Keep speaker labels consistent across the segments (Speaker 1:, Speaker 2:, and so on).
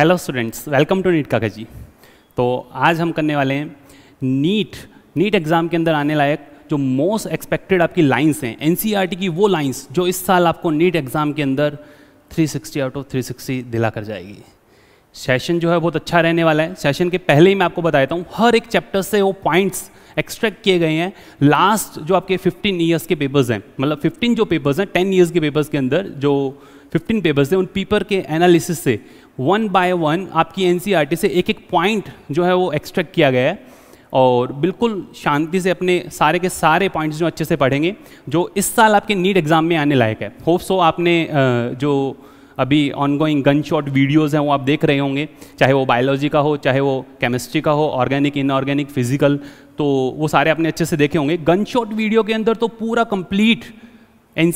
Speaker 1: Hello
Speaker 2: students welcome to NEET Kakaji तो आज हम करने वाले हैं नीट नीट एग्ज़ाम के अंदर आने लायक जो मोस्ट एक्सपेक्टेड आपकी लाइंस हैं एन e की वो लाइंस जो इस साल आपको नीट एग्ज़ाम के अंदर 360 आउट ऑफ 360 दिला कर जाएगी सेशन जो है बहुत अच्छा रहने वाला है सेशन के पहले ही मैं आपको बता देता हूँ हर एक चैप्टर से वो पॉइंट्स एक्सट्रैक्ट किए गए हैं लास्ट जो आपके 15 ईयर्स के पेपर्स हैं मतलब 15 जो पेपर्स हैं 10 ईयर्स के पेपर्स के अंदर जो 15 पेपर्स हैं उन पेपर के एनालिसिस से वन बाय वन आपकी एन e से एक एक पॉइंट जो है वो एक्सट्रैक्ट किया गया है और बिल्कुल शांति से अपने सारे के सारे पॉइंट्स जो अच्छे से पढ़ेंगे जो इस साल आपके नीट एग्ज़ाम में आने लायक है होप सो आपने जो अभी ऑनगोइंग गन शॉट वीडियोज़ हैं वो आप देख रहे होंगे चाहे वो बायोलॉजी का हो चाहे वो केमिस्ट्री का हो ऑर्गेनिक इनऑर्गेनिक फिजिकल तो वो सारे आपने अच्छे से देखे होंगे गन शॉट वीडियो के अंदर तो पूरा complete N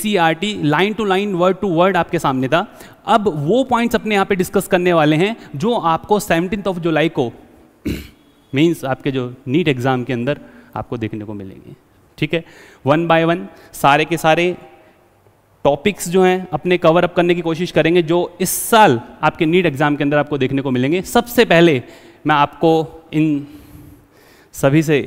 Speaker 2: line to line word to word आपके सामने था अब वो पॉइंट्स अपने यहाँ पे डिस्कस करने वाले हैं जो आपको सेवनटीन ऑफ जुलाई को मीन्स आपके जो नीट एग्ज़ाम के अंदर आपको देखने को मिलेंगे ठीक है वन बाय वन सारे के सारे टॉपिक्स जो हैं अपने कवर अप करने की कोशिश करेंगे जो इस साल आपके नीट एग्ज़ाम के अंदर आपको देखने को मिलेंगे सबसे पहले मैं आपको इन सभी से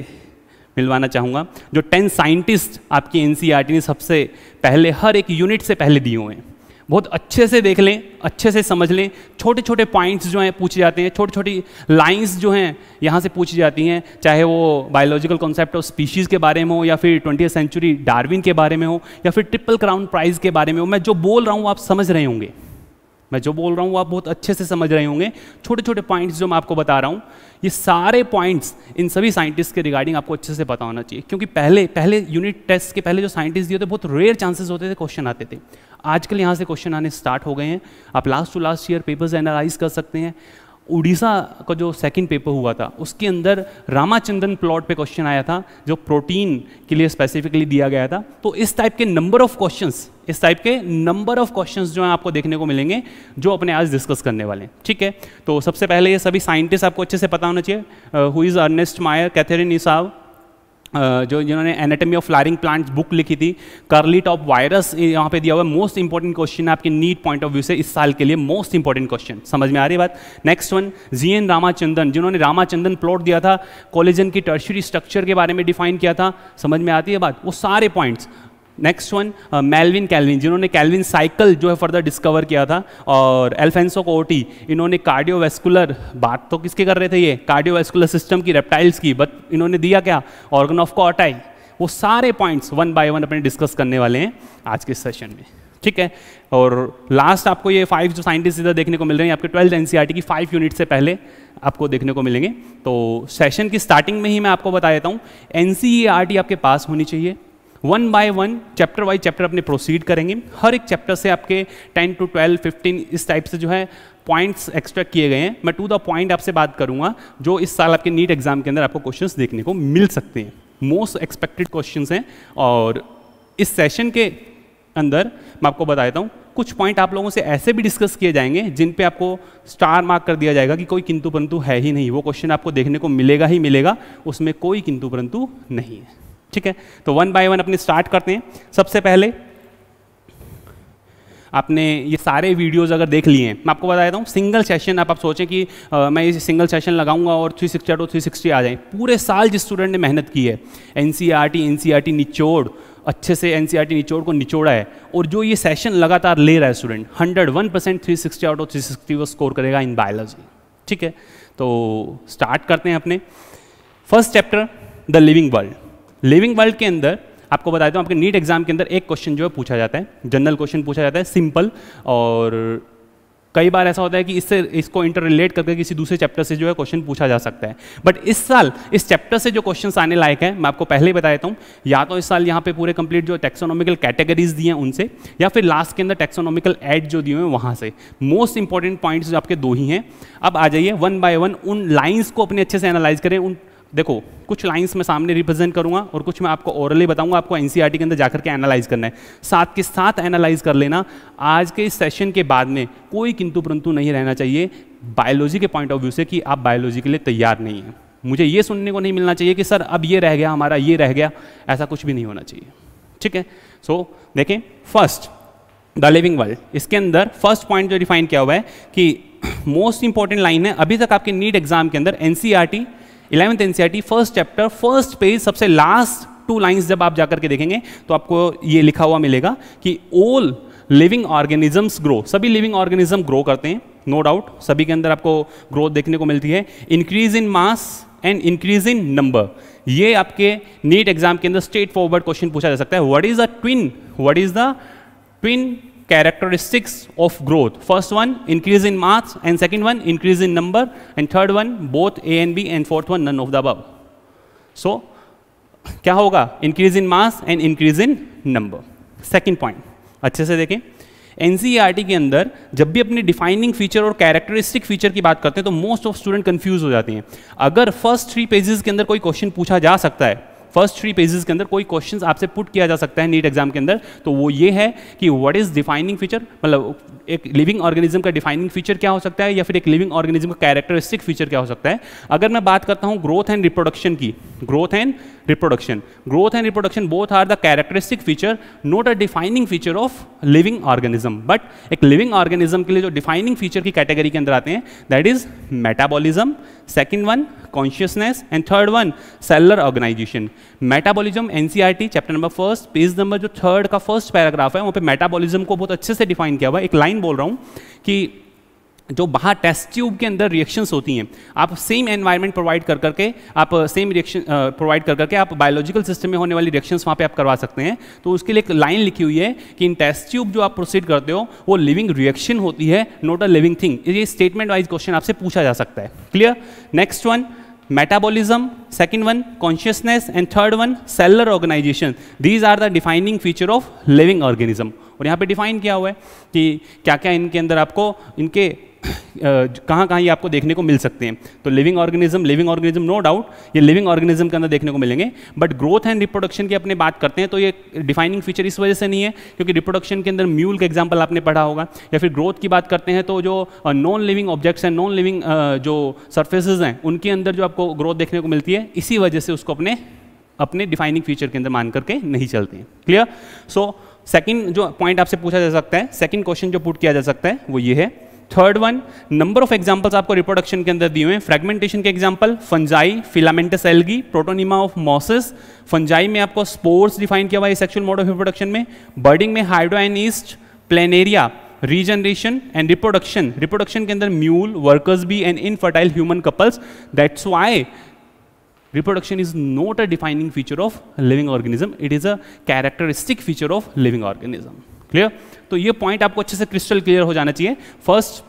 Speaker 2: मिलवाना चाहूँगा जो टेन साइंटिस्ट आपकी एन e ने सबसे पहले हर एक यूनिट से पहले दिए हुए हैं बहुत अच्छे से देख लें अच्छे से समझ लें छोटे छोटे पॉइंट्स जो हैं पूछे जाते हैं छोटी छोटी लाइंस जो हैं यहाँ से पूछी जाती हैं चाहे वो बायोलॉजिकल कॉन्सेप्ट ऑफ स्पीशीज़ के बारे में हो या फिर ट्वेंटी सेंचुरी डार्विन के बारे में हो या फिर ट्रिपल क्राउन प्राइज़ के बारे में हो मैं जो बोल रहा हूँ आप समझ रहे होंगे मैं जो बोल रहा हूँ वो आप बहुत अच्छे से समझ रहे होंगे छोटे छोटे पॉइंट्स जो मैं आपको बता रहा हूँ ये सारे पॉइंट्स इन सभी साइंटिस्ट के रिगार्डिंग आपको अच्छे से पता होना चाहिए क्योंकि पहले पहले यूनिट टेस्ट के पहले जो साइंटिस्ट दिए थे बहुत रेयर चांसेस होते थे क्वेश्चन आते थे आजकल यहाँ से क्वेश्चन आने स्टार्ट हो गए हैं आप last to last year papers analyse कर सकते हैं उड़ीसा का जो सेकंड पेपर हुआ था उसके अंदर रामाचंद्रन प्लॉट पे क्वेश्चन आया था जो प्रोटीन के लिए स्पेसिफिकली दिया गया था तो इस टाइप के नंबर ऑफ क्वेश्चंस इस टाइप के नंबर ऑफ क्वेश्चंस जो हैं आपको देखने को मिलेंगे जो अपने आज डिस्कस करने वाले हैं ठीक है तो सबसे पहले ये सभी साइंटिस्ट आपको अच्छे से पता होना चाहिए who is Ernest Mayr Katherine Esau जो जिन्होंने anatomy of flowering plants book लिखी थी करली टॉप वायरस यहाँ पे दिया हुआ है मोस्ट इंपॉर्टेंट क्वेश्चन है आपके नीट पॉइंट ऑफ व्यू से इस साल के लिए मोस्ट इंपॉर्टेंट क्वेश्चन समझ में आ रही बात next one G N Ramachandran जिन्होंने रामाचंदन प्लॉट दिया था कॉलेजन की टर्शरी स्ट्रक्चर के बारे में डिफाइन किया था समझ में आती है बात वो सारे points next one Melvin Calvin जिन्होंने कैलविन साइकिल जो है फर्दर डिस्कवर किया था और एल्फेंसो कोटी इन्होंने कार्डियोवेस्कुलर बात तो किसके कर रहे थे ये कार्डियोवेस्कुलर सिस्टम की रेप्टाइल्स की बट इन्होंने दिया क्या ऑर्गन ऑफ कॉटाई वो सारे पॉइंट्स वन बाय वन अपने डिस्कस करने वाले हैं आज के सेशन में ठीक है और लास्ट आपको ये फाइव जो साइंटिस्ट इधर देखने को मिल रहे हैं आपके ट्वेल्थ एनसीईआरटी e की फाइव यूनिट से पहले आपको देखने को मिलेंगे तो सेशन की स्टार्टिंग में ही मैं आपको बता देता हूँ एनसीईआरटी e आपके पास होनी चाहिए one by one chapter wise chapter अपने प्रोसीड करेंगे हर एक चैप्टर से आपके टेन टू ट्वेल्व फिफ्टीन इस टाइप से जो है पॉइंट्स एक्स्ट्रा किए गए हैं मैं टू द पॉइंट आपसे बात करूंगा जो इस साल आपके नीट एग्जाम के अंदर आपको क्वेश्चंस देखने को मिल सकते हैं मोस्ट एक्सपेक्टेड क्वेश्चंस हैं और इस सेशन के अंदर मैं आपको बता देता हूँ कुछ पॉइंट आप लोगों से ऐसे भी डिस्कस किए जाएंगे जिन पे आपको स्टार मार्क कर दिया जाएगा कि कोई किंतु परंतु है ही नहीं वो क्वेश्चन आपको देखने को मिलेगा ही मिलेगा उसमें कोई किंतु परंतु नहीं है ठीक है तो वन बाय वन अपने स्टार्ट करते हैं सबसे पहले आपने ये सारे वीडियोस अगर देख लिए हैं मैं आपको बता देता हूँ सिंगल सेशन आप आप सोचें कि आ, मैं ये सिंगल सेशन लगाऊंगा और 360 टू 360 आ जाए पूरे साल जिस स्टूडेंट ने मेहनत की है N C R T N C R T निचोड़ अच्छे से एन सी आर टी निचोड़ को निचोड़ा है और जो ये सेशन लगातार ले रहा है student hundred one percent three sixty out of three sixty वो स्कोर करेगा इन बायोलॉजी ठीक है तो स्टार्ट करते हैं अपने first chapter the living world living world के अंदर आपको बता देता हूँ आपके नीट एग्जाम के अंदर एक क्वेश्चन जो है पूछा जाता है जनरल क्वेश्चन पूछा जाता है सिंपल और कई बार ऐसा होता है कि इससे इसको इंटर रिलेट करके किसी दूसरे चैप्टर से जो है क्वेश्चन पूछा जा सकता है बट इस साल इस चैप्टर से जो क्वेश्चन आने लायक है मैं आपको पहले ही बता देता हूँ या तो इस साल यहाँ पे पूरे कंप्लीट जो टेक्सोनॉमिकल कैटेगरीज दिए हैं उनसे या फिर लास्ट के अंदर टेक्सोनॉमिकल एड जो दिए हुए हैं वहाँ से मोस्ट इंपॉर्टेंट पॉइंट्स आपके दो ही हैं अब आ जाइए वन बाय वन उन लाइन्स को अपने अच्छे से एनालाइज करें उन देखो कुछ लाइंस मैं सामने रिप्रेजेंट करूंगा और कुछ मैं आपको ओरली बताऊंगा आपको एनसीईआरटी e के अंदर जाकर के एनालाइज करना है साथ के साथ एनालाइज कर लेना आज के इस सेशन के बाद में कोई किंतु परंतु नहीं रहना चाहिए बायोलॉजी के पॉइंट ऑफ व्यू से कि आप बायोलॉजी के लिए तैयार नहीं है मुझे ये सुनने को नहीं मिलना चाहिए कि सर अब ये रह गया हमारा ये रह गया ऐसा कुछ भी नहीं होना चाहिए ठीक है सो so, देखें फर्स्ट द लिविंग वर्ल्ड इसके अंदर फर्स्ट पॉइंट जो डिफाइन किया हुआ है कि मोस्ट इंपॉर्टेंट लाइन है अभी तक आपके नीट एग्जाम के अंदर NCRT eleventh NCRT first chapter first page सबसे लास्ट टू लाइंस जब आप जाकर के देखेंगे तो आपको ये लिखा हुआ मिलेगा कि ओल लिविंग ऑर्गेनिजम्स ग्रो सभी लिविंग ऑर्गेनिज्म ग्रो करते हैं नो no डाउट सभी के अंदर आपको ग्रोथ देखने को मिलती है increase in mass and increase in number ये आपके नीट एग्जाम के अंदर स्ट्रेट फॉरवर्ड क्वेश्चन पूछा जा सकता है what is the twin what is the twin characteristics of growth. First one, increase in mass, and second one, increase in number, and third one, both A and B, and fourth one, none of the above. So, kya hoga increase in mass and increase in number second point acche se dekhen NCERT के अंदर जब भी अपने defining feature और characteristic feature की बात करते हैं तो मोस्ट ऑफ स्टूडेंट कंफ्यूज हो जाते हैं अगर फर्स्ट थ्री पेजेस के अंदर कोई क्वेश्चन पूछा जा सकता है फर्स्ट थ्री पेजेस के अंदर कोई क्वेश्चन आपसे पुट किया जा सकता है नीट एग्जाम के अंदर तो वो ये है कि वट इज़ डिफाइनिंग फीचर मतलब एक लिविंग ऑर्गेनिज्म का डिफाइनिंग फीचर क्या हो सकता है या फिर एक लिविंग ऑर्गेनिज्म का कैरेक्टरिस्टिक फीचर क्या हो सकता है अगर मैं बात करता हूँ ग्रोथ एंड रिप्रोडक्शन की growth and reproduction growth and reproduction both are the characteristic feature not a defining feature of living organism but एक लिविंग ऑर्गेनिज्म के लिए जो डिफाइनिंग फीचर की कैटेगरी के अंदर आते हैं that is metabolism second one consciousness and third one cellular organization metabolism NCERT chapter number first page number जो थर्ड का फर्स्ट पैराग्राफ है वहाँ पे मेटाबॉलिज्म को बहुत अच्छे से डिफाइन किया हुआ है एक लाइन बोल रहा हूँ कि जो बाहर टेस्ट ट्यूब के अंदर रिएक्शंस होती हैं आप सेम एनवायरनमेंट प्रोवाइड कर करके आप सेम रिएक्शन प्रोवाइड कर करके आप बायोलॉजिकल सिस्टम में होने वाली रिएक्शंस वहाँ पे आप करवा सकते हैं तो उसके लिए एक लाइन लिखी हुई है कि इन टेस्ट ट्यूब जो आप प्रोसीड करते हो वो लिविंग रिएक्शन होती है नॉट अ लिविंग थिंग ये स्टेटमेंट वाइज क्वेश्चन आपसे पूछा जा सकता है clear next one metabolism second one consciousness and third one cellular organisation these are the defining feature of living organism और यहाँ पे डिफाइन किया हुआ है कि क्या क्या इनके अंदर आपको इनके कहाँ कहाँ ये आपको देखने को मिल सकते हैं तो living organism living organism no doubt ये लिविंग ऑर्गेनिज्म के अंदर देखने को मिलेंगे बट ग्रोथ एंड रिप्रोडक्शन की अपने बात करते हैं तो ये डिफाइनिंग फीचर इस वजह से नहीं है क्योंकि रिप्रोडक्शन के अंदर म्यूल का एग्जाम्पल आपने पढ़ा होगा या फिर ग्रोथ की बात करते हैं तो जो नॉन लिविंग ऑब्जेक्ट्स हैं नॉन लिविंग जो सर्फेसिज हैं उनके अंदर जो आपको ग्रोथ देखने को मिलती है इसी वजह से उसको अपने अपने डिफाइनिंग फीचर के अंदर मान करके नहीं चलते हैं क्लियर सो सेकेंड जो पॉइंट आपसे पूछा जा सकता है सेकेंड क्वेश्चन जो पुट किया जा सकता है वो ये है third one number of examples आपको रिप्रोडक्शन के अंदर दिए हुए हैं फ्रेगमेंटेशन के example fungi filamentous algae protonema of mosses fungi में आपको स्पोर्स डिफाइन किया हुआ है सेक्शुअल मोड ऑफ रिप्रोडक्शन में बर्डिंग में hydra and yeast planaria regeneration and reproduction reproduction के अंदर mule workers bee and infertile human couples that's why reproduction is not a defining feature of living organism it is a characteristic feature of living organism clear तो ये point आपको अच्छे से crystal clear हो जाना चाहिए फर्स्ट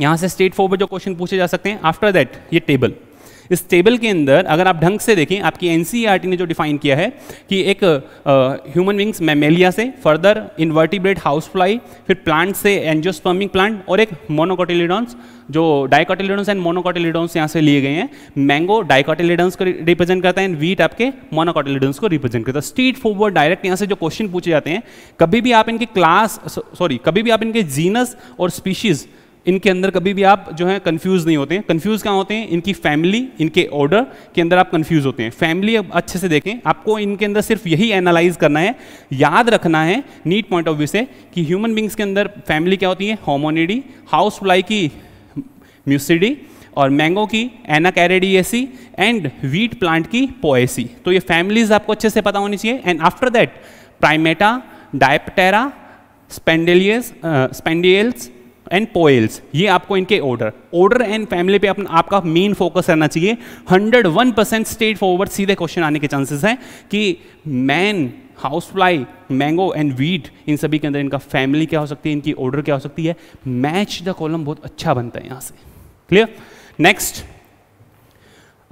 Speaker 2: यहाँ से स्टेट फोर पर जो क्वेश्चन पूछे जा सकते हैं आफ्टर दैट ये टेबल इस टेबल के अंदर अगर आप ढंग से देखें आपकी एन e ने जो डिफाइन किया है कि एक ह्यूमन विंग्स मैमेलिया से फर्दर इन्वर्टिब्रेट हाउस फ्लाई फिर प्लांट से एनजियोस्पर्मिंग प्लांट और एक मोनोकोटिलिडॉन्स जो डाइकोटिलिडॉन्स एंड मोनोकोटिलिडॉन्स यहाँ से लिए गए हैं मैंगो डाइकोटिलिडॉन्स को रिप्रेजेंट करता है एंड वीट आपके मोनोकोटिलिडॉन्स को रिप्रेजेंट करता है स्ट्रीट फॉरवर्ड डायरेक्ट यहाँ से जो क्वेश्चन पूछे जाते हैं कभी भी आप इनके क्लास सॉरी कभी भी आप इनके जीनस और स्पीशीज़ इनके अंदर कभी भी आप जो है कंफ्यूज नहीं होते हैं कंफ्यूज कहाँ होते हैं इनकी फैमिली इनके ऑर्डर के अंदर आप कंफ्यूज होते हैं फैमिली अब अच्छे से देखें आपको इनके अंदर सिर्फ यही एनालाइज करना है याद रखना है नीट पॉइंट ऑफ व्यू से कि ह्यूमन बींग्स के अंदर फैमिली क्या होती है होमोनिडी हाउस फ्लाई की म्यूसिडी और मैंगो की Anacardiaceae and wheat plant की पोएसी तो ये फैमिलीज आपको अच्छे से पता होनी चाहिए and after that Primata Diptera Sapindales Sapindales and Poales ये आपको इनके ऑर्डर ऑर्डर एंड फैमिली पे अपन आपका मेन फोकस रहना चाहिए 101 परसेंट स्टेट फॉरवर्ड सीधे क्वेश्चन आने के चांसेस हैं कि man house fly mango and wheat इन सभी के अंदर इनका फैमिली क्या हो सकती है इनकी ऑर्डर क्या हो सकती है मैच द कॉलम बहुत अच्छा बनता है यहाँ से क्लियर नेक्स्ट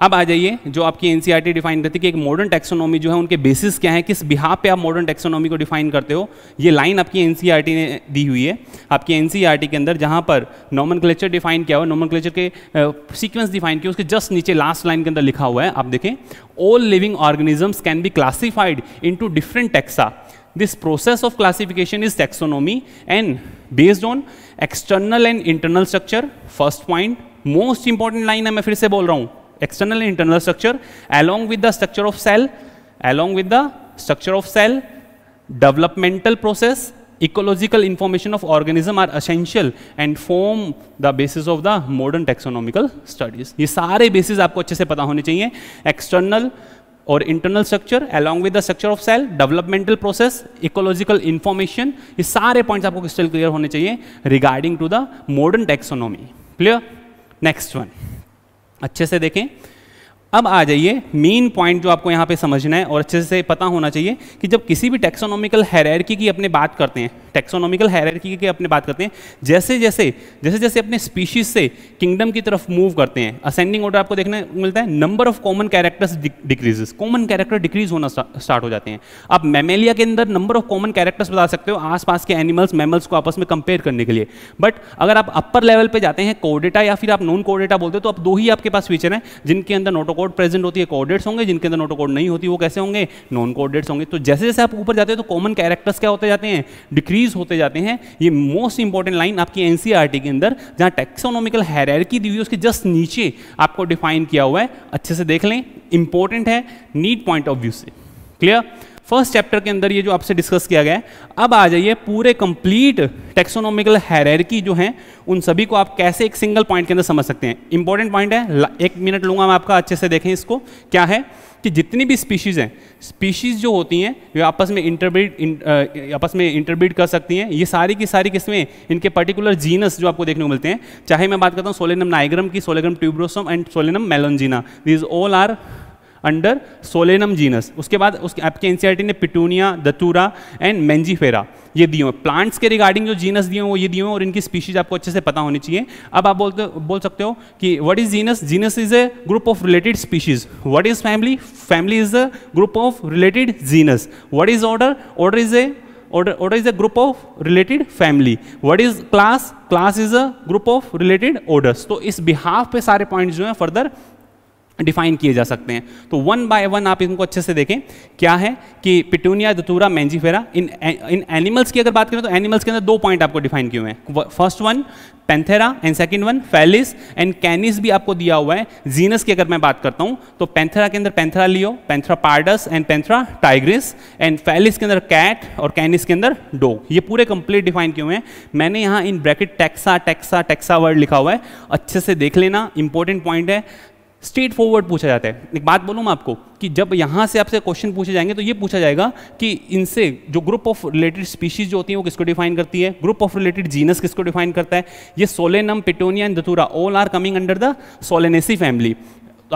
Speaker 2: अब आ जाइए जो आपकी एनसीईआरटी डिफाइन e करती है कि एक मॉडर्न टेक्सोनॉमी जो है उनके बेसिस क्या है किस बिहार पे आप मॉडर्न टेक्सोनॉमी को डिफाइन करते हो ये लाइन आपकी एनसीईआरटी e ने दी हुई है आपकी एनसीईआरटी e के अंदर जहाँ पर नॉमन डिफाइन किया हुआ नॉमन के सीक्वेंस डिफाइन किया उसके जस्ट नीचे लास्ट लाइन के अंदर लिखा हुआ है आप देखें all living organisms can be classified in different taxa this process of classification is taxonomy and based on external and internal structure first point most important line है मैं फिर से बोल रहा हूँ external and internal structure along with the structure of cell along with the structure of cell developmental process ecological information of organism are essential and form the basis of the modern taxonomical studies ये सारे basis आपको अच्छे से पता होने चाहिए external और internal structure along with the structure of cell developmental process ecological information ये सारे पॉइंट्स आपको क्रिस्टल क्लियर होने चाहिए regarding to the modern taxonomy clear next one अच्छे से देखें अब आ जाइए मेन पॉइंट जो आपको यहाँ पे समझना है और अच्छे से पता होना चाहिए कि जब किसी भी टेक्सोनॉमिकल हैरर्की की अपने बात करते हैं टेक्सोनॉमिकल हैरकी की अपने बात करते हैं जैसे जैसे जैसे जैसे अपने स्पीशीज से किंगडम की तरफ मूव करते हैं असेंडिंग ऑर्डर आपको देखने मिलता है number of common characters decreases common character decrease होना स्टार्ट हो जाते हैं आप मेमेलिया के अंदर नंबर ऑफ कॉमन कैरेक्टर्स बता सकते हो आसपास के एनिमल्स मैमल्स को आपस में कंपेयर करने के लिए बट अगर आप अपर लेवल पर जाते हैं कोडेटा या फिर आप नॉन कोडेटा बोलते हो तो आप दो ही आपके पास फीचर हैं जिनके अंदर नोटोकोड प्रेजेंट होती है कोडेट्स होंगे जिनके अंदर नोटोकोड नहीं होती वो कैसे होंगे नॉन कोडेट्स होंगे तो जैसे जैसे आप ऊपर जाते हैं तो कॉमन कैरेक्टर्स क्या होते जाते हैं डिक्रीज इंक्रीज होते जाते हैं ये मोस्ट इंपॉर्टेंट लाइन आपकी एनसीईआरटी e के अंदर जहां टेक्सोनोमिकल हैरकी दी हुई उसके जस्ट नीचे आपको डिफाइन किया हुआ है अच्छे से देख लें इंपॉर्टेंट है नीट पॉइंट ऑफ व्यू से क्लियर फर्स्ट चैप्टर के अंदर ये जो आपसे डिस्कस किया गया है अब आ जाइए पूरे कंप्लीट टेक्सोनॉमिकल हैरकी जो है उन सभी को आप कैसे एक सिंगल पॉइंट के अंदर समझ सकते हैं इंपॉर्टेंट पॉइंट है एक मिनट लूंगा मैं आपका अच्छे से देखें इसको क्या है कि जितनी भी स्पीशीज़ हैं स्पीशीज़ जो होती हैं वे आपस में इंटरब्रीड आपस में इंटरब्रीड कर सकती हैं ये सारी की सारी किस्में इनके पर्टिकुलर जीनस जो आपको देखने को मिलते हैं चाहे मैं बात करता हूँ सोलेनम नाइग्रम की Solanum tuberosum and Solanum melongena these all are under Solanum genus उसके बाद उसके आपके एन ने पिटूनिया दतूरा एंड मैंजीफेरा ये दिए हुए प्लांट्स के रिगार्डिंग जो जीनस दिए हुए वो ये दिए हुए और इनकी स्पीशीज आपको अच्छे से पता होनी चाहिए अब आप बोलते बोल सकते हो कि what is genus genus is a group of related species what is family family is a group of related genus what is order order is a order order is a group of related family what is class class is a group of related orders तो इस behalf पे सारे points जो हैं further define किए जा सकते हैं तो वन बाय वन आप इनको अच्छे से देखें क्या है कि पिटूनिया दतूरा मैंजीफेरा इन इन एनिमल्स की अगर बात करें तो एनिमल्स के अंदर दो पॉइंट आपको डिफाइन किए हुए हैं first one Panthera and second one Felis and Canis भी आपको दिया हुआ है जीनस की अगर मैं बात करता हूँ तो पेंथेरा के अंदर Panthera leo Panthera pardus and Panthera tigris and Felis के अंदर कैट और कैनिस के अंदर डो ये पूरे कंप्लीट डिफाइन किए हुए हैं मैंने यहाँ in bracket taxa taxa taxa word लिखा हुआ है अच्छे से देख लेना इंपॉर्टेंट पॉइंट है स्ट्रेट फॉरवर्ड पूछा जाता है एक बात बोलूँ मैं आपको कि जब यहाँ से आपसे क्वेश्चन पूछे जाएंगे तो ये पूछा जाएगा कि इनसे जो ग्रुप ऑफ रिलेटेड स्पीशीज जो होती है वो किसको डिफाइन करती है ग्रुप ऑफ रिलेटेड जीनस किसको डिफाइन करता है ये Solanum Petunia and Datura all are coming under the Solanaceae family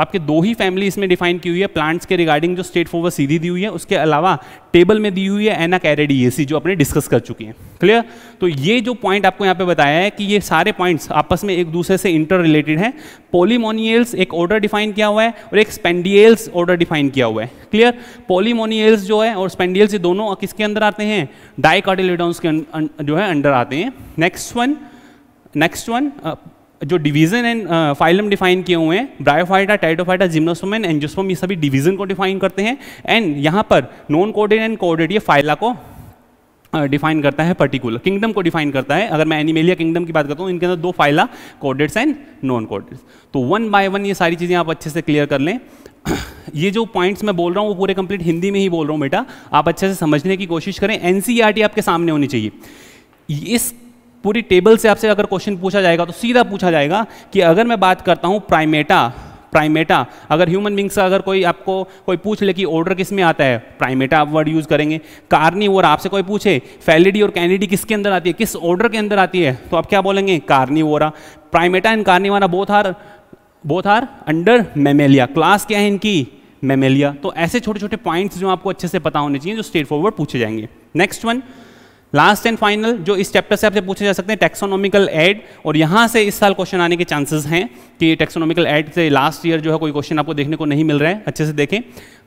Speaker 2: आपके दो ही फैमिली इसमें डिफाइन की हुई है प्लांट्स के रिगार्डिंग जो स्टेट फॉरवर्ड सीधी दी हुई है उसके अलावा टेबल में दी हुई है एना कैरेडीएसी e जो अपने डिस्कस कर चुकी हैं क्लियर तो ये जो पॉइंट आपको यहाँ पे बताया है कि ये सारे पॉइंट्स आपस में एक दूसरे से इंटर रिलेटेड हैं पॉलीमोनियल्स एक ऑर्डर डिफाइन किया हुआ है और एक स्पेंडियल्स ऑर्डर डिफाइन किया हुआ है क्लियर पॉलीमोनियल्स जो है और स्पेंडियल्स ये दोनों किसके अंदर आते हैं डाइकॉटिलेडोन्स के अं-, जो है अंडर आते हैं नेक्स्ट वन नेक्स्ट वन जो डिवीजन एंड फाइलम डिफाइन किए हुए हैं ब्रायोफाइटा टाइटोफाइटा जिम्नोसोम एंड एंजोसोम ये सभी डिवीजन को डिफाइन करते हैं एंड यहाँ पर नॉन कोडेड एंड कोडेड ये फाइला को डिफाइन uh, करता है पर्टिकुलर किंगडम को डिफाइन करता है अगर मैं एनिमेलिया किंगडम की बात करता हूँ इनके अंदर दो phyla chordates and non chordates तो वन बाय वन ये सारी चीज़ें आप अच्छे से क्लियर कर लें ये जो पॉइंट्स मैं बोल रहा हूँ वो पूरे कंप्लीट हिंदी में ही बोल रहा हूँ बेटा आप अच्छे से समझने की कोशिश करें एन e आपके सामने होनी चाहिए इस पूरी टेबल से आपसे अगर क्वेश्चन पूछा जाएगा तो सीधा पूछा जाएगा कि अगर मैं बात करता हूँ प्राइमेटा प्राइमेटा अगर ह्यूमन बींग्स अगर कोई आपको कोई पूछ ले कि ऑर्डर किस में आता है प्राइमेटा आप वर्ड यूज़ करेंगे कार्निवोर आपसे कोई पूछे फैलिडी और कैनिडी किसके अंदर आती है किस ऑर्डर के अंदर आती है तो आप क्या बोलेंगे वोरा प्राइमेटा एंड वाना both are both are under Mammalia class क्या है इनकी मेमेलिया तो ऐसे छोटे छोटे पॉइंट्स जो आपको अच्छे से पता होने चाहिए जो स्टेट फॉरवर्ड पूछे जाएंगे next one last and final जो इस चैप्टर से आपसे पूछे जा सकते हैं टेक्सोनॉमिकल एड और यहाँ से इस साल क्वेश्चन आने के चांसेस हैं कि टेक्सोनॉमिकल एड से लास्ट ईयर जो है कोई क्वेश्चन आपको देखने को नहीं मिल रहा है अच्छे से देखें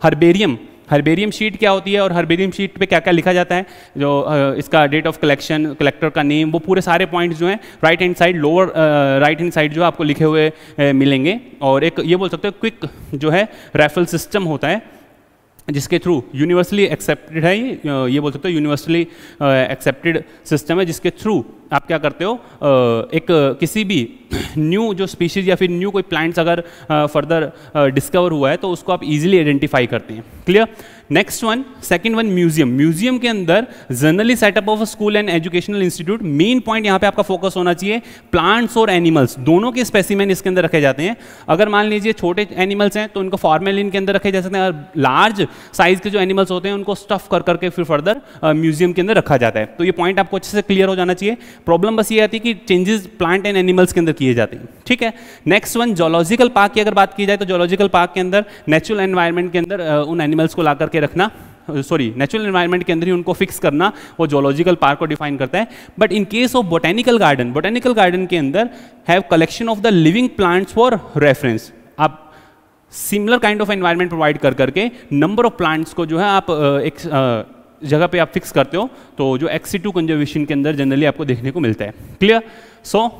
Speaker 2: हर्बेरियम हर्बेरियम शीट क्या होती है और हर्बेरियम शीट पे क्या क्या लिखा जाता है जो इसका डेट ऑफ कलेक्शन कलेक्टर का नेम वो पूरे सारे पॉइंट्स जो हैं right hand side lower right hand side जो है आपको लिखे हुए मिलेंगे और एक ये बोल सकते हो क्विक जो है रेफल सिस्टम होता है जिसके थ्रू यूनिवर्सली एक्सेप्टेड है ये ये बोल सकते हो यूनिवर्सली एक्सेप्टेड सिस्टम है जिसके थ्रू आप क्या करते हो एक किसी भी न्यू जो स्पीशीज़ या फिर न्यू कोई प्लांट्स अगर फर्दर डिस्कवर हुआ है तो उसको आप इजीली आइडेंटिफाई करते हैं clear next one second one museum museum के अंदर generally setup of school and educational institute main point यहाँ पे आपका फोकस होना चाहिए प्लांट्स और एनिमल्स दोनों के स्पेसिमेन इसके अंदर रखे जाते हैं अगर मान लीजिए छोटे एनिमल्स हैं तो उनको फॉर्मेलिन के अंदर रखे जा सकते हैं और लार्ज साइज के जो एनिमल्स होते हैं उनको स्टफ कर करके फिर फर्दर म्यूजियम के अंदर रखा जाता है तो ये पॉइंट आपको अच्छे से क्लियर हो जाना चाहिए प्रॉब्लम बस ये आती है कि चेंजेस प्लांट एंड एनिमल्स के अंदर किए जाते हैं ठीक है नेक्स्ट वन जोलॉजिकल पार्क की अगर बात की जाए तो जोलॉजिकल पार्क के अंदर नेचुरल एन्वायरमेंट के अंदर उन एनिमल्स को ला करके रखना सॉरी नेचुरल एनवायरमेंट के अंदर ही उनको फिक्स करना वो जोलॉजिकल पार्क को डिफाइन करता है but in case of botanical garden botanical garden के अंदर have collection of the living plants for reference आप similar kind of environment provide कर करके नंबर ऑफ प्लांट्स को जो है आप एक जगह पे आप फिक्स करते हो तो जो एक्सी टू कंजर्वेशन के अंदर जनरली आपको देखने को मिलता है क्लियर सो so,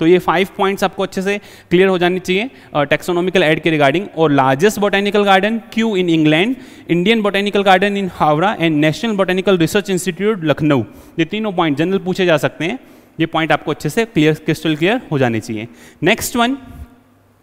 Speaker 2: तो ये फाइव पॉइंट्स आपको अच्छे से क्लियर हो जानी चाहिए टेक्सोनॉमिकल एड के रिगार्डिंग और largest botanical garden Kew in England Indian botanical garden in Howrah and national botanical research institute Lucknow ये तीनों पॉइंट जनरल पूछे जा सकते हैं ये पॉइंट आपको अच्छे से क्लियर क्रिस्टल क्लियर हो जाने चाहिए next one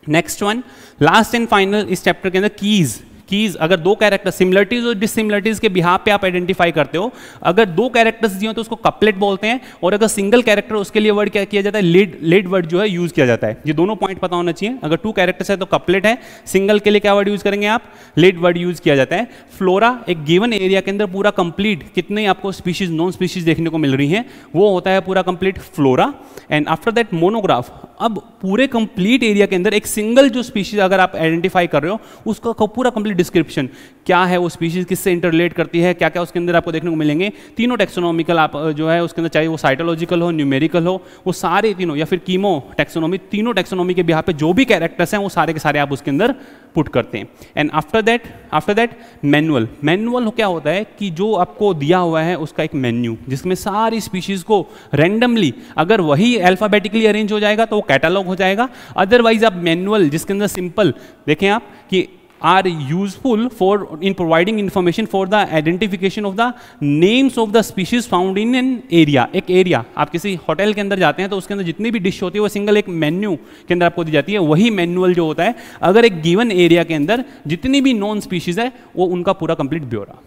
Speaker 2: next one last and final इस चैप्टर के अंदर कीज़ कीज अगर दो कैरेक्टर सिमिलरिटीज और डिसिमिलरिटीज के बिहार पे आप आइडेंटिफाई करते हो अगर दो कैरेक्टर्स दिए तो उसको कपलेट बोलते हैं और अगर सिंगल कैरेक्टर उसके लिए वर्ड क्या किया जाता है लेड लेड वर्ड जो है यूज किया जाता है ये दोनों पॉइंट पता होना चाहिए अगर टू कैरेक्टर्स है तो कपलेट है सिंगल के लिए क्या वर्ड यूज करेंगे आप लेड वर्ड यूज किया जाता है फ्लोरा एक गिवन एरिया के अंदर पूरा कंप्लीट कितने आपको स्पीशीज नॉन स्पीशीज देखने को मिल रही है वो होता है पूरा complete flora and after that monograph अब पूरे कंप्लीट एरिया के अंदर एक सिंगल जो स्पीशीज अगर आप आइडेंटिफाई कर रहे हो उसका पूरा कंप्लीट डिस्क्रिप्शन क्या है वो स्पीशीज किससे इंटरलेट करती है क्या क्या उसके अंदर आपको देखने को मिलेंगे तीनों टेक्सोनॉमिकल आप जो है उसके अंदर चाहे वो साइटोलॉजिकल हो न्यूमेरिकल हो वो सारे तीनों या फिर कीमो टेक्सोनॉमी तीनों टेक्सोनॉमी के बिहार पे जो भी कैरेक्टर्स हैं वो सारे के सारे आप उसके अंदर पुट करते हैं and after that after that manual manual क्या होता है कि जो आपको दिया हुआ है उसका एक मेन्यू जिसमें सारी स्पीशीज़ को रेंडमली अगर वही अल्फ़ाबेटिकली अरेंज हो जाएगा तो वो कैटालॉग हो जाएगा अदरवाइज आप मैनुअल जिसके अंदर सिंपल देखें आप कि are useful for in providing information for the identification of the names of the species found in an area ek area आप किसी होटल के अंदर जाते हैं तो उसके अंदर जितनी भी डिश होती है वो सिंगल एक मेन्यू के अंदर आपको दी जाती है वही मैनुअल जो होता है अगर एक गिवन एरिया के अंदर जितनी भी नॉन स्पीशीज़ है वो उनका पूरा कंप्लीट ब्यौरा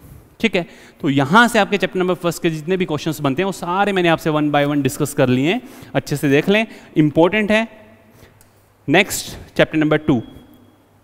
Speaker 2: ठीक है तो यहां से आपके चैप्टर नंबर फर्स्ट के जितने भी क्वेश्चंस बनते हैं वो सारे मैंने आपसे वन बाय वन डिस्कस कर लिए हैं अच्छे से देख लें इंपॉर्टेंट है नेक्स्ट चैप्टर नंबर टू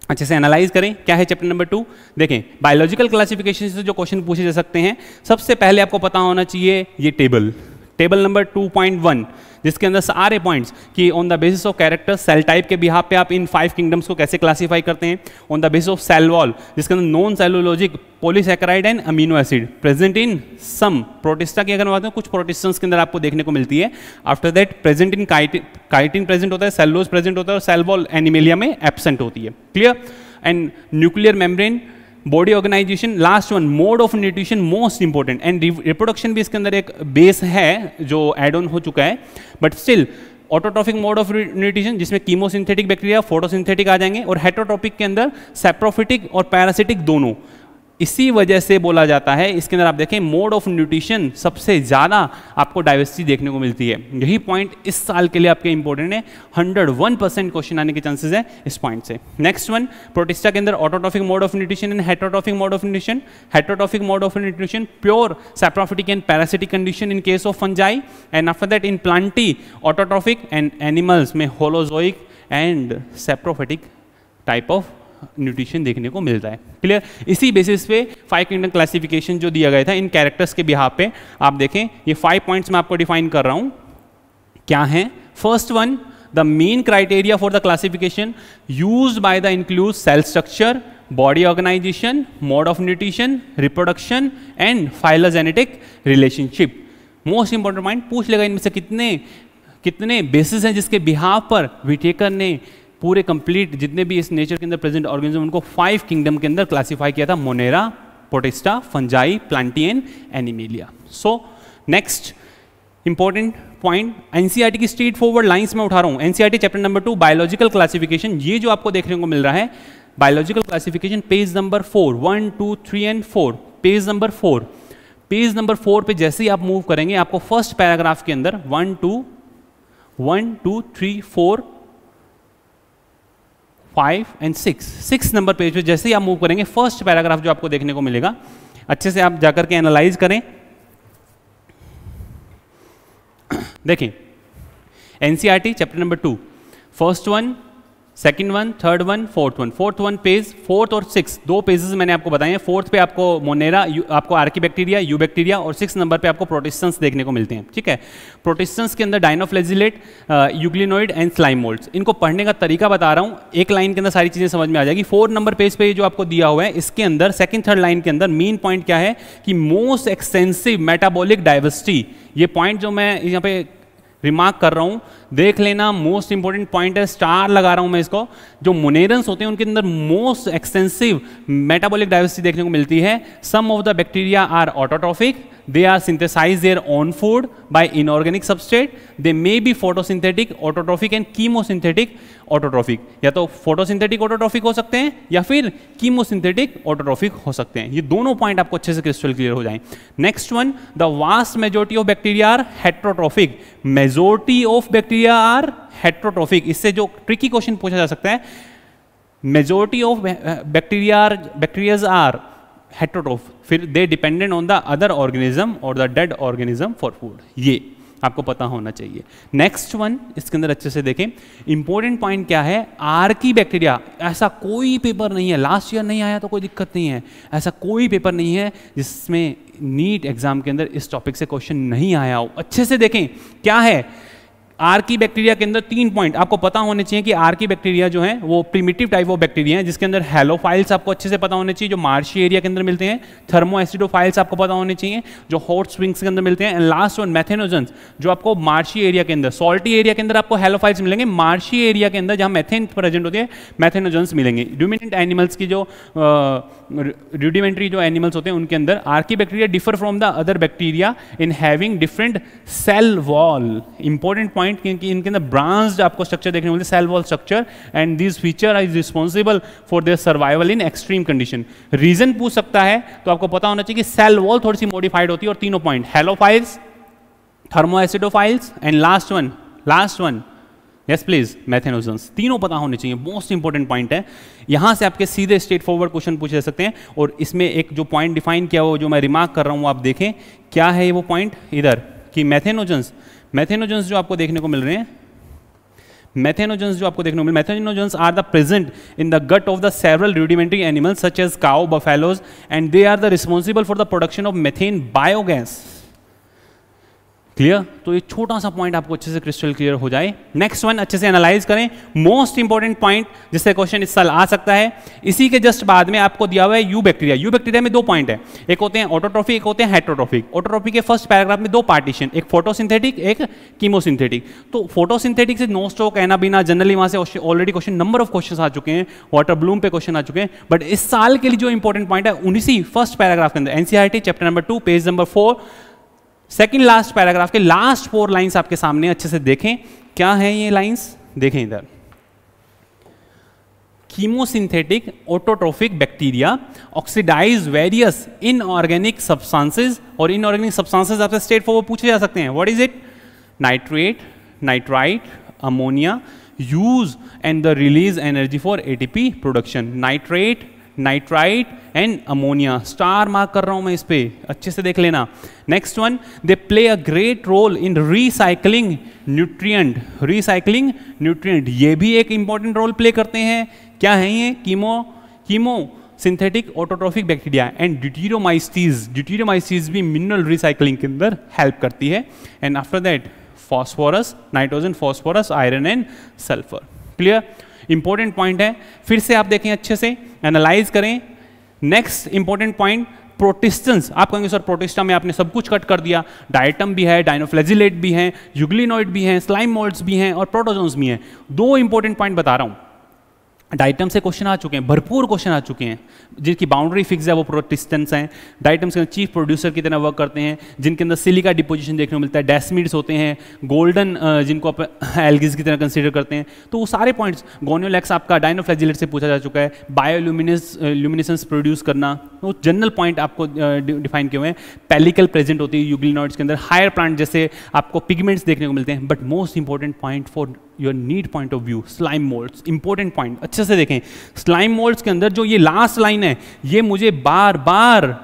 Speaker 2: अच्छे से एनालाइज करें क्या है चैप्टर नंबर टू देखें बायोलॉजिकल क्लासिफिकेशन से जो क्वेश्चन पूछे जा सकते हैं सबसे पहले आपको पता होना चाहिए ये टेबल टेबल नंबर 2.1 जिसके अंदर सारे पॉइंट्स कि on the basis of character cell type के बिहार पे आप इन फाइव किंगडम्स को कैसे क्लासिफाई करते हैं on the basis of cell wall जिसके अंदर non cellulosic polysaccharide and amino acid present in some Protista की अगर बात करें कुछ प्रोटिस्टन के अंदर आपको देखने को मिलती है after that present in chitin present होता है सेलोज प्रेजेंट होता है और सेल वॉल एनिमेलिया में एबसेंट होती है clear and nuclear membrane body organisation last one mode of nutrition most important and reproduction भी इसके अंदर एक बेस है जो एड ऑन हो चुका है but still autotrophic mode of nutrition जिसमें कीमोसिंथेटिक बैक्टीरिया फोटोसिंथेटिक आ जाएंगे और हेट्रोट्रॉपिक के अंदर सेप्रोफिटिक और पैरासिटिक दोनों इसी वजह से बोला जाता है इसके अंदर आप देखें मोड ऑफ न्यूट्रिशन सबसे ज़्यादा आपको डाइवर्सिटी देखने को मिलती है यही पॉइंट इस साल के लिए आपके इंपॉर्टेंट है हंड्रेड वन परसेंट क्वेश्चन आने के चांसेस हैं इस पॉइंट से नेक्स्ट वन प्रोटिस्टा के अंदर autotrophic mode of nutrition and heterotrophic mode of nutrition heterotrophic mode of nutrition pure saprophytic and parasitic condition in case of fungi and after that in Plantae autotrophic and animals में holozoic and saprophytic type of nutrition देखने को मिलता है clear इसी basis पे five kingdom classification जो दिया गया था इन कैरेक्टर्स के बिहार पे आप देखें ये फाइव पॉइंट्स मैं आपको डिफाइन कर रहा हूं क्या है first one the main criteria for the classification used by the include cell structure body organisation mode of nutrition reproduction and phylogenetic relationship most important point पूछ लेगा इनमें से कितने कितने बेसिस हैं जिसके बिहाव पर विटेकर ने पूरे कंप्लीट जितने भी इस नेचर के अंदर प्रेजेंट ऑर्गेनिज्म उनको फाइव किंगडम के अंदर क्लासिफाई किया था Monera Protista fungi Plantae Animalia so next important point NCERT की स्ट्रीट फॉरवर्ड लाइंस में उठा रहा हूं NCERT chapter number two biological classification ये जो आपको देखने को मिल रहा है biological classification page number four one two three and four page number four page number four पे जैसे ही आप मूव करेंगे आपको फर्स्ट पैराग्राफ के अंदर one two one two three four five and six six number page पे जैसे ही आप मूव करेंगे फर्स्ट पैराग्राफ जो आपको देखने को मिलेगा अच्छे से आप जाकर के एनालाइज करें देखें एन chapter number two first one second one third one fourth one fourth one page fourth और सिक्स दो पेजेस मैंने आपको बताए हैं फोर्थ पे आपको मोनेरा आपको आर्की बैक्टीरिया यू बैक्टीरिया और सिक्स नंबर पे आपको प्रोटिस्टेंस देखने को मिलते हैं ठीक है प्रोटिस्टेंस के अंदर dinoflagellate euglenoid and slime moulds इनको पढ़ने का तरीका बता रहा हूँ एक लाइन के अंदर सारी चीज़ें समझ में आ जाएगी फोर्थ नंबर पेज पे जो आपको दिया हुआ है इसके अंदर सेकेंड थर्ड लाइन के अंदर मेन पॉइंट क्या है कि मोस्ट एक्सटेंसिव मेटाबोलिक डाइवर्सिटी ये पॉइंट जो मैं यहाँ पे रिमार्क कर रहा हूं देख लेना मोस्ट इंपॉर्टेंट पॉइंट है स्टार लगा रहा हूं मैं इसको जो मुनेरन्स होते हैं उनके अंदर मोस्ट एक्सटेंसिव मेटाबॉलिक डाइवर्सिटी देखने को मिलती है some of the bacteria are autotrophic They are synthesize their own food by inorganic substrate. They may be photosynthetic, autotrophic and chemosynthetic autotrophic या तो फोटोसिंथेटिक ऑटोट्रॉफिक हो सकते हैं या फिर कीमोसिंथेटिक ऑटोट्रॉफिक हो सकते हैं ये दोनों पॉइंट आपको अच्छे से क्रिस्टल क्लियर हो जाएं next one the vast majority of bacteria are heterotrophic majority of bacteria are heterotrophic इससे जो ट्रिकी क्वेश्चन पूछा जा सकता है majority of bacteria bacterias are heterotroph फिर they dependent on the other organism और the dead organism for food ये आपको पता होना चाहिए नेक्स्ट वन इसके अंदर अच्छे से देखें इंपॉर्टेंट पॉइंट क्या है आर की बैक्टीरिया ऐसा कोई पेपर नहीं है लास्ट ईयर नहीं आया तो कोई दिक्कत नहीं है ऐसा कोई पेपर नहीं है जिसमें नीट एग्जाम के अंदर इस टॉपिक से क्वेश्चन नहीं आया हो अच्छे से देखें क्या है आर की बैक्टीरिया के अंदर तीन पॉइंट आपको पता होने चाहिए कि आर की बैक्टीरिया जो है वो प्रिमिटिव टाइप ऑफ बैक्टीरिया है जिसके अंदर हेलोफाइल्स आपको अच्छे से पता होने चाहिए जो मार्शी एरिया के अंदर मिलते हैं थर्मो एसिडोफाइल्स आपको पता होने चाहिए जो हॉट स्विंग्स के अंदर मिलते हैं एंड लास्ट वन मैथेनोजन्स जो आपको मार्शी एरिया के अंदर सॉल्टी एरिया के अंदर आपको हेलोफाइल्स मिलेंगे मार्शी एरिया के अंदर जहाँ मैथेन प्रेजेंट होते हैं मैथेनोजन्स मिलेंगे ड्यूमिनेंट एनिमल्स की जो आ, रूडिमेंट्री जो एनिमल्स होते हैं उनके अंदर archaebacteria differ from the other bacteria in having different cell wall important point क्योंकि इनके अंदर ब्रांच आपको स्ट्रक्चर देखने मिलते cell wall structure and this feature is responsible for their survival in extreme condition reason पूछ सकता है तो आपको पता होना चाहिए कि सेल वॉल थोड़ी सी मॉडिफाइड होती है और तीनों point halophiles thermoacidophiles and last one last one yes please methanogens तीनों पता होने चाहिए मोस्ट इंपॉर्टेंट पॉइंट है यहां से आपके सीधे स्ट्रेट फॉरवर्ड क्वेश्चन पूछे जा सकते हैं और इसमें एक जो पॉइंट डिफाइन किया हुआ जो मैं रिमार्क कर रहा हूं आप देखें क्या है वो पॉइंट इधर कि मैथेनोजन्स मैथेनोजन्स जो आपको देखने को मिल रहे हैं मैथेनोजन्स जो आपको देखने को मिल methanogens are the present in the gut of the several rudimentary animals such as cow buffaloes and they are the responsible for the production of methane biogas clear तो ये छोटा सा पॉइंट आपको अच्छे से क्रिस्टल क्लियर हो जाए next one अच्छे से एनालाइज करें मोस्ट इंपॉर्टेंट पॉइंट जिससे क्वेश्चन इस साल आ सकता है इसी के जस्ट बाद में आपको दिया हुआ है यू बैक्टीरिया यू बैक्टीरिया में दो पॉइंट है एक होते हैं ऑटोट्रॉफी एक होते हैं हाइट्रोट्रॉफिक ऑटोट्रॉफी के फर्स्ट पैराग्राफ में दो पार्टीशन एक फोटोसिंथेटिक एक कीमोसिंथेटिक तो फोटोसिंथेटिक से नो स्टोक एना बिना जनरली वहां से already question number of question आ चुके हैं वाटर ब्लूम पे क्वेश्चन आ चुके हैं बट इस साल के लिए जो इंपॉर्टेंट पॉइंट है उन्हीं फर्स्ट पैराग्राफ के अंदर NCERT chapter number two page number four second last paragraph के लास्ट फोर लाइंस आपके सामने अच्छे से देखें क्या है ये लाइंस देखें इधर chemosynthetic autotrophic bacteria oxidise various inorganic substances और इनऑर्गेनिक सब्सटेंसेस आपसे स्टेट वो पूछे जा सकते हैं what is it nitrate nitrite ammonia use and the release energy for ATP production nitrate nitrite and ammonia star mark कर रहा हूं मैं इस पर अच्छे से देख लेना next one they play a great role in recycling nutrient recycling nutrient ये भी एक इंपॉर्टेंट रोल प्ले करते हैं क्या है ये chemo chemosynthetic autotrophic bacteria and deuteromycetes deuteromycetes भी मिनरल रिसाइकलिंग के अंदर हेल्प करती है and after that phosphorus nitrogen phosphorus iron and sulphur clear important point है फिर से आप देखें अच्छे से एनालाइज करें नेक्स्ट इंपॉर्टेंट पॉइंट प्रोटिस्टेंस आप कहेंगे सर प्रोटिस्टा में आपने सब कुछ कट कर दिया डायटम भी है डायनोफ्लेजिलेट भी है यूग्लिनॉइड भी हैं स्लाइम मोल्ड्स भी हैं और प्रोटोजोन्स भी हैं दो इंपॉर्टेंट पॉइंट बता रहा हूँ डाइटम से क्वेश्चन आ चुके हैं भरपूर क्वेश्चन आ चुके हैं जिनकी बाउंड्री फिक्स है वो प्रोटिस्टेंस हैं डाइटम्स के अंदर चीफ प्रोड्यूसर की तरह वर्क करते हैं जिनके अंदर सिलिका डिपोजिशन देखने को मिलता है डेस्मिड्स होते हैं गोल्डन जिनको आप एल्गिस की तरह कंसिडर करते हैं तो वो सारे पॉइंट्स गोनियोलैक्स आपका डाइनोफ्लेजिलेट से पूछा जा चुका है बायोल्यूमिनेस ल्यूमिनेसेंस प्रोड्यूस करना वो जनरल पॉइंट आपको डिफाइन किए हुए हैं पेलिकल प्रेजेंट होती है यूग्लिनॉइड्स के अंदर हायर प्लांट जैसे आपको पिगमेंट्स देखने को मिलते हैं but most important point for your NEET point of view slime moulds important point अच्छे से देखें स्लाइम मोल्ड्स के अंदर जो ये लास्ट लाइन है ये मुझे बार बार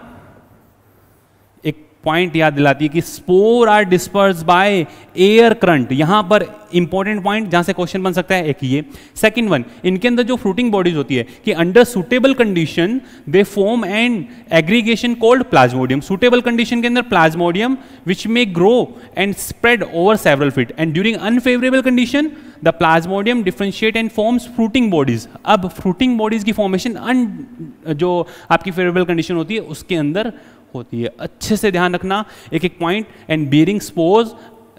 Speaker 2: पॉइंट याद दिलाती है कि spore are disperse by air current यहां पर इंपॉर्टेंट पॉइंट जहां से क्वेश्चन बन सकता है एक ये सेकंड वन इनके अंदर जो फ्रूटिंग बॉडीज होती है कि under suitable condition they form and aggregation called plasmodium suitable condition के अंदर plasmodium which may grow and spread over several feet and during unfavourable condition the plasmodium differentiate and forms fruiting bodies अब fruiting bodies की formation अन जो आपकी favourable condition होती है उसके अंदर होती है अच्छे से ध्यान रखना एक एक point and bearing spores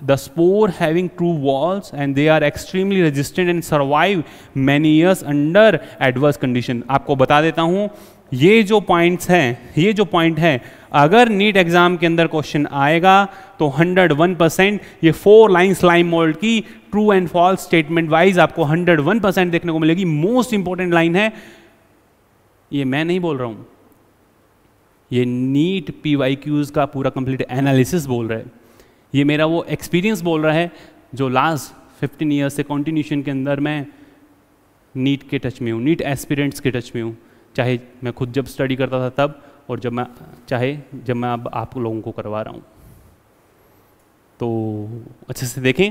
Speaker 2: the spore having true walls and they are extremely resistant and survive many years under adverse condition आपको बता देता हूँ ये जो पॉइंट्स हैं ये जो पॉइंट है अगर नीट एग्जाम के अंदर क्वेश्चन आएगा तो 101 परसेंट ये फोर लाइन लाइम मोल्ड की true and false statement wise आपको 101 परसेंट देखने को मिलेगी मोस्ट इंपॉर्टेंट लाइन है ये मैं नहीं बोल रहा हूं ये नीट पी वाई क्यूज़ का पूरा कंप्लीट एनालिसिस बोल रहा है ये मेरा वो एक्सपीरियंस बोल रहा है जो लास्ट फिफ्टीन ईयर्स से कॉन्टिन्यूशन के अंदर मैं नीट के टच में हूँ नीट एस्पिरेंट्स के टच में हूँ चाहे मैं खुद जब स्टडी करता था तब और जब मैं चाहे जब मैं अब आप लोगों को करवा रहा हूँ तो अच्छे से देखें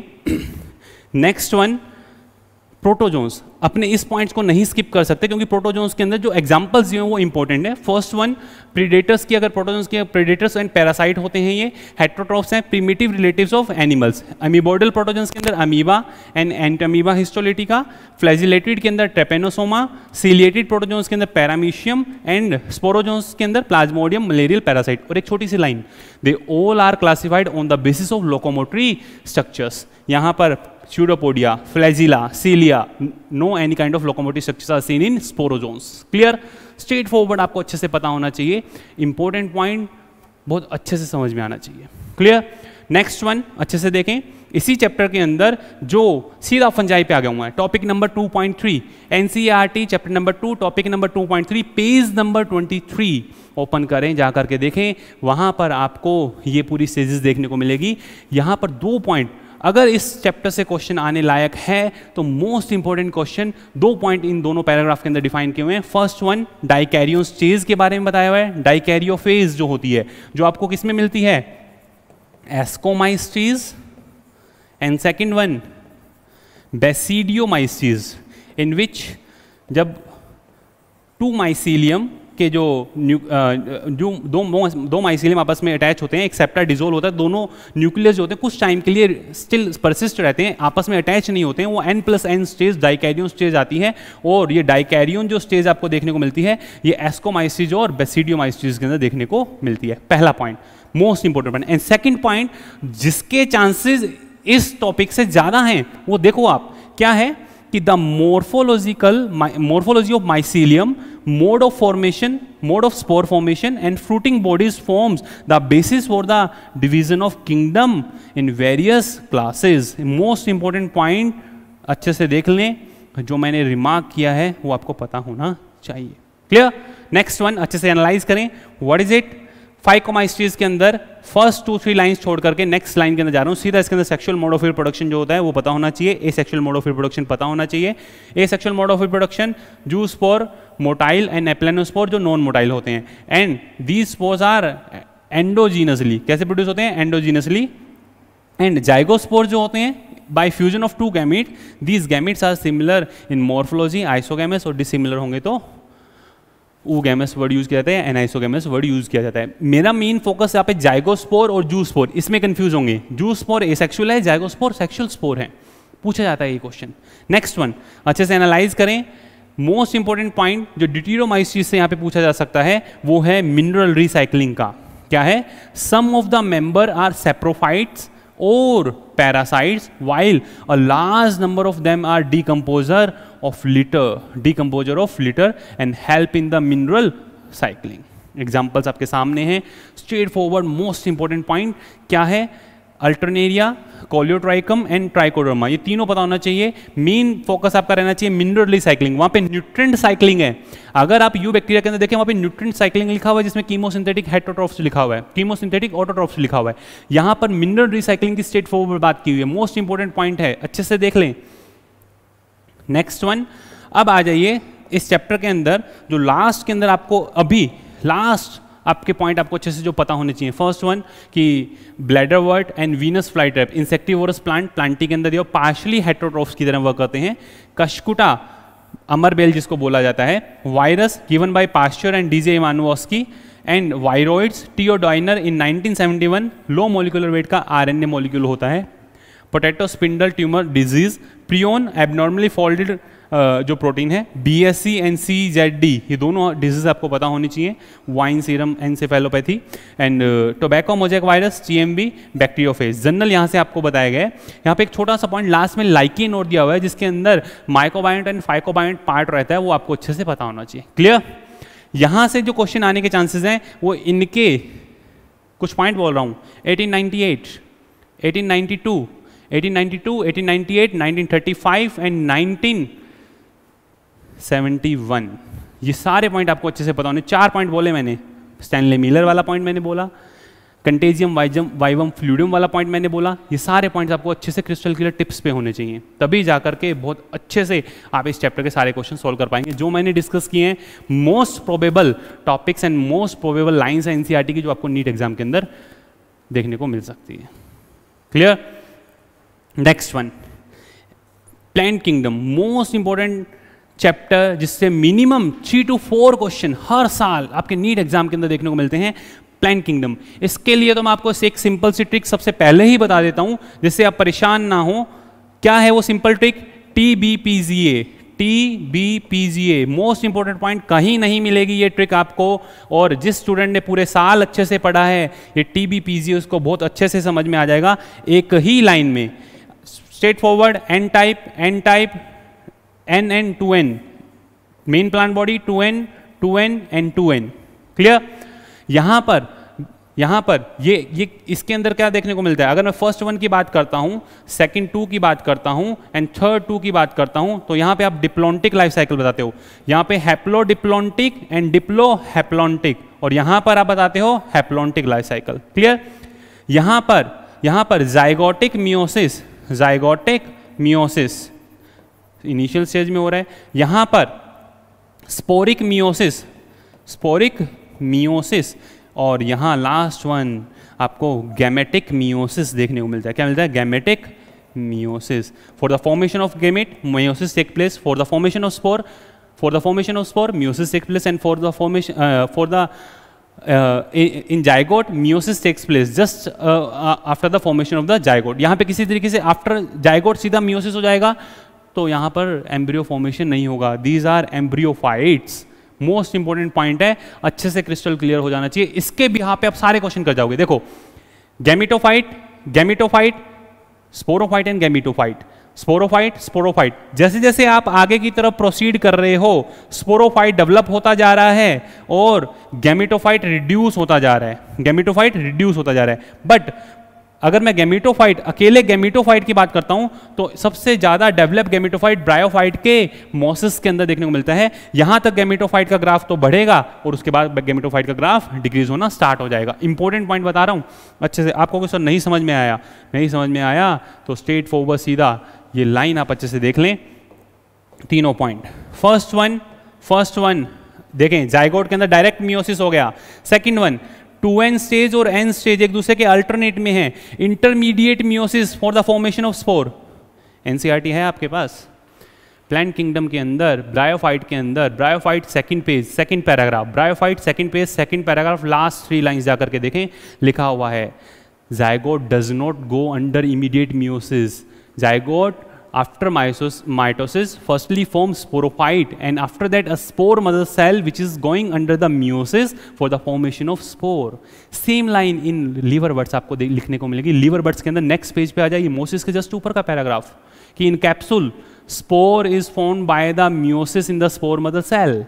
Speaker 2: नेक्स्ट वन प्रोटोजोन्स अपने इस पॉइंट्स को नहीं स्किप कर सकते क्योंकि प्रोटोजोन्स के अंदर जो एग्जांपल्स दिए हैं वो इंपॉर्टेंट है फर्स्ट वन प्रीडेटर्स की अगर प्रोटोजोन्स के प्रीडेटर्स एंड पैरासाइट होते हैं ये हेट्रोट्रॉप्स हैं primitive relatives of animals amoeboid protozoans के अंदर amoeba and Entamoeba histolytica flagellated के अंदर ट्रेपेनोसोमा सीलिएटेड प्रोटोजोन्स के अंदर पैरामीशियम एंड स्पोरोजोन्स के अंदर प्लाज्मोडियम मलेरियल पैरासाइट और एक छोटी सी line they all are classified on the basis of locomotory structures यहाँ पर pseudopodia, flagella, cilia, no any kind of locomotive structures are seen in sporozoans. Clear? Straight forward आपको अच्छे से पता होना चाहिए इंपॉर्टेंट पॉइंट बहुत अच्छे से समझ में आना चाहिए क्लियर नेक्स्ट वन अच्छे से देखें इसी चैप्टर के अंदर जो सीधा फंजाई पे आ गया हुआ है topic number 2.3 NCERT chapter number 2 topic number 2.3 page number 23 open करें जा करके देखें वहां पर आपको ये पूरी सीरीज देखने को मिलेगी यहां पर दो पॉइंट अगर इस चैप्टर से क्वेश्चन आने लायक है तो मोस्ट इंपॉर्टेंट क्वेश्चन दो पॉइंट इन दोनों पैराग्राफ के अंदर डिफाइन किए हुए हैं फर्स्ट वन डाइकैरियो स्टेज के बारे में बताया हुआ है डाइकैरियोफेज जो होती है जो आपको किसमें मिलती है ascomycetes and second one basidiomycetes in which जब टू माइसीलियम के जो न्यू जो दो दो माइसिलियम आपस में अटैच होते हैं एक सेप्टा डिजोल्व होता है दोनों न्यूक्लियस जो होते हैं कुछ टाइम के लिए स्टिल परसिस्ट रहते हैं आपस में अटैच नहीं होते हैं वो N plus N stage dikaryon stage आती है और ये डाइकैरियन जो स्टेज आपको देखने को मिलती है ये एस्कोमाइसिस और बेसिडियोमाइसिज के अंदर देखने को मिलती है पहला point most important point and second point जिसके चांसेज इस टॉपिक से ज़्यादा हैं वो देखो आप क्या है कि the morphological morphology of mycelium mode of formation mode of spore formation and fruiting bodies forms the basis for the division of kingdom in various classes most important point अच्छे से देख लें जो मैंने रिमार्क किया है वो आपको पता होना चाहिए क्लियर नेक्स्ट वन अच्छे से एनालाइज करें what is it five comma histories के अंदर फर्स्ट टू थ्री लाइन्स छोड़ करके नेक्स्ट लाइन के अंदर जा रहा हूँ सीधा इसके अंदर sexual mode of feed production जो होता है वो पता होना चाहिए asexual mode of feed production पता होना चाहिए asexual mode of feed production zoospore motile and aplanospore जो नॉन मोटाइल होते हैं and these spores are endogenously कैसे प्रोड्यूस होते हैं एंडोजीनसली एंड जाइगोस्पोर जो होते हैं by fusion of two gamete these gametes are similar in morphology isogamous और डिसिमिलर होंगे तो ऊगैमस वर्ड यूज़ किया जाता है एनाइसोगैमस वर्ड यूज़ किया जाता है मेरा मेन फोकस यहाँ पे जाइगोस्पोर और जूसपोर स्पोर इसमें कन्फ्यूज होंगे जू स्पोर एसेक्सुअल है जाइगोस्पोर सेक्शुअल स्पोर है पूछा जाता है ये क्वेश्चन नेक्स्ट वन अच्छे से एनालाइज करें मोस्ट इंपॉर्टेंट पॉइंट जो डिटीरोमाइसिस से यहाँ पे पूछा जा सकता है वो है मिनरल रिसाइकलिंग का क्या है some of the member are saprophytes or parasites while a large number of them are decomposer of litter decomposer of litter and help in the mineral cycling examples आपके सामने हैं straightforward most important point क्या है Alternaria कोलियोट्राइकम and trichoderma ये तीनों पता होना चाहिए मेन फोकस आपका रहना चाहिए मिनरल रिसाइकलिंग वहां पे न्यूट्रेंट साइकिलिंग है अगर आप यू बैक्टीरिया के अंदर देखें वहां पे न्यूट्रेंट साइकिलिंग लिखा हुआ है जिसमें कीमोसिंथेटिक हेटोट्रॉफ्स लिखा हुआ है कीमोसिंथेटिक ऑटोट्रॉफ्स लिखा हुआ है यहां पर मिनरल रिसाइकलिंग की स्टेट फॉर बात की हुई है मोस्ट इंपॉर्टेंट पॉइंट है अच्छे से देख लें नेक्स्ट वन अब आ जाइए इस चैप्टर के अंदर जो लास्ट के अंदर आपको अभी लास्ट आपके पॉइंट आपको अच्छे से जो पता होने चाहिए फर्स्ट वन कि bladderwort and Venus flytrap insectivorous plant Plantae के अंदर ये पार्शली हेट्रोट्रोफ्स की तरह वर्क करते हैं कशकुटा अमर बेल जिसको बोला जाता है virus given by Pasteur and DJ Ivanowsky and viroids T O Diener in 1971 low molecular weight का आरएनए मॉलिक्यूल होता है potato spindle tumour disease prion abnormally folded जो प्रोटीन है B S C N C Z D ये दोनों disease आपको पता होनी चाहिए wine serum encephalopathy and tobacco mosaic virus G M B bacteriophage general यहाँ से आपको बताया गया है यहाँ पे एक छोटा सा पॉइंट लास्ट में लाइकी नोट दिया हुआ है जिसके अंदर माइकोबायट एंड फाइकोबायट पार्ट रहता है वो आपको अच्छे से पता होना चाहिए क्लियर यहाँ से जो क्वेश्चन आने के चांसेज हैं वो इनके कुछ पॉइंट बोल रहा हूँ ninety eight 1892, 1898, 1935 and nineteen seventy one ये सारे पॉइंट आपको अच्छे से पता होने चार पॉइंट बोले मैंने स्टैनले मिलर वाला पॉइंट मैंने बोला कंटेजियम वाइजम वाइवम फ्लूडियम वाला पॉइंट मैंने बोला ये सारे पॉइंट्स आपको अच्छे से क्रिस्टल क्लियर टिप्स पे होने चाहिए तभी जा करके बहुत अच्छे से आप इस चैप्टर के सारे क्वेश्चन सोल्व कर पाएंगे जो मैंने डिस्कस किए हैं most probable topics and most probable lines हैं एन e की जो आपको नीट एग्जाम के अंदर देखने को मिल सकती है clear next one plant kingdom most important chapter जिससे minimum three two four question हर साल आपके नीट एग्जाम के अंदर देखने को मिलते हैं प्लान किंगडम इसके लिए तो मैं आपको एक सिंपल सी ट्रिक सबसे पहले ही बता देता हूं जिससे आप परेशान ना हो क्या है वो simple trick T B P G A T B P G A most important point कहीं नहीं मिलेगी ये ट्रिक आपको और जिस स्टूडेंट ने पूरे साल अच्छे से पढ़ा है ये T B P G A उसको बहुत अच्छे से समझ में आ जाएगा एक ही लाइन में straightforward N type N type n to 2n main plant body 2n 2n and 2n clear यहां पर यहां पर ये ये इसके अंदर क्या देखने को मिलता है अगर मैं फर्स्ट वन की बात करता हूं सेकंड टू की बात करता हूं एंड थर्ड टू की बात करता हूं तो यहां पे आप डिप्लोन्टिक लाइफ साइकिल बताते हो यहां पे haplodiplontic and diplohaplontic और यहां पर आप बताते हो हैप्लोन्टिक लाइफ साइकिल क्लियर यहां पर यहां पर zygotic meiosis zygotic meiosis initial stage में हो रहा है यहां पर स्पोरिक मियोसिस स्पोरिक मियोसिस और यहां लास्ट वन आपको गैमेटिक मियोसिस देखने को मिलता है क्या मिलता है gametic meiosis for the formation of gamete meiosis take place for the formation of spore for the formation of spore meiosis take place and for the formation for the in zygote meiosis takes place just after the formation of the zygote यहां पे किसी तरीके से after zygote सीधा meiosis हो जाएगा तो यहाँ पर एम्ब्रियो फॉर्मेशन नहीं होगा these are embryophytes most important point है अच्छे से क्रिस्टल क्लियर हो जाना चाहिए इसके भी यहाँ पे आप सारे क्वेश्चन कर जाओगे देखो gametophyte gametophyte sporophyte and gametophyte sporophyte sporophyte जैसे जैसे आप आगे की तरफ प्रोसीड कर रहे हो स्पोरोफाइट डेवलप होता जा रहा है और गैमिटोफाइट रिड्यूस होता जा रहा है गैमिटोफाइट रिड्यूस होता जा रहा है बट अगर मैं गेमिटोफाइट अकेले गेमिटोफाइट की बात करता हूं तो सबसे ज्यादा डेवलप गेमिटोफाइट ब्रायोफाइट के मोसिस के अंदर देखने को मिलता है यहां तक गेमिटोफाइट का ग्राफ तो बढ़ेगा और उसके बाद गेमिटोफाइट का ग्राफ डिक्रीज होना स्टार्ट हो जाएगा इंपॉर्टेंट पॉइंट बता रहा हूं अच्छे से आपको क्वेश्चन नहीं समझ में आया नहीं समझ में आया तो स्ट्रेट फॉरवर्ड सीधा ये लाइन आप अच्छे से देख लें तीनों point first one first one देखें जायगोट के अंदर डायरेक्ट मियोसिस हो गया second one two N stage और एन स्टेज एक दूसरे के अल्टरनेट में है intermediate meiosis for the formation of spore NCERT है आपके पास प्लांट किंगडम के अंदर ब्रायोफाइट के अंदर bryophyte second page second paragraph bryophyte second page second paragraph last three line जाकर के देखें लिखा हुआ है zygote does not go under immediate meiosis zygote after mitosis firstly forms sporophyte and after that a spore mother cell which is going under the meiosis for the formation of spore same line in liver buds aapko likhne ko milegi liver buds ke andar next page pe aa जाइए meiosis ke just upar ka paragraph ki in capsule spore is formed by the meiosis in the spore mother cell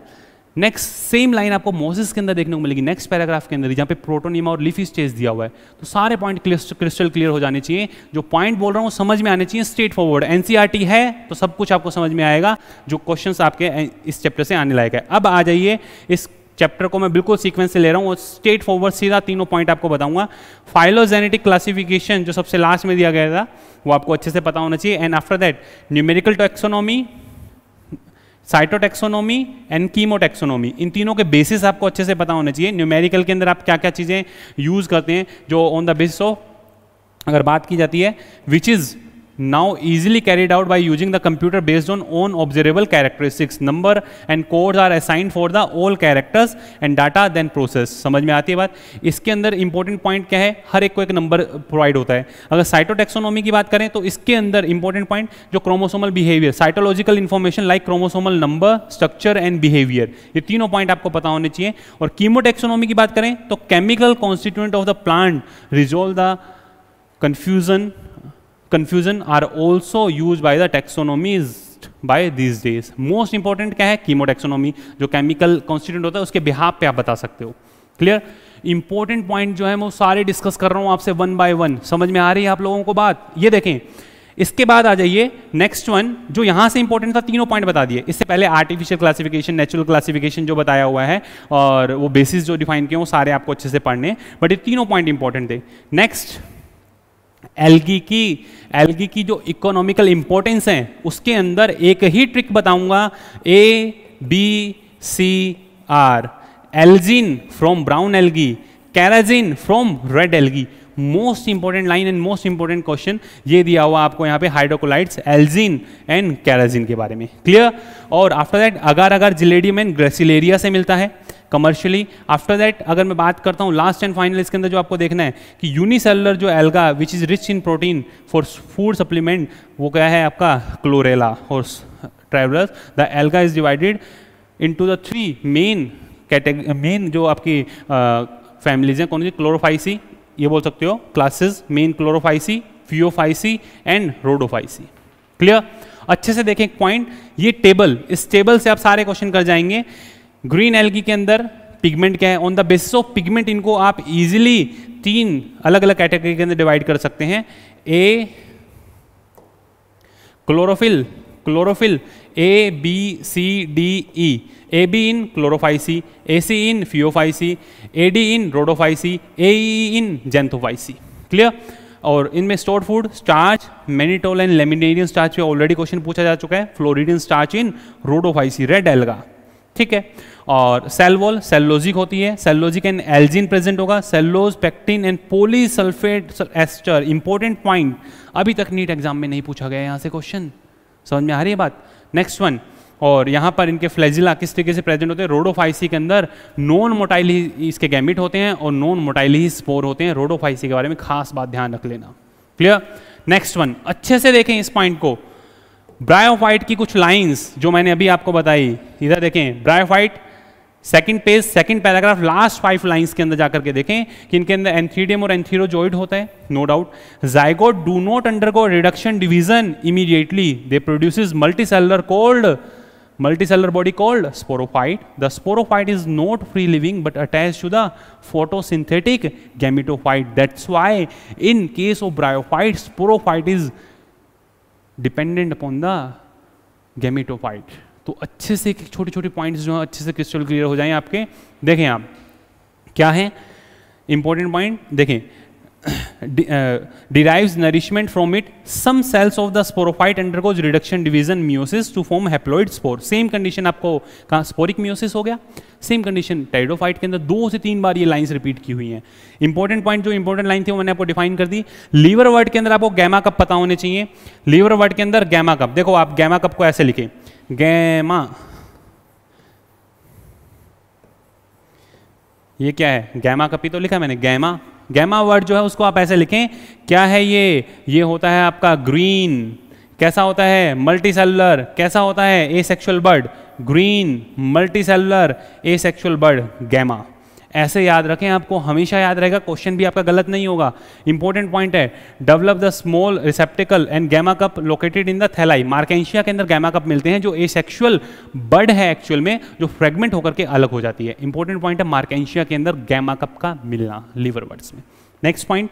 Speaker 2: next same line आपको meiosis के अंदर देखने को मिलेगी next paragraph के अंदर जहाँ पे प्रोटोनिमा और लिफी स्टेज दिया हुआ है तो सारे पॉइंट क्रिस्टल क्लियर हो जाने चाहिए जो पॉइंट बोल रहा हूँ समझ में आने चाहिए स्ट्रेट फॉरवर्ड एनसीईआरटी है तो सब कुछ आपको समझ में आएगा जो क्वेश्चन आपके इस चैप्टर से आने लायक है अब आ जाइए इस चैप्टर को मैं बिल्कुल सीक्वेंस से ले रहा हूँ और स्टेट फॉरवर्ड सीधा तीनों पॉइंट आपको बताऊंगा फाइलोजेनेटिक क्लासिफिकेशन जो सबसे लास्ट में दिया गया था वो आपको अच्छे से पता होना चाहिए and after that numerical taxonomy cytotaxonomy and chemotaxonomy इन तीनों के बेसिस आपको अच्छे से पता होने चाहिए न्यूमेरिकल के अंदर आप क्या क्या चीज़ें यूज़ करते हैं जो ऑन द बेसिस ऑफ अगर बात की जाती है which is now easily carried out by using the computer based on own observable characteristics number and codes are assigned for the all characters and data then process समझ में आती है बात इसके अंदर इंपॉर्टेंट पॉइंट क्या है हर एक को एक नंबर प्रोवाइड होता है अगर साइटोटेक्सोनॉमी की बात करें तो इसके अंदर इंपॉर्टेंट पॉइंट जो chromosomal behaviour cytological information like chromosomal number structure and behaviour ये तीनों पॉइंट आपको पता होने चाहिए और कीमोटेक्सोनॉमी की बात करें तो chemical constituent of the plant resolve the confusion confusion are also use by the taxonomies by this days most important क्या है कीमोटेक्सोनोमी जो केमिकल कॉन्स्टिट्यूंट होता है उसके बिहाब पे आप बता सकते हो क्लियर इंपॉर्टेंट पॉइंट जो है मैं सारे डिस्कस कर रहा हूँ आपसे वन बाय वन समझ में आ रही है आप लोगों को बात ये देखें इसके बाद आ जाइए नेक्स्ट वन जो यहां से इंपॉर्टेंट था तीनों पॉइंट बता दिए इससे पहले आर्टिफिशियल क्लासिफिकेशन नेचुरल क्लासिफिकेशन जो बताया हुआ है और वो बेसिस जो डिफाइन किए वो सारे आपको अच्छे से पढ़ने बट ये तीनों पॉइंट इंपॉर्टेंट थे नेक्स्ट एलगी की एलगी की जो इकोनॉमिकल इंपॉर्टेंस है उसके अंदर एक ही ट्रिक बताऊंगा A B C are algin from brown algae carrageenan from red algae most important line and most important question ये दिया हुआ आपको यहाँ पे हाइड्रोकोलाइट्स एल्जिन एंड कैराजिन के बारे में क्लियर और after that agar agar Gelidium and Gracilaria से मिलता है कमर्शियली आफ्टर दैट अगर मैं बात करता हूँ लास्ट एंड फाइनल इसके अंदर जो आपको देखना है कि यूनिसेलर जो alga which is rich in protein for food supplement वो क्या है आपका क्लोरेला और travellers the alga is divided to the three main category main जो आपकी फैमिलीज हैं कौन सी क्लोरोफाइसी ये बोल सकते हो classes main Chlorophyceae Phaeophyceae and Rhodophyceae clear अच्छे से देखें पॉइंट ये टेबल इस टेबल से आप सारे क्वेश्चन कर जाएंगे ग्रीन एल्गी के अंदर पिगमेंट क्या है on the basis of pigment इनको आप इजिली तीन अलग अलग कैटेगरी के अंदर डिवाइड कर सकते हैं A chlorophyll chlorophyll A B C D E A B in Chlorophyceae A C in Phaeophyceae A D in Rhodophyceae A E in Xanthophyceae clear और इनमें store food starch mannitol and laminarin starch already question पूछा जा चुका है floridean starch in Rhodophyceae red alga ठीक है और cell wall सेलोजिक होती है सेलोजिक एंड एल्जिन प्रेजेंट होगा cellulose pectin and polysulphate ester important point अभी तक नीट एग्जाम में नहीं पूछा गया यहाँ से क्वेश्चन समझ में आ रही है बात नेक्स्ट वन और यहाँ पर इनके फ्लैजिला किस तरीके से प्रेजेंट होते हैं रोडोफाइसी के अंदर नॉन मोटाइली इसके गैमिट होते हैं और नॉन मोटाइली ही स्पोर होते हैं रोडोफाइसी के बारे में खास बात ध्यान रख लेना क्लियर नेक्स्ट वन अच्छे से देखें इस पॉइंट को ब्रायोफाइट की कुछ लाइंस जो मैंने अभी आपको बताई इधर देखें bryophyte second page second paragraph last five lines के अंदर जाकर के देखें कि इनके अंदर एंथीडियम और एंथीरोजोइड होता है no doubt zygote do not undergo reduction division immediately they produce multicellular called multicellular body called sporophyte the sporophyte is not free living but attach to the photosynthetic gametophyte that's why in case of bryophyte sporophyte is dependent upon the gametophyte तो अच्छे से छोटे छोटे points जो है अच्छे से crystal clear हो जाए आपके देखें आप क्या है इंपॉर्टेंट पॉइंट देखें Uh, derives nourishment from it some cells of the sporophyte undergoes reduction division meiosis to form haploid spore same condition आपको कहाँ स्पोरिक मियोसिस हो गया सेम कंडीशन टाइडोफाइट के अंदर दो से तीन बार ये लाइंस रिपीट की हुई हैं इंपॉर्टेंट पॉइंट जो इंपॉर्टेंट लाइन थी वो मैंने आपको डिफाइन कर दी लीवर वर्ड के अंदर आपको गैमा कप पता होने चाहिए लीवर वर्ड के अंदर गैमा कप देखो आप गैमा कप को ऐसे लिखें गैमा ये क्या है गैमा कपी ही तो लिखा मैंने गैमा गैमा वर्ड जो है उसको आप ऐसे लिखें क्या है ये ये होता है आपका ग्रीन कैसा होता है मल्टी सेलुलर कैसा होता है asexual bud green multicellular asexual bud gemma ऐसे याद रखें आपको हमेशा याद रहेगा क्वेश्चन भी आपका गलत नहीं होगा इंपॉर्टेंट पॉइंट है develop the small receptacle and gemma cup located in the thalli मार्केशिया के अंदर गैमा कप मिलते हैं जो एसेक्सुअल बर्ड है एक्चुअल में जो फ्रेगमेंट होकर के अलग हो जाती है इंपॉर्टेंट पॉइंट है मार्केशिया के अंदर गैमा कप का मिलना लीवर बर्ड्स में नेक्स्ट पॉइंट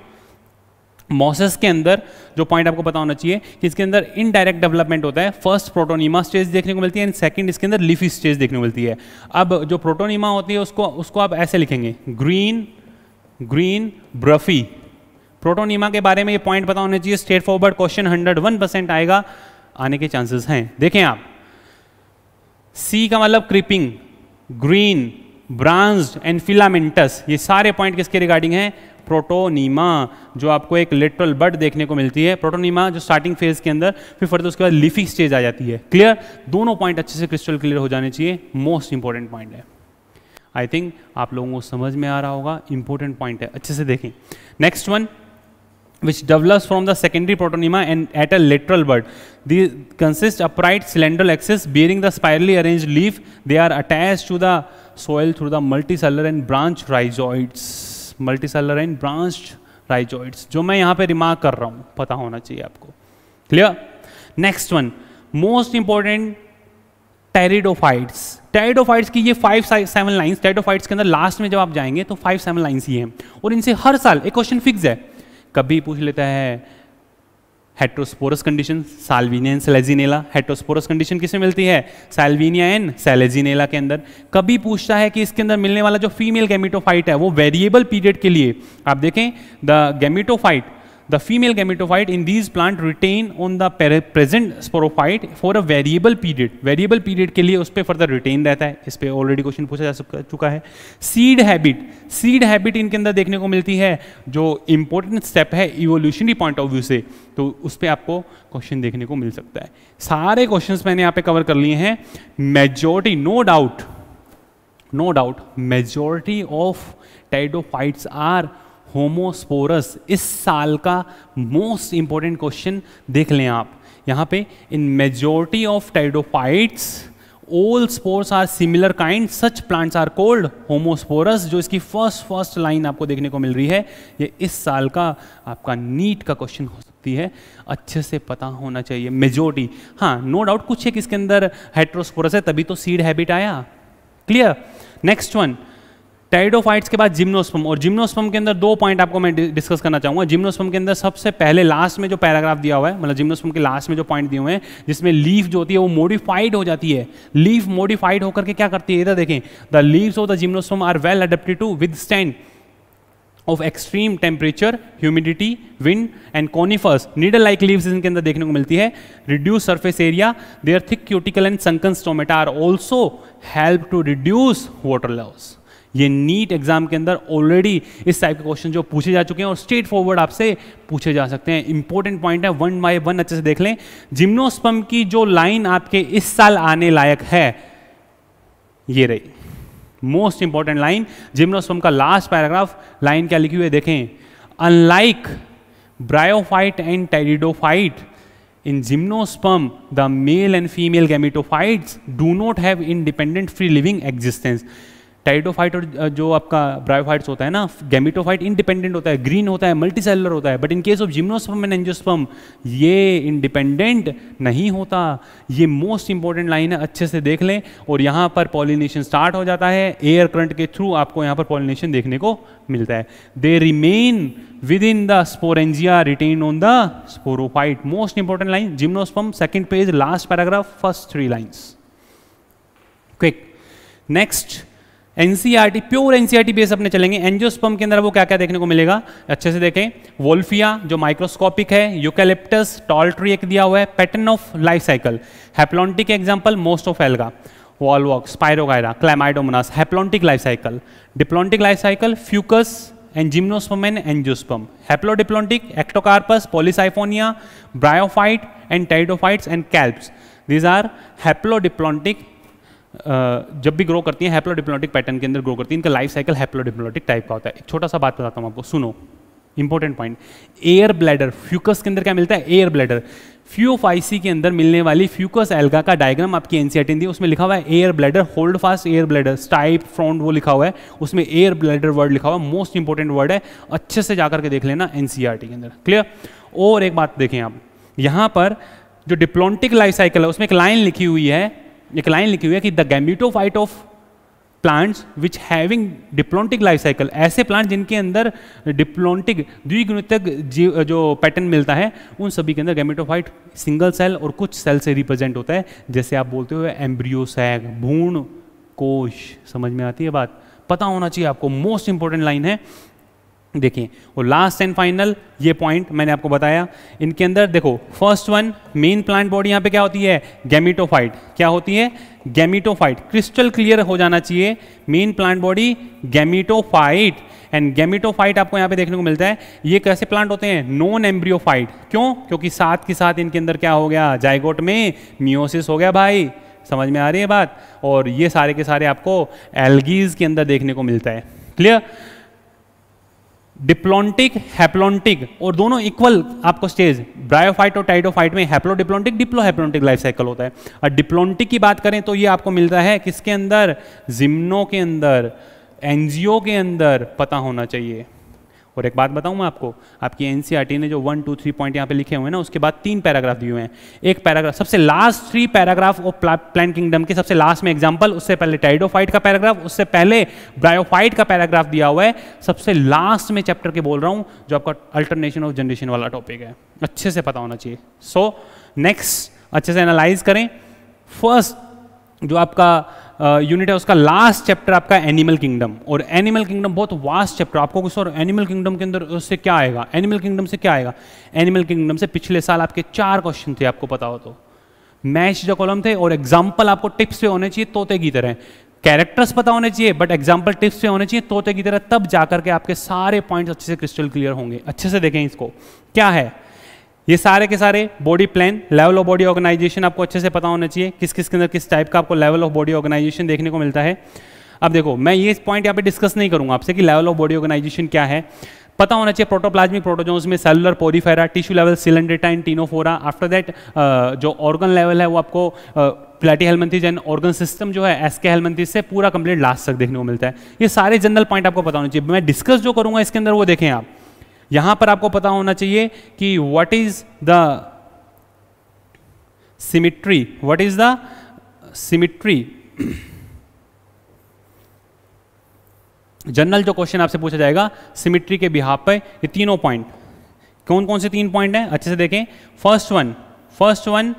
Speaker 2: मॉसेस के अंदर जो पॉइंट आपको पता होना चाहिए कि इसके अंदर इनडायरेक्ट डेवलपमेंट होता है फर्स्ट प्रोटोनीमा स्टेज देखने को मिलती है एंड सेकंड इसके अंदर लिफी स्टेज देखने को मिलती है अब जो प्रोटोनिमा होती है उसको उसको आप ऐसे लिखेंगे ग्रीन ग्रीन ब्रफी प्रोटोनिमा के बारे में ये पॉइंट पता होना चाहिए straightforward question hundred one percent आएगा आने के चांसेस हैं देखें आप सी का मतलब creeping green branched and filamentous ये सारे पॉइंट किसके रिगार्डिंग हैं प्रोटोनीमा जो आपको एक लिटरल बर्ड देखने को मिलती है प्रोटोनीमा जो स्टार्टिंग फेज के अंदर फिर फर्दर उसके बाद लिफी स्टेज आ जाती है क्लियर दोनों पॉइंट अच्छे से क्रिस्टल क्लियर हो जाने चाहिए मोस्ट इंपॉर्टेंट पॉइंट है आई थिंक आप लोगों को समझ में आ रहा होगा इंपॉर्टेंट पॉइंट है अच्छे से देखें next one which develop from the secondary protonema and at a lateral bud they consist upright slender axis bearing the spirally arrange leaf they are attach to the soil through the multicellular and branch rhizoids multicellular and branch rhizoids जो मैं यहाँ पे remark कर रहा हूँ पता होना चाहिए आपको clear next one most important pteridophytes pteridophytes की ये फाइव सेवन लाइन्स टेरिडोफाइट्स के अंदर लास्ट में जब आप जाएंगे तो फाइव सेवन लाइन्स ही हैं और इनसे हर साल एक क्वेश्चन फिक्स है कभी पूछ लेता है heterosporous condition Salvinia and Selaginella heterosporous condition किसमें मिलती है साल्विनिया एंड सेलेजिनेला के अंदर कभी पूछता है कि इसके अंदर मिलने वाला जो फीमेल गेमिटोफाइट है वो वेरिएबल पीरियड के लिए आप देखें the gametophyte The female gametophyte in these plant retain on the present sporophyte for a variable period. Variable period के लिए उस पर फर्दर रिटेन रहता है इस पर ऑलरेडी क्वेश्चन पूछा जा चुका है सीड हैबिट सीड हैबिट इनके अंदर देखने को मिलती है जो इंपॉर्टेंट स्टेप है इवोल्यूशनरी पॉइंट ऑफ व्यू से तो उस पर आपको क्वेश्चन देखने को मिल सकता है सारे क्वेश्चन मैंने यहाँ पे कवर कर लिए हैं majority no doubt no doubt majority of pteridophytes are homosporous इस साल का मोस्ट इंपॉर्टेंट क्वेश्चन देख लें आप यहाँ पे in majority of pteridophytes all spores are similar kind such plants are called homosporous जो इसकी फर्स्ट फर्स्ट लाइन आपको देखने को मिल रही है ये इस साल का आपका नीट का क्वेश्चन हो सकती है अच्छे से पता होना चाहिए मेजोरिटी हाँ नो डाउट कुछ एक इसके अंदर हेट्रोस्पोरस है तभी तो सीड हैबिट आया क्लियर नेक्स्ट वन टाइडोफाइट्स के बाद जिम्नोस्पम और जिम्नोस्पम के अंदर दो पॉइंट आपको मैं डिस्कस करना चाहूंगा जिम्नोस्पम के अंदर सबसे पहले लास्ट में जो पैराग्राफ दिया हुआ है मतलब जिम्नोस्पम के लास्ट में जो पॉइंट दिए हुए हैं जिसमें लीफ जो होती है वो मॉडिफाइड हो जाती है लीफ मॉडिफाइड होकर के क्या करती है इधर देखें the leaves of the gymnosperm are well adapted to withstand of extreme temperature humidity wind and conifers needle like leaves इनके अंदर देखने को मिलती है reduce surface area their thick cuticle and sunken stomata are also help to reduce water loss ये NEET exam के अंदर already इस टाइप के क्वेश्चन जो पूछे जा चुके हैं और स्ट्रेट फॉरवर्ड आपसे पूछे जा सकते हैं इंपॉर्टेंट पॉइंट है वन बाय वन अच्छे से देख लें जिम्नोस्पम की जो लाइन आपके इस साल आने लायक है ये रही मोस्ट इंपॉर्टेंट लाइन जिम्नोस्पम का लास्ट पैराग्राफ लाइन क्या लिखी हुई है देखें unlike bryophyte and pteridophyte in gymnosperm the male and female gametophytes do not have independent free living existence pteridophyte और जो आपका ब्रायोफाइट्स होता है ना गैमिटोफाइट इंडिपेंडेंट होता है ग्रीन होता है मल्टी सेलर होता है but in case of gymnosperm and angiosperm ये इंडिपेंडेंट नहीं होता ये मोस्ट इंपॉर्टेंट लाइन है अच्छे से देख लें और यहाँ पर पॉलिनेशन स्टार्ट हो जाता है एयर करंट के थ्रू आपको यहाँ पर पॉलिनेशन देखने को मिलता है they remain within the sporangia retain on the sporophyte most important line gymnosperm second page last paragraph first three lines quick next NCERT pure NCERT base अपने चलेंगे एनजियोस्पम के अंदर वो क्या क्या देखने को मिलेगा अच्छे से देखें वोल्फिया जो माइक्रोस्कोपिक है यूकेलिप्टस टॉल ट्री एक दिया हुआ है pattern of life cycle haplontic example most of alga Volvox Spirogyra Chlamydomonas haplontic life cycle diplontic life cycle Fucus and gymnosperm and angiosperm haplodiplontic Ectocarpus Polysiphonia bryophyte and pteridophytes and kelps these are haplodiplontic जब भी grow करती हैं हैप्लोडिप्लोटिक pattern के अंदर grow करती है इनका life cycle हैप्लोडिप्लोटिक type का होता है एक छोटा सा बात बताता हूँ आपको सुनो important point air bladder Fucus के अंदर क्या मिलता है एयर ब्लैडर फ्यूफाइसी के अंदर मिलने वाली फ्यूकस एल्गा का डायग्राम आपकी एनसीआरटी e दी उसमें लिखा हुआ है air bladder holdfast air bladder stipe frond वो लिखा हुआ है उसमें एयर ब्लैडर वर्ड लिखा हुआ है मोस्ट इंपॉर्टेंट वर्ड है अच्छे से जाकर के देख लेना एनसीआरटी e के अंदर क्लियर और एक बात देखें आप यहाँ पर जो डिप्लोन्टिक लाइफ साइकिल है उसमें एक लाइन लिखी हुई है एक लाइन लिखी हुई है कि the gametophyte of plants which having diplontic life cycle ऐसे प्लांट जिनके अंदर डिप्लोन्टिक द्विगुणितक जीव जो पैटर्न मिलता है उन सभी के अंदर गैमेटोफाइट सिंगल सेल और कुछ सेल से रिप्रेजेंट होता है जैसे आप बोलते हो एम्ब्रियोसैग भूण कोश समझ में आती है बात पता होना चाहिए आपको मोस्ट इंपॉर्टेंट लाइन है देखिए और लास्ट एंड फाइनल ये पॉइंट मैंने आपको बताया इनके अंदर देखो first one main plant body यहाँ पे क्या होती है गैमिटोफाइट क्या होती है गैमिटोफाइट क्रिस्टल क्लियर हो जाना चाहिए main plant body gametophyte and gametophyte आपको यहाँ पे देखने को मिलता है ये कैसे प्लांट होते हैं नॉन एम्ब्रियोफाइट क्यों क्योंकि साथ के साथ इनके अंदर क्या हो गया जायगोट में मियोसिस हो गया भाई समझ में आ रही है बात और ये सारे के सारे आपको एलगीज के अंदर देखने को मिलता है क्लियर डिप्लोन्टिक हैप्लोन्टिक और दोनों इक्वल आपको स्टेज ब्रायोफाइट और टाइडोफाइट में डिप्लो हैप्लोंटिक लाइफ साइकिल होता है और डिप्लोन्टिक की बात करें तो ये आपको मिलता है किसके अंदर जिम्नो के अंदर एनजीओ के अंदर पता होना चाहिए और एक बात बताऊं मैं आपको आपकी एन e ने जो वन टू थ्री पॉइंट यहाँ पे लिखे हुए हैं ना उसके बाद तीन पैराग्राफ दिए हुए हैं एक पैराग्राफ सबसे last three paragraph of plant kingdom के सबसे लास्ट में एग्जाम्पल उससे पहले टाइडोफाइट का पैराग्राफ उससे पहले ब्रायोफाइट का पैराग्राफ दिया हुआ है सबसे लास्ट में चैप्टर के बोल रहा हूँ जो आपका अल्टरनेशन ऑफ जनरेशन वाला टॉपिक है अच्छे से पता होना चाहिए सो so, नेक्स्ट अच्छे से एनालाइज करें फर्स्ट जो आपका यूनिट है उसका लास्ट चैप्टर आपका एनिमल किंगडम और एनिमल किंगडम बहुत वास्ट चैप्टर आपको कुछ और एनिमल किंगडम के अंदर उससे क्या आएगा एनिमल किंगडम से क्या आएगा एनिमल किंगडम से पिछले साल आपके चार क्वेश्चन थे आपको पता हो तो मैच जो कॉलम थे और एग्जाम्पल आपको टिप्स पे होने चाहिए तोते की तरह कैरेक्टर्स पता होने चाहिए बट एग्जाम्पल टिप्स पे होने चाहिए तोते की तरह तब जाकर के आपके सारे पॉइंट्स अच्छे से क्रिस्टल क्लियर होंगे अच्छे से देखें इसको क्या है ये सारे के सारे body plan level of body organisation आपको अच्छे से पता होना चाहिए किस किस के अंदर किस टाइप का आपको लेवल ऑफ बॉडी ऑर्गेनाइजेशन देखने को मिलता है अब देखो मैं ये पॉइंट यहाँ पे डिस्कस नहीं करूंगा आपसे कि लेवल ऑफ बॉडी ऑर्गेनाइजेशन क्या है पता होना चाहिए प्रोटोप्लाज्मिक प्रोटोजोन्स में cellular Porifera tissue level coelenterate Ctenophora after that जो ऑर्गन लेवल है वो आपको प्लेटी हेलमंथी एंड ऑर्गन सिस्टम जो है एस के से पूरा कंप्लीट लास्ट तक देखने को मिलता है ये सारे जनरल पॉइंट आपको पता होना चाहिए मैं डिस्कस जो करूंगा इसके अंदर वो देखें आप यहां पर आपको पता होना चाहिए कि what is the symmetry what is the symmetry general जो क्वेश्चन आपसे पूछा जाएगा सिमिट्री के बिहाफ पर ये तीनों पॉइंट कौन कौन से तीन पॉइंट हैं अच्छे से देखें first one first one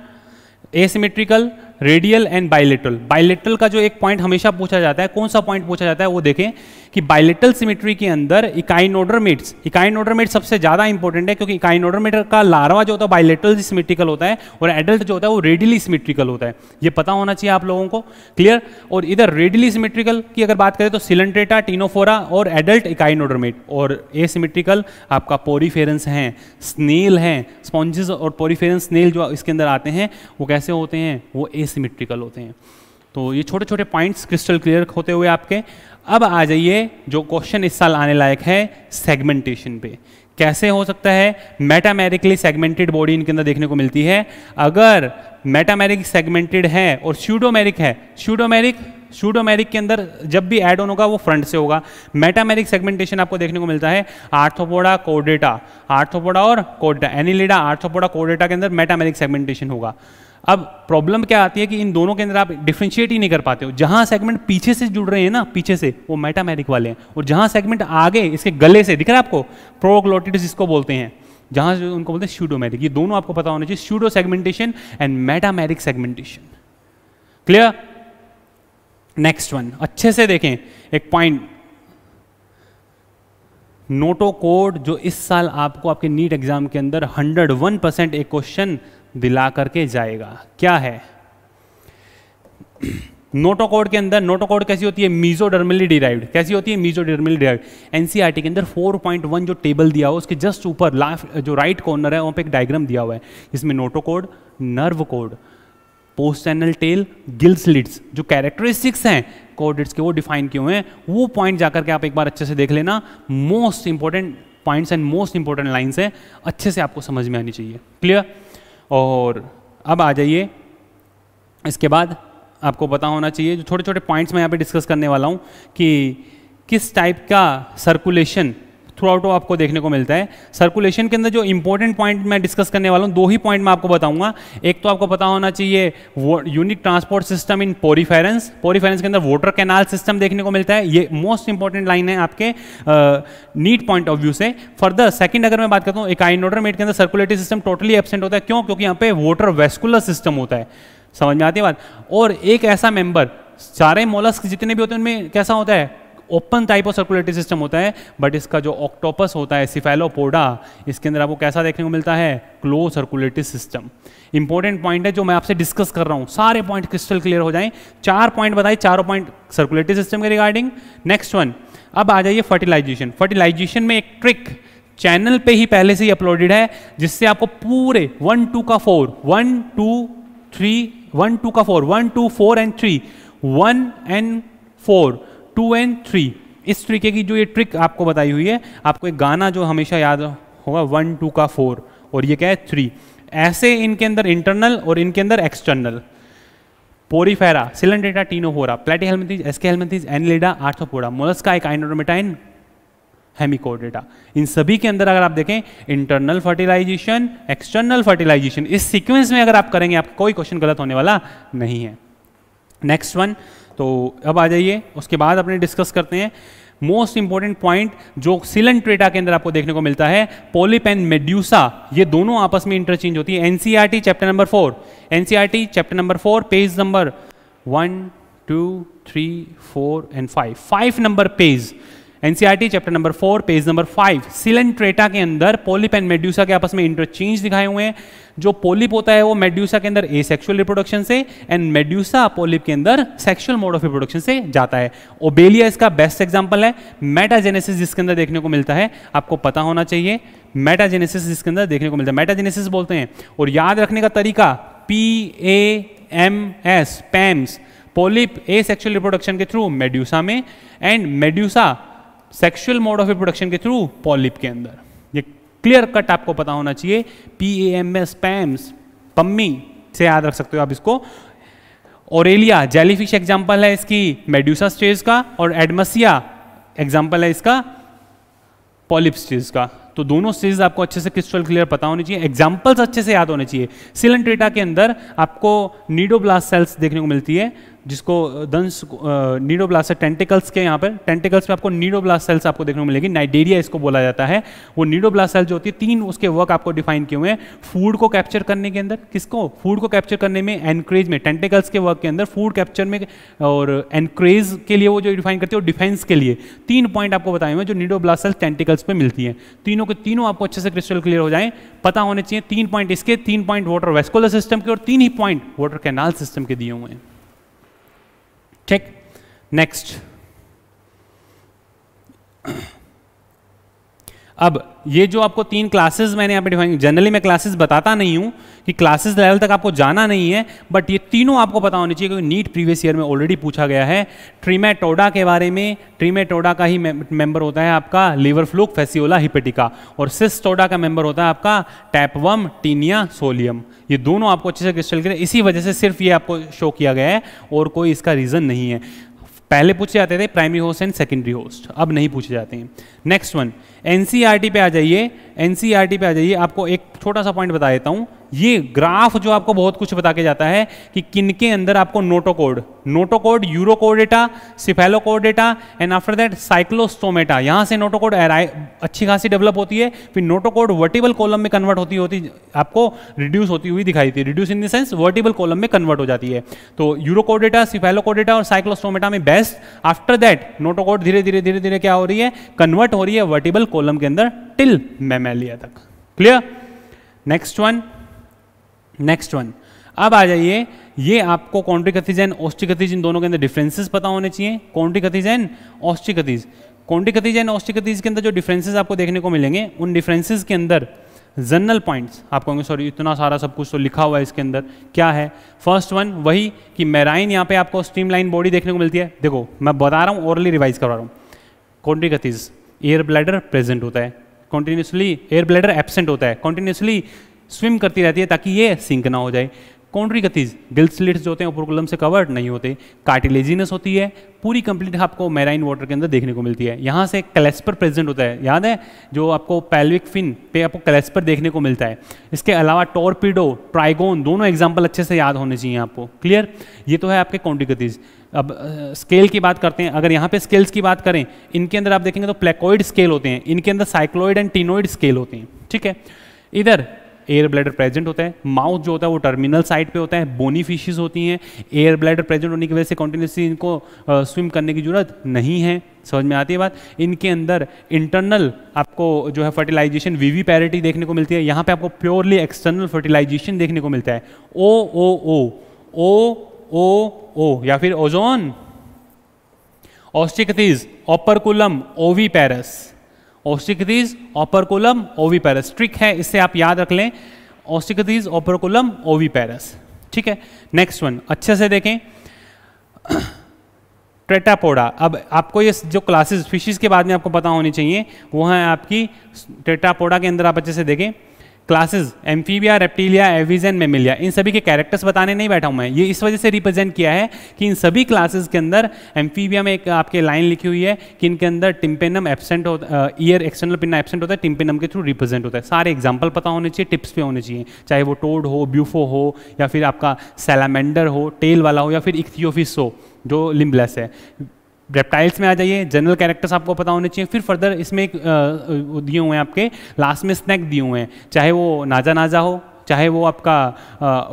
Speaker 2: asymmetrical radial and bilateral bilateral का जो एक पॉइंट हमेशा पूछा जाता है कौन सा पॉइंट पूछा जाता है वो देखें कि बायोलिटल सिमेट्री के अंदर इकाइनोडरमेट्स इकाइनोडरमेट सबसे ज़्यादा इंपॉर्टेंट है क्योंकि इकाइनोडरमेट का लार्वा जो होता है बायोलिटल सिमेट्रिकल होता है और एडल्ट जो होता है वो रेडिली सिमेट्रिकल होता है ये पता होना चाहिए आप लोगों को क्लियर और इधर रेडिली सिमेट्रिकल की अगर बात करें तो सिलेंट्रेटा टीनोफोरा और एडल्ट इकाइनोडरमेट और ए सिमेट्रिकल आपका पोरीफेरेंस हैं स्नेल हैं स्पॉन्जेस और पोरीफेरेंस स्नेल जो इसके अंदर आते हैं वो कैसे होते हैं वो ए होते हैं तो ये छोटे छोटे पॉइंट्स क्रिस्टल क्लियर होते हुए आपके अब आ जाइए जो क्वेश्चन इस साल आने लायक है सेगमेंटेशन पे कैसे हो सकता है मेटामेरिकली सेगमेंटेड बॉडी इनके अंदर देखने को मिलती है अगर मेटामेरिक सेगमेंटेड है और स्यूडोमेरिक है स्यूडोमेरिक स्यूडोमेरिक के अंदर जब भी एड ऑन होगा वो फ्रंट से होगा मेटामेरिक सेगमेंटेशन आपको देखने को मिलता है आर्थोपोडा कोडेटा आर्थोपोडा और कोडेटा एनिलिडा आर्थोपोडा कोडेटा के अंदर मेटामेरिक सेगमेंटेशन होगा अब प्रॉब्लम क्या आती है कि इन दोनों के अंदर आप डिफ्रेंशिएट ही नहीं कर पाते हो जहां सेगमेंट पीछे से जुड़ रहे हैं ना पीछे से वो मेटामेरिक वाले हैं और जहां सेगमेंट आगे इसके गले से दिख रहा है आपको प्रोग्लोटिटिस जिसको बोलते हैं जहां से उनको बोलते हैं शूडोमेरिक ये दोनों आपको पता होना चाहिए pseudo segmentation and metameric segmentation clear next one अच्छे से देखें एक पॉइंट नोटो कोड जो इस साल आपको आपके नीट एग्जाम के अंदर 101 परसेंट एक क्वेश्चन दिला करके जाएगा क्या है नोटोकोड के अंदर नोटोकोड कैसी होती है मीजोडर्मली डिराइव्ड कैसी होती है मीजोडर्मली डिराइव्ड एनसीईआरटी के अंदर 4.1 जो टेबल दिया हुआ उसके जस्ट ऊपर लास्ट जो राइट कॉर्नर है वहाँ पे एक डायग्राम दिया हुआ है इसमें notochord nerve cord post anal tail gills slits जो कैरेक्टरिस्टिक्स हैं कोडिट्स के वो डिफाइन किए हुए हैं वो पॉइंट जाकर के आप एक बार अच्छे से देख लेना most important points and most important lines है अच्छे से आपको समझ में आनी चाहिए क्लियर और अब आ जाइए इसके बाद आपको पता होना चाहिए जो छोटे छोटे पॉइंट्स मैं यहाँ पे डिस्कस करने वाला हूँ कि किस टाइप का सर्कुलेशन थ्रू आउट तो आपको देखने को मिलता है सर्कुलेशन के अंदर जो इंपॉर्टेंट पॉइंट मैं डिस्कस करने वाला हूँ दो ही पॉइंट मैं आपको बताऊंगा एक तो आपको पता होना चाहिए unique transport system in poriferans poriferans के अंदर वोटर कैनाल सिस्टम देखने को मिलता है ये मोस्ट इंपॉर्टेंट लाइन है आपके नीट पॉइंट ऑफ व्यू से फर्दर सेकंड अगर मैं बात करता हूँ एक आइनोडर मेट के अंदर सर्कुलेटरी सिस्टम टोटली एबसेंट होता है क्यों क्योंकि यहाँ पे वोटर वेस्कुलर सिस्टम होता है समझ में आती है बात और एक ऐसा मेंबर सारे मोलस्क जितने भी होते हैं उनमें कैसा होता है open type of circulatory system होता है बट इसका जो ऑक्टोपस होता है सिफेलोपोडा इसके अंदर आपको कैसा देखने को मिलता है close circulatory system important point है जो मैं आपसे डिस्कस कर रहा हूं सारे पॉइंट क्रिस्टल क्लियर हो जाए चार पॉइंट बताए चारों पॉइंट सर्कुलेटरी सिस्टम के रिगार्डिंग नेक्स्ट वन अब आ जाइए फर्टिलाइजेशन फर्टिलाइजेशन में एक ट्रिक चैनल पे ही पहले से ही अपलोडेड है जिससे आपको पूरे वन टू का four one two three one two का four one two four and three one and four two and three इस तरीके की जो ये ट्रिक आपको बताई हुई है आपको एक गाना जो हमेशा याद होगा वन टू का फोर और ये क्या है थ्री ऐसे इनके अंदर इंटरनल और इनके अंदर external Porifera Coelenterata Ctenophora Platyhelminthes Aschelminthes Annelida Arthropoda Mollusca Echinodermata hemichordata इन सभी के अंदर अगर आप देखें इंटरनल फर्टिलाइजेशन एक्सटर्नल फर्टिलाइजेशन इस सीक्वेंस में अगर आप करेंगे आपका कोई क्वेश्चन गलत होने वाला नहीं है नेक्स्ट वन तो अब आ जाइए उसके बाद अपने डिस्कस करते हैं मोस्ट इंपॉर्टेंट पॉइंट जो सिलन ट्रेटा के अंदर आपको देखने को मिलता है पोलिप एंड मेड्यूसा ये दोनों आपस में इंटरचेंज होती है NCERT chapter number four NCR chapter number four page number one two three four and five five number page NCERT chapter number four page number five Coelenterata के अंदर polyp and medusa के आपस में interchange दिखाए हुए हैं जो polyp होता है वो मेड्यूसा के अंदर ए सेक्शुअल रिप्रोडक्शन से एंड मेड्यूसा पोलिप के अंदर सेक्शुअल मोड ऑफ रिप्रोडक्शन से जाता है ओबेलिया इसका बेस्ट एग्जाम्पल है मेटाजेनेसिस जिसके अंदर देखने को मिलता है आपको पता होना चाहिए मेटाजेनेसिस जिसके अंदर देखने को मिलता है मेटाजेनेसिस बोलते हैं और याद रखने का तरीका P A M S PAMS polyp asexual reproduction के थ्रू मेड्यूसा में and medusa sexual mode of reproduction के थ्रू पॉलिप के अंदर ये क्लियर कट आपको पता होना चाहिए P A M S PAMS Pammi से याद रख सकते हो आप इसको ओरेलिया जेलीफिश एग्जाम्पल है इसकी मेड्यूसा स्टेज का और एडमसिया एग्जाम्पल है इसका पॉलिप स्टेज का तो दोनों स्टेज आपको अच्छे से क्रिस्टल क्लियर पता होनी चाहिए एग्जाम्पल्स अच्छे से याद होने चाहिए सिलेंट्रेटा के अंदर आपको नीडोब्लास्ट सेल्स देखने को मिलती है जिसको दंश नीडोब्लास्ट टेंटिकल्स के यहाँ पर टेंटिकल्स में आपको नीडोब्लास्ट सेल्स आपको देखने को मिलेगी नाइडेरिया इसको बोला जाता है वो नीडोब्लास्ट सेल्स जो होती है तीन उसके वर्क आपको डिफाइन किए हुए हैं फूड को कैप्चर करने के अंदर किसको फूड को कैप्चर करने में एनक्रेज में टेंटिकल्स के वर्क के अंदर फूड कैप्चर में और एनक्रेज के लिए वो जो डिफाइन करती है वो डिफेंस के लिए तीन पॉइंट आपको बताए हुए जो नीडोब्लास्ट सेल्स टेंटिकल्स पर मिलती है तीनों के तीनों आपको अच्छे से क्रिस्टल क्लियर हो जाए पता होने चाहिए तीन पॉइंट इसके तीन पॉइंट वाटर वेस्कुलर सिस्टम के और तीन ही पॉइंट वाटर कैनाल सिस्टम के दिए हुए हैं ठीक नेक्स्ट अब ये जो आपको तीन क्लासेस मैंने यहाँ पे डिफाइन जनरली मैं क्लासेस बताता नहीं हूँ कि क्लासेस लेवल तक आपको जाना नहीं है बट ये तीनों आपको पता होनी चाहिए क्योंकि नीट प्रीवियस ईयर में ऑलरेडी पूछा गया है ट्रीमेटोडा के बारे में ट्रीमेटोडा का ही मेंबर होता है आपका लीवर फ्लूक फेसियोला हिपेटिका और सिस्टोडा का मेंबर होता है आपका टैपवम टीनिया सोलियम ये दोनों आपको अच्छे से क्रिस्टल करें इसी वजह से सिर्फ ये आपको शो किया गया है और कोई इसका रीज़न नहीं है पहले पूछे जाते थे primary host and secondary host अब नहीं पूछे जाते हैं नेक्स्ट वन एन पे आ जाइए एन पे आ जाइए आपको एक छोटा सा पॉइंट बता देता हूं ये ग्राफ जो आपको बहुत कुछ बता के जाता है कि किनके अंदर आपको notochord notochord Urochordata Cephalochordata and after that Cyclostomata यहां से नोटोकोड अच्छी खासी डेवलप होती है फिर नोटोकोड वर्टिबल कॉलम में कन्वर्ट होती होती आपको रिड्यूस होती हुई दिखाई देती है reduce in the sense vertebral column में कन्वर्ट हो जाती है तो यूरोकोड डेटा सिफेलोकोड डेटा और साइक्लोस्टोमेटा में बेस्ट आफ्टर दैट नोटोकोड धीरे धीरे धीरे धीरे क्या हो रही है कन्वर्ट हो रही है वर्टिबल कोलम के अंदर टिल मेमेलिया तक clear next one next one अब आ जाइए ये आपको कॉन्ट्रिकथीज एंड ऑस्टिकथीज इन दोनों के अंदर डिफरेंसेस पता होने चाहिए Chondrichthyes and Osteichthyes Chondrichthyes and Osteichthyes के अंदर जो डिफरेंसेस आपको देखने को मिलेंगे उन डिफरेंसेस के अंदर जनरल पॉइंट्स आप कहेंगे सॉरी इतना सारा सब कुछ तो लिखा हुआ है इसके अंदर क्या है फर्स्ट वन वही कि मेराइन यहाँ पे आपको स्ट्रीम बॉडी देखने को मिलती है देखो मैं बता रहा हूँ ओरली रिवाइज करवा रहा हूँ कॉन्ट्रिकथिज एयर ब्लैडर प्रेजेंट होता है कॉन्टीन्यूसली एयर ब्लैडर एबसेंट होता है कॉन्टीन्यूसली स्विम करती रहती है ताकि ये सिंक ना हो जाए कौनरी गतिज स्लिट्स जो होते हैं ओपरकुलम से कवर्ड नहीं होते कार्टिलेजिनस होती है पूरी कंप्लीट आपको मैराइन वाटर के अंदर देखने को मिलती है यहाँ से क्लेस्पर प्रेजेंट होता है याद है जो आपको पैल्विक फिन पे आपको क्लेस्पर देखने को मिलता है इसके अलावा टॉर्पीडो ट्राइगोन दोनों एग्जाम्पल अच्छे से याद होने चाहिए आपको क्लियर ये तो है आपके कॉन्ट्री गतिज अब स्केल की बात करते हैं अगर यहाँ पे स्केल्स की बात करें इनके अंदर आप देखेंगे तो प्लेकोइड स्केल होते हैं इनके अंदर साइक्लोइड एंड टीनोइड स्केल होते हैं ठीक है इधर एयर ब्लैडर प्रेजेंट होता है माउथ जो होता है वो टर्मिनल साइड पे होता है बोनी फिशेज होती हैं एयर ब्लैडर प्रेजेंट होने की वजह से कॉन्टिन्यूसली इनको स्विम करने की जरूरत नहीं है समझ में आती है बात इनके अंदर इंटरनल आपको जो है फर्टिलाइजेशन वीवी पैरिटी देखने को मिलती है यहाँ पे आपको प्योरली एक्सटर्नल फर्टिलाइजेशन देखने को मिलता है ओ ओ ओ ओ ओ ओ या फिर ओजोन ऑस्टिकतीज ओपरकुलम ओवी पैरस ऑपरकोलम ओवी पैरस ट्रिक है इससे आप याद रख लें ऑपरकोलम ओवी पैरस ठीक है नेक्स्ट वन अच्छे से देखें ट्रेटापोडा अब आपको ये जो क्लासेस फिशिज के बाद में आपको पता होनी चाहिए वो है आपकी ट्रेटापोडा के अंदर आप अच्छे से देखें classes Amphibia Reptilia Aves and Mammalia इन सभी के कैरेक्टर्स बताने नहीं बैठा हूँ मैं ये इस वजह से रिप्रेजेंट किया है कि इन सभी क्लासेस के अंदर एम्फीबिया में एक आपके लाइन लिखी हुई है कि इनके अंदर टिम्पेनम एबसेंट होता ईयर एक्सटर्नल पिन्ना एबसेंट होता है टिम्पेनम के थ्रू रिप्रेजेंट होता है सारे एग्जाम्पल पता होने चाहिए टिप्स पे होने चाहिए चाहे वो टोड हो ब्यूफो हो या फिर आपका सेलामेंडर हो टेल वाला हो या फिर इक्थियोफिस हो जो लिम्बलेस है रेप्टाइल्स में आ जाइए जनरल कैरेक्टर्स आपको पता होने चाहिए फिर फर्दर इसमें एक दिए हुए हैं आपके लास्ट में स्नैक दिए हुए हैं चाहे वो नाजा नाजा हो चाहे वो आपका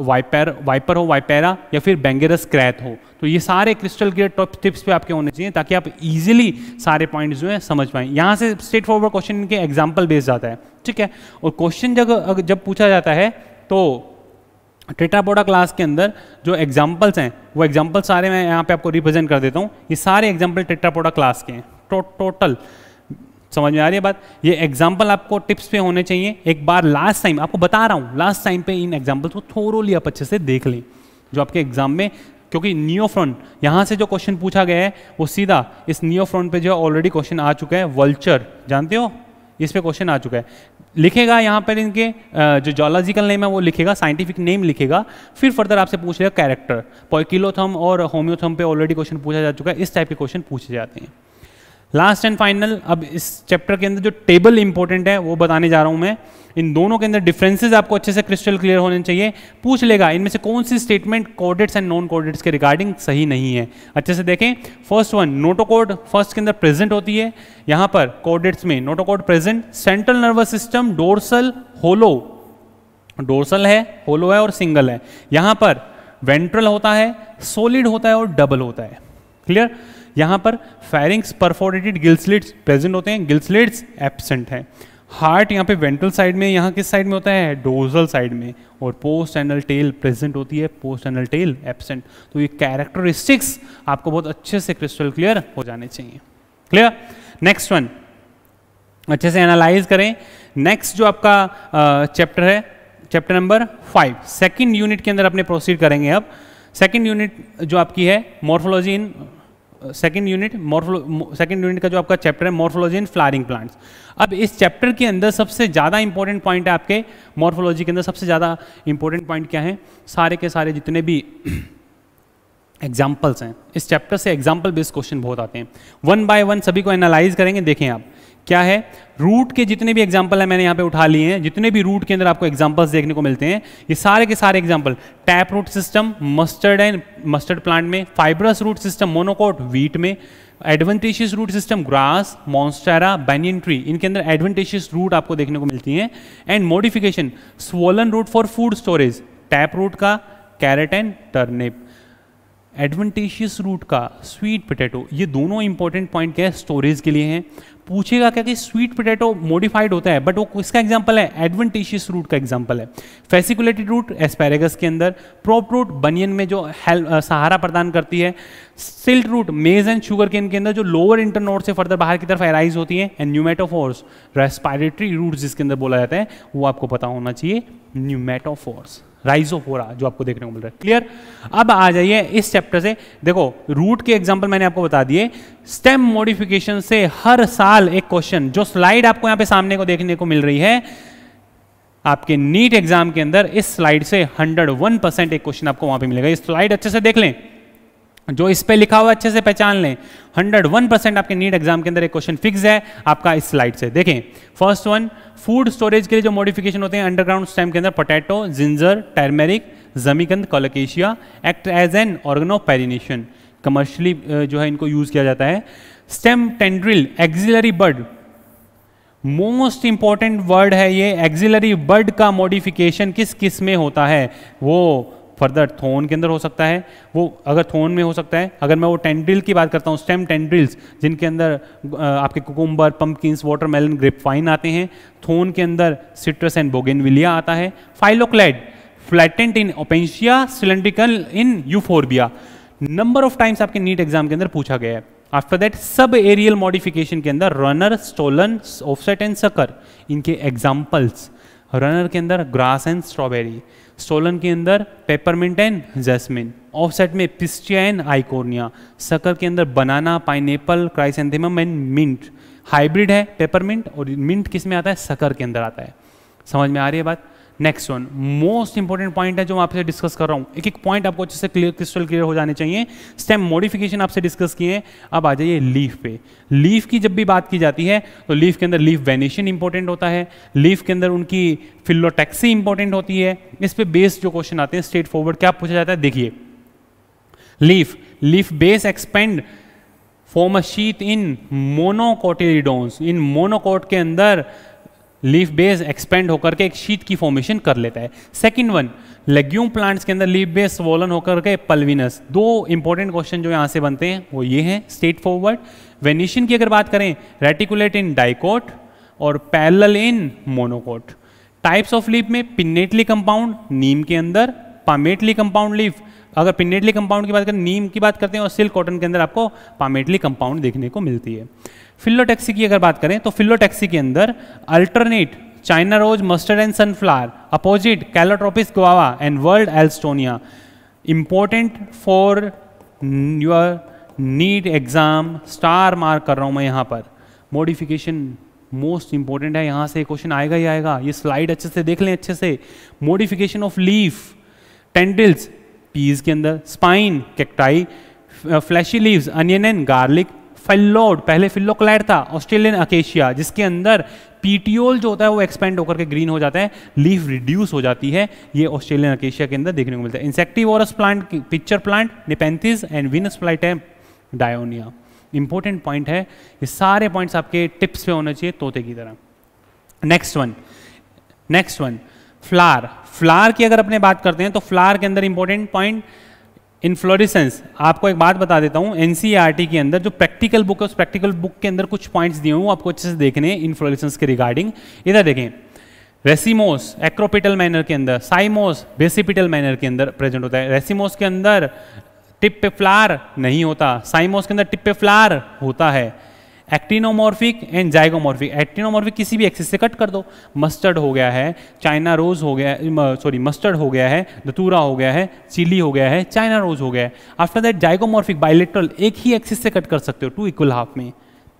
Speaker 2: वाइपर वाइपर हो वाइपेरा या फिर बेंगेरस क्रैथ हो तो ये सारे क्रिस्टल क्लियर टॉप टिप्स पे आपके होने चाहिए ताकि आप इजीली सारे पॉइंट्स जो हैं समझ पाएं यहाँ से स्ट्रेट फॉरवर्ड क्वेश्चन के एग्जाम्पल बेस्ड जाता है ठीक है और क्वेश्चन जब जब पूछा जाता है तो ट्रेटापोडा क्लास के अंदर जो एग्जाम्पल्स हैं वो एग्जाम्पल्स सारे मैं यहाँ पे आपको रिप्रेजेंट कर देता हूँ ये सारे एग्जाम्पल ट्रेटापोडा क्लास के हैं टो, तो टोटल समझ में आ रही है बात ये एग्जाम्पल आपको टिप्स पे होने चाहिए एक बार लास्ट टाइम आपको बता रहा हूँ लास्ट टाइम पे इन एग्जाम्पल्स को थोरोली आप अच्छे से देख लें जो आपके एग्जाम में क्योंकि नियो फ्रंट यहाँ से जो क्वेश्चन पूछा गया है वो सीधा इस नियो फ्रंट पर जो ऑलरेडी क्वेश्चन आ चुका है वल्चर जानते हो इस पे क्वेश्चन आ चुका है लिखेगा यहाँ पर इनके जो जोलॉजिकल नेम है वो लिखेगा साइंटिफिक नेम लिखेगा फिर फर्दर आपसे पूछ लेगा कैरेक्टर पॉइकिलोथम और होम्योथम पे ऑलरेडी क्वेश्चन पूछा जा चुका है इस टाइप के क्वेश्चन पूछे जाते हैं लास्ट एंड फाइनल अब इस चैप्टर के अंदर जो टेबल इंपॉर्टेंट है वो बताने जा रहा हूं मैं इन दोनों के अंदर डिफरेंसेस आपको अच्छे से क्रिस्टल क्लियर होने चाहिए पूछ लेगा इनमें से कौन सी statement chordates and non chordates के रिगार्डिंग सही नहीं है अच्छे से देखें फर्स्ट वन नोटोकोड फर्स्ट के अंदर प्रेजेंट होती है यहां पर कोडेट्स में notochord present central nervous system dorsal hollow dorsal है होलो है और सिंगल है यहां पर वेंट्रल होता है सोलिड होता है और डबल होता है क्लियर यहाँ पर फायरिंग्स परफोरेटेड गिल्सलेट्स प्रेजेंट होते हैं गिल्सलेट्स एबसेंट हैं हार्ट यहाँ पे वेंट्रल साइड में यहाँ किस साइड में होता है डोजल साइड में और पोस्ट एनल टेल प्रेजेंट होती है पोस्ट एनल टेल एबसेंट तो ये कैरेक्टरिस्टिक्स आपको बहुत अच्छे से क्रिस्टल क्लियर हो जाने चाहिए क्लियर नेक्स्ट वन अच्छे से एनालाइज करें नेक्स्ट जो आपका चैप्टर है chapter number five second unit के अंदर अपने प्रोसीड करेंगे अब सेकेंड यूनिट जो आपकी है morphology in second unit morphology second unit का जो आपका चैप्टर है मॉर्फोलॉजी इन फ्लारिंग प्लांट्स अब इस चैप्टर के अंदर सबसे ज़्यादा इंपॉर्टेंट पॉइंट है आपके मॉर्फोलॉजी के अंदर सबसे ज़्यादा इंपॉर्टेंट पॉइंट क्या है सारे के सारे जितने भी एग्जाम्पल्स हैं इस चैप्टर से एग्जाम्पल बेस्ड क्वेश्चन बहुत आते हैं वन बाय वन सभी को एनालाइज करेंगे देखें आप क्या है रूट के जितने भी एग्जाम्पल है मैंने यहाँ पे उठा लिए हैं जितने भी रूट के अंदर आपको एग्जाम्पल्स देखने को मिलते हैं ये सारे के सारे example tap root system mustard and mustard plant में fibrous root system monocot wheat में adventitious root system grass Monstera banyan tree इनके अंदर एडवेंटेशियस रूट आपको देखने को मिलती हैं and modification swollen root for food storage tap root का carrot and turnip adventitious root का स्वीट पोटैटो ये दोनों इंपॉर्टेंट पॉइंट क्या है स्टोरेज के लिए हैं पूछेगा क्या कि स्वीट पोटैटो मॉडिफाइड होता है बट वो किसका एग्जाम्पल है एडवेंटेशियस रूट का एग्जाम्पल है फेसिकुलेटेड रूट एस्पेरेगस के अंदर प्रॉप रूट बनियन में जो हेल्प सहारा प्रदान करती है stilt root maize and sugarcane के अंदर जो लोअर इंटरनोट से फर्दर बाहर की तरफ एराइज होती है एंड न्यूमेटोफोर्स रेस्पायरेटरी रूट जिसके अंदर बोला जाता है वो आपको पता होना चाहिए न्यूमेटोफोर्स राइज ऑफ हो रहा जो आपको देखने को मिल रहा है क्लियर अब आ जाइए इस चैप्टर से देखो रूट के एग्जाम्पल मैंने आपको बता दिए स्टेम मॉडिफिकेशन से हर साल एक क्वेश्चन जो स्लाइड आपको यहां पे सामने को देखने को मिल रही है आपके नीट एग्जाम के अंदर इस स्लाइड से वन परसेंट एक क्वेश्चन आपको वहां पे मिलेगा इस स्लाइड अच्छे से देख लें जो इस पे लिखा हुआ अच्छे से पहचान लें हंड्रेड वन परसेंट आपके नीट एग्जाम के अंदर एक क्वेश्चन फिक्स है आपका इस स्लाइड से देखें फर्स्ट वन फूड स्टोरेज के लिए जो मॉडिफिकेशन होते हैं अंडरग्राउंड स्टैम के अंदर पोटैटो जिंजर टर्मेरिक जमीकंद colocasia act as an organ of perennation commercially जो है इनको यूज किया जाता है stem tendril axillary bud most important word है ये एक्जिलरी बर्ड का मॉडिफिकेशन किस किस में होता है वो फर्दर थोन के अंदर हो सकता है वो अगर थोन में हो सकता है अगर मैं वो टेंड्रिल की बात करता हूँ स्टेम टेंड्रिल्स जिनके अंदर आपके कुकुम्बर पम्पकिस वाटरमेलन ग्रेपफाइन आते हैं थोन के अंदर सिट्रस एंड बोगेनविलिया आता है phylloclade flattened in Opuntia cylindrical in Euphorbia number of times आपके नीट एग्जाम के अंदर पूछा गया है after that sub aerial modification के अंदर runner stolon offset and sucker इनके एग्जाम्पल्स रनर के अंदर ग्रास एंड स्ट्रॉबेरी सोलन के अंदर पेपरमिंट एंड जैस्मिन ऑफसेट में पिस्टिया एंड आइकोर्निया सकल के अंदर banana pineapple chrysanthemum and mint hybrid है पेपरमिंट और मिंट किस में आता है सकर के अंदर आता है समझ में आ रही है बात next one most important point है जो मैं आपसे डिस्कस कर रहा हूँ एक एक पॉइंट आपको अच्छे से क्लियर क्रिस्टल क्लियर हो जाने चाहिए स्टेम मॉडिफिकेशन आपसे डिस्कस किए अब आ जाइए लीफ पे लीफ की जब भी बात की जाती है तो लीफ के अंदर लीफ वेनेशन इंपॉर्टेंट होता है लीफ के अंदर उनकी फिलोटैक्सी इंपॉर्टेंट होती है इस पर बेस्ड जो क्वेश्चन आते हैं स्ट्रेट फॉरवर्ड क्या पूछा जाता है देखिए leaf leaf base expand form a sheath in मोनोकोटेडोन्स in monocot के अंदर लीफ बेस एक्सपेंड होकर के एक शीत की फॉर्मेशन कर लेता है सेकंड वन लेग्यूम प्लांट्स के अंदर लीफ बेस वोलन होकर के पल्विनस दो इंपॉर्टेंट क्वेश्चन जो यहाँ से बनते हैं वो ये हैं स्टेट फॉरवर्ड वेनिशन की अगर बात करें रेटिकुलेट इन डाइकोट और parallel in monocot types of leaf में पिन्नेटली कंपाउंड नीम के अंदर पामेटली कंपाउंड लीफ अगर पिन्नेटली कंपाउंड की बात करें नीम की बात करते हैं और सिल्क कॉटन के अंदर आपको पामेटली कंपाउंड देखने को मिलती है फिल्लोटैक्सी की अगर बात करें तो फिल्लोटैक्सी के अंदर alternate China rose mustard and sunflower opposite Calotropis guava and whorled Alstonia important for your NEET exam star mark कर रहा हूँ मैं यहाँ पर मॉडिफिकेशन मोस्ट इंपॉर्टेंट है यहाँ से क्वेश्चन आएगा ही आएगा ये स्लाइड अच्छे से देख लें अच्छे से modification of leaf tendrils peas के अंदर spine cacti fleshy leaves onion and garlic phyllode पहले फिल्लोकलाइड था ऑस्ट्रेलियन अकेशिया जिसके अंदर पीटीओल जो होता है वो एक्सपेंड होकर के ग्रीन हो जाता है लीफ रिड्यूस हो जाती है ये ऑस्ट्रेलियन अकेशिया के अंदर देखने को मिलता है insectivorous plant pitcher plant Nepenthes and Venus flytrap है डायोनिया इंपॉर्टेंट पॉइंट है ये सारे पॉइंट्स आपके टिप्स पे होने चाहिए तोते की तरह next one next one flower flower की अगर अपने बात करते हैं तो फ्लार के अंदर इंपॉर्टेंट पॉइंट इन्फ्लोरिसेंस आपको एक बात बता देता हूँ एनसीईआरटी e के अंदर जो प्रैक्टिकल बुक है उस प्रैक्टिकल बुक के अंदर कुछ पॉइंट्स दिए हुए आपको अच्छे से देखने इन्फ्लोरिसेंस के रिगार्डिंग इधर देखें रेसिमोस एक्रोपिटल मैनर के अंदर साइमोस बेसिपिटल मैनर के अंदर प्रेजेंट होता है रेसिमोस के अंदर टिप पे फ्लार नहीं होता साइमोस के अंदर टिप पे फ्लार होता है एक्टिनोमॉर्फिक एंड जाइगोमॉर्फिक एक्टिनोमॉर्फिक किसी भी एक्सिस से कट कर दो मस्टर्ड हो गया है चाइना रोज हो गया सॉरी मस्टर्ड हो गया है धतूरा हो गया है चिली हो गया है चाइना रोज हो गया है आफ्टर दैट जाइगोमॉर्फिक बाइलेट्रल एक ही एक्सिस से कट कर सकते हो टू इक्वल हाफ में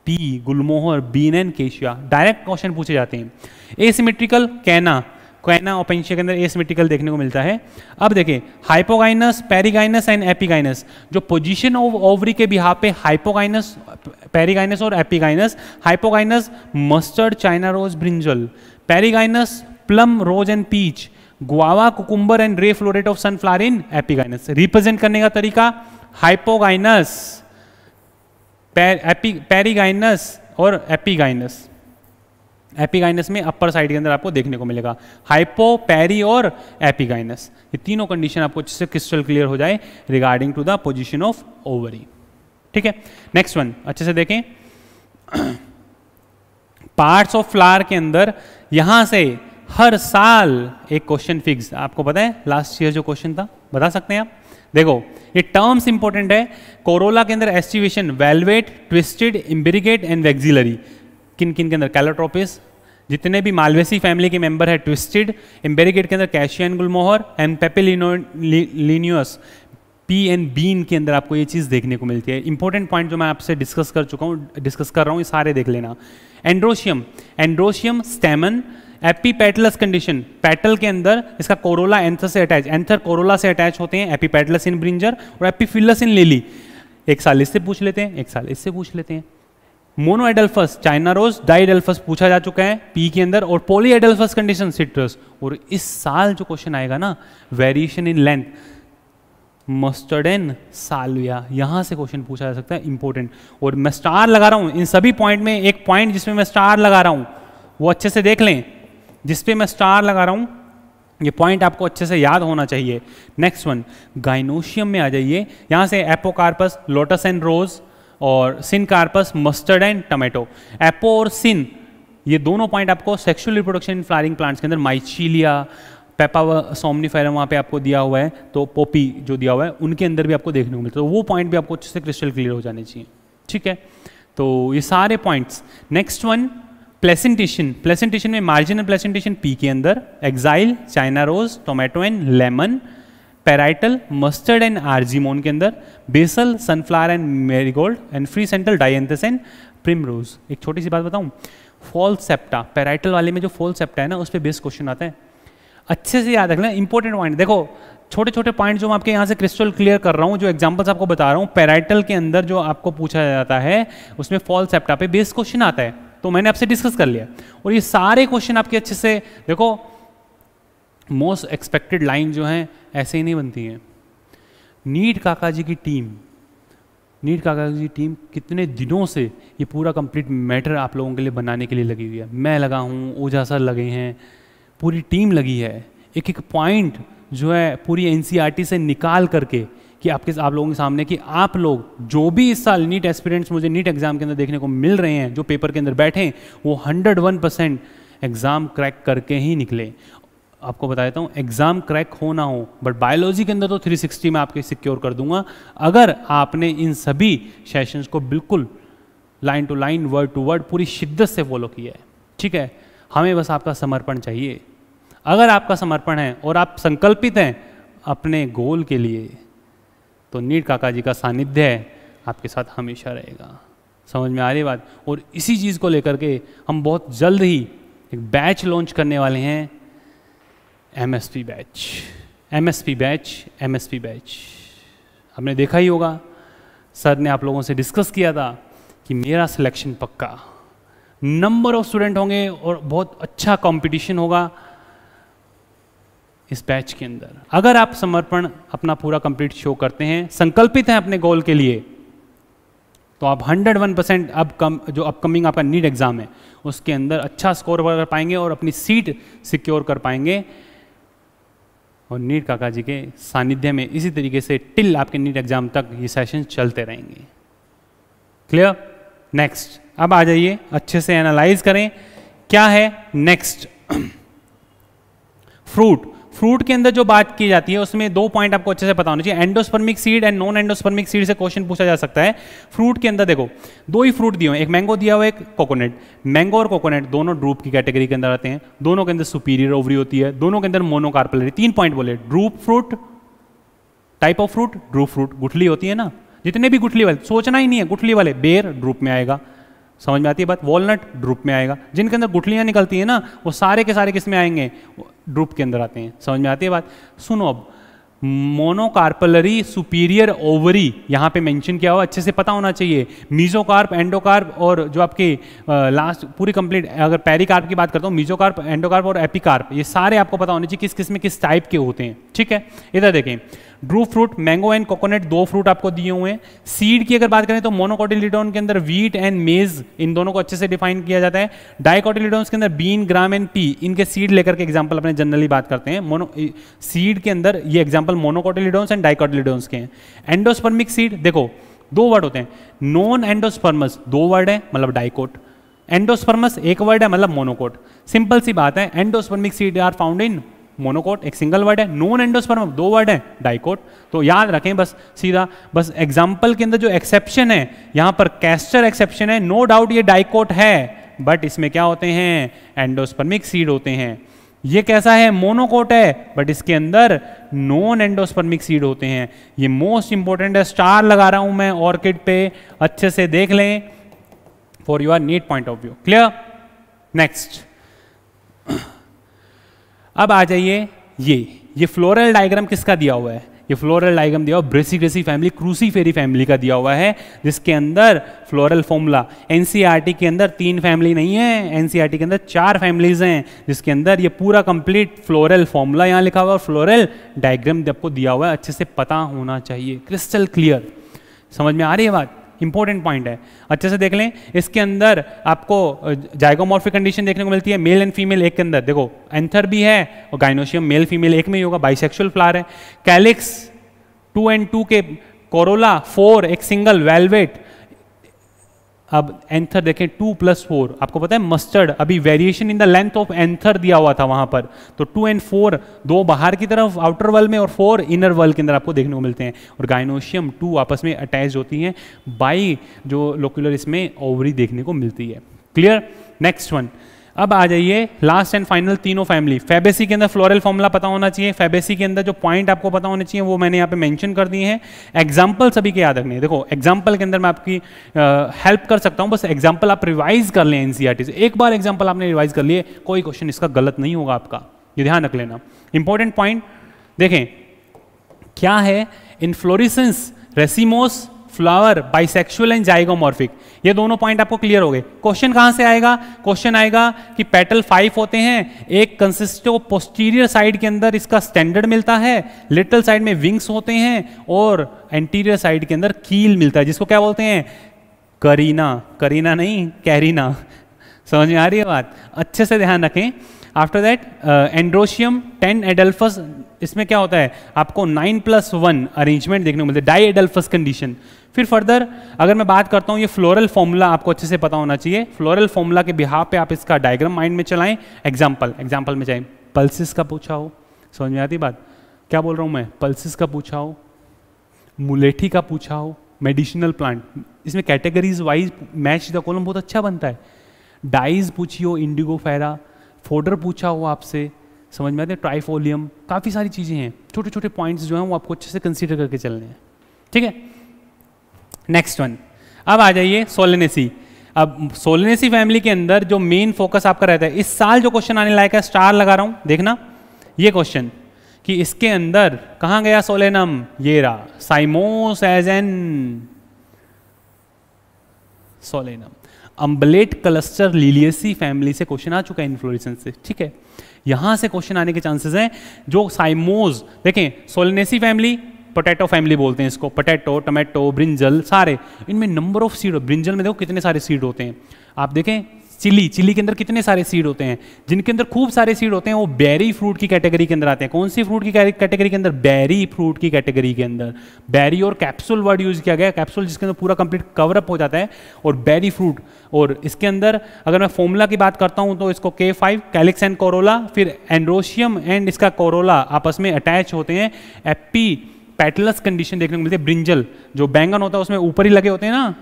Speaker 2: pea gulmohar bean and cassia direct question पूछे जाते हैं एसिमेट्रिकल कैना क्वेना ओपेंशिया के अंदर एस मेटिकल देखने को मिलता है अब देखें हाइपोगाइनस पेरीगाइनस एंड एपीगाइनस जो पोजीशन ऑफ ओवरी के बिहार पे हाइपोगाइनस पेरीगाइनस और epigynous hypogynous mustard china rose brinjal perigynous plum rose and peach guava cucumber and ray floret of sunflower in epigynous represent करने का तरीका हाइपोगाइनस पेरीगाइनस और epigynous epigynous में अपर साइड के अंदर आपको देखने को मिलेगा हाइपो पैरी और एपीगाइनस ये तीनों कंडीशन आपको अच्छे से क्रिस्टल क्लियर हो जाए regarding to the position of ovary ठीक है नेक्स्ट वन अच्छे से देखें पार्ट्स ऑफ फ्लावर के अंदर यहां से हर साल एक क्वेश्चन फिक्स आपको पता है लास्ट ईयर जो क्वेश्चन था बता सकते हैं आप देखो ये टर्म्स इंपॉर्टेंट है कोरोला के अंदर aestivation valvate twisted imbricate and vexillary किन किन के अंदर कैलोट्रोपिस जितने भी मालवेसी फैमिली के मेंबर है ट्विस्टेड एम्बेरिकेट के अंदर cassia gulmohar and papilionaceous pea and bean के अंदर आपको ये चीज़ देखने को मिलती है इंपॉर्टेंट पॉइंट जो मैं आपसे डिस्कस कर चुका हूँ डिस्कस कर रहा हूँ ये सारे देख लेना androecium androecium stamen epipetalous condition petal के अंदर इसका कोरोला एंथर से अटैच एंथर कोरोला से अटैच होते हैं पैटलस इन ब्रिंजर और एपीफिलस इन लेली एक साल इससे पूछ लेते हैं एक साल इससे पूछ लेते हैं एडल्फस चाइना रोज एडल्फस पूछा जा चुका है पी के अंदर और पोली एडल्फस कंडीशन सिट्रस और इस साल जो क्वेश्चन आएगा ना variation in length mustard and Salvia यहां से क्वेश्चन पूछा जा सकता है इंपॉर्टेंट और मैं स्टार लगा रहा हूं इन सभी पॉइंट में एक पॉइंट जिसमें मैं स्टार लगा रहा हूं वो अच्छे से देख लें जिसपे मैं स्टार लगा रहा हूं ये पॉइंट आपको अच्छे से याद होना चाहिए नेक्स्ट वन गाइनोशियम में आ जाइए यहां से एपोकार्पस लोटस एंड रोज़ और syncarpous mustard and tomato apo और सिन ये दोनों पॉइंट आपको सेक्सुअल रिप्रोडक्शन फ्लारिंग प्लांट्स के अंदर माइचीलिया पेपा सोमनीफेरम वहाँ पे आपको दिया हुआ है तो पोपी जो दिया हुआ है उनके अंदर भी आपको देखने को मिलता है तो वो पॉइंट भी आपको अच्छे से क्रिस्टल क्लियर हो जाने चाहिए ठीक है तो ये सारे points next one placentation placentation में मार्जिनल प्लेसेंटेशन पी के अंदर axile China rose tomato and lemon parietal mustard and Argemone के अंदर basal sunflower and marigold and free central Dianthus and primrose एक छोटी सी बात बताऊँ फॉल्स सेप्टा पेराइटल वाले में जो फॉल्स सेप्टा है ना उस पर बेस्ट क्वेश्चन आते हैं अच्छे से याद रखना इंपॉर्टेंट पॉइंट देखो छोटे छोटे पॉइंट जो मैं आपके यहाँ से क्रिस्टल क्लियर कर रहा हूँ जो एग्जाम्पल्स आपको बता रहा हूँ पेराइटल के अंदर जो आपको पूछा जाता है उसमें फॉल्स सेप्टा पे बेस्ट क्वेश्चन आता है तो मैंने आपसे डिस्कस कर लिया और ये सारे क्वेश्चन आपके अच्छे से देखो मोस्ट एक्सपेक्टेड लाइन जो है ऐसे ही नहीं बनती हैं नीट काका जी की टीम नीट काका जी की टीम कितने दिनों से ये पूरा कंप्लीट मैटर आप लोगों के लिए बनाने के लिए लगी हुई है मैं लगा हूँ ओझा सर लगे हैं पूरी टीम लगी है एक एक पॉइंट जो है पूरी एन e से निकाल करके कि आपके आप लोगों के सामने कि आप लोग जो भी इस साल नीट एस्पिरेंट्स मुझे नीट एग्ज़ाम के अंदर देखने को मिल रहे हैं जो पेपर के अंदर बैठे हैं वो वन परसेंट एग्ज़ाम क्रैक करके ही निकले आपको बता देता हूँ एग्ज़ाम क्रैक हो ना हो बट बायोलॉजी के अंदर तो 360 में आपके सिक्योर कर दूंगा अगर आपने इन सभी सेशंस को बिल्कुल line to line word to word पूरी शिद्दत से फॉलो किया है ठीक है हमें बस आपका समर्पण चाहिए अगर आपका समर्पण है और आप संकल्पित हैं अपने गोल के लिए तो नीट काका जी का सानिध्य है आपके साथ हमेशा रहेगा समझ में आ रही बात और इसी चीज़ को लेकर के हम बहुत जल्द ही एक बैच लॉन्च करने वाले हैं MSP batch MSP batch MSP batch आपने देखा ही होगा सर ने आप लोगों से डिस्कस किया था कि मेरा सिलेक्शन पक्का नंबर ऑफ स्टूडेंट होंगे और बहुत अच्छा कंपटीशन होगा इस बैच के अंदर अगर आप समर्पण अपना पूरा कंप्लीट शो करते हैं संकल्पित हैं अपने गोल के लिए तो आप 101 परसेंट अब कम जो अपकमिंग आपका नीट एग्जाम है उसके अंदर अच्छा स्कोर कर पाएंगे और अपनी सीट सिक्योर कर पाएंगे और नीट काका जी के सानिध्य में इसी तरीके से टिल आपके नीट एग्जाम तक ये सेशन चलते रहेंगे क्लियर नेक्स्ट अब आ जाइए अच्छे से एनालाइज करें क्या है नेक्स्ट फ्रूट फ्रूट के अंदर जो बात की जाती है उसमें दो पॉइंट आपको अच्छे से पता होना चाहिए endospermic seed and non endospermic seed से क्वेश्चन पूछा जा सकता है फ्रूट के अंदर देखो दो ही फ्रूट दिए हुए एक मैंगो दिया हुआ एक कोकोनट मैंगो और कोकोनट दोनों ड्रूप की कैटेगरी के अंदर आते हैं दोनों के अंदर सुपीरियर ओवरी होती है दोनों के अंदर मोनोकार्पलरी तीन पॉइंट बोले drupe fruit type of fruit drupe fruit गुठली होती है ना जितने भी गुठली वाले सोचना ही नहीं है गुठली वाले बेर ड्रूप में आएगा समझ में आती है बात वॉलनट ड्रुप में आएगा जिनके अंदर गुठलियां निकलती है ना वो सारे के सारे किस में आएंगे ड्रुप के अंदर आते हैं समझ में आती है बात सुनो अब मोनोकार्पलरी सुपीरियर ओवरी यहाँ पे मेंशन किया हुआ अच्छे से पता होना चाहिए मीजोकार्प एंडोकार्प और जो आपके लास्ट पूरी कंप्लीट अगर पेरिकार्प की बात करता हूँ मीजोकार्प एंडोकार्प और एपिकार्प ये सारे आपको पता होने चाहिए किस किस में किस टाइप के होते हैं ठीक है इधर देखें drupe fruit mango and coconut दो फ्रूट आपको दिए हुए हैं सीड की अगर बात करें तो मोनोकोटिलिडोन के अंदर वीट एंड मेज इन दोनों को अच्छे से डिफाइन किया जाता है डाइकोटिलिडोन के अंदर बीन ग्राम एंड पी इनके सीड लेकर के एग्जाम्पल अपने जनरली बात करते हैं मोनो सीड के अंदर ये एग्जाम्पल मोनोकोटिलिडोन्स एंड डाइकोटिलिडोन्स के हैं एंडोस्पर्मिक सीड देखो दो वर्ड होते हैं नॉन एंडोस्पर्मस दो वर्ड है मतलब डाइकोट एंडोस्पर्मस एक वर्ड है मतलब मोनोकोट सिंपल सी बात है endospermic seed are found in monocot एक सिंगल वर्ड है नॉन एंडोस्पर्म दो वर्ड है डाइकोट तो याद रखें बस सीधा बस एग्जाम्पल के अंदर जो एक्सेप्शन है यहां पर कैस्टर एक्सेप्शन है नो डाउट ये डाइकोट है बट इसमें क्या होते हैं एंडोस्पर्मिक सीड होते हैं ये कैसा है मोनोकोट है बट इसके अंदर नॉन एंडोस्पर्मिक सीड होते हैं ये मोस्ट इंपॉर्टेंट है स्टार लगा रहा हूं मैं ऑर्किड पे अच्छे से देख लें for your NEET point of view clear next अब आ जाइए ये ये फ्लोरल डायग्राम किसका दिया हुआ है ये फ्लोरल डायग्राम दिया हुआ ग्रेसी फैमिली क्रूसी फेरी फैमिली का दिया हुआ है जिसके अंदर फ्लोरल फॉर्मूला एनसीईआरटी के अंदर तीन फैमिली नहीं है एनसीईआरटी e के अंदर चार फैमिलीज हैं जिसके अंदर ये पूरा कंप्लीट फ्लोरल फॉर्मूला यहाँ लिखा हुआ है फ्लोरल डायग्राम आपको दिया हुआ है अच्छे से पता होना चाहिए क्रिस्टल क्लियर समझ में आ रही है बात इंपॉर्टेंट पॉइंट है अच्छे से देख लें इसके अंदर आपको जाइगोमॉर्फिक कंडीशन देखने को मिलती है मेल एंड फीमेल एक के अंदर देखो एंथर भी है और गाइनोशियम मेल फीमेल एक में ही होगा बाइसेक्सुअल फ्लावर है कैलिक्स टू एंड टू के कोरोला फोर एक सिंगल वेलवेट अब एंथर देखें टू प्लस फोर आपको पता है मस्टर्ड अभी variation in the length of anther दिया हुआ था वहां पर तो टू एंड फोर दो बाहर की तरफ आउटर वर्ल्ड में और फोर इनर वर्ल्ड के अंदर आपको देखने को मिलते हैं और गाइनोशियम टू आपस में अटैच होती हैं बाई जो लोकुलर इसमें ओवरी देखने को मिलती है क्लियर नेक्स्ट वन अब आ जाइए लास्ट एंड फाइनल तीनों फैमिली फेबेसी के अंदर फ्लोरल फॉर्मूला पता होना चाहिए फेबेसी के अंदर जो पॉइंट आपको पता होना चाहिए वो मैंने यहाँ पे मेंशन कर दिए हैं एग्जाम्पल सभी के याद रखने देखो एग्जाम्पल के अंदर मैं आपकी हेल्प कर सकता हूँ बस एग्जाम्पल आप रिवाइज कर लें एनसीआर e से एक बार एग्जाम्पल आपने रिवाइज कर लिए कोई क्वेश्चन इसका गलत नहीं होगा आपका ये ध्यान रख लेना इंपॉर्टेंट पॉइंट देखें क्या है inflorescence racemose flower bisexual and zygomorphic ये दोनों पॉइंट आपको क्लियर हो गए क्वेश्चन कहां से आएगा क्वेश्चन आएगा कि पेटल फाइव होते हैं एक कंसिस्ट ऑफ पोस्टीरियर साइड के अंदर इसका स्टैंडर्ड मिलता है लिटल साइड में विंग्स होते हैं और एंटीरियर साइड के अंदर कील मिलता है जिसको क्या बोलते हैं करीना करीना नहीं कैरीना समझ में आ रही है बात अच्छे से ध्यान रखें after that androecium ten adelphous इसमें क्या होता है आपको नाइन प्लस वन अरेंजमेंट देखने को मिलते हैं डाई एडल्फस कंडीशन फिर फर्दर अगर मैं बात करता हूँ ये फ्लोरल फॉर्मूला आपको अच्छे से पता होना चाहिए फ्लोरल फॉर्मूला के बिहार पे आप इसका डायग्राम माइंड में चलाएं एग्जाम्पल एग्जाम्पल में जाएं पल्सिस का पूछा हो समझ में आती बात क्या बोल रहा हूँ मैं पल्सिस का पूछा हो मुलेठी का पूछा हो मेडिसिनल प्लांट इसमें categories wise match the column बहुत अच्छा बनता है डाइज पूछी हो इंडिगो फैरा फोडर पूछा हो आपसे समझ में आते हैं ट्राइफोलियम काफ़ी सारी चीज़ें हैं छोटे छोटे पॉइंट्स जो हैं वो आपको अच्छे से कंसिडर करके चलने हैं ठीक है नेक्स्ट वन अब आ जाइए सोलेनेसी अब सोलनेसी फैमिली के अंदर जो मेन फोकस आपका रहता है इस साल जो क्वेश्चन आने लायक है स्टार लगा रहा हूं देखना ये क्वेश्चन कि इसके अंदर कहाँ गया सोलेनम ये रहा cymose as an Solanum umbellate cluster Liliaceae family से क्वेश्चन आ चुका है इन्फ्लोरेशन से ठीक है यहां से क्वेश्चन आने के चांसेस हैं जो साइमोज देखें सोलनेसी फैमिली पोटैटो फैमिली बोलते हैं इसको पोटैटो टमेटो ब्रिंजल सारे इनमें नंबर ऑफ सीड ब्रिंजल में देखो कितने सारे सीड होते हैं आप देखें चिली चिली के अंदर कितने सारे सीड होते हैं जिनके अंदर खूब सारे सीड होते हैं वो बेरी फ्रूट की कैटेगरी के अंदर आते हैं कौन सी फ्रूट की कैटेगरी के अंदर बेरी फ्रूट की कैटेगरी के अंदर बेरी और कैप्सूल वर्ड यूज किया गया कैप्सूल जिसके अंदर पूरा कंप्लीट कवरअप हो जाता है और बेरी फ्रूट और इसके अंदर अगर मैं फॉर्मूला की बात करता हूँ तो इसको के फाइव कैलिक्स एंड कोरोला फिर एंड्रोशियम एंड इसका कोरोला आपस में अटैच होते हैं एप्पी पैटलस कंडीशन देखने को मिलती है ब्रिंजल जो बैंगन होता है उसमें ऊपर ही लगे होते हैं ना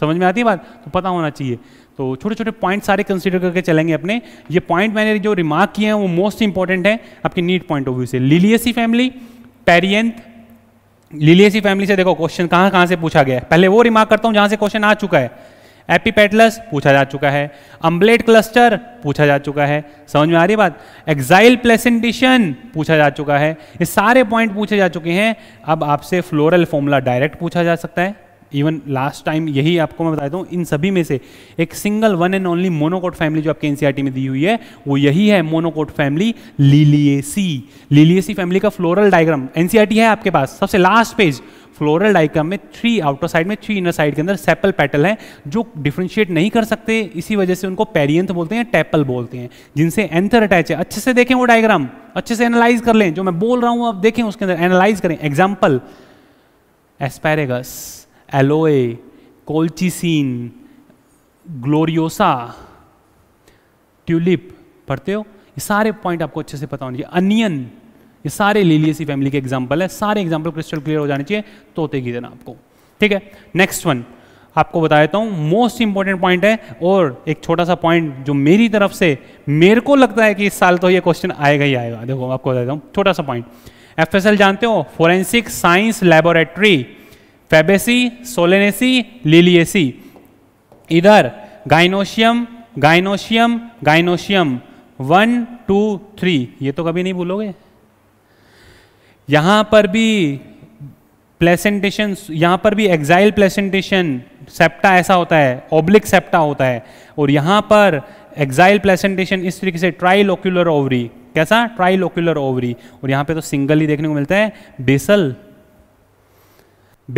Speaker 2: समझ में आती है बात तो पता होना चाहिए तो छोटे छोटे पॉइंट सारे कंसिडर करके चलेंगे अपने ये पॉइंट मैंने जो रिमार्क किए हैं वो मोस्ट इंपॉर्टेंट है आपके नीट पॉइंट ऑफ व्यू से Liliaceae family perianth Liliaceae family से देखो क्वेश्चन कहाँ कहाँ से पूछा गया है पहले वो रिमार्क करता हूँ जहाँ से क्वेश्चन आ चुका है एपीपेटलस पूछा जा चुका है अम्बलेट क्लस्टर पूछा जा चुका है समझ में आ रही बात एक्साइल प्लेसेंटेशन पूछा जा चुका है ये सारे पॉइंट पूछे जा चुके हैं अब आपसे फ्लोरल फॉर्मूला डायरेक्ट पूछा जा सकता है इवन लास्ट टाइम यही आपको मैं बता देता हूँ इन सभी में से एक single one and only monocot family जो आपके एनसीईआरटी में दी हुई है वो यही है monocot family Liliaceae Liliaceae family का फ्लोरल डायग्राम एनसीईआरटी है आपके पास सबसे लास्ट पेज फ्लोरल डाइकम में थ्री आउटर साइड में थ्री इनर साइड के अंदर सेपल पेटल हैं जो डिफ्रेंशिएट नहीं कर सकते इसी वजह से उनको पेरियंथ बोलते हैं टेपल बोलते हैं जिनसे एंथर अटैच है अच्छे से देखें वो डायग्राम अच्छे से एनालाइज कर लें जो मैं बोल रहा हूँ आप देखें उसके अंदर एनालाइज करें example asparagus aloe colchicine gloriosa tulip पढ़ते हो ये सारे पॉइंट आपको अच्छे से पता होना चाहिए अनियन ये सारे लीलिए फैमिली के एग्जाम्पल है सारे एग्जाम्पल क्रिस्टल क्लियर हो जाने चाहिए तोते की देना आपको ठीक है नेक्स्ट वन आपको बता देता हूँ मोस्ट इंपॉर्टेंट पॉइंट है और एक छोटा सा पॉइंट जो मेरी तरफ से मेरे को लगता है कि इस साल तो ये क्वेश्चन आएगा ही आएगा देखो आपको बता देता हूँ छोटा सा पॉइंट एफ जानते हो forensic science laboratory Fabaceae Solanaceae Liliaceae इधर gynoecium gynoecium gynoecium one two three ये तो कभी नहीं भूलोगे यहाँ पर भी प्लेसेंटेशन यहाँ पर भी एक्साइल प्लेसेंटेशन सेप्टा ऐसा होता है ओब्लिक सेप्टा होता है और यहाँ पर एक्साइल प्लेसेंटेशन इस तरीके से ट्राई ओक्यूलर ओवरी कैसा ट्राई ओक्यूलर ओवरी और यहाँ पे तो सिंगल ही देखने को मिलता है basal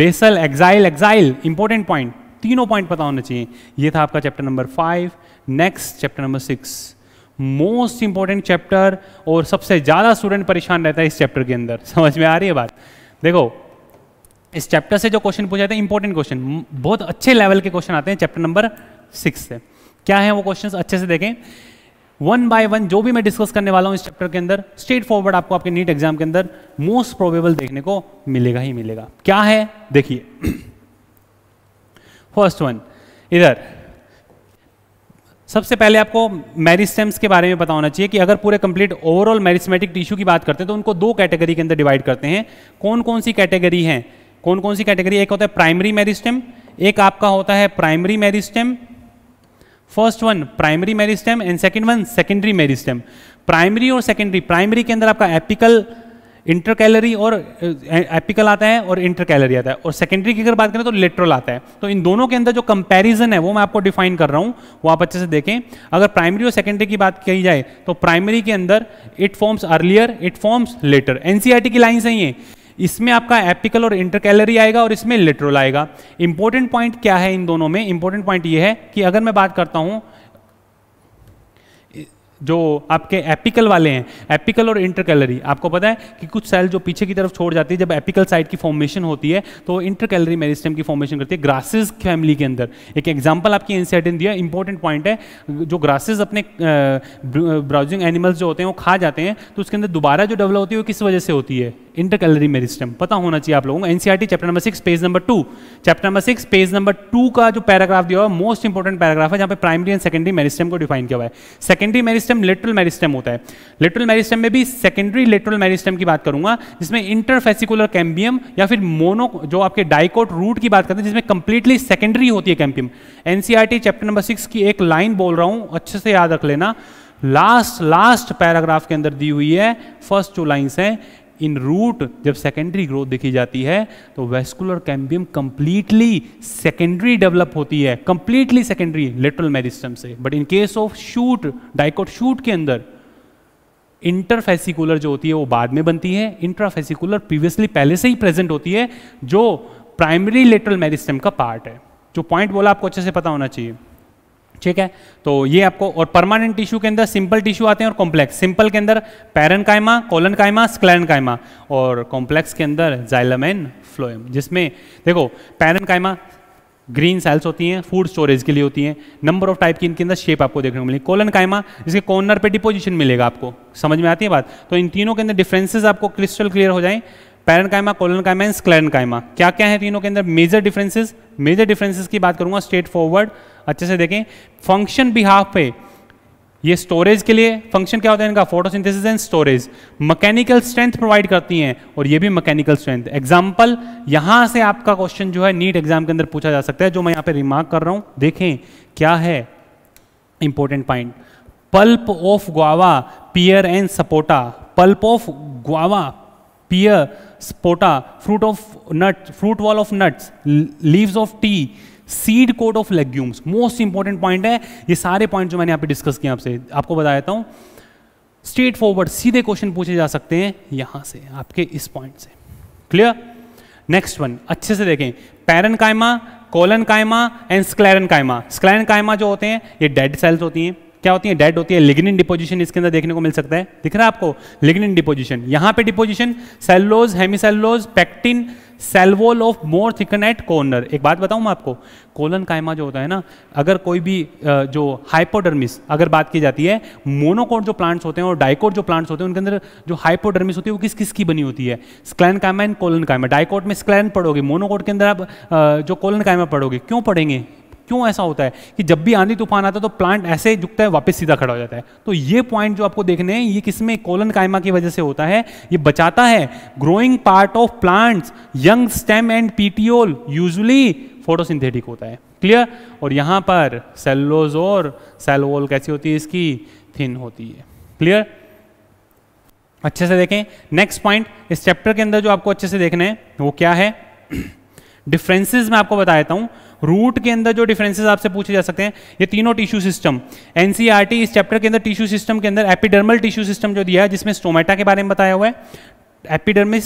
Speaker 2: basal axile axile important point तीनों पॉइंट पता होना चाहिए यह था आपका chapter number five next chapter number six most important chapter और सबसे ज़्यादा स्टूडेंट परेशान रहता है इस चैप्टर के अंदर समझ में आ रही है बात देखो इस चैप्टर से जो क्वेश्चन पूछा जाता है इंपॉर्टेंट क्वेश्चन बहुत अच्छे लेवल के क्वेश्चन आते हैं चैप्टर नंबर सिक्स से क्या है वो क्वेश्चन अच्छे से देखें वन बाय वन जो भी मैं डिस्कस करने वाला हूं इस चैप्टर के अंदर स्ट्रेट फॉरवर्ड आपको आपके नीट एग्जाम के अंदर मोस्ट प्रोबेबल देखने को मिलेगा ही मिलेगा क्या है देखिए फर्स्ट वन इधर सबसे पहले आपको मेरिस्टेम्स के बारे में पता होना चाहिए कि अगर पूरे कंप्लीट ओवरऑल मेरिस्मेटिक टिश्यू की बात करते हैं तो उनको दो कैटेगरी के अंदर डिवाइड करते हैं कौन कौन सी कैटेगरी है कौन कौन सी कैटेगरी एक होता है प्राइमरी मेरिस्टेम एक आपका होता है primary meristem first one primary meristem and second one secondary meristem primary और सेकेंडरी प्राइमरी के अंदर आपका एपिकल इंटर कैलरी और एपिकल आता है और इंटर कैलरी आता है और सेकेंडरी की अगर बात करें तो लेट्रल आता है तो इन दोनों के अंदर जो कंपैरिजन है वो मैं आपको डिफाइन कर रहा हूँ वो आप अच्छे से देखें अगर प्राइमरी और सेकेंडरी की बात की जाए तो प्राइमरी के अंदर it forms earlier it forms later NCERT की लाइन सही है इसमें आपका एपिकल और इंटर कैलरी आएगा और इसमें लेटरल आएगा इंपॉर्टेंट पॉइंट क्या है इन दोनों में इंपॉर्टेंट पॉइंट ये है कि अगर मैं बात करता हूँ जो आपके एपिकल वाले हैं एपिकल और इंटरकैलरी आपको पता है कि कुछ सेल जो पीछे की तरफ छोड़ जाती है जब एपिकल साइड की फॉर्मेशन होती है तो इंटरकैलरी मेरिस्टम की फॉर्मेशन करती है ग्रासेस फैमिली के अंदर एक एग्जाम्पल आपकी इंसेटिन दिया इंपॉर्टेंट पॉइंट है जो ग्रासेस अपने ब्राउजिंग एनिमल्स जो होते हैं वो खा जाते हैं तो उसके अंदर दोबारा जो डेवलप होती है वो किस वजह से होती है इंटरकलरी मेरिस्टम पता होना चाहिए आप लोगों को NCERT chapter number six page number two chapter number six page number two का जो पैराग्राफ दिया हुआ मोस्ट इंपॉर्टेंट पैराग्राफ है जहां पे प्राइमरी एंड सेकेंडरी मेरिस्टम को डिफाइन किया हुआ है सेकेंडरी मेरिस्टम लिटरल मेरिस्टम होता है लिटरल मेरिस्टम में भी सेकेंडरी लिटरल मेरिस्टम की बात करूंगा जिसमें इंटरफेसिकुलर कैम्बियम या फिर मोनो जो आपके डाइकोट रूट की बात करते हैं जिसमें कंप्लीटली सेकेंडरी होती है cambium NCERT chapter number six की एक लाइन बोल रहा हूं अच्छे से याद रख लेना लास्ट लास्ट पैराग्राफ के अंदर दी हुई है फर्स्ट टू लाइंस हैं इन रूट जब सेकेंडरी ग्रोथ देखी जाती है तो vascular cambium completely secondary develop होती है कंप्लीटली सेकेंडरी लिटरल मेरिस्टम से but in case of shoot dicot shoot के अंदर इंटरफेसिकुलर जो होती है वो बाद में बनती है इंट्राफेसिकुलर प्रीवियसली पहले से ही प्रेजेंट होती है जो प्राइमरी लेटरल मेरिस्टम का पार्ट है जो पॉइंट बोला आपको अच्छे से पता होना चाहिए ठीक है तो ये आपको और परमानेंट टिश्यू के अंदर सिंपल टिश्यू आते हैं और कॉम्प्लेक्स सिंपल के अंदर पैरन कायमा कोलन कायमा स्क्लैन कायमा और कॉम्प्लेक्स के अंदर जाइलम एंड फ्लोएम जिसमें देखो पैरन कायमा ग्रीन सेल्स होती हैं फूड स्टोरेज के लिए होती हैं नंबर ऑफ टाइप की इनके अंदर शेप आपको देखने को मिली कोलन कायमा जिसके कॉर्नर पे डिपोजिशन मिलेगा आपको समझ में आती है बात तो इन तीनों के अंदर डिफरेंसेस आपको क्रिस्टल क्लियर हो जाए पैरन कायमा कोलन कायमा एंड स्क्लैन कायमा क्या क्या है तीनों के अंदर मेजर डिफरेंसेज मेजर डिफरेंसेज की बात करूंगा स्ट्रेट फॉरवर्ड अच्छे से देखें फंक्शन बिहाफ पे ये स्टोरेज के लिए फंक्शन क्या होता है इनका photosynthesis and storage mechanical strength provide करती हैं और ये भी मैकेनिकल स्ट्रेंथ एग्जाम्पल यहां से आपका क्वेश्चन जो है नीट एग्जाम के अंदर पूछा जा सकता है जो मैं यहां पे रिमार्क कर रहा हूं देखें क्या है important point pulp of guava pear and sapota pulp of guava pear sapota fruit of nut fruit wall of nuts leaves of tea seed coat of legumes most important point है ये सारे point जो मैंने यहाँ पे discuss किए आपसे आपको बता देता हूँ स्ट्रेट फॉरवर्ड सीधे क्वेश्चन पूछे जा सकते हैं यहां से आपके इस पॉइंट से क्लियर नेक्स्ट वन अच्छे से देखें पैरन कायमा कोलन कायमा एंड स्क्लैरन कायमा स्क्लैरन कायमा जो होते हैं ये डेड सेल्स होती हैं क्या होती है डेड होती है लिग्निन डिपोजिशन इसके अंदर देखने को मिल सकता है दिख रहा है आपको लिग्निन डिपोजिशन यहां पे deposition cellulose hemicellulose pectin cell wall of more thickened corner एक बात बताऊं मैं आपको कोलन कायमा जो होता है ना अगर कोई भी जो हाइपोडर्मिस अगर बात की जाती है मोनोकोट जो प्लांट्स होते हैं और डाइकोट जो प्लांट्स होते हैं उनके अंदर जो हाइपोडर्मिस होती है वो किस किस की बनी होती है स्क्लैन कायमा एंड कोलन कायमा डाइकोट में स्क्लैन पढ़ोगे मोनोकोट के अंदर आप जो कोलन कायमा पढ़ोगे क्यों पढ़ेंगे क्यों ऐसा होता है कि जब भी आंधी तूफान आता है तो प्लांट ऐसे झुकता है वापस सीधा खड़ा हो जाता है तो ये पॉइंट जो आपको देखने हैं ये किसमें कोलन कायमा की वजह से होता है ये बचाता है growing part of plants young stem and petiole usually photosynthetic होता है क्लियर और यहाँ पर सेल्लोज और सेलवोल कैसी होती है इसकी थिन होती है क्लियर अच्छे से देखें नेक्स्ट पॉइंट इस चैप्टर के अंदर जो आपको अच्छे से देखना है वो क्या है डिफरेंसेस मैं आपको बता देता हूं रूट के अंदर जो डिफरेंसेस आपसे पूछे जा सकते हैं ये तीनों टिश्यू सिस्टम एनसीईआरटी इस चैप्टर के अंदर टिश्यू सिस्टम के अंदर एपिडर्मल टिश्यू सिस्टम जो दिया है जिसमें स्टोमेटा के बारे में बताया हुआ है एपिडर्मिस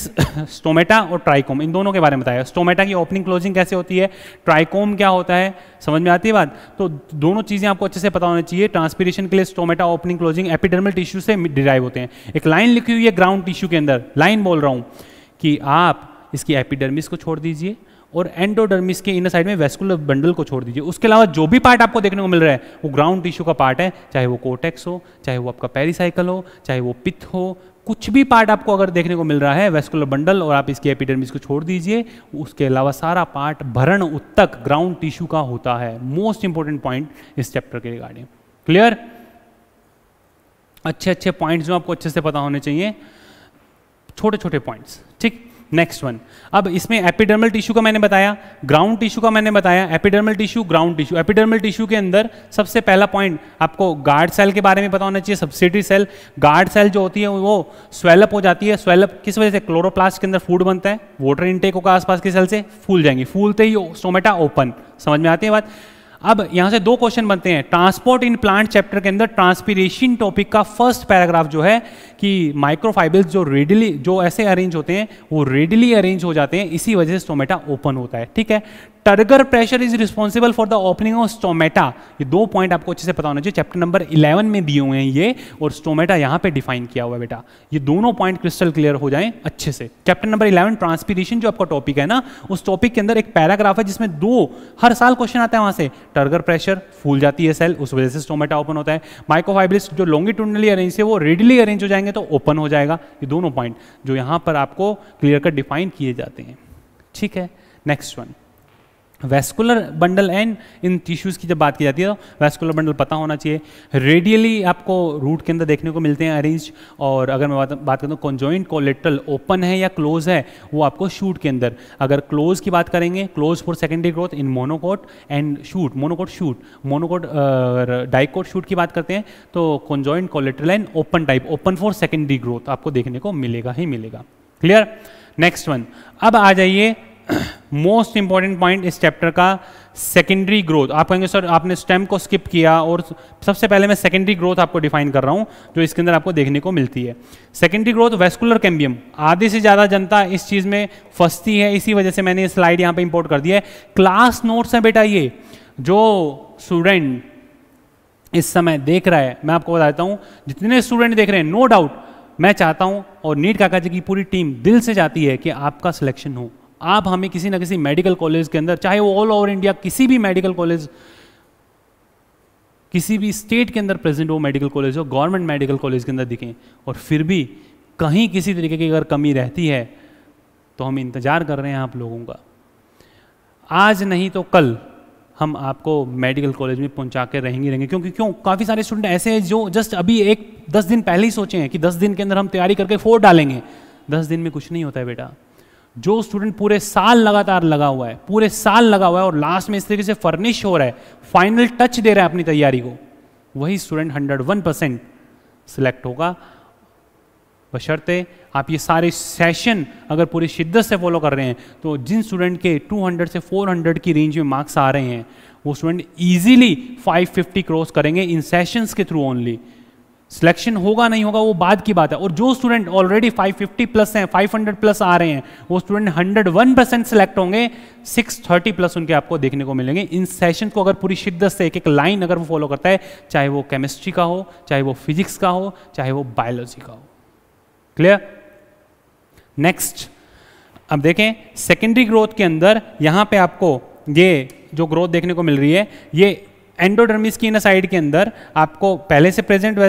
Speaker 2: स्टोमेटा और ट्राइकोम इन दोनों के बारे में बताया स्टोमेटा की ओपनिंग क्लोजिंग कैसे होती है ट्राइकोम क्या होता है समझ में आती है बात तो दोनों चीज़ें आपको अच्छे से पता होना चाहिए ट्रांसपीरेशन के लिए stomata opening closing epidermal tissue से डिराइव होते हैं एक लाइन लिखी हुई है ग्राउंड टिश्यू के अंदर लाइन बोल रहा हूँ कि आप इसकी एपिडर्मिस को छोड़ दीजिए और एंडोडर्मिस के इनर साइड में वेस्कुलर बंडल को छोड़ दीजिए उसके अलावा जो भी पार्ट आपको देखने को मिल रहा है वो ग्राउंड टिश्यू का पार्ट है चाहे वो कोटेक्स हो चाहे वो आपका पेरिसाइकल हो चाहे वो पिथ हो कुछ भी पार्ट आपको अगर देखने को मिल रहा है वेस्कुलर बंडल और आप इसके एपिडर्मिस को छोड़ दीजिए उसके अलावा सारा पार्ट भरण उत्तक ग्राउंड टिश्यू का होता है मोस्ट इंपॉर्टेंट पॉइंट इस चैप्टर के रिगार्डिंग क्लियर अच्छे अच्छे पॉइंट्स जो आपको अच्छे से पता होने चाहिए छोटे छोटे पॉइंट्स ठीक नेक्स्ट वन अब इसमें एपिडर्मल टिश्यू का मैंने बताया ग्राउंड टिश्यू का मैंने बताया epidermal tissue ground tissue epidermal tissue के अंदर सबसे पहला पॉइंट आपको गार्ड सेल के बारे में पता होना चाहिए सब्सिडी सेल गार्ड सेल जो होती है वो स्वेलअप हो जाती है स्वेलअप किस वजह से क्लोरोप्लास्ट के अंदर फूड बनता है वाटर इंटेक होगा आसपास की सेल से फूल जाएंगी फूलते ही स्टोमेटा ओपन समझ में आती है बात अब यहां से दो क्वेश्चन बनते हैं ट्रांसपोर्ट इन प्लांट चैप्टर के अंदर ट्रांसपीरेशन टॉपिक का फर्स्ट पैराग्राफ जो है कि माइक्रोफाइबल्स जो रेडिली जो ऐसे अरेंज होते हैं वो रेडिली अरेंज हो जाते हैं इसी वजह से स्टोमेटा ओपन होता है ठीक है turgor pressure is responsible for the opening of stomata ये दो पॉइंट आपको अच्छे से पता होना चाहिए चैप्टर नंबर 11 में दिए हुए हैं ये और स्टोमेटा यहाँ पे डिफाइन किया हुआ है बेटा ये दोनों पॉइंट क्रिस्टल क्लियर हो जाएं अच्छे से चैप्टर नंबर 11 ट्रांसपीरेशन जो आपका टॉपिक है ना उस टॉपिक के अंदर एक पैराग्राफ है जिसमें दो हर साल क्वेश्चन आता है वहाँ से टर्गर प्रेशर फूल जाती है सेल उस वजह से स्टोमेटा ओपन होता है माइक्रोफाइब्रिस जो लॉन्गिट्यूडनली अरेंज है वो रेडिली अरेंज हो जाएंगे तो ओपन हो जाएगा ये दोनों पॉइंट जो यहाँ पर आपको क्लियर कट डिफाइन किए जाते हैं ठीक है next one vascular bundle and इन टिश्यूज़ की जब बात की जाती है तो वेस्कुलर बंडल पता होना चाहिए रेडियली आपको रूट के अंदर देखने को मिलते हैं अरेंज और अगर मैं बात बात करता हूँ कॉन्जॉइंट कोलेट्रल ओपन है या क्लोज है वो आपको शूट के अंदर अगर क्लोज की बात करेंगे close for secondary growth in monocot and shoot monocot shoot monocot dicot shoot की बात करते हैं तो conjoint collateral and open type open for secondary growth आपको देखने को मिलेगा ही मिलेगा क्लियर नेक्स्ट वन अब आ जाइए मोस्ट इंपॉर्टेंट पॉइंट इस चैप्टर का सेकेंडरी ग्रोथ आप कहेंगे सर आपने स्टेम को स्किप किया और सबसे पहले मैं सेकेंडरी ग्रोथ आपको डिफाइन कर रहा हूं जो इसके अंदर आपको देखने को मिलती है सेकेंडरी ग्रोथ वेस्कुलर कैम्बियम आधे से ज़्यादा जनता इस चीज़ में फंसती है इसी वजह से मैंने ये स्लाइड यहाँ पर इंपोर्ट कर दिया है क्लास नोट्स हैं बेटा ये जो स्टूडेंट इस समय देख रहा है मैं आपको बता देता हूँ जितने स्टूडेंट देख रहे हैं नो डाउट मैं चाहता हूँ और नीट काका जी की पूरी टीम दिल से चाहती है कि आपका सिलेक्शन हो आप हमें किसी ना किसी मेडिकल कॉलेज के अंदर चाहे वो ऑल ओवर इंडिया किसी भी मेडिकल कॉलेज किसी भी स्टेट के अंदर प्रेजेंट हो मेडिकल कॉलेज हो गवर्नमेंट मेडिकल कॉलेज के अंदर दिखें और फिर भी कहीं किसी तरीके की अगर कमी रहती है तो हम इंतज़ार कर रहे हैं आप लोगों का आज नहीं तो कल हम आपको मेडिकल कॉलेज में पहुंचा के रहेंगे रहेंगे क्योंकि क्यों काफ़ी सारे स्टूडेंट ऐसे हैं जो जस्ट अभी एक दस दिन पहले ही सोचे हैं कि दस दिन के अंदर हम तैयारी करके फोर डालेंगे दस दिन में कुछ नहीं होता है बेटा जो स्टूडेंट पूरे साल लगातार लगा हुआ है पूरे साल लगा हुआ है और लास्ट में इस तरीके से फर्निश हो रहा है फाइनल टच दे रहा है अपनी तैयारी को वही student hundred one percent select होगा बशर्ते आप ये सारे सेशन अगर पूरी शिद्दत से फॉलो कर रहे हैं तो जिन स्टूडेंट के 200 से 400 की रेंज में मार्क्स आ रहे हैं वो स्टूडेंट इजीली 550 क्रॉस करेंगे इन सेशंस के थ्रू ओनली सिलेक्शन होगा नहीं होगा वो बाद की बात है और जो स्टूडेंट ऑलरेडी 550 प्लस हैं 500 प्लस आ रहे हैं वो स्टूडेंट 101 परसेंट सिलेक्ट होंगे 630 प्लस उनके आपको देखने को मिलेंगे इन सेशन को अगर पूरी शिद्दत से एक एक लाइन अगर वो फॉलो करता है चाहे वो केमिस्ट्री का हो चाहे वो फिजिक्स का हो चाहे वो बायोलॉजी का हो
Speaker 1: क्लियर नेक्स्ट
Speaker 2: अब देखें सेकेंडरी ग्रोथ के अंदर यहां पर आपको ये जो ग्रोथ देखने को मिल रही है ये की इन साइड के अंदर आपको पहले से प्रेजेंट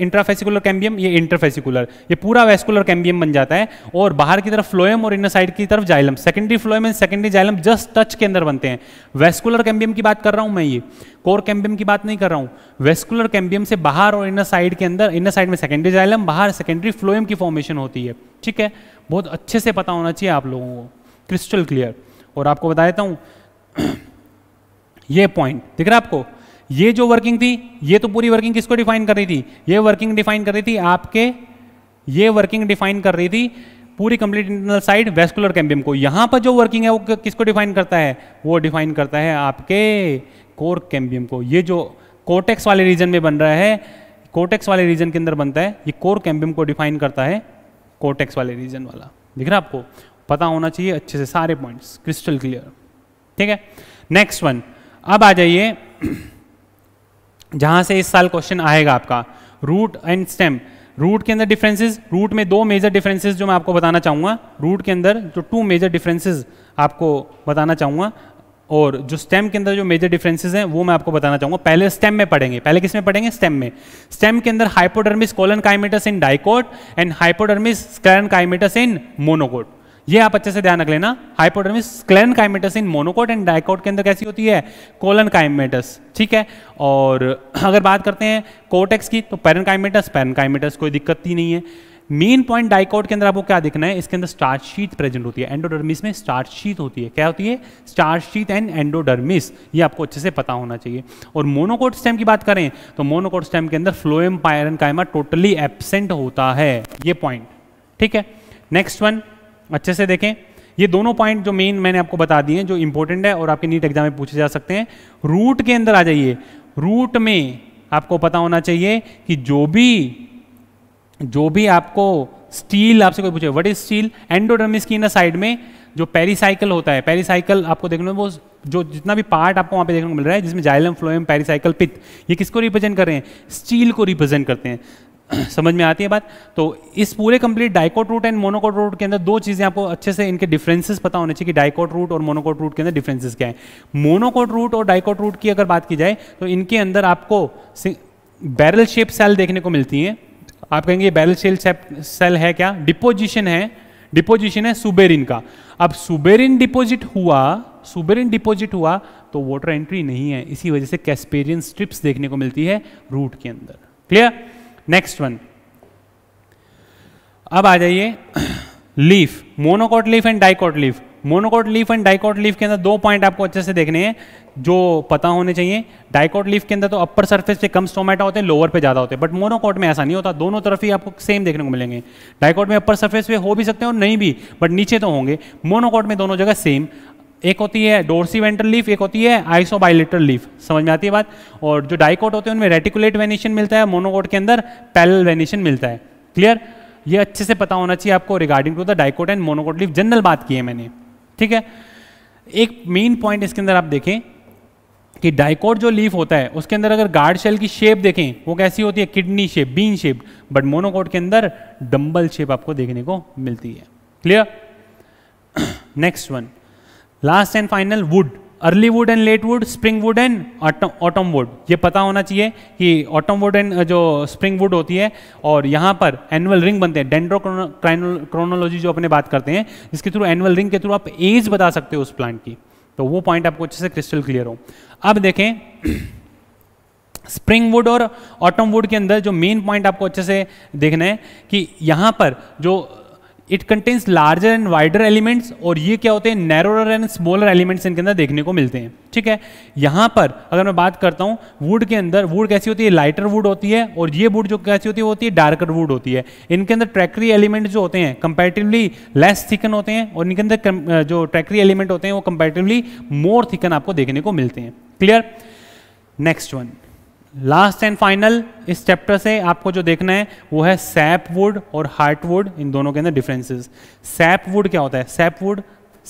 Speaker 2: इंट्राफेसिकुलर कैम्बियम ये इंट्राफेसिकुलर ये पूरा वेस्कुलर कैम्बियम बन जाता है और बाहर की तरफ फ्लोएम और इन साइड की तरफ xylem secondary phloem and secondary xylem just touch के अंदर बनते हैं वेस्कुलर कैम्बियम की बात कर रहा हूँ मैं ये कोर कैम्बियम की बात नहीं कर रहा हूँ वेस्कुलर कैम्बियम से बाहर और इन साइड के अंदर इन साइड में सेकेंडरी जाइलम बाहर सेकेंडरी फ्लोएम की फॉर्मेशन होती है ठीक है बहुत अच्छे से पता होना चाहिए आप लोगों को क्रिस्टल क्लियर और आपको बता देता हूँ ये पॉइंट दिख रहा है आपको ये जो वर्किंग थी ये तो पूरी वर्किंग किसको डिफाइन कर रही थी ये वर्किंग डिफाइन कर रही थी आपके ये वर्किंग डिफाइन कर रही थी पूरी complete internal side vascular cambium को यहां पर जो वर्किंग है वो किसको डिफाइन करता है वो डिफाइन करता है आपके कोर कैम्बियम को ये जो कोटेक्स वाले रीजन में बन रहा है कोटेक्स वाले रीजन के अंदर बनता है ये कोर कैम्बियम को डिफाइन करता है कोटेक्स वाले रीजन वाला दिख रहा है आपको पता होना चाहिए अच्छे से सारे पॉइंट्स क्रिस्टल क्लियर ठीक है नेक्स्ट वन अब आ जाइए जहां से इस साल क्वेश्चन आएगा आपका रूट एंड स्टेम रूट के अंदर डिफरेंसेस रूट में दो मेजर डिफरेंसेस जो मैं आपको बताना चाहूंगा रूट के अंदर जो टू मेजर डिफरेंसेस आपको बताना चाहूंगा और जो स्टेम के अंदर जो मेजर डिफरेंसेस हैं वो मैं आपको बताना चाहूंगा पहले स्टेम में पढ़ेंगे पहले किस में पढ़ेंगे स्टेम में स्टेम के अंदर hypodermis collenchymatous in dicot and hypodermis sclerenchymatous in monocot ये आप अच्छे से ध्यान रख लेना hypodermis sclerenchymatous in monocot and dicot के अंदर कैसी होती है कोलन काइमेटस ठीक है और अगर बात करते हैं कोटेक्स की तो पेरन काइमेटस पेरन काइमेटस कोई दिक्कत ही नहीं है मेन पॉइंट डाइकोट के अंदर आपको क्या देखना है इसके अंदर स्टार्च शीत प्रेजेंट होती है एंडोडर्मिस में स्टार्च शीत होती है क्या होती है स्टार्च शीत एंड एंडोडर्मिस ये आपको अच्छे से पता होना चाहिए और मोनोकोट स्टेम की बात करें तो मोनोकोट स्टेम के अंदर फ्लोएम पायरन कायमा टोटली एबसेंट होता है ये पॉइंट ठीक है नेक्स्ट वन अच्छे से देखें ये दोनों पॉइंट जो मेन मैंने आपको बता दिए हैं जो इंपॉर्टेंट है और आपके नीट एग्जाम में पूछे जा सकते हैं रूट के अंदर आ जाइए रूट में आपको पता होना चाहिए कि जो भी जो भी आपको स्टील आपसे कोई पूछे व्हाट इज स्टील एंडोडर्मिस की ना साइड में जो पेरीसाइकिल होता है पेरीसाइकिल आपको देखना वो जो जितना भी पार्ट आपको वहां पे देखने को मिल रहा है जिसमें जाइलम फ्लोएम पेरीसाइकिल पित्त ये किसको रिप्रेजेंट कर रहे हैं स्टील को रिप्रेजेंट करते हैं समझ में आती है बात तो इस पूरे complete dicot root and monocot root के अंदर दो चीज़ें आपको अच्छे से इनके डिफरेंसेस पता होने चाहिए कि डाइकोट रूट और मोनोकोट रूट के अंदर डिफरेंसेस क्या है मोनोकोट रूट और डाइकोट रूट की अगर बात की जाए तो इनके अंदर आपको बैरल शेप सेल देखने को मिलती हैं आप कहेंगे बैरल शेल सेल है क्या डिपोजिशन है डिपोजिशन है सुबेरिन का अब सुबेरिन डिपोजिट हुआ सुबेरिन डिपोजिट हुआ तो वाटर एंट्री नहीं है इसी वजह से कैस्पेरियन स्ट्रिप्स देखने को मिलती है रूट के अंदर क्लियर नेक्स्ट वन अब आ जाइए leaf monocot leaf and dicot leaf monocot leaf and dicot leaf के अंदर दो पॉइंट आपको अच्छे से देखने हैं जो पता होने चाहिए डाइकोट लीफ के अंदर तो अपर सरफेस पे कम स्टोमेटा होते हैं लोअर पे ज़्यादा होते हैं बट मोनोकोट में ऐसा नहीं होता दोनों तरफ ही आपको सेम देखने को मिलेंगे डाइकोट में अपर सर्फेस पे हो भी सकते हैं और नहीं भी बट नीचे तो होंगे मोनोकोट में दोनों जगह सेम एक होती है डोरसी वेंट्रल लीफ एक होती है बाइलेटर लीफ समझ में आती है बात और जो डाइकोट होते हैं उनमें रेटिकुलेट वेनेशन मिलता है मोनोकोट के अंदर पैरल वेनेशन मिलता है क्लियर ये अच्छे से पता होना चाहिए आपको regarding to the dicot and monocot leaf general बात की है मैंने ठीक है एक मेन पॉइंट इसके अंदर आप देखें कि डाइकोट जो लीफ होता है उसके अंदर अगर गार्ड शेल की शेप देखें वो कैसी होती है kidney shape bean shape but monocot के अंदर डम्बल शेप आपको देखने को मिलती है clear next one last and final wood early wood and late wood spring wood and autumn wood ये पता होना चाहिए कि ऑटम वुड एंड जो स्प्रिंग वुड होती है और यहाँ पर एनुअल रिंग बनते हैं डेंड्रो क्रोनोलॉजी जो अपने बात करते हैं जिसके थ्रू एनुअल रिंग के थ्रू आप एज बता सकते हो उस प्लांट की तो वो पॉइंट आपको अच्छे से क्रिस्टल क्लियर हो अब देखें स्प्रिंग वुड और ऑटम वुड के अंदर जो मेन पॉइंट आपको अच्छे से देखना है कि यहाँ पर जो it contains larger and wider elements और ये क्या होते हैं नैरोर एंड स्मॉलर एलिमेंट्स इनके अंदर देखने को मिलते हैं ठीक है यहाँ पर अगर मैं बात करता हूँ वुड के अंदर वुड कैसी होती है लाइटर वुड होती है और ये वुड जो कैसी होती है वो होती है डार्कर वुड होती है इनके अंदर ट्रैकरी एलिमेंट जो होते हैं कंपेरेटिवली लेस थिकन होते हैं और इनके अंदर जो ट्रैकरी एलिमेंट होते हैं वो कंपेरेटिवली मोर थिकन आपको देखने को मिलते हैं clear next one last and final इस चैप्टर से आपको जो देखना है वो है सैप वुड और हार्ट वुड इन दोनों के अंदर डिफरेंसेस सैप वुड क्या होता है सैप वुड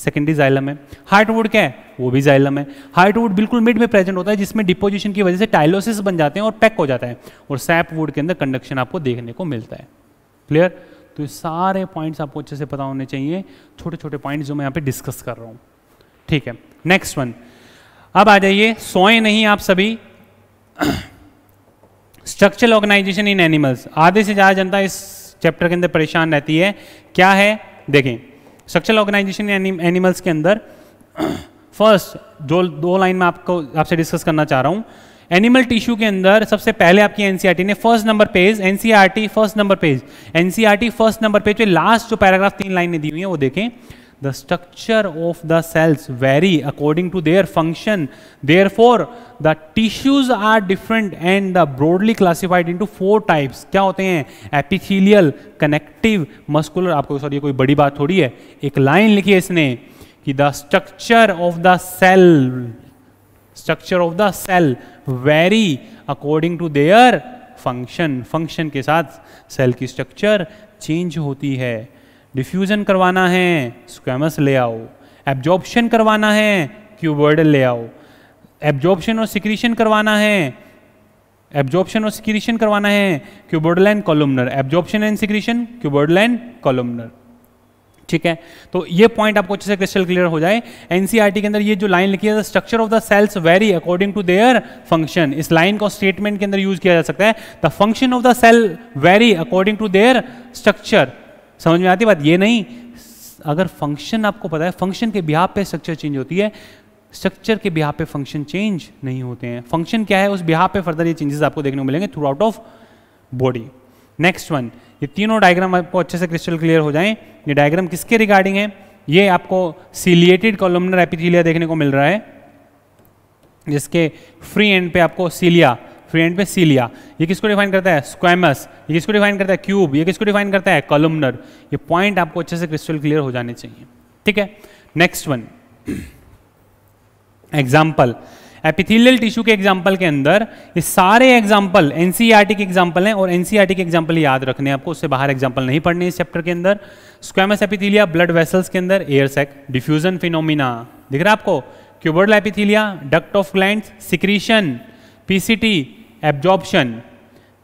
Speaker 2: सेकेंडरी जाइलम है हार्ट वुड क्या है वो भी जाइलम है हार्ट वुड बिल्कुल मिड में प्रेजेंट होता है जिसमें डिपोजिशन की वजह से टाइलोसिस बन जाते हैं और पैक हो जाता है और सैप वुड के अंदर कंडक्शन आपको देखने को मिलता है क्लियर तो ये सारे पॉइंट्स आपको अच्छे से पता होने चाहिए छोटे छोटे पॉइंट्स जो मैं यहाँ पे डिस्कस कर रहा हूँ ठीक है नेक्स्ट वन अब आ जाइए सोए नहीं आप सभी स्ट्रक्चरल ऑर्गेनाइजेशन इन एनिमल्स आधे से ज़्यादा जनता इस चैप्टर के अंदर परेशान रहती है क्या है देखें स्ट्रक्चरल ऑर्गेनाइजेशन इन एनिमल्स के अंदर फर्स्ट जो दो लाइन में आपको आपसे डिस्कस करना चाह रहा हूं एनिमल टिश्यू के अंदर सबसे पहले आपकी एनसीआरटी e ने first number page NCERT first number page NCERT first number page पे लास्ट जो पैराग्राफ तीन लाइन ने दी हुई है वो देखें the structure of the cells vary according to their function. Therefore, the tissues are different and the broadly classified into four types. kya hote hain epithelial connective muscular aapko sorry ये कोई बड़ी बात थोड़ी है एक लाइन लिखी है इसने कि the structure of the cell structure of the cell vary according to their function function के साथ सेल की स्ट्रक्चर चेंज होती है डिफ्यूजन करवाना है स्क्वेमस ले आओ एब्जॉर्बशन करवाना है क्यूबर्डल ले आओ एब्जॉर्बशन और सिक्रीशन करवाना है एब्जॉर्बशन और सिक्रीशन करवाना है cuboidal and columnar absorption and secretion cuboidal and columnar ठीक है तो ये पॉइंट आपको अच्छे से क्रिस्टल क्लियर हो जाए एनसीईआरटी e के अंदर ये जो लाइन लिखी है structure of the cells vary according to their function इस लाइन को स्टेटमेंट के अंदर यूज किया जा सकता है the function of the cell vary according to their structure समझ में आती बात ये नहीं अगर फंक्शन आपको पता है फंक्शन के बिहाब पे स्ट्रक्चर चेंज होती है स्ट्रक्चर के बिहाब पे फंक्शन चेंज नहीं होते हैं फंक्शन क्या है उस बिहाब पे फर्दर ये चेंजेस आपको देखने को मिलेंगे throughout of body next one ये तीनों डायग्राम आपको अच्छे से क्रिस्टल क्लियर हो जाए ये डायग्राम किसके रिगार्डिंग है ये आपको सीलिएटेड कॉलमनर एपिथीलिया देखने को मिल रहा है जिसके फ्री एंड पे आपको सीलिया फिर एंड पे सी लिया ये किसको डिफाइन करता है स्क्वेमस ये किसको डिफाइन करता है क्यूब ये किसको डिफाइन करता है कॉलमनर ये पॉइंट आपको अच्छे से क्रिस्टल क्लियर हो जाने चाहिए ठीक है next one example epithelial tissue के एग्जाम्पल के अंदर ये सारे एग्जाम्पल एनसीईआरटी के एग्जाम्पल हैं और एनसीईआरटी के एग्जाम्पल याद रखने हैं आपको उससे बाहर एग्जाम्पल नहीं पढ़ने इस चैप्टर के अंदर स्क्वेमस एपिथीलिया ब्लड वेसल्स के अंदर एयर सेक डिफ्यूजन फिनोमिना दिख रहा है आपको cuboidal epithelia duct of gland secretion PCT absorption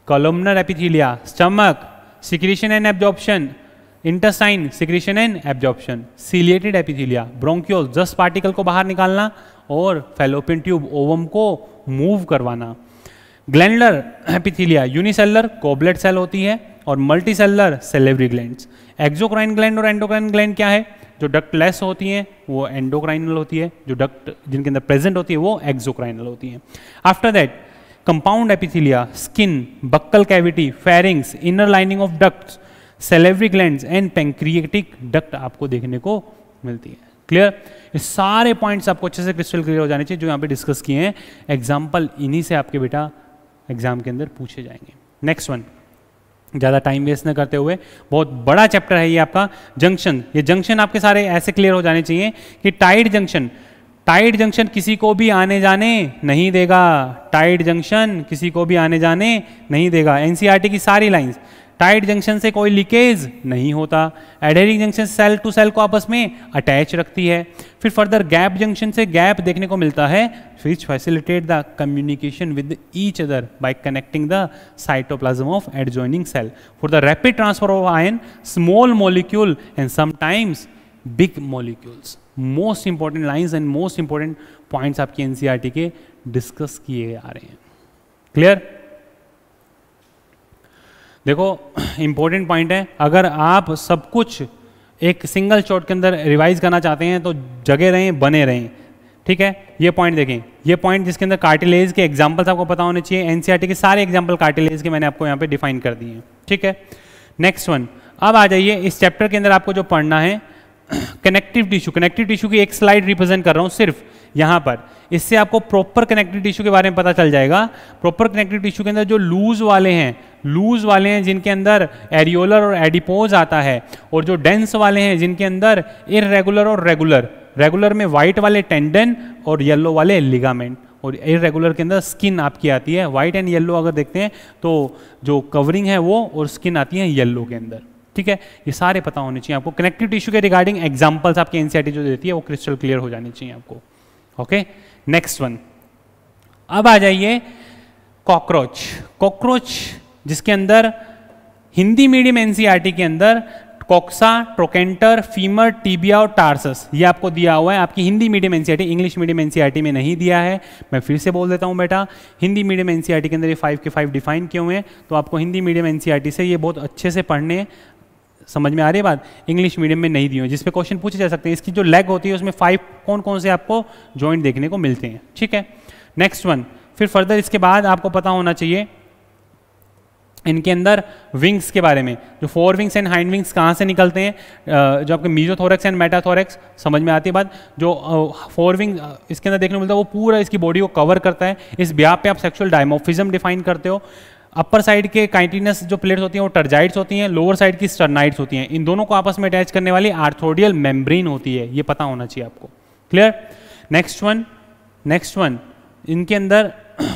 Speaker 2: columnar epithelia stomach secretion and absorption intestine secretion and absorption ciliated epithelia bronchiole just particle को बाहर निकालना और फेलोपिन ट्यूब ओवम को मूव करवाना glandular epithelia unicellular goblet cell होती है और multicellular salivary gland exocrine gland और एंडोक्राइन ग्लैंड क्या है जो डक्ट लेस होती हैं वो एंडोक्राइनल होती है जो डक्ट जिनके अंदर प्रेजेंट होती है वो एक्जोक्राइनल होती है after that compound epithelia skin buccal cavity pharynx inner lining of duct salivary gland and pancreatic duct आपको देखने को मिलती है क्लियर ये सारे पॉइंट्स आपको अच्छे से क्रिस्टल क्लियर हो जाने चाहिए जो यहाँ पे डिस्कस किए हैं एग्जाम्पल इन्हीं से आपके बेटा एग्जाम के अंदर पूछे जाएंगे नेक्स्ट वन ज़्यादा टाइम वेस्ट न करते हुए बहुत बड़ा चैप्टर है ये आपका जंक्शन ये जंक्शन आपके सारे ऐसे क्लियर हो जाने चाहिए कि टाइट जंक्शन टाइट जंक्शन किसी को भी आने जाने नहीं देगा टाइट जंक्शन किसी को भी आने जाने नहीं देगा एनसीईआरटी e की सारी लाइंस टाइट जंक्शन से कोई लीकेज नहीं होता adhering junction cell to cell को आपस में अटैच रखती है फिर फर्दर गैप जंक्शन से गैप देखने को मिलता है which facilitate the communication with each other by connecting the cytoplasm of adjoining cell for the rapid transfer of ion small molecule and sometimes big molecules most important lines and most important points आपके NCERT के discuss किए जा रहे हैं clear देखो important point है अगर आप सब कुछ एक सिंगल शॉट के अंदर रिवाइज करना चाहते हैं तो जगह रहें बने रहें ठीक है ये पॉइंट देखें ये पॉइंट जिसके अंदर कार्टिलेज के एग्जाम्पल्स आपको पता होने चाहिए एनसीईआरटी e के सारे एग्जाम्पल कार्टिलेज के मैंने आपको यहाँ पे डिफाइन कर दिए हैं ठीक है नेक्स्ट वन अब आ जाइए इस चैप्टर के अंदर आपको जो पढ़ना है कनेक्टिव टिश्यू कनेक्टिव टिश्यू की एक स्लाइड रिप्रेजेंट कर रहा हूँ सिर्फ यहाँ पर इससे आपको प्रॉपर कनेक्टिव टिश्यू के बारे में पता चल जाएगा प्रॉपर कनेक्टिव टिश्यू के अंदर जो लूज वाले हैं लूज वाले हैं जिनके अंदर एरियोलर और एडिपोज आता है और जो डेंस वाले हैं जिनके अंदर इरेगुलर और रेगुलर रेगुलर में वाइट वाले टेंडन और येलो वाले लिगामेंट और इरेगुलर के अंदर स्किन आपकी आती है व्हाइट एंड येलो अगर देखते हैं तो जो कवरिंग है वो और स्किन आती है येल्लो के अंदर ठीक है ये सारे पता होने चाहिए आपको कनेक्टिव टिश्यू के रिगार्डिंग एग्जाम्पल्स आपके एनसीआर जो देती है वो क्रिस्टल क्लियर हो जानी चाहिए आपको ओके नेक्स्ट वन अब आ जाइए कॉकरोच कॉकरोच जिसके अंदर हिंदी मीडियम एनसीआरटी के अंदर कॉक्सा ट्रोकेंटर फीमर टीबिया और टार्सस ये आपको दिया हुआ है आपकी Hindi medium NCERT English medium NCERT में नहीं दिया है मैं फिर से बोल देता हूँ बेटा हिंदी मीडियम एनसीईआरटी के अंदर ये फाइव के फाइव डिफाइन किए हुए हैं तो आपको हिंदी मीडियम एनसीईआरटी से ये बहुत अच्छे से पढ़ने समझ में आ रही है बात इंग्लिश मीडियम में नहीं दी हुई जिसपे क्वेश्चन पूछे जा सकते हैं इसकी जो लेग होती है उसमें फाइव कौन कौन से आपको ज्वाइंट देखने को मिलते हैं ठीक है नेक्स्ट वन फिर फर्दर इसके बाद आपको पता होना चाहिए इनके अंदर विंग्स के बारे में जो fore wings and hind wings कहाँ से निकलते हैं जो आपके मीजोथोरक्स एंड मेटाथोरक्स समझ में आती है बात जो फोर विंग इसके अंदर देखने को मिलता है वो पूरा इसकी बॉडी को कवर करता है इस ब्याह पे आप सेक्सुअल डायमोफिज्म डिफाइन करते हो अपर साइड के काइटिनस जो प्लेट्स होती हैं वो टर्जाइड्स होती हैं लोअर साइड की स्टर्नाइड्स होती हैं इन दोनों को आपस में अटैच करने वाली आर्थोडियल मेम्ब्रेन होती है ये पता होना चाहिए आपको clear next one next one इनके अंदर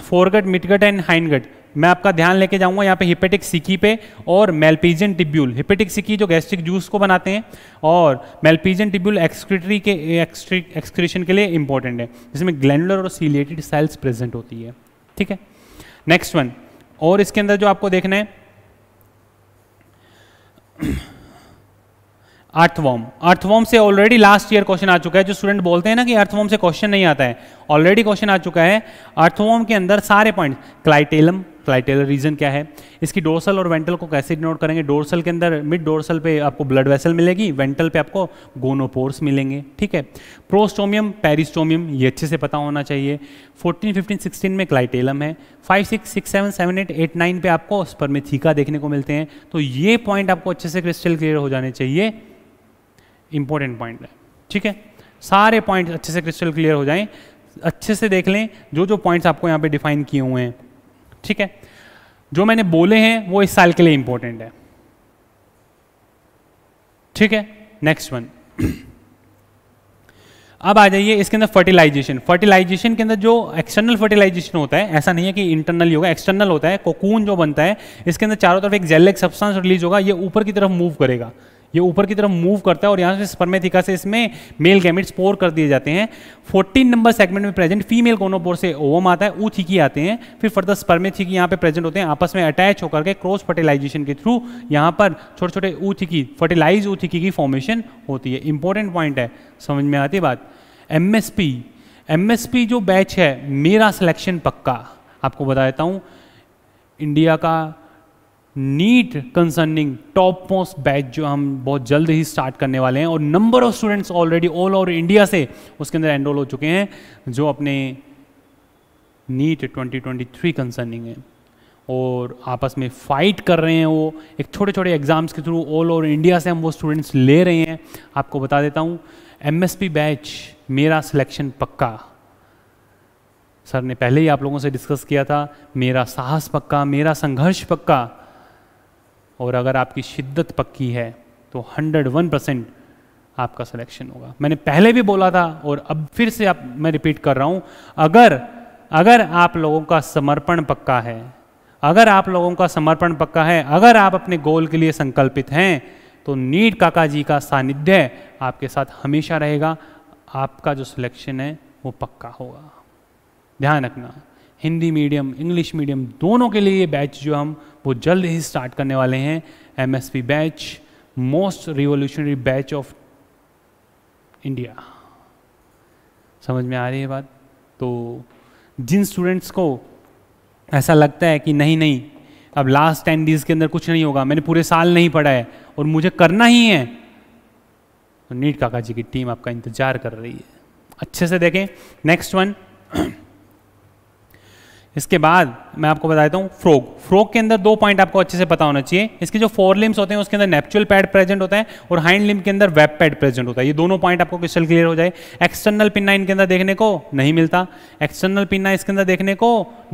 Speaker 2: फोरगट मिटगट एंड हाइनगट मैं आपका ध्यान लेके जाऊंगा यहाँ पे हिपेटिक सिकी पे और मेलपीजन टिब्यूल हिपेटिक सिकी जो गैस्ट्रिक जूस को बनाते हैं और मेलपीजन टिब्यूल एक्सक्रिटरी के एक्सक्रीशन के लिए इंपॉर्टेंट है जिसमें ग्लैंडुलर और सीलेटेड सेल्स प्रेजेंट होती है ठीक है नेक्स्ट वन और इसके अंदर जो आपको देखना है अर्थवॉम अर्थवॉम से ऑलरेडी लास्ट ईयर क्वेश्चन आ चुका है जो स्टूडेंट बोलते हैं ना कि अर्थवॉम से क्वेश्चन नहीं आता है ऑलरेडी क्वेश्चन आ चुका है अर्थवॉम के अंदर सारे पॉइंट क्लाइटेलम क्लाइटेलर रीजन क्या है इसकी डोर्सल और वेंटल को कैसे डिनोट करेंगे डोर्सल के अंदर मिड डोर्सल पे आपको ब्लड वेसल मिलेगी वेंटल पे आपको गोनोपोर्स मिलेंगे ठीक है प्रोस्टोमियम पेरिस्टोमियम ये अच्छे से पता होना चाहिए 14, 15, 16 में क्लाइटेलम है 5, 6, 6, 7, 7, 8, 8, 9 पे आपको स्पर्मेथिका देखने को मिलते हैं तो ये पॉइंट आपको अच्छे से क्रिस्टल क्लियर हो जाने चाहिए इंपॉर्टेंट पॉइंट है ठीक है सारे पॉइंट अच्छे से क्रिस्टल क्लियर हो जाएं अच्छे से देख लें जो जो पॉइंट्स आपको यहाँ पे डिफाइन किए हुए हैं ठीक है जो मैंने बोले हैं वो इस साल के लिए इंपॉर्टेंट है ठीक है नेक्स्ट वन अब आ जाइए इसके अंदर फर्टिलाइजेशन फर्टिलाइजेशन के अंदर जो एक्सटर्नल फर्टिलाइजेशन होता है ऐसा नहीं है कि इंटरनल ही होगा एक्सटर्नल होता है कोकून जो बनता है इसके अंदर चारों तरफ एक जेलिक सब्सटेंस रिलीज होगा ये ऊपर की तरफ मूव करेगा ये ऊपर की तरफ मूव करता है और यहाँ से स्पर्मेथिका से इसमें मेल गैमिट स्पोर कर दिए जाते हैं 14 नंबर सेगमेंट में प्रेजेंट फीमेल कोनोपोर से ओवम आता है ऊथिकी आते हैं फिर फर्दर स्पर्मेथिकी यहाँ पे प्रेजेंट होते हैं आपस में अटैच होकर के क्रॉस फर्टिलाइजेशन के थ्रू यहाँ पर छोटे छोटे ऊथिकी फर्टिलाइज ऊथिकी की फॉर्मेशन होती है इंपॉर्टेंट पॉइंट है समझ में आती बात एम एस जो बैच है मेरा सिलेक्शन पक्का आपको बता देता हूँ इंडिया का NEET concerning top most batch जो हम बहुत जल्द ही स्टार्ट करने वाले हैं और number of students already all over India से उसके अंदर एनरोल हो चुके हैं जो अपने नीट 2023 कंसर्निंग है और आपस में फाइट कर रहे हैं वो एक छोटे छोटे एग्ज़ाम्स के थ्रू ऑल ओवर इंडिया से हम वो स्टूडेंट्स ले रहे हैं आपको बता देता हूँ एम बैच मेरा सिलेक्शन पक्का सर ने पहले ही आप लोगों से डिस्कस किया था मेरा साहस पक्का मेरा संघर्ष पक्का और अगर आपकी शिद्दत पक्की है तो 101 परसेंट आपका सिलेक्शन होगा मैंने पहले भी बोला था और अब फिर से आप मैं रिपीट कर रहा हूँ अगर अगर आप लोगों का समर्पण पक्का है अगर आप लोगों का समर्पण पक्का है अगर आप अपने गोल के लिए संकल्पित हैं तो नीट काका जी का सानिध्य आपके साथ हमेशा रहेगा आपका जो सिलेक्शन है वो पक्का होगा ध्यान रखना हिंदी मीडियम इंग्लिश मीडियम दोनों के लिए ये बैच जो हम वो जल्द ही स्टार्ट करने वाले हैं M S P batch most revolutionary batch of India समझ में आ रही है बात तो जिन स्टूडेंट्स को ऐसा लगता है कि नहीं नहीं अब लास्ट टेन डेज के अंदर कुछ नहीं होगा मैंने पूरे साल नहीं पढ़ा है और मुझे करना ही है तो नीट काका जी की टीम आपका इंतजार कर रही है अच्छे से देखें नेक्स्ट वन इसके बाद मैं आपको बता देता हूँ फ्रॉग फ्रॉग के अंदर दो पॉइंट आपको अच्छे से पता होना चाहिए इसके जो फोर लिम्स होते हैं उसके अंदर नेपचुअल पैड प्रेजेंट होता है और हाइंड लिम्ब के अंदर वेब पैड प्रेजेंट होता है ये दोनों पॉइंट आपको क्रिस्टल क्लियर हो जाए एक्सटर्नल पिन्ना इनके अंदर देखने को नहीं मिलता एक्सटर्नल पिन्ना इसके अंदर देखने को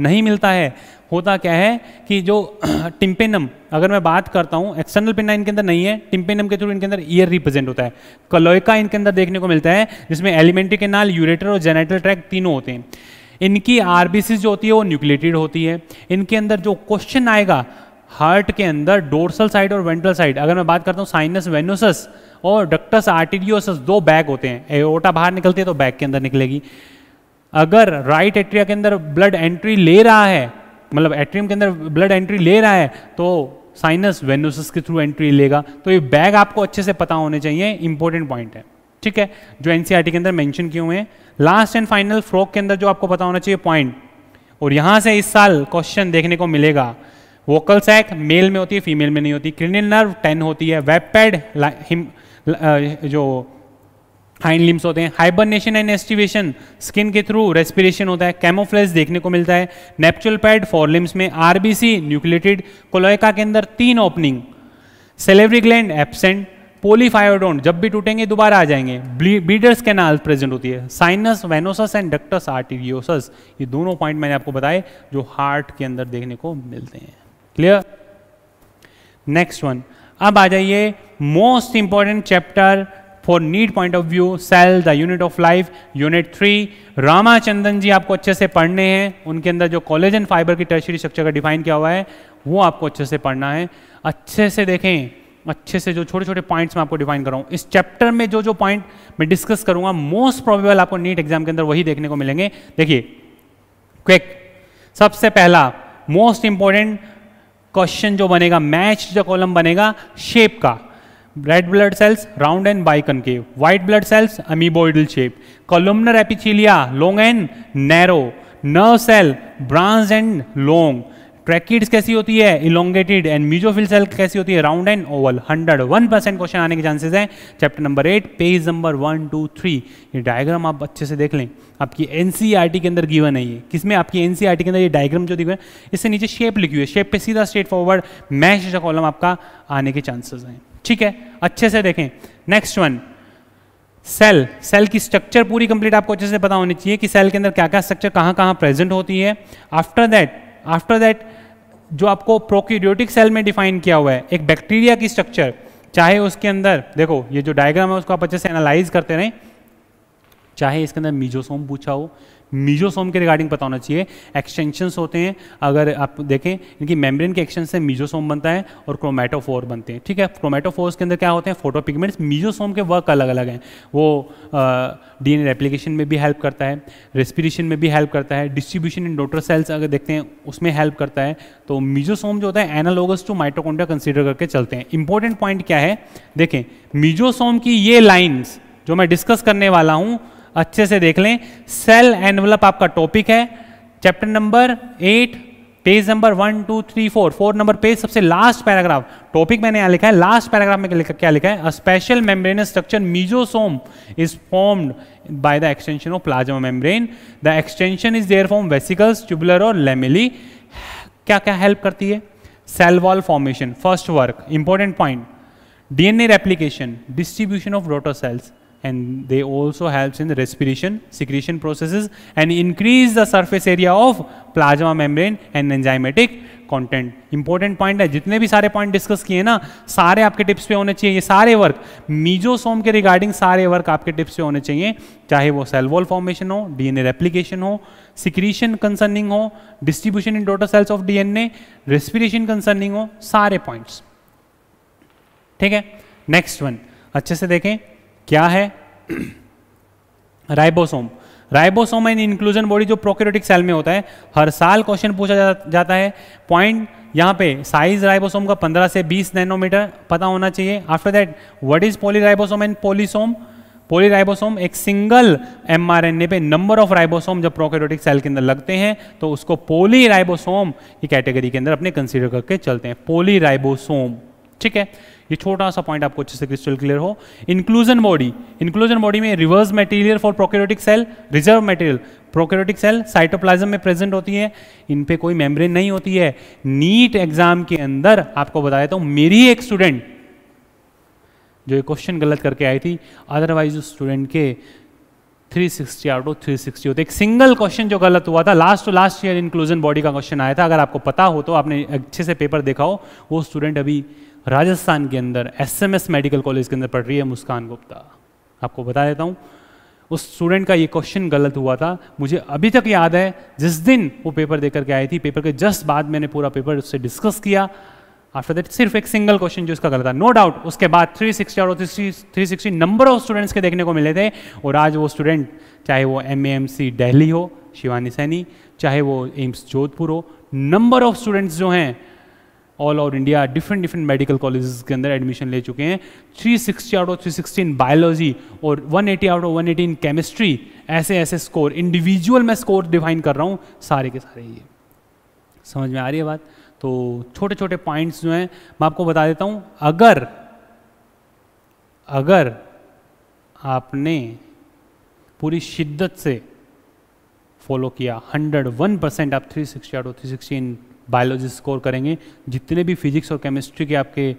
Speaker 2: नहीं मिलता है होता क्या है कि जो टिम्पेनम अगर मैं बात करता हूँ एक्सटर्नल पिन्ना इनके अंदर नहीं है टिम्पेनम के थ्रू इनके अंदर ईयर रिप्रेजेंट होता है कलोयका इनके अंदर देखने को मिलता है जिसमें एलिमेंट्री केनाल यूरेटर और जेनेटल ट्रैक तीनों होते हैं इनकी आरबीसी जो होती है वो न्यूक्लेटेड होती है इनके अंदर जो क्वेश्चन आएगा हार्ट के अंदर डोर्सल साइड और वेंट्रल साइड अगर मैं बात करता हूँ साइनस वेनोसस और डक्टस आर्टीरियोसस दो बैग होते हैं एओटा बाहर निकलती है तो बैग के अंदर निकलेगी अगर राइट एट्रिया के अंदर ब्लड एंट्री ले रहा है मतलब एट्रियम के अंदर ब्लड एंट्री ले रहा है तो साइनस वेनोसस के थ्रू एंट्री लेगा तो ये बैग आपको अच्छे से पता होने चाहिए इंपॉर्टेंट पॉइंट है ठीक है जो एन e के अंदर मेंशन किए हुए हैं लास्ट एंड फाइनल फ्रॉक के अंदर जो आपको पता होना चाहिए पॉइंट और यहां से इस साल क्वेश्चन देखने को मिलेगा वोकल सैक मेल में होती है फीमेल में नहीं होती क्रिनियल नर्व टेन होती है वेब पैड uh, जो हाइन लिम्स होते हैं हाइबरनेशन एंड एस्टिवेशन स्किन के थ्रू रेस्पिरेशन होता है कैमोफ्लेज देखने को मिलता है नेपचुरल पैड फॉर लिम्स में आरबीसी न्यूक्लेटेड कोलोयका के अंदर तीन opening salivary gland absent polyphyodont जब भी टूटेंगे दोबारा आ जाएंगे बीडर्स कैनाल प्रेजेंट होती है sinus venosus and ductus arteriosus ये दोनों पॉइंट मैंने आपको बताए जो हार्ट के अंदर देखने को मिलते हैं क्लियर नेक्स्ट वन अब आ जाइए most important chapter for NEET point of view cell the unit of life unit three Ramachandran ji आपको अच्छे से पढ़ने हैं उनके अंदर जो कॉलेजन फाइबर की टर्शरी स्ट्रक्चर का डिफाइन किया हुआ है वो आपको अच्छे से पढ़ना है अच्छे से देखें अच्छे से जो छोटे छोटे पॉइंट्स मैं आपको डिफाइन कर रहा हूँ इस चैप्टर में जो जो पॉइंट मैं डिस्कस करूंगा मोस्ट प्रोबेबल आपको नीट एग्जाम के अंदर वही देखने को मिलेंगे देखिए क्विक सबसे पहला मोस्ट इंपॉर्टेंट क्वेश्चन जो बनेगा मैच जो कॉलम बनेगा शेप का red blood cells round and biconcave के white blood cells amoeboidal shape columnar epithelia long and narrow nerve cell branched and long tracheids कैसी होती है इलोंगेटेड एंड म्यूजोफिल सेल कैसी होती है round and oval 101 percent question आने के चांसेस हैं chapter number eight page number one two three ये डायग्राम आप अच्छे से देख लें आपकी एन e के अंदर गिवन है ये किसमें आपकी एन e के अंदर ये डायग्राम जो दिखे इससे नीचे शेप लिखी हुई है शेप पे सीधा स्ट्रेट फॉरवर्ड मैश जैसा कॉलम आपका आने के चांसेस हैं ठीक है अच्छे से देखें नेक्स्ट वन सेल सेल की स्ट्रक्चर पूरी कंप्लीट आपको अच्छे से पता होनी चाहिए कि सेल के अंदर क्या क्या स्ट्रक्चर कहाँ कहाँ प्रेजेंट होती है आफ्टर दैट आफ्टर दैट जो आपको प्रोक्यूरियोटिक सेल में डिफाइन किया हुआ है एक बैक्टीरिया की स्ट्रक्चर चाहे उसके अंदर देखो ये जो डायग्राम है उसको आप अच्छे से एनालाइज करते रहें चाहे इसके अंदर मीजोसोम पूछा हो मीजोसोम के रिगार्डिंग पता होना चाहिए एक्सटेंशंस होते हैं अगर आप देखें इनकी मेम्ब्रेन के एक्सटेंशन से मीजोसोम बनता है और क्रोमेटोफोर बनते हैं ठीक है क्रोमेटोफोर्स के अंदर क्या होते हैं फोटो पिगमेंट्स मीजोसोम के वर्क अलग अलग हैं वो डी एन एप्लीकेशन में भी हेल्प करता है रेस्पिरेशन में भी हेल्प करता है डिस्ट्रीब्यूशन इन डोटर सेल्स अगर देखते हैं उसमें हेल्प करता है तो मीजोसोम जो होता है एनालोगस टू माइटोकॉन्ड्रिया कंसिडर करके चलते हैं इंपॉर्टेंट पॉइंट क्या है देखें मीजोसोम की ये लाइन्स जो मैं डिस्कस करने वाला हूँ अच्छे से देख लें सेल एनवलप आपका टॉपिक है chapter number eight page number one two three four four number page सबसे लास्ट पैराग्राफ टॉपिक मैंने यहां लिखा है लास्ट पैराग्राफ में क्या लिखा है special membrane structure mesosome is formed by the extension of plasma membrane the extension is there form vesicles tubular और लेमिली क्या क्या हेल्प करती है cell wall formation first work important point DNA replication distribution of daughter cells and they also helps in the respiration secretion processes and increase the surface area of plasma membrane and enzymatic content important point है जितने भी सारे point discuss किए ना सारे आपके tips पे होने चाहिए ये सारे वर्क मीजोसोम के रिगार्डिंग सारे वर्क आपके टिप्स पे होने चाहिए चाहे वो सेल वॉल फॉर्मेशन हो डीएनए रेप्लिकेशन हो सिक्रीशन कंसर्निंग हो distribution in total cells of DNA respiration concerning हो सारे पॉइंट्स ठीक है नेक्स्ट वन अच्छे से देखें क्या है ribosome ribosome and inclusion body जो प्रोक्योरेटिक सेल में होता है हर साल क्वेश्चन पूछा जा, जाता है पॉइंट यहाँ पे साइज राइबोसोम का 15 से 20 नैनोमीटर पता होना चाहिए after that what is polyribosome and poly polyribosome एक single M R N A पे नंबर ऑफ राइबोसोम जब प्रोकैरियोटिक सेल के अंदर लगते हैं तो उसको पोलीराइबोसोम की कैटेगरी के अंदर अपने कंसिडर करके चलते हैं पोलीराइबोसोम ठीक है ये छोटा सा पॉइंट आपको अच्छे से क्रिस्टल क्लियर हो इंक्लूजन बॉडी इंक्लूजन बॉडी में reverse material for prokaryotic cell reserve material prokaryotic cell cytoplasm में प्रेजेंट होती है इन पे कोई मेम्ब्रेन नहीं होती है नीट एग्जाम के अंदर आपको बताया तो मेरी एक स्टूडेंट जो ये क्वेश्चन गलत करके आई थी अदरवाइज उस स्टूडेंट के 360 आउट ऑफ थ्री सिक्सटी होते एक सिंगल क्वेश्चन जो गलत हुआ था last to last year inclusion body का क्वेश्चन आया था अगर आपको पता हो तो आपने अच्छे से पेपर देखा हो वो स्टूडेंट अभी राजस्थान के अंदर एसएमएस मेडिकल कॉलेज के अंदर पढ़ रही है मुस्कान गुप्ता आपको बता देता हूँ उस स्टूडेंट का ये क्वेश्चन गलत हुआ था मुझे अभी तक याद है जिस दिन वो पेपर देकर के आई थी पेपर के जस्ट बाद मैंने पूरा पेपर उससे डिस्कस किया आफ्टर दैट सिर्फ एक सिंगल क्वेश्चन जो उसका गलत था नो डाउट उसके बाद 360 और 360 नंबर ऑफ स्टूडेंट्स के देखने को मिले थे और आज वो स्टूडेंट चाहे वो M A M C Delhi हो शिवानी सैनी चाहे वो एम्स जोधपुर हो नंबर ऑफ स्टूडेंट्स जो हैं all over India different different medical college के अंदर एडमिशन ले चुके हैं 360 आउट ऑफ 360 इन बायोलॉजी और 180 आउट ऑफ 180 इन केमिस्ट्री ऐसे ऐसे स्कोर इंडिविजुअल मैं स्कोर डिफाइन कर रहा हूँ सारे के सारे ये समझ में आ रही है बात तो छोटे छोटे पॉइंट्स जो हैं मैं आपको बता देता हूँ अगर अगर आपने पूरी शिद्दत से फॉलो किया हंड्रेड वन परसेंट आप three sixty out of sixty in biology score करेंगे जितने भी फिजिक्स और केमिस्ट्री के आपके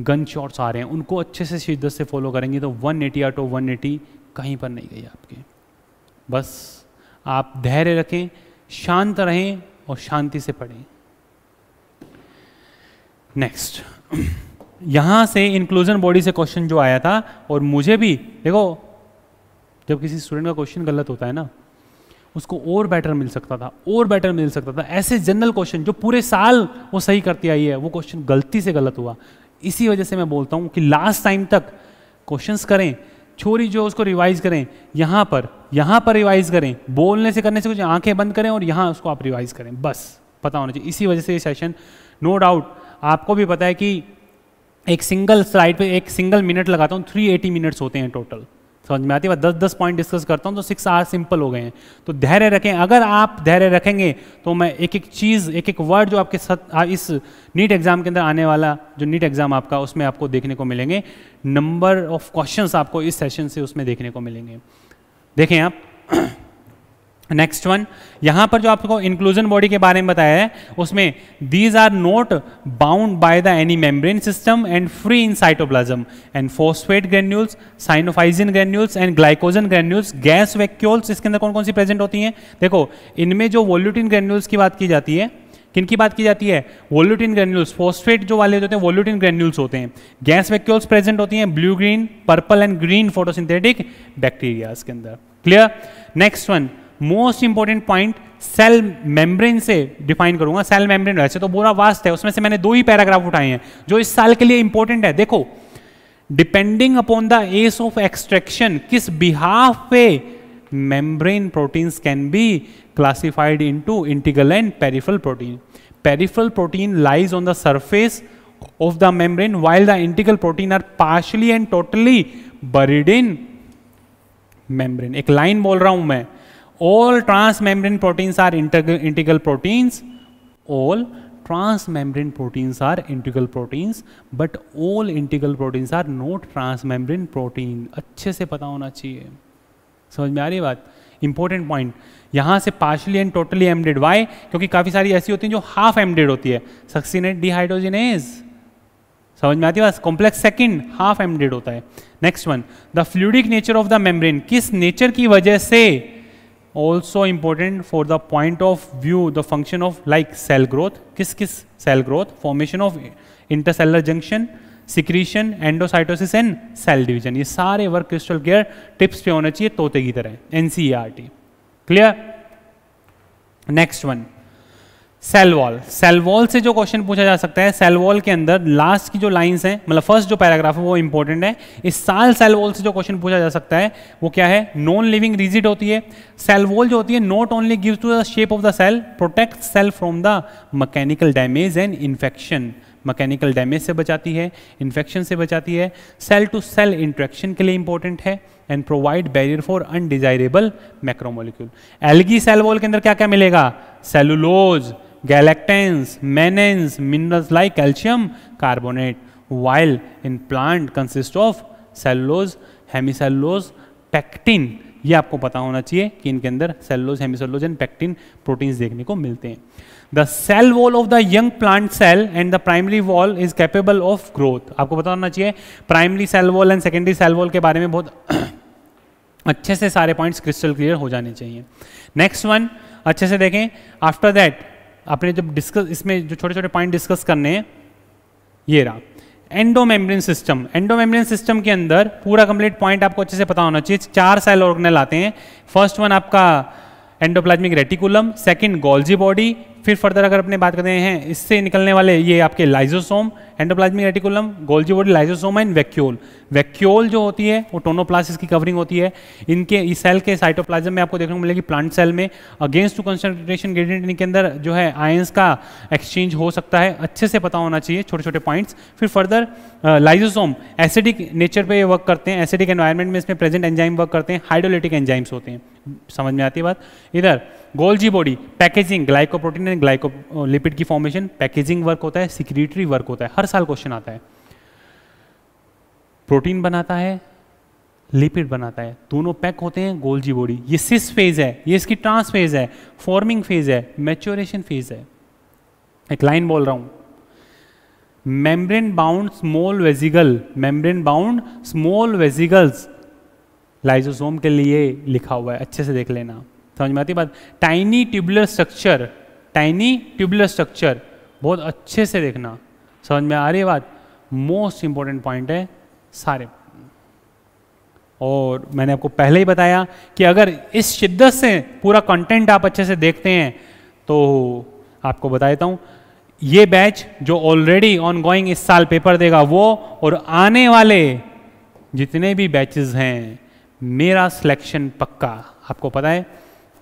Speaker 2: गन शॉट्स आ रहे हैं उनको अच्छे से शिद्दत से फॉलो करेंगे तो 180 एटी आउट ऑफ वन कहीं पर नहीं गई आपके बस आप धैर्य रखें शांत रहें और शांति से पढ़ें नेक्स्ट यहाँ से इंक्लूजन बॉडी से क्वेश्चन जो आया था और मुझे भी देखो जब किसी स्टूडेंट का क्वेश्चन गलत होता है ना उसको और बेटर मिल सकता था और बेटर मिल सकता था ऐसे जनरल क्वेश्चन जो पूरे साल वो सही करती आई है वो क्वेश्चन गलती से गलत हुआ इसी वजह से मैं बोलता हूँ कि लास्ट टाइम तक क्वेश्चंस करें छोरी जो उसको रिवाइज करें यहाँ पर यहाँ पर रिवाइज करें बोलने से करने से कुछ आंखें बंद करें और यहाँ उसको आप रिवाइज करें बस पता होना चाहिए इसी वजह से ये सेशन नो डाउट आपको भी पता है कि एक सिंगल स्लाइड पे एक सिंगल मिनट लगाता हूँ थ्री एटी मिनट्स होते हैं टोटल समझ में आती है दस दस पॉइंट डिस्कस करता हूँ तो सिक्स आर सिंपल हो गए हैं तो धैर्य रखें अगर आप धैर्य रखेंगे तो मैं एक एक चीज़ एक एक वर्ड जो आपके साथ इस नीट एग्ज़ाम के अंदर आने वाला जो नीट एग्ज़ाम आपका उसमें आपको देखने को मिलेंगे नंबर ऑफ क्वेश्चंस आपको इस सेशन से उसमें देखने को मिलेंगे देखें आप नेक्स्ट वन यहां पर जो आपको इंक्लूजन बॉडी के बारे में बताया है उसमें these are not bound by the any membrane system and free in cytoplasm and phosphate granules cyanophycean granules and glycogen granules gas vacuoles इसके अंदर कौन कौन सी प्रेजेंट होती हैं देखो इनमें जो वोल्यूटिन ग्रेन्यूल्स की बात की जाती है किन की बात की जाती है वोल्यूटिन ग्रेन्यूल्स फोस्फेट जो वाले होते हैं वोल्यूटिन ग्रेन्यूल्स होते हैं गैस वैक्यूल्स प्रेजेंट होती हैं blue green purple and green photosynthetic bacterias के अंदर clear next one most important point cell membrane से डिफाइन करूंगा सेल मेम्ब्रेन वैसे तो बोरा वास्ट है उसमें से मैंने दो ही पैराग्राफ उठाए हैं जो इस साल के लिए इंपॉर्टेंट है देखो depending upon the ease of extraction किस बिहाफ पे membrane proteins can be classified into integral and peripheral protein peripheral protein lies on the surface of the membrane while the integral protein are partially and totally buried in membrane एक line बोल रहा हूं मैं all transmembrane proteins are integ integral proteins all transmembrane proteins are integral proteins but all integral proteins are not transmembrane protein अच्छे से पता होना चाहिए समझ में आ रही बात इंपॉर्टेंट पॉइंट यहाँ से partially and totally embedded why क्योंकि काफ़ी सारी ऐसी होती हैं जो हाफ एमडेड होती है सक्सीनेट डिहाइड्रोजिनेज समझ में आती है बस कॉम्प्लेक्स सेकंड हाफ एमडेड होता है next one the fluidic nature of the membrane किस नेचर की वजह से also important for the point of view the function of like cell growth किस किस cell growth formation of intercellular junction secretion endocytosis and cell division ये सारे work crystal care tips पे होना चाहिए तोते की तरह NCERT clear next one cell wall cell wall से जो क्वेश्चन पूछा जा सकता है सेल वॉल के अंदर लास्ट की जो लाइंस हैं मतलब फर्स्ट जो पैराग्राफ है वो इंपॉर्टेंट है इस साल सेल वॉल से जो क्वेश्चन पूछा जा सकता है वो क्या है नॉन लिविंग रिजिड होती है सेल वॉल जो होती है not only gives to the shape of the cell protect cell from the mechanical damage and infection mechanical damage से बचाती है इन्फेक्शन से बचाती है सेल टू सेल इंट्रैक्शन के लिए इंपॉर्टेंट है and provide barrier for undesirable macromolecule algae cell wall के अंदर क्या क्या मिलेगा cellulose galactans, manans, minerals like calcium carbonate, while in plant consist of cellulose, hemicellulose, pectin. ये आपको पता होना चाहिए कि इनके अंदर cellulose hemicellulose and pectin proteins देखने को मिलते हैं the cell wall of the young plant cell and the primary wall is capable of growth आपको पता होना चाहिए primary cell wall and secondary cell wall के बारे में बहुत अच्छे से सारे पॉइंट्स क्रिस्टल क्लियर हो जाने चाहिए नेक्स्ट वन अच्छे से देखें आफ्टर दैट आपने जब डिस्कस इसमें जो छोटे छोटे पॉइंट डिस्कस करने हैं ये रहा एंडोमेम्ब्रेन सिस्टम एंडोमेम्ब्रेन सिस्टम के अंदर पूरा कंप्लीट पॉइंट आपको अच्छे से पता होना चाहिए चार सेल ऑर्गेनल आते हैं फर्स्ट वन आपका endoplasmic reticulum second Golgi body फिर फर्दर अगर अपने बात करते हैं इससे निकलने वाले ये आपके lysosome endoplasmic reticulum Golgi body lysosome and vacuole vacuole जो होती है वो टोनोप्लास्ट की कवरिंग होती है इनके इस सेल के साइटोप्लाज्म में आपको देखने को मिलेगी प्लांट सेल में अगेंस्ट टू कंसनट्रेशन ग्रेडियंट इनके अंदर जो है आयंस का एक्सचेंज हो सकता है अच्छे से पता होना चाहिए छोटे छोटे पॉइंट्स फिर फर्दर लाइजोसोम एसिडिक नेचर पर वर्क करते हैं एसिडिक एन्वायरमेंट में इसमें प्रेजेंट एंजाइम वर्क करते हैं हाइड्रोलिटिक एंजाइम्स होते हैं समझ में आती है बात इधर Golgi body packaging glycoprotein and glycolipid की फॉर्मेशन पैकेजिंग वर्क होता है सिक्रिटरी वर्क होता है हर साल क्वेश्चन आता है प्रोटीन बनाता है लिपिड बनाता है दोनों पैक होते हैं गोल्जी बॉडी ये सिस फेज है ये इसकी ट्रांस फेज है फॉर्मिंग फेज है मेच्योरेशन फेज है एक लाइन बोल रहा हूं membrane bound small vesicle membrane bound small vesicles lysosome के लिए लिखा हुआ है अच्छे से देख लेना समझ में आती बात tiny tubular structure tiny tubular structure बहुत अच्छे से देखना समझ में आ रही है बात मोस्ट इंपॉर्टेंट पॉइंट है सारे और मैंने आपको पहले ही बताया कि अगर इस शिद्दत से पूरा कंटेंट आप अच्छे से देखते हैं तो आपको बता देता हूं ये बैच जो ऑलरेडी ऑन गोइंग इस साल पेपर देगा वो और आने वाले जितने भी बैचेस हैं मेरा सिलेक्शन पक्का आपको पता है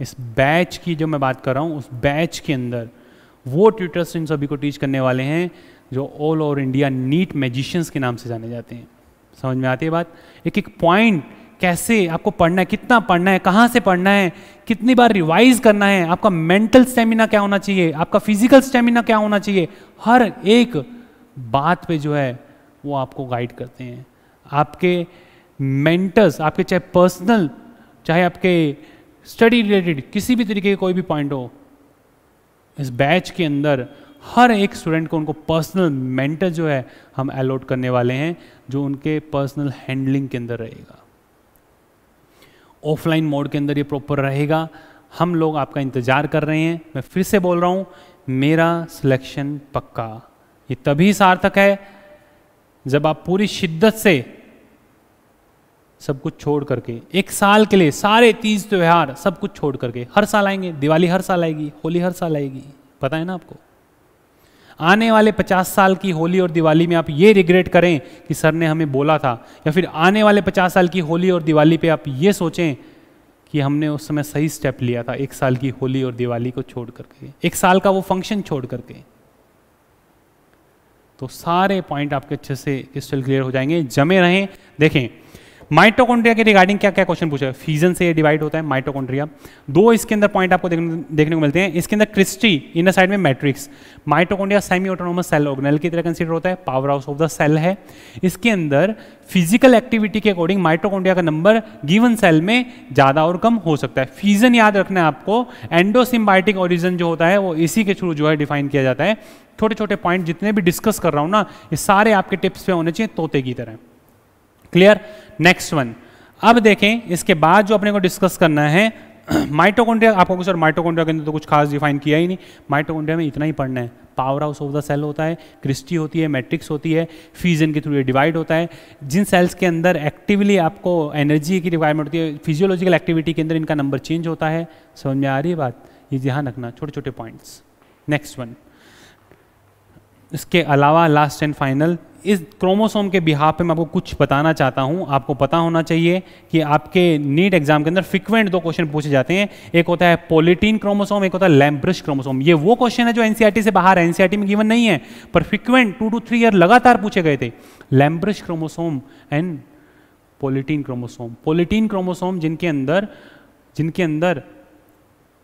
Speaker 2: इस बैच की जो मैं बात कर रहा हूँ उस बैच के अंदर वो ट्यूटर्स इन सभी को टीच करने वाले हैं जो all over India NEET magicians के नाम से जाने जाते हैं समझ में आती है बात एक एक पॉइंट कैसे आपको पढ़ना है कितना पढ़ना है कहाँ से पढ़ना है कितनी बार रिवाइज करना है आपका मेंटल स्टेमिना क्या होना चाहिए आपका फिजिकल स्टेमिना क्या होना चाहिए हर एक बात पे जो है वो आपको गाइड करते हैं आपके मेंटर्स आपके चाहे पर्सनल चाहे आपके स्टडी रिलेटेड किसी भी तरीके के कोई भी पॉइंट हो इस बैच के अंदर हर एक स्टूडेंट को उनको पर्सनल मेंटर जो है हम अलॉट करने वाले हैं जो उनके पर्सनल हैंडलिंग के अंदर रहेगा ऑफलाइन मोड के अंदर ये प्रॉपर रहेगा हम लोग आपका इंतज़ार कर रहे हैं मैं फिर से बोल रहा हूं मेरा सिलेक्शन पक्का ये तभी सार्थक है जब आप पूरी शिद्दत से सब कुछ छोड़ करके एक साल के लिए सारे तीज त्यौहार सब कुछ छोड़ करके हर साल आएंगे दिवाली हर साल आएगी होली हर साल आएगी पता है ना आपको आने वाले 50 साल की होली और दिवाली में आप ये रिग्रेट करें कि सर ने हमें बोला था या फिर आने वाले 50 साल की होली और दिवाली पे आप ये सोचें कि हमने उस समय सही स्टेप लिया था एक साल की होली और दिवाली को छोड़ करके एक साल का वो फंक्शन छोड़ करके तो सारे पॉइंट आपके अच्छे से क्रिस्टल क्लियर हो जाएंगे जमे रहें देखें माइटोकॉन्ड्रिया के रिगार्डिंग क्या क्या क्वेश्चन पूछा है फ्यूजन से ये डिवाइड होता है माइटोकॉन्ड्रिया दो इसके अंदर पॉइंट आपको देखने देखने को मिलते हैं इसके अंदर क्रिस्टी इनर साइड में matrix mitochondria semi autonomous cell organelle की तरह कंसिडर होता है power house of the cell है इसके अंदर फिजिकल एक्टिविटी के अकॉर्डिंग माइटोकॉन्ड्रिया का नंबर गिवन सेल में ज़्यादा और कम हो सकता है फ्यूजन याद रखना है आपको एंडोसिम्बायोटिक ओरिजिन जो होता है वो इसी के थ्रू जो है डिफाइन किया जाता है छोटे छोटे पॉइंट जितने भी डिस्कस कर रहा हूँ ना ये सारे आपके टिप्स पे होने चाहिए तोते की तरह क्लियर नेक्स्ट वन अब देखें इसके बाद जो अपने को डिस्कस करना है माइटोकॉन्ड्रिया आपको कुछ और माइटोकॉन्ड्रिया के अंदर तो कुछ खास डिफाइन किया ही नहीं माइटोकॉन्ड्रिया में इतना ही पढ़ना है power house of the cell होता है क्रिस्टी होती है मैट्रिक्स होती है फ्यूजन के थ्रू ये डिवाइड होता है जिन सेल्स के अंदर एक्टिवली आपको एनर्जी की रिक्वायरमेंट होती है फिजियोलॉजिकल एक्टिविटी के अंदर इनका नंबर चेंज होता है समझ में आ रही बात ये ध्यान रखना छोटे छोटे पॉइंट्स नेक्स्ट वन इसके अलावा लास्ट एंड फाइनल इस क्रोमोसोम के बिहाफ पे मैं आपको कुछ बताना चाहता हूँ आपको पता होना चाहिए कि आपके नीट एग्जाम के अंदर फ्रिक्वेंट दो क्वेश्चन पूछे जाते हैं एक होता है पोलिटीन क्रोमोसोम एक होता है लैम्ब्रिश क्रोमोसोम ये वो क्वेश्चन है जो एनसीआरटी e से बाहर है एनसीआरटी e में गिवन नहीं है पर frequent two to three year लगातार पूछे गए थे lampbrush chromosome and polytene chromosome polytene chromosome जिनके अंदर जिनके अंदर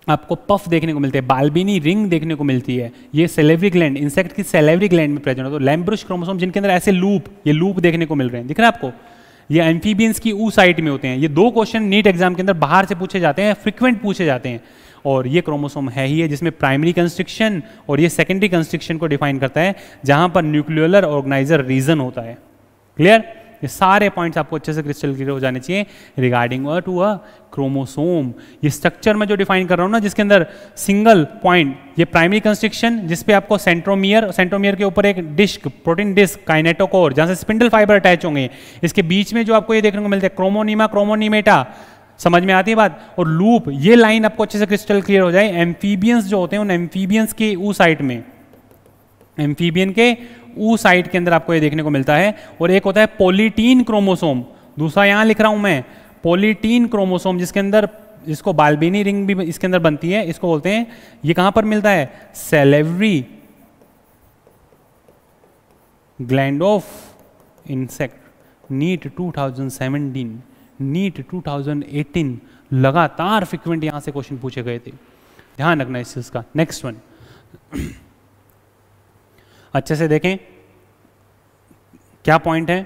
Speaker 2: आपको पफ देखने को मिलते हैं बालबीनी रिंग देखने को मिलती है ये सेलेवरी ग्लैंड इंसेक्ट की सेलेवरी ग्लैंड में प्रेजेंट होता है लैम्ब्रुश तो क्रोमोसोम जिनके अंदर ऐसे लूप ये लूप देखने को मिल रहे हैं दिख रहा है आपको ये एम्फीबियंस की ऊ साइट में होते हैं ये दो क्वेश्चन नीट एग्जाम के अंदर बाहर से पूछे जाते हैं फ्रिक्वेंट पूछे जाते हैं और ये क्रोमोसोम है ही है जिसमें प्राइमरी कंस्ट्रिक्शन और ये सेकेंडरी कंस्ट्रिक्शन को डिफाइन करता है जहां पर न्यूक्लियोलर ऑर्गेनाइजर रीजन होता है क्लियर ये सारे पॉइंट्स आपको अच्छे से क्रिस्टल क्लियर हो जाने चाहिए रिगार्डिंग टू अ क्रोमोसोम ये स्ट्रक्चर में जो डिफाइन कर रहा हूँ ना जिसके अंदर सिंगल पॉइंट ये प्राइमरी कंस्ट्रिक्शन जिसपे आपको सेंट्रोमियर सेंट्रोमियर के ऊपर एक डिस्क प्रोटीन डिस्क काइनेटोकोर जहाँ से स्पिंडल फाइबर अटैच होंगे इसके बीच में जो आपको ये देखने को मिलता है क्रोमोनीमा क्रोमोनीमेटा समझ में आती है बात और लूप ये लाइन आपको अच्छे से क्रिस्टल क्लियर हो जाए एम्फीबियंस जो होते हैं उन एम्फीबियंस के ऊ साइड में एम्फीबियन के ऊ साइट के अंदर आपको ये देखने को मिलता है और एक होता है पोलिटीन क्रोमोसोम दूसरा यहां लिख रहा हूं मैं पोलिटीन क्रोमोसोम जिसके अंदर इसको बालबीनी रिंग भी इसके अंदर बनती है इसको बोलते हैं ये कहां पर मिलता है salivary gland of insect NEET 2017 NEET 2018 लगातार फ्रिक्वेंट यहां से क्वेश्चन पूछे गए थे ध्यान रखना इस चीज़ का नेक्स्ट वन अच्छे से देखें क्या पॉइंट है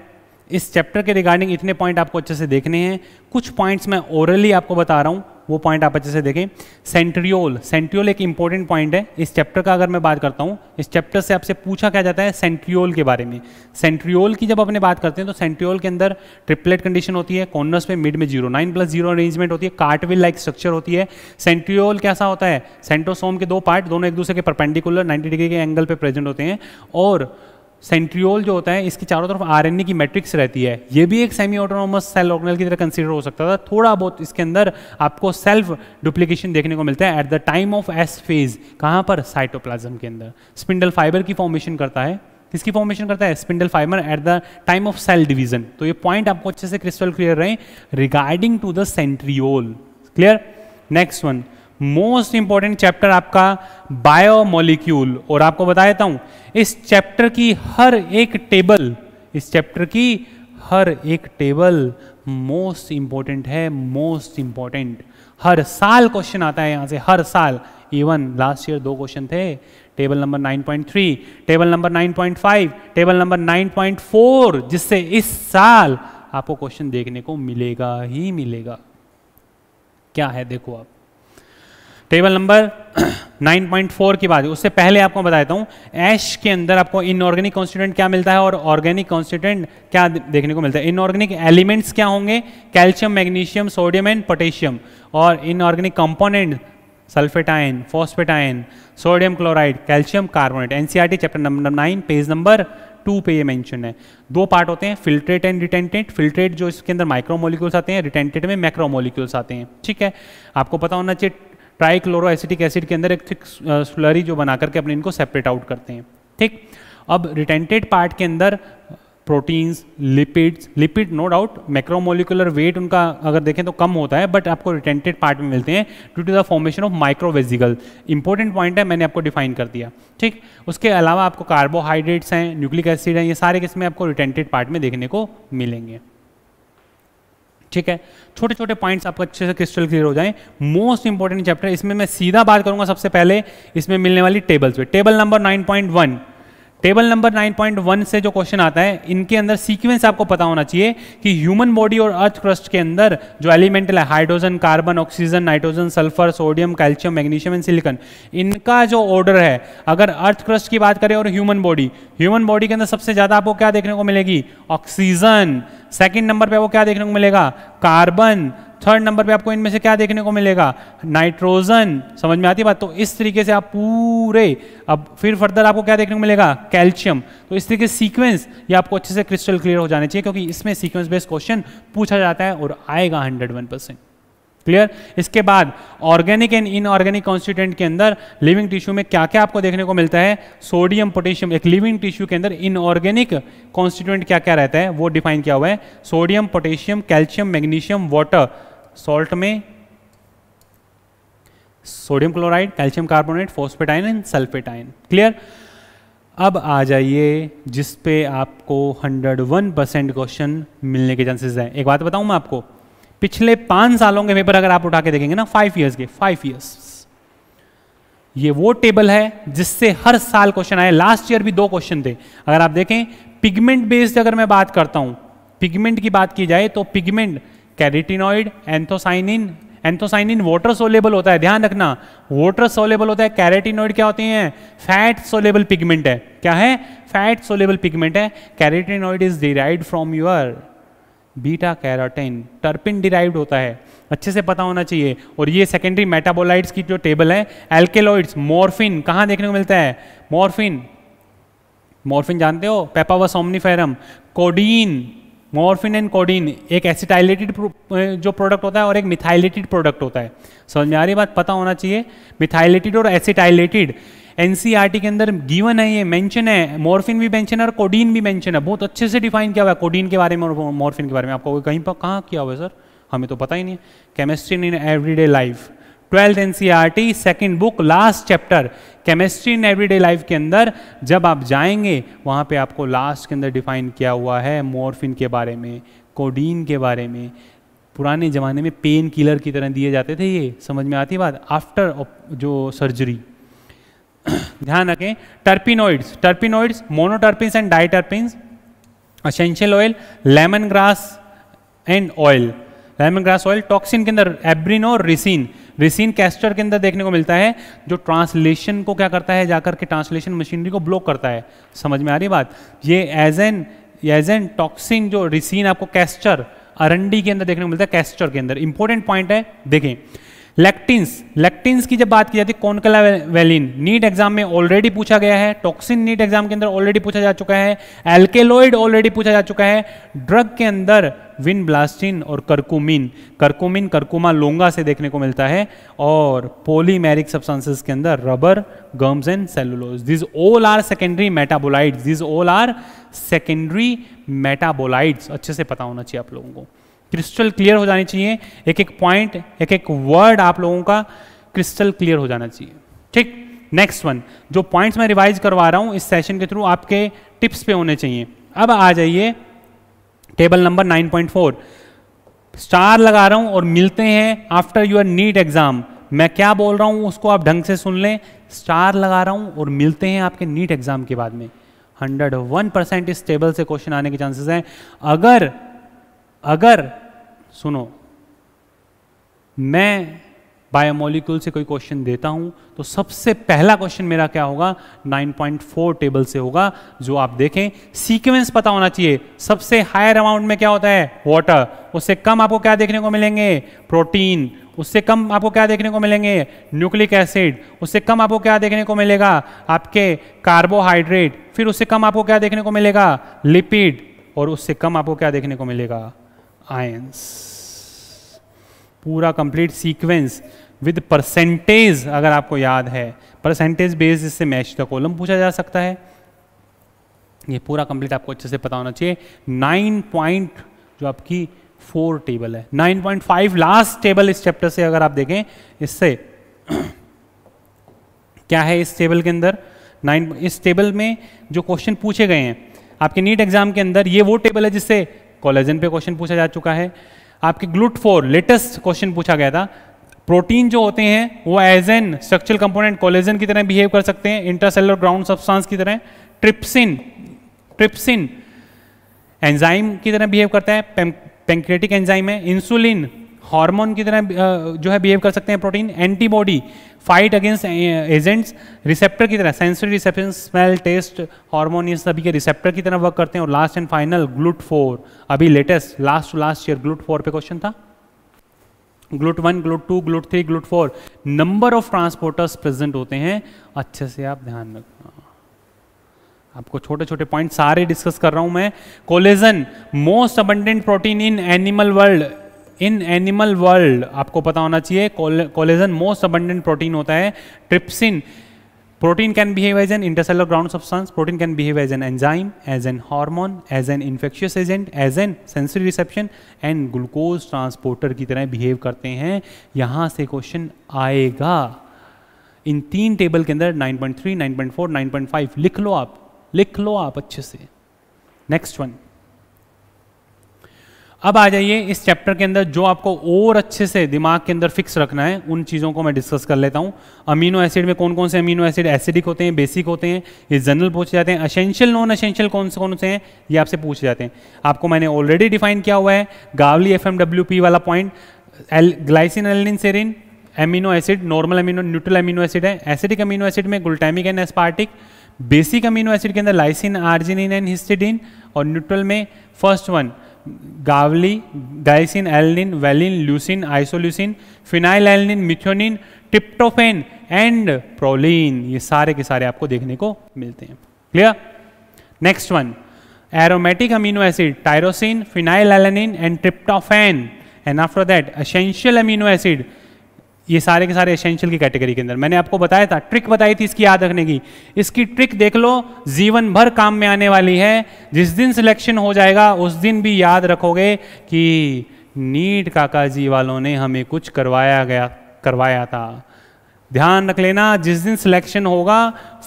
Speaker 2: इस चैप्टर के रिगार्डिंग इतने पॉइंट आपको अच्छे से देखने हैं कुछ पॉइंट्स मैं ओरली आपको बता रहा हूँ वो पॉइंट आप अच्छे से देखें सेंट्रियोल सेंट्रियोल एक इंपॉर्टेंट पॉइंट है इस चैप्टर का अगर मैं बात करता हूँ इस चैप्टर से आपसे पूछा क्या जाता है सेंट्रियोल के बारे में सेंट्रियोल की जब अपने बात करते हैं तो सेंट्रियोल के अंदर ट्रिपलेट कंडीशन होती है कॉर्नर्स में मिड में zero nine plus zero arrangement होती है कार्टविल लाइक स्ट्रक्चर होती है सेंट्रियोल कैसा होता है सेंट्रोसोम के दो पार्ट दोनों एक दूसरे के परपेंडिकुलर नाइन्टी डिग्री के एंगल पर प्रेजेंट होते हैं और सेंट्रियोल जो होता है इसकी चारों तरफ आर की मैट्रिक्स रहती है ये भी एक सेमी ऑटोनोमस सेल ऑर्गेनल की तरह कंसीडर हो सकता था थोड़ा बहुत इसके अंदर आपको सेल्फ डुप्लीकेशन देखने को मिलता है at the time of S phase कहाँ पर साइटोप्लाज्म के अंदर स्पिंडल फाइबर की फॉर्मेशन करता है किसकी फॉर्मेशन करता है spindle fibre at the time of cell division तो ये पॉइंट आपको अच्छे से क्रिस्टल क्लियर रहे regarding to the centriole clear next one most important chapter आपका बायोमोलिक्यूल और आपको बता देता हूं इस चैप्टर की हर एक टेबल इस चैप्टर की हर एक टेबल मोस्ट इंपॉर्टेंट है मोस्ट इंपॉर्टेंट हर साल क्वेश्चन आता है यहां से हर साल इवन लास्ट ईयर दो क्वेश्चन थे table number 9.3 table number 9.5 table number 9.4 जिससे इस साल आपको क्वेश्चन देखने को मिलेगा ही मिलेगा क्या है देखो आप टेबल नंबर 9.4 की बात है उससे पहले आपको बता देता हूँ ऐश के अंदर आपको इनऑर्गेनिक कॉन्स्टिटेंट क्या मिलता है और ऑर्गेनिक कॉन्स्टिटेंट क्या देखने को मिलता है इनऑर्गेनिक एलिमेंट्स क्या होंगे calcium magnesium sodium and potassium और inorganic component sulphate ion phosphate ion sodium chloride calcium carbonate NCERT chapter number nine page number two पे ये मेंशन है दो पार्ट होते हैं फिल्ट्रेट एंड रिटेंटेड फिल्ट्रेट जो इसके अंदर माइक्रोमोलिक्यूल्स आते हैं रिटेंटेड में मैक्रोमोलिक्यूल्स आते हैं ठीक है आपको पता होना चाहिए ट्राई एसिटिक एसिड के अंदर एक थिक स्लरी जो बना करके अपने इनको सेपरेट आउट करते हैं ठीक अब रिटेंटेड पार्ट के अंदर proteins lipids lipid no doubt macromolecular weight उनका अगर देखें तो कम होता है बट आपको रिटेंटेड पार्ट में मिलते हैं due to the formation of microvesicle important point है मैंने आपको डिफाइन कर दिया ठीक उसके अलावा आपको कार्बोहाइड्रेट्स हैं न्यूक्लिक एसिड हैं ये सारे किस्में आपको रिटेंटेड पार्ट में देखने को मिलेंगे ठीक है छोटे छोटे पॉइंट्स आपको अच्छे से क्रिस्टल क्लियर हो जाए मोस्ट इंपॉर्टेंट चैप्टर इसमें मैं सीधा बात करूंगा सबसे पहले इसमें मिलने वाली टेबल्स पे table number nine point one table number 9.1 से जो क्वेश्चन आता है इनके अंदर सीक्वेंस आपको पता होना चाहिए कि ह्यूमन बॉडी और अर्थ क्रस्ट के अंदर जो एलिमेंटल है hydrogen carbon oxygen nitrogen sulphur sodium calcium magnesium and silicon इनका जो ऑर्डर है अगर अर्थ क्रस्ट की बात करें और ह्यूमन बॉडी ह्यूमन बॉडी के अंदर सबसे ज़्यादा आपको क्या देखने को मिलेगी ऑक्सीजन सेकेंड नंबर पर वो क्या देखने को मिलेगा कार्बन थर्ड नंबर पे आपको इनमें से क्या देखने को मिलेगा नाइट्रोजन समझ में आती है बात तो इस तरीके से आप पूरे अब फिर फर्दर आपको क्या देखने को मिलेगा कैल्शियम तो इस तरीके सीक्वेंस ये आपको अच्छे से क्रिस्टल क्लियर हो जाना चाहिए क्योंकि इसमें सीक्वेंस बेस्ड क्वेश्चन पूछा जाता है और आएगा हंड्रेड वन परसेंट क्लियर इसके बाद ऑर्गेनिक एंड इनऑर्गेनिक कॉन्स्टिटेंट के अंदर लिविंग टिश्यू में क्या क्या आपको देखने को मिलता है सोडियम पोटेशियम एक लिविंग टिश्यू के अंदर इनऑर्गेनिक कॉन्स्टिटेंट क्या क्या रहता है वो डिफाइन किया हुआ है sodium potassium calcium magnesium water salt में sodium chloride calcium carbonate phosphate ion and sulphate ion clear अब आ जाइए जिस पे आपको 101 परसेंट क्वेश्चन मिलने के चांसेस हैं एक बात बताऊं मैं आपको पिछले पांच सालों के पेपर अगर आप उठा के देखेंगे ना फाइव ईयर्स के फाइव ईयर्स ये वो टेबल है जिससे हर साल क्वेश्चन आए लास्ट ईयर भी दो क्वेश्चन थे अगर आप देखें पिगमेंट बेस्ड अगर मैं बात करता हूं पिगमेंट की बात की जाए तो pigment carotenoid anthocyanin anthocyanin water soluble होता है ध्यान रखना वाटर सोलेबल होता है कैरेटिनॉइड क्या होते हैं फैट सोलेबल पिगमेंट है क्या है फैट सोलेबल पिगमेंट है carotenoid is derived from your beta carotene terpene derived होता है अच्छे से पता होना चाहिए और ये सेकेंडरी मेटाबोलाइट्स की जो टेबल है एल्केलॉइड्स मॉर्फिन कहाँ देखने को मिलता है मॉर्फिन मॉर्फिन जानते हो Papaver somniferum codeine morphine and codeine एक एसिटाइलेटेड जो प्रोडक्ट होता है और एक मिथाइलेटेड प्रोडक्ट होता है समझ में आ रही बात पता होना चाहिए मिथाइलेटेड और एसिटाइलेटेड एन के अंदर गिवन है ये मेंशन है मॉर्फिन भी मेंशन है और कोडीन भी मेंशन है बहुत अच्छे से डिफाइन किया हुआ है कोडीन के बारे में और मॉर्फिन के बारे में आपको कहीं पर कहाँ किया हुआ है सर हमें तो पता ही नहीं है chemistry in everyday life twelfth N C second book last chapter chemistry in everyday life के अंदर जब आप जाएंगे वहाँ पे आपको लास्ट के अंदर डिफाइन किया हुआ है मोरफिन के बारे में कोडीन के बारे में पुराने ज़माने में पेन किलर की तरह दिए जाते थे ये समझ में आती बात आफ्टर जो सर्जरी ध्यान रखें terpenoids terpenoids monoterpenes and diterpenes essential oil lemon grass and oil lemon grass oil toxin के अंदर एब्रिन और रिसिन रिसिन कैस्टर के अंदर देखने को मिलता है जो ट्रांसलेशन को क्या करता है जाकर के ट्रांसलेशन मशीनरी को ब्लॉक करता है समझ में आ रही बात ये as an as an toxin जो रिसिन आपको कैस्टर अरंडी के अंदर देखने को मिलता है कैस्टर के अंदर इंपॉर्टेंट पॉइंट है देखें लेक्टिन्स लेक्टिन्स की जब बात की जाती है कॉनकला वेलिन नीट एग्जाम में ऑलरेडी पूछा गया है टॉक्सिन नीट एग्जाम के अंदर ऑलरेडी पूछा जा चुका है एल्केलॉइड ऑलरेडी पूछा जा चुका है ड्रग के अंदर ब्लास्टिन और करकुमिन करकुमिन करकुमा लोंगा से देखने को मिलता है और पोलीमेरिक सब्सटेंसेस के अंदर rubber gums and cellulose these all are secondary metabolites these all are secondary metabolites अच्छे से पता होना चाहिए आप लोगों को क्रिस्टल क्लियर हो जानी चाहिए एक एक पॉइंट एक एक वर्ड आप लोगों का क्रिस्टल क्लियर हो जाना चाहिए ठीक नेक्स्ट वन जो पॉइंट्स मैं रिवाइज करवा रहा हूँ इस सेशन के थ्रू आपके टिप्स पे होने चाहिए अब आ जाइए टेबल नंबर 9.4 स्टार लगा रहा हूं और मिलते हैं आफ्टर यूर नीट एग्जाम मैं क्या बोल रहा हूं उसको आप ढंग से सुन लें स्टार लगा रहा हूं और मिलते हैं आपके नीट एग्जाम के बाद में 101 परसेंट इस टेबल से क्वेश्चन आने के चांसेस हैं अगर अगर सुनो मैं बायोमोलिक्यूल से कोई क्वेश्चन देता हूं तो सबसे पहला क्वेश्चन मेरा क्या होगा 9.4 टेबल से होगा जो आप देखें सीक्वेंस पता होना चाहिए सबसे हायर अमाउंट में क्या होता है वाटर उससे कम आपको क्या देखने को मिलेंगे प्रोटीन उससे कम आपको क्या देखने को मिलेंगे न्यूक्लिक एसिड उससे कम आपको क्या देखने को मिलेगा आपके कार्बोहाइड्रेट फिर उससे कम आपको क्या देखने को मिलेगा लिपिड और उससे कम आपको क्या देखने को मिलेगा आयंस पूरा कंप्लीट सीक्वेंस विद परसेंटेज अगर आपको याद है परसेंटेज बेस इससे मैच द कॉलम पूछा जा सकता है ये पूरा कंप्लीट आपको अच्छे से पता होना चाहिए नाइन पॉइंट जो आपकी फोर टेबल है nine point five last table इस चैप्टर से अगर आप देखें इससे क्या है इस टेबल के अंदर नाइन इस टेबल में जो क्वेश्चन पूछे गए हैं आपके नीट एग्जाम के अंदर ये वो टेबल है जिससे कॉलेजन पे क्वेश्चन पूछा जा चुका है आपके ग्लूट फोर लेटेस्ट क्वेश्चन पूछा गया था प्रोटीन जो होते हैं वो as an structural component collagen की तरह बिहेव कर सकते हैं इंटरसेलर ग्राउंड सब्सटेंस की तरह ट्रिप्सिन ट्रिप्सिन एंजाइम की तरह बिहेव करता है पेंक्रेटिक एंजाइम है इंसुलिन हार्मोन की तरह जो है बिहेव कर सकते हैं protein antibody fight against agents receptor की तरह sensory reception smell taste hormone ये सभी के रिसेप्टर की तरह वर्क करते हैं और last and final GLUT four अभी latest last to last year GLUT four पे क्वेश्चन था GLUT one GLUT two GLUT three GLUT four number of transporters present होते हैं अच्छे से आप ध्यान रखना आपको छोटे छोटे पॉइंट सारे डिस्कस कर रहा हूं मैं collagen most abundant protein in animal world in animal world आपको पता होना चाहिए कोलेजन मोस्ट अबंडेंट प्रोटीन होता है trypsin Protein can behave as an intercellular ground substance. Protein can behave as an enzyme, as an hormone, as an infectious agent, as an sensory reception and glucose transporter की तरह behave करते हैं यहाँ से question आएगा इन तीन table के अंदर 9.3, 9.4, 9.5 लिख लो आप लिख लो आप अच्छे से नेक्स्ट वन अब आ जाइए इस चैप्टर के अंदर जो आपको और अच्छे से दिमाग के अंदर फिक्स रखना है उन चीज़ों को मैं डिस्कस कर लेता हूँ अमीनो एसिड में कौन कौन से अमीनो एसिड एसिडिक होते हैं बेसिक होते हैं ये जनरल पूछे जाते हैं असेंशियल नॉन असेंशियल कौन से कौन से हैं ये आपसे पूछे जाते हैं आपको मैंने ऑलरेडी डिफाइन किया हुआ है गावली एफ वाला point L glycine alanine serine amino acid normal amino neutral amino acid है एसिडिक अमीनो एसिड में glutamic and aspartic basic amino acid के अंदर लाइसिन आर्जिनिन एंड हिस्टिडिन और न्यूट्रल में फर्स्ट वन गावली glycine alanine valine leucine isoleucine phenyl alanine methionine tryptophan and proline ये सारे के सारे आपको देखने को मिलते हैं clear next one aromatic amino acid tyrosine phenyl alanine and tryptophan and after that essential amino acid ये सारे के सारे एसेंशियल की कैटेगरी के अंदर मैंने आपको बताया था ट्रिक बताई थी इसकी याद रखने की इसकी ट्रिक देख लो जीवन भर काम में आने वाली है जिस दिन सिलेक्शन हो जाएगा उस दिन भी याद रखोगे कि नीट काका जी वालों ने हमें कुछ करवाया गया करवाया था ध्यान रख लेना जिस दिन सिलेक्शन होगा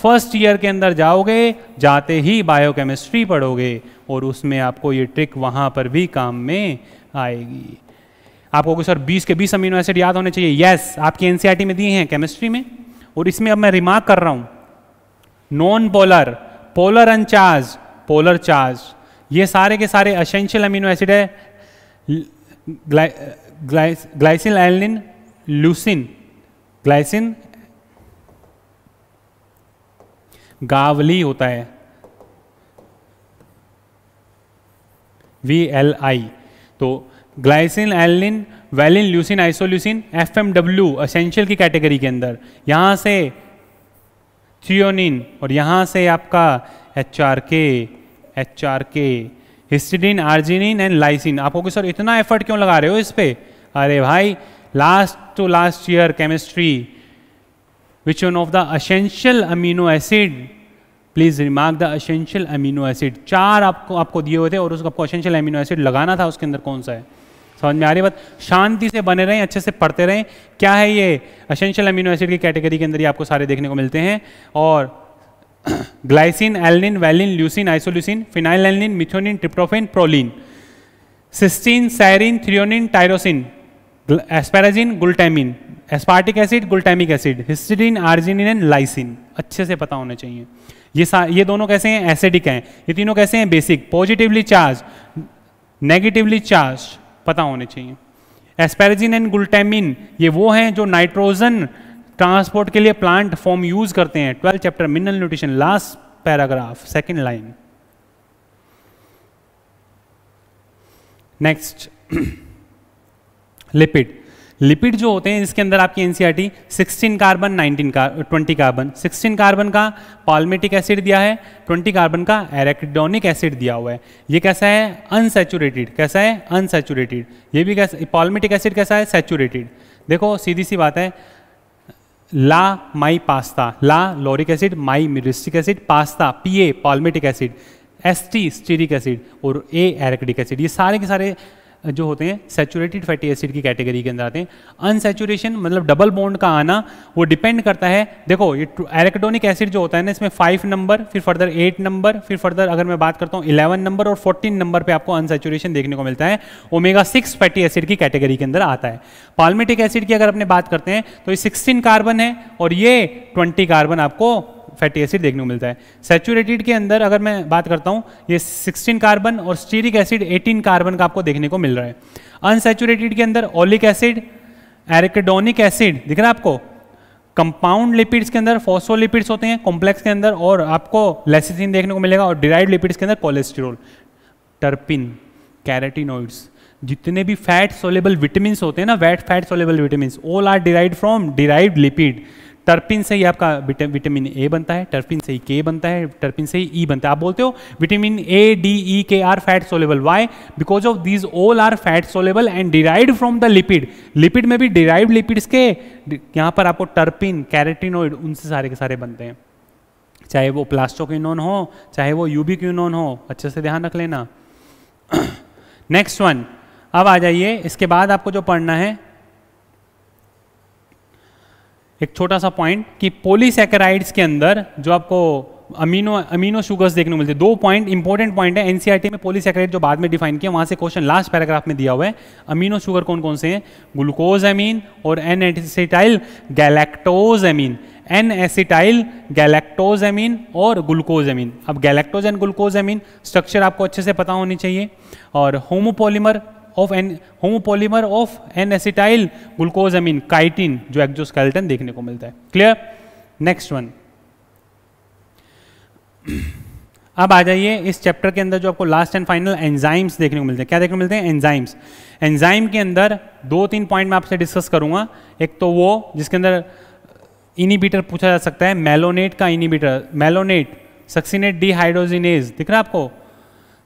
Speaker 2: फर्स्ट ईयर के अंदर जाओगे जाते ही बायोकेमिस्ट्री पढ़ोगे और उसमें आपको ये ट्रिक वहाँ पर भी काम में आएगी आपको सर बीस के बीस अमीनो एसिड याद होने चाहिए यस आपकी एनसीईआरटी में दिए हैं केमिस्ट्री में और इसमें अब मैं रिमार्क कर रहा हूं non polar polar uncharged polar charge ये सारे के सारे असेंशियल अमीनो एसिड है ग्लाइसिन एलिन लूसिन ग्लाइसिन गावली होता है वी एल आई तो glycine alanine valine leucine isoleucine F M W essential की कैटेगरी के अंदर यहाँ से थियोनिन और यहाँ से आपका H R K H R K histidine arginine and lysine आप कहोगे सर इतना एफर्ट क्यों लगा रहे हो इस पर अरे भाई last to last year chemistry which one of the essential amino acid please remark the essential amino acid चार आपको आपको दिए हुए थे और उसको आपको असेंशियल अमीनो एसिड लगाना था उसके अंदर कौन सा है समझ में आ रही बात शांति से बने रहें अच्छे से पढ़ते रहें क्या है ये असेंशियल अमीनो एसिड की कैटेगरी के अंदर ही आपको सारे देखने को मिलते हैं और glycine alanine valine leucine isoleucine phenyl alanine methionine tryptophan proline cysteine serine threonine tyrosine asparagine glutamine aspartic acid glutamic acid histidine arginine and lysine अच्छे से पता होना चाहिए ये ये दोनों कैसे हैं एसिडिक हैं ये तीनों कैसे हैं basic positively charge negatively charge पता होने चाहिए एस्पेरेजिन एंड ग्लूटामिन ये वो हैं जो नाइट्रोजन ट्रांसपोर्ट के लिए प्लांट फॉर्म यूज करते हैं twelfth chapter mineral nutrition last paragraph second line next lipid lipid जो होते हैं इसके अंदर आपकी एनसीईआरटी 16 कार्बन 19 का 20 कार्बन 16 कार्बन का पॉलमेटिक एसिड दिया है 20 कार्बन का एरेक्डोनिक एसिड दिया हुआ है ये कैसा है अनसेचुरेटेड कैसा है अनसेचुरेटेड ये भी कैसा पॉलमेटिक एसिड कैसा है सेचुरेटेड देखो सीधी सी बात है ला माई पास्ता ला lauric acid my myristic acid pasta P A palmitic acid S T stearic acid और ए एरेक्डिक एसिड ये सारे के सारे जो होते हैं सेचुरेटेड फैटी एसिड की कैटेगरी के अंदर आते हैं अनसेचुरेशन मतलब डबल बॉन्ड का आना वो डिपेंड करता है देखो ये एरेक्टोनिक एसिड जो होता है ना इसमें फाइव नंबर फिर फर्दर एट नंबर फिर फर्दर अगर मैं बात करता हूँ इलेवन नंबर और फोर्टीन नंबर पर आपको अनसेचुरेशन देखने को मिलता है ओमेगा सिक्स फैटी एसिड की कैटेगरी के अंदर आता है पालमेटिक एसिड की अगर अपने बात करते हैं तो ये सिक्सटीन कार्बन है और ये ट्वेंटी कार्बन आपको फैटी एसिड देखने को मिलता है सेचुरेटेड के अंदर अगर मैं बात करता हूँ ये 16 कार्बन और स्टीरिक एसिड 18 कार्बन का आपको देखने को मिल रहा है अनसेचुरेटेड के अंदर ओलिक एसिड एरिकडोनिक एसिड दिख रहा है आपको कंपाउंड लिपिड्स के अंदर फॉस्फोलिपिड्स होते हैं कॉम्प्लेक्स के अंदर और आपको लेसिथिन देखने को मिलेगा और डिराइड लिपिड्स के अंदर कोलेस्ट्रोल टर्पिन कैरेटिनोइड्स जितने भी फैट सोलेबल विटामिन होते हैं ना वैट fat soluble vitamin all are derived from derive lipid terpene से ही आपका विटामिन ए बनता है टर्पिन से ही के बनता है टर्पिन से ही ई e बनता है आप बोलते हो vitamin A D E K are fat soluble why because of these all are fat soluble and derived from the lipid lipid में भी डिराइव लिपिड्स के यहाँ पर आपको टर्पिन कैरेटिनोइड उनसे सारे के सारे बनते हैं चाहे वो प्लास्टोक्यूनोन हो चाहे वो यूबिक्यूनोन हो अच्छे से ध्यान रख लेना नेक्स्ट वन अब आ जाइए इसके बाद आपको जो पढ़ना है एक छोटा सा पॉइंट कि पोलीसेकेराइड्स के अंदर जो आपको अमीनो अमीनो शुगर्स देखने को मिलते हैं दो पॉइंट इंपॉर्टेंट पॉइंट है एनसीआरटी e में पोलीसेकेराइड जो बाद में डिफाइन किया वहाँ से क्वेश्चन लास्ट पैराग्राफ में दिया हुआ है अमीनो शुगर कौन कौन से हैं ग्लूकोज अमीन और N acetyl galactosamine N acetyl galactosamine और ग्लूकोज अमीन अब galactose and glucosamine structure आपको अच्छे से पता होनी चाहिए और homopolymer of N homopolymer of N acetyl glucose glucosamine chitin जो एक्जोस्केल्टन देखने को मिलता है क्लियर नेक्स्ट वन अब आ जाइए इस चैप्टर के अंदर जो आपको लास्ट एंड फाइनल एंजाइम्स देखने को मिलते हैं क्या देखने को मिलते हैं एंजाइम्स एंजाइम के अंदर दो तीन पॉइंट मैं आपसे डिस्कस करूंगा एक तो वो जिसके अंदर इनिबिटर पूछा जा सकता है मेलोनेट का इनिबिटर मेलोनेट सक्सीनेट डिहाइड्रोजिनेज दिख रहा है आपको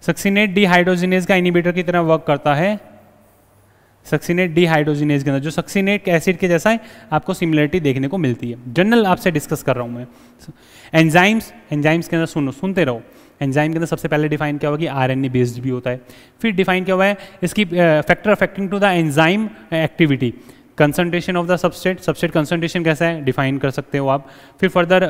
Speaker 2: सक्सीनेट डिहाइड्रोजिनेज का इनिबेटर की तरह वर्क करता है सक्सीनेट डिहाइड्रोजिनेज के अंदर जो सक्सीनेट एसिड के जैसा है आपको सिमिलरिटी देखने को मिलती है जनरल आपसे डिस्कस कर रहा हूँ मैं एंजाइम्स एंजाइम्स के अंदर सुनो सुनते रहो एंजाइम के अंदर सबसे पहले डिफाइन क्या हुआ कि आर बेस्ड भी होता है फिर डिफाइन क्या हुआ है इसकी factor affecting to the enzyme activity concentration of the substrate substrate concentration कैसा है डिफाइन कर सकते हो आप फिर further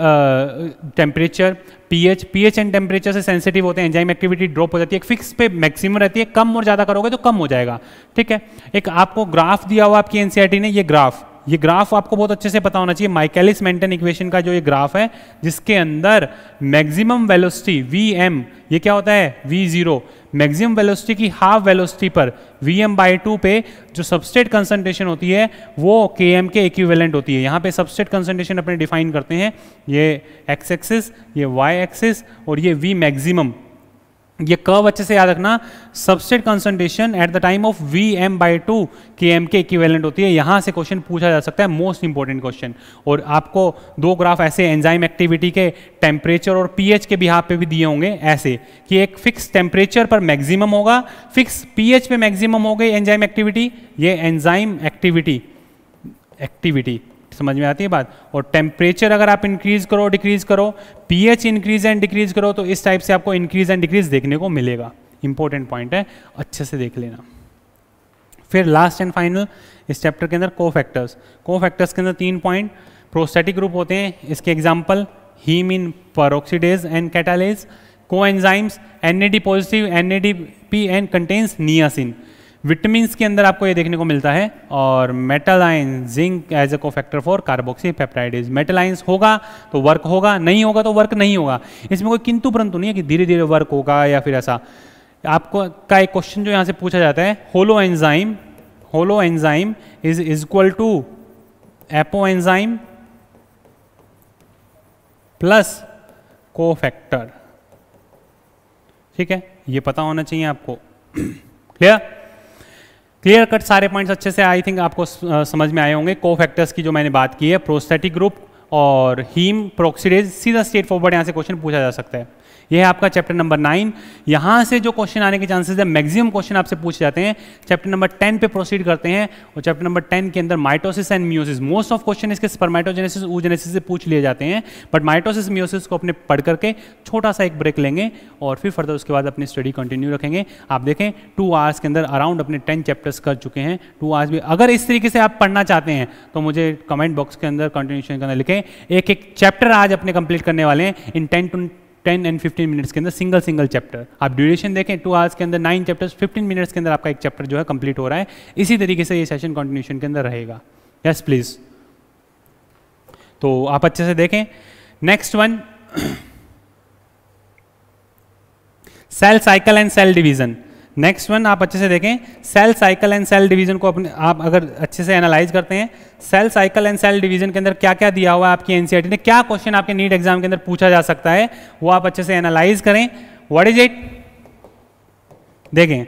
Speaker 2: temperature pH pH and temperature से सेंसिटिव होते हैं एंजाइम एक्टिविटी ड्रॉप हो जाती है एक फिक्स पे मैक्सिमम रहती है कम और ज़्यादा करोगे तो कम हो जाएगा ठीक है एक आपको ग्राफ दिया हुआ आपकी एनसीईआरटी e ने ये ग्राफ ये ग्राफ आपको बहुत अच्छे से पता होना चाहिए माइकेलिस मेंटेन इक्वेशन का जो ये ग्राफ है जिसके अंदर मैक्सिमम वेलोसिटी वी एम ये क्या होता है वी जीरो मैक्सिमम वेलोसिटी की हाफ वेलोसिटी पर वी एम बाई टू पे जो सबस्टेट कंसनट्रेशन होती है वो के एम के इक्विवेलेंट होती है यहाँ पे सबस्टेट कंसनट्रेशन अपने डिफाइन करते हैं ये एक्स एक्सिस ये वाई एक्सिस और ये वी मैक्सिमम ये कर्व अच्छे से याद रखना substrate concentration at the time of V M by two K M के इक्विवेलेंट होती है यहां से क्वेश्चन पूछा जा सकता है मोस्ट इंपॉर्टेंट क्वेश्चन और आपको दो ग्राफ ऐसे एंजाइम एक्टिविटी के टेम्परेचर और पीएच के भी यहाँ पे भी दिए होंगे ऐसे कि एक फिक्स टेम्परेचर पर मैक्सिमम होगा फिक्स पीएच पे मैक्सिमम हो गई एंजाइम एक्टिविटी ये एंजाइम एक्टिविटी एक्टिविटी समझ में आती है बात और टेम्परेचर अगर आप इंक्रीज करो डिक्रीज करो पीएच इंक्रीज एंड डिक्रीज करो तो इस टाइप से आपको इंक्रीज एंड डिक्रीज देखने को मिलेगा इंपॉर्टेंट पॉइंट है अच्छे से देख लेना फिर लास्ट एंड फाइनल इस चैप्टर के अंदर को फैक्टर्स को फैक्टर्स के अंदर तीन पॉइंट प्रोस्टेटिक ग्रुप होते हैं इसके example haem in peroxidase and catalase coenzymes N A D positive N A D P and contains niacin vitamin के अंदर आपको ये देखने को मिलता है और आइन zinc as a cofactor for carboxy metal मेटालाइंस होगा तो वर्क होगा नहीं होगा तो वर्क नहीं होगा इसमें कोई किंतु परंतु नहीं है कि धीरे धीरे वर्क होगा या फिर ऐसा आपको का एक क्वेश्चन जो यहाँ से पूछा जाता है holoenzyme holoenzyme is equal to apoenzyme plus को ठीक है ये पता होना चाहिए आपको क्लियर क्लियर कट सारे पॉइंट्स अच्छे से आई थिंक आपको समझ में आए होंगे को फैक्टर्स की जो मैंने बात की है प्रोस्थेटिक ग्रुप और हीम प्रोक्सीडेज सीधा स्टेट फॉरवर्ड यहाँ से क्वेश्चन पूछा जा सकता है ये है आपका चैप्टर नंबर नाइन यहाँ से जो क्वेश्चन आने के चांसेस है मैक्सिमम क्वेश्चन आपसे पूछ जाते हैं चैप्टर नंबर टेन पे प्रोसीड करते हैं और चैप्टर नंबर टेन के अंदर mitosis and meiosis most of question इसके स्पर्माइटोजेनेसिस ऊजेनेसिस से पूछ लिए जाते हैं बट माइटोसिस म्यूसिस को अपने पढ़ करके छोटा सा एक ब्रेक लेंगे और फिर फर्दर उसके बाद अपनी स्टडी कंटिन्यू रखेंगे आप देखें टू आवर्स के अंदर अराउंड अपने टेन चैप्टर्स कर चुके हैं टू आवर्स भी अगर इस तरीके से आप पढ़ना चाहते हैं तो मुझे कमेंट बॉक्स के अंदर कंटिन्यूशन करना लिखें एक एक चैप्टर आज अपने कंप्लीट करने वाले हैं इन ten to ten and fifteen minutes के अंदर सिंगल सिंगल चैप्टर आप ड्यूरेशन देखें टू आवर्स के अंदर नाइन चैप्टर्स फिफ्टीन मिनट्स के अंदर आपका एक चैप्टर जो है कंप्लीट हो रहा है इसी तरीके से ये सेशन कंटिन्यूशन के अंदर रहेगा यस प्लीज़ तो आप अच्छे से देखें next one cell cycle and cell division next one आप अच्छे से देखें cell cycle and cell division को अपने आप अगर अच्छे से एनालाइज करते हैं cell cycle and cell division के अंदर क्या क्या दिया हुआ है आपकी एनसीईआरटी e ने क्या क्वेश्चन आपके नीट एग्जाम के अंदर पूछा जा सकता है वो आप अच्छे से एनालाइज करें व्हाट इज इट देखें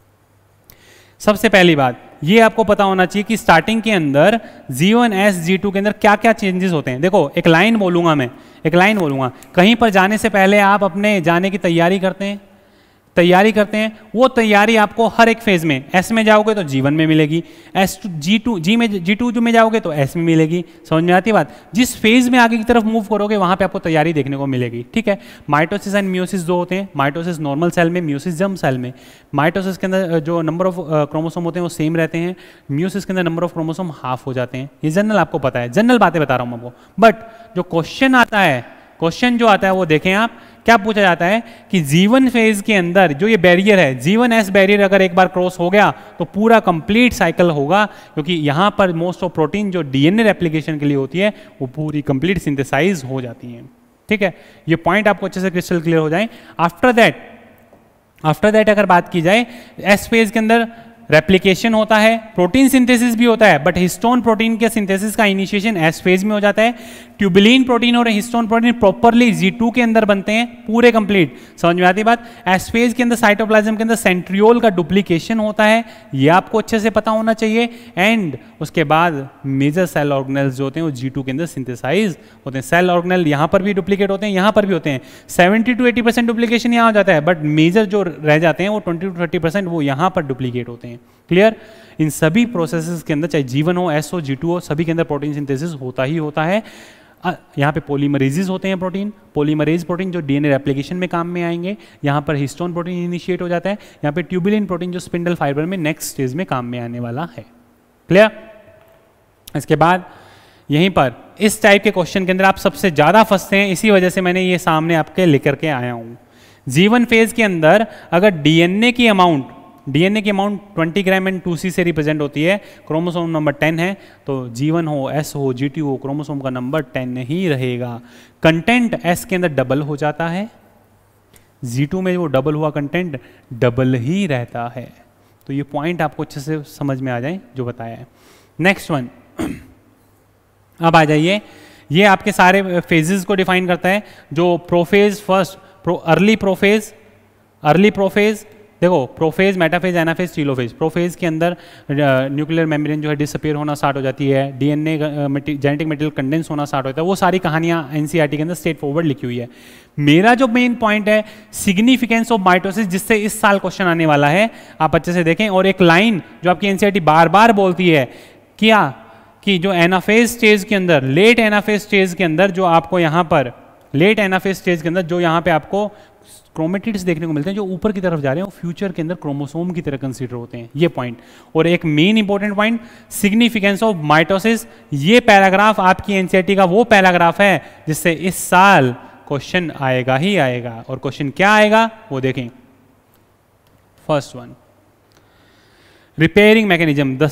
Speaker 2: सबसे पहली बात ये आपको पता होना चाहिए कि स्टार्टिंग के अंदर G one S G two के अंदर क्या क्या चेंजेस होते हैं देखो एक लाइन बोलूंगा मैं एक लाइन बोलूंगा कहीं पर जाने से पहले आप अपने जाने की तैयारी करते हैं तैयारी करते हैं वो तैयारी आपको हर एक फेज में एस में जाओगे तो जीवन में मिलेगी S to G two G में जी टू में जाओगे तो एस में मिलेगी समझ में आती बात जिस फेज में आगे की तरफ मूव करोगे वहां पे आपको तैयारी देखने को मिलेगी ठीक है माइटोसिस एंड म्यूसिस जो होते हैं माइटोसिस नॉर्मल सेल में म्यूसिस जम सेल में माइटोसिस के अंदर जो नंबर ऑफ क्रोमोसोम होते हैं वो सेम रहते हैं म्यूसिस के अंदर नंबर ऑफ क्रोमोसोम हाफ हो जाते हैं ये जनरल आपको पता है जनरल बातें बता रहा हूँ आपको बट जो क्वेश्चन आता है क्वेश्चन जो आता है वो देखें आप क्या पूछा जाता है कि जीवन फेज के अंदर जो ये बैरियर है जीवन एस बैरियर अगर एक बार क्रॉस हो गया तो पूरा कंप्लीट साइकिल होगा क्योंकि यहां पर मोस्ट ऑफ प्रोटीन जो डीएनए रेप्लीकेशन के लिए होती है वो पूरी कंप्लीट सिंथेसाइज हो जाती है ठीक है ये पॉइंट आपको अच्छे से क्रिस्टल क्लियर हो जाए आफ्टर दैट आफ्टर दैट अगर बात की जाए एस फेज के अंदर रेप्लीकेशन होता है प्रोटीन सिंथेसिस भी होता है बट हिस्टोन प्रोटीन के सिंथेसिस का इनिशिएशन एस फेज में हो जाता है ट्यूबिलीन प्रोटीन और histone protein properly G two के अंदर बनते हैं पूरे कंप्लीट समझ में आती बात एसफेज के अंदर साइटोप्लाज्म के अंदर सेंट्रियोल का डुप्लीकेशन होता है ये आपको अच्छे से पता होना चाहिए एंड उसके बाद मेजर सेल ऑर्गेनल्स जो होते हैं वो जी टू के अंदर सिंथेसाइज होते हैं सेल ऑर्गेनल यहाँ पर भी डुप्लीकेट होते हैं यहाँ पर भी होते हैं seventy to eighty percent duplication यहाँ हो जाता है बट मेजर जो रह जाते हैं वो ट्वेंटी टू थर्टी परसेंट वो यहाँ पर डुप्लीकेट होते हैं क्लियर इन सभी प्रोसेसेस के अंदर चाहे जीवन हो एस हो जी टू हो सभी के अंदर प्रोटीन सिंथेसिस होता ही होता है यहाँ पे पोलीमरेजिज होते हैं प्रोटीन पोलीमरेज प्रोटीन जो डीएनए रेप्लिकेशन में काम में आएंगे यहाँ पर हिस्टोन प्रोटीन इनिशिएट हो जाता है यहाँ पे ट्यूबुलिन प्रोटीन जो स्पिंडल फाइबर में नेक्स्ट स्टेज में काम में आने वाला है क्लियर इसके बाद यहीं पर इस टाइप के क्वेश्चन के अंदर आप सबसे ज़्यादा फंसते हैं इसी वजह से मैंने ये सामने आपके लेकर के आया हूँ जीवन फेज के अंदर अगर डीएनए की अमाउंट डीएनए की अमाउंट 20 ग्राम एंड 2C से रिप्रेजेंट होती है क्रोमोसोम नंबर 10 है तो जी हो एस हो जी हो क्रोमोसोम का नंबर 10 ही रहेगा कंटेंट एस के अंदर डबल हो जाता है G2 में वो डबल हुआ कंटेंट डबल ही रहता है तो ये पॉइंट आपको अच्छे से समझ में आ जाए जो बताया है नेक्स्ट वन अब आ जाइए ये आपके सारे फेजेस को डिफाइन करता है जो prophase first pro, early prophase early prophase देखो प्रोफेज मेटाफेज एनाफेज सीलोफेज प्रोफेज के अंदर न्यूक्लियर मेम्ब्रेन जो है डिसअपियर होना स्टार्ट हो जाती है डीएनए जेनेटिक मटेरियल कंडेंस होना स्टार्ट होता है वो सारी कहानियां एनसीईआरटी e के अंदर स्टेट फॉरवर्ड लिखी हुई है मेरा जो मेन पॉइंट है सिग्निफिकेंस ऑफ माइटोसिस जिससे इस साल क्वेश्चन आने वाला है आप अच्छे से देखें और एक लाइन जो आपकी एनसीईआरटी e बार बार बोलती है क्या कि जो एनाफेज स्टेज के अंदर लेट एनाफेज स्टेज के अंदर जो आपको यहाँ पर लेट एनाफेज स्टेज के अंदर जो यहाँ पे आपको क्रोमेटिड्स देखने को मिलते हैं जो ऊपर की तरफ जा रहे हैं वो फ्यूचर के अंदर क्रोमोसोम की तरह कंसीडर होते हैं ये पॉइंट और एक main important point significance of mitosis ये पैराग्राफ आपकी एनसीईआरटी e का वो पैराग्राफ है जिससे इस साल क्वेश्चन आएगा ही आएगा और क्वेश्चन क्या आएगा वो देखें first one repairing mechanism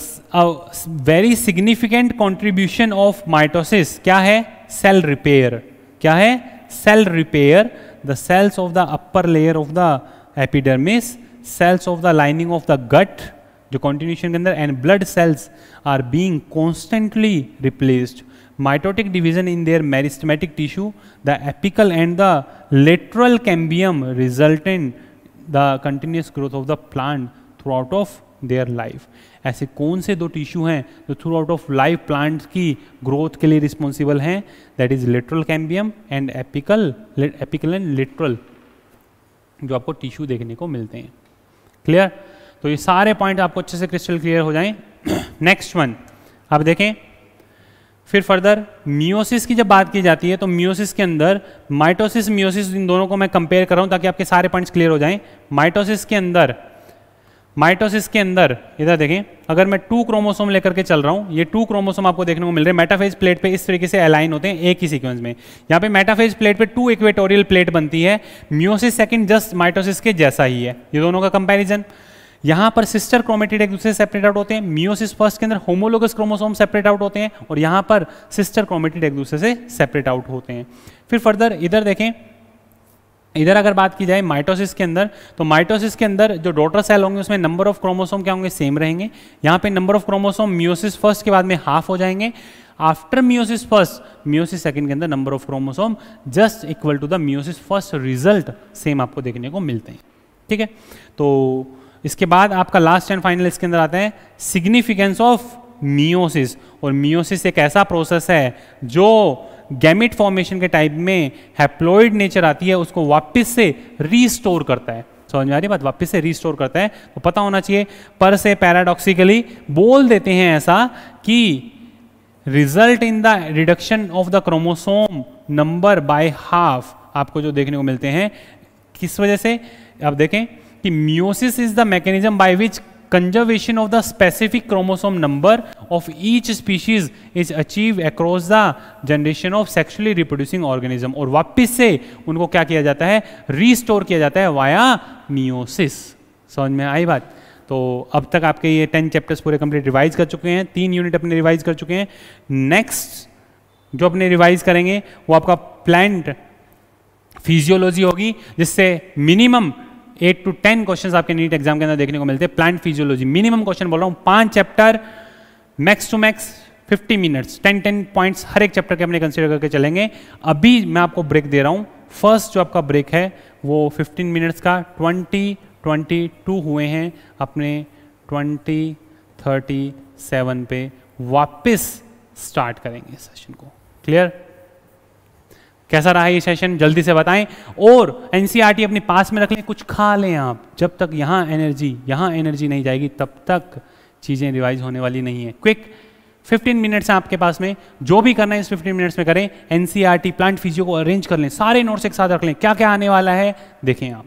Speaker 2: very significant contribution of mitosis क्या है सेल रिपेयर क्या है cell repair the cells of the upper layer of the epidermis cells of the lining of the gut जो कॉन्टिन्यूशन के अंदर and blood cells are being constantly replaced mitotic division in their meristematic tissue the apical and the lateral cambium resultant the continuous growth of the plant throughout of their life ऐसे कौन से दो tissue हैं जो throughout of life plant की growth के लिए responsible हैं that is lateral cambium and apical apical and lateral जो आपको टिश्यू देखने को मिलते हैं क्लियर तो ये सारे पॉइंट आपको अच्छे से क्रिस्टल क्लियर हो जाएं नेक्स्ट वन आप देखें फिर फर्दर मियोसिस की जब बात की जाती है तो मियोसिस के अंदर माइटोसिस मियोसिस इन दोनों को मैं कंपेयर कर रहा हूं ताकि आपके सारे पॉइंट्स क्लियर हो जाएं माइटोसिस के अंदर माइटोसिस के अंदर इधर देखें अगर मैं टू क्रोमोसोम लेकर के चल रहा हूँ ये टू क्रोमोसोम आपको देखने को मिल रहे हैं मेटाफेज प्लेट पे इस तरीके से अलाइन होते हैं एक ही सीक्वेंस में यहाँ पे मेटाफेज प्लेट पे टू इक्वेटोरियल प्लेट बनती है म्योसिस सेकंड जस्ट माइटोसिस के जैसा ही है ये दोनों का कंपेरिजन यहाँ पर सिस्टर क्रोमेटिड एक दूसरे से सेपरेट आउट होते हैं मियोसिस फर्स्ट के अंदर होमोलोगस क्रोमोसोम सेपरेट आउट होते हैं और यहाँ पर सिस्टर क्रोमेटिड एक दूसरे से सेपरेट आउट होते हैं फिर फर्दर इधर देखें इधर अगर बात की जाए माइटोसिस के अंदर तो माइटोसिस के अंदर जो डॉटर सेल होंगे उसमें नंबर ऑफ क्रोमोसोम क्या होंगे सेम रहेंगे यहाँ पे number of chromosome meiosis first के बाद में हाफ हो जाएंगे after meiosis first meiosis second के अंदर number of chromosome just equal to the meiosis first result same आपको देखने को मिलते हैं ठीक है तो इसके बाद आपका लास्ट एंड फाइनल इसके अंदर आता है सिग्निफिकेंस ऑफ मियोसिस और मियोसिस एक ऐसा प्रोसेस है जो गैमिट फॉर्मेशन के टाइप में हैप्लोइड नेचर आती है उसको वापस से रीस्टोर करता है समझ में आ रही बात वापस से रीस्टोर करता है तो पता होना चाहिए पर से पैराडॉक्सिकली बोल देते हैं ऐसा कि result in the reduction of the chromosome number by half आपको जो देखने को मिलते हैं किस वजह से आप देखें कि meiosis is the mechanism by which conservation of the specific chromosome number of each species is achieved across the generation of sexually reproducing organism और वापस से उनको क्या किया जाता है रिस्टोर किया जाता है वाया मियोसिस समझ में आई बात तो अब तक आपके ये टेन चैप्टर्स पूरे कंप्लीट रिवाइज कर चुके हैं तीन यूनिट अपने रिवाइज कर चुके हैं नेक्स्ट जो अपने रिवाइज करेंगे वो आपका प्लांट फिजियोलॉजी होगी जिससे minimum eight to ten question आपके नीट एग्जाम के अंदर देखने को मिलते हैं प्लांट फिजियोलॉजी मिनिमम क्वेश्चन बोल रहा हूँ पांच chapter max to max 50 minutes 10 10 points हर एक चैप्टर के अपने कंसीडर करके चलेंगे अभी मैं आपको ब्रेक दे रहा हूँ फर्स्ट जो आपका ब्रेक है वो 15 मिनट्स का 20 22 हुए हैं अपने 20 37 पे वापस स्टार्ट करेंगे सेशन को क्लियर कैसा रहा ये सेशन जल्दी से बताएं और एनसीआरटी e अपने पास में रख लें कुछ खा लें आप जब तक यहाँ एनर्जी यहाँ एनर्जी नहीं जाएगी तब तक चीज़ें रिवाइज होने वाली नहीं है क्विक 15 मिनट्स हैं आपके पास में जो भी करना है इस 15 मिनट्स में करें एनसीआरटी प्लांट फिजियो को अरेंज कर लें सारे नोट्स एक साथ रख लें क्या क्या आने वाला है देखें आप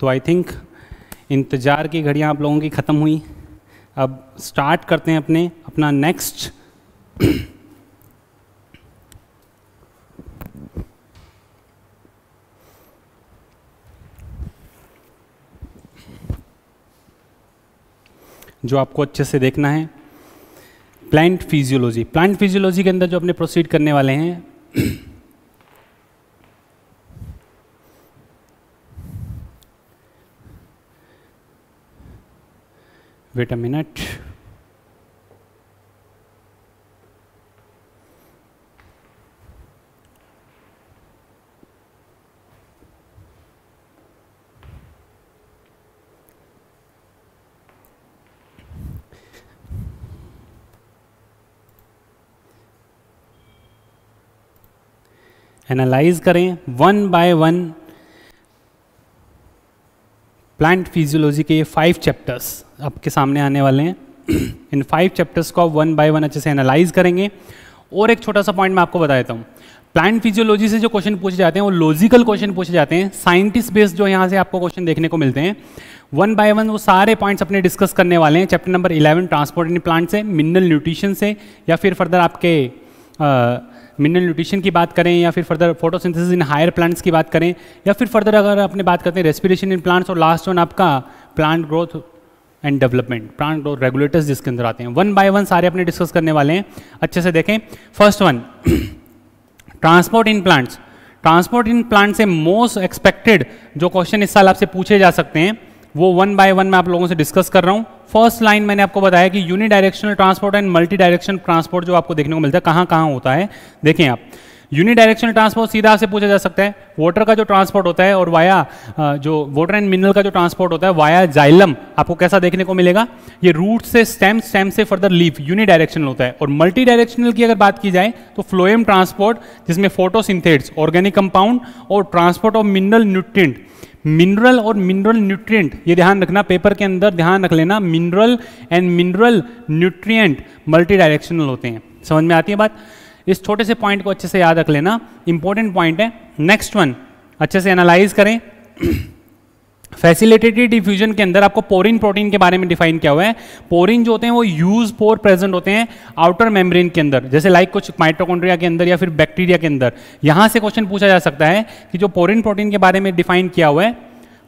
Speaker 2: तो आई थिंक इंतज़ार की घड़ियाँ आप लोगों की ख़त्म हुई अब स्टार्ट करते हैं अपने अपना नेक्स्ट जो आपको अच्छे से देखना है प्लांट फिजियोलॉजी प्लांट फिजियोलॉजी के अंदर जो अपने प्रोसीड करने वाले हैं wait a minute एनालाइज करें one by one plant physiology के ये फाइव चैप्टर्स आपके सामने आने वाले हैं इन फाइव चैप्टर्स को आप वन बाय वन अच्छे से एनालाइज करेंगे और एक छोटा सा पॉइंट मैं आपको बता देता हूँ प्लांट फिजियोलॉजी से जो क्वेश्चन पूछे जाते हैं वो लॉजिकल क्वेश्चन पूछे जाते हैं साइंटिस्ट बेस्ड जो यहाँ से आपको क्वेश्चन देखने को मिलते हैं वन बाय वन वो सारे पॉइंट्स अपने डिस्कस करने वाले हैं chapter number eleven transport in plant से मिनरल न्यूट्रिशन से या फिर फर्दर आपके मिनरल न्यूट्रिशन की बात करें या फिर further photosynthesis in higher plants की बात करें या फिर फर्दर अगर अपने बात करते हैं रेस्पिरेशन इन प्लांट्स और लास्ट वन आपका plant growth and development plant growth regulators जिसके अंदर आते हैं वन बाय वन सारे अपने डिस्कस करने वाले हैं अच्छे से देखें first one transport in plants transport in plant से मोस्ट एक्सपेक्टेड जो क्वेश्चन इस साल आपसे पूछे जा सकते हैं वो वन बाय वन मैं आप लोगों से डिस्कस कर रहा हूँ फर्स्ट लाइन मैंने आपको बताया कि unidirectional transport and multi direction transport जो आपको देखने को मिलता है कहां कहाँ होता है देखें आप यूनि डायरेक्शनल ट्रांसपोर्ट सीधा आपसे पूछा जा सकता है वाटर का जो ट्रांसपोर्ट होता है और वाया जो वाटर एंड मिनरल का जो ट्रांसपोर्ट होता है वाया जाइलम आपको कैसा देखने को मिलेगा ये रूट से स्टेम स्टेम से फर्दर लीफ यूनि डायरेक्शनल होता है और मल्टी डायरेक्शनल की अगर बात की जाए तो फ्लोएम ट्रांसपोर्ट जिसमें फोटोसिंथेट्स ऑर्गेनिक कंपाउंड और transport of mineral nutrient mineral और मिनरल न्यूट्रिएंट ये ध्यान रखना पेपर के अंदर ध्यान रख लेना mineral and mineral nutrient multidirectional होते हैं समझ में आती है बात इस छोटे से पॉइंट को अच्छे से याद रख लेना इंपॉर्टेंट पॉइंट है नेक्स्ट वन अच्छे से एनालाइज करें फैसिलिटेटेड डिफ्यूजन के अंदर आपको पोरिन प्रोटीन के बारे में डिफाइन किया हुआ है पोरिन जो होते हैं वो यूज पोर प्रेजेंट होते हैं आउटर मेम्ब्रेन के अंदर जैसे लाइक कुछ माइट्रोकॉन्ड्रिया के अंदर या फिर बैक्टीरिया के अंदर यहां से क्वेश्चन पूछा जा सकता है कि जो पोरिन प्रोटीन के बारे में डिफाइन किया हुआ है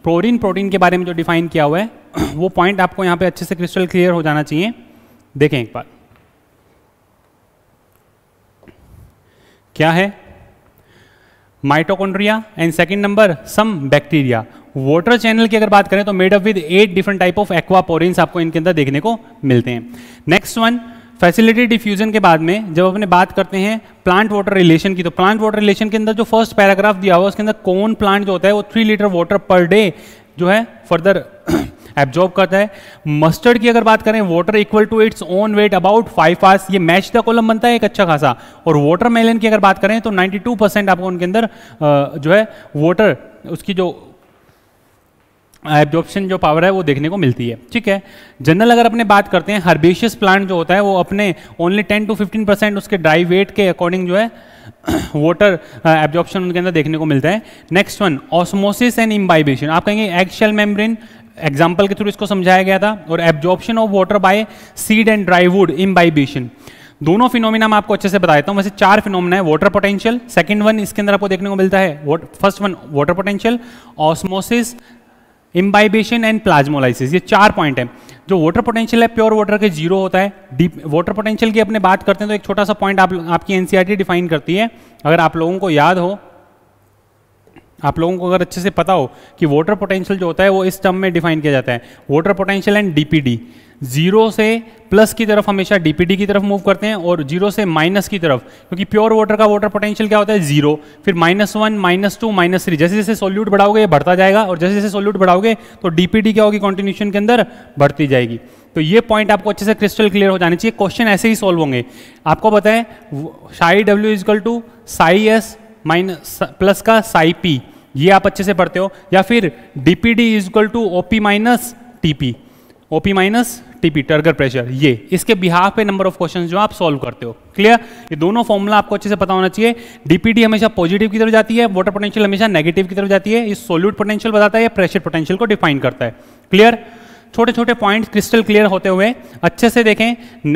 Speaker 2: पोरिन प्रोटीन के बारे में जो डिफाइन किया हुआ है वो पॉइंट आपको यहाँ पे अच्छे से क्रिस्टल क्लियर हो जाना चाहिए देखें एक बार क्या है mitochondria and second number some bacteria water channel की अगर बात करें तो made up with eight different type of aquaporin आपको इनके अंदर देखने को मिलते हैं नेक्स्ट वन फैसिलिटी डिफ्यूजन के बाद में जब अपने बात करते हैं प्लांट वाटर रिलेशन की तो प्लांट वाटर रिलेशन के अंदर जो फर्स्ट पैराग्राफ दिया हुआ उसके अंदर कौन प्लांट जो होता है वो three litre water per day जो है फर्दर एब्जॉर्ब करता है मस्टर्ड की अगर बात करें water equal to its own weight about five fast ये मैच द कॉलम बनता है एक अच्छा खासा और वाटर मेलन की अगर बात करें तो 92 परसेंट आपको उनके अंदर जो है वाटर उसकी जो एब्जॉर्प्शन जो पावर है वो देखने को मिलती है ठीक है जनरल अगर अपने बात करते हैं हर्बेशियस प्लांट जो होता है वो अपने ओनली 10 टू 15 परसेंट उसके ड्राई वेट के अकॉर्डिंग जो है वाटर एब्जॉर्प्शन uh, उनके अंदर देखने को मिलता है next one osmosis and imbibition आप कहेंगे एग शेल मेम्ब्रेन एग्जाम्पल के थ्रू इसको समझाया गया था और absorption of water by seed and dry wood imbibition दोनों फिनोमिना मैं आपको अच्छे से बता देता हूँ वैसे चार फिनोमिना है वाटर पोटेंशियल सेकंड वन इसके अंदर आपको देखने को मिलता है first one water potential osmosis imbibition and plasmolysis ये चार पॉइंट है जो वाटर पोटेंशियल है प्योर वाटर के जीरो होता है डीप वाटर पोटेंशियल की अपने बात करते हैं तो एक छोटा सा पॉइंट आप आपकी एनसीईआरटी डिफाइन e करती है अगर आप लोगों को याद हो आप लोगों को अगर अच्छे से पता हो कि वाटर पोटेंशियल जो होता है वो इस टर्म में डिफाइन किया जाता है water potential and DPD zero से प्लस की तरफ हमेशा डीपीडी की तरफ मूव करते हैं और जीरो से माइनस की तरफ क्योंकि प्योर वाटर का वाटर पोटेंशियल क्या होता है जीरो फिर minus one minus two minus three जैसे जैसे सोल्यूट बढ़ाओगे ये बढ़ता जाएगा और जैसे जैसे सोल्यूट बढ़ाओगे तो डीपीडी क्या होगी कॉन्टिन्यूशन के अंदर बढ़ती जाएगी तो ये पॉइंट आपको अच्छे से क्रिस्टल क्लियर हो जाना चाहिए क्वेश्चन ऐसे ही सॉल्व होंगे आपको बताएं psi W is equal to psi S minus plus का साई पी ये आप अच्छे से पढ़ते हो या फिर D P D is equal to O P minus T P OP P minus TP turgor pressure ये इसके बिहाफ पे नंबर ऑफ क्वेश्चन जो आप सॉल्व करते हो क्लियर ये दोनों फॉर्मूला आपको अच्छे से पता होना चाहिए डीपीटी हमेशा पॉजिटिव की तरफ जाती है वाटर पोटेंशियल हमेशा नेगेटिव की तरफ जाती है ये सोल्यूट पोटेंशियल बताता है या प्रेशर पोटेंशियल को डिफाइन करता है क्लियर छोटे छोटे पॉइंट क्रिस्टल क्लियर होते हुए अच्छे से देखें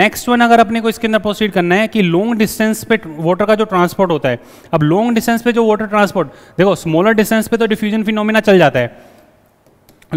Speaker 2: नेक्स्ट वन अगर अपने को इसके अंदर प्रोसीड करना है कि लॉन्ग डिस्टेंस पे वाटर का जो ट्रांसपोर्ट होता है अब लॉन्ग डिस्टेंस पे जो वाटर ट्रांसपोर्ट देखो स्मॉलर डिस्टेंस पे तो डिफ्यूजन फिनोमिना चल जाता है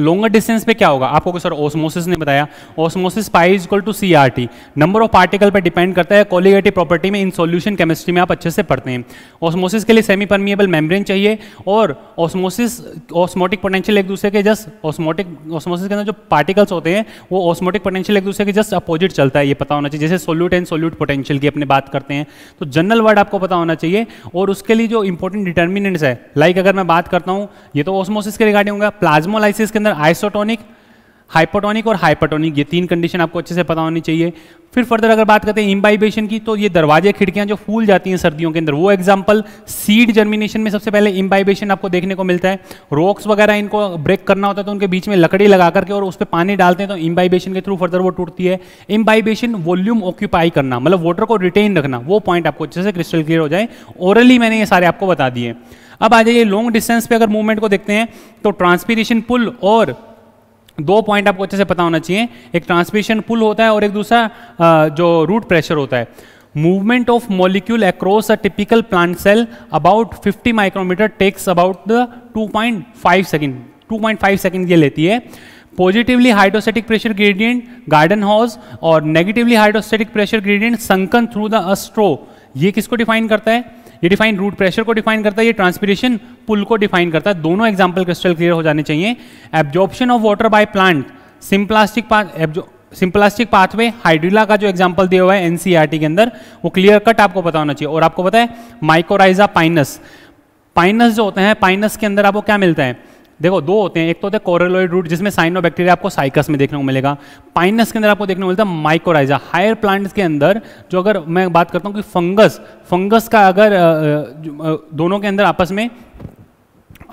Speaker 2: लॉन्गर डिस्टेंस पे क्या होगा आपको सर ओसमोसिस ने बताया osmosis pi is equal to C R T number of particle पर डिपेंड करता है कोलिगेटिव प्रॉपर्टी में इन सॉल्यूशन केमिस्ट्री में आप अच्छे से पढ़ते हैं ओसमोसिस के लिए सेमी परमिएबल मेम्ब्रेन चाहिए और ओसमोसिस ऑस्मोटिक पोटेंशियल एक दूसरे के जस्ट ऑस्मोटिक ऑस्मोसिस के अंदर जो पार्टिकल्स होते हैं वो ऑस्मोटिक पोटेंशियल एक दूसरे के जस्ट अपोजिट चलता है ये पता होना चाहिए जैसे सोल्यूट एंड सोल्यूट पोटेंशियल की अपने बात करते हैं तो जनरल वर्ड आपको पता होना चाहिए और उसके लिए जो इंपॉर्टेंट डिटर्मिनेंट्स है लाइक अगर मैं बात करता हूँ ये तो ऑस्मोसिस के रिगार्डिंग होगा प्लाज्मोलाइसिस के अंदर अंदर आइसोटोनिक हाइपोटोनिक और हाइपोटोनिक ये तीन कंडीशन आपको अच्छे से पता होनी चाहिए फिर फर्दर अगर बात करते हैं इम्बाइबेशन की तो ये दरवाजे खिड़कियां जो फूल जाती हैं सर्दियों के अंदर वो एग्जांपल सीड जर्मिनेशन में सबसे पहले इम्बाइबेशन आपको देखने को मिलता है रॉक्स वगैरह इनको ब्रेक करना होता है तो उनके बीच में लकड़ी लगा करके और उस पर पानी डालते हैं तो इम्बाइबेशन के थ्रू फर्दर वो टूटती है इम्बाइबेशन वॉल्यूम ऑक्यूपाई करना मतलब वाटर को रिटेन रखना वो पॉइंट आपको अच्छे से क्रिस्टल क्लियर हो जाए ओरली मैंने ये सारे आपको बता दिए अब आ जाइए लॉन्ग डिस्टेंस पे अगर मूवमेंट को देखते हैं तो ट्रांसपीरेशन पुल और दो पॉइंट आपको अच्छे से पता होना चाहिए एक ट्रांसपीरेशन पुल होता है और एक दूसरा जो रूट प्रेशर होता है movement of molecule across a typical plant cell about 50 micrometre takes about the 2.5 point 2.5 second ये लेती है positively hydrostatic pressure gradient garden hose और negatively hydrostatic pressure gradient suction through the straw ये किसको define करता है ये डिफाइन रूट प्रेशर को डिफाइन करता है ये ट्रांसपीरेशन पुल को डिफाइन करता है दोनों एग्जाम्पल क्रिस्टल क्लियर हो जाने चाहिए absorption of water by plant symplastic symplastic pathway Hydrilla का जो एग्जाम्पल दिया हुआ है एनसीईआरटी e के अंदर वो क्लियर कट आपको पता होना चाहिए और आपको पता है माइकोराइजा पाइनस पाइनस जो होते हैं पाइनस के अंदर आपको क्या मिलता है देखो दो होते हैं एक तो होते हैं कोरोलोइड रूट जिसमें साइनो बैक्टीरिया आपको साइकस में देखने को मिलेगा पाइनस के अंदर आपको देखने को मिलता है माइकोराइजा हायर प्लांट्स के अंदर जो अगर मैं बात करता हूँ कि फंगस फंगस का अगर दोनों के अंदर आपस में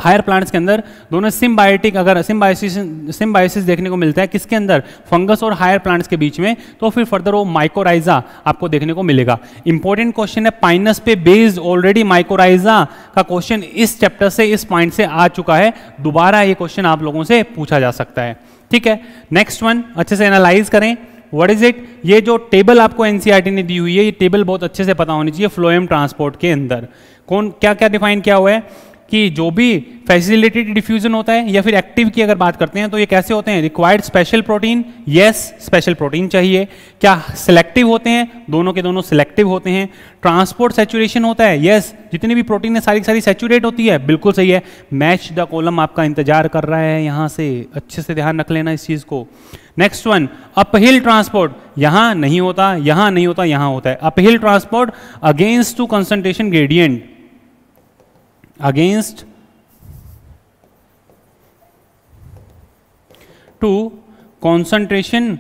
Speaker 2: हायर प्लांट्स के अंदर दोनों सिम्बायोटिक अगर सिम्बायोसिस सिम्बायोसिस देखने को मिलता है किसके अंदर फंगस और हायर प्लांट्स के बीच में तो फिर फर्दर वो माइकोराइजा आपको देखने को मिलेगा इंपॉर्टेंट क्वेश्चन है पाइनस पे बेस्ड ऑलरेडी माइकोराइजा का क्वेश्चन इस चैप्टर से इस पॉइंट से आ चुका है दोबारा ये क्वेश्चन आप लोगों से पूछा जा सकता है ठीक है नेक्स्ट वन अच्छे से एनालाइज करें व्हाट इज इट ये जो टेबल आपको एनसीईआरटी e ने दी हुई है ये टेबल बहुत अच्छे से पता होनी चाहिए फ्लोएम ट्रांसपोर्ट के अंदर कौन क्या क्या डिफाइन किया हुआ है कि जो भी फैसिलिटेटेड डिफ्यूजन होता है या फिर एक्टिव की अगर बात करते हैं तो ये कैसे होते हैं required special protein yes special protein चाहिए क्या सिलेक्टिव होते हैं दोनों के दोनों सिलेक्टिव होते हैं ट्रांसपोर्ट सेचुरेशन होता है यस yes, जितनी भी प्रोटीन है सारी सारी सेचुरेट होती है बिल्कुल सही है मैच द कोलम आपका इंतजार कर रहा है यहाँ से अच्छे से ध्यान रख लेना इस चीज़ को नेक्स्ट वन अपहिल ट्रांसपोर्ट यहाँ नहीं होता यहाँ नहीं होता यहाँ होता है uphill transport against to concentration gradient against to concentration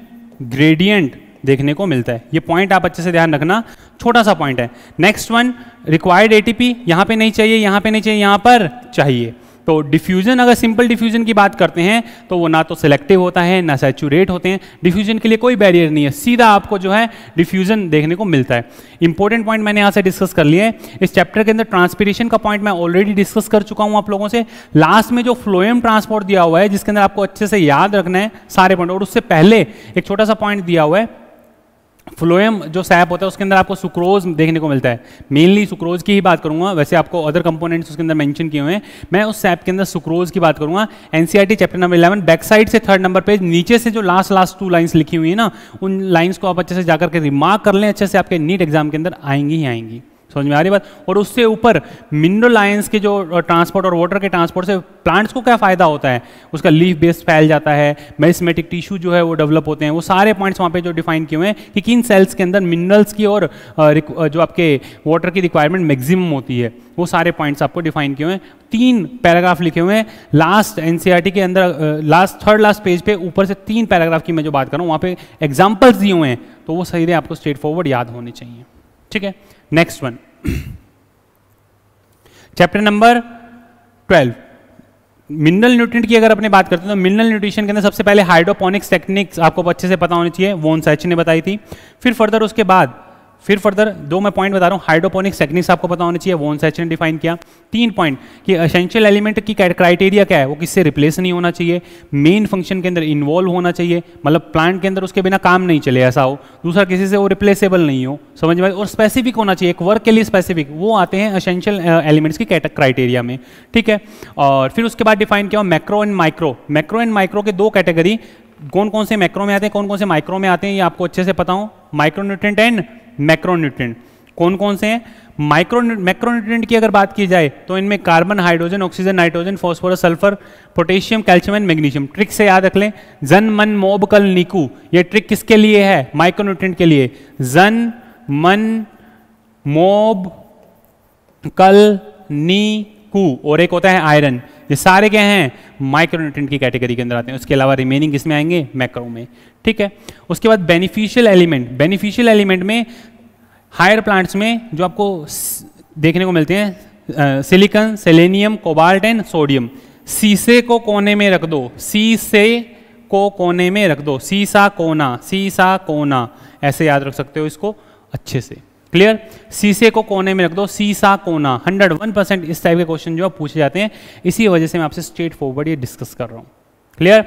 Speaker 2: gradient देखने को मिलता है ये पॉइंट आप अच्छे से ध्यान रखना छोटा सा पॉइंट है नेक्स्ट वन रिक्वायर्ड एटीपी यहां पे नहीं चाहिए यहां पे नहीं चाहिए यहां पर चाहिए तो डिफ्यूजन अगर सिंपल डिफ्यूजन की बात करते हैं तो वो ना तो सिलेक्टिव होता है ना सेचूरेट होते हैं डिफ्यूजन के लिए कोई बैरियर नहीं है सीधा आपको जो है डिफ्यूजन देखने को मिलता है इंपॉर्टेंट पॉइंट मैंने यहाँ से डिस्कस कर लिए इस चैप्टर के अंदर ट्रांसपीरेशन का पॉइंट मैं ऑलरेडी डिस्कस कर चुका हूँ आप लोगों से लास्ट में जो फ्लोएम ट्रांसपोर्ट दिया हुआ है जिसके अंदर आपको अच्छे से याद रखना है सारे पॉइंट और उससे पहले एक छोटा सा पॉइंट दिया हुआ है फ्लोएम जो सैप होता है उसके अंदर आपको सुक्रोज देखने को मिलता है मेनली सुक्रोज की ही बात करूंगा वैसे आपको अदर कंपोनेंट्स उसके अंदर मेंशन किए हुए हैं मैं उस सैप के अंदर सुक्रोज की बात करूंगा NCERT chapter number eleven back side से थर्ड नंबर पेज नीचे से जो लास्ट लास्ट टू लाइन्स लिखी हुई है ना उन लाइन्स को आप अच्छे से जाकर के रिमार्क कर लें अच्छे से आपके नीट एग्जाम के अंदर आएंगी ही आएंगी समझ में आ रही बात और उससे ऊपर मिनरल आयंस के जो ट्रांसपोर्ट और वाटर के ट्रांसपोर्ट से प्लांट्स को क्या फ़ायदा होता है उसका लीफ बेस फैल जाता है मेरिस्मेटिक टिश्यू जो है वो डेवलप होते हैं वो सारे पॉइंट्स वहाँ पे जो डिफाइन किए हुए हैं कि किन सेल्स के अंदर मिनरल्स की और जो आपके वाटर की रिक्वायरमेंट मैक्सिमम होती है वो सारे पॉइंट्स आपको डिफाइन किए हुए हैं तीन पैराग्राफ लिखे हुए हैं लास्ट एन e के अंदर लास्ट थर्ड लास्ट पेज पे ऊपर से तीन पैराग्राफ की मैं जो बात करूँ वहाँ पे एग्जाम्पल्स दिए हुए हैं तो वो सही आपको स्ट्रेट फॉरवर्ड याद होने चाहिए ठीक है next one chapter number twelve mineral nutrient की अगर अपने बात करते हैं तो मिनरल न्यूट्रिशन के अंदर सबसे पहले हाइड्रोपोनिक्स टेक्निक्स आपको अच्छे से पता होनी चाहिए वोन सैच ने बताई थी फिर फर्दर उसके बाद फिर फर्दर दो मैं पॉइंट बता रहा हूँ हाइड्रोपोनिक सेक्निक्स आपको पता होना चाहिए वोन सैच ने डिफाइन किया तीन पॉइंट कि असेंशियल एलिमेंट की क्राइटेरिया क्या है वो किससे रिप्लेस नहीं होना चाहिए मेन फंक्शन के अंदर इन्वॉल्व होना चाहिए मतलब प्लांट के अंदर उसके बिना काम नहीं चले ऐसा हो दूसरा किसी से वो रिप्लेसेबल नहीं हो समझ में और स्पेसिफिक होना चाहिए एक वर्क के लिए स्पेसिफिक वो आते हैं असेंशियल एलिमेंट्स की क्राइटेरिया में ठीक है और फिर उसके बाद डिफाइन किया macro and micro macro and micro के दो कैटेगरी कौन कौन से मैक्रो में आते हैं कौन कौन से माइक्रो में आते हैं ये आपको अच्छे से पता हो माइक्रोन्यूट्रेंट एंड मैक्रोन्यूट्रेंट कौन कौन से हैं माइक्रो मैक्रोन्यूट्रेंट की अगर बात की जाए तो इनमें carbon hydrogen oxygen nitrogen phosphorus sulphur potassium calcium and magnesium trick से याद रख लें जन मन मोब कल निकू ये ट्रिक किसके लिए है माइक्रोन्यूट्रेंट के लिए जन मन मोब कल नी कू और एक होता है आयरन ये सारे क्या हैं माइक्रोन्यूट्रिएंट की कैटेगरी के अंदर आते हैं उसके अलावा रिमेनिंग किसमें आएंगे मैक्रो में ठीक है उसके बाद बेनिफिशियल एलिमेंट बेनिफिशियल एलिमेंट में हायर प्लांट्स में जो आपको देखने को मिलते हैं silicon selenium cobalt and sodium सीसे को कोने में रख दो सीसे को कोने में रख दो सीसा कोना सीसा कोना ऐसे याद रख सकते हो इसको अच्छे से क्लियर सीसे को कोने में रख दो सीसा कोना 101 परसेंट इस टाइप के क्वेश्चन जो आप पूछे जाते हैं इसी वजह से मैं आपसे स्ट्रेट फॉरवर्ड ये डिस्कस कर रहा हूं क्लियर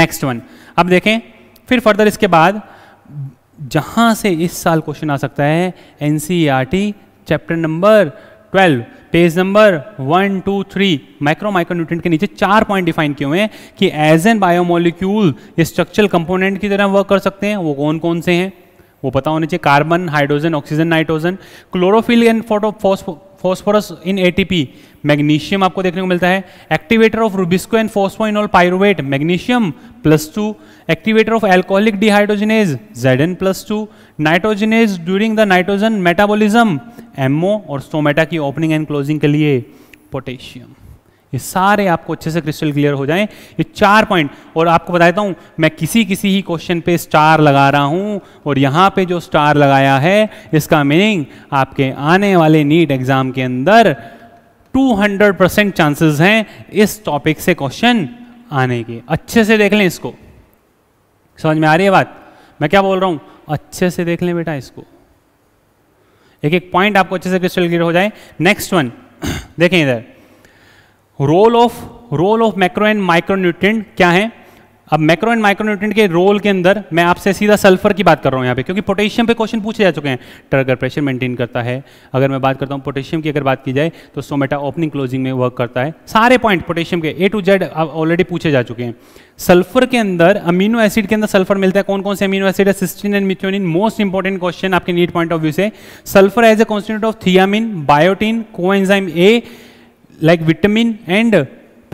Speaker 2: नेक्स्ट वन अब देखें फिर फर्दर इसके बाद जहां से इस साल क्वेश्चन आ सकता है in chapter number 12 page number one two three micro micro nutrient के नीचे चार पॉइंट डिफाइन किए हुए हैं कि एज एन बायोमोलिक्यूल ये स्ट्रक्चरल कंपोनेंट की तरह वर्क कर सकते हैं वो कौन कौन से हैं वो पता होने चाहिए carbon hydrogen oxygen nitrogen chlorophyll and photo phosphorus in ATP magnesium आपको देखने को मिलता है activator of rubisco and phosphoenol pyruvate magnesium plus two activator of alcoholic dehydrogenase Z N plus two nitrogenase during the nitrogen metabolism MO और stomata की opening and closing के लिए potassium ये सारे आपको अच्छे से क्रिस्टल क्लियर हो जाएं ये चार पॉइंट और आपको बता देता मैं किसी किसी ही क्वेश्चन पे स्टार लगा रहा हूं और यहां पे जो स्टार लगाया है इसका मीनिंग आपके आने वाले नीट एग्ज़ाम के अंदर 200 परसेंट चांसेस हैं इस टॉपिक से क्वेश्चन आने के अच्छे से देख लें इसको समझ में आ रही है बात मैं क्या बोल रहा हूं अच्छे से देख लें बेटा इसको एक एक पॉइंट आपको अच्छे से क्रिस्टल क्लियर हो जाए नेक्स्ट वन देखें इधर role of role of macro and micronutrient क्या है अब मैक्रो एंड माइक्रोन्यूट्रेंट के रोल के अंदर मैं आपसे सीधा सल्फर की बात कर रहा हूं यहां पे क्योंकि पोटेशियम पे क्वेश्चन पूछे जा चुके हैं टर्गर प्रेशर मेंटेन करता है अगर मैं बात करता हूँ पोटेशियम की अगर बात की जाए तो सोमेटा ओपनिंग क्लोजिंग में वर्क करता है सारे पॉइंट पोटेशियम के ए टू जेड ऑलरेडी पूछे जा चुके हैं सल्फर के अंदर अमीनो एसिड के अंदर सल्फर मिलता है कौन कौन से अमीनो एसिड है cystine and methionine most important question आपके नीट पॉइंट ऑफ व्यू से sulphur as a constitute of thiamine biotin coenzyme A like vitamin and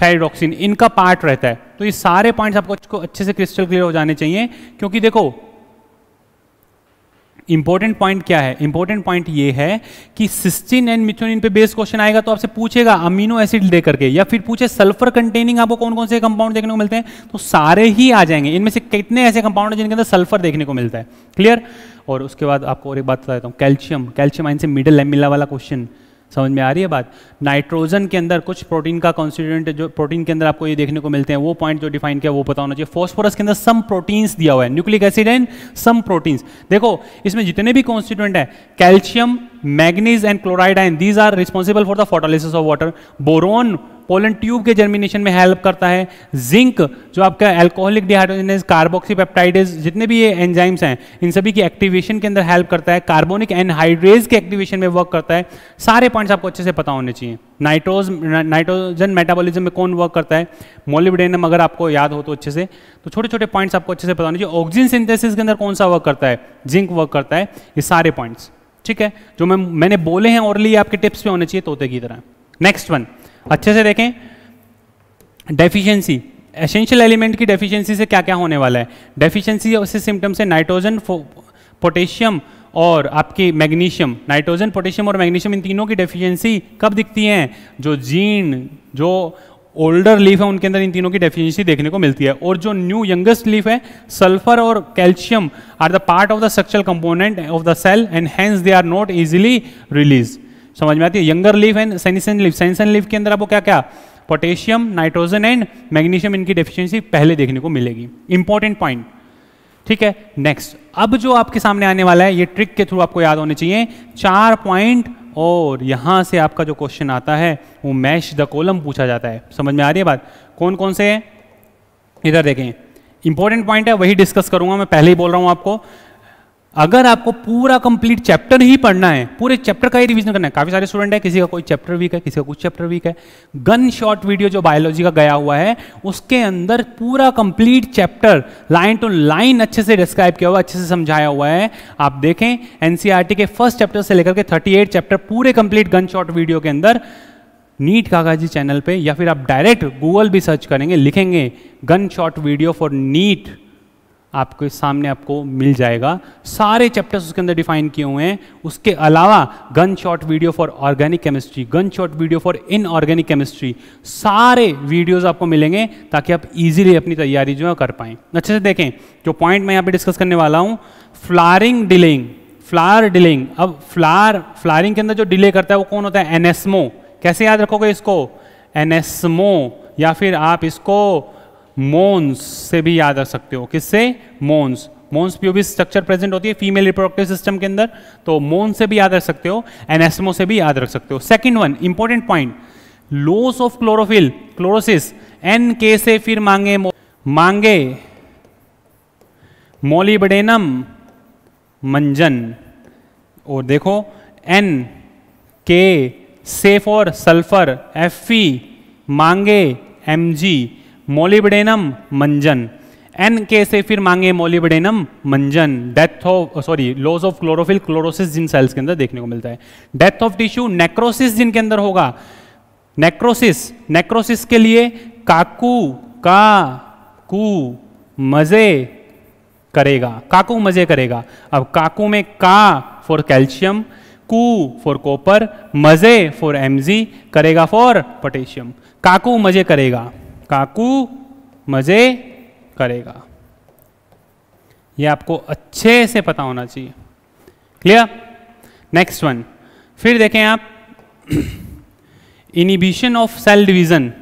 Speaker 2: ferredoxin इनका पार्ट रहता है तो ये सारे पॉइंट्स आपको अच्छे से क्रिस्टल क्लियर हो जाने चाहिए क्योंकि देखो इंपॉर्टेंट पॉइंट क्या है इंपॉर्टेंट पॉइंट ये है कि सिस्टिन एंड मिथोनिन पे बेस क्वेश्चन आएगा तो आपसे पूछेगा अमीनो एसिड दे करके या फिर पूछे सल्फर कंटेनिंग आपको कौन कौन से कंपाउंड देखने को मिलते हैं तो सारे ही आ जाएंगे इनमें से कितने ऐसे कंपाउंड जिनके अंदर सल्फर देखने को मिलता है क्लियर और उसके बाद आपको और एक बात बता देता हूँ कैल्शियम कैल्शियम आइन से मिडल लेमिला वाला क्वेश्चन समझ में आ रही है बात नाइट्रोजन के अंदर कुछ प्रोटीन का कॉन्स्टिट्यूंट जो प्रोटीन के अंदर आपको ये देखने को मिलते हैं वो पॉइंट जो डिफाइन किया वो पता होना चाहिए फॉस्फोरस के अंदर सम प्रोटीन्स दिया हुआ है nucleic acid and some proteins देखो इसमें जितने भी कॉन्स्टिट्यूंट है calcium manganese and chloride ion these are responsible for the photolysis of water boron pollen tube के जर्मिनेशन में हेल्प करता है जिंक जो आपका एल्कोहलिक कार्बोक्सी कार्बोक्सीपेप्टाइडेज जितने भी ये एंजाइम्स हैं इन सभी की एक्टिवेशन के अंदर हेल्प करता है कार्बोनिक एनहाइड्रेज के एक्टिवेशन में वर्क करता है सारे पॉइंट्स आपको अच्छे से पता होने चाहिए नाइट्रोज नाइट्रोजन मेटाबोलिज्म में कौन वर्क करता है मोलिब्डेनम अगर आपको याद हो तो अच्छे से तो छोटे छोटे पॉइंट्स आपको अच्छे से पता होने चाहिए ऑक्सीजन सिंथेसिस के अंदर कौन सा वर्क करता है जिंक वर्क करता है ये सारे पॉइंट्स ठीक है जो मैं मैंने बोले हैं और आपके टिप्स पे होने चाहिए तोते की तरह नेक्स्ट वन अच्छे से देखें डेफिशिएंसी एसेंशियल एलिमेंट की डेफिशिएंसी से क्या क्या होने वाला है डेफिशिएंसी से सिम्टम्स से नाइट्रोजन पोटेशियम और आपकी मैग्नीशियम नाइट्रोजन पोटेशियम और मैग्नीशियम इन तीनों की डेफिशिएंसी कब दिखती है जो जीन जो ओल्डर लीफ है उनके अंदर इन तीनों की डेफिशिएंसी देखने को मिलती है और जो न्यू यंगेस्ट लीफ है सल्फर और calcium are the part of the structural component of the cell and hence they are not easily release समझ में आती है younger leaf and senescent leaf senescent leaf के अंदर आपको क्या क्या पोटेशियम नाइट्रोजन एंड मैग्नीशियम इनकी डेफिशिएंसी पहले देखने को मिलेगी इंपॉर्टेंट पॉइंट ठीक है नेक्स्ट अब जो आपके सामने आने वाला है ये ट्रिक के थ्रू आपको याद होने चाहिए चार पॉइंट और यहां से आपका जो क्वेश्चन आता है वो मैश द कोलम पूछा जाता है समझ में आ रही है बात कौन कौन से है इधर देखें इंपॉर्टेंट पॉइंट है वही डिस्कस करूंगा मैं पहले ही बोल रहा हूं आपको अगर आपको पूरा कंप्लीट चैप्टर ही पढ़ना है पूरे चैप्टर का ही रिवीजन करना है काफी सारे स्टूडेंट है किसी का कोई चैप्टर वीक है किसी का कुछ चैप्टर वीक है गन शॉट वीडियो जो बायोलॉजी का गया हुआ है उसके अंदर पूरा complete chapter line to line अच्छे से डिस्क्राइब किया हुआ अच्छे से समझाया हुआ है आप देखें एनसीआरटी e के फर्स्ट चैप्टर से लेकर के थर्टी चैप्टर पूरे कंप्लीट गन शॉट वीडियो के अंदर नीट कागजी चैनल पर या फिर आप डायरेक्ट गूगल भी सर्च करेंगे लिखेंगे gun shot video for NEET आपके सामने आपको मिल जाएगा सारे चैप्टर्स उसके अंदर डिफाइन किए हुए हैं उसके अलावा gun shot video for organic chemistry gun shot video for inorganic chemistry सारे वीडियोस आपको मिलेंगे ताकि आप इजीली अपनी तैयारी जो है कर पाए अच्छे से देखें जो पॉइंट मैं यहाँ पे डिस्कस करने वाला हूँ फ्लारिंग डिलिंग फ्लार डिलिंग अब फ्लार फ्लारिंग के अंदर जो डिले करता है वो कौन होता है एनेस्मो कैसे याद रखोगे इसको एनेस्मो या फिर आप इसको मोन्स से भी याद रख सकते हो किससे मोन्स मोन्स भी स्ट्रक्चर प्रेजेंट होती है फीमेल रिप्रोडक्टिव सिस्टम के अंदर तो मोन से भी याद रख सकते हो एंड एसमो से भी याद रख सकते हो second one important point loss of chlorophyll chlorosis N K S फिर मांगे मो, मांगे मोलिबडेनम मंजन और देखो N K S for sulphur F मांगे एम जी मोलिबडेनम मंजन एन के से फिर मांगे मोलिबडेनम मंजन death of sorry loss of chlorophyll chlorosis जिन सेल्स के अंदर देखने को मिलता है डेथ ऑफ टिश्यू नेक्रोसिस जिनके अंदर होगा नेक्रोसिस नेक्रोसिस के लिए काकू का कू मजे करेगा काकू मजे करेगा अब काकू में का फॉर कैल्शियम कू फॉर कॉपर मजे फॉर एमजी करेगा फॉर पोटेशियम काकू मजे करेगा काकू मज़े करेगा ये आपको अच्छे से पता होना चाहिए क्लियर नेक्स्ट वन फिर देखें आप inhibition of cell division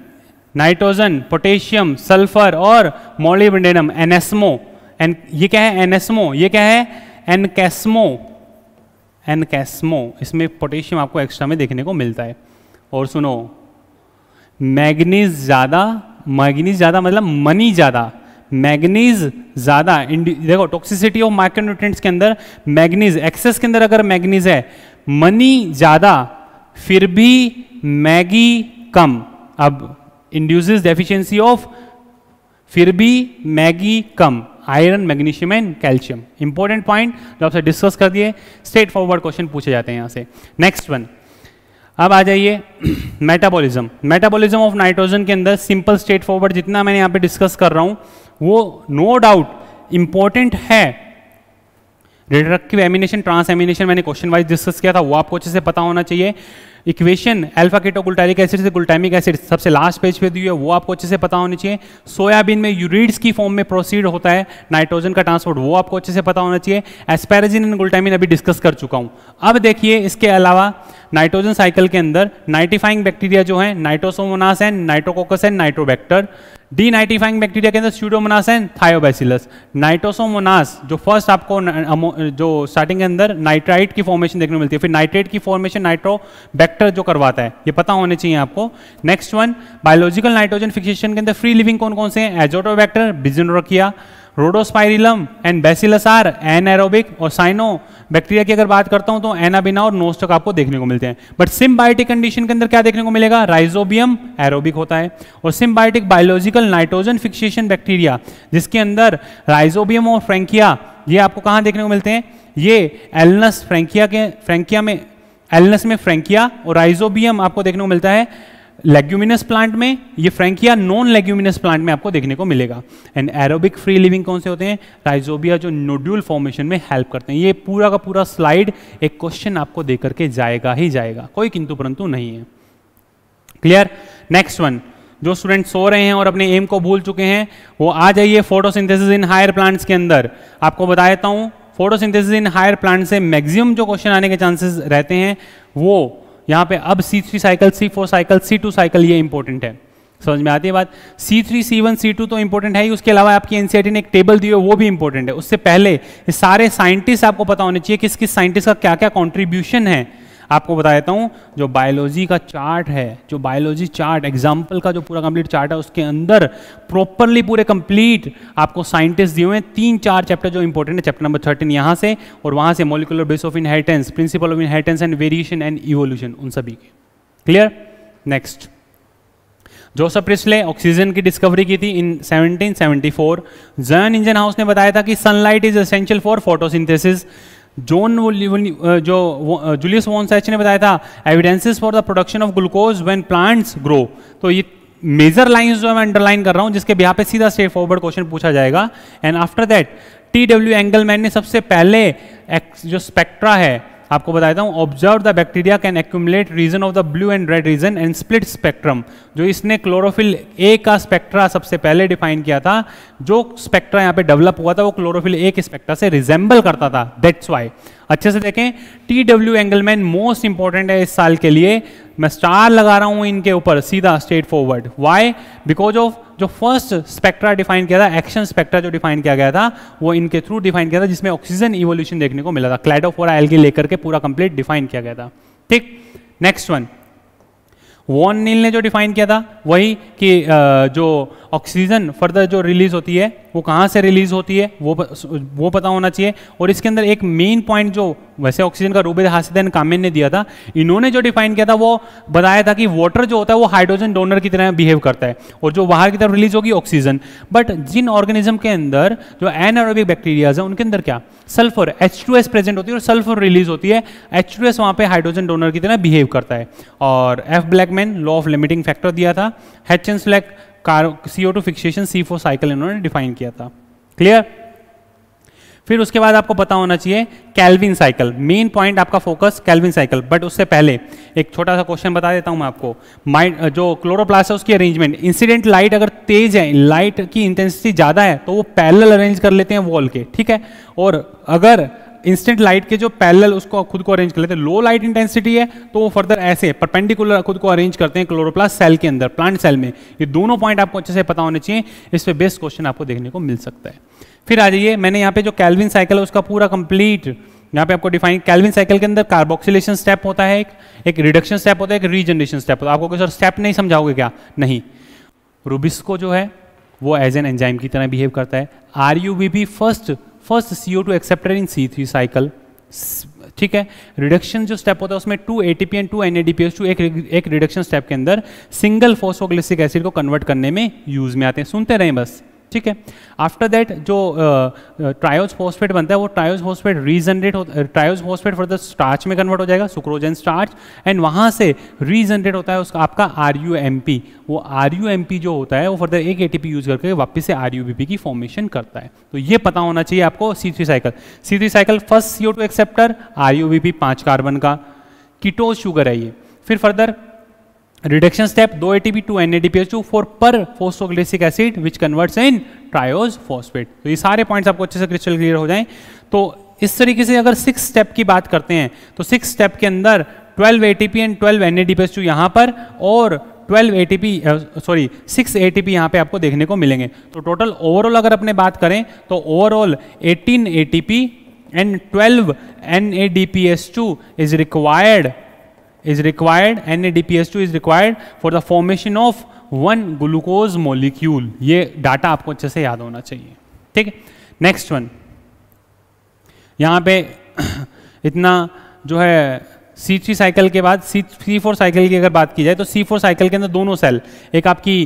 Speaker 2: nitrogen potassium sulphur और मोलिबडेनम एनेस्मो एन ये क्या है एनएसमो ये क्या है एनकेस्मो एनकेस्मो इसमें पोटेशियम आपको एक्स्ट्रा में देखने को मिलता है और सुनो मैग्नीज ज़्यादा मैग्नीज ज़्यादा मतलब मनी ज़्यादा मैग्नीज ज़्यादा देखो टॉक्सिसिटी ऑफ माइक्रोन्यूट्रेंट्स के अंदर मैग्नीज एक्सेस के अंदर अगर मैग्नीज है मनी ज़्यादा फिर भी मैगी कम अब इंड्यूसेस डेफिशिएंसी ऑफ फिर भी मैगी कम iron magnesium and calcium important point जो आपसे डिस्कस कर दिए स्ट्रेट फॉरवर्ड क्वेश्चन पूछे जाते हैं यहाँ से नेक्स्ट वन अब आ जाइए मेटाबॉलिज्म मेटाबॉलिज्म ऑफ नाइट्रोजन के अंदर सिंपल स्टेट फॉरवर्ड जितना मैंने यहाँ पे डिस्कस कर रहा हूँ वो नो डाउट इम्पॉर्टेंट है रिडक्टिव एमिनेशन ट्रांस एमिनेशन मैंने क्वेश्चन वाइज डिस्कस किया था वो आपको अच्छे से पता होना चाहिए इक्वेशन अल्फा केटोगुलटारिक एसिड से ग्लूटामिक एसिड सबसे लास्ट पेज पे दी है वो आपको अच्छे से पता होना चाहिए सोयाबीन में यूरिड्स की फॉर्म में प्रोसीड होता है नाइट्रोजन का ट्रांसपोर्ट वो आपको अच्छे से पता होना चाहिए एस्पेराजिन एंड ग्लूटामिन अभी डिस्कस कर चुका हूँ अब देखिए इसके अलावा नाइट्रोजन साइकिल के अंदर नाइटिफाइंग बैक्टीरिया जो है nitrosomonas and nitrococcus and nitrobacter denitrifying bacteria के अंदर स्यूडोमोनास एंड थायोबैसिलस नाइटोसोमोनास जो फर्स्ट आपको जो स्टार्टिंग के अंदर नाइट्राइट की फॉर्मेशन देखने को मिलती है फिर नाइट्रेट की फॉर्मेशन नाइट्रोबैक्टर जो करवाता है ये पता होने चाहिए आपको next one biological nitrogen fixation के अंदर फ्री लिविंग कौन कौन से हैं azotobacter beijerinckia rhodospirillum and bacillus are aerobic और साइनो बैक्टीरिया की अगर बात करता हूं तो एनाबिना और नोस्टक आपको देखने को मिलते हैं बट सिम्बायोटिक कंडीशन के अंदर क्या देखने को मिलेगा राइजोबियम एरोबिक होता है और symbiotic biological nitrogen fixation bacteria जिसके अंदर राइजोबियम और फ्रेंकिया ये आपको कहाँ देखने को मिलते हैं ये एलनस फ्रेंकिया के फ्रेंकिया में एलनस में फ्रेंकिया और राइजोबियम आपको देखने को मिलता है लेग्यूमिनस प्लांट में ये फ्रेंकिया नॉन लेग्यूमिनस प्लांट में आपको देखने को मिलेगा एंड एरोबिक फ्री लिविंग कौन से होते हैं राइजोबिया जो नोड्यूल फॉर्मेशन में हेल्प करते हैं ये पूरा का पूरा स्लाइड एक क्वेश्चन आपको दे करके जाएगा ही जाएगा कोई किंतु परंतु नहीं है क्लियर नेक्स्ट वन जो स्टूडेंट सो रहे हैं और अपने एम को भूल चुके हैं वो आ जाइए फोटोसिंथेसिस इन हायर प्लांट्स के अंदर आपको बता देता हूँ फोटोसिंथेसिस इन हायर प्लांट से मैक्सिमम जो क्वेश्चन आने के चांसेस रहते हैं वो यहाँ पे अब C three cycle C four cycle C two cycle ये इंपॉर्टेंट है समझ में आती है बात C three C one C two तो इंपॉर्टेंट है ही उसके अलावा आपकी एनसीआर e ने एक टेबल दी है वो भी इंपॉर्टेंट है उससे पहले सारे साइंटिस्ट आपको पता होने चाहिए किस किस साइंटिस्ट का क्या क्या कॉन्ट्रीब्यूशन है आपको बता देता हूँ जो बायोलॉजी का चार्ट है जो बायोलॉजी चार्ट एग्जाम्पल का जो पूरा कंप्लीट चार्ट है उसके अंदर प्रॉपरली पूरे कंप्लीट आपको साइंटिस्ट दिए हुए हैं तीन चार चैप्टर जो इंपॉर्टेंट है चैप्टर नंबर थर्टीन यहाँ से और वहाँ से molecular base of inheritance principle of inheritance and variation and evolution उन सभी के clear next Joseph Priestley oxygen की डिस्कवरी की थी इन 1774 जर्न इंजन हाउस ने बताया था कि sunlight is essential for photosynthesis वो जो जूलियस वॉन सैच ने बताया था evidences for the production of glucose when plants grow तो ये मेजर लाइंस जो मैं अंडरलाइन कर रहा हूँ जिसके बिहार पे सीधा स्टेट फॉरवर्ड क्वेश्चन पूछा जाएगा and after that T W Engelmann ने सबसे पहले जो स्पेक्ट्रा है आपको बता देता हूँ observe the bacteria can accumulate region of the blue and red region and split spectrum जो इसने क्लोरोफिल ए का स्पेक्ट्रा सबसे पहले डिफाइन किया था जो स्पेक्ट्रा यहाँ पे डेवलप हुआ था वो क्लोरोफिल ए के स्पेक्ट्रा से रिजेंबल करता था दैट्स वाई अच्छे से देखें T W Engelmann most important है इस साल के लिए मैं स्टार लगा रहा हूँ इनके ऊपर सीधा straight straightforward why because of जो फर्स्ट स्पेक्ट्रा डिफाइन किया था एक्शन स्पेक्ट्रा जो डिफाइन किया गया था वो इनके थ्रू डिफाइन किया था जिसमें ऑक्सीजन इवोल्यूशन देखने को मिला था एल एल्गी लेकर के पूरा कंप्लीट डिफाइन किया गया था ठीक नेक्स्ट वन वॉन नील ने जो डिफाइन किया था वही कि जो ऑक्सीजन फर्दर जो रिलीज होती है वो कहाँ से रिलीज होती है वो वो पता होना चाहिए और इसके अंदर एक मेन पॉइंट जो वैसे ऑक्सीजन का रूबे हासिदैन कामिन ने दिया था इन्होंने जो डिफाइन किया था वो बताया था कि वाटर जो होता है वो हाइड्रोजन डोनर की तरह बिहेव करता है और जो बाहर की तरफ रिलीज होगी ऑक्सीजन बट जिन ऑर्गेनिज्म के अंदर जो एनएरोबिक बैक्टीरियाज है उनके अंदर क्या सल्फर एच प्रेजेंट होती है और सल्फर रिलीज होती है एच टू वहाँ पे हाइड्रोजन डोनर की तरह बिहेव करता है और F Blackman law of limiting factor दिया था Hatch and Slack CO two fixation C four cycle इन्होंने डिफाइन किया था क्लियर फिर उसके बाद आपको पता होना चाहिए कैलविन साइकिल मेन पॉइंट आपका फोकस कैलविन साइकिल बट उससे पहले एक छोटा सा क्वेश्चन बता देता हूं मैं आपको माइंड जो क्लोरोप्लास्ट है उसकी अरेंजमेंट इंसिडेंट लाइट अगर तेज है लाइट की इंटेंसिटी ज़्यादा है तो वो पैरेलल अरेंज कर लेते हैं वॉल के ठीक है और अगर इंस्टेंट लाइट के जो पैरेलल उसको खुद को अरेंज कर लेते हैं लो लाइट इंटेंसिटी है तो वो फर्दर ऐसे परपेंडिकुलर खुद को अरेंज करते हैं क्लोरोप्लास्ट सेल के अंदर प्लांट सेल में ये दोनों पॉइंट आपको अच्छे से पता होने चाहिए इस पर बेस्ट क्वेश्चन आपको देखने को मिल सकता है फिर आ जाइए मैंने यहाँ पे जो कैलविन साइकिल है उसका पूरा कंप्लीट यहाँ पे आपको डिफाइन कैलविन साइकिल के अंदर कार्बोक्सिलेशन स्टेप होता है एक एक रिडक्शन स्टेप होता है एक रीजनरेशन स्टेप होता है आपको सर स्टेप नहीं समझाओगे क्या नहीं रूबिस्को जो है वो एज एन एंजाइम की तरह बिहेव करता है R U B B first first CO2 acceptor in C three cycle ठीक है रिडक्शन जो स्टेप होता है उसमें two A TP and two N S two एक एक रिडक्शन स्टेप के अंदर सिंगल फोसोग्लिसिक एसिड को कन्वर्ट करने में यूज में आते हैं सुनते रहें बस ठीक है आफ्टर दैट जो ट्रायोज uh, फॉस्फेट uh, बनता है वो ट्रायोज फॉस्फेट रीजनरेट हो ट्रायोज फॉर द स्टार्च में कन्वर्ट हो जाएगा सुक्रोजन स्टार्च एंड वहाँ से रीजनरेट होता है उसका आपका आर यू एम पी वो आर यू एम पी जो होता है वो फर्दर एक ए टी पी यूज करके वापस से आर यू बी पी की फॉर्मेशन करता है तो ये पता होना चाहिए आपको C three cycle C three cycle first C O two acceptor R U B P carbon का कीटोज शुगर है ये फिर फर्दर रिडक्शन स्टेप दो A TP two N A DPS two for per phosphoglycic acid which converts in triose phosphate तो ये सारे points आपको अच्छे से क्रिस्टल क्लियर हो जाए तो इस तरीके से अगर सिक्स स्टेप की बात करते हैं तो सिक्स स्टेप के अंदर 12 एटीपी एंड 12 एनएडीपीएस टू यहाँ पर और 12 एटीपी सॉरी 6 एटीपी यहाँ पे आपको देखने को मिलेंगे तो टोटल ओवरऑल अगर अपने बात करें तो overall 18 ATP and 12 NADPS two is required is required NADPH2 is required for the formation of one glucose molecule ये डाटा आपको अच्छे से याद होना चाहिए ठीक है नेक्स्ट वन यहाँ पे इतना जो है सी थ्री साइकिल के बाद सी थ्री फोर साइकिल की अगर बात की जाए तो सी फोर साइकिल के अंदर दोनों सेल एक आपकी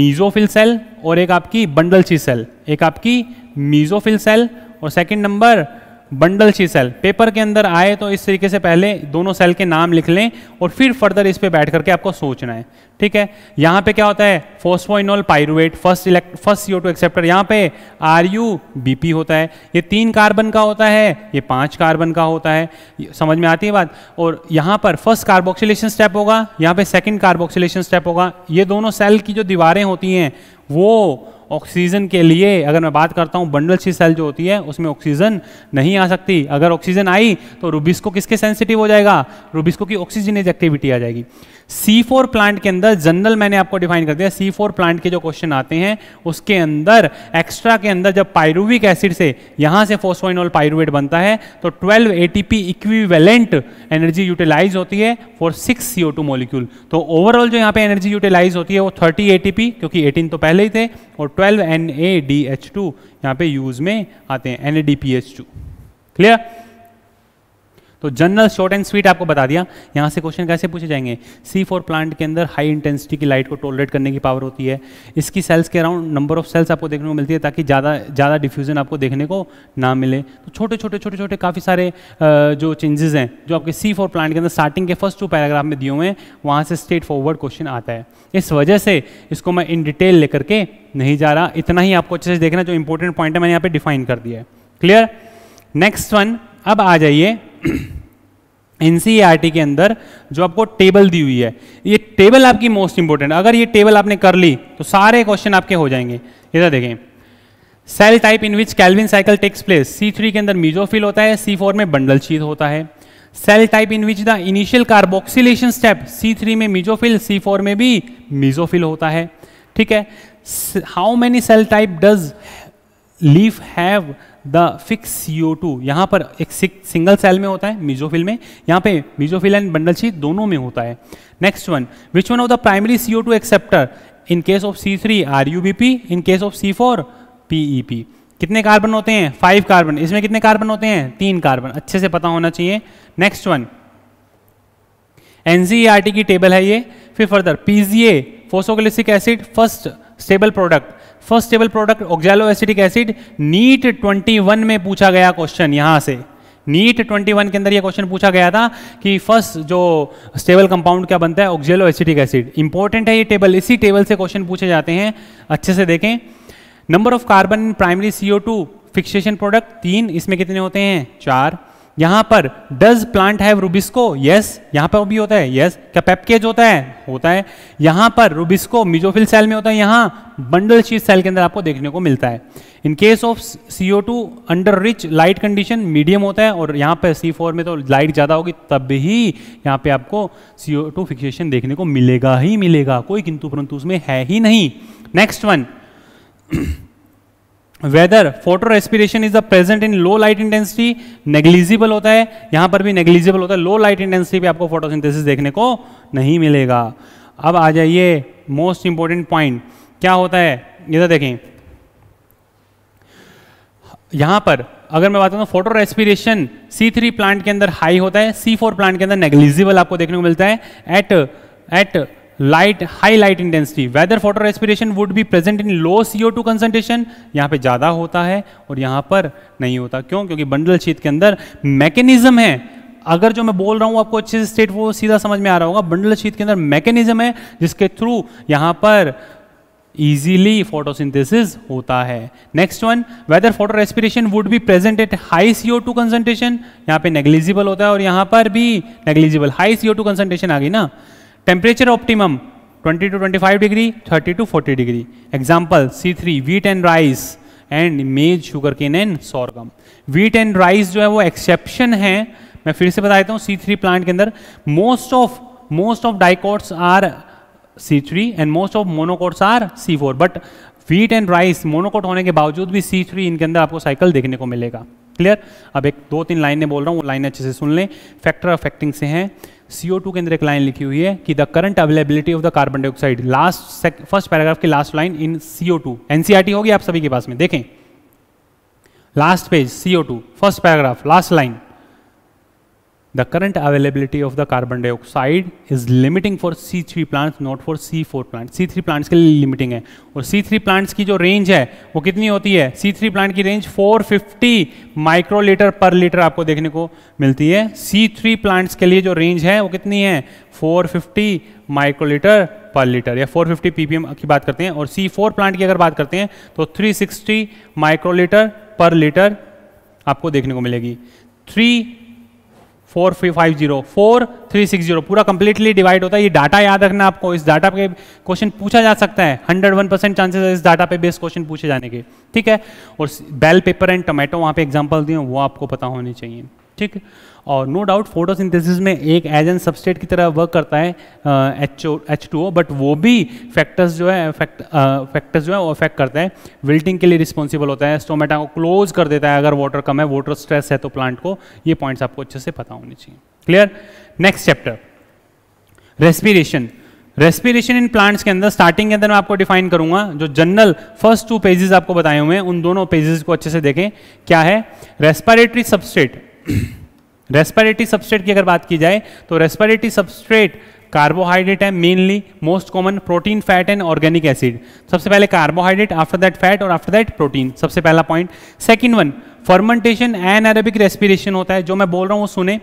Speaker 2: मीजोफिल सेल और एक आपकी बंडल सी सेल एक आपकी मीजोफिल सेल और second number bundle sheath cell paper के अंदर आए तो इस तरीके से पहले दोनों सेल के नाम लिख लें और फिर फर्दर इस पर बैठ करके आपको सोचना है ठीक है यहाँ पे क्या होता है phosphoenol pyruvate first elect first CO two acceptor यहाँ पे आर यू बी पी होता है ये तीन कार्बन का होता है ये पांच कार्बन का होता है समझ में आती है बात और यहाँ पर फर्स्ट कार्बोक्सिलेशन स्टेप होगा यहाँ पे सेकंड कार्बोक्सिलेशन स्टेप होगा ये दोनों सेल की जो दीवारें होती हैं वो ऑक्सीजन के लिए अगर मैं बात करता हूँ बंडल सी सेल जो होती है उसमें ऑक्सीजन नहीं आ सकती अगर ऑक्सीजन आई तो रूबिस्को किसके सेंसिटिव हो जाएगा रूबिस्को की ऑक्सीजन एक्टिविटी आ जाएगी C4 प्लांट के अंदर जनरल मैंने आपको डिफाइन कर दिया C4 प्लांट के जो क्वेश्चन आते हैं उसके अंदर एक्स्ट्रा के अंदर जब पायरुविक एसिड से यहां से फोस्फोइनोल पायरुवेट बनता है तो 12 एटीपी इक्विवेलेंट एनर्जी यूटिलाइज होती है फॉर सिक्स टू मोलिक्यूल तो ओवरऑल जो यहां पे एनर्जी यूटिलाइज होती है वो थर्टी ए क्योंकि एटीन तो पहले ही थे और twelve N A D H two use में आते हैं एन टू क्लियर तो जनरल शॉर्ट एंड स्वीट आपको बता दिया यहां से क्वेश्चन कैसे पूछे जाएंगे सी फोर प्लांट के अंदर हाई इंटेंसिटी की लाइट को टॉलरेट करने की पावर होती है इसकी सेल्स के अराउंड नंबर ऑफ सेल्स आपको देखने को मिलती है ताकि ज़्यादा ज़्यादा डिफ्यूजन आपको देखने को ना मिले तो छोटे छोटे छोटे छोटे काफ़ी सारे जो चेंजेस हैं जो आपके सी फोर प्लांट के अंदर स्टार्टिंग के फर्स्ट टू पैराग्राफ में दिए हुए हैं वहां से स्ट्रेट फॉरवर्ड क्वेश्चन आता है इस वजह से इसको मैं इन डिटेल लेकर के नहीं जा रहा इतना ही आपको अच्छे से देखना जो इंपॉर्टेंट पॉइंट है मैंने यहाँ पे डिफाइन कर दिया है क्लियर नेक्स्ट वन अब आ जाइए एन e के अंदर जो आपको टेबल दी हुई है ये टेबल आपकी मोस्ट इंपॉर्टेंट अगर ये टेबल आपने कर ली तो सारे क्वेश्चन आपके हो जाएंगे इधर देखें cell type in which Calvin cycle takes place C three के अंदर मीजोफिल होता है सी फोर में बंडल चीज होता है cell type in which the initial carboxylation step C three में मीजोफिल सी फोर में भी मीजोफिल होता है ठीक है how many cell type does leaf have the fix CO two यहाँ पर एक सिंगल सेल में होता है मिजोफिल में यहाँ पे मिजोफिल एंड बंडल शीट दोनों में होता है next one which one of the primary CO two acceptor in case of C three R U B P in case of C four P E P कितने carbon होते हैं five carbon इसमें कितने carbon होते हैं तीन carbon अच्छे से पता होना चाहिए नेक्स्ट वन एन की टेबल है ये फिर further PGA phosphoglyceric acid first stable product first stable product oxaloacetic acid NEET 21 में पूछा गया क्वेश्चन यहाँ से नीट 21 के अंदर यह क्वेश्चन पूछा गया था कि फर्स्ट जो स्टेबल कंपाउंड क्या बनता है ऑक्जेलो एसिटिक एसिड इंपॉर्टेंट है ये टेबल इसी टेबल से क्वेश्चन पूछे जाते हैं अच्छे से देखें number of carbon primary CO two fixation product तीन इसमें कितने होते हैं चार यहां पर does plant have rubisco yes यहां पर भी होता है यस yes. क्या पेपकेज होता है होता है यहां पर रूबिस्को मिजोफिल सेल में होता है यहां बंडल शीट सेल के अंदर आपको देखने को मिलता है in case of CO two under rich light condition medium होता है और यहां पर सी फोर में तो लाइट ज्यादा होगी तब ही यहां पे आपको सीओ टू फिक्सेशन देखने को मिलेगा ही मिलेगा कोई किंतु परंतु उसमें है ही नहीं next one whether photorespiration is the present in low light intensity negligible होता है यहां पर भी नेग्लिजिबल होता है लो लाइट इंटेंसिटी पे आपको फोटोसिंथेसिस देखने को नहीं मिलेगा अब आ जाइए मोस्ट इंपॉर्टेंट पॉइंट क्या होता है इधर देखें यहां पर अगर मैं बात करूँ photorespiration C three plant के अंदर हाई होता है सी फोर प्लांट के अंदर नेग्लिजिबल आपको देखने को मिलता है at at light high light intensity whether photorespiration would be present in low CO two concentration यहाँ पे ज़्यादा होता है और यहाँ पर नहीं होता क्यों क्योंकि बंडल शीत के अंदर मैकेनिज्म है अगर जो मैं बोल रहा हूँ आपको अच्छे से स्टेट वो सीधा समझ में आ रहा होगा बंडल शीत के अंदर मैकेनिज्म है जिसके थ्रू यहाँ पर फोटो सिंथेसिस होता है next one whether photorespiration would be present at high CO two concentration यहाँ पे नेग्लिजिबल होता है और यहाँ पर भी negligible high CO two concentration आ गई ना temperature optimum 20 to 25 degree 30 to 40 degree example C three wheat and rice and maize sugarcane and sorghum wheat and rice जो है वो एक्सेप्शन है मैं फिर से बता देता हूँ सी थ्री प्लांट के अंदर most of most of dicots are C three and most of monocots are C four but wheat and rice monocot होने के बावजूद भी सी थ्री इनके अंदर आपको साइकिल देखने को मिलेगा क्लियर अब एक दो तीन लाइनें बोल रहा हूँ वो लाइनें अच्छे से सुन लें फैक्टर अफेक्टिंग से हैं CO2 के अंदर एक लाइन लिखी हुई है कि the current availability of the carbon dioxide last first paragraph की last line in CO2 two NCERT होगी आप सभी के पास में देखें last page CO2 first paragraph last line the current availability of the carbon dioxide is limiting for C3 plants not for C4 C C3 plants के लिए limiting है और सी थ्री प्लांट्स की जो रेंज है वो कितनी होती है सी थ्री प्लांट की range four 450 microlitre per litre आपको देखने को मिलती है सी थ्री प्लांट्स के लिए जो रेंज है वो कितनी है फोर 450 माइक्रोलीटर पर लीटर या four fifty P P M की बात करते हैं और सी फोर प्लांट की अगर बात करते हैं तो थ्री 360 माइक्रोलीटर पर लीटर आपको देखने को मिलेगी three four five zero four three six zero पूरा कंप्लीटली डिवाइड होता है ये डाटा याद रखना आपको इस डाटा पे क्वेश्चन पूछा जा सकता है हंड्रेड वन परसेंट चांसेस है इस डाटा पे बेस्ड क्वेश्चन पूछे जाने के ठीक है और बेल पेपर एंड टोमेटो वहाँ पे एग्जाम्पल दिए वो आपको पता होने चाहिए ठीक है और नो डाउट फोटोसिंथेसिस में एक एजेंट सबस्टेट की तरह वर्क करता है H H two O but वो भी फैक्टर्स जो है फैक्टर्स जो है वो अफेक्ट करते हैं विल्टिंग के लिए रिस्पॉन्सिबल होता है स्टोमेटा को क्लोज कर देता है अगर वाटर कम है वाटर स्ट्रेस है तो प्लांट को ये पॉइंट्स आपको अच्छे से पता होने चाहिए clear next chapter respiration respiration in plants के अंदर स्टार्टिंग के अंदर मैं आपको डिफाइन करूंगा जो जनरल फर्स्ट टू पेजेस आपको बताए हुए हैं उन दोनों पेजेस को अच्छे से देखें क्या है रेस्पिरेटरी सबस्टेट रेस्पायरेटरी सबस्ट्रेट की अगर बात की जाए तो रेस्पायरेटरी सबस्ट्रेट कार्बोहाइड्रेट है mainly most common protein fat and organic acid सबसे पहले कार्बोहाइड्रेट आफ्टर दैट फैट और आफ्टर दैट प्रोटीन सबसे पहला point second one fermentation anaerobic respiration होता है जो मैं बोल रहा हूँ सुने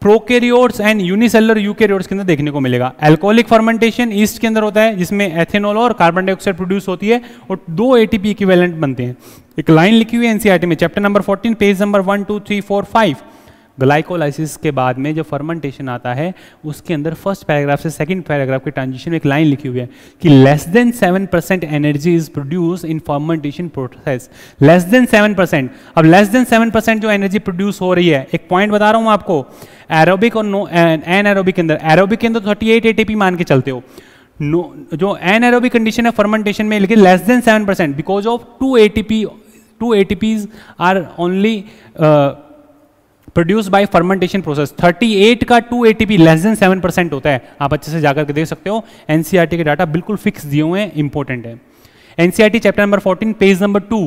Speaker 2: प्रोकेरियोट्स एंड यूनिसेलर यू के अंदर देखने को मिलेगा एल्कोहलिक फर्मेंटेशन ईस्ट के अंदर होता है जिसमें एथेनॉल और कार्बन डाइऑक्साइड प्रोड्यूस होती है और दो ए इक्विवेलेंट बनते हैं एक लाइन लिखी हुई है एनसीआरटी e में chapter number fourteen page number one two three four five glycolysis के बाद में जो फर्मेंटेशन आता है उसके अंदर फर्स्ट पैराग्राफ से सेकंड पैराग्राफ के ट्रांजिशन में एक लाइन लिखी हुई है कि less than seven percent energy is produce in fermentation process less than seven percent अब लेस देन सेवन परसेंट जो एनर्जी प्रोड्यूस हो रही है एक पॉइंट बता रहा हूँ आपको एरोबिक और नो एन एरोबिक के अंदर एरोबिक के अंदर थर्टी तो एट मान के चलते हो नो जो एन एरोबिक कंडीशन है फर्मेंटेशन में लेकिन less than seven percent because of two A T P two A T Ps are only produce by fermentation process 38 का 2 एटीपी लेस देन 7 परसेंट होता है आप अच्छे से जाकर के देख सकते हो एनसीईआरटी e के डाटा बिल्कुल फिक्स दिए हुए हैं इंपॉर्टेंट है NCERT chapter number 14 page number two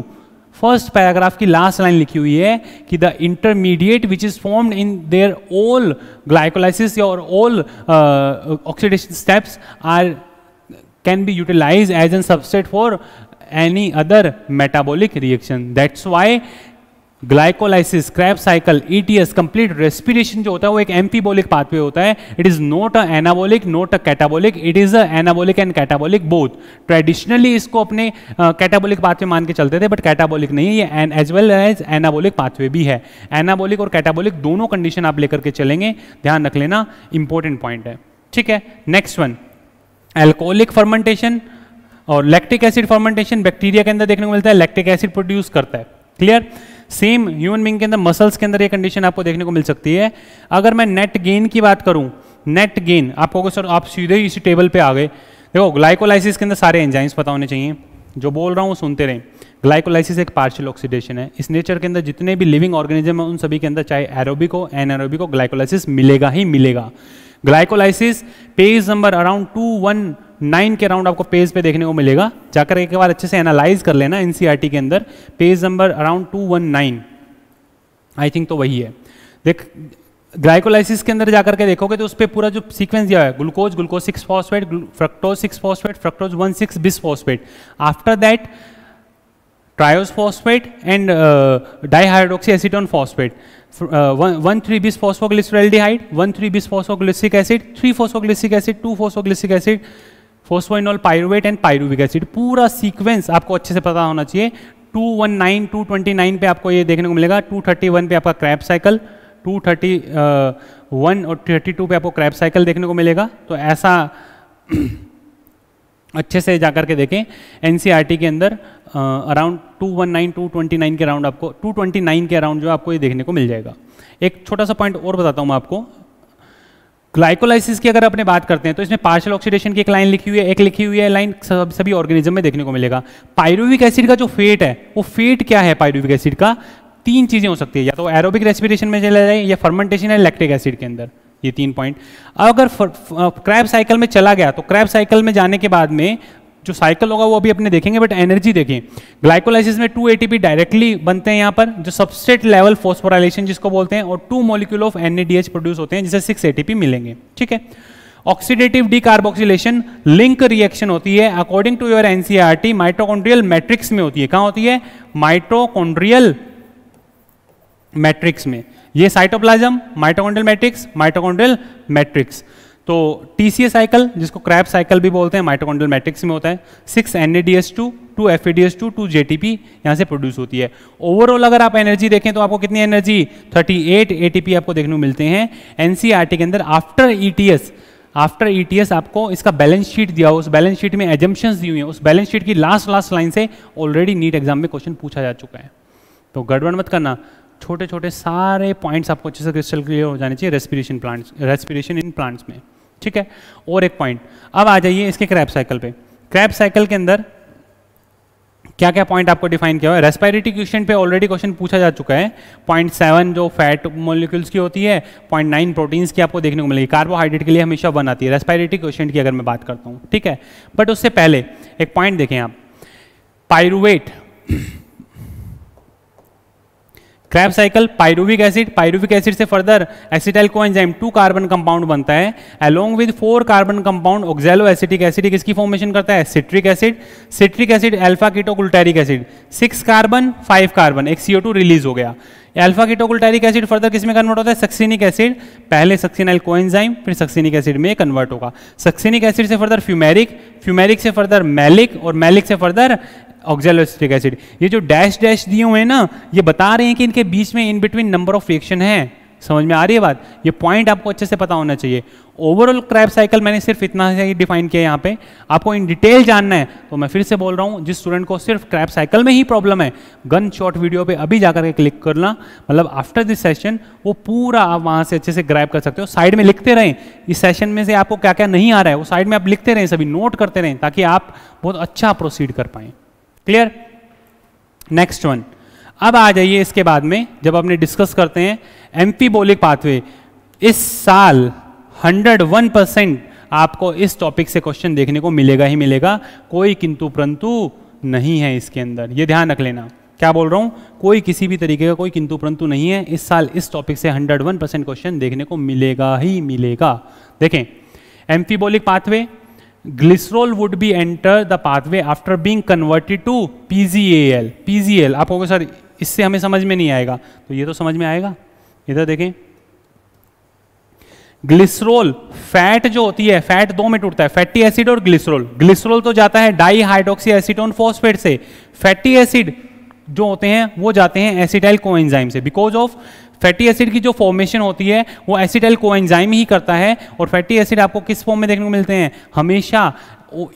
Speaker 2: first paragraph की लास्ट लाइन लिखी हुई है कि the intermediate which is form in there all glycolysis और all oxidation steps are can be utilise as an subset for any other metabolic reaction that's why glycolysis Krebs cycle ETS complete respiration जो होता है वो एक एम्फीबोलिक pathway होता है it is not a anabolic not a catabolic it is a anabolic and catabolic both traditionally इसको अपने catabolic uh, pathway मान के चलते थे बट कैटाबोलिक नहीं है and as well as anabolic pathway भी है एनाबोलिक और कैटाबोलिक दोनों कंडीशन आप लेकर के चलेंगे ध्यान रख लेना इंपॉर्टेंट पॉइंट है ठीक है नेक्स्ट वन एल्कोहलिक फर्मेंटेशन और लैक्टिक एसिड फर्मेंटेशन बैक्टीरिया के अंदर देखने को मिलता है लैक्टिक एसिड प्रोड्यूस करता है क्लियर सेम ह्यूमन बींग के अंदर मसल्स के अंदर ये कंडीशन आपको देखने को मिल सकती है अगर मैं नेट गेन की बात करूं नेट गेन आपको सर आप सीधे ही इसी टेबल पे आ गए देखो ग्लाइकोलाइसिस के अंदर सारे एंजाइम्स पता होने चाहिए जो बोल रहा हूँ सुनते रहें ग्लाइकोलाइसिस एक पार्शियल ऑक्सीडेशन है इस नेचर के अंदर जितने भी लिविंग ऑर्गेनिज्म है उन सभी के अंदर चाहे एरोबिक हो एरोबिक हो ग्लाइकोलाइसिस मिलेगा ही मिलेगा glycolysis page number around two one nine के अराउंड आपको पेज पे देखने को मिलेगा जाकर एक बार अच्छे से एनालाइज कर लेना एनसीईआरटी e के अंदर page number around two one nine I think तो वही है देख ग्लाइकोलाइसिस के अंदर जाकर के देखोगे तो उस पर पूरा जो सीक्वेंस दिया है glucose glucose six phosphate fructose six phosphate fructose one six bis phosphate after that triose phosphate and dihydroxy acetone phosphate one three bis phosphoglyceraldehyde one three bis phosphoglyceric acid three phosphoglyceric acid two phosphoglyceric acid phosphoenol pyruvate and pyruvic acid पूरा sequence आपको अच्छे से पता होना चाहिए 219, 229 पे आपको ये देखने को मिलेगा 231 पे आपका क्रैप साइकिल 231 uh, और 32 पे आपको क्रैप साइकिल देखने को मिलेगा तो ऐसा अच्छे से जाकर के देखें एन e के अंदर around two one nine two twenty nine के अराउंड आपको टू ट्वेंटी नाइन के अराउंड जो आपको ये देखने को मिल जाएगा एक छोटा सा पॉइंट और बताता हूँ मैं आपको ग्लाइकोलाइसिस की अगर अपने बात करते हैं तो इसमें पार्शियल ऑक्सीडेशन की एक लाइन लिखी हुई है एक लिखी हुई है लाइन सब सभी ऑर्गेनिज्म में देखने को मिलेगा पायरुविक एसिड का जो फेट है वो फेट क्या है पायरुविक एसिड का तीन चीज़ें हो सकती है या तो एरोबिक रेस्पिरेशन में चला जाए या फर्मेंटेशन है लैक्टिक एसिड के अंदर ये तीन पॉइंट अगर क्रैप साइकिल में चला गया तो क्रैप साइकिल में जाने के बाद में जो साइकिल होगा वो अभी अपने देखेंगे बट एनर्जी देखें ग्लाइकोलाइसिस में टू एटीपी डायरेक्टली बनते हैं यहाँ पर जो सबस्टेट लेवल फोस्फोराइलेशन जिसको बोलते हैं और two molecule of NADH produce होते हैं जिसे सिक्स एटीपी मिलेंगे ठीक है ऑक्सीडेटिव डीकार्बोक्सिलेशन लिंक रिएक्शन होती है according to your NCERT mitochondrial matrix में होती है कहाँ होती है माइट्रोकॉन्ड्रियल मैट्रिक्स में ये cytoplasm mitochondrial matrix mitochondrial matrix तो टी सी साइकिल जिसको क्रैप साइकिल भी बोलते हैं माइटोकॉन्ड्रियल मैट्रिक्स में होता है six N A D S two two F A D S two two J T P यहाँ से प्रोड्यूस होती है ओवरऑल अगर आप एनर्जी देखें तो आपको कितनी energy thirty eight A T P आपको देखने को मिलते हैं एन e के अंदर after E T S after E T S आपको इसका बैलेंस शीट दिया हो उस बैलेंस शीट में एजम्पन्स दी हुई हैं उस बैलेंस शीट की लास्ट लास्ट लाइन से ऑलरेडी नीट एग्जाम में क्वेश्चन पूछा जा चुका है तो गड़बड़ मत करना छोटे छोटे सारे पॉइंट्स आपको अच्छे से क्रिस्टल क्लियर हो जाने चाहिए respiration plants respiration in plants में ठीक है और एक पॉइंट अब आ जाइए इसके क्रैप साइकिल पे क्रैप साइकिल के अंदर क्या क्या पॉइंट आपको डिफाइन किया हुआ है रेस्पायरेटरी क्वेश्चन पे ऑलरेडी क्वेश्चन पूछा जा चुका है पॉइंट सेवन जो फैट मोलिक्यूल्स की होती है पॉइंट नाइन प्रोटीन्स की आपको देखने को मिलेगी कार्बोहाइड्रेट के लिए हमेशा वन आती है रेस्पायरेटरी क्वेश्चन की अगर मैं बात करता हूँ ठीक है बट उससे पहले एक पॉइंट देखें आप pyruvate Krebs cycle pyruvic acid pyruvic acid से further acetyl coenzyme two carbon compound बनता है along with four carbon compound oxaloacetic acid किसकी फॉर्मेशन करता है citric acid citric acid alpha कीटोगुलटेरिक acid six carbon five carbon एक CO two release हो गया अल्फा कीटोगुलटेरिक एसिड फर्दर किसमें कन्वर्ट होता है सक्सिनिक एसिड पहले सक्सिनाइल कोएंजाइम फिर सक्सिनिक एसिड में कन्वर्ट होगा सक्सिनिक एसिड से फर्दर फ्यूमेरिक फ्यूमेरिक से फर्दर मैलिक और मैलिक से फर्दर ऑक्जेलोस्टिक एसिड ये जो डैश डैश दिए हुए हैं ना ये बता रहे हैं कि इनके बीच में in between number of reaction है समझ में आ रही है बात ये पॉइंट आपको अच्छे से पता होना चाहिए ओवरऑल क्रैप साइकिल मैंने सिर्फ इतना ही डिफाइन किया यहाँ पे आपको इन डिटेल जानना है तो मैं फिर से बोल रहा हूँ जिस स्टूडेंट को सिर्फ क्रैप साइकिल में ही प्रॉब्लम है गन शॉट वीडियो पे अभी जाकर के क्लिक करना मतलब आफ्टर दिस सेशन वो पूरा आप वहाँ से अच्छे से ग्रैप कर सकते हो साइड में लिखते रहें इस सेशन में से आपको क्या क्या नहीं आ रहा है वो साइड में आप लिखते रहें सभी नोट करते रहें ताकि आप बहुत अच्छा प्रोसीड कर पाएँ क्लियर नेक्स्ट वन अब आ जाइए इसके बाद में जब आपने डिस्कस करते हैं बोलिक पाथवे इस साल 101 परसेंट आपको इस टॉपिक से क्वेश्चन देखने को मिलेगा ही मिलेगा कोई किंतु परंतु नहीं है इसके अंदर ये ध्यान रख लेना क्या बोल रहा हूँ कोई किसी भी तरीके का कोई किंतु परंतु नहीं है इस साल इस टॉपिक से 101 परसेंट क्वेश्चन देखने को मिलेगा ही मिलेगा देखें amphibolic pathway pathway after being converted to P G A L P G L आप कहोगे सर इससे हमें समझ में नहीं आएगा तो ये तो समझ में आएगा इधर देखें ग्लिसरोल फैट जो होती है फैट दो में टूटता है फैटी एसिड और ग्लिसरोल ग्लिसरोल तो जाता है डाई हाइड्रोक्सी एसिडोन फॉस्फेट से फैटी एसिड जो होते हैं वो जाते हैं एसिडाइल कोएंजाइम से बिकॉज ऑफ फैटी एसिड की जो फॉर्मेशन होती है वो एसिडाइल कोएंजाइम ही करता है और फैटी एसिड आपको किस फॉर्म में देखने को मिलते हैं हमेशा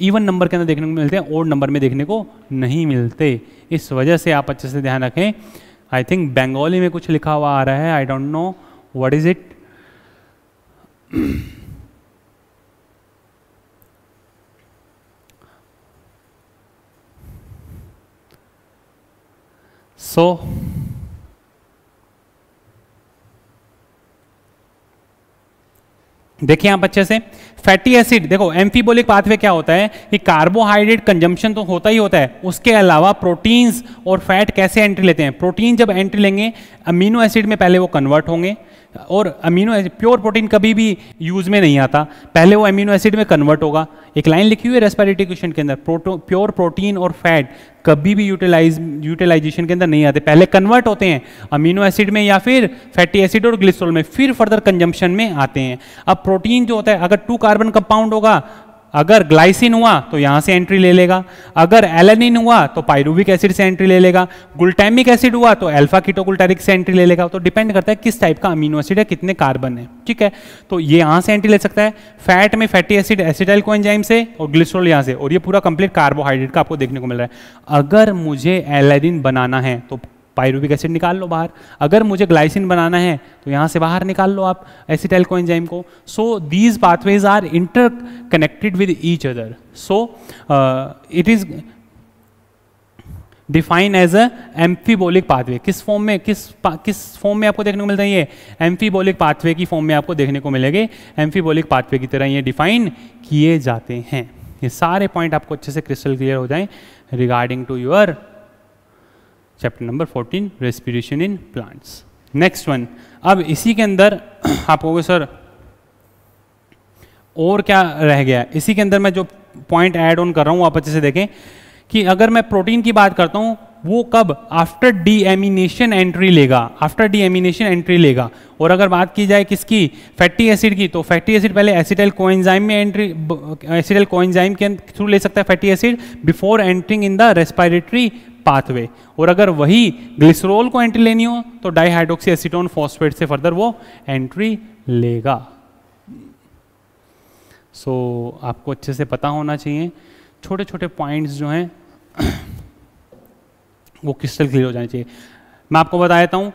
Speaker 2: इवन नंबर के अंदर देखने को मिलते हैं ओड नंबर में देखने को नहीं मिलते इस वजह से आप अच्छे से ध्यान रखें आई थिंक बंगाली में कुछ लिखा हुआ आ रहा है I don't know what is it so देखिए आप अच्छे से फैटी एसिड देखो एम्फीबोलिक पाथवे क्या होता है कि कार्बोहाइड्रेट कंजम्पशन तो होता ही होता है उसके अलावा प्रोटीन्स और फैट कैसे एंट्री लेते हैं प्रोटीन जब एंट्री लेंगे अमीनो एसिड में पहले वो कन्वर्ट होंगे और अमीनो एसिड प्योर प्रोटीन कभी भी यूज़ में नहीं आता पहले वो अमीनो एसिड में कन्वर्ट होगा एक लाइन लिखी हुई है रेस्पिरेटरी क्वेश्चन के अंदर प्रोटो प्योर प्रोटीन और फैट कभी भी यूटिलाइज यूटिलाइजेशन के अंदर नहीं आते पहले कन्वर्ट होते हैं अमीनो एसिड में या फिर फैटी एसिड और ग्लिसरॉल में फिर फर्दर कंजम्पशन में आते हैं अब प्रोटीन जो होता है अगर टू कार्बन कंपाउंड होगा अगर ग्लाइसिन हुआ तो यहां से एंट्री ले लेगा अगर एलेनिन हुआ तो पायरूविक एसिड से एंट्री ले लेगा ग्लूटामिक एसिड हुआ तो अल्फा कीटोगुलटेरिक से एंट्री ले लेगा तो डिपेंड करता है किस टाइप का अमीनो एसिड है कितने कार्बन है ठीक है तो ये यहां से एंट्री ले सकता है फैट में फैटी एसिड एसिडाइल को से और ग्लिस्ट्रोल यहां से और ये पूरा कंप्लीट कार्बोहाइड्रेट का आपको देखने को मिल रहा है अगर मुझे एलेनिन बनाना है तो पायरूबिक एसिड निकाल लो बाहर अगर मुझे ग्लाइसिन बनाना है तो यहाँ से बाहर निकाल लो आप एसिटाइल कोएंजाइम को so these pathways are interconnected with each other so it is define as a amphibolic pathway किस फॉर्म में किस किस फॉर्म में आपको देखने को मिलता है ये एम्फीबोलिक पाथवे की फॉर्म में आपको देखने को मिलेंगे एम्फीबोलिक पाथवे की तरह ये डिफाइन किए जाते हैं ये सारे पॉइंट आपको अच्छे से क्रिस्टल क्लियर हो जाएं regarding to your chapter number 14 respiration in plants next one अब इसी के अंदर आप हो सर और क्या रह गया इसी के अंदर मैं जो पॉइंट ऐड ऑन कर रहा हूँ आप अच्छे से देखें कि अगर मैं प्रोटीन की बात करता हूँ वो कब आफ्टर डीएमिनेशन एंट्री लेगा आफ्टर डीएमिनेशन एंट्री लेगा और अगर बात की जाए किसकी फैटी एसिड की तो फैटी एसिड पहले एसिडल कोएंजाइम में एंट्री एसिडल कोएंजाइम के थ्रू ले सकता है fatty acid before entering in the respiratory pathway और अगर वही ग्लिसरॉल को एंट्री लेनी हो तो डाईहाइड्रोक्सी एसिटोन फॉस्फेट से फर्दर वो एंट्री लेगा सो so, आपको अच्छे से पता होना चाहिए छोटे छोटे पॉइंट्स जो हैं वो क्रिस्टल क्लियर हो जाने चाहिए मैं आपको बता देता हूँ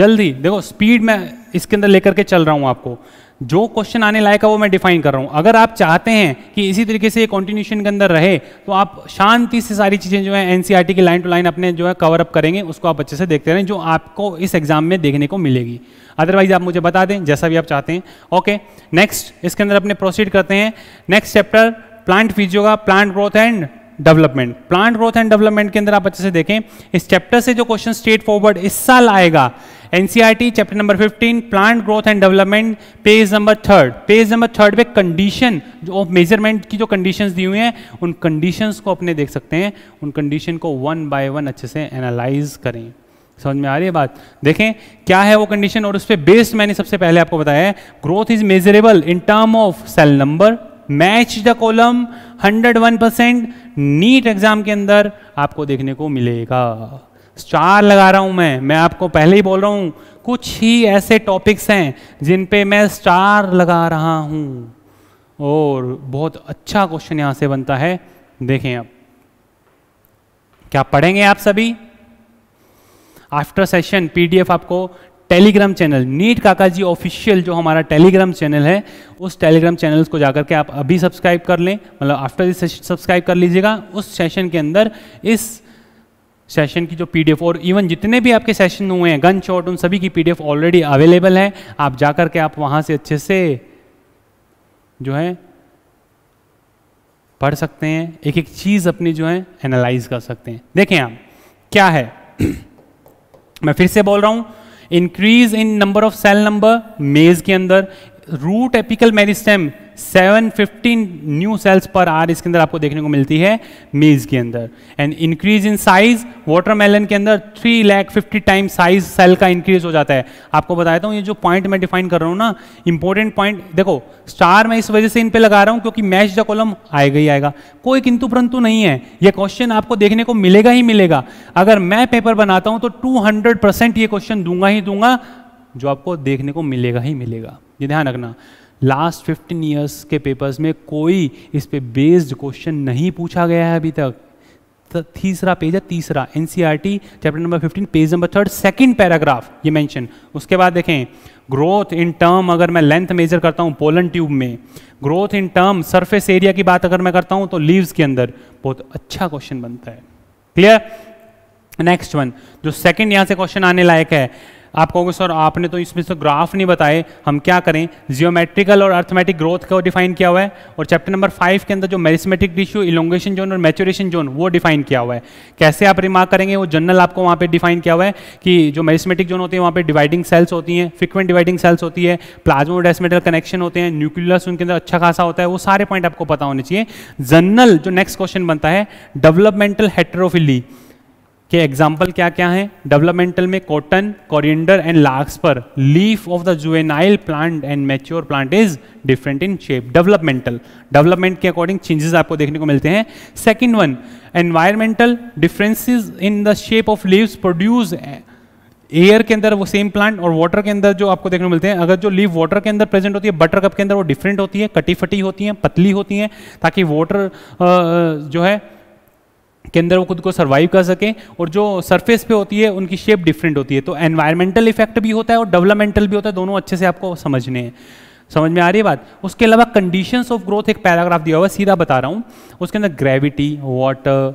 Speaker 2: जल्दी देखो स्पीड में इसके अंदर लेकर के चल रहा हूँ आपको जो क्वेश्चन आने लायक है वो मैं डिफाइन कर रहा हूँ अगर आप चाहते हैं कि इसी तरीके से ये कॉन्टिन्यूशन के अंदर रहे तो आप शांति से सारी चीज़ें जो है एनसीईआरटी e की लाइन टू लाइन अपने जो है कवर अप करेंगे उसको आप अच्छे से देखते रहें जो आपको इस एग्जाम में देखने को मिलेगी अदरवाइज आप मुझे बता दें जैसा भी आप चाहते हैं ओके नेक्स्ट इसके अंदर अपने प्रोसीड करते हैं नेक्स्ट चैप्टर प्लांट फिजियो का plant growth and development plant growth and development के अंदर आप अच्छे से देखें इस चैप्टर से जो क्वेश्चन स्ट्रेट फॉरवर्ड इस साल आएगा NCERT chapter number 15 plant growth and development page number third page number third पे कंडीशन ऑफ मेजरमेंट की जो कंडीशन दी हुई हैं उन कंडीशन को अपने देख सकते हैं उन कंडीशन को वन बाय वन अच्छे से एनालाइज करें समझ में आ रही है बात देखें क्या है वो कंडीशन और उस पर बेस्ड मैंने सबसे पहले आपको बताया है growth is measurable in term of cell number match the column 101 percent NEET exam के अंदर आपको देखने को मिलेगा स्टार लगा रहा हूं मैं मैं आपको पहले ही बोल रहा हूं कुछ ही ऐसे टॉपिक्स हैं जिन पे मैं स्टार लगा रहा हूं और बहुत अच्छा क्वेश्चन यहां से बनता है देखें आप क्या पढ़ेंगे आप सभी आफ्टर सेशन पीडीएफ आपको Telegram channel NEET Kaka ji official जो हमारा टेलीग्राम चैनल है उस टेलीग्राम चैनल को जाकर के आप अभी सब्सक्राइब कर लें मतलब आफ्टर दिस सब्सक्राइब कर लीजिएगा उस सेशन के अंदर इस सेशन की जो पीडीएफ और इवन जितने भी आपके सेशन हुए हैं गन शॉट उन सभी की पीडीएफ ऑलरेडी अवेलेबल है आप जाकर के आप वहाँ से अच्छे से जो है पढ़ सकते हैं एक एक चीज़ अपनी जो है एनालाइज कर सकते हैं देखें आप क्या है मैं फिर से बोल रहा हूँ increase in number of cell number maize के अंदर root apical meristem 715 new cells पर आर इसके अंदर आपको देखने को मिलती है मेज के अंदर and increase in size watermelon के अंदर three lakh fifty time size cell का इंक्रीज हो जाता है आपको बताया था हूँ ये जो पॉइंट मैं डिफाइन कर रहा हूँ ना इंपॉर्टेंट पॉइंट देखो स्टार मैं इस वजह से इन पर लगा रहा हूँ क्योंकि मैच द कॉलम आएगा ही आएगा कोई किंतु परंतु नहीं है यह क्वेश्चन आपको देखने को मिलेगा ही मिलेगा अगर मैं पेपर बनाता हूँ तो टू ये क्वेश्चन दूंगा ही दूंगा जो आपको देखने को मिलेगा ही मिलेगा ये ध्यान रखना लास्ट 15 ईयर्स के पेपर्स में कोई इस पे बेस्ड क्वेश्चन नहीं पूछा गया है अभी तक तीसरा पेज है तीसरा NCERT chapter number 15 page number third second paragraph ये मेंशन उसके बाद देखें ग्रोथ इन टर्म अगर मैं लेंथ मेजर करता हूँ पोलन ट्यूब में growth in term surface area की बात अगर मैं करता हूँ तो लीव्स के अंदर बहुत अच्छा क्वेश्चन बनता है क्लियर नेक्स्ट वन जो सेकंड यहाँ से क्वेश्चन आने लायक है आप कहोगे सर आपने तो इसमें से ग्राफ नहीं बताए हम क्या करें जियोमेट्रिकल और अर्थमेटिक ग्रोथ को डिफाइन किया हुआ है और चैप्टर नंबर फाइव के अंदर जो मेरिस्मेटिक टिश्यू इलोंगेशन जोन और मेचोरेशन जोन वो डिफाइन किया हुआ है कैसे आप रिमार्क करेंगे वो जनरल आपको वहाँ पर डिफाइन किया हुआ है कि जो मेरिसमेटिक जोन होती है वहाँ पर डिवाइडिंग सेल्स होती हैं फ्रिक्वेंट डिवाइडिंग सेल्स होती है प्लाज्मो डेस्मेटल कनेक्शन होते हैं न्यूक्लियस उनके अंदर अच्छा खासा होता है वो सारे पॉइंट आपको पता होने चाहिए जनरल जो नेक्स्ट क्वेश्चन बनता है डेवलपमेंटल हेट्रोफिली के एग्जाम्पल क्या क्या हैं डेवलपमेंटल में cotton coriander and larkspur leaf of the juvenile plant and mature plant is different in shape developmental development के अकॉर्डिंग चेंजेस आपको देखने को मिलते हैं second one environmental differences in the shape of leaves produce air के अंदर वो same plant और वाटर के अंदर जो आपको देखने को मिलते हैं अगर जो लीव वाटर के अंदर प्रेजेंट होती है बटर कप के अंदर वो डिफरेंट होती है कटी फटी होती हैं पतली होती हैं ताकि वाटर जो है के अंदर वो खुद को सर्वाइव कर सकें और जो सरफेस पे होती है उनकी शेप डिफरेंट होती है तो एनवायरमेंटल इफेक्ट भी होता है और डेवलपमेंटल भी होता है दोनों अच्छे से आपको समझने हैं समझ में आ रही है बात उसके अलावा कंडीशंस ऑफ ग्रोथ एक पैराग्राफ दिया हुआ है सीधा बता रहा हूँ उसके अंदर gravity water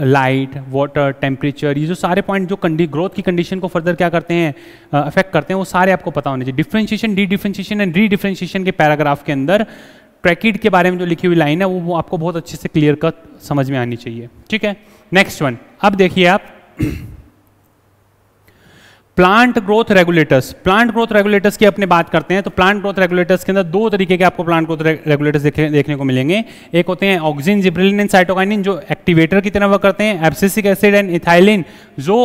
Speaker 2: light water temperature ये जो सारे पॉइंट जो कंडी ग्रोथ की कंडीशन को फर्दर क्या करते हैं अफेक्ट uh, करते हैं वो सारे आपको पता होने चाहिए differentiation dedifferentiation and redifferentiation के पैराग्राफ के अंदर ट्रैकिड के बारे में जो लिखी हुई लाइन है वो, वो आपको बहुत अच्छे से क्लियर कट समझ में आनी चाहिए ठीक है नेक्स्ट वन अब देखिए आप plant growth regulators plant growth regulators की अपने बात करते हैं तो प्लांट ग्रोथ रेगुलेटर्स के अंदर दो तरीके के आपको प्लांट ग्रोथ रेगुलेटर्स देखने को मिलेंगे एक होते हैं ऑक्सीजन जिब्रिलिन एंड साइटोकाइनिन जो एक्टिवेटर की तरह वर्क करते हैं एब्सिसिक एसिड एंड इथाइलिन जो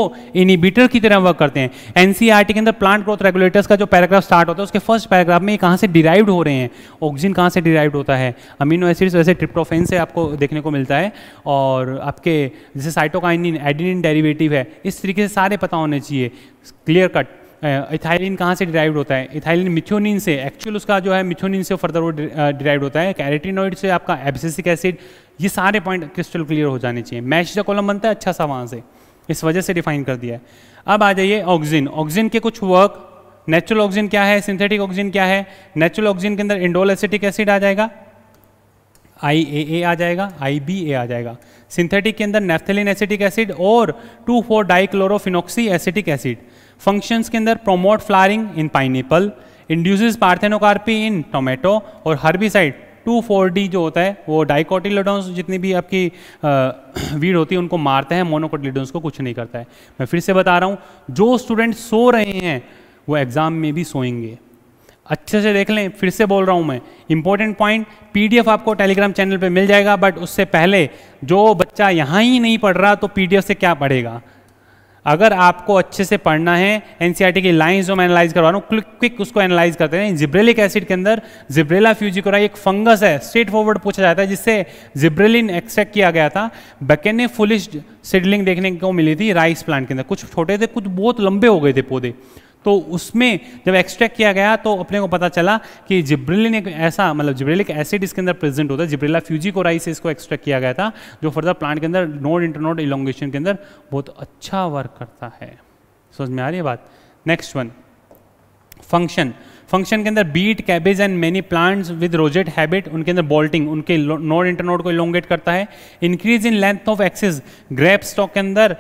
Speaker 2: इनिबिटर की तरह वर्क करते हैं एनसीआरटी e के अंदर प्लांट ग्रोथ रेगुलेटर्स का जो पैराग्राफ स्टार्ट होता है उसके फर्स्ट पैराग्राफ में ये कहाँ से डिराइव्ड हो रहे हैं ऑक्सीजन कहाँ से डिराइव्ड होता है अमीनो एसिड्स वैसे ट्रिप्टोफेन से आपको देखने को मिलता है और आपके जैसे साइटोकाइनिन एडिनिन डेरिवेटिव है इस तरीके से सारे पता होने चाहिए क्लियर कट इथाइलिन कहाँ से डिराइव होता है इथाइलिन मिथ्योनिन से एक्चुअल उसका जो है मिथ्योनिन से फर्दर वो डिराइव uh, होता है कैरेटिनॉइड से आपका एब्सेसिक एसिड ये सारे पॉइंट क्रिस्टल क्लियर हो जाने चाहिए मैच जो कॉलम बनता है अच्छा सा वहाँ से इस वजह से डिफाइन कर दिया है अब आ जाइए ऑक्सीजन ऑक्सीजन के कुछ वर्क नेचुरल ऑक्सीजन क्या है सिंथेटिक ऑक्सीजन क्या है नेचुरल ऑक्सीजन के अंदर इंडोल एसिटिक एसिड आ जाएगा आई ए ए आ जाएगा आई बी ए आ जाएगा सिंथेटिक के अंदर नेफ्थेलिन एसिटिक एसिड और two four dichlorophenoxy acetic acid functions के अंदर promote flowering in pineapple induces parthenocarpy in tomato और हर्बिसाइड टू फोर डी जो होता है वो डाइकोटिलोडोन्स जितनी भी आपकी वीड होती है उनको मारता है मोनोकोटिलोडोन्स को कुछ नहीं करता है मैं फिर से बता रहा हूँ जो स्टूडेंट सो रहे हैं वो एग्ज़ाम में भी सोएंगे अच्छे से देख लें फिर से बोल रहा हूं मैं इंपॉर्टेंट पॉइंट पीडीएफ आपको टेलीग्राम चैनल पे मिल जाएगा बट उससे पहले जो बच्चा यहाँ ही नहीं पढ़ रहा तो पीडीएफ से क्या पढ़ेगा अगर आपको अच्छे से पढ़ना है एनसीईआरटी e की लाइंस जो मैं एनालाइज करवा रहा हूँ क्लिक क्विक उसको एनालाइज करते हैं जिब्रेलिक एसिड के अंदर जिब्रेला फ्यूजिकोरा एक फंगस है स्ट्रेट फॉरवर्ड पूछा जाता है जिससे जिब्रेलिन एक्सट्रैक्ट किया गया था बकेने फुलिश सीडलिंग देखने को मिली थी राइस प्लांट के अंदर कुछ छोटे थे कुछ बहुत लंबे हो गए थे पौधे तो उसमें जब एक्सट्रैक्ट किया गया तो अपने को पता चला कि जिब्रिलिन एक ऐसा मतलब जिब्रिलिक एसिड इसके अंदर प्रेजेंट होता है जिब्रिला फ्यूजी को राई से इसको एक्सट्रैक्ट किया गया था जो फर्दर प्लांट के अंदर नोड इंटरनोड इलोंगेशन के अंदर बहुत अच्छा वर्क करता है समझ में आ रही है बात नेक्स्ट वन फंक्शन फंक्शन के अंदर beet cabbage and many plants with rosette habit उनके अंदर बोल्टिंग उनके नोड इंटरनोड को इलोंगेट करता है increase in length of axis grape stalk के अंदर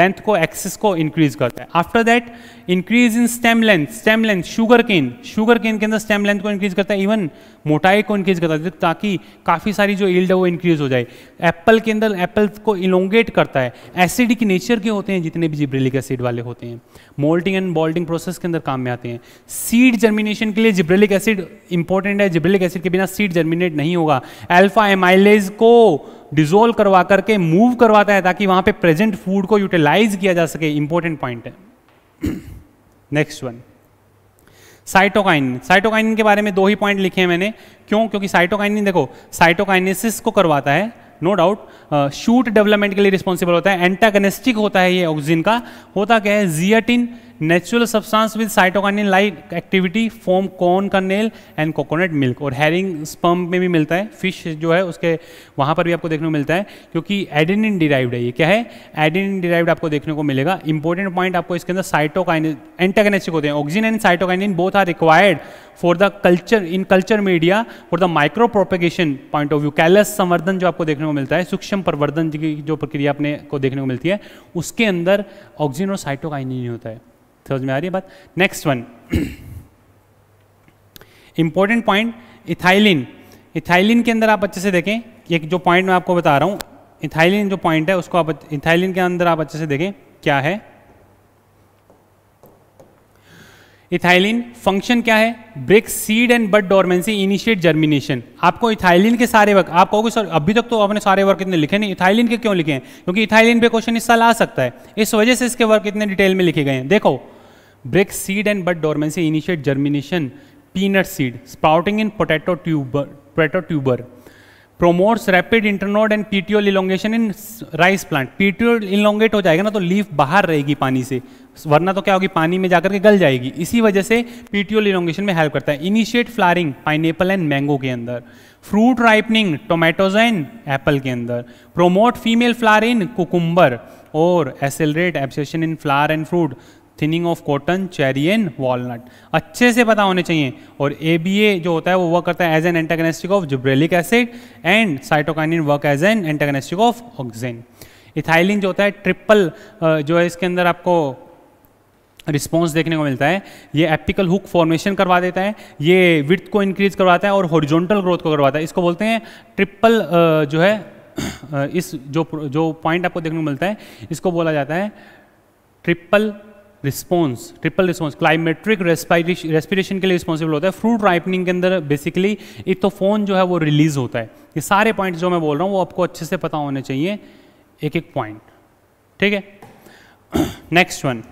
Speaker 2: लेंथ को एक्सिस को इंक्रीज करता है after that increase in stem length stem length sugarcane sugarcane के अंदर स्टेम लेंथ को इंक्रीज करता है इवन मोटाई को इंक्रीज करता है ताकि काफ़ी सारी जो ईल्ड है वो इंक्रीज हो जाए एप्पल के अंदर एप्पल को इलोंगेट करता है एसिड की नेचर के होते हैं जितने भी जिब्रेलिक एसिड वाले होते हैं मोल्टिंग एंड बॉल्टिंग प्रोसेस के अंदर काम में आते हैं सीड जर्मिनेशन के लिए जिब्रेलिक एसिड इंपॉर्टेंट है जिब्रेलिक एसिड के बिना सीड जर्मिनेट नहीं होगा एल्फा एमाइलेज को डिजोल्व करवा करके मूव करवाता है ताकि वहाँ पे प्रेजेंट फूड को यूटिलाइज किया जा सके इंपॉर्टेंट पॉइंट है नेक्स्ट वन साइटोकाइन साइटोकाइन के बारे में दो ही पॉइंट लिखे हैं मैंने क्यों क्योंकि साइटोकाइन देखो साइटोकाइनेसिस को करवाता है नो डाउट शूट डेवलपमेंट के लिए रिस्पॉन्सिबल होता है एंटागनेस्टिक होता है ये ऑक्सीजन का होता क्या है zeatin natural substance with cytokinin like activity form corn kernel and coconut milk और हैरिंग स्पर्म में भी मिलता है फिश जो है उसके वहाँ पर भी आपको देखने को मिलता है क्योंकि एडेनिन डिराइव्ड है ये क्या है एडेनिन डिराइव्ड आपको देखने को मिलेगा इंपॉर्टेंट पॉइंट आपको इसके अंदर साइटोकाइनिन एंटेगनेस्टिक होते हैं auxin and cytokinin both are required for the culture in culture media for the micropropagation point of view callus संवर्धन जो आपको देखने को मिलता है सूक्ष्म प्रवर्धन की जो प्रक्रिया अपने को देखने को मिलती है उसके अंदर ऑक्सीजन और साइटोकाइनिन होता है समझ में आ रही है बात next one important point ethylene ethylene के अंदर आप अच्छे से देखें एक जो पॉइंट मैं आपको बता रहा हूँ इथाइलिन जो पॉइंट है उसको आप इथाइलिन के अंदर आप अच्छे से देखें क्या है इथाइलिन फंक्शन क्या है break seed and bud dormancy initiate germination आपको इथाइलिन के सारे वर्क आप कहोगे सर अभी तक तो आपने सारे वर्क इतने लिखे नहीं इथाइलिन के क्यों लिखे हैं क्योंकि इथाइलिन पे क्वेश्चन इस साल आ सकता है इस वजह से इसके वर्क इतने डिटेल में लिखे गए हैं देखो break seed and bud dormancy initiate germination peanut seed sprouting in potato tuber potato tuber promotes rapid internode and petiole elongation in rice plant petiole elongate हो जाएगा ना तो लीफ बाहर रहेगी पानी से वरना तो क्या होगी पानी में जाकर के गल जाएगी इसी वजह से पीटीओल इलोंगेशन में हेल्प करता है initiate flowering pine and mango के अंदर फ्रूट राइपनिंग एंड एप्पल के अंदर promote female flower in cucumber और accelerate abscission in flower and fruit thinning of cotton cherry and walnut अच्छे से पता होने चाहिए और ए बी ए जो होता है वो वर्क करता है as an antagonistic of gibberellic acid and cytokinin work as an antagonistic of auxin ethylene जो होता है ट्रिपल जो है इसके अंदर आपको रिस्पॉन्स देखने को मिलता है ये एपिकल हुक फॉर्मेशन करवा देता है ये विथ को इंक्रीज करवाता है और हॉरिजॉन्टल ग्रोथ को करवाता है इसको बोलते हैं ट्रिपल जो है इस जो जो पॉइंट आपको देखने को मिलता है इसको बोला जाता है triple response triple response climacteric respiration respiration के लिए रिस्पॉन्सिबल होता है फ्रूट राइपनिंग के अंदर बेसिकली इथोफोन तो जो है वो रिलीज होता है ये सारे पॉइंट जो मैं बोल रहा हूँ वो आपको अच्छे से पता होने चाहिए एक एक पॉइंट ठीक है next one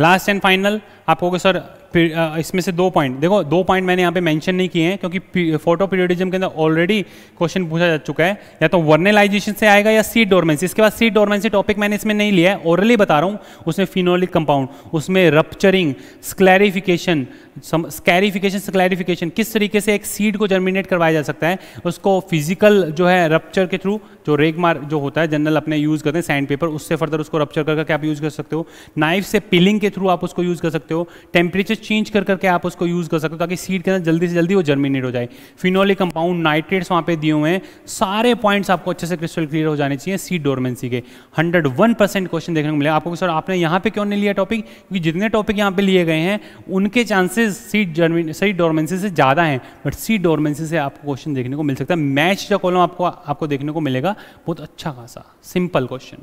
Speaker 2: last and final आप कहोगे सर इसमें से दो पॉइंट देखो दो पॉइंट मैंने यहाँ पे मेंशन नहीं किए हैं क्योंकि फोटो पीरियडिज्म के अंदर ऑलरेडी क्वेश्चन पूछा जा चुका है या तो वर्नेलाइजेशन से आएगा या सीड डोरमेंसी इसके बाद सीड डोरमेंसी टॉपिक मैंने इसमें नहीं लिया है ओरली बता रहा हूँ उसमें फिनोलिक कंपाउंड उसमें रपचरिंग स्क्लैरिफिकेशन स्कैरिफिकेशन क्लैरिफिकेशन किस तरीके से एक सीड को जर्मिनेट करवाया जा सकता है उसको फिजिकल जो है रप्चर के थ्रू जो रेग मार जो होता है जनरल अपने यूज़ करते हैं सैंड पेपर उससे फर्दर उसको रप्चर कर करके आप यूज़ कर सकते हो नाइफ से पिलिंग के थ्रू आप उसको यूज़ कर सकते हो टेम्परेचर चेंज कर करके आप उसको यूज़ कर सकते हो ताकि सीड के अंदर जल्दी से जल्दी वो जर्मिनेट हो जाए फिनोलिक कंपाउंड नाइट्रेट्स वहाँ पे दिए हुए हैं सारे पॉइंट्स आपको अच्छे से क्रिस्टल क्लियर हो जाने चाहिए सीड डोरमेंसी के हंड्रेड वन परसेंट क्वेश्चन देखने को मिले आपको सर आपने यहाँ पे क्यों नहीं लिया टॉपिक क्योंकि जितने टॉपिक यहाँ पे लिए गए हैं उनके चांसेस चांसेस सीट जर्मिन सही डोरमेंसी से ज़्यादा हैं बट सी डोरमेंसी से आपको क्वेश्चन देखने को मिल सकता है मैच जो कॉलम आपको आपको देखने को मिलेगा बहुत अच्छा खासा सिंपल क्वेश्चन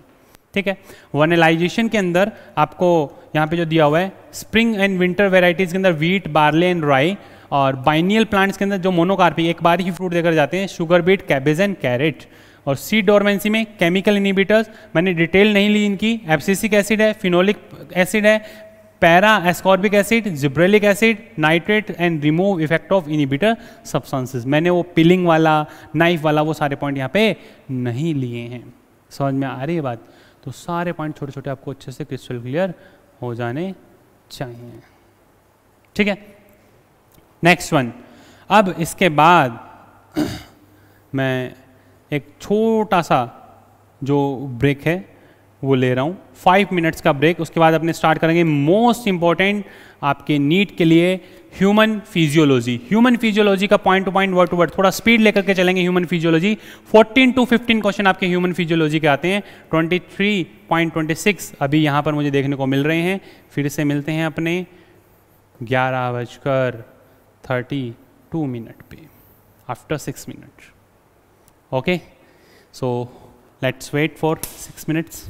Speaker 2: ठीक है वनलाइजेशन के अंदर आपको यहाँ पे जो दिया हुआ है स्प्रिंग एंड विंटर वेराइटीज़ के अंदर वीट बार्ले एंड राई और बाइनियल प्लांट्स के अंदर जो मोनोकार्पी एक बार ही फ्रूट देकर जाते हैं sugar beet cabbage and carrot और सी डोरमेंसी में केमिकल इनिबिटर्स मैंने डिटेल नहीं ली इनकी एब्सिसिक एसिड है फिनोलिक एसिड है para ascorbic acid gibberellic acid nitrate and remove effect of inhibitor substances मैंने वो पिलिंग वाला नाइफ वाला वो सारे पॉइंट यहाँ पे नहीं लिए हैं समझ में आ रही है बात तो सारे पॉइंट छोटे छोटे आपको अच्छे से क्रिस्टल क्लियर हो जाने चाहिए ठीक है नेक्स्ट वन अब इसके बाद मैं एक छोटा सा जो ब्रेक है वो ले रहा हूँ फाइव मिनट्स का ब्रेक उसके बाद अपने स्टार्ट करेंगे मोस्ट इंपॉर्टेंट आपके नीट के लिए ह्यूमन फिजियोलॉजी ह्यूमन फिजियोलॉजी का point to point word to word थोड़ा स्पीड लेकर के चलेंगे ह्यूमन फिजियोलॉजी 14 टू 15 क्वेश्चन आपके ह्यूमन फिजियोलॉजी के आते हैं 23.26 अभी यहाँ पर मुझे देखने को मिल रहे हैं फिर से मिलते हैं अपने ग्यारह बजकर थर्टी टू मिनट पे after six minute okay so let's wait for six minutes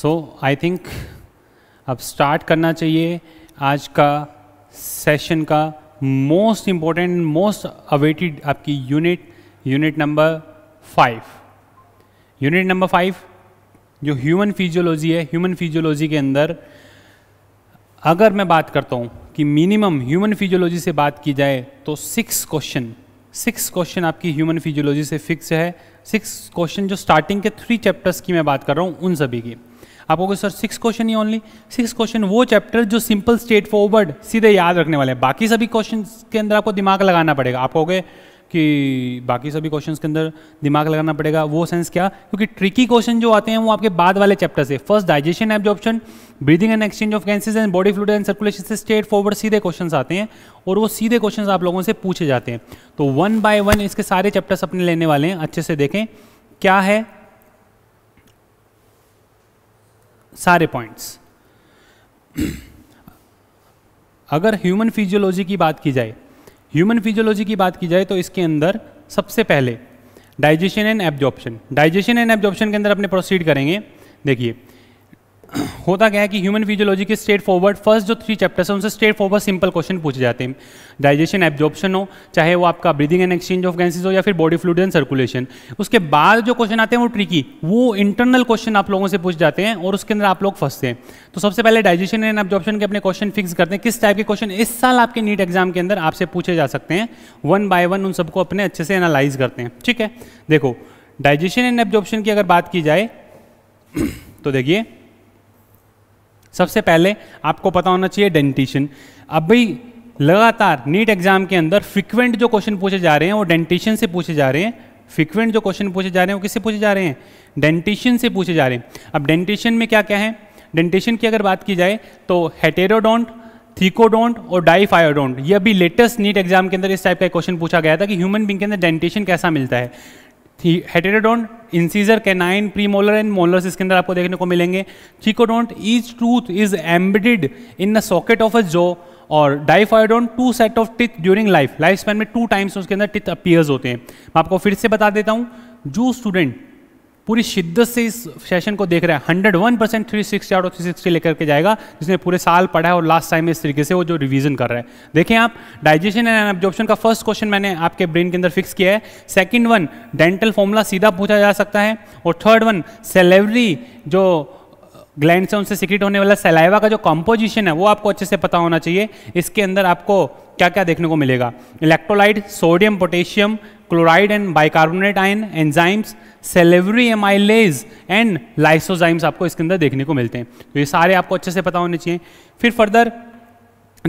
Speaker 2: so I think अब स्टार्ट करना चाहिए आज का सेशन का मोस्ट इम्पोर्टेंट मोस्ट अवेटेड आपकी unit unit number five unit number five जो ह्यूमन फिजियोलॉजी है ह्यूमन फिजियोलॉजी के अंदर अगर मैं बात करता हूँ कि मिनिमम ह्यूमन फिजियोलॉजी से बात की जाए तो सिक्स क्वेश्चन सिक्स क्वेश्चन आपकी ह्यूमन फिजियोलॉजी से फिक्स है सिक्स क्वेश्चन जो स्टार्टिंग के थ्री चैप्टर्स की मैं बात कर रहा हूँ उन सभी की आप कहोगे सर सिक्स क्वेश्चन ही ओनली सिक्स क्वेश्चन वो चैप्टर जो सिंपल स्टेट फॉरवर्ड सीधे याद रखने वाले हैं बाकी सभी क्वेश्चन के अंदर आपको दिमाग लगाना पड़ेगा आप कहोगे कि बाकी सभी क्वेश्चंस के अंदर दिमाग लगाना पड़ेगा वो सेंस क्या क्योंकि ट्रिकी क्वेश्चन जो आते हैं वो आपके बाद वाले चैप्टर से first digestion absorption breathing and exchange of gases and body fluid and circulation से स्ट्रेट फॉरवर्ड सीधे क्वेश्चन आते हैं और वो सीधे क्वेश्चन आप लोगों से पूछे जाते हैं तो वन बाय वन इसके सारे चैप्टर्स अपने लेने वाले हैं अच्छे से देखें क्या है सारे पॉइंट्स अगर ह्यूमन फिजियोलॉजी की बात की जाए ह्यूमन फिजियोलॉजी की बात की जाए तो इसके अंदर सबसे पहले digestion and absorption digestion and absorption के अंदर अपने प्रोसीड करेंगे देखिए होता क्या है कि ह्यूमन फिजियोलॉजी के स्ट्रेट फॉरवर्ड फर्स्ट जो थ्री चैप्टर्स हैं उनसे स्ट्रेट फॉरवर्ड सिंपल क्वेश्चन पूछे जाते हैं डाइजेशन एब्जॉर्प्शन हो चाहे वो आपका breathing and exchange of gases हो या फिर बॉडी फ्लूड एंड सर्कुलेशन उसके बाद जो क्वेश्चन आते हैं वो ट्रिकी वो इंटरनल क्वेश्चन आप लोगों से पूछ जाते हैं और उसके अंदर आप लोग फंसते हैं तो सबसे पहले डाइजेशन एंड एब्जॉर्प्शन के अपने क्वेश्चन फिक्स करते हैं किस टाइप के क्वेश्चन इस साल आपके नीट एग्जाम के अंदर आपसे पूछे जा सकते हैं वन बाय वन उन सबको अपने अच्छे से एनालाइज करते हैं ठीक है देखो डाइजेशन एंड एब्जॉर्प्शन की अगर बात की जाए तो देखिए सबसे पहले आपको पता होना चाहिए डेंटिशन भाई लगातार नीट एग्जाम के अंदर फ्रिक्वेंट जो क्वेश्चन पूछे जा रहे हैं वो डेंटिशन से पूछे जा रहे हैं फ्रिक्वेंट जो क्वेश्चन पूछे जा रहे हैं वो किससे पूछे जा रहे हैं डेंटिशन से पूछे जा रहे हैं अब डेंटिशन में क्या क्या है डेंटिशन की अगर बात की जाए तो हेटेरोडोंट थीकोडोंट और डाइफायोडोंट ये अभी लेटेस्ट नीट एग्जाम के अंदर इस टाइप का क्वेश्चन पूछा गया था कि ह्यूमन बींग के अंदर डेंटिशन कैसा मिलता है हेटेडोन incisor canine premolar and molars इसके अंदर आपको देखने को मिलेंगे thecodont each tooth is embedded in the socket of a जो और diphyodont two set of teeth during life life span में टू टाइम्स उसके अंदर टिथ अपीयर्स होते हैं मैं आपको फिर से बता देता हूँ जो स्टूडेंट पूरी शिद्दत से इस सेशन को देख रहा है hundred one percent three sixty out of three sixty लेकर के जाएगा जिसने पूरे साल पढ़ा है और लास्ट टाइम इस तरीके से वो जो रिवीजन कर रहा है देखें आप डाइजेशन एंड एब्जॉर्प्शन का फर्स्ट क्वेश्चन मैंने आपके ब्रेन के अंदर फिक्स किया है सेकेंड वन डेंटल फॉर्मूला सीधा पूछा जा सकता है और थर्ड वन सेलेवरी जो ग्लैंड uh, से उनसे सिक्रेट होने वाला सेलाइवा का जो कॉम्पोजिशन है वो आपको अच्छे से पता होना चाहिए इसके अंदर आपको क्या क्या देखने को मिलेगा electrolyte sodium potassium chloride and bicarbonate ion enzymes salivary amylase and lysozymes आपको इसके अंदर देखने को मिलते हैं तो ये सारे आपको अच्छे से पता होने चाहिए फिर फर्दर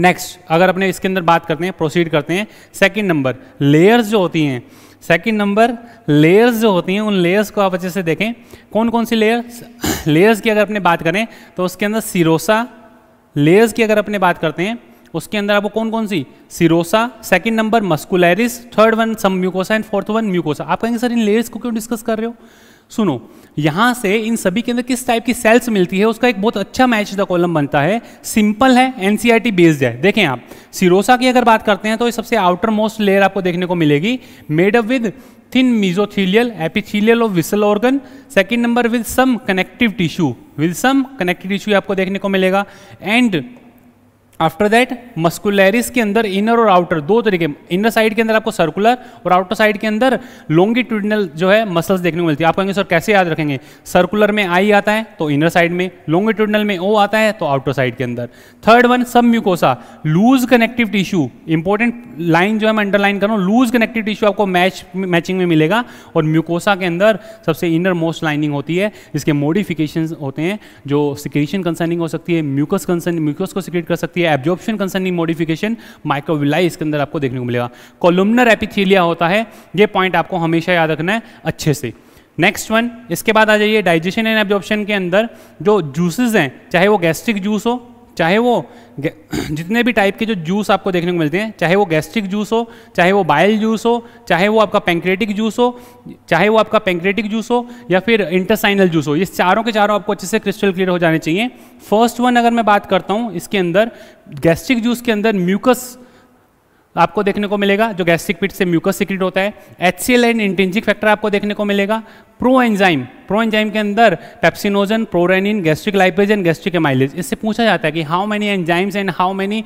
Speaker 2: नेक्स्ट अगर अपने इसके अंदर बात करते हैं प्रोसीड करते हैं सेकंड नंबर लेयर्स जो होती हैं सेकंड नंबर लेयर्स जो होती हैं उन लेयर्स को आप अच्छे से देखें कौन कौन सी लेयर्स लेयर्स की अगर अपने बात करें तो उसके अंदर सिरोसा लेयर्स की अगर अपने बात करते हैं उसके अंदर आपको कौन कौन सी serosa second number muscularis third one submucosa and fourth one mucosa आप कहेंगे सर इन लेयर्स को क्यों डिस्कस कर रहे हो सुनो यहां से इन सभी के अंदर किस टाइप की सेल्स मिलती है उसका एक बहुत अच्छा मैच द कॉलम बनता है सिंपल है एनसीआरटी बेस्ड e है देखें आप सिरोसा की अगर बात करते हैं तो सबसे आउटर मोस्ट लेयर आपको देखने को मिलेगी made up with thin mesothelial epithelial of visceral organ second number with some connective tissue with some connective tissue आपको देखने को मिलेगा एंड आफ्टर दैट मस्कुलरिस के अंदर इनर और आउटर दो तरीके इनर साइड के अंदर आपको सर्कुलर और आउटर साइड के अंदर लॉन्गिट्यूडनल जो है मसल्स देखने को मिलती है आप कहेंगे सर कैसे याद रखेंगे सर्कुलर में आई आता है तो इनर साइड में लॉन्गिट्यूडनल में ओ आता है तो आउटर साइड के अंदर third one submucosa loose connective tissue important line जो है मैं अंडरलाइन कर रहा हूँ लूज कनेक्टिव टिश्यू आपको मैच मैचिंग में मिलेगा और म्यूकोसा के अंदर सबसे इनर मोस्ट लाइनिंग होती है इसके मॉडिफिकेशन होते हैं जो सिक्रेशन कंसर्निंग हो सकती है म्यूकस कंसर्न म्यूकस को सिक्रेट कर सकती है bacteria absorption concerning modification microvilli इसके अंदर आपको देखने को मिलेगा कोलुमनर एपिथेलिया होता है ये पॉइंट आपको हमेशा याद रखना है अच्छे से नेक्स्ट वन इसके बाद आ जाइए डाइजेशन एंड एब्जॉर्प्शन के अंदर जो जूसेज हैं चाहे वो गैस्ट्रिक जूस हो चाहे वो जितने भी टाइप के जो जूस आपको देखने को मिलते हैं चाहे वो गैस्ट्रिक जूस हो चाहे वो बाइल जूस हो चाहे वो आपका पेंक्रेटिक जूस हो चाहे वो आपका पेंक्रेटिक जूस हो या फिर इंटरसाइनल जूस हो ये चारों के चारों आपको अच्छे से क्रिस्टल क्लियर हो जाने चाहिए फर्स्ट वन अगर मैं बात करता हूँ इसके अंदर गैस्ट्रिक जूस के अंदर म्यूकस आपको देखने को मिलेगा जो गैस्ट्रिक पिट से म्यूकस सिक्रिट होता है H C L and intrinsic factor आपको देखने को मिलेगा प्रो एंजाइम प्रो एंजाइम के अंदर pepsinogen prorennin gastric lipase gastric amylase इससे पूछा जाता है कि how many enzymes and how many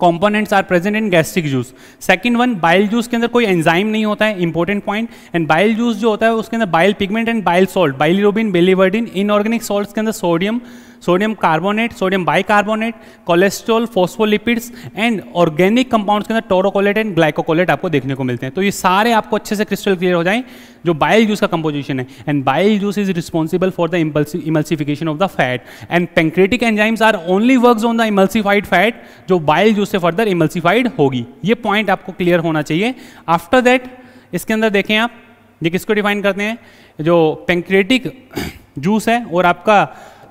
Speaker 2: components are present in gastric juice second one bile juice के अंदर कोई एंजाइम नहीं होता है important point and bile juice जो होता है उसके अंदर bile pigment and bile salt bilirubin biliverdin inorganic salt के अंदर sodium sodium carbonate sodium bicarbonate cholesterol phospholipids and organic compounds के अंदर टोरोकोलेट एंड ग्लाइकोकोलेट आपको देखने को मिलते हैं तो ये सारे आपको अच्छे से क्रिस्टल क्लियर हो जाए जो बाइल जूस का कंपोजिशन है and bile juice is responsible for the emulsification of the fat and pancreatic enzymes are only work on the emulsified fat जो बाइल जूस से फर्दर इमल्सिफाइड होगी ये पॉइंट आपको क्लियर होना चाहिए आफ्टर दैट इसके अंदर देखें आप ये किसको डिफाइन करते हैं जो पेंक्रेटिक जूस है और आपका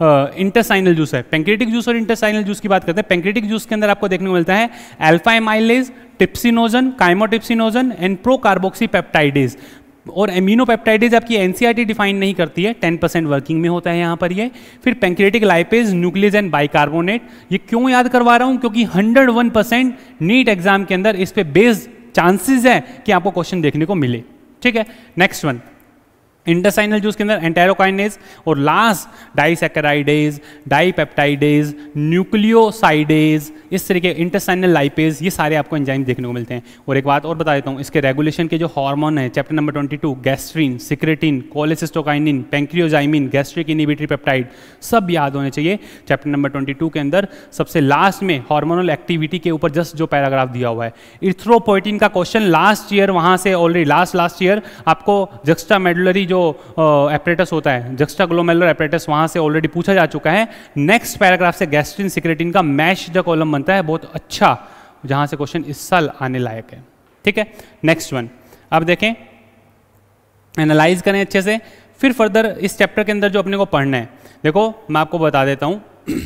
Speaker 2: इंटरसाइनल जूस है पेंक्रेटिक जूस और इंटरसाइनल जूस की बात करते हैं पेंक्रेटिक जूस के अंदर आपको देखने को मिलता है alpha amylase trypsinogen chymotrypsinogen and procarboxypeptidase और एमिनोपेप्टाइडेज आपकी एनसीआरटी डिफाइन e नहीं करती है 10 परसेंट वर्किंग में होता है यहाँ पर ये फिर pancreatic lipase nucleus and bicarbonate ये क्यों याद करवा रहा हूँ क्योंकि 101 परसेंट नीट एग्जाम के अंदर इस पर बेस्ड चांसेस है कि आपको क्वेश्चन देखने को मिले ठीक है नेक्स्ट वन इंटरसाइनल जूस के अंदर एंटेरोकाइनेज और लास्ट डाइसेकेराइडेज डाईपेप्टाइडेज न्यूक्लियोसाइडेज इस तरीके इंटरसाइनल लाइपेज ये सारे आपको एंजाइम देखने को मिलते हैं और एक बात और बता देता हूँ इसके रेगुलेशन के जो हार्मोन है chapter number 22 gastrin secretin cholecystokinin pancreozymin gastric inhibitory peptide सब याद होने चाहिए चैप्टर नंबर ट्वेंटी के अंदर सबसे लास्ट में हार्मोनल एक्टिविटी के ऊपर जस्ट जो पैराग्राफ दिया हुआ है इथ्रोपोइटिन का क्वेश्चन लास्ट ईयर वहाँ से ऑलरेडी लास्ट लास्ट ईयर आपको जक्स्ट्रा मेडुलरी जो एपरेटस होता है जक्स्टा ग्लोमेलर एपरेटस वहां से ऑलरेडी पूछा जा चुका है नेक्स्ट पैराग्राफ से गैस्ट्रिन सिक्रेटिन का मैश द कॉलम बनता है बहुत अच्छा जहां से क्वेश्चन इस साल आने लायक है ठीक है नेक्स्ट वन अब देखें एनालाइज करें अच्छे से फिर फर्दर इस चैप्टर के अंदर जो अपने को पढ़ना है देखो मैं आपको बता देता हूं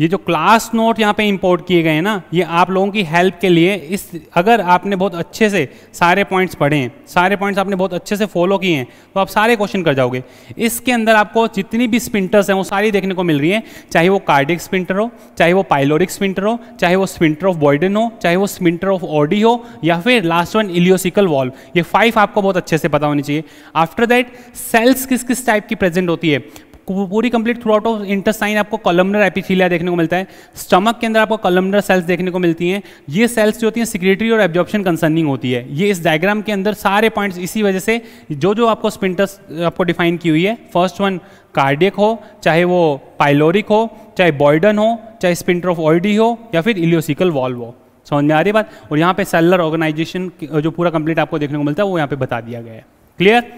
Speaker 2: ये जो क्लास नोट यहाँ पे इंपोर्ट किए गए हैं ना ये आप लोगों की हेल्प के लिए इस अगर आपने बहुत अच्छे से सारे पॉइंट्स पढ़े हैं सारे पॉइंट्स आपने बहुत अच्छे से फॉलो किए हैं तो आप सारे क्वेश्चन कर जाओगे इसके अंदर आपको जितनी भी स्पिंटर्स हैं वो सारी देखने को मिल रही हैं चाहे वो कार्डिक स्पिंटर हो चाहे वो पाइलोरिक स्पिंटर हो चाहे वो स्पिंटर ऑफ बॉयडन हो चाहे वो स्पिंटर ऑफ ऑडी हो या फिर लास्ट वन इलियोसिकल वॉल्व ये फाइव आपको बहुत अच्छे से पता होनी चाहिए आफ्टर दैट सेल्स किस किस टाइप की प्रेजेंट होती है पूरी complete throughout of intestine आपको कॉलमनर एपिथीलिया देखने को मिलता है स्टमक के अंदर आपको कॉलमनर सेल्स देखने को मिलती हैं ये सेल्स जो होती हैं सिक्रेटरी और एब्जॉर्प्शन कंसर्निंग होती है ये इस डायग्राम के अंदर सारे पॉइंट्स इसी वजह से जो जो आपको स्पिंटस आपको डिफाइन की हुई है फर्स्ट वन कार्डियक हो चाहे वो पाइलोरिक हो चाहे बॉयडन हो चाहे स्पिंटर ऑफ ऑयडी हो या फिर इलियोसिकल वॉल्व हो समझ में आ रही बात और यहाँ पे सेलर ऑर्गेनाइजेशन जो पूरा कंप्लीट आपको देखने को मिलता है वो यहाँ पे बता दिया गया है clear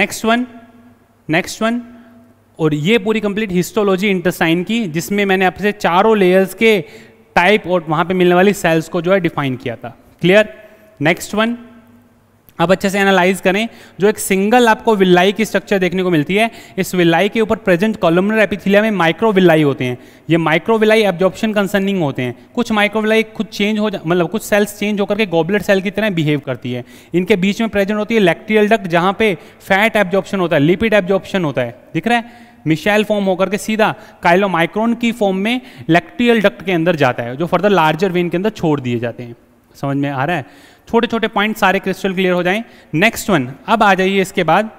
Speaker 2: next one next one और ये पूरी कंप्लीट हिस्टोलॉजी इंटरसाइन की जिसमें मैंने आपसे चारों लेयर्स के टाइप और वहां पे मिलने वाली सेल्स को जो है डिफाइन किया था क्लियर नेक्स्ट वन अब अच्छे से एनालाइज करें जो एक सिंगल आपको विल्लाई की स्ट्रक्चर देखने को मिलती है इस विल्लाई के ऊपर प्रेजेंट कॉलमर एपिथिलिया में माइक्रो विल्लाई होते हैं ये माइक्रो विलाई एब्जॉर्प्शन कंसर्निंग होते हैं कुछ माइक्रो विलाई खुद चेंज हो जा मतलब कुछ सेल्स चेंज होकर के गोबलेट सेल की तरह बिहेव करती है इनके बीच में प्रेजेंट होती है लैक्टियल डक जहाँ पे फैट एब्जॉर्प्शन होता है लिपिड एब्जॉर्प्शन होता है दिख रहा है मिशाइल फॉर्म होकर के सीधा काइलोमाइक्रोन की फॉर्म में लेक्टियल डक्ट के अंदर जाता है जो फर्दर लार्जर वेन के अंदर छोड़ दिए जाते हैं समझ में आ रहा है छोटे छोटे पॉइंट सारे क्रिस्टल क्लियर हो जाएं नेक्स्ट वन अब आ जाइए इसके बाद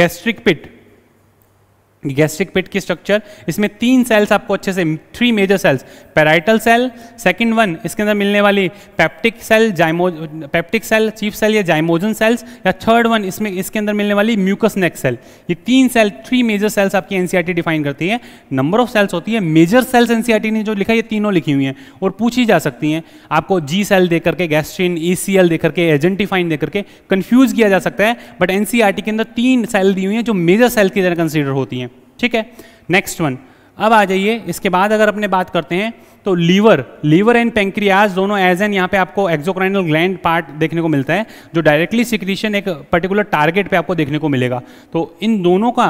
Speaker 2: गैस्ट्रिक पिट गैस्ट्रिक पेट की स्ट्रक्चर इसमें तीन सेल्स आपको अच्छे से three major cells parietal cell second one इसके अंदर मिलने वाली peptic cell zymopeptic cell chief cell या जाइमोजन सेल्स या थर्ड वन इसमें इसके अंदर मिलने वाली म्यूकस नेक सेल ये तीन सेल थ्री मेजर सेल्स आपकी एनसीआरटी डिफाइन e करती है नंबर ऑफ सेल्स होती है मेजर सेल्स एनसीआरटी ने जो लिखा है ये तीनों लिखी हुई हैं और पूछी जा सकती हैं आपको जी सेल दे करके गैस्ट्रिन ई सी एल देकर के एजेंटिफाइन देकर के कन्फ्यूज किया जा सकता है बट एनसीआरटी e के अंदर तीन सेल दी हुई हैं जो मेजर सेल की तरह कंसिडर होती हैं ठीक है नेक्स्ट वन अब आ जाइए इसके बाद अगर अपने बात करते हैं तो लीवर लीवर एंड पेंक्रियाज दोनों एज एन यहाँ पे आपको एक्जोक्राइनल ग्लैंड पार्ट देखने को मिलता है जो डायरेक्टली सिक्रीशन एक पर्टिकुलर टारगेट पे आपको देखने को मिलेगा तो इन दोनों का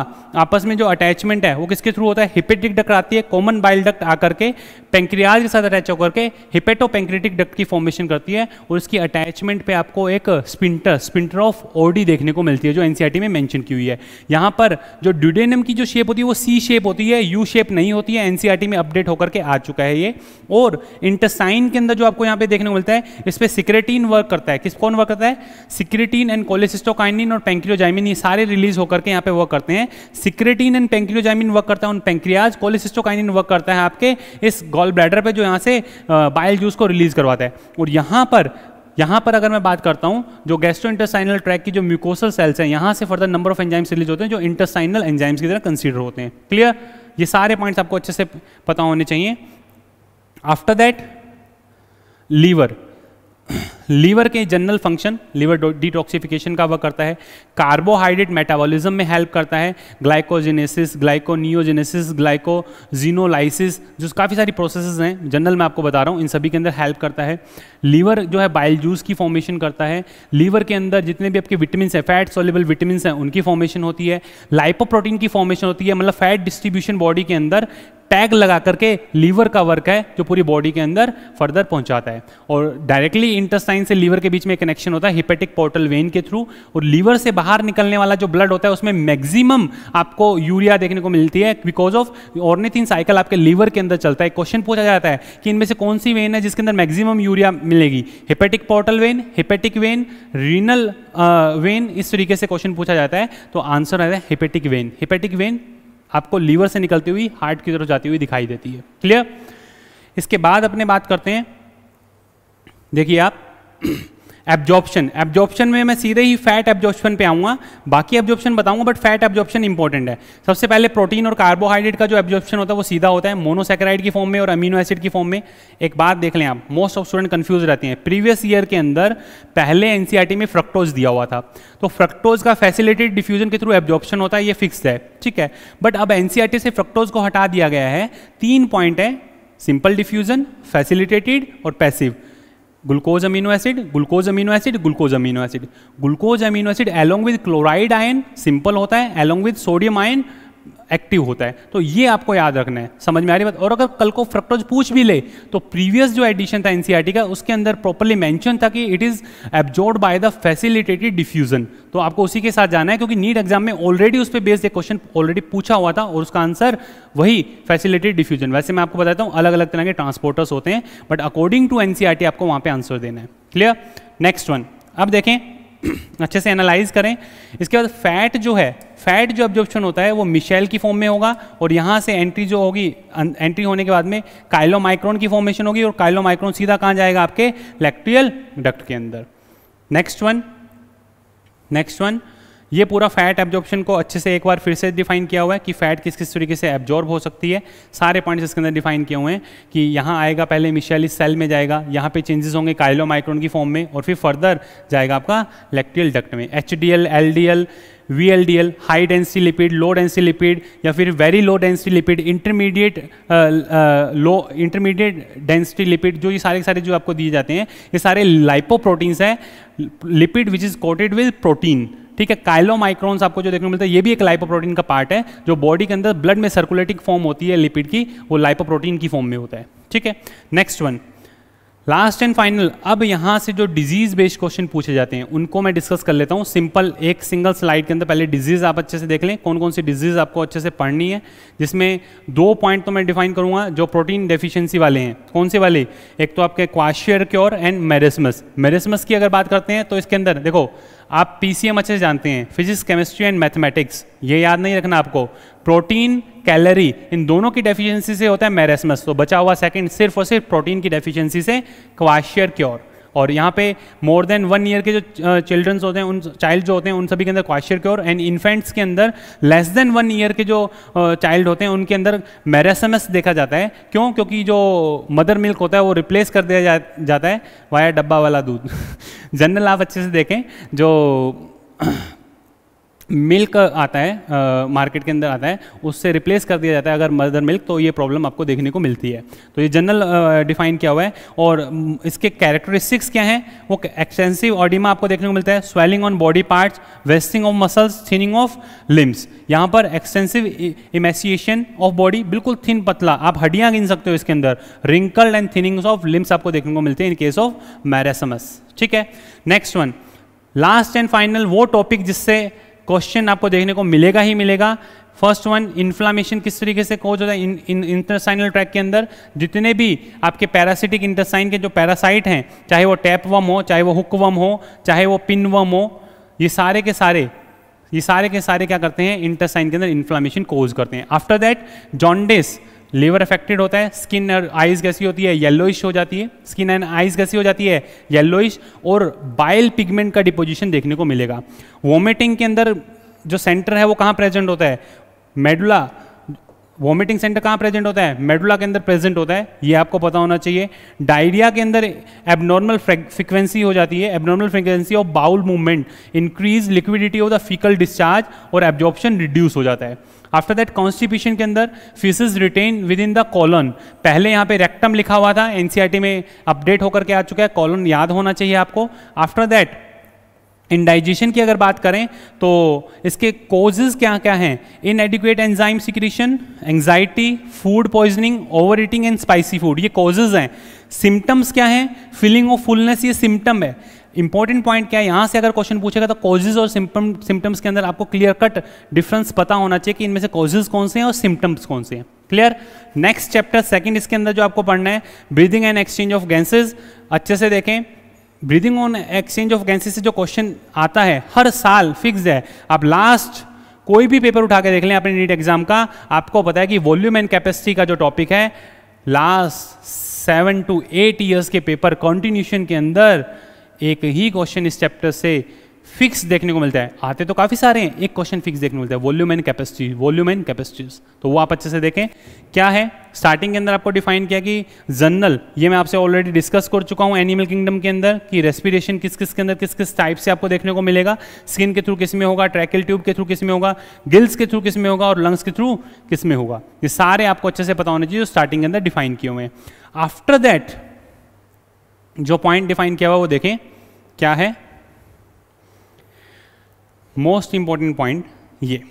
Speaker 2: आपस में जो अटैचमेंट है वो किसके थ्रू होता है हिपेटिक डक्ट आती है कॉमन बाइल डक्ट आकर के पेंक्रियाज के साथ अटैच होकर के हिपेटो पेंक्रेटिक डक्ट की फॉर्मेशन करती है और उसकी अटैचमेंट पे आपको एक स्पिंटर स्पिंटर ऑफ ओडी देखने को मिलती है जो एनसीआरटी e में मेंशन की हुई है यहाँ पर जो ड्यूडेनम की जो शेप होती है वो सी शेप होती है यू शेप नहीं होती है एनसीआरटी e में अपडेट होकर के आ चुका है ये और इंटेस्टाइन के अंदर जो आपको यहाँ पे देखने को मिलता है इस पर सिक्रेटीन वर्क करता है किस कौन वर्क करता है सिक्रेटीन एंड कोलेसिस्टोकाइनिन और पेंक्रियोजाइमिन ये सारे रिलीज होकर के यहाँ पे वर्क करते हैं सिक्रेटीन एंड पेंक्रियोजाइमिन वर्क करता है उन पेंक्रियाज कोलेसिस्टोकाइनिन वर्क करता है आपके इस गॉल ब्लैडर पर जो यहाँ से बाइल जूस को रिलीज करवाता है और यहाँ पर यहाँ पर अगर मैं बात करता हूँ जो गैस्ट्रो इंटरसाइनल ट्रैक की जो म्यूकोसल सेल्स हैं यहाँ से further number of enzymes release होते हैं जो इंटरसाइनल एंजाइम्स की तरह कंसीडर होते हैं क्लियर ये सारे पॉइंट्स आपको अच्छे से पता होने चाहिए After that, liver. लीवर के जनरल फंक्शन लीवर डिटॉक्सिफिकेशन का वह करता है कार्बोहाइड्रेट मेटाबॉलिज्म में हेल्प करता है ग्लाइकोजेनेसिस ग्लाइकोनियोजेनेसिस ग्लाइकोजिनोलाइसिस जो काफ़ी सारी प्रोसेसेस हैं जनरल मैं आपको बता रहा हूँ इन सभी के अंदर हेल्प करता है लीवर जो है बाइल जूस की फॉर्मेशन करता है लीवर के अंदर जितने भी आपके विटामिन हैं फैट सोलेबल विटामिन हैं उनकी फॉर्मेशन होती है लाइपोप्रोटीन की फॉर्मेशन होती है मतलब फैट डिस्ट्रीब्यूशन बॉडी के अंदर टैग लगा करके लीवर का वर्क है जो पूरी बॉडी के अंदर फर्दर पहुंचाता है और डायरेक्टली इंटेस्टाइन इंटेस्टाइन से लीवर के बीच में कनेक्शन होता है हिपेटिक पोर्टल वेन के थ्रू और लीवर से बाहर निकलने वाला जो ब्लड होता है उसमें मैक्सिमम आपको यूरिया देखने को मिलती है बिकॉज ऑफ ऑर्निथिन साइकिल आपके लीवर के अंदर चलता है क्वेश्चन पूछा जाता है कि इनमें से कौन सी वेन है जिसके अंदर मैक्सिमम यूरिया मिलेगी hepatic portal vein hepatic vein renal vein इस तरीके से क्वेश्चन पूछा जाता है तो आंसर आता है हिपेटिक वेन हिपेटिक वेन आपको लीवर से निकलती हुई हार्ट की तरफ जाती हुई दिखाई देती है क्लियर इसके बाद अपने बात करते हैं देखिए आप एब्जॉर्प्शन एब्जॉर्प्शन में मैं सीधे ही फैट एब्जॉर्प्शन पे आऊंगा बाकी एब्जॉर्प्शन बताऊंगा बट फैट एब्जॉर्प्शन इंपॉर्टेंट है सबसे पहले प्रोटीन और कार्बोहाइड्रेट का जो एब्जॉर्प्शन होता है वो सीधा होता है मोनोसेक्राइड की फॉर्म में और अमीनो एसिड की फॉर्म में एक बात देख लें आप मोस्ट ऑफ स्टूडेंट कन्फ्यूज रहते हैं प्रीवियस ईयर के अंदर पहले एनसीआरटी e में फ्रक्टोज दिया हुआ था तो फ्रक्टोज का फैसिलिटेड डिफ्यूजन के थ्रू एब्जॉर्प्शन होता है ये फिक्स है ठीक है बट अब एनसीआरटी e से फ्रक्टोज को हटा दिया गया है तीन पॉइंट है सिंपल डिफ्यूजन फैसिलिटेटेड और passive glucose amino acid glucose amino acid glucose amino acid glucose amino acid along with chloride ion simple होता है along with sodium ion active होता है तो ये आपको याद रखना है समझ में आ रही बात और अगर कल को फ्रक्टोज पूछ भी ले तो प्रीवियस जो एडिशन था एनसीईआरटी e का उसके अंदर प्रॉपरली मेंशन था कि it is absorbed by the facilitated diffusion तो आपको उसी के साथ जाना है क्योंकि नीट एग्जाम में ऑलरेडी उस पर बेस्ड एक क्वेश्चन ऑलरेडी पूछा हुआ था और उसका आंसर वही फैसिलिटेड डिफ्यूजन वैसे मैं आपको बताता हूँ अलग अलग तरह के ट्रांसपोर्टर्स होते हैं बट अकॉर्डिंग टू एनसीईआरटी आपको वहां पर आंसर देना है क्लियर नेक्स्ट वन अब देखें अच्छे से एनालाइज करें इसके बाद फैट जो है फैट जो ऑब्जॉर्प्शन होता है वो मिशेल की फॉर्म में होगा और यहाँ से एंट्री जो होगी एंट्री अं, होने के बाद में काइलोमाइक्रोन की फॉर्मेशन होगी और काइलोमाइक्रोन सीधा कहाँ जाएगा आपके लैक्ट्रियल डक्ट के अंदर नेक्स्ट वन नेक्स्ट वन ये पूरा फैट एब्जॉर्प्शन को अच्छे से एक बार फिर से डिफाइन किया हुआ है कि फैट किस किस तरीके से एब्जॉर्ब हो सकती है सारे पॉइंट्स इसके अंदर डिफाइन किए हुए हैं कि यहाँ आएगा पहले मिशेल इस सेल में जाएगा यहाँ पे चेंजेस होंगे काइलोमाइक्रोन की फॉर्म में और फिर फर्दर जाएगा आपका लेक्ट्रियल डक्ट में H D L L D L V L D L high density lipid low density lipid या फिर very low density lipid intermediate low intermediate density lipid जो ये सारे सारे जो आपको दिए जाते हैं ये सारे लाइपो प्रोटीन्स हैं lipid which is coated with protein ठीक है काइलोमाइक्रोन्स आपको जो देखने को मिलता है ये भी एक लाइपोप्रोटीन का पार्ट है जो बॉडी के अंदर ब्लड में सर्कुलेटिंग फॉर्म होती है लिपिड की वो लाइपोप्रोटीन की फॉर्म में होता है ठीक है next one last and final अब यहाँ से जो डिजीज बेस्ड क्वेश्चन पूछे जाते हैं उनको मैं डिस्कस कर लेता हूँ सिंपल एक सिंगल स्लाइड के अंदर पहले डिजीज आप अच्छे से देख लें कौन कौन सी डिजीज आपको अच्छे से पढ़नी है जिसमें दो पॉइंट तो मैं डिफाइन करूंगा जो प्रोटीन डेफिशिएंसी वाले हैं कौन से वाले एक तो आपके क्वाशियर क्योर एंड मेरेसमस मेरेसमस की अगर बात करते हैं तो इसके अंदर देखो आप पीसीएम अच्छे से जानते हैं फिजिक्स केमिस्ट्री एंड मैथमेटिक्स ये याद नहीं रखना आपको प्रोटीन कैलोरी इन दोनों की डेफिशिएंसी से होता है मैरेसमस तो बचा हुआ सेकंड सिर्फ और सिर्फ प्रोटीन की डेफिशिएंसी से क्वाशियर क्योर और यहाँ पे मोर देन वन ईयर के जो चिल्ड्रंस होते हैं उन चाइल्ड जो होते हैं उन सभी के अंदर क्वाशियर क्योर एंड इन्फेंट्स के अंदर लेस देन वन ईयर के जो चाइल्ड होते हैं उनके अंदर मैरासमस देखा जाता है क्यों क्योंकि जो मदर मिल्क होता है वो रिप्लेस कर दिया जा, जाता है वाया डब्बा वाला दूध जनरल आप अच्छे से देखें जो मिल्क आता है आ, मार्केट के अंदर आता है उससे रिप्लेस कर दिया जाता है अगर मदर मिल्क तो ये प्रॉब्लम आपको देखने को मिलती है तो ये जनरल डिफाइन किया हुआ है और इसके कैरेक्टरिस्टिक्स क्या हैं वो एक्सटेंसिव ऑडिमा आपको देखने को मिलता है swelling on body parts wasting of muscles thinning of limbs यहाँ पर एक्सटेंसिव इमेसिएशन ऑफ बॉडी बिल्कुल थिन पतला आप हड्डियाँ गिन सकते हो इसके अंदर wrinkled and thinnings of limbs आपको देखने को मिलते हैं इन केस ऑफ मैरासमस ठीक है next one last and final वो टॉपिक जिससे क्वेश्चन आपको देखने को मिलेगा ही मिलेगा फर्स्ट वन इन्फ्लामेशन किस तरीके से कोज होता है इन इंटरसाइनल ट्रैक के अंदर जितने भी आपके पैरासिटिक इंटरसाइन के जो पैरासाइट हैं चाहे वो टैप वम हो चाहे वो हुक वम हो चाहे वो पिन वम हो ये सारे के सारे ये सारे के सारे क्या करते हैं इंटरसाइन के अंदर इन्फ्लामेशन कोज करते हैं after that jaundice liver affected होता है स्किन और आइज कैसी होती है येलोइश हो जाती है स्किन एंड आइज कैसी हो जाती है येलोइश और बाइल पिगमेंट का डिपोजिशन देखने को मिलेगा वोमिटिंग के अंदर जो सेंटर है वो कहाँ प्रेजेंट होता है मेडुला वॉमिटिंग सेंटर कहाँ प्रेजेंट होता है मेडुला के अंदर प्रेजेंट होता है ये आपको पता होना चाहिए डायरिया के अंदर एबनॉर्मल फ्रिक्वेंसी हो जाती है abnormal frequency of bowel movement increase liquidity of the faecal discharge और एब्जॉर्प्शन रिड्यूस हो जाता है आफ्टर दैट कॉन्स्टिपेशन के अंदर faeces retain within the colon पहले यहाँ पे रेक्टम लिखा हुआ था एनसीआरटी e में अपडेट होकर के आ चुका है कॉलन याद होना चाहिए आपको आफ्टर दैट इनडाइजेशन की अगर बात करें तो इसके कोजेज क्या क्या हैं inadequate enzyme secretion anxiety food poisoning overeating and spicy food ये कोजेज हैं सिम्टम्स क्या हैं फीलिंग ऑफ फुलनेस ये सिम्टम है इंपॉर्टेंट पॉइंट क्या है यहां से अगर क्वेश्चन पूछेगा तो कॉजेज और सिम्टम सिम्टम्स के अंदर आपको क्लियर कट डिफरेंस पता होना चाहिए कि इनमें से कॉजेज कौन से हैं और सिम्टम्स कौन से हैं क्लियर नेक्स्ट चैप्टर सेकंड इसके अंदर जो आपको पढ़ना है breathing and exchange of gases अच्छे से देखें breathing on exchange of gases से जो क्वेश्चन आता है हर साल फिक्स है आप लास्ट कोई भी पेपर उठा के देख लें अपने नीट एग्जाम का आपको पता है कि वॉल्यूम एंड कैपेसिटी का जो टॉपिक है last seven to eight years के पेपर कॉन्टिन्यूशन के अंदर एक ही क्वेश्चन इस चैप्टर से फिक्स देखने को मिलता है आते तो काफ़ी सारे हैं एक क्वेश्चन फिक्स देखने को मिलता है volume and capacity volume and capacity तो वो आप अच्छे से देखें क्या है स्टार्टिंग के अंदर आपको डिफाइन किया कि जनरल ये मैं आपसे ऑलरेडी डिस्कस कर चुका हूं एनिमल किंगडम के अंदर कि रेस्पिरेशन किस किस के अंदर किस किस टाइप से आपको देखने को मिलेगा स्किन के थ्रू किस में होगा ट्रैकल ट्यूब के थ्रू किस में होगा गिल्स के थ्रू किस में होगा और लंग्स के थ्रू किस में होगा ये सारे आपको अच्छे से पता होना चाहिए जो स्टार्टिंग के अंदर डिफाइन किए हुए हैं आफ्टर दैट जो पॉइंट डिफाइन किया हुआ वो देखें क्या है मोस्ट इंपॉर्टेंट पॉइंट ये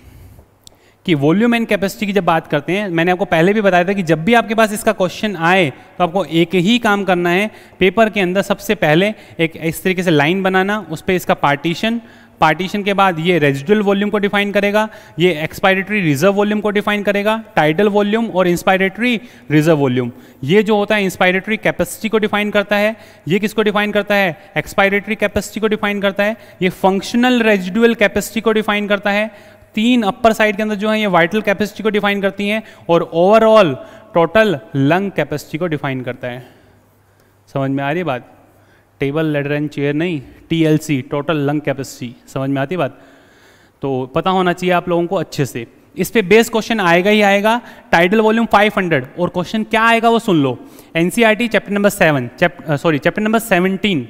Speaker 2: कि वॉल्यूम एंड कैपेसिटी की जब बात करते हैं मैंने आपको पहले भी बताया था कि जब भी आपके पास इसका क्वेश्चन आए तो आपको एक ही काम करना है पेपर के अंदर सबसे पहले एक इस तरीके से लाइन बनाना उस पर इसका पार्टीशन पार्टीशन के बाद ये रेजिडुअल वॉल्यूम को डिफाइन करेगा ये एक्सपायरेटरी रिजर्व वॉल्यूम को डिफाइन करेगा टाइडल वॉल्यूम और इंस्पायरेटरी रिजर्व वॉल्यूम ये जो होता है इंस्पायरेटरी कैपेसिटी को डिफाइन करता है ये किसको डिफाइन करता है एक्सपायरेटरी कैपेसिटी को डिफाइन करता है ये फंक्शनल रेजिडुअल कैपेसिटी को डिफाइन करता है तीन अपर साइड के अंदर जो है ये वाइटल कैपेसिटी को डिफाइन करती हैं और ओवरऑल टोटल लंग कैपेसिटी को डिफाइन करता है समझ में आ रही बात टेबल लेडर एंड चेयर नहीं टी टोटल लंग कैपेसिटी समझ में आती बात तो पता होना चाहिए आप लोगों को अच्छे से इस पे बेस क्वेश्चन आएगा ही आएगा टाइटल वॉल्यूम 500 और क्वेश्चन क्या आएगा वो सुन लो NCERT chapter number seven sorry chapter number seventeen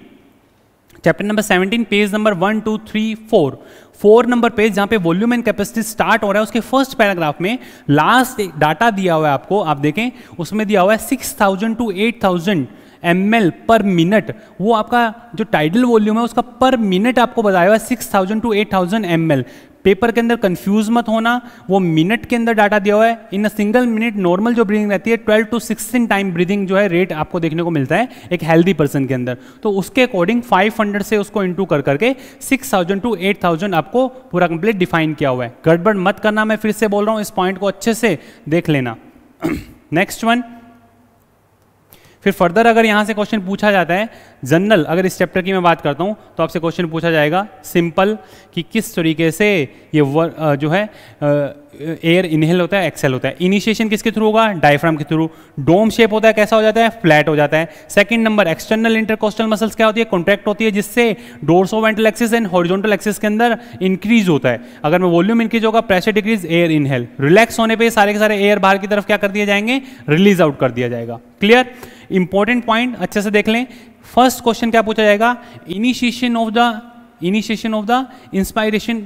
Speaker 2: chapter number seventeen page number one two three four four number page जहां पे वॉल्यूम एंड कैपेसिटी स्टार्ट हो रहा है उसके फर्स्ट पैराग्राफ में लास्ट डाटा दिया हुआ है आपको आप देखें उसमें दिया हुआ है six thousand to eight thousand M per minute वो आपका जो टाइडल वॉल्यूम है उसका पर मिनट आपको बताया हुआ है six thousand to eight thousand M paper के अंदर कंफ्यूज मत होना वो मिनट के अंदर डाटा दिया हुआ है in a single minute normal जो ब्रीदिंग रहती है twelve to sixteen time breathing जो है रेट आपको देखने को मिलता है एक हेल्दी पर्सन के अंदर तो उसके अकॉर्डिंग फाइव हंड्रेड से उसको इंटू कर करके six thousand to eight thousand आपको पूरा कंप्लीट डिफाइन किया हुआ है गड़बड़ मत करना मैं फिर से बोल रहा हूँ इस पॉइंट को अच्छे से देख लेना नेक्स्ट वन फिर फर्दर अगर यहाँ से क्वेश्चन पूछा जाता है जनरल अगर इस चैप्टर की मैं बात करता हूँ तो आपसे क्वेश्चन पूछा जाएगा सिंपल कि किस तरीके से ये जो है एयर इनहेल होता है एक्सेल होता है इनिशिएशन किसके थ्रू होगा डायफ्राम के थ्रू डोम शेप होता है कैसा हो जाता है फ्लैट हो जाता है second number external intercostal muscles क्या होती है कॉन्ट्रैक्ट होती है जिससे dorsoventral axis and horizontal axis के अंदर इंक्रीज होता है अगर मैं वॉल्यूम इंक्रीज होगा pressure decrease air inhale relax होने पर सारे के सारे एयर बाहर की तरफ क्या कर दिए जाएंगे रिलीज आउट कर दिया जाएगा क्लियर इंपॉर्टेंट पॉइंट अच्छे से देख लें फर्स्ट क्वेश्चन क्या पूछा जाएगा initiation of the initiation of the inspiration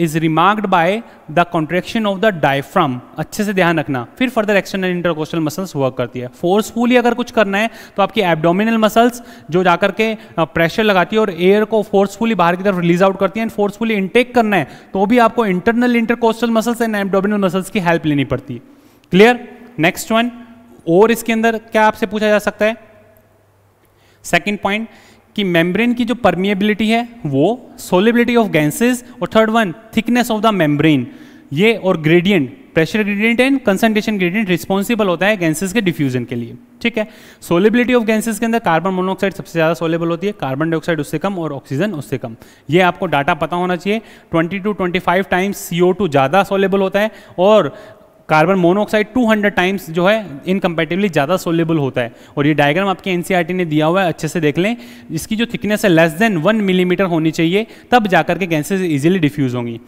Speaker 2: is remarked by the contraction of the diaphragm अच्छे से ध्यान रखना फिर further external intercostal muscles work करती है फोर्सफुली अगर कुछ करना है तो आपकी एबडोमिनल मसल्स जो जाकर के प्रेशर लगाती है और एयर को फोर्सफुली बाहर की तरफ रिलीज आउट करती है एंड फोर्सफुली इनटेक करना है तो भी आपको internal intercostal muscles and abdominal muscles की हेल्प लेनी पड़ती है क्लियर नेक्स्ट वन और इसके अंदर क्या आपसे पूछा जा सकता है सेकेंड पॉइंट कि मेम्ब्रेन की जो परमिएबिलिटी है वो सोलिबिलिटी ऑफ गैसेस और third one thickness of the membrane ये और gradient pressure gradient and concentration gradient responsible होता है गैसेस के डिफ्यूजन के लिए ठीक है सोलिबिलिटी ऑफ गैसेस के अंदर कार्बन मोनोऑक्साइड सबसे ज़्यादा सोलेबल होती है कार्बन डाइऑक्साइड उससे कम और ऑक्सीजन उससे कम ये आपको डाटा पता होना चाहिए 20 टू 25 टाइम्स टू ज़्यादा सोलेबल होता है और कार्बन मोनोऑक्साइड 200 टाइम्स जो है इनकम्पेटिवली ज़्यादा सोलेबल होता है और ये डायग्राम आपके एन e ने दिया हुआ है अच्छे से देख लें इसकी जो थिकनेस है लेस देन वन मिलीमीटर होनी चाहिए तब जाकर के गैसेज इजिली डिफ्यूज़ होंगी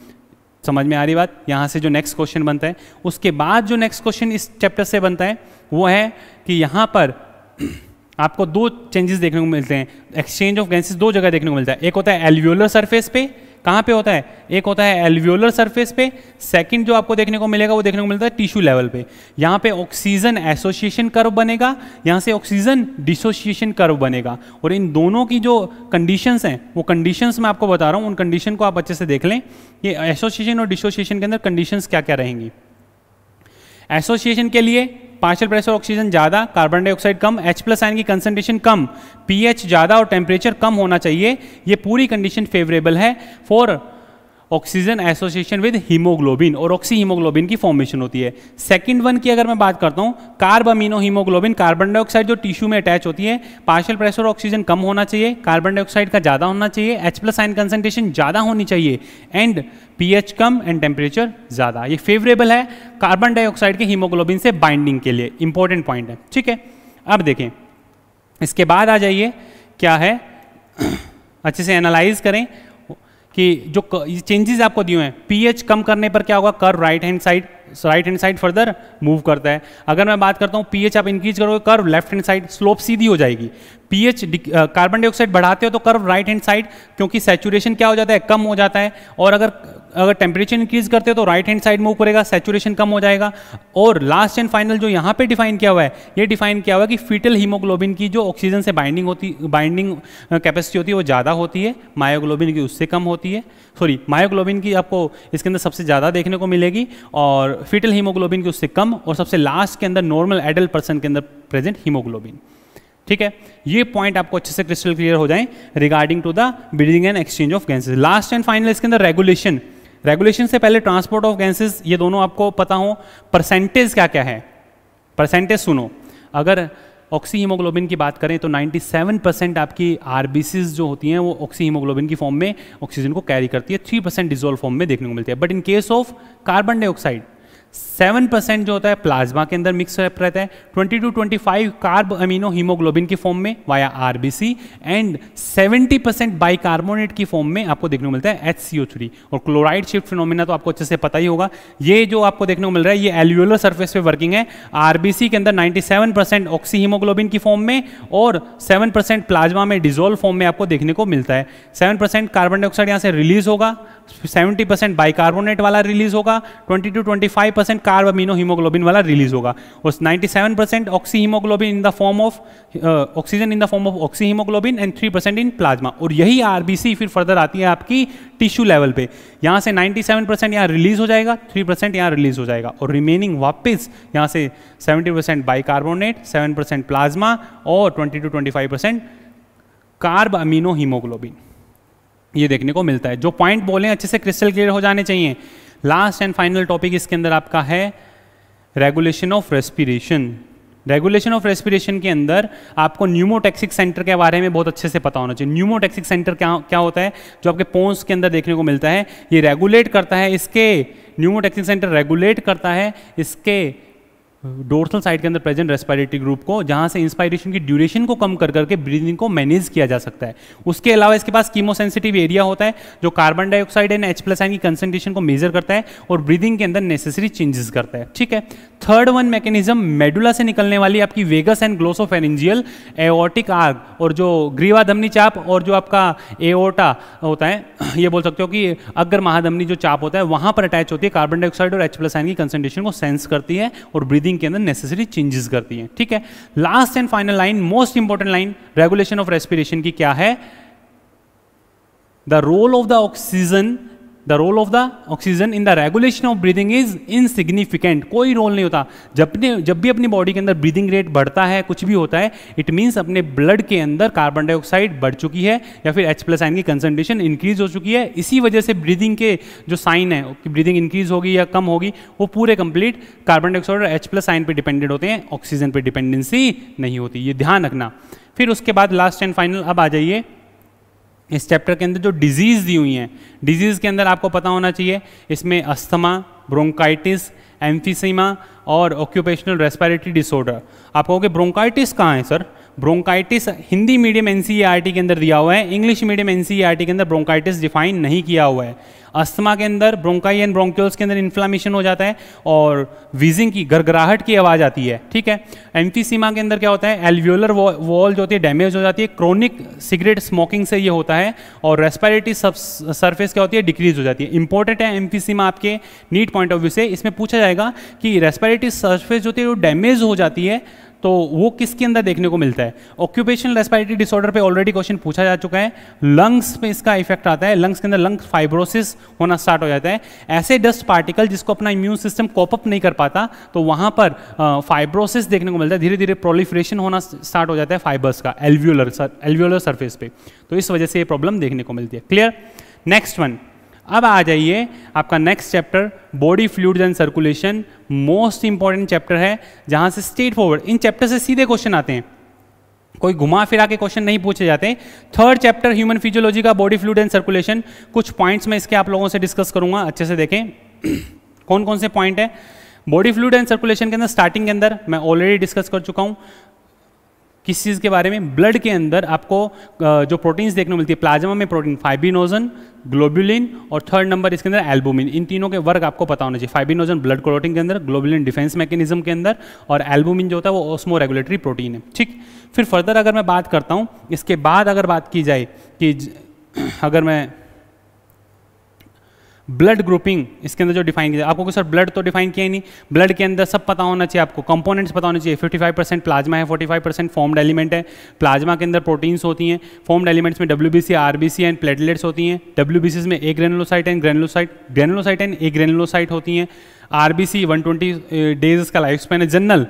Speaker 2: समझ में आ रही बात यहाँ से जो नेक्स्ट क्वेश्चन बनता है उसके बाद जो नेक्स्ट क्वेश्चन इस चैप्टर से बनता है वो है कि यहाँ पर आपको दो चेंजेस देखने को मिलते हैं एक्सचेंज ऑफ गैसेज दो जगह देखने को मिलता है एक होता है एल्वियोलर सरफेस पे कहाँ पे होता है एक होता है एल्वियोलर सरफेस पे सेकंड जो आपको देखने को मिलेगा वो देखने को मिलता है टिश्यू लेवल पे यहाँ पे ऑक्सीजन एसोसिएशन कर्व बनेगा यहाँ से ऑक्सीजन डिसोसिएशन कर्व बनेगा और इन दोनों की जो कंडीशंस हैं वो कंडीशंस मैं आपको बता रहा हूँ उन कंडीशन को आप अच्छे से देख लें ये एसोसिएशन और डिसोसिएशन के अंदर कंडीशन क्या क्या रहेंगी एसोसिएशन के लिए पार्शियल प्रेशर ऑक्सीजन ज़्यादा कार्बन डाइऑक्साइड कम एच प्लस आइन की कंसनट्रेशन कम पीएच ज़्यादा और टेम्परेचर कम होना चाहिए ये पूरी कंडीशन फेवरेबल है for oxygen association with haemoglobin और ऑक्सी हीमोग्लोबिन की फॉर्मेशन होती है सेकंड वन की अगर मैं बात करता हूँ कार्बमिनो हीमोग्लोबिन कार्बन डाइऑक्साइड जो टिश्यू में अटैच होती है पार्शियल प्रेशर ऑक्सीजन कम होना चाहिए कार्बन डाइऑक्साइड का ज़्यादा होना चाहिए एच प्लस आइन कंसेंट्रेशन ज़्यादा होनी चाहिए एंड पी कम एंड टेम्परेचर ज़्यादा ये फेवरेबल है कार्बन डाइऑक्साइड के हीमोग्लोबिन से बाइंडिंग के लिए इंपॉर्टेंट पॉइंट है ठीक है अब देखें इसके बाद आ जाइए क्या है अच्छे से एनालाइज करें कि जो चेंजेस आपको दिए हैं पीएच कम करने पर क्या होगा कर right hand side right hand side further move करता है अगर मैं बात करता हूँ पीएच आप इंक्रीज करोगे curve left hand side slope सीधी हो जाएगी पीएच कार्बन डाइऑक्साइड बढ़ाते हो तो कर्व राइट हैंड साइड क्योंकि सेचुरेशन क्या हो जाता है कम हो जाता है और अगर अगर टेम्परेचर इंक्रीज करते हो तो राइट हैंड साइड मूव करेगा सेचुरेशन कम हो जाएगा और लास्ट एंड फाइनल जो यहाँ पे डिफाइन किया हुआ है ये डिफाइन किया हुआ है कि फीटल हीमोग्लोबिन की जो ऑक्सीजन से बाइंडिंग होती बाइंडिंग कैपेसिटी होती है वो ज़्यादा होती है मायोग्लोबिन की उससे कम होती है सॉरी मायोग्लोबिन की आपको इसके अंदर सबसे ज़्यादा देखने को मिलेगी और फीटल हीमोग्लोबिन की उससे कम और सबसे लास्ट के अंदर नॉर्मल एडल्ट पर्सन के अंदर प्रेजेंट हीमोग्लोबिन ठीक है ये पॉइंट आपको अच्छे से क्रिस्टल क्लियर हो जाए regarding to the breathing and exchange of gases last and final इसके अंदर रेगुलेशन रेगुलेशन से पहले ट्रांसपोर्ट ऑफ गैसेज ये दोनों आपको पता हो परसेंटेज क्या क्या है परसेंटेज सुनो अगर ऑक्सी हीमोग्लोबिन की बात करें तो 97 परसेंट आपकी आर जो होती हैं वो ऑक्सी हीमोग्लोबिन की फॉर्म में ऑक्सीजन को कैरी करती है 3 परसेंट डिजोल्व फॉर्म में देखने को मिलती है but in case of carbon dioxide seven percent जो होता है प्लाज्मा के अंदर मिक्स रहता है twenty to twenty five carbaminohaemoglobin की फॉर्म में via RBC and seventy percent bicarbonate की फॉर्म में आपको देखने को मिलता है एच सी ओ थ्री और क्लोराइड शिफ्ट फिनोमिना तो आपको अच्छे से पता ही होगा ये जो आपको देखने को मिल रहा है ये एल्यूलर सर्फेस पे वर्किंग है आरबीसी के अंदर ninety seven percent oxy haemoglobin की फॉर्म में और सेवन परसेंट प्लाज्मा में डिजोल्व फॉर्म में आपको देखने को मिलता है सेवन परसेंट कार्बन डाइऑक्साइड यहाँ से रिलीज होगा सेवेंटी परसेंट बाइकार्बोनेट वाला रिलीज होगा twenty to twenty five percent amino haemoglobin वाला रिलीज होगा और ninety seven percent oxyhaemoglobin in the form of oxygen in the form of oxyhaemoglobin and three percent in plasma और यही RBC फिर further आती है आपकी tissue level पे यहाँ से नाइन्टी सेवन परसेंट यहाँ रिलीज हो जाएगा थ्री परसेंट यहाँ रिलीज हो जाएगा और रिमेनिंग वापस यहाँ से seventy percent bicarbonate seven percent plasma और twenty to twenty five percent carbaminohaemoglobin ये देखने को मिलता है जो पॉइंट बोले अच्छे से क्रिस्टल क्लियर हो जाने चाहिए लास्ट एंड फाइनल टॉपिक इसके अंदर आपका है regulation of respiration regulation of respiration के अंदर आपको न्यूमोटेक्सिक सेंटर के बारे में बहुत अच्छे से पता होना चाहिए न्यूमोटेक्सिक सेंटर क्या क्या होता है जो आपके पोन्स के अंदर देखने को मिलता है ये रेगुलेट करता है इसके न्यूमोटेक्सिक सेंटर रेगुलेट करता है इसके डोर्सल साइड के अंदर प्रेजेंट रेस्पिरेटरी ग्रुप को जहां से इंस्पायरेशन की ड्यूरेशन को कम कर करके ब्रीदिंग को मैनेज किया जा सकता है उसके अलावा इसके पास कीमोसेंसिटिव एरिया होता है जो carbon dioxide and H plus ion की कंसेंट्रेशन को मेजर करता है और ब्रीदिंग के अंदर नेसेसरी चेंजेस करता है ठीक है थर्ड वन मैकेनिज्म मेडुला से निकलने वाली आपकी vagus and glossopharyngeal aortic arch और जो ग्रीवा धमनी चाप और जो आपका एओटा होता है ये बोल सकते हो कि अग्र महाधमनी जो चाप होता है वहां पर अटैच होती है कार्बन डाइऑक्साइड और एच प्लस आइन की कंसेंट्रेशन को सेंस करती है और ब्रीदिंग बिल्डिंग के अंदर नेसेसरी चेंजेस करती है ठीक है last and final line most important line regulation of respiration की क्या है the role of the oxygen the role of the oxygen in the regulation of breathing is insignificant कोई रोल नहीं होता जब ने जब भी अपनी बॉडी के अंदर ब्रीदिंग रेट बढ़ता है कुछ भी होता है इट मीन्स अपने ब्लड के अंदर कार्बन डाइऑक्साइड बढ़ चुकी है या फिर एच प्लस आइन की कंसनट्रेशन इंक्रीज हो चुकी है इसी वजह से ब्रीदिंग के जो साइन है कि ब्रीदिंग इंक्रीज होगी या कम होगी वो पूरे कंप्लीट कार्बन डाइऑक्साइड और एच प्लस आइन पर डिपेंडेंट होते हैं ऑक्सीजन पर डिपेंडेंसी नहीं होती ये ध्यान रखना फिर उसके बाद लास्ट एंड फाइनल अब आ जाइए इस चैप्टर के अंदर जो डिजीज़ दी हुई हैं डिजीज़ के अंदर आपको पता होना चाहिए इसमें अस्थमा ब्रोंकाइटिस एम्फीसीमा और ऑक्यूपेशनल रेस्पायरेटरी डिसऑर्डर आप कहोगे ब्रोंकाइटिस कहाँ है सर ब्रोंकाइटिस हिंदी मीडियम एन e के अंदर दिया हुआ है इंग्लिश मीडियम एन e के अंदर ब्रोंकाइटिस डिफाइन नहीं किया हुआ है अस्थमा के अंदर ब्रोंकाई एंड ब्रोंक्योल्स के अंदर इन्फ्लामेशन हो जाता है और वीजिंग की गरगराहट की आवाज़ आती है ठीक है एम्फीसीमा के अंदर क्या होता है एल्व्यूलर वॉल जो होती है डैमेज हो जाती है क्रोनिक सिगरेट स्मोकिंग से ये होता है और रेस्पायरेटी सरफेस क्या होती है डिक्रीज हो जाती है इंपॉर्टेंट है एम्फीसीमा आपके नीट पॉइंट ऑफ व्यू से इसमें पूछा जाएगा कि रेस्पायरेटी सरफेस जो होती है वो डैमेज हो जाती है तो वो किसके अंदर देखने को मिलता है ऑक्यूपेशन रेस्पायरेटरी डिसऑर्डर पे ऑलरेडी क्वेश्चन पूछा जा चुका है लंग्स पे इसका इफेक्ट आता है लंग्स के अंदर लंग्स फाइब्रोसिस होना स्टार्ट हो जाता है ऐसे डस्ट पार्टिकल जिसको अपना इम्यून सिस्टम कॉपअप नहीं कर पाता तो वहाँ पर फाइब्रोसिस देखने को मिलता है धीरे धीरे प्रोलिफ्रेशन होना स्टार्ट हो जाता है फाइबर्स का एल्व्यूलर एल्व्यूलर सर्फेस पे तो इस वजह से ये प्रॉब्लम देखने को मिलती है क्लियर नेक्स्ट वन अब आ जाइए आपका next chapter body fluid and circulation most important chapter है जहां से स्ट्रेट फॉरवर्ड इन चैप्टर से सीधे क्वेश्चन आते हैं कोई घुमा फिरा के क्वेश्चन नहीं पूछे जाते थर्ड चैप्टर ह्यूमन फिजियोलॉजी का बॉडी फ्लूड एंड सर्कुलेशन कुछ पॉइंट्स मैं इसके आप लोगों से डिस्कस करूंगा अच्छे से देखें कौन कौन से पॉइंट है बॉडी फ्लूड एंड सर्कुलेशन के अंदर स्टार्टिंग के अंदर मैं ऑलरेडी डिस्कस कर चुका हूं किस चीज़ के बारे में ब्लड के अंदर आपको जो प्रोटीन्स देखने को मिलती है प्लाज्मा में प्रोटीन फाइबिनोजन ग्लोबुलिन और थर्ड नंबर इसके अंदर एल्बुमिन इन तीनों के वर्ग आपको पता होना चाहिए फाइबिनोजन ब्लड क्लोटिंग के अंदर ग्लोबुलिन डिफेंस मैकेनिज्म के अंदर और एल्बुमिन जो होता है वो ओस्मो रेगुलेटरी प्रोटीन है ठीक फिर फर्दर अगर मैं बात करता हूँ इसके बाद अगर बात की जाए कि अगर मैं ब्लड ग्रुपिंग इसके अंदर जो डिफाइन किया आपको सर ब्लड तो डिफाइन किया ही नहीं ब्लड के अंदर सब पता होना चाहिए आपको कंपोनेंट्स पता होना चाहिए 55 परसेंट प्लाज्मा है 45 परसेंट फॉर्म्ड एलिमेंट है प्लाज्मा के अंदर प्रोटीन्स होती हैं फॉर्म्ड एलिमेंट्स में W B C B C and platelets होती हैं डब्ल्यू बी सी में agranulocyte and granulocyte granulocyte and agranulocyte होती हैं R B C one twenty days इसका लाइफ स्पैन है जनरल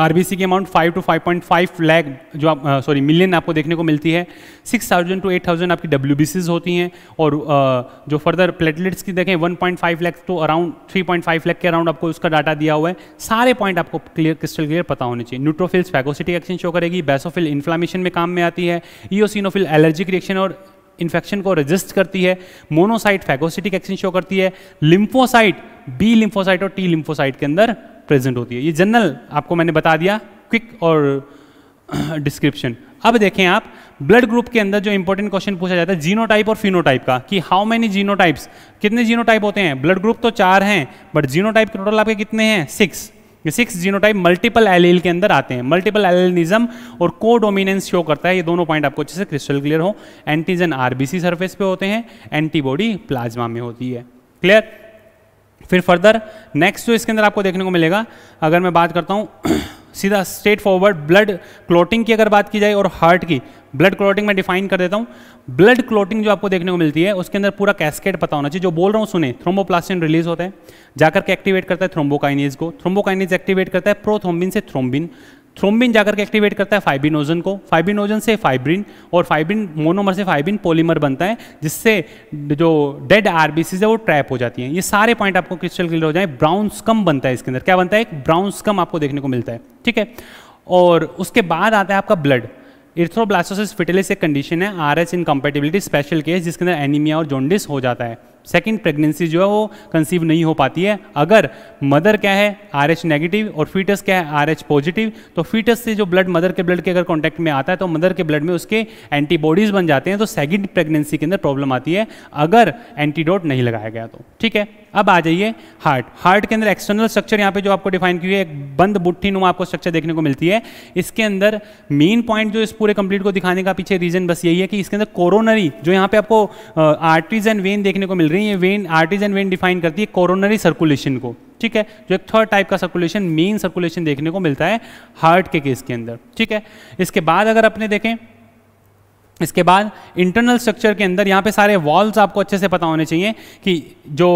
Speaker 2: आरबीसी की अमाउंट 5 टू 5.5 लैक जो आप सॉरी uh, मिलियन आपको देखने को मिलती है 6000 टू एट थाउजेंड आपकी डब्ल्यू होती हैं और uh, जो फर्दर प्लेटलेट्स की देखें 1.5 लाख तो अराउंड 3.5 लैक के अराउंड आपको उसका डाटा दिया हुआ है सारे पॉइंट आपको क्लियर क्रिस्टल क्लियर पता होने चाहिए न्यूट्रोफिल्स फैकोसिटी एक्शन शो करेगी बेसोफिल इन्फ्लामेशन में काम में आती है ईओसिनोफिल एलर्जिक रिएक्शन और इन्फेक्शन को रजिस्ट करती है मोनोसाइट फैगोसिटिक एक्शन शो करती है लिम्फोसाइट बी लिम्फोसाइट और टी लिम्फोसाइट के अंदर प्रेजेंट होती है ये जनरल आपको मैंने बता दिया क्विक और डिस्क्रिप्शन अब देखें आप ब्लड ग्रुप के अंदर जो इंपॉर्टेंट क्वेश्चन पूछा जाता है जीनोटाइप और फिनोटाइप का कि हाउ मेनी जीनोटाइप्स कितने जीनोटाइप होते हैं ब्लड ग्रुप तो चार हैं बट जीनोटाइप के टोटल आपके कितने हैं सिक्स ये सिक्स जीनोटाइप मल्टीपल एलिल के अंदर आते हैं मल्टीपल एलिनिज्म और को डोमिनेंस शो करता है ये दोनों पॉइंट आपको अच्छे से क्रिस्टल क्लियर हो एंटीजन आरबीसी सरफेस पे होते हैं एंटीबॉडी प्लाज्मा में होती है क्लियर फिर फर्दर नेक्स्ट जो इसके अंदर आपको देखने को मिलेगा अगर मैं बात करता हूँ सीधा स्ट्रेट फॉरवर्ड ब्लड क्लोटिंग की अगर बात की जाए और हार्ट की ब्लड क्लोटिंग मैं डिफाइन कर देता हूँ ब्लड क्लोटिंग जो आपको देखने को मिलती है उसके अंदर पूरा कैस्केट पता होना चाहिए जो बोल रहा हूँ सुने थ्रोम्बोप्लास्टिन रिलीज होता है जाकर के एक्टिवेट करता है थ्रोम्बोकाइनीज को थ्रोम्बोकाइनीज एक्टिवेट करता है प्रोथ्रोम्बिन से थ्रोम्बिन थ्रोम्बिन जाकर के एक्टिवेट करता है फाइबिनोजन को फाइबिनोजन से फाइब्रिन और फाइब्रिन मोनोमर से फाइब्रिन पोलीमर बनता है जिससे जो डेड आरबीसीज है वो ट्रैप हो जाती हैं ये सारे पॉइंट आपको क्रिस्टल क्लियर हो जाए ब्राउन स्कम बनता है इसके अंदर क्या बनता है एक ब्राउन स्कम आपको देखने को मिलता है ठीक है और उसके बाद आता है आपका ब्लड इर्थ्रोब्लास्टोसिस फिटेलिस एक कंडीशन है R S incompatibility special case जिसके अंदर एनीमिया और जोंडिस हो जाता है सेकेंड प्रेगनेंसी जो है वो कंसीव नहीं हो पाती है अगर मदर क्या है आर एच नेगेटिव और फीटस क्या है आर एच पॉजिटिव तो फीटस से जो ब्लड मदर के ब्लड के अगर कॉन्टैक्ट में आता है तो मदर के ब्लड में उसके एंटीबॉडीज बन जाते हैं तो सेकेंड प्रेगनेंसी के अंदर प्रॉब्लम आती है अगर एंटीडोट नहीं लगाया गया तो ठीक है अब आ जाइए हार्ट हार्ट के अंदर एक्सटर्नल स्ट्रक्चर यहाँ पे जो आपको डिफाइन की हुई है एक बंद बुट्ठी नुमा आपको स्ट्रक्चर देखने को मिलती है इसके अंदर मेन पॉइंट जो इस पूरे कंप्लीट को दिखाने का पीछे रीजन बस यही है कि इसके अंदर कोरोनरी जो यहाँ पे आपको आर्टरीज एंड वेन देखने को मिल रही रही है वेन आर्टिजन वेन डिफाइन करती है कोरोनरी सर्कुलेशन को ठीक है जो एक थर्ड टाइप का सर्कुलेशन मेन सर्कुलेशन देखने को मिलता है हार्ट के केस के अंदर ठीक है इसके बाद अगर अपने देखें इसके बाद इंटरनल स्ट्रक्चर के अंदर यहाँ पे सारे वॉल्स आपको अच्छे से पता होने चाहिए कि जो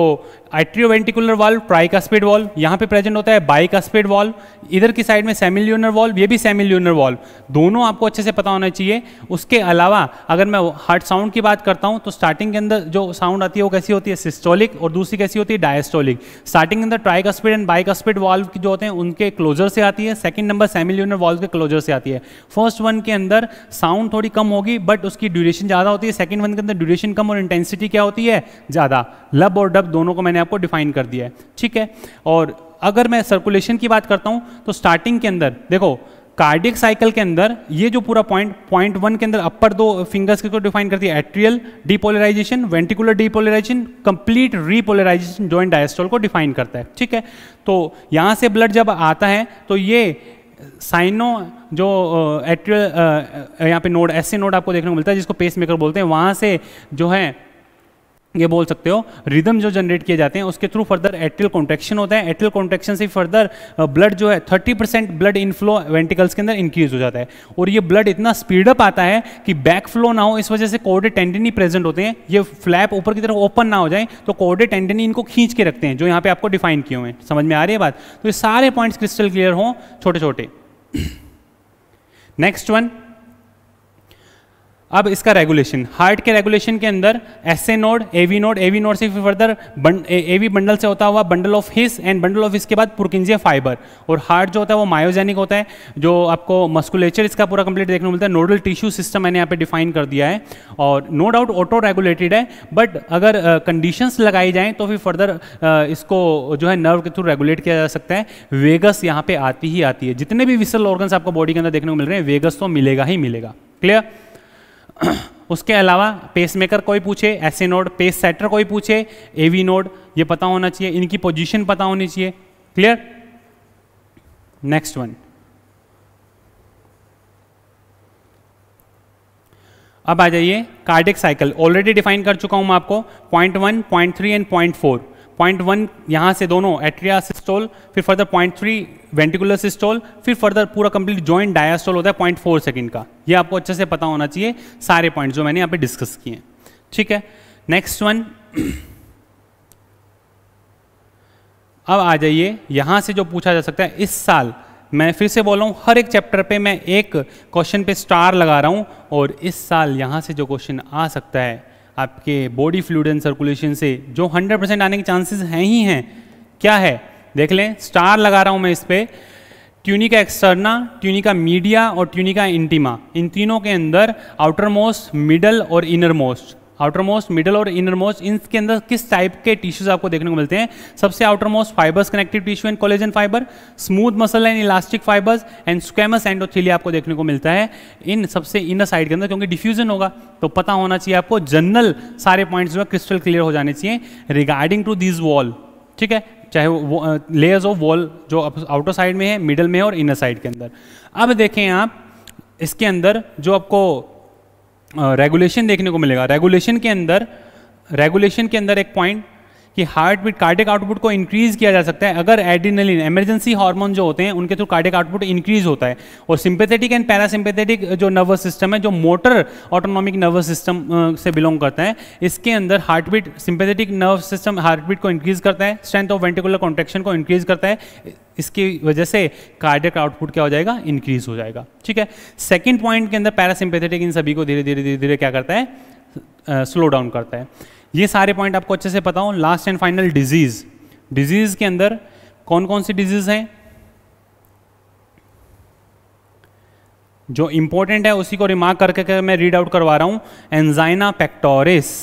Speaker 2: आइट्रियोवेंटिकुलर वॉल्व ट्राइकास्पिड वॉल्व यहाँ पे प्रेजेंट होता है बाइकास्पिड वॉल इधर की साइड में सेमिल्यूनर वॉल ये भी सेमिल्यूनर वॉल दोनों आपको अच्छे से पता होना चाहिए उसके अलावा अगर मैं हार्ट साउंड की बात करता हूँ तो स्टार्टिंग के अंदर जो साउंड आती है वो कैसी होती है सिस्टोलिक और दूसरी कैसी होती है डायस्टोलिक स्टार्टिंग के अंदर ट्राइकास्पिड एंड बाइकास्पिड की जो होते हैं उनके क्लोजर से आती है सेकेंड नंबर सेमिल्यूनर वॉल के क्लोजर से आती है फर्स्ट वन के अंदर साउंड थोड़ी कम होगी बट उसकी ड्यूरेशन ज़्यादा होती है सेकंड वन के अंदर ड्यूरेशन कम और इंटेंसिटी क्या होती है ज़्यादा लब और डब दोनों को मैंने आपको डिफाइन कर दिया है ठीक है और अगर मैं सर्कुलेशन की बात करता हूँ तो स्टार्टिंग के अंदर देखो कार्डिक साइकिल के अंदर ये जो पूरा पॉइंट पॉइंट वन के अंदर अपर दो फिंगर्स को डिफाइन करती है atrial depolarization ventricular depolarization complete repolarization joint diastole को डिफाइन करता है ठीक है तो यहाँ से ब्लड जब आता है तो ये साइनो जो एट्रियल यहाँ पे नोड ऐसे नोड आपको देखने को मिलता है जिसको पेस मेकर बोलते हैं वहाँ से जो है ये बोल सकते हो रिदम जो जनरेट किए जाते हैं उसके थ्रू फर्दर एट्रियल कॉन्ट्रेक्शन होता है एट्रियल कॉन्ट्रेक्शन से फर्दर ब्लड जो है 30 परसेंट ब्लड इनफ्लो वेंटिकल्स के अंदर इंक्रीज हो जाता है और ये ब्लड इतना स्पीडअप आता है कि बैक फ्लो ना हो इस वजह से कोडे टेंडनी प्रेजेंट होते हैं ये फ्लैप ऊपर की तरफ ओपन ना हो जाए तो कोडे टेंडन इनको खींच के रखते हैं जो यहाँ पे आपको डिफाइन किए हुए हैं समझ में आ रही है बात तो ये सारे पॉइंट्स क्रिस्टल क्लियर हों छोटे छोटे नेक्स्ट वन अब इसका रेगुलेशन हार्ट के रेगुलेशन के अंदर S A node A V node A V node से फिर फर्दर वी बंडल से होता हुआ bundle of His and bundle of His के बाद पुरकिंजिया फाइबर और हार्ट जो होता है वो मायोजेनिक होता है जो आपको मस्कुलेचर इसका पूरा कंप्लीट देखने को मिलता है नोडल टिश्यू सिस्टम मैंने यहाँ पे डिफाइन कर दिया है और नो डाउट ऑटो रेगुलेटेड है बट अगर कंडीशंस uh, लगाई जाएँ तो फिर फर्दर uh, इसको जो है नर्व के थ्रू रेगुलेट किया जा सकता है वेगस यहाँ पे आती ही आती है जितने भी विसल ऑर्गन्स आपको बॉडी के अंदर देखने को मिल रहे हैं वेगस तो मिलेगा ही मिलेगा क्लियर उसके अलावा पेसमेकर कोई पूछे ऐसे नोड पेस सेटर कोई पूछे एवी नोड ये पता होना चाहिए इनकी पोजीशन पता होनी चाहिए क्लियर नेक्स्ट वन अब आ जाइए कार्डिक साइकिल ऑलरेडी डिफाइन कर चुका हूं मैं आपको point one point three and point four point one यहाँ से दोनों एट्रिया सिस्टोल फिर further point three ventricular systole फिर फर्दर पूरा कंप्लीट जॉइंट डायास्टोल होता है पॉइंट फोर सेकेंड का ये आपको अच्छे से पता होना चाहिए सारे पॉइंट जो मैंने यहाँ पे डिस्कस किए हैं ठीक है नेक्स्ट वन अब आ जाइए यहाँ से जो पूछा जा सकता है इस साल मैं फिर से बोल रहा हूँ हर एक चैप्टर पे मैं एक क्वेश्चन पे स्टार लगा रहा हूँ और इस साल यहाँ से जो क्वेश्चन आ सकता है आपके बॉडी फ्लूड एंड सर्कुलेशन से जो 100 परसेंट आने के चांसेस हैं ही हैं क्या है देख लें स्टार लगा रहा हूं मैं इस पर ट्यूनिका एक्सटर्ना ट्यूनिका मीडिया और ट्यूनिका इंटीमा इन तीनों के अंदर आउटर मोस्ट मिडल और innermost outermost middle और इनर मोस्ट इनके अंदर किस टाइप के टिश्यूज आपको देखने को मिलते हैं सबसे outermost fibres connective tissue and collagen fibre smooth muscle and elastic fibres and squamous endothelia आपको देखने को मिलता है इन सबसे इनर साइड के अंदर क्योंकि डिफ्यूजन होगा तो पता होना चाहिए आपको जनरल सारे पॉइंट्स जो है क्रिस्टल क्लियर हो जाने चाहिए रिगार्डिंग टू दिस वॉल ठीक है चाहे वो लेयर्स ऑफ वॉल जो आउटर साइड में है मिडल में है और इनर साइड के अंदर अब देखें आप इसके अंदर जो आपको रेगुलेशन देखने को मिलेगा रेगुलेशन के अंदर रेगुलेशन के अंदर एक पॉइंट कि हार्ट बीट कार्डिक आउटपुट को इंक्रीज किया जा सकता है अगर एडिनलिन इमरजेंसी हार्मोन जो होते हैं उनके थ्रू कार्डिक आउटपुट इंक्रीज होता है और सिंपेथेटिक एंड पैरासिम्पेथेटिक जो नर्वस सिस्टम है जो मोटर ऑटोनॉमिक नर्वस सिस्टम से बिलोंग करता है इसके अंदर heart beat sympathetic nerve system heart beat को इंक्रीज करता है स्ट्रेंथ ऑफ वेंटिकुलर कॉन्ट्रेक्शन को इंक्रीज करता है इसकी वजह से कार्डिक आउटपुट क्या हो जाएगा इंक्रीज हो जाएगा ठीक है सेकेंड पॉइंट के अंदर पैरासिंपेथेटिक इन सभी को धीरे धीरे धीरे धीरे क्या करता है स्लो uh, डाउन करता है ये सारे पॉइंट आपको अच्छे से पता हो last and final disease disease के अंदर कौन कौन सी डिजीज हैं जो इंपॉर्टेंट है उसी को रिमार्क करके कर मैं रीड आउट करवा रहा हूं एंजाइना पेक्टोरिस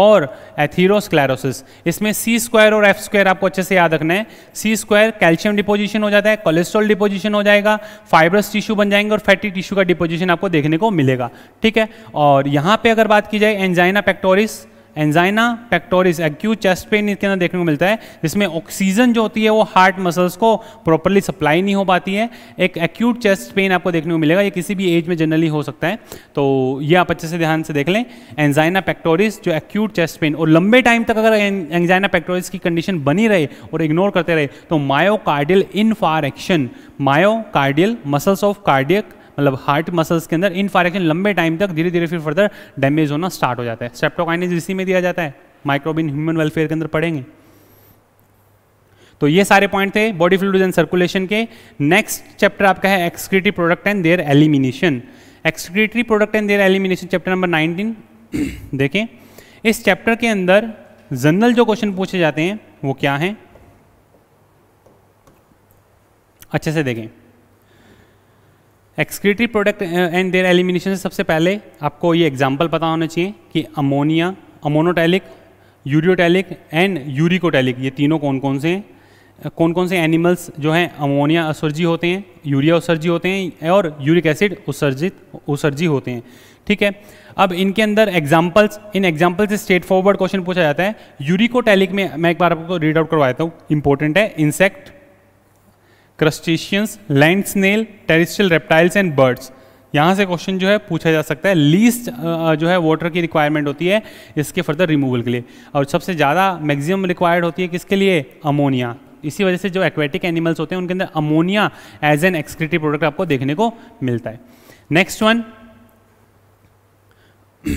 Speaker 2: और एथीरोस्क्लेरोसिस इसमें सी स्क्वायर और एफ स्क्वायर आपको अच्छे से याद रखना है सी स्क्वायर कैल्शियम डिपोजिशन हो जाता है कोलेस्ट्रॉल डिपोजिशन हो जाएगा फाइब्रस टिश्यू बन जाएंगे और फैटी टिश्यू का डिपोजिशन आपको देखने को मिलेगा ठीक है और यहाँ पे अगर बात की जाए angina pectoris angina pectoris acute chest pain इसके अंदर देखने को मिलता है जिसमें ऑक्सीजन जो होती है वो हार्ट मसल्स को प्रॉपरली सप्लाई नहीं हो पाती है एक एक्यूट चेस्ट पेन आपको देखने को मिलेगा ये किसी भी एज में जनरली हो सकता है तो ये आप अच्छे से ध्यान से देख लें एंजाइना पैक्टोरिस जो एक्यूट चेस्ट पेन और लंबे टाइम तक अगर एंजाइना पैक्टोरिस की कंडीशन बनी रहे और इग्नोर करते रहे तो myocardial infarction myocardial muscles of cardiac मतलब हार्ट मसल्स के अंदर इन इनफारेक्शन लंबे टाइम तक धीरे धीरे फिर फर्दर डैमेज होना स्टार्ट हो जाता है स्ट्रेप्टोकाइनिज इसी में दिया जाता है माइक्रोबिन ह्यूमन वेलफेयर के अंदर पढ़ेंगे तो ये सारे पॉइंट थे बॉडी फ्लूड एंड सर्कुलेशन के नेक्स्ट चैप्टर आपका है excretive product and their elimination excretory product and their elimination chapter number 19 देखें इस चैप्टर के अंदर जनरल जो क्वेश्चन पूछे जाते हैं वो क्या हैं अच्छे से देखें excretory product and their elimination से सबसे पहले आपको ये एग्जाम्पल पता होना चाहिए कि ammonia ammonotelic ureotelic and uricotelic ये तीनों कौन कौन से हैं uh, कौन कौन से एनिमल्स जो हैं अमोनिया असर्जी होते हैं यूरिया उत्सर्जी होते हैं और यूरिक एसिड उत्सर्जित उत्सर्जी होते हैं ठीक है अब इनके अंदर एग्जाम्पल्स इन एग्जाम्पल से स्ट्रेट फॉरवर्ड क्वेश्चन पूछा जाता है यूरिकोटैलिक में मैं एक बार आपको रीड आउट करवाता हूँ इंपॉर्टेंट है insect crustaceans land snail terrestrial reptiles and birds यहाँ से क्वेश्चन जो है पूछा जा सकता है लीस्ट जो है वाटर की रिक्वायरमेंट होती है इसके फर्दर रिमूवल के लिए और सबसे ज़्यादा मैक्सिमम रिक्वायर्ड होती है किसके लिए अमोनिया इसी वजह से जो एक्वेटिक एनिमल्स होते हैं उनके अंदर ammonia as an excretive product आपको देखने को मिलता है नेक्स्ट वन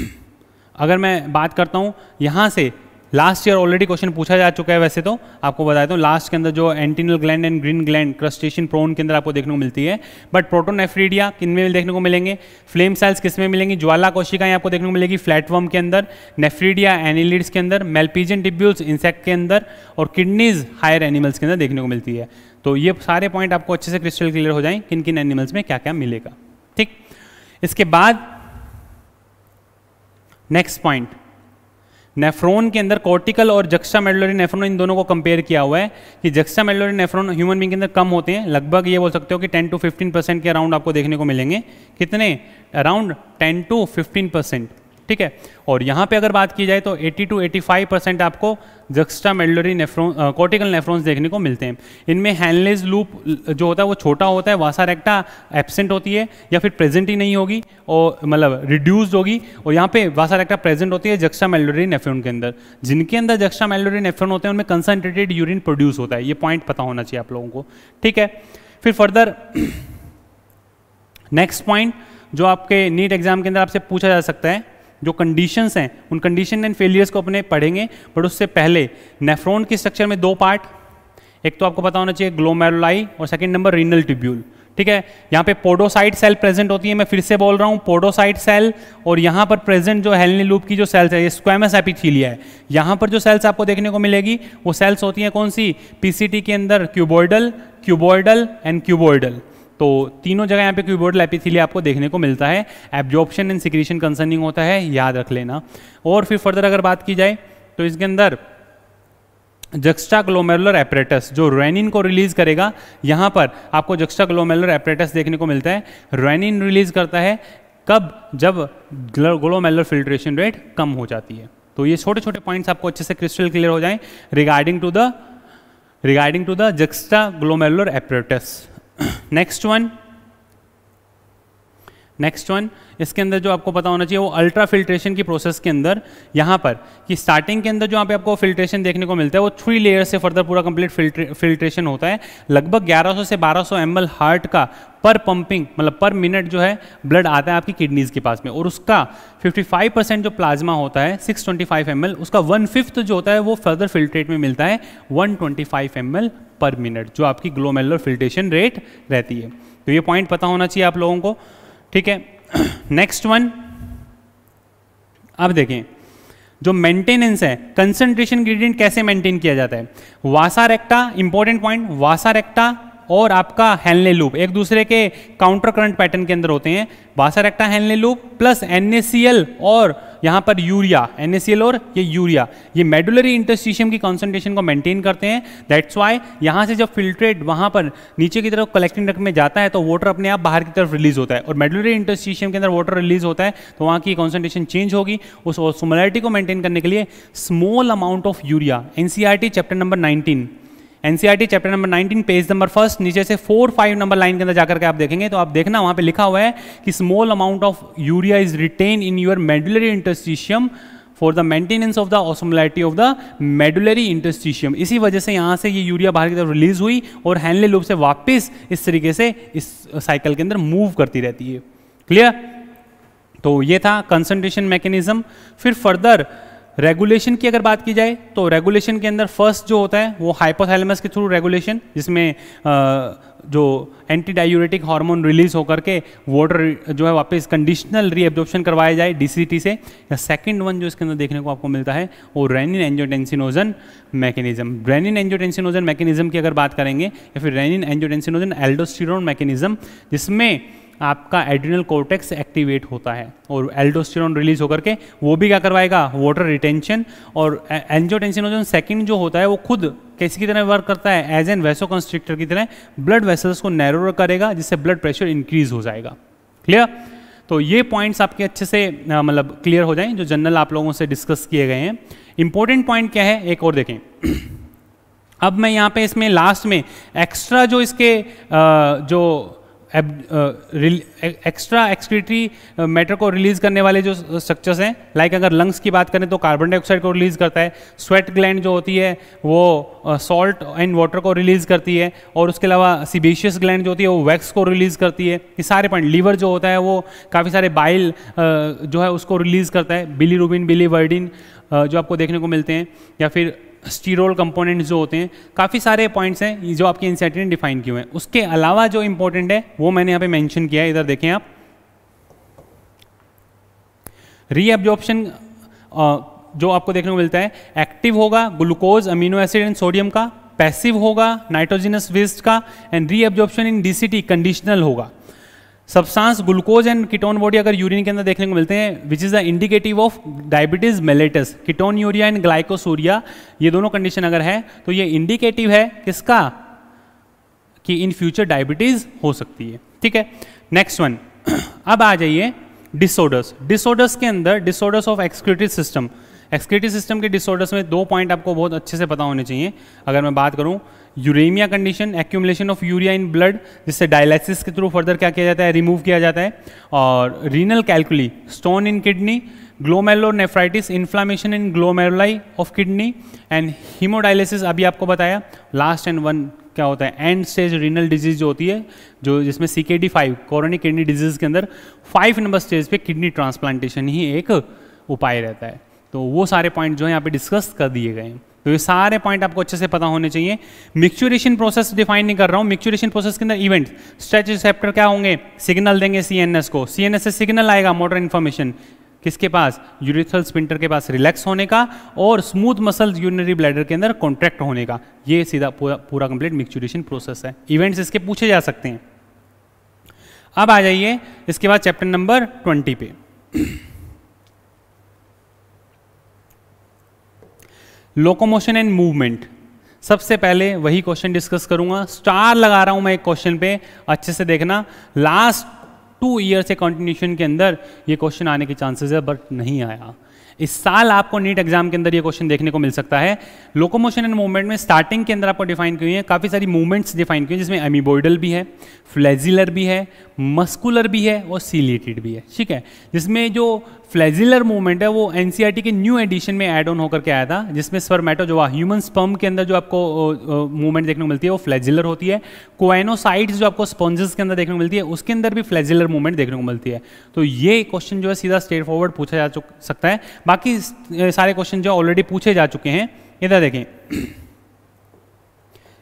Speaker 2: अगर मैं बात करता हूँ यहाँ से लास्ट ईयर ऑलरेडी क्वेश्चन पूछा जा चुका है वैसे तो आपको बता तो लास्ट के अंदर जो antennal gland and green gland crustacean prawn के अंदर आपको देखने को मिलती है बट एफ्रीडिया किन में देखने को मिलेंगे फ्लेम सेल्स किस में मिलेंगी ज्वाला कोशिकाएं आपको देखने को मिलेगी फ्लैटवर्म के अंदर नेफ्रीडिया एनिलिड्स के अंदर मेलपीजन टिब्यूल्स इंसेक्ट के अंदर और किडनीज हायर एनिमल्स के अंदर देखने को मिलती है तो ये सारे पॉइंट आपको अच्छे से क्रिस्टल क्लियर हो जाए किन किन एनिमल्स में क्या क्या मिलेगा ठीक इसके बाद नेक्स्ट पॉइंट नेफ्रोन के अंदर कॉर्टिकल और जक्सा मेडलोरी नेफ्रोन इन दोनों को कंपेयर किया हुआ है कि juxtamedullary nephron human being के अंदर कम होते हैं लगभग ये बोल सकते हो कि 10 टू 15 परसेंट के अराउंड आपको देखने को मिलेंगे कितने अराउंड 10 टू 15 परसेंट ठीक है और यहाँ पे अगर बात की जाए तो 80 टू 85 परसेंट आपको juxtamedullary nephron cortical nephrons देखने को मिलते हैं इनमें हैंडलेस लूप जो होता है वो छोटा होता है वासा रेक्टा एबसेंट होती है या फिर प्रेजेंट ही नहीं होगी और मतलब रिड्यूस्ड होगी और यहाँ पे वासा रेक्टा प्रेजेंट होती है जक्स्टा मेलोरी नेफ्रोन के अंदर जिनके अंदर जक्स्टा मेलोरी नेफ्रोन होते हैं उनमें कंसनट्रेटेड यूरिन प्रोड्यूस होता है ये पॉइंट पता होना चाहिए आप लोगों को ठीक है फिर फर्दर नेक्स्ट पॉइंट जो आपके नीट एग्जाम के अंदर आपसे पूछा जा सकता है जो कंडीशंस हैं उन कंडीशन एंड फेलियर्स को अपने पढ़ेंगे बट उससे पहले नेफ्रॉन के स्ट्रक्चर में दो पार्ट एक तो आपको पता होना चाहिए ग्लोमेरुलाई और सेकेंड नंबर रीनल ट्यूब्यूल ठीक है यहाँ पे पोडोसाइट सेल प्रेजेंट होती है मैं फिर से बोल रहा हूँ पोडोसाइट सेल और यहाँ पर प्रेजेंट जो हेलनी लूप की जो सेल्स है ये स्क्वेमस एपिथीलिया है यहाँ पर जो सेल्स आपको देखने को मिलेगी वो सेल्स होती हैं कौन सी पीसीटी के अंदर क्यूबोइडल क्यूबोइडल एंड क्यूबोइडल तो तीनों जगह यहाँ पे क्यूबोर्डल एपिथीलिया आपको देखने को मिलता है एब्जॉर्प्शन एंड सिक्रीशन कंसर्निंग होता है याद रख लेना और फिर फर्दर अगर बात की जाए तो इसके अंदर जक्स्टा ग्लोमेलर एपरेटस जो रेनिन को रिलीज करेगा यहाँ पर आपको जक्स्टा ग्लोमेलर एपरेटस देखने को मिलता है रेनिन रिलीज करता है कब जब ग्लोमेलर फिल्ट्रेशन रेट कम हो जाती है तो ये छोटे छोटे पॉइंट्स आपको अच्छे से क्रिस्टल क्लियर हो जाएं regarding to the regarding to the juxtaglomerular apparatus next one next one इसके अंदर जो आपको पता होना चाहिए वो अल्ट्रा फिल्ट्रेशन की प्रोसेस के अंदर यहाँ पर कि स्टार्टिंग के अंदर जो यहाँ पे आपको फिल्ट्रेशन देखने को मिलता है वो थ्री लेयर से फर्दर पूरा कंप्लीट फिल्ट्रेशन होता है लगभग 1100 से 1200 सौ हार्ट का पर पंपिंग मतलब पर मिनट जो है ब्लड आता है आपकी किडनीज के पास में और उसका 55 परसेंट जो प्लाज्मा होता है 625 ट्वेंटी उसका वन फिफ्थ जो होता है वो फर्दर फिल्ट्रेट में मिलता है 125 ट्वेंटी पर मिनट जो आपकी ग्लोमेलर फिल्ट्रेशन रेट रहती है तो ये पॉइंट पता होना चाहिए आप लोगों को ठीक है नेक्स्ट वन अब देखें जो मेंटेनेंस है कंसंट्रेशन ग्रेडियंट कैसे मेंटेन किया जाता है वासा रेक्टा इंपॉर्टेंट पॉइंट वासा रेक्टा और आपका हैनले लूप एक दूसरे के काउंटर करंट पैटर्न के अंदर होते हैं vasa recta Henle loop plus N और यहाँ पर यूरिया एन और ये यूरिया ये मेडुलरी इंटरस्टिशियम की कॉन्सेंट्रेशन को मेंटेन करते हैं दैट्स वाई यहाँ से जब फिल्ट्रेट वहाँ पर नीचे की तरफ कलेक्टिंग रख में जाता है तो वाटर अपने आप बाहर की तरफ रिलीज होता है और मेडुलरी इंटरस्टिशियम के अंदर वाटर रिलीज होता है तो वहाँ की कॉन्सेंट्रेशन चेंज होगी उस सोमलरिटी को मेंटेन करने के लिए small amount of urea N chapter number nineteen NCERT chapter number 19 page number first नीचे से फोर फाइव नंबर लाइन के अंदर जाकर के आप देखेंगे तो आप देखना वहां पे लिखा हुआ है कि small amount of urea is retain in your medullary interstitium for the maintenance of the osmolarity of the medullary interstitium इसी वजह से यहां से ये यूरिया बाहर की तरफ रिलीज हुई और हैंडले लूप से वापस इस तरीके से इस साइकिल के अंदर मूव करती रहती है क्लियर तो ये था कंसंट्रेशन मैकेनिज्म फिर फर्दर रेगुलेशन की अगर बात की जाए तो रेगुलेशन के अंदर फर्स्ट जो होता है वो हाइपोथैलेमस के थ्रू रेगुलेशन जिसमें जो एंटी डायूरेटिक हार्मोन रिलीज होकर के वाटर जो है वापस कंडीशनल रीअब्जॉर्प्शन करवाया जाए डीसीटी से या सेकंड वन जो इसके अंदर देखने को आपको मिलता है वो renin angiotensinogen mechanism renin angiotensinogen mechanism की अगर बात करेंगे या फिर रेनिन एंजियोटेंसिनोजन एल्डोस्टिरोन मैकेनिज्म जिसमें आपका एड्रिनल कोर्टेक्स एक्टिवेट होता है और एल्डोस्टेरॉन रिलीज होकर के वो भी क्या करवाएगा वाटर रिटेंशन और जो सेकंड जो होता है वो खुद कैसे की तरह वर्क करता है एज एन वैसो कंस्ट्रिक्टर की तरह ब्लड वेसल्स को नैरो करेगा जिससे ब्लड प्रेशर इंक्रीज हो जाएगा क्लियर तो ये पॉइंट्स आपके अच्छे से मतलब क्लियर हो जाएं जो जनरल आप लोगों से डिस्कस किए गए हैं इंपॉर्टेंट पॉइंट क्या है एक और देखें अब मैं यहाँ पे इसमें लास्ट में एक्स्ट्रा जो इसके आ, जो एक्स्ट्रा एक्सक्रीटरी मैटर को रिलीज करने वाले जो स्ट्रक्चर्स हैं लाइक अगर लंग्स की बात करें तो कार्बन डाइऑक्साइड को रिलीज करता है स्वेट ग्लैंड जो होती है वो सॉल्ट एंड वाटर को रिलीज करती है और उसके अलावा सीबेशियस ग्लैंड जो होती है वो वैक्स को रिलीज करती है ये सारे पॉइंट लीवर जो होता है वो काफ़ी सारे बाइल जो है उसको रिलीज करता है बिली रूबिन बिली वर्डिन जो आपको देखने को मिलते हैं या फिर स्टीरोल कंपोनेंट जो होते हैं काफ़ी सारे पॉइंट्स हैं जो आपके एनसीईआरटी ने डिफाइन किए हैं उसके अलावा जो इंपॉर्टेंट है वो मैंने यहाँ पे मेंशन किया है इधर देखें आप रीएब्जॉर्प्शन जो आपको देखने को मिलता है एक्टिव होगा glucose amino acid and sodium का पैसिव होगा नाइट्रोजिनस वेस्ट का and reabsorption in DCT conditional होगा substance glucose and ketone body अगर यूरिन के अंदर देखने को मिलते हैं which is the indicative of diabetes mellitus ketonuria and glycosuria ये दोनों कंडीशन अगर है तो ये इंडिकेटिव है किसका कि इन फ्यूचर डायबिटीज हो सकती है ठीक है नेक्स्ट वन अब आ जाइए डिसऑर्डर्स डिसऑर्डर्स के अंदर disorders of excretory system excretory system के डिसऑर्डर्स में दो पॉइंट आपको बहुत अच्छे से पता होने चाहिए अगर मैं बात करूं uremia condition accumulation of urea in blood जिससे डायलिसिस के थ्रू फर्दर क्या किया जाता है रिमूव किया जाता है और renal calculi stone in kidney glomerulonephritis inflammation in glomeruli of kidney and hemodialysis अभी आपको बताया लास्ट एंड वन क्या होता है एंड स्टेज रीनल डिजीज जो होती है जो जिसमें C K D five chronic kidney disease के अंदर फाइव नंबर स्टेज पे किडनी ट्रांसप्लांटेशन ही एक उपाय रहता है तो वो सारे पॉइंट जो है यहाँ पे डिस्कस कर दिए गए हैं तो ये सारे पॉइंट आपको अच्छे से पता होने चाहिए मिक्चुरेशन प्रोसेस डिफाइन नहीं कर रहा हूँ मिक्चुरेशन प्रोसेस के अंदर इवेंट स्ट्रेच रिसेप्टर क्या होंगे सिग्नल देंगे सीएनएस को सीएनएस से सिग्नल आएगा मोटर इन्फॉर्मेशन किसके पास यूरिथल स्पिंटर के पास रिलैक्स होने का और स्मूथ मसल यूनरी ब्लैडर के अंदर कॉन्ट्रैक्ट होने का ये सीधा पूरा पूरा कंप्लीट मिक्चुरेशन प्रोसेस है इवेंट्स इसके पूछे जा सकते हैं अब आ जाइए इसके बाद चैप्टर नंबर ट्वेंटी पे लोकोमोशन एंड मूवमेंट सबसे पहले वही क्वेश्चन डिस्कस करूंगा स्टार लगा रहा हूं मैं एक क्वेश्चन पे अच्छे से देखना लास्ट टू ईयर से कंटिन्यूशन के अंदर ये क्वेश्चन आने के चांसेस है बट नहीं आया इस साल आपको नीट एग्जाम के अंदर ये क्वेश्चन देखने को मिल सकता है लोकोमोशन एंड मूवमेंट में स्टार्टिंग के अंदर आपको डिफाइन की हुई है काफ़ी सारी मूवमेंट्स डिफाइन की हुई जिसमें एमिबोइडल भी है फ्लेजिलर भी है मस्कुलर भी है और सीलिएटेड भी है ठीक है जिसमें जो फ्लैजिलर मूवमेंट है वो एनसीईआरटी e के न्यू एडिशन में एड ऑन होकर के आया था जिसमें जो ह्यूमन स्पर्म के अंदर जो आपको मूवमेंट देखने को मिलती है वो फ्लैजिलर होती है कोएनोसाइट्स जो आपको स्पॉन्जेस के अंदर देखने को मिलती है उसके अंदर भी फ्लैजिलर मूवमेंट देखने को मिलती है तो ये क्वेश्चन जो है सीधा स्ट्रेट फॉरवर्ड पूछा जा सकता है बाकी सारे क्वेश्चन जो ऑलरेडी पूछे जा चुके हैं इधर देखें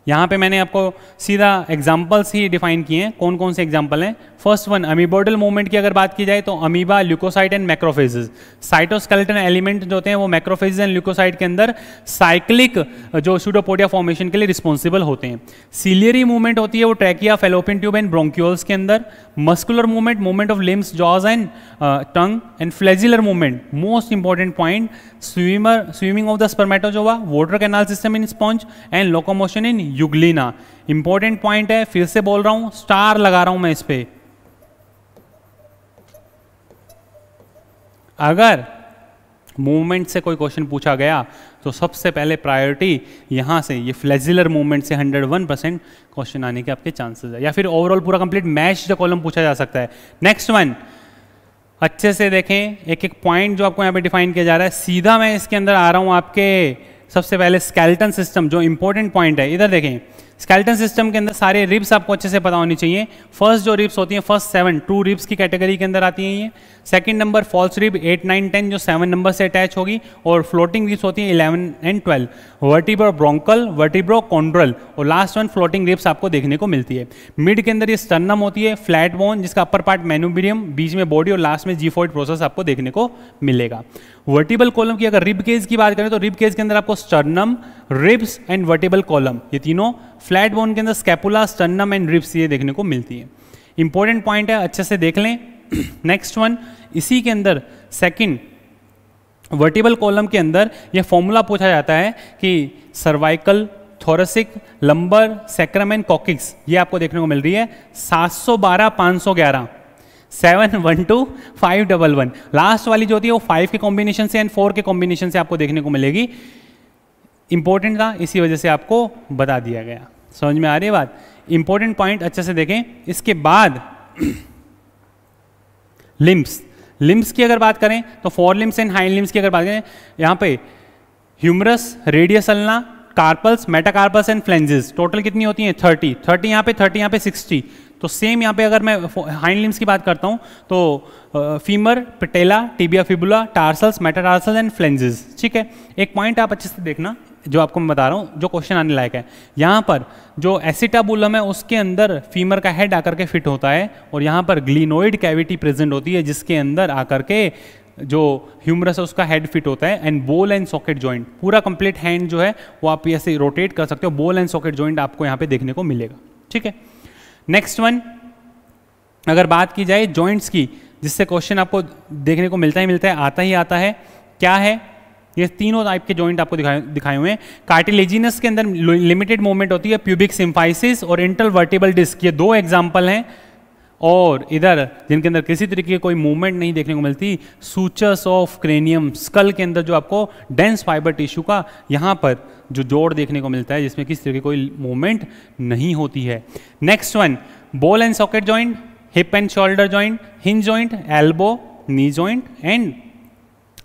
Speaker 2: यहाँ पे मैंने आपको सीधा एग्जाम्पल्स ही डिफाइन किए हैं कौन कौन से एग्जाम्पल हैं फर्स्ट वन अमीबोडल मूवमेंट की अगर बात की जाए तो amoeba leucocyte and macrophages cytoskeleton element जो होते हैं वो मैक्रोफेजेस एंड ल्यूकोसाइट के अंदर साइक्लिक जो सूडोपोडिया फॉर्मेशन के लिए रिस्पॉन्सिबल होते हैं सीलियरी मूवमेंट होती है वो trachea fallopian tube and bronchioles के अंदर muscular movement movement of limbs jaws and tongue and flagellar movement most important point swimmer swimming of the spermatozoa water canal system in sponge and locomotion in euglena important point है फिर से बोल रहा हूं star लगा रहा हूं मैं इस पर अगर मूवमेंट से कोई क्वेश्चन पूछा गया तो सबसे पहले प्रायोरिटी यहां से ये फ्लेजिलर मूवमेंट से 101 परसेंट क्वेश्चन आने के आपके चांसेस है या फिर ओवरऑल पूरा कंप्लीट मैच द कॉलम पूछा जा सकता है नेक्स्ट वन अच्छे से देखें एक एक पॉइंट जो आपको यहाँ पे डिफाइन किया जा रहा है सीधा मैं इसके अंदर आ रहा हूँ आपके सबसे पहले स्केल्टन सिस्टम जो इंपॉर्टेंट पॉइंट है इधर देखें स्केल्टन सिस्टम के अंदर सारे रिब्स आपको अच्छे से पता होनी चाहिए फर्स्ट जो रिब्स होती हैं फर्स्ट सेवन टू रिब्स की कैटेगरी के अंदर आती हैं ये second number false rib eight nine ten जो सेवन नंबर से अटैच होगी और फ्लोटिंग रिब्स होती हैं eleven and twelve vertebrobronchial vertebrochondral और लास्ट वन फ्लोटिंग रिब्स आपको देखने को मिलती है मिड के अंदर ये स्टर्नम होती है फ्लैट बोन जिसका अपर पार्ट मैनुबीरियम बीच में बॉडी और लास्ट में जीफोइड प्रोसेस आपको देखने को मिलेगा वर्टिबल कॉलम की अगर रिब केज की बात करें तो रिब केज के अंदर आपको sternum ribs and vertebral column ये तीनों फ्लैट बोन के अंदर स्कैपुला स्टर्नम एंड रिप्स ये देखने को मिलती है इंपॉर्टेंट पॉइंट है अच्छे से देख लें नेक्स्ट वन इसी के अंदर सेकंड वर्टिबल कॉलम के अंदर यह फॉर्मूला पूछा जाता है कि cervical thoracic lumbar sacrum and coccyx ये आपको देखने को मिल रही है 712 511 seven one two five double one last वाली जो होती है वो फाइव के कॉम्बिनेशन से एंड फोर के कॉम्बिनेशन से आपको देखने को मिलेगी इंपॉर्टेंट था इसी वजह से आपको बता दिया गया समझ में आ रही बात इंपॉर्टेंट पॉइंट अच्छे से देखें इसके बाद लिम्स लिम्स की अगर बात करें तो fore limbs and hind limbs की अगर बात करें यहां पे humerus radius ulna carpals metacarpals and phalanges total कितनी होती है थर्टी थर्टी यहां पे थर्टी यहां पे सिक्सटी तो सेम यहां पे अगर मैं हाइंड लिम्स की बात करता हूं तो femur patella tibia fibula tarsals metatarsals and phalanges ठीक है एक पॉइंट आप अच्छे से देखना जो आपको मैं बता रहा हूँ जो क्वेश्चन आने लायक है यहाँ पर जो एसिटाबुलम है उसके अंदर फीमर का हेड आकर के फिट होता है और यहाँ पर ग्लिनोइड कैविटी प्रेजेंट होती है जिसके अंदर आकर के जो ह्यूमरस है उसका हेड फिट होता है and ball and socket joint पूरा कंप्लीट हैंड जो है वो आप ऐसे रोटेट कर सकते हो बोल एंड सॉकेट जॉइंट आपको यहाँ पे देखने को मिलेगा ठीक है नेक्स्ट वन अगर बात की जाए जॉइंट्स की जिससे क्वेश्चन आपको देखने को मिलता ही मिलता है आता ही आता है क्या है ये तीनों टाइप के जॉइंट आपको दिखाए दिखाए हुए हैं कार्टिलेजिनस के अंदर लिमिटेड मूवमेंट होती है प्यूबिक सिम्फाइसिस और इंटर वर्टिबल डिस्क ये दो एग्जाम्पल हैं और इधर जिनके अंदर किसी तरीके की कोई मूवमेंट नहीं देखने को मिलती सूचस ऑफ क्रेनियम स्कल के अंदर जो आपको डेंस फाइबर टिश्यू का यहाँ पर जो जोड़ देखने को मिलता है जिसमें किसी तरीके की कोई मूवमेंट नहीं होती है next one ball and socket joint hip and shoulder joint hinge joint elbow knee joint and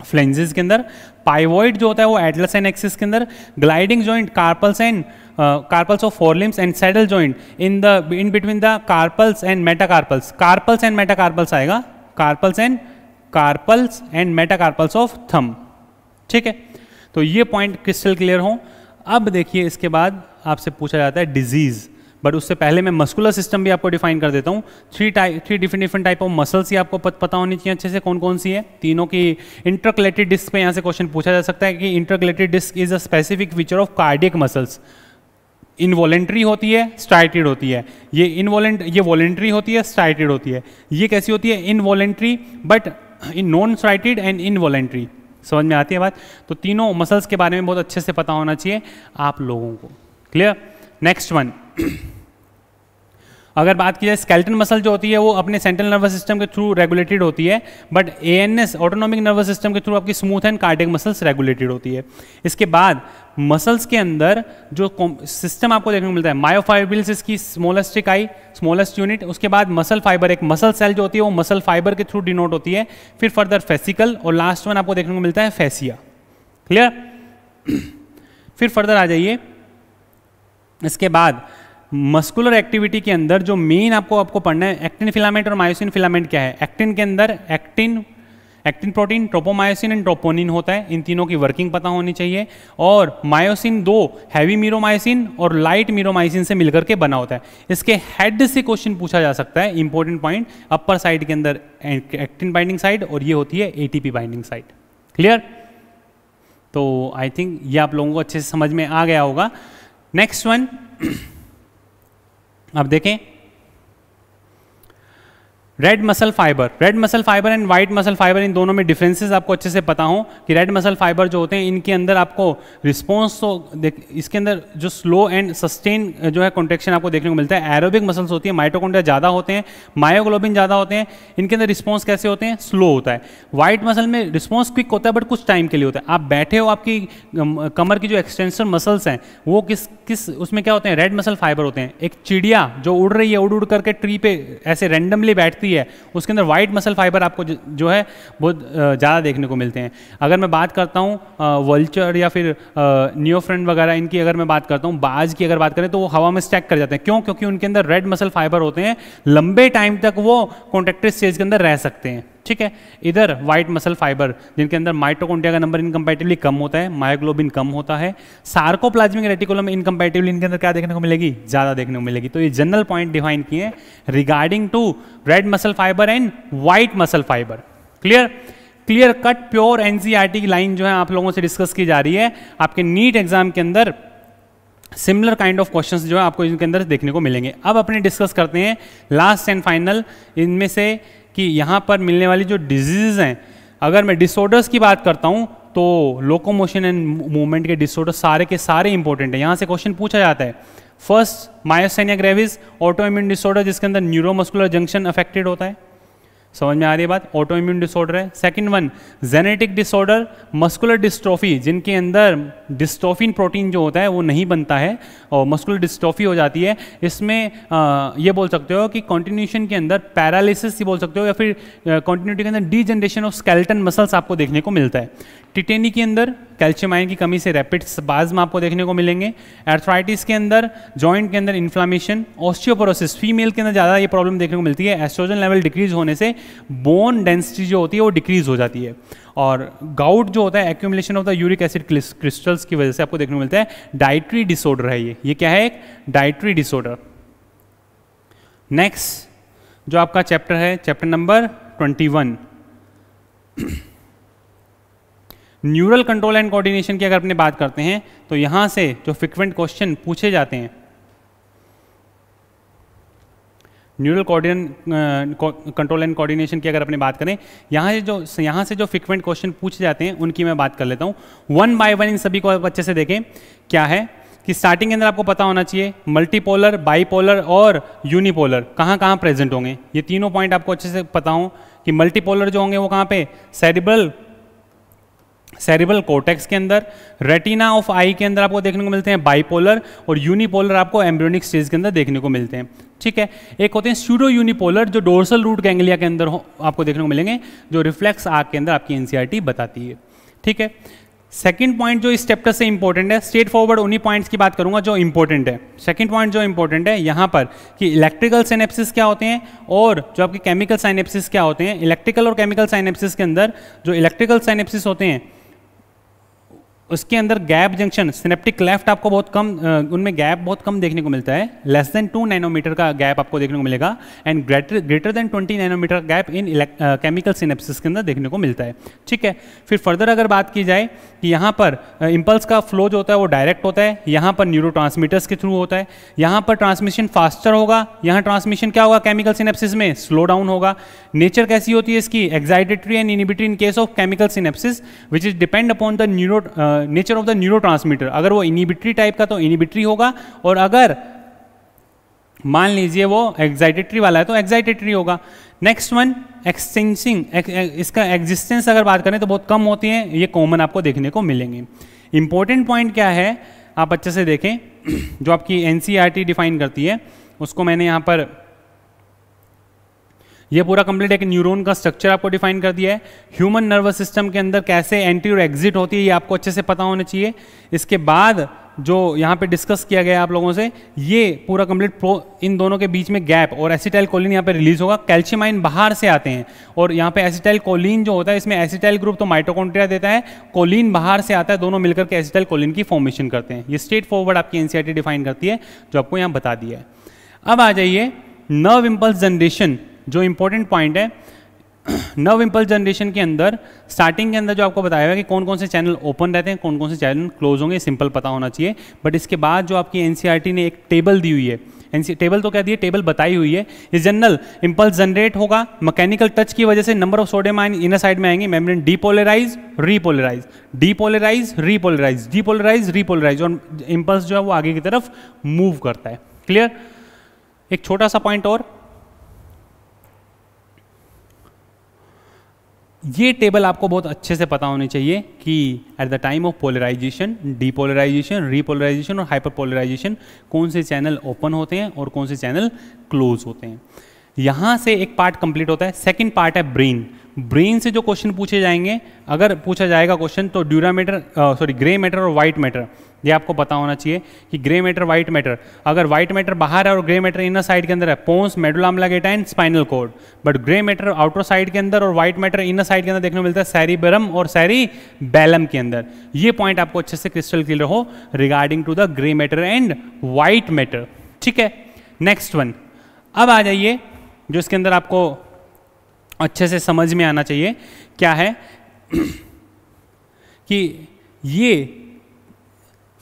Speaker 2: phalanges के अंदर पाइवॉइड जो होता है वो एटलस एंड एक्सिस के अंदर gliding joint carpals and carpals of forelimbs and saddle joint in the in between the carpals and metacarpals carpals and metacarpals आएगा carpals and carpals and metacarpals of thumb ठीक है तो ये point crystal clear हो अब देखिए इसके बाद आपसे पूछा जाता है डिजीज़ बट उससे पहले मैं मस्कुलर सिस्टम भी आपको डिफाइन कर देता हूँ three type three different different type of muscles ही आपको पता होनी चाहिए अच्छे से कौन कौन सी है तीनों की इंटरकलेटेड डिस्क पे यहाँ से क्वेश्चन पूछा जा सकता है कि intercalated disc is a specific feature of cardiac muscles involuntary होती है स्ट्राइटेड होती है ये इनवॉलेंट ये वॉलेंट्री होती है स्ट्राइटेड होती है ये कैसी होती है involuntary but in non striated and involuntary समझ में आती है बात तो तीनों मसल्स के बारे में बहुत अच्छे से पता होना चाहिए आप लोगों को क्लियर नेक्स्ट वन अगर बात की जाए स्केल्टन मसल जो होती है वो अपने सेंट्रल नर्वस सिस्टम के थ्रू रेगुलेटेड होती है but A N S autonomic nervous system के थ्रू आपकी smooth and cardiac muscles regulated होती है इसके बाद मसल्स के अंदर जो सिस्टम आपको देखने को मिलता है मायोफाइबिल्स इसकी स्मॉलेस्ट इकाई स्मॉलेस्ट यूनिट उसके बाद मसल फाइबर एक मसल सेल जो होती है वो मसल फाइबर के थ्रू डिनोट होती है फिर फर्दर फेसिकल और लास्ट वन आपको देखने को मिलता है फेसिया क्लियर फिर फर्दर आ जाइए इसके बाद मस्कुलर एक्टिविटी के अंदर जो मेन आपको आपको पढ़ना है एक्टिन फिलामेंट और मायोसिन फिलामेंट क्या है एक्टिन के अंदर actin actin protein tropomyosin and troponin होता है इन तीनों की वर्किंग पता होनी चाहिए और मायोसिन दो हैवी मीरोमायोसिन और लाइट मीरोमायोसिन से मिलकर के बना होता है इसके हेड से क्वेश्चन पूछा जा सकता है इंपॉर्टेंट पॉइंट अपर साइड के अंदर एक्टिन बाइंडिंग साइड और ये होती है एटीपी बाइंडिंग साइड क्लियर तो आई थिंक ये आप लोगों को अच्छे से समझ में आ गया होगा नेक्स्ट वन अब देखें red muscle fibre red muscle fibre and white muscle fibre इन दोनों में डिफरेंसेस आपको अच्छे से पता हो कि रेड मसल फाइबर जो होते हैं इनके अंदर आपको रिस्पॉन्स तो इसके अंदर जो स्लो एंड सस्टेन जो है कॉन्ट्रेक्शन आपको देखने को मिलता है एरोबिक मसल्स होती है माइटोकॉन्ड्रिया ज़्यादा होते हैं मायोग्लोबिन ज़्यादा होते हैं इनके अंदर रिस्पॉन्स कैसे होते हैं स्लो होता है व्हाइट मसल में रिस्पॉन्स क्विक होता है बट कुछ टाइम के लिए होता है आप बैठे हो आपकी कमर की जो एक्सटेंशन मसल्स हैं वो किस किस उसमें क्या होते हैं रेड मसल फाइबर होते हैं एक चिड़िया जो उड़ रही है उड़ उड़ करके ट्री पे ऐसे रेंडमली बैठती है उसके अंदर वाइट मसल फाइबर आपको जो है बहुत ज़्यादा देखने को मिलते हैं अगर मैं बात करता हूँ वल्चर या फिर न्योफ्रेंड वगैरह इनकी अगर मैं बात करता हूँ बाज की अगर बात करें तो वो हवा में स्टैक कर जाते हैं क्यों क्योंकि उनके अंदर रेड मसल फाइबर होते हैं लंबे टाइम तक वो कॉन्टेक्टेड स्टेज के अंदर रह सकते हैं ठीक है इधर वाइट मसल फाइबर जिनके अंदर माइटोकॉन्ड्रिया का नंबर इनकम्पेटिवली कम होता है मायोग्लोबिन कम होता है सार्कोप्लाज्मिक रेटिकुलम इनकम्पेटिवली इनके अंदर क्या देखने को मिलेगी ज़्यादा देखने को मिलेगी तो ये जनरल पॉइंट डिफाइन किए हैं regarding to red muscle fibre and white muscle fibre clear clear cut pure NCERT की लाइन जो है आप लोगों से डिस्कस की जा रही है आपके नीट एग्जाम के अंदर सिमिलर काइंड ऑफ क्वेश्चंस जो है आपको इनके अंदर देखने को मिलेंगे अब अपने डिस्कस करते हैं लास्ट एंड फाइनल इनमें से कि यहाँ पर मिलने वाली जो डिजीज़ हैं अगर मैं डिसऑर्डर्स की बात करता हूँ तो लोकोमोशन एंड मूवमेंट के डिसऑर्डर सारे के सारे इंपॉर्टेंट हैं यहाँ से क्वेश्चन पूछा जाता है first myasthenia gravis autoimmune disorder जिसके अंदर न्यूरोमस्कुलर जंक्शन अफेक्टेड होता है समझ में आ रही है बात ऑटोइम्यून डिसऑर्डर है second one genetic disorder muscular dystrophy जिनके अंदर डिस्ट्रोफिन प्रोटीन जो होता है वो नहीं बनता है और मस्कुलर डिस्टॉफी हो जाती है इसमें यह ये बोल सकते हो कि कॉन्टिन्यूशन के अंदर पैरालिसिस बोल सकते हो या फिर कॉन्टिन्यूटी के अंदर डीजनरेशन ऑफ स्केल्टन मसल्स आपको देखने को मिलता है टिटेनी के अंदर कैल्शियम आयन की कमी से रैपिड में आपको देखने को मिलेंगे एर्थराइटिस के अंदर जॉइंट के अंदर इन्फ्लामेशन ऑस्टियोपोरोसिस फीमेल के अंदर ज़्यादा ये प्रॉब्लम देखने को मिलती है एस्ट्रोजन लेवल डिक्रीज होने से बोन डेंसिटी जो होती है वो डिक्रीज हो जाती है और गाउट जो होता है accumulation of the uric acid crystals की वजह से आपको देखने को मिलता है डाइट्री डिसऑर्डर है ये ये क्या है एक डाइट्री डिसऑर्डर नेक्स्ट जो आपका चैप्टर है chapter number twenty one neural control and coordination की अगर अपने बात करते हैं तो यहां से जो फ्रिक्वेंट क्वेश्चन पूछे जाते हैं न्यूरल कॉर्डिन कंट्रोल एंड कोऑर्डिनेशन की अगर अपनी बात करें यहाँ से जो यहाँ से जो फ्रिक्वेंट क्वेश्चन पूछे जाते हैं उनकी मैं बात कर लेता हूँ वन बाय वन इन सभी को अच्छे से देखें क्या है कि स्टार्टिंग के अंदर आपको पता होना चाहिए मल्टीपोलर बाईपोलर और यूनिपोलर कहाँ कहाँ प्रेजेंट होंगे ये तीनों पॉइंट आपको अच्छे से पता हो कि मल्टीपोलर जो होंगे वो कहाँ पे सेरिब्रल सेरिबल कोटेक्स के अंदर रेटिना ऑफ आई के अंदर आपको देखने को मिलते हैं बाइपोलर और यूनिपोलर आपको एम्ब्रियोनिक स्टेज के अंदर देखने को मिलते हैं ठीक है एक होते हैं स्यूडो यूनिपोलर जो डोर्सल रूट गैंग्लिया के अंदर आपको देखने को मिलेंगे जो रिफ्लेक्स आग के अंदर आपकी एनसीआरटी e बताती है ठीक है सेकेंड पॉइंट जो इस चैप्टर से इंपॉर्टेंट है स्ट्रेट फॉरवर्ड उन्हीं पॉइंट्स की बात करूंगा जो इंपॉर्टेंट है सेकेंड पॉइंट जो इंपॉर्टेंट है यहाँ पर कि इलेक्ट्रिकल साइनेप्सिस क्या होते हैं और जो आपके केमिकल साइनेप्सिस क्या होते हैं इलेक्ट्रिकल और केमिकल साइनेप्सिस के अंदर जो इलेक्ट्रिकल साइनेप्सिस होते हैं उसके अंदर गैप जंक्शन सिनेप्टिक लेफ्ट आपको बहुत कम उनमें गैप बहुत कम देखने को मिलता है लेस देन टू नैनोमीटर का गैप आपको देखने को मिलेगा and greater greater than twenty nanometre का गैप इन केमिकल सिनेप्सिस के अंदर देखने को मिलता है ठीक है फिर फर्दर अगर बात की जाए कि यहाँ पर इम्पल्स uh, का फ्लो जो होता है वो डायरेक्ट होता है यहाँ पर न्यूरो के थ्रू होता है यहाँ पर ट्रांसमिशन फास्टर होगा यहाँ ट्रांसमिशन क्या होगा केमिकल सिनेप्सिस में स्लो डाउन होगा नेचर कैसी होती है इसकी excitatory and inhibitory in case of chemical synapses which is depend upon the neuro nature of the neuro अगर वो इनिबिट्री टाइप का तो इनिबिट्री होगा और अगर मान लीजिए वो एक्साइटेटरी वाला है तो एक्साइटेटरी होगा नेक्स्ट वन एक्सटेंसिंग इसका एग्जिस्टेंस अगर बात करें तो बहुत कम होती है ये कॉमन आपको देखने को मिलेंगे इंपॉर्टेंट पॉइंट क्या है आप अच्छे से देखें जो आपकी एन डिफाइन e करती है उसको मैंने यहाँ पर ये पूरा कंप्लीट एक न्यूरॉन का स्ट्रक्चर आपको डिफाइन कर दिया है ह्यूमन नर्वस सिस्टम के अंदर कैसे एंट्री और एग्जिट होती है ये आपको अच्छे से पता होना चाहिए इसके बाद जो यहाँ पे डिस्कस किया गया आप लोगों से ये पूरा कंप्लीट प्रो इन दोनों के बीच में गैप और एसिटाइल कोलिन यहाँ पे रिलीज होगा कैल्शियम आइन बाहर से आते हैं और यहाँ पे एसिटाइल कोलिन जो होता है इसमें एसिटाइल ग्रुप तो माइटोकॉन्ट्रिया देता है कोलिन बाहर से आता है दोनों मिलकर के एसिटाइल कोलिन की फॉर्मेशन करते हैं ये स्ट्रेट फॉरवर्ड आपकी एनसीआरटी डिफाइन e करती है जो आपको यहाँ बता दिया है अब आ जाइए नर्व इम्पल्स जनरेशन जो इंपॉर्टेंट पॉइंट है नव इम्पल्स जनरेशन के अंदर स्टार्टिंग के अंदर जो आपको बताया हुआ है कि कौन कौन से चैनल ओपन रहते हैं कौन कौन से चैनल क्लोज होंगे सिंपल पता होना चाहिए बट इसके बाद जो आपकी एन e ने एक टेबल दी हुई है एन टेबल e तो क्या दी है टेबल बताई हुई है ये जनरल इम्पल्स जनरेट होगा मैकेनिकल टच की वजह से number of sodium ion inner side में आएंगे membrane depolarise repolarise depolarise repolarise depolarise repolarise और इम्पल्स जो है वो आगे की तरफ मूव करता है क्लियर एक छोटा सा पॉइंट और ये टेबल आपको बहुत अच्छे से पता होनी चाहिए कि at the time of polarisation depolarisation repolarisation और हाइपरपोलराइजेशन कौन से चैनल ओपन होते हैं और कौन से चैनल क्लोज होते हैं यहाँ से एक पार्ट कंप्लीट होता है सेकंड पार्ट है ब्रेन ब्रेन से जो क्वेश्चन पूछे जाएंगे अगर पूछा जाएगा क्वेश्चन तो dura mater sorry grey matter और वाइट मैटर ये आपको पता होना चाहिए कि ग्रे मैटर व्हाइट मैटर अगर व्हाइट मैटर बाहर है और ग्रे मैटर इनर साइड के अंदर है pons medulla oblongata and spinal cord but grey matter outer side के अंदर और व्हाइट मैटर इनर साइड के अंदर देखने को मिलता है सैरीबरम और सैरी बैलम के अंदर ये पॉइंट आपको अच्छे से क्रिस्टल क्लियर हो regarding to the grey matter and white matter ठीक है नेक्स्ट वन अब आ जाइए जो इसके अंदर आपको अच्छे से समझ में आना चाहिए क्या है कि ये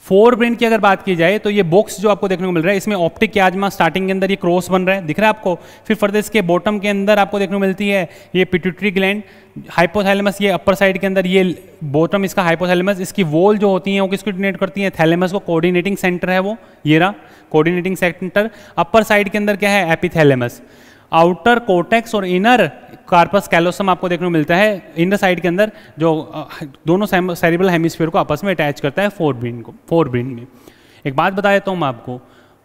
Speaker 2: फोर ब्रेन की अगर बात की जाए तो ये बॉक्स जो आपको देखने को मिल रहा है इसमें ऑप्टिक क्याजमा स्टार्टिंग के अंदर ये क्रॉस बन रहा है दिख रहा है आपको फिर फर्दर इसके बॉटम के अंदर आपको देखने को मिलती है ये पिट्यूटरी ग्लैंड हाइपोथैलेमस ये अपर साइड के अंदर ये बॉटम इसका हाइपोथैलेमस इसकी वॉल जो होती है वो किसको डिनेट करती है थैलेमस को कोऑर्डिनेटिंग सेंटर है वो ये रहा कोऑर्डिनेटिंग सेंटर अपर साइड के अंदर क्या है एपीथैलेमस आउटर कोटेक्स और इनर कार्पस कैलोसम आपको देखने को मिलता है इनर साइड के अंदर जो दोनों सेरिबल हेमिस्फीयर को आपस में अटैच करता है फोर ब्रेन को फोर ब्रेन में एक बात बता देता हूँ मैं आपको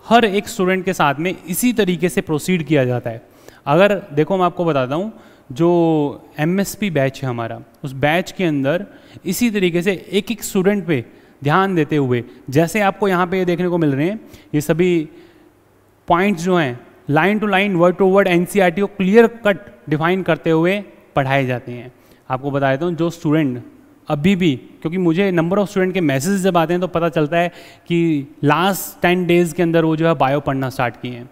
Speaker 2: हर एक स्टूडेंट के साथ में इसी तरीके से प्रोसीड किया जाता है अगर देखो मैं आपको बताता हूँ जो एम बैच है हमारा उस बैच के अंदर इसी तरीके से एक एक स्टूडेंट पे ध्यान देते हुए जैसे आपको यहाँ पे ये देखने को मिल रहे हैं ये सभी पॉइंट्स जो हैं line to line word to word N e को क्लियर कट डिफाइन करते हुए पढ़ाए जाते हैं आपको बता देता हूँ जो स्टूडेंट अभी भी क्योंकि मुझे नंबर ऑफ स्टूडेंट के मैसेज जब आते हैं तो पता चलता है कि लास्ट टेन डेज़ के अंदर वो जो है बायो पढ़ना स्टार्ट किए हैं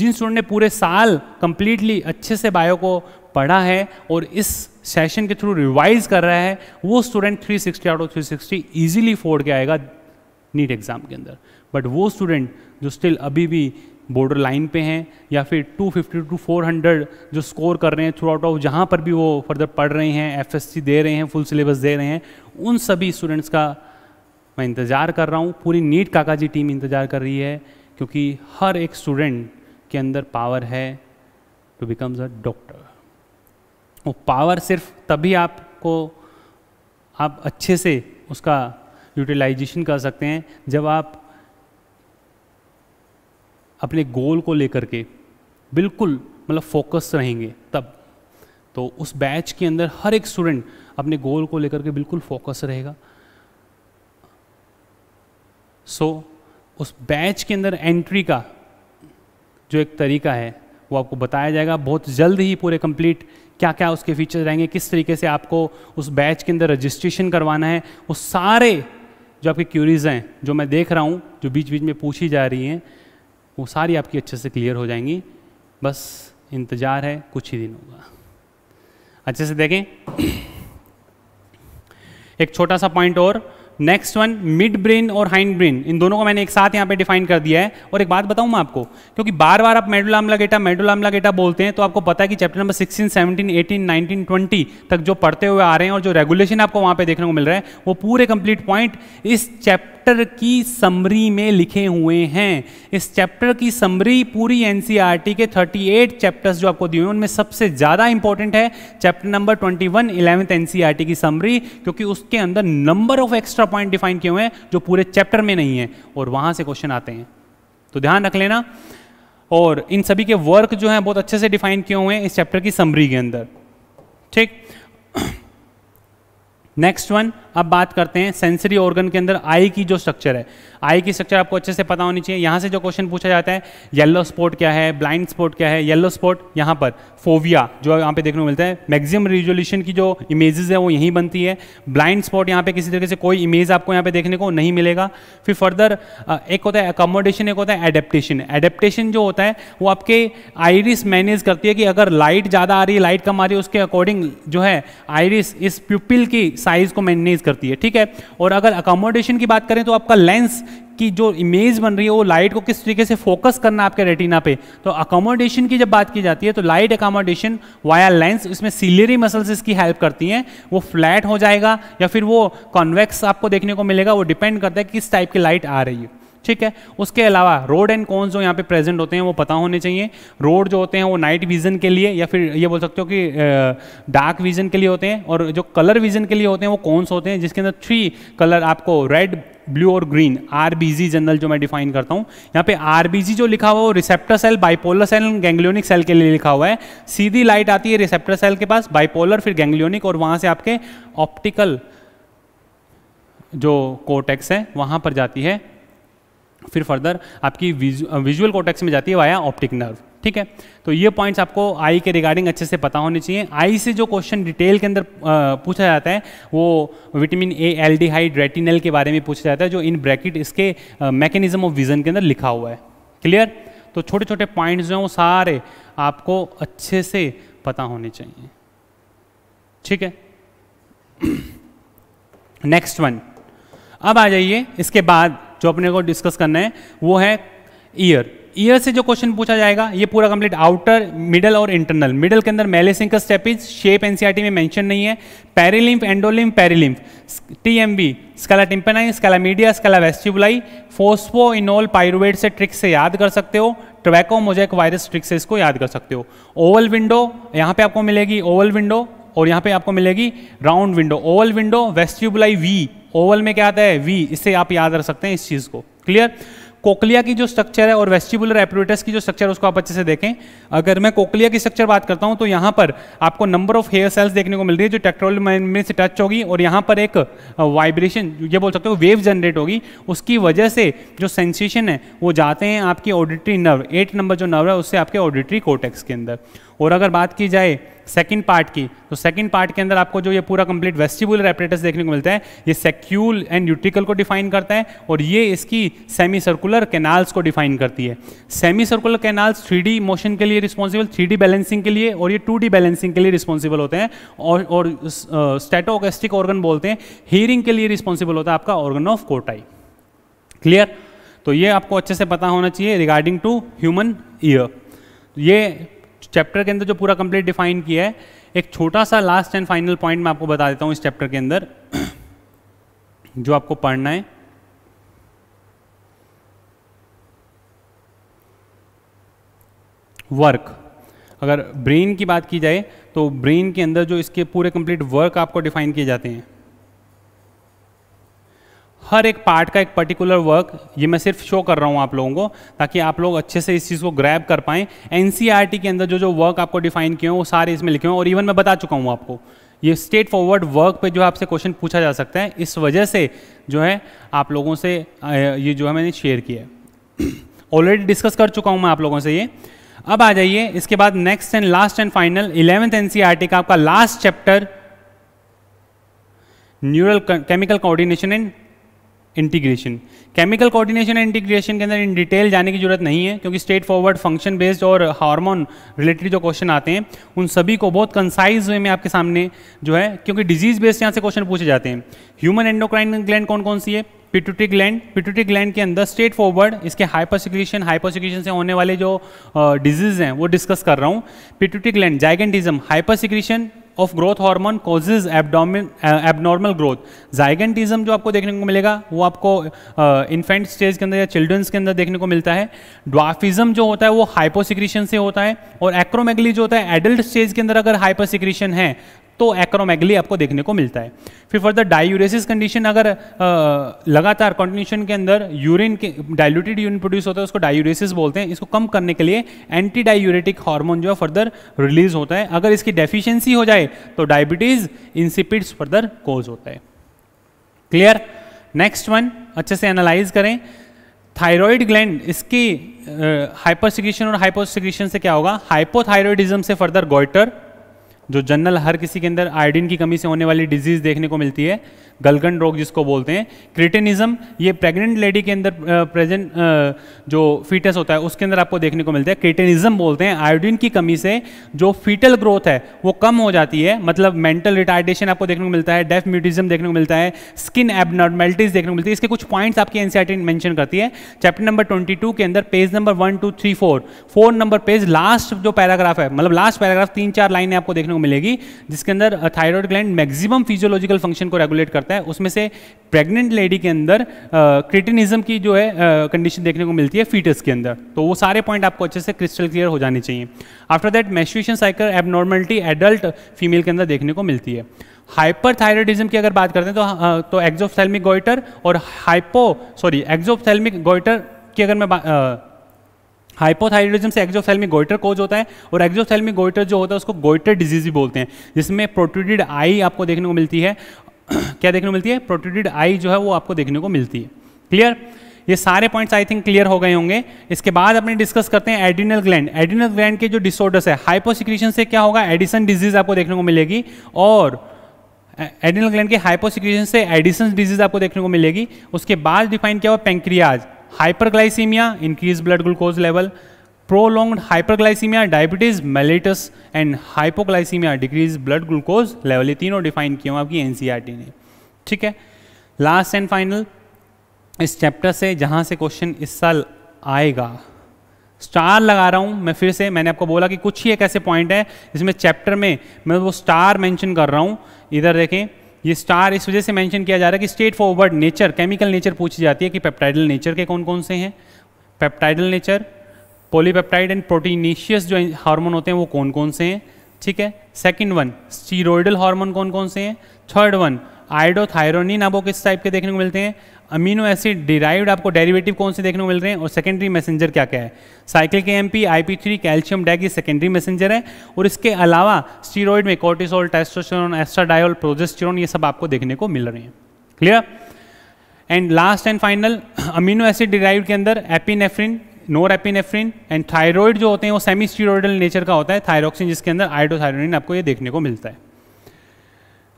Speaker 2: जिन स्टूडेंट ने पूरे साल कम्प्लीटली अच्छे से बायो को पढ़ा है और इस सेशन के थ्रू रिवाइज कर रहा है वो student 360 out of sixty easily फोड़ के आएगा नीट एग्ज़ाम के अंदर बट वो स्टूडेंट जो स्टिल अभी भी बॉर्डर लाइन पे हैं या फिर 250 टू 400 जो स्कोर कर रहे हैं थ्रू आउट ऑफ जहाँ पर भी वो फर्दर पढ़ रहे हैं एफ दे रहे हैं फुल सिलेबस दे रहे हैं उन सभी स्टूडेंट्स का मैं इंतज़ार कर रहा हूँ पूरी नीट काका जी टीम इंतज़ार कर रही है क्योंकि हर एक स्टूडेंट के अंदर पावर है टू बिकम्स अ डॉक्टर वो पावर सिर्फ तभी आपको आप अच्छे से उसका यूटिलाइजेशन कर सकते हैं जब आप अपने गोल को लेकर के बिल्कुल मतलब फोकस रहेंगे तब तो उस बैच के अंदर हर एक स्टूडेंट अपने गोल को लेकर के बिल्कुल फोकस रहेगा सो so, उस बैच के अंदर एंट्री का जो एक तरीका है वो आपको बताया जाएगा बहुत जल्द ही पूरे कंप्लीट क्या क्या उसके फीचर्स रहेंगे किस तरीके से आपको उस बैच के अंदर रजिस्ट्रेशन करवाना है वो सारे जो आपकी क्यूरीज हैं जो मैं देख रहा हूँ जो बीच बीच में पूछी जा रही हैं वो सारी आपकी अच्छे से क्लियर हो जाएंगी बस इंतज़ार है कुछ ही दिन होगा अच्छे से देखें एक छोटा सा पॉइंट और नेक्स्ट वन मिड ब्रेन और हाइंड ब्रेन इन दोनों को मैंने एक साथ यहाँ पे डिफाइन कर दिया है और एक बात बताऊँ मैं आपको क्योंकि बार बार आप मेडुलामला गेटा मेडुलामला गेटा बोलते हैं तो आपको पता है कि chapter number sixteen seventeen eighteen nineteen twenty तक जो पढ़ते हुए आ रहे हैं और जो रेगुलेशन आपको वहाँ पर देखने को मिल रहा है वो पूरे कंप्लीट पॉइंट इस चैप्टर की समरी में लिखे हुए हैं इस चैप्टर की समरी पूरी एन e के थर्टी चैप्टर्स जो आपको दिए हुए उनमें सबसे ज़्यादा इंपॉर्टेंट है चैप्टर नंबर ट्वेंटी वन की समरी क्योंकि उसके अंदर number of extra point define किए हुए हैं जो पूरे चैप्टर में नहीं है और वहां से क्वेश्चन आते हैं तो ध्यान रख लेना और इन सभी के वर्क जो हैं बहुत अच्छे से डिफाइन किए हुए हैं इस चैप्टर की समरी के अंदर ठीक नेक्स्ट वन अब बात करते हैं सेंसरी ऑर्गन के अंदर आई की जो स्ट्रक्चर है आई की स्ट्रक्चर आपको अच्छे से पता होनी चाहिए यहां से जो क्वेश्चन पूछा जाता है येलो स्पॉट क्या है ब्लाइंड स्पॉट क्या है येलो स्पॉट यहाँ पर फोविया जो यहाँ पे देखने को मिलता है मैक्सिमम रिजोल्यूशन की जो इमेजेस है वो यहीं बनती है ब्लाइंड स्पॉट यहाँ पे किसी तरीके से कोई इमेज आपको यहाँ पे देखने को नहीं मिलेगा फिर फर्दर एक होता है अकोमोडेशन एक होता है एडेप्टेशन एडेप्टेशन जो होता है वो आपके आइरिस मैनेज करती है कि अगर लाइट ज़्यादा आ रही है लाइट कम आ रही है उसके अकॉर्डिंग जो है आयरिस इस प्यूपिल की साइज को मैनेज रेज करती है ठीक है और अगर अकोमोडेशन की बात करें तो आपका लेंस की जो इमेज बन रही है वो लाइट को किस तरीके से फोकस करना आपके रेटिना पे तो अकोमोडेशन की जब बात की जाती है तो लाइट अकोमोडेशन वाया लेंस इसमें सीलरी मसल्स इसकी हेल्प करती हैं वो फ्लैट हो जाएगा या फिर वो कॉन्वेक्स आपको देखने को मिलेगा वो डिपेंड करता है किस टाइप की लाइट आ रही है ठीक है उसके अलावा रोड एंड कॉन्स जो यहाँ पे प्रेजेंट होते हैं वो पता होने चाहिए रोड जो होते हैं वो नाइट विजन के लिए या फिर ये बोल सकते हो कि डार्क विजन के लिए होते हैं और जो कलर विजन के लिए होते हैं वो कॉन्स होते हैं जिसके अंदर थ्री कलर आपको रेड ब्लू और ग्रीन आर जनरल जो मैं डिफाइन करता हूँ यहाँ पे आर जो लिखा हुआ है वो receptor cell bipolar cell ganglionic cell के लिए लिखा हुआ है सीधी लाइट आती है रिसेप्टर सेल के पास बाइपोलर फिर गैंग्लियोनिक और वहाँ से आपके ऑप्टिकल जो कोटेक्स है वहाँ पर जाती है फिर फर्दर आपकी विजुअल कोटेक्स में जाती है वाया ऑप्टिक नर्व ठीक है तो ये पॉइंट्स आपको आई के रिगार्डिंग अच्छे से पता होने चाहिए आई से जो क्वेश्चन डिटेल के अंदर पूछा जाता है वो vitamin A aldehyde retinal के बारे में पूछा जाता है जो इन ब्रैकेट इसके मैकेनिज्म ऑफ विजन के अंदर लिखा हुआ है क्लियर तो छोटे छोटे पॉइंट्स जो हैं वो सारे आपको अच्छे से पता होने चाहिए ठीक है नेक्स्ट वन अब आ जाइए इसके बाद जो अपने को डिस्कस करना है वो है ईयर ईयर से जो क्वेश्चन पूछा जाएगा ये पूरा कंप्लीट आउटर मिडल और इंटरनल मिडल के अंदर मेलेसिंग का स्टेप इज शेप एनसीआरटी में मेंशन नहीं है पेरीलिम्फ एंडोलिम्फ पेरीलिम्फ बी scala tympani scala media scala vestibuli phosphoenolpyruvate से ट्रिक से याद कर सकते हो ट्रैको मोजैक वायरस ट्रिक से इसको याद कर सकते हो ओवल विंडो यहाँ पे आपको मिलेगी ओवल विंडो और यहाँ पे आपको मिलेगी round window oval window vestibuli वी ओवल में क्या आता है वी इससे आप याद रख सकते हैं इस चीज़ को क्लियर कोकलिया की जो स्ट्रक्चर है और वेस्टिबुलर एप्रोटस की जो स्ट्रक्चर है उसको आप अच्छे से देखें अगर मैं कोकलिया की स्ट्रक्चर बात करता हूं तो यहां पर आपको नंबर ऑफ हेयर सेल्स देखने को मिल रही है जो टेक्ट्रोल में से टच होगी और यहाँ पर एक वाइब्रेशन ये बोल सकते हो वेव जनरेट होगी उसकी वजह से जो सेंसेशन है वो जाते हैं आपकी ऑडिटरी नर्व एट नंबर जो नर्व है उससे आपके ऑडिटरी कोटेक्स के अंदर और अगर बात की जाए सेकंड पार्ट की तो सेकंड पार्ट के अंदर आपको जो ये पूरा कंप्लीट वेस्टिबुलर एपरेटस देखने को मिलता है ये सेक्यूल एंड न्यूट्रिकल को डिफाइन करता है और ये इसकी सेमी सर्कुलर कैनाल्स को डिफाइन करती है semicircular canals three motion के लिए रिस्पॉन्सिबल थ्री बैलेंसिंग के लिए और ये टू बैलेंसिंग के लिए रिस्पॉन्सिबल होते हैं और और स्टेटोगेस्टिक uh, ऑर्गन बोलते हैं हियरिंग के लिए रिस्पॉन्सिबल होता है आपका ऑर्गन ऑफ कोटाई क्लियर तो ये आपको अच्छे से पता होना चाहिए रिगार्डिंग टू ह्यूमन ईयर ये चैप्टर के अंदर जो पूरा कंप्लीट डिफाइन किया है एक छोटा सा लास्ट एंड फाइनल पॉइंट मैं आपको बता देता हूँ इस चैप्टर के अंदर जो आपको पढ़ना है वर्क अगर ब्रेन की बात की जाए तो ब्रेन के अंदर जो इसके पूरे कंप्लीट वर्क आपको डिफाइन किए जाते हैं हर एक पार्ट का एक पर्टिकुलर वर्क ये मैं सिर्फ शो कर रहा हूँ आप लोगों को ताकि आप लोग अच्छे से इस चीज़ को ग्रैब कर पाएँ एन e के अंदर जो जो वर्क आपको डिफाइन किए हैं वो सारे इसमें लिखे हुए और इवन मैं बता चुका हूँ आपको ये स्ट्रेट फॉरवर्ड वर्क पे जो आपसे क्वेश्चन पूछा जा सकता है इस वजह से जो है आप लोगों से ये जो है मैंने शेयर किया है ऑलरेडी डिस्कस कर चुका हूँ मैं आप लोगों से ये अब आ जाइए इसके बाद next and last and final eleventh N का आपका last chapter neural chemical coordination and integration chemical coordination and integration के अंदर इन डिटेल जाने की जरूरत नहीं है क्योंकि स्ट्रेट फॉरवर्ड फंक्शन बेस्ड और हार्मोन रिलेटेड जो क्वेश्चन आते हैं उन सभी को बहुत कंसाइज वे में आपके सामने जो है क्योंकि डिजीज बेस्ड यहाँ से क्वेश्चन पूछे जाते हैं ह्यूमन एंडोक्राइन ग्लैंड कौन कौन सी है पिट्यूटरी ग्लैंड पिट्यूटरी ग्लैंड के अंदर स्ट्रेट फॉरवर्ड इसके हाइपोसिक्रेशन हाइपोसिक्रेशन से होने वाले जो डिजीज हैं वो डिस्कस कर रहा हूँ pituitary gland gigantism hyposecretion of growth hormone causes abnormal growth gigantism जो आपको देखने को मिलेगा वो आपको इन्फेंट uh, स्टेज के अंदर या चिल्ड्रंस के अंदर देखने को मिलता है ड्वाफिज्म जो होता है वो हाइपोसिक्रीशन से होता है और एक्रोमेगली जो होता है एडल्ट स्टेज के अंदर अगर हाइपोसिक्रीशन है तो एक्रोमैगली आपको देखने को मिलता है फिर फर्दर डायूरेसिस कंडीशन अगर लगातार कंडीशन के अंदर यूरिन के डायलूटेड यूरिन प्रोड्यूस होता है उसको डायूरेसिस बोलते हैं इसको कम करने के लिए एंटी डायूरेटिक हार्मोन जो है फर्दर रिलीज होता है अगर इसकी डेफिशिएंसी हो जाए तो डायबिटीज इंसिपिड्स फर्दर कोज होता है क्लियर नेक्स्ट वन अच्छे से एनालाइज करें थायराइड ग्लैंड इसकी हाइपर और हाइपोसिक्रीशन से क्या होगा हाइपोथायरॉयडिज्म से फर्दर गोइटर जो जनरल हर किसी के अंदर आयोडीन की कमी से होने वाली डिजीज़ देखने को मिलती है गलगन रोग जिसको बोलते हैं क्रिटेनिज्म ये प्रेग्नेंट लेडी के अंदर प्रेजेंट जो फीटस होता है उसके अंदर आपको देखने को मिलता है क्रिटेनिज्म बोलते हैं आयोडीन की कमी से जो फीटल ग्रोथ है वो कम हो जाती है मतलब मेंटल रिटार्डेशन आपको देखने को मिलता है डेफ म्यूटिज्म देखने को मिलता है स्किन एबनॉर्मेलिटीज देखने को मिलती है इसके कुछ पॉइंट्स आपकी एनसीआरटी मेंशन करती है चैप्टर नंबर ट्वेंटी के अंदर page number one two three four four number page last जो पैराग्राफ है मतलब लास्ट पैराग्राफ तीन चार लाइनें आपको देखने को मिलेगी जिसके अंदर thyroid gland maximum physiological function को रेगुलेट करता है उसमें से प्रेग्नेंट लेडी के अंदर क्रिटिनिज्म की जो है कंडीशन देखने को मिलती है फीटस के अंदर तो वो सारे पॉइंट आपको अच्छे से क्रिस्टल क्लियर हो जाने चाहिए after that menstruation cycle abnormality adult female के अंदर देखने को मिलती है हाइपर थायरॉयडिज्म की अगर बात करते हैं तो तो एक्जोफ्थैल्मिक गोइटर और हाइपो सॉरी एक्जोफ्थैल्मिक गोइटर की अगर मैं हाइपोथायरिज्म से एक्जोथैलमिक गोइटर कोज होता है और एक्जोथैलमिक गोइटर जो होता है उसको गोइटर डिजीज भी बोलते हैं जिसमें प्रोटीडिड आई आपको देखने को मिलती है क्या देखने को मिलती है प्रोटीडिड आई जो है वो आपको देखने को मिलती है क्लियर ये सारे पॉइंट्स आई थिंक क्लियर हो गए होंगे इसके बाद अपने डिस्कस करते हैं एडिनल ग्लैंड एडिनल ग्लैंड के जो डिसऑर्डर्स है हाइपोसिक्रीशन से क्या होगा एडिसन डिजीज आपको देखने को मिलेगी और एडिनल ग्लैंड के हाइपोसिक्रीशन से एडिसन डिजीज आपको देखने को मिलेगी उसके बाद डिफाइन किया हुआ pancreas hyperglycemia, increased blood glucose level, prolonged hyperglycemia, diabetes mellitus and hypoglycemia, decreased blood glucose level ये तीनों डिफाइन किए हों आपकी एन ने ठीक है लास्ट एंड फाइनल इस चैप्टर से जहाँ से क्वेश्चन इस साल आएगा स्टार लगा रहा हूँ मैं फिर से मैंने आपको बोला कि कुछ ही एक ऐसे पॉइंट है जिसमें चैप्टर में मैं वो स्टार मेंशन कर रहा हूँ इधर देखें ये स्टार इस वजह से मेंशन किया जा रहा है कि straight forward nature chemical nature पूछी जाती है कि पेप्टाइडल नेचर के कौन कौन से हैं peptidal nature polypeptide and proteinaceous जो हार्मोन होते हैं वो कौन कौन से हैं ठीक है सेकंड वन स्टीरोइडल हार्मोन कौन कौन से हैं थर्ड वन आइडोथायरोनिन अब वो किस टाइप के देखने को मिलते हैं अमीनो एसिड डिराइव्ड आपको डेरिवेटिव कौन से देखने को मिल रहे हैं और सेकेंडरी मैसेंजर क्या क्या है साइकिल के M P I P three calcium DAG ये सेकेंडरी मैसेंजर है और इसके अलावा स्टीरोइड में कोर्टिसोल टेस्टोस्टेरोन एस्ट्राडायोल प्रोजेस्टेरोन ये सब आपको देखने को मिल रहे हैं clear and last and final amino acid derive के अंदर epinephrine norepinephrine and thyroid जो होते हैं वो सेमी स्टीरोइडल नेचर का होता है थायरोक्सिन जिसके अंदर आइडोथायरोइन आपको ये देखने को मिलता है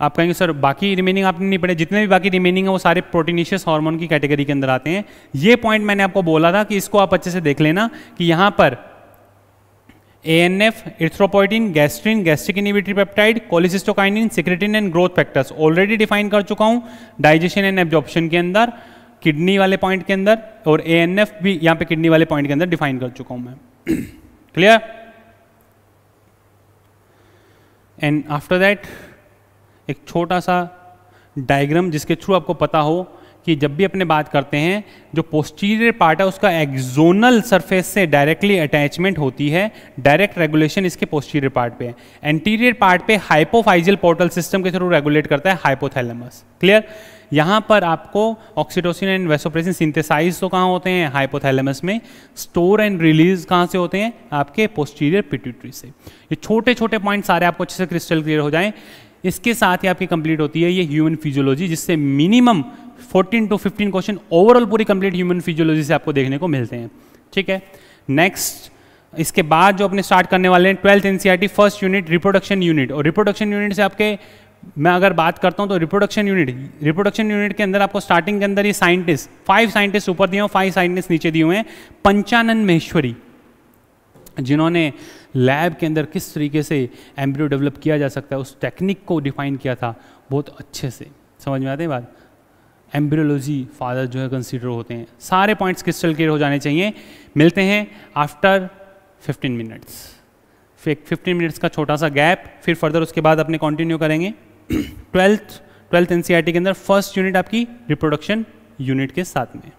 Speaker 2: आप कहेंगे सर बाकी रिमेनिंग आपने नहीं पढ़े जितने भी बाकी रिमेनिंग है वो सारे प्रोटीनिशियस हार्मोन की कैटेगरी के अंदर आते हैं ये पॉइंट मैंने आपको बोला था कि इसको आप अच्छे से देख लेना कि यहाँ पर A N F erythropoietin gastrin gastric inhibitory peptide cholecystokinin secretin and growth factors already define कर चुका हूँ डाइजेशन एंड एब्जॉर्प्शन के अंदर किडनी वाले पॉइंट के अंदर और ए एन एफ भी यहाँ पे किडनी वाले पॉइंट के अंदर डिफाइन कर चुका हूँ मैं क्लियर एंड आफ्टर दैट एक छोटा सा डायग्राम जिसके थ्रू आपको पता हो कि जब भी अपने बात करते हैं जो पोस्टीरियर पार्ट है उसका एक्जोनल सरफेस से डायरेक्टली अटैचमेंट होती है डायरेक्ट रेगुलेशन इसके पोस्टीरियर पार्ट पे है एंटीरियर पार्ट पे हाइपोफाइजल पोर्टल सिस्टम के थ्रू रेगुलेट करता है हाइपोथैलेमस क्लियर यहाँ पर आपको ऑक्सीटोसिन एंड वेसोप्रेसिन सिंथेसाइज तो कहाँ होते हैं हाइपोथैलेमस में स्टोर एंड रिलीज कहाँ से होते हैं आपके पोस्टीरियर पिट्यूटरी से ये छोटे छोटे पॉइंट सारे आपको अच्छे से क्रिस्टल क्लियर हो जाएं इसके साथ ही आपकी कंप्लीट होती है ये ह्यूमन फिजियोलॉजी जिससे मिनिमम 14 टू 15 क्वेश्चन ओवरऑल पूरी कंप्लीट ह्यूमन फिजियोलॉजी से आपको देखने को मिलते हैं ठीक है नेक्स्ट इसके बाद जो अपने स्टार्ट करने वाले हैं twelfth N first unit reproduction unit और रिप्रोडक्शन यूनिट से आपके मैं अगर बात करता हूं तो रिप्रोडक्शन यूनिट रिप्रोडक्शन यूनिट के अंदर आपको स्टार्टिंग के अंदर ये साइंटिस्ट फाइव साइंटिस्ट ऊपर दिए हुए फाइव साइंटिस्ट नीचे दिए हुए हैं पंचानंद महेश्वरी जिन्होंने लैब के अंदर किस तरीके से एम्ब्रियो डेवलप किया जा सकता है उस टेक्निक को डिफाइन किया था बहुत अच्छे से समझ में आते हैं बात एम्ब्रियोलॉजी फादर जो है कंसीडर होते हैं सारे पॉइंट्स क्रिस्टल क्लियर हो जाने चाहिए मिलते हैं आफ्टर 15 मिनट्स फिफ्टीन मिनट्स का छोटा सा गैप फिर फर्दर उसके बाद अपने कंटिन्यू करेंगे ट्वेल्थ ट्वेल्थ एन के अंदर फर्स्ट यूनिट आपकी रिप्रोडक्शन यूनिट के साथ में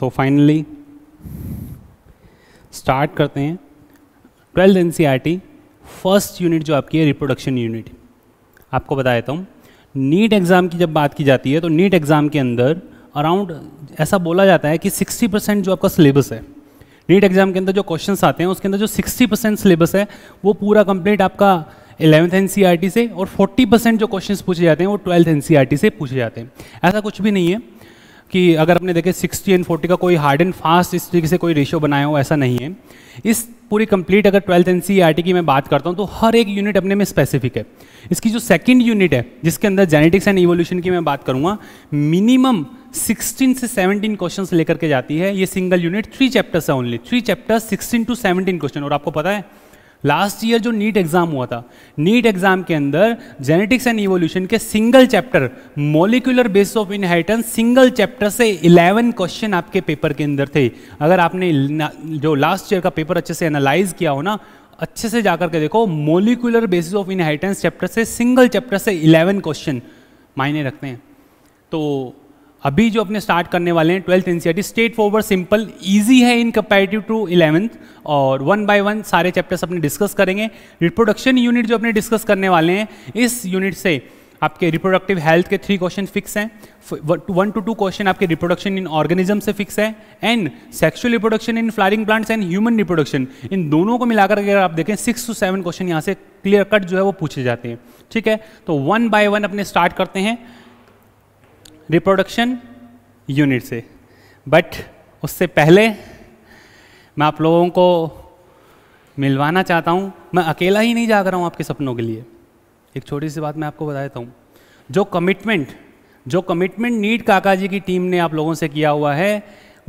Speaker 1: तो फाइनली
Speaker 2: स्टार्ट करते हैं ट्वेल्थ एन फर्स्ट यूनिट जो आपकी है रिप्रोडक्शन यूनिट आपको बता देता हूँ नीट एग्ज़ाम की जब बात की जाती है तो नीट एग्ज़ाम के अंदर अराउंड ऐसा बोला जाता है कि 60 परसेंट जो आपका सिलेबस है नीट एग्ज़ाम के अंदर जो क्वेश्चंस आते हैं उसके अंदर जो 60 परसेंट सिलेबस है वो पूरा कंप्लीट आपका एलेवंथ एन e से और 40 परसेंट जो क्वेश्चंस पूछे जाते हैं वो ट्वेल्थ एन e से पूछे जाते हैं ऐसा कुछ भी नहीं है कि अगर आपने देखे 60 एंड 40 का कोई हार्ड एंड फास्ट इस तरीके से कोई रेशियो बनाया हो ऐसा नहीं है इस पूरी कंप्लीट अगर ट्वेल्थ एन सी की मैं बात करता हूँ तो हर एक यूनिट अपने में स्पेसिफिक है इसकी जो सेकेंड यूनिट है जिसके अंदर जेनेटिक्स एंड इवोल्यूशन की मैं बात करूँगा मिनिमम 16 से 17 क्वेश्चंस लेकर के जाती है ये सिंगल यूनिट थ्री चैप्टर्स है only three chapters 16 to 17 question और आपको पता है लास्ट ईयर जो नीट एग्जाम हुआ था नीट एग्जाम के अंदर जेनेटिक्स एंड इवोल्यूशन के single chapter molecular base of inheritance single chapter से 11 क्वेश्चन आपके पेपर के अंदर थे अगर आपने जो लास्ट ईयर का पेपर अच्छे से एनालाइज किया हो ना अच्छे से जाकर के देखो molecular basis of inheritance chapter से सिंगल चैप्टर से 11 क्वेश्चन मायने रखते हैं तो अभी जो अपने स्टार्ट करने वाले हैं twelfth N straight forward simple easy है इन कंपेरेटिव टू इलेवंथ और वन बाय वन सारे चैप्टर्स अपने डिस्कस करेंगे रिप्रोडक्शन यूनिट जो अपने डिस्कस करने वाले हैं इस यूनिट से आपके रिप्रोडक्टिव हेल्थ के थ्री क्वेश्चन फिक्स हैं वन टू टू क्वेश्चन आपके रिप्रोडक्शन इन ऑर्गेनिज्म से फिक्स है and sexual reproduction in flowering plants and human reproduction इन दोनों को मिलाकर अगर आप देखें सिक्स टू सेवन क्वेश्चन यहाँ से क्लियर कट जो है वो पूछे जाते हैं ठीक है तो वन बाय वन अपने स्टार्ट करते हैं रिप्रोडक्शन यूनिट से बट उससे पहले मैं आप लोगों को मिलवाना चाहता हूँ मैं अकेला ही नहीं जा रहा हूँ आपके सपनों के लिए एक छोटी सी बात मैं आपको बता देता हूँ जो कमिटमेंट जो कमिटमेंट नीट काका जी की टीम ने आप लोगों से किया हुआ है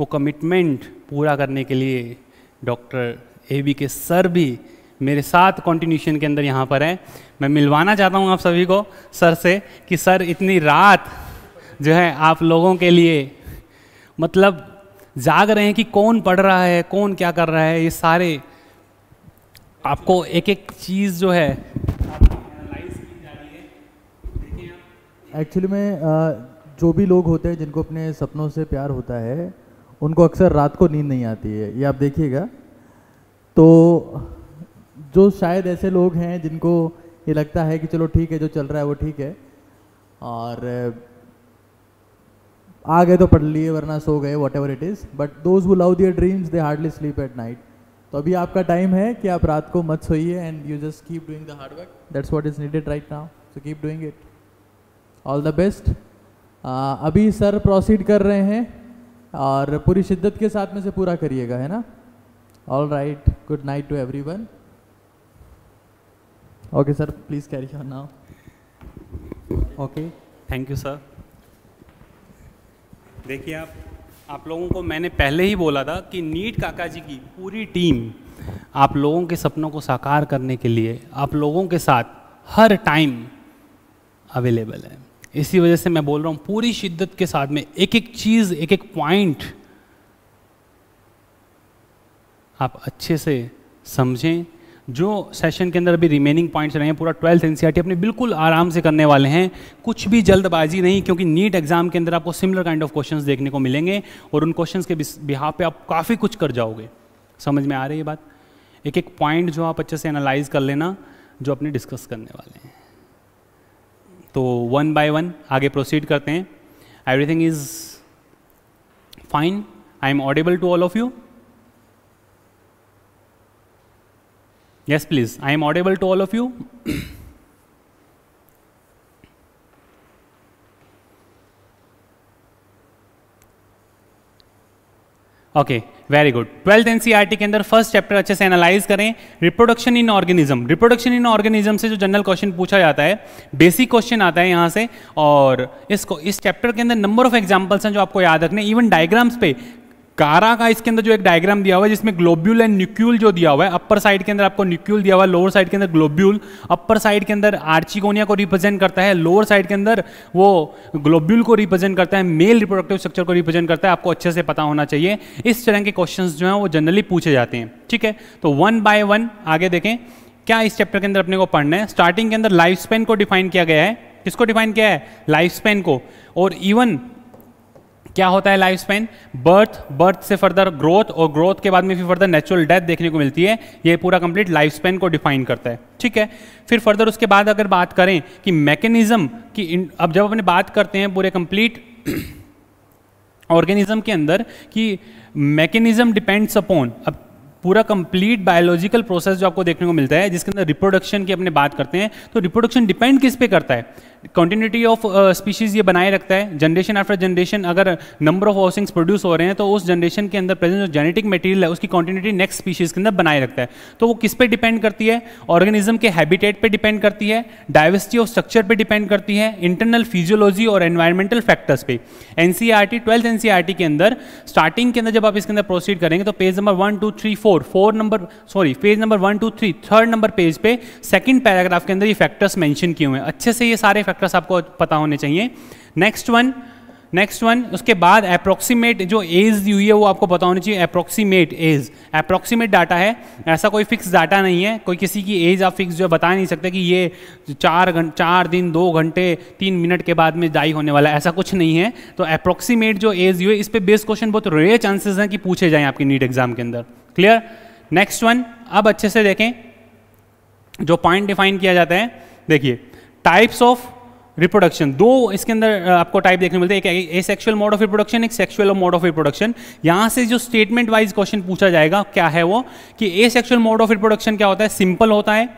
Speaker 2: वो कमिटमेंट पूरा करने के लिए डॉक्टर ए बी के सर भी मेरे साथ कॉन्टीन्यूशन के अंदर यहाँ पर हैं मैं मिलवाना चाहता हूँ आप सभी को सर से कि सर इतनी रात जो है आप लोगों के लिए मतलब जाग रहे हैं कि कौन पढ़ रहा है कौन क्या कर रहा है ये सारे आपको एक एक चीज़ जो है एक्चुअली में जो भी लोग होते हैं जिनको अपने सपनों से प्यार होता है उनको अक्सर रात को नींद नहीं आती है ये आप देखिएगा तो जो शायद ऐसे लोग हैं जिनको ये लगता है कि चलो ठीक है जो चल रहा है वो ठीक है और आ गए तो पढ़ लिए वरना सो गए whatever it is but those who love their dreams they hardly sleep at night तो अभी आपका टाइम है कि आप रात को मत सोइए and you just keep doing the hard work that's what is needed right now so keep doing it all the best अभी सर प्रोसीड कर रहे हैं और पूरी शिद्दत के साथ में से पूरा करिएगा है ना all right good night to everyone okay sir please carry on now okay thank you sir देखिए आप आप लोगों को मैंने पहले ही बोला था कि नीट काका जी की पूरी टीम आप लोगों के सपनों को साकार करने के लिए आप लोगों के साथ हर टाइम अवेलेबल है इसी वजह से मैं बोल रहा हूँ पूरी शिद्दत के साथ में एक एक चीज़ एक एक पॉइंट आप अच्छे से समझें जो सेशन के अंदर अभी रिमेनिंग पॉइंट्स रहे हैं पूरा ट्वेल्थ एन e अपने बिल्कुल आराम से करने वाले हैं कुछ भी जल्दबाजी नहीं क्योंकि नीट एग्जाम के अंदर आपको सिमिलर काइंड ऑफ क्वेश्चंस देखने को मिलेंगे और उन क्वेश्चंस के बिहाव पे आप काफ़ी कुछ कर जाओगे समझ में आ रही है बात एक एक पॉइंट जो आप अच्छे से एनालाइज कर लेना जो अपने डिस्कस करने वाले हैं तो वन बाय वन आगे प्रोसीड करते हैं everything is fine I am audible to all of you Yes, please. I am audible to all of you. Okay very good twelfth टी के अंदर फर्स्ट चैप्टर अच्छे से एनालाइज करें reproduction in organism reproduction in organism से जो general question पूछा जाता है बेसिक क्वेश्चन आता है यहाँ से और इसको इस चैप्टर के अंदर नंबर ऑफ एग्जाम्पल्स हैं जो आपको याद रखने इवन डायग्राम्स पे कारा का इसके अंदर जो एक डायग्राम दिया हुआ है जिसमें ग्लोब्यूल एंड न्यूक्यूल जो दिया हुआ है अपर साइड के अंदर आपको न्यूक्यूल दिया हुआ है लोअर साइड के अंदर ग्लोब्यूल अपर साइड के अंदर आर्चिकोनिया को रिप्रेजेंट करता है लोअर साइड के अंदर वो ग्लोब्यूल को रिप्रेजेंट करता है मेल रिप्रोडक्टिव स्ट्रक्चर को रिप्रेजेंट करता है आपको अच्छे से पता होना चाहिए इस तरह के क्वेश्चन जो है वो जनरली पूछे जाते हैं ठीक है तो वन बाय वन आगे देखें क्या इस चैप्टर के अंदर अपने को पढ़ना है स्टार्टिंग के अंदर लाइफ स्पेन को डिफाइन किया गया है किसको डिफाइन किया है लाइफ स्पेन को और इवन क्या होता है लाइफ स्पेन बर्थ बर्थ से फर्दर ग्रोथ और ग्रोथ के बाद में फिर फर्दर नेचुरल डेथ देखने को मिलती है ये पूरा कंप्लीट लाइफ स्पेन को डिफाइन करता है ठीक है फिर फर्दर उसके बाद अगर बात करें कि मैकेनिज्म की अब जब अपने बात करते हैं पूरे कंप्लीट ऑर्गेनिज्म के अंदर कि मैकेनिज्म डिपेंड्स अपॉन अब पूरा कंप्लीट बायोलॉजिकल प्रोसेस जो आपको देखने को मिलता है जिसके अंदर रिप्रोडक्शन की अपने बात करते हैं तो रिप्रोडक्शन डिपेंड किस पे करता है कंटिन्यूटी ऑफ स्पीशीज़ ये बनाए रखता है जनरेशन आफ्टर जनरेशन अगर नंबर ऑफ हाउसिंग्स प्रोड्यूस हो रहे हैं तो उस जनरेशन के अंदर प्रेजेंट जो जेनेटिक मटेरियल है उसकी कंटिन्यूटी नेक्स्ट स्पीशीज़ के अंदर बनाए रखता है तो वो किस पे डिपेंड करती है ऑर्गेनिज्म के हैबिटेट पे डिपेंड करती है डायवर्सिटी ऑफ स्ट्रक्चर पे डिपेंड करती है इंटरनल फिजियोलॉजी और एनवायरमेंटल फैक्टर्स पे N C R T twelfth N C R T के अंदर स्टार्टिंग के अंदर जब आप इसके अंदर प्रोसीड करेंगे तो page number one two three four four number sorry page number one two three third number page पे सेकंड पैराग्राफ के अंदर ये फैक्टर्स मेंशन किए हुए हैं अच्छे से ये सारे फैक्टर्स आपको पता होने चाहिए नेक्स्ट वन नेक्स्ट वन उसके बाद अप्रोक्सीमेट जो एज दी हुई है वो आपको पता होनी चाहिए अप्रोक्सीमेट एज अप्रोक्सीमेट डाटा है ऐसा कोई फिक्स डाटा नहीं है कोई किसी की एज आप फिक्स जो बता नहीं सकते कि ये चार घंट चार दिन दो घंटे तीन मिनट के बाद में डाई होने वाला ऐसा कुछ नहीं है तो अप्रोक्सीमेट जो एज हुई है इस पर बेस्ट क्वेश्चन बहुत रेयर चांसेस हैं कि पूछे जाएँ आपके नीट एग्जाम के अंदर क्लियर नेक्स्ट वन अब अच्छे से देखें जो पॉइंट डिफाइन किया जाता है देखिए टाइप्स ऑफ रिप्रोडक्शन दो इसके अंदर आपको टाइप देखने मिलते हैं एक asexual mode of reproduction एक सेक्शुअल मोड ऑफ रिप्रोडक्शन यहाँ से जो स्टेटमेंट वाइज क्वेश्चन पूछा जाएगा क्या है वो कि asexual mode of reproduction क्या होता है सिंपल होता है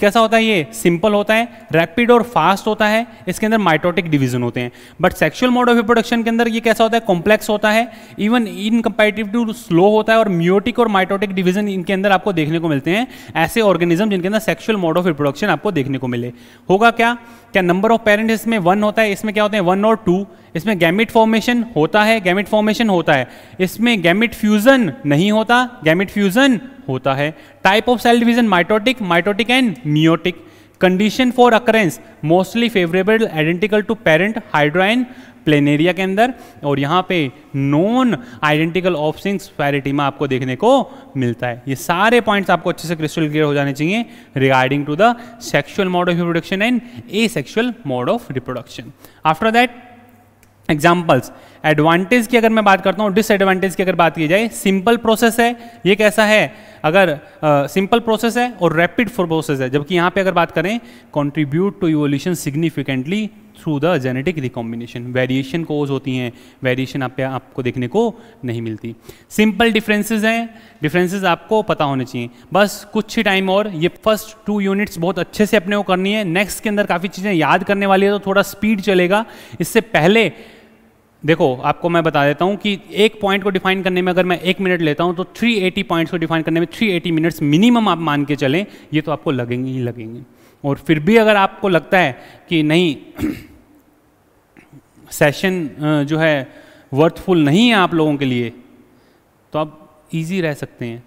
Speaker 2: कैसा होता है ये सिंपल होता है रैपिड और फास्ट होता है इसके अंदर माइटोटिक डिवीजन होते हैं but sexual mode of reproduction के अंदर ये कैसा होता है कॉम्प्लेक्स होता है even in comparative to slow होता है और म्योटिक और माइटोटिक डिवीजन इनके अंदर आपको देखने को मिलते हैं ऐसे ऑर्गेनिज्म जिनके अंदर सेक्सुअल मोड ऑफ रिप्रोडक्शन आपको देखने को मिले होगा क्या क्या नंबर ऑफ पेरेंट इसमें वन होता है इसमें क्या होते हैं वन और टू इसमें गैमिट फॉर्मेशन होता है गैमिट फॉर्मेशन होता है इसमें गैमिट फ्यूजन नहीं होता गैमिट फ्यूजन होता है type of cell division mitotic mitotic and meiotic condition for occurrence mostly favourable identical to parent हाइड्राइन प्लेन एरिया के अंदर और यहाँ पे नॉन आइडेंटिकल ऑप्सिंग में आपको देखने को मिलता है ये सारे पॉइंट्स आपको अच्छे से क्रिस्टल क्लियर हो जाने चाहिए regarding to the sexual mode of reproduction and asexual mode of reproduction after that examples advantage की अगर मैं बात करता हूँ डिसएडवांटेज की अगर बात की जाए सिंपल प्रोसेस है ये कैसा है अगर सिंपल uh, प्रोसेस है और रैपिड फॉर प्रोसेस है जबकि यहाँ पे अगर बात करें contribute to evolution significantly through the genetic recombination variation cause होती हैं वेरिएशन आप आपको देखने को नहीं मिलती सिंपल डिफरेंसेज हैं डिफरेंसेज आपको पता होने चाहिए बस कुछ ही टाइम और ये फर्स्ट टू यूनिट्स बहुत अच्छे से अपने को करनी है नेक्स्ट के अंदर काफ़ी चीज़ें याद करने वाली है तो थोड़ा स्पीड चलेगा इससे पहले देखो आपको मैं बता देता हूँ कि एक पॉइंट को डिफाइन करने में अगर मैं एक मिनट लेता हूँ तो 380 पॉइंट्स को डिफाइन करने में 380 मिनट्स मिनिमम आप मान के चलें ये तो आपको लगेंगे ही लगेंगे और फिर भी अगर आपको लगता है कि नहीं सेशन जो है वर्थफुल नहीं है आप लोगों के लिए तो आप ईजी रह सकते हैं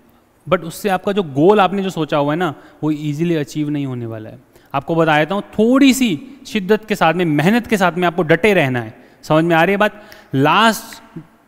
Speaker 2: बट उससे आपका जो गोल आपने जो सोचा हुआ है ना वो ईजिली अचीव नहीं होने वाला है आपको बता देता हूँ थोड़ी सी शिद्दत के साथ में मेहनत के साथ में आपको डटे रहना है समझ में आ रही है बात last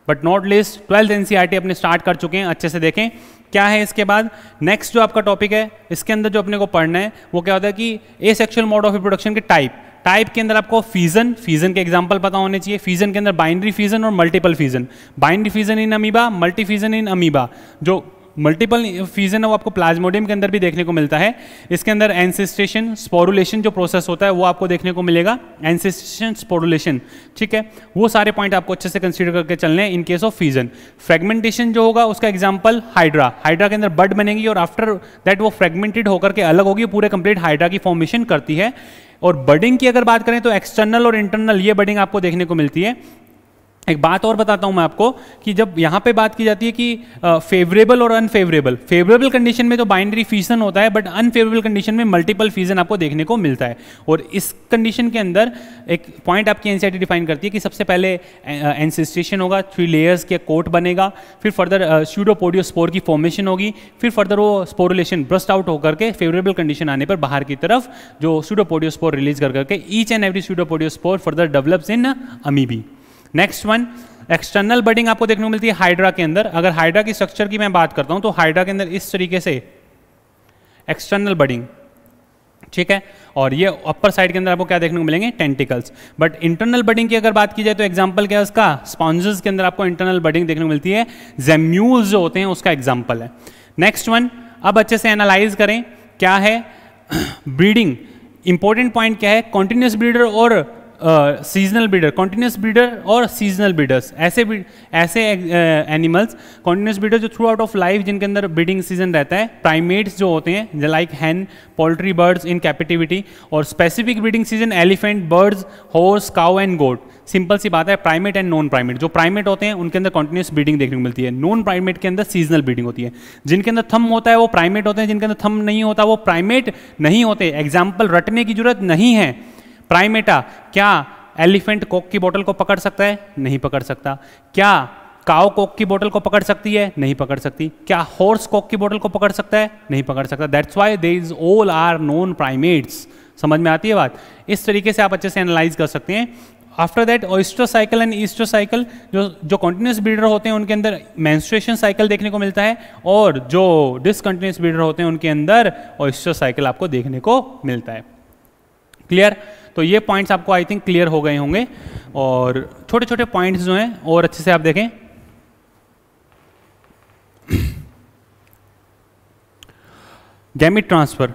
Speaker 2: but not least twelfth NCERT अपने स्टार्ट कर चुके हैं अच्छे से देखें क्या है इसके बाद नेक्स्ट जो आपका टॉपिक है इसके अंदर जो अपने को पढ़ना है वो क्या होता है कि asexual mode of reproduction के टाइप टाइप के अंदर आपको फीजन फीजन के एग्जाम्पल पता होने चाहिए फीजन के अंदर बाइनरी फीजन और multiple fission binary fission in amoeba multi fission in amoeba जो मल्टीपल फ्यूजन है वो आपको प्लाज्मोडियम के अंदर भी देखने को मिलता है इसके अंदर एंसिस्ट्रेशन स्पोरुलेशन जो प्रोसेस होता है वो आपको देखने को मिलेगा एंसिस्ट्रेशन स्पोरुलेशन ठीक है वो सारे पॉइंट आपको अच्छे से कंसिडर करके चलने हैं in case of fusion fragmentation जो होगा उसका एग्जाम्पल हाइड्रा हाइड्रा के अंदर बर्ड बनेगी और आफ्टर दैट वो फ्रेगमेंटेड होकर के अलग होगी पूरे कंप्लीट हाइड्रा की फॉर्मेशन करती है और बडिंग की अगर बात करें तो एक्सटर्नल और इंटरनल ये बडिंग आपको देखने को मिलती है एक बात और बताता हूं मैं आपको कि जब यहां पे बात की जाती है कि फेवरेबल और अनफेवरेबल फेवरेबल कंडीशन में तो बाइंड्री फीजन होता है बट अनफेवरेबल कंडीशन में मल्टीपल फीजन आपको देखने को मिलता है और इस कंडीशन के अंदर एक पॉइंट आपकी एनसीआईटी डिफाइन करती है कि सबसे पहले एनसिस्ट्रेशन होगा थ्री लेयर्स के कोट बनेगा फिर फर्दर स्यूडोपोडियो स्पोर की फॉर्मेशन होगी फिर फर्दर वो स्पोरुलेशन ब्रस्ट आउट होकर के फेवरेबल कंडीशन आने पर बाहर की तरफ जो स्यूडोपोडियो स्पोर रिलीज कर करके each and every pseudopodia spore further develops in amoebae next one external budding आपको देखने को मिलती है हाइड्रा के अंदर अगर हाइड्रा की स्ट्रक्चर की मैं बात करता हूं तो हाइड्रा के अंदर इस तरीके से एक्सटर्नल बडिंग ठीक है और ये अपर साइड के अंदर आपको क्या देखने को मिलेंगे टेंटिकल्स बट इंटरनल बडिंग की अगर बात की जाए तो एग्जाम्पल क्या है उसका स्पॉन्जेस के अंदर आपको इंटरनल बडिंग देखने को मिलती है जेम्यूल जो होते हैं उसका एग्जाम्पल है नेक्स्ट वन अब अच्छे से एनालाइज करें क्या है ब्रीडिंग इंपॉर्टेंट पॉइंट क्या है कॉन्टिन्यूस ब्रीडर और सीजनल ब्रीडर कॉन्टीन्यूस ब्रीडर और सीजनल ब्रीडर्स ऐसे ऐसे एनिमल्स कॉन्टीन्यूस ब्रीडर जो थ्रू आउट ऑफ लाइफ जिनके अंदर ब्रीडिंग सीजन रहता है प्राइमेट्स जो होते हैं like hen poultry birds in captivity और specific breeding season elephant birds horse cow and goat simple सी बात है प्राइमेट एंड नॉन प्राइमेट जो प्राइमेट होते हैं उनके अंदर कॉन्टीन्यूस ब्रीडिंग देखने को मिलती है नॉन प्राइमेट के अंदर सीजनल ब्रीडिंग होती है जिनके अंदर थम होता है वो प्राइमेट होते हैं जिनके अंदर थम नहीं होता वो प्राइमेट नहीं होते एग्जाम्पल रटने की जरूरत नहीं है प्राइमेटा क्या एलिफेंट कोक की बोतल को पकड़ सकता है नहीं पकड़ सकता क्या काओ कोक की बोतल को पकड़ सकती है नहीं पकड़ सकती क्या हॉर्स कोक की बोतल को पकड़ सकता है नहीं पकड़ सकता that's why they is all are known primates समझ में आती है बात इस तरीके से आप अच्छे से एनालाइज कर सकते हैं after that oestrous cycle and oestrous cycle जो जो कॉन्टिन्यूस ब्रीडर होते हैं उनके अंदर मैंस्ट्रेशन साइकिल देखने को मिलता है और जो डिसकंटिन्यूस ब्रीडर होते हैं उनके अंदर ऑइस्टर साइकिल आपको देखने को मिलता है क्लियर तो ये पॉइंट्स आपको आई थिंक क्लियर हो गए होंगे और छोटे छोटे पॉइंट्स जो हैं और
Speaker 1: अच्छे से आप देखें
Speaker 2: गैमिट ट्रांसफ़र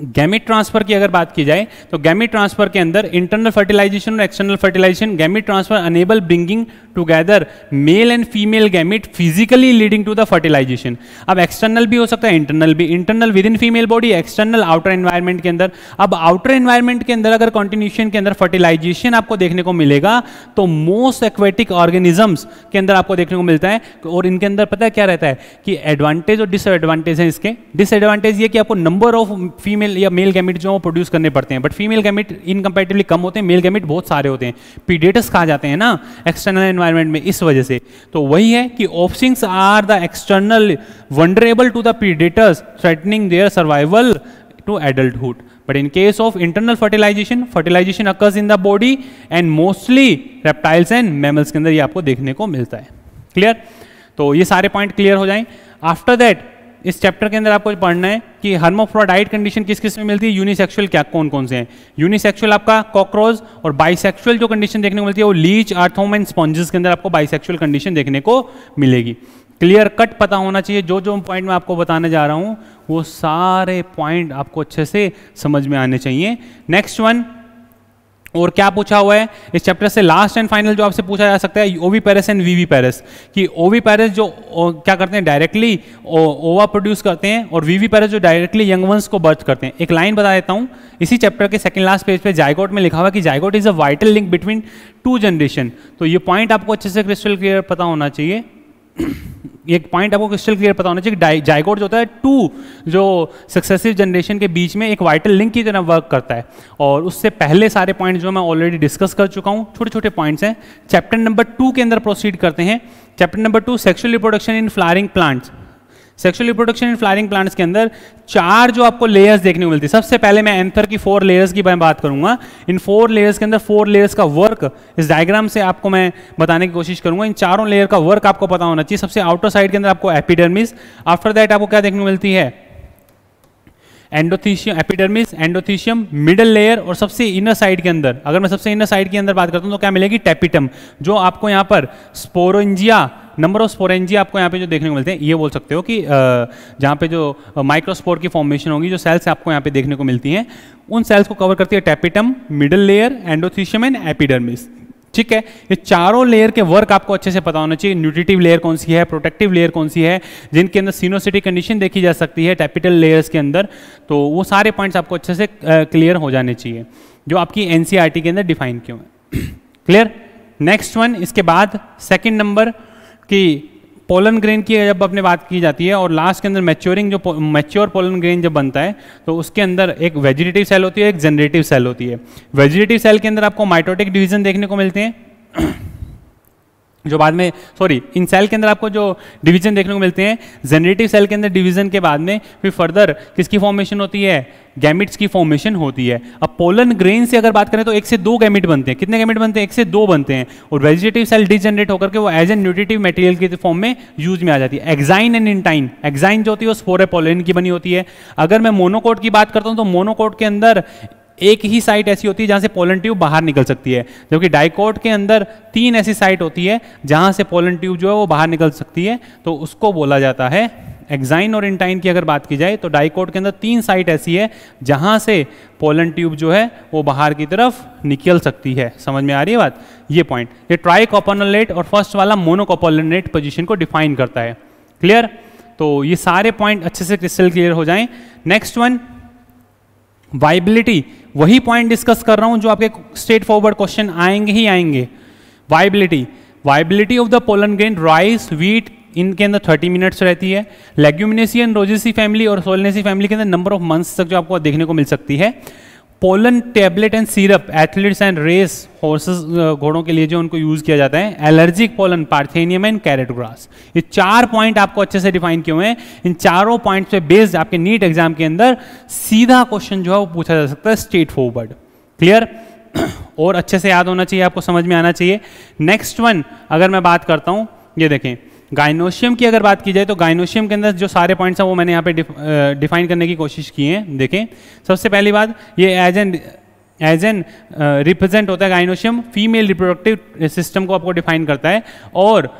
Speaker 2: गैमिट ट्रांसफर की अगर बात की जाए तो गैमिट ट्रांसफर के अंदर इंटरनल फर्टिलाइजेशन और external fertilisation gamete transfer enable bringing together male and female gamete physically leading to the fertilisation अब एक्सटर्नल भी हो सकता है इंटरनल भी internal within female body external outer environment के अंदर अब आउटर एनवायरमेंट के अंदर अगर कॉन्टिन्यूशन के अंदर फर्टिलाइजेशन आपको देखने को मिलेगा तो मोस्ट एक्वेटिक ऑर्गेनिजम्स के अंदर आपको देखने को मिलता है और इनके अंदर पता है क्या रहता है कि एडवांटेज और डिसएडवांटेज है इसके डिसएडवांटेज ये कि आपको नंबर ऑफ फीमेल फीमेल या मेल गैमिट जो है वो प्रोड्यूस करने पड़ते हैं बट फीमेल गैमिट इनकम्पेटिवली कम होते हैं मेल गैमिट बहुत सारे होते हैं पीडेटस कहा जाते हैं ना एक्सटर्नल एनवायरमेंट में इस वजह से तो वही है कि offsprings are the external vulnerable to the predators threatening their survival to adulthood. But in case of internal fertilisation fertilisation occurs in the body and mostly reptiles and mammals के अंदर ये आपको देखने को मिलता है क्लियर तो ये सारे पॉइंट क्लियर हो जाए आफ्टर दैट इस चैप्टर के अंदर आपको पढ़ना है कि हर्मोफ्रोडाइट कंडीशन किस किस में मिलती है यूनिसेक्सुअल क्या कौन कौन से हैं यूनिसेक्सुअल आपका कॉकरोच और बाइसेक्सुअल जो कंडीशन देखने को मिलती है वो लीच आर्थोम एंड स्पॉन्जेस के अंदर आपको बाइसेक्सुअल कंडीशन देखने को मिलेगी क्लियर कट पता होना चाहिए जो जो पॉइंट मैं आपको बताने जा रहा हूँ वो सारे पॉइंट आपको अच्छे से समझ में आने चाहिए नेक्स्ट वन और क्या पूछा हुआ है इस चैप्टर से लास्ट एंड फाइनल जो आपसे पूछा जा सकता है ओवी पैरस एंड वीवी पैरस कि ओवी पैरस जो ओ, क्या करते हैं डायरेक्टली ओवा प्रोड्यूस करते हैं और वीवी पैरस जो डायरेक्टली यंग वंस को बर्थ करते हैं एक लाइन बता देता हूँ इसी चैप्टर के सेकंड लास्ट पेज पे जायगोट में लिखा हुआ कि zygote is a vital link between two generation तो ये पॉइंट आपको अच्छे से क्रिस्टल क्लियर पता होना चाहिए एक पॉइंट आपको क्रिस्टल क्लियर पता होना चाहिए जाइगोट जो होता है टू जो सक्सेसिव जनरेशन के बीच में एक वाइटल लिंक की तरह वर्क करता है और उससे पहले सारे पॉइंट जो मैं ऑलरेडी डिस्कस कर चुका हूँ छोटे छोटे पॉइंट्स हैं चैप्टर नंबर टू के अंदर प्रोसीड करते हैं chapter number two sexual reproduction in flowering plants sexual reproduction in flowering plants के अंदर चार जो आपको लेयर्स देखने को मिलती है सबसे पहले मैं एंथर की फोर लेयर्स की मैं बात करूंगा इन फोर लेयर्स के अंदर फोर लेयर्स का वर्क इस डायग्राम से आपको मैं बताने की कोशिश करूंगा इन चारों लेयर का वर्क आपको पता होना चाहिए सबसे आउटर साइड के अंदर आपको एपिडर्मिस आफ्टर दैट आपको क्या देखने को मिलती है endothecium epidermis endothecium middle layer और सबसे इनर साइड के अंदर अगर मैं सबसे इनर साइड के अंदर बात करता हूँ तो क्या मिलेगी टेपिटम जो आपको यहाँ पर स्पोरोजिया नंबर ऑफ स्पोरेंजी आपको यहाँ पे जो देखने को मिलते हैं ये बोल सकते हो कि जहाँ पे जो माइक्रोस्पोर की फॉर्मेशन होगी जो सेल्स आपको यहाँ पे देखने को मिलती हैं उन सेल्स को कवर करती है tapetum middle layer endothecium and epidermis ठीक है ये चारों लेयर के वर्क आपको अच्छे से पता होना चाहिए न्यूट्रिटिव लेयर कौन सी है प्रोटेक्टिव लेयर कौन सी है जिनके अंदर सीनोसिटी कंडीशन देखी जा सकती है टैपिटल लेयर्स के अंदर तो वो सारे पॉइंट्स आपको अच्छे से क्लियर हो जाने चाहिए जो आपकी एनसीआरटी e के अंदर डिफाइन क्यों है क्लियर नेक्स्ट वन इसके बाद सेकेंड नंबर कि पोलन ग्रेन की जब अपने बात की जाती है और लास्ट के अंदर मैच्योरिंग जो मैच्योर पोलन ग्रेन जब बनता है तो उसके अंदर एक वेजिटेटिव सेल होती है एक जनरेटिव सेल होती है वेजिटेटिव सेल के अंदर आपको माइटोटिक डिवीजन देखने को मिलते हैं जो बाद में सॉरी इन सेल के अंदर आपको जो डिवीजन देखने को मिलते हैं जनरेटिव सेल के अंदर डिवीजन के बाद में फिर फर्दर किसकी फॉर्मेशन होती है गैमिट्स की फॉर्मेशन होती है अब पोलन ग्रेन से अगर बात करें तो एक से दो गैमिट बनते हैं कितने गैमिट बनते हैं एक से दो बनते हैं और वेजिटेटिव सेल डिजनरेट होकर के वो एज एन न्यूट्रिटिव मटेरियल के फॉर्म में यूज में आ जाती है एक्जाइन एंड इंटाइन एक्जाइन जो होती है वो स्पोरेपोलिन की बनी होती है अगर मैं मोनोकोट की बात करता हूँ तो मोनोकोट के अंदर एक ही साइट ऐसी होती है जहां से पोलन ट्यूब बाहर निकल सकती है जबकि डाइकोट के अंदर तीन ऐसी साइट होती है जहां से पोलन ट्यूब जो है वो बाहर निकल सकती है तो उसको बोला जाता है एक्जाइन और इंटाइन की अगर बात की जाए तो डाइकोट के अंदर तीन साइट ऐसी है जहां से पोलन ट्यूब जो है वो बाहर की तरफ निकल सकती है समझ में आ रही है बात ये पॉइंट ये ट्राई कॉपोनलेट और फर्स्ट वाला मोनोकोपोलनेट पोजिशन को डिफाइन करता है क्लियर तो ये सारे पॉइंट अच्छे से क्रिस्टल क्लियर हो जाए नेक्स्ट वन वाइबिलिटी वही पॉइंट डिस्कस कर रहा हूं जो आपके स्ट्रेट फॉरवर्ड क्वेश्चन आएंगे ही आएंगे viability viability of the pollen grain rice wheat इनके अंदर 30 मिनट्स रहती है लेग्यूमिनेसी एंड रोजेसी फैमिली और सोलनेसी फैमिली के अंदर नंबर ऑफ मंथ्स तक जो आपको देखने को मिल सकती है pollen tablet and syrup athletes and race horses घोड़ों के लिए जो उनको यूज़ किया जाता है allergic pollen parthenium and carrot grass ये चार पॉइंट आपको अच्छे से डिफाइन किए हुए हैं इन चारों पॉइंट्स पे बेस्ड आपके नीट एग्जाम के अंदर सीधा क्वेश्चन जो है वो पूछा जा सकता है स्टेट फॉरवर्ड क्लियर और अच्छे से याद होना चाहिए आपको समझ में आना चाहिए नेक्स्ट वन अगर मैं बात करता हूँ ये देखें गाइनोशियम की अगर बात की जाए तो गाइनोशियम के अंदर जो सारे पॉइंट्स हैं वो मैंने यहाँ पे डिफाइन करने की कोशिश की है देखें सबसे पहली बात ये as an as an represent होता है गाइनोशियम फीमेल रिप्रोडक्टिव सिस्टम को आपको डिफाइन करता है और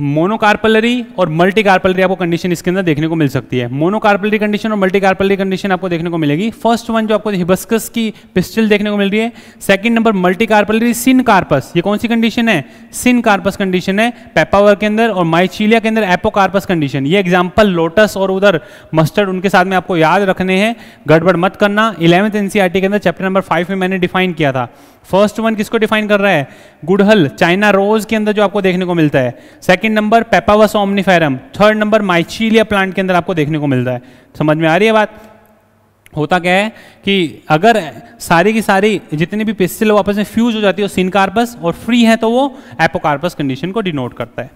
Speaker 2: मोनोकार्पलरी और मल्टीकार्पलरी आपको कंडीशन इसके अंदर देखने को मिल सकती है मोनोकार्पलरी कंडीशन और मल्टीकार्पलरी कंडीशन आपको देखने को मिलेगी फर्स्ट वन जो आपको हिबस्कस की पिस्टल देखने को मिल रही है second number multicarpellary syncarpous ये कौन सी कंडीशन है सिन कार्पस कंडीशन है पेपावर के अंदर और माइचीलिया के अंदर एपोकार्पस कंडीशन ये एग्जाम्पल लोटस और उधर मस्टर्ड उनके साथ में आपको याद रखने हैं गड़बड़ मत करना इलेवंथ एनसीआरटी e के अंदर चैप्टर नंबर फाइव में मैंने डिफाइन किया था फर्स्ट वन किसको डिफाइन कर रहा है गुडहल चाइना रोज के अंदर जो आपको देखने को मिलता है second number papaver somniferum third number michelia plant के अंदर आपको देखने को मिलता है समझ में आ रही है बात होता क्या है कि अगर सारी की सारी जितनी भी पिस्टिल वो आपस में फ्यूज हो जाती है वो सिनकार्पस और फ्री है तो वो एपोकार्पस कंडीशन को डिनोट करता है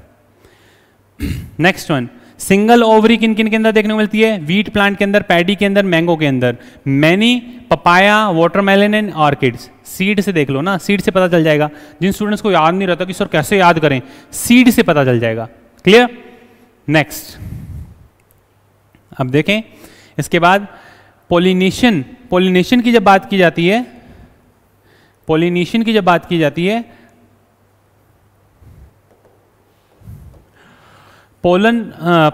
Speaker 2: नेक्स्ट वन सिंगल ओवरी किन किन के अंदर देखने को मिलती है वीट प्लांट के अंदर पैडी के अंदर मैंगो के अंदर many papaya watermelon and orchids seed से देख लो ना सीड से पता चल जाएगा जिन स्टूडेंट्स को याद नहीं रहता कि सर कैसे याद करें सीड से पता चल जाएगा क्लियर नेक्स्ट अब देखें इसके बाद पोलिनेशन पोलिनेशन की जब बात की जाती है पोलिनेशन की जब बात की जाती है pollen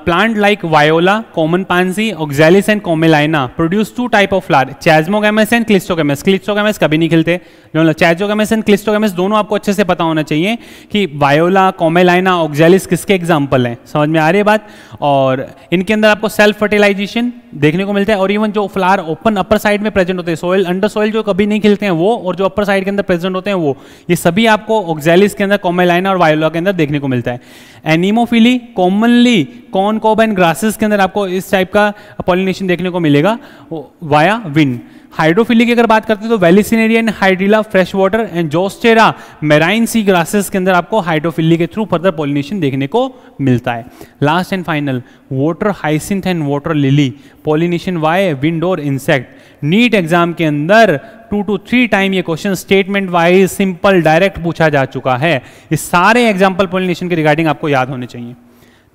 Speaker 2: plant like viola common pansy oxalis and commelina produce two type of of chasmogamous and cleistogamous cleistogamous कभी नहीं खिलते चैजोगेमस एंड क्लिस्टोगेमस दोनों आपको अच्छे से पता होना चाहिए कि वायोला कॉमेलाइना ऑक्जेलिस किसके एग्जाम्पल हैं समझ में आ रही है बात और इनके अंदर आपको सेल्फ फर्टिलाइजेशन देखने को मिलता है और इवन जो फ्लावर ओपन अपर साइड में प्रेजेंट होते हैं सोयल अंडर सोयल जो कभी नहीं खिलते हैं वो और जो अपर साइड के अंदर प्रेजेंट होते हैं वो ये सभी आपको ऑक्जेलिस के अंदर कॉमेलाइना और वायोला के अंदर देखने को मिलता है anemophily commonly corn cob and grasses के अंदर आपको इस टाइप का पॉलिनेशन देखने को मिलेगा वाया विंड हाइड्रोफिली की अगर बात करते हैं तो and hydrilla fresh water and zostera marine sea grasses के अंदर आपको हाइड्रोफिली के थ्रू फर्दर पॉलिनेशन देखने को मिलता है last and final water hyacinth and water lily pollination by wind और इंसेक्ट नीट एग्जाम के अंदर टू टू थ्री टाइम ये question statement wise simple direct पूछा जा चुका है ये सारे एग्जाम्पल पोलिनेशन के रिगार्डिंग आपको याद होने चाहिए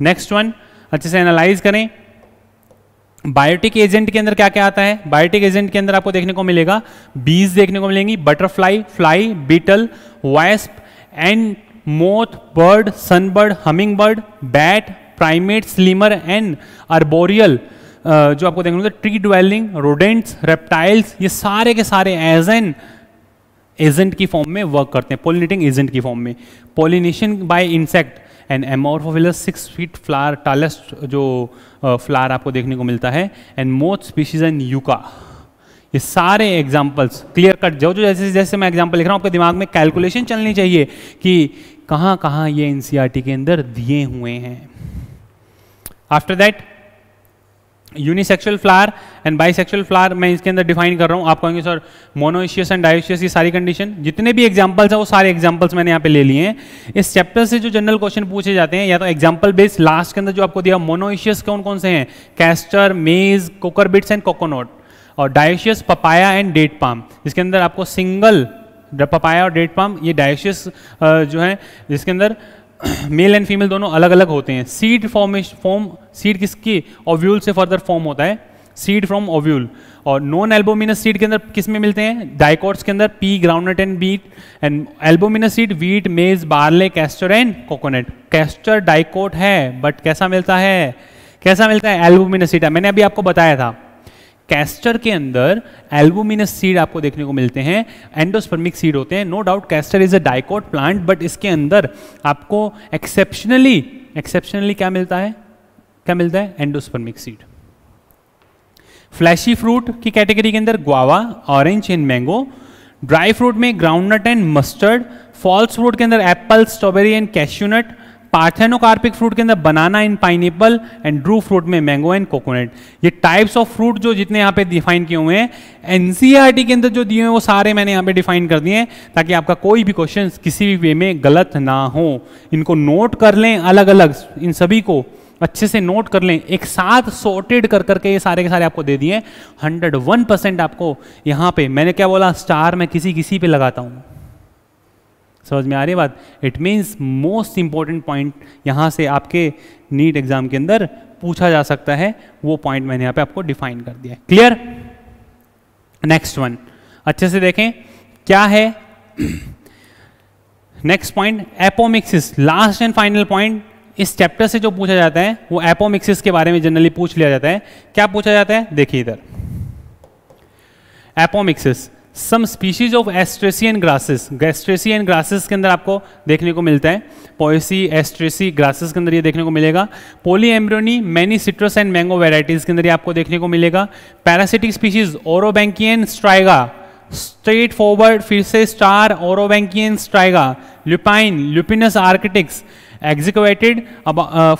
Speaker 2: नेक्स्ट वन अच्छे से एनालाइज करें बायोटिक एजेंट के अंदर क्या क्या आता है बायोटिक एजेंट के अंदर आपको देखने को मिलेगा बीज देखने को मिलेंगी butterfly fly beetle wasp and moth bird sunbird humming bird bat primate lemur and arboreal जो आपको देखने है ट्री ड्वेलिंग रोडेंट्स रेप्टाइल्स ये सारे के सारे एज एन एजेंट की फॉर्म में वर्क करते हैं पोलिनेटिंग एजेंट की फॉर्म में pollination by insect and amorphophallus six feet flower tallest जो फ्लार आपको देखने को मिलता है and moth species and yucca ये सारे एग्जाम्पल्स क्लियर कट जो जो जैसे जैसे मैं एग्जाम्पल लिख रहा हूँ आपके दिमाग में कैलकुलेशन चलनी चाहिए कि कहाँ कहाँ ये एन के अंदर दिए हुए हैं after that unisexual flower and bisexual flower मैं इसके अंदर डिफाइन कर रहा हूँ आप कहेंगे सर मोनोइशियस एंड डायोशियस ये सारी कंडीशन जितने भी एग्जाम्पल्स हैं वो सारे एग्जाम्पल्स मैंने यहाँ पे ले लिए हैं इस चैप्टर से जो जनरल क्वेश्चन पूछे जाते हैं या तो एग्जाम्पल बेस्ड लास्ट के अंदर जो आपको दिया मोनोइशियस कौन कौन से हैं castor maize cucurbits and coconut और dioecious papaya and date palm जिसके अंदर आपको सिंगल पपाया और डेट पाम ये डायोशियस जो है जिसके अंदर मेल एंड फीमेल दोनों अलग अलग होते हैं सीड फॉर्मेश फॉर्म सीड किसकी ओव्यूल से फर्दर फॉर्म होता है सीड फ्रॉम ओव्यूल और नॉन एल्बोमिनस सीड के अंदर किस में मिलते हैं डाइकोट्स के अंदर pea groundnut and beet and albuminous seed wheat maize barley castor and coconut castor dicot है बट कैसा मिलता है कैसा मिलता है एल्बोमिनस सीड मैंने अभी आपको बताया था कैस्टर के अंदर एल्बुमिनस सीड आपको देखने को मिलते हैं एंडोस्पर्मिक सीड होते हैं no doubt castor is a dicot plant but इसके अंदर आपको एक्सेप्शनली एक्सेप्शनली क्या मिलता है क्या मिलता है एंडोस्पर्मिक सीड फ्लैशी फ्रूट की कैटेगरी के अंदर guava orange and mango dry fruit में groundnut and mustard false fruit के अंदर apple strawberry and cashewnut parthenocarpic fruit के अंदर banana in pineapple and drupe fruit में मैंगो एंड कोकोनट ये टाइप्स ऑफ फ्रूट जो जितने यहाँ पे डिफाइन किए हुए हैं एनसीईआरटी e के अंदर जो दिए हैं वो सारे मैंने यहाँ पे डिफाइन कर दिए हैं ताकि आपका कोई भी क्वेश्चन किसी भी वे में गलत ना हो इनको नोट कर लें अलग अलग इन सभी को अच्छे से नोट कर लें एक साथ सॉर्टेड कर करके ये सारे के सारे आपको दे दिए हंड्रेड वन परसेंट आपको यहाँ पे मैंने क्या बोला स्टार मैं किसी किसी पे लगाता हूँ समझ में आ रही बात it means most important point यहाँ से आपके नीट एग्जाम के अंदर पूछा जा सकता है वो पॉइंट मैंने यहाँ पे आपको डिफाइन कर दिया क्लियर नेक्स्ट वन अच्छे से देखें क्या है next point apomixis last and final point इस चैप्टर से जो पूछा जाता है वो एपोमिक्सिस के बारे में जनरली पूछ लिया जाता है क्या पूछा जाता है देखिए इधर apomixis some species of asteraceae grasses asteraceae grasses के अंदर आपको देखने को मिलता है पोएसी एस्ट्रेसी ग्रासेस के अंदर ये देखने को मिलेगा polyembryony many citrus and mango varieties के अंदर ये आपको देखने को मिलेगा parasitic species orobanche striga straightforward फिर से start orobanche striga lupine lupinus arcticus excavated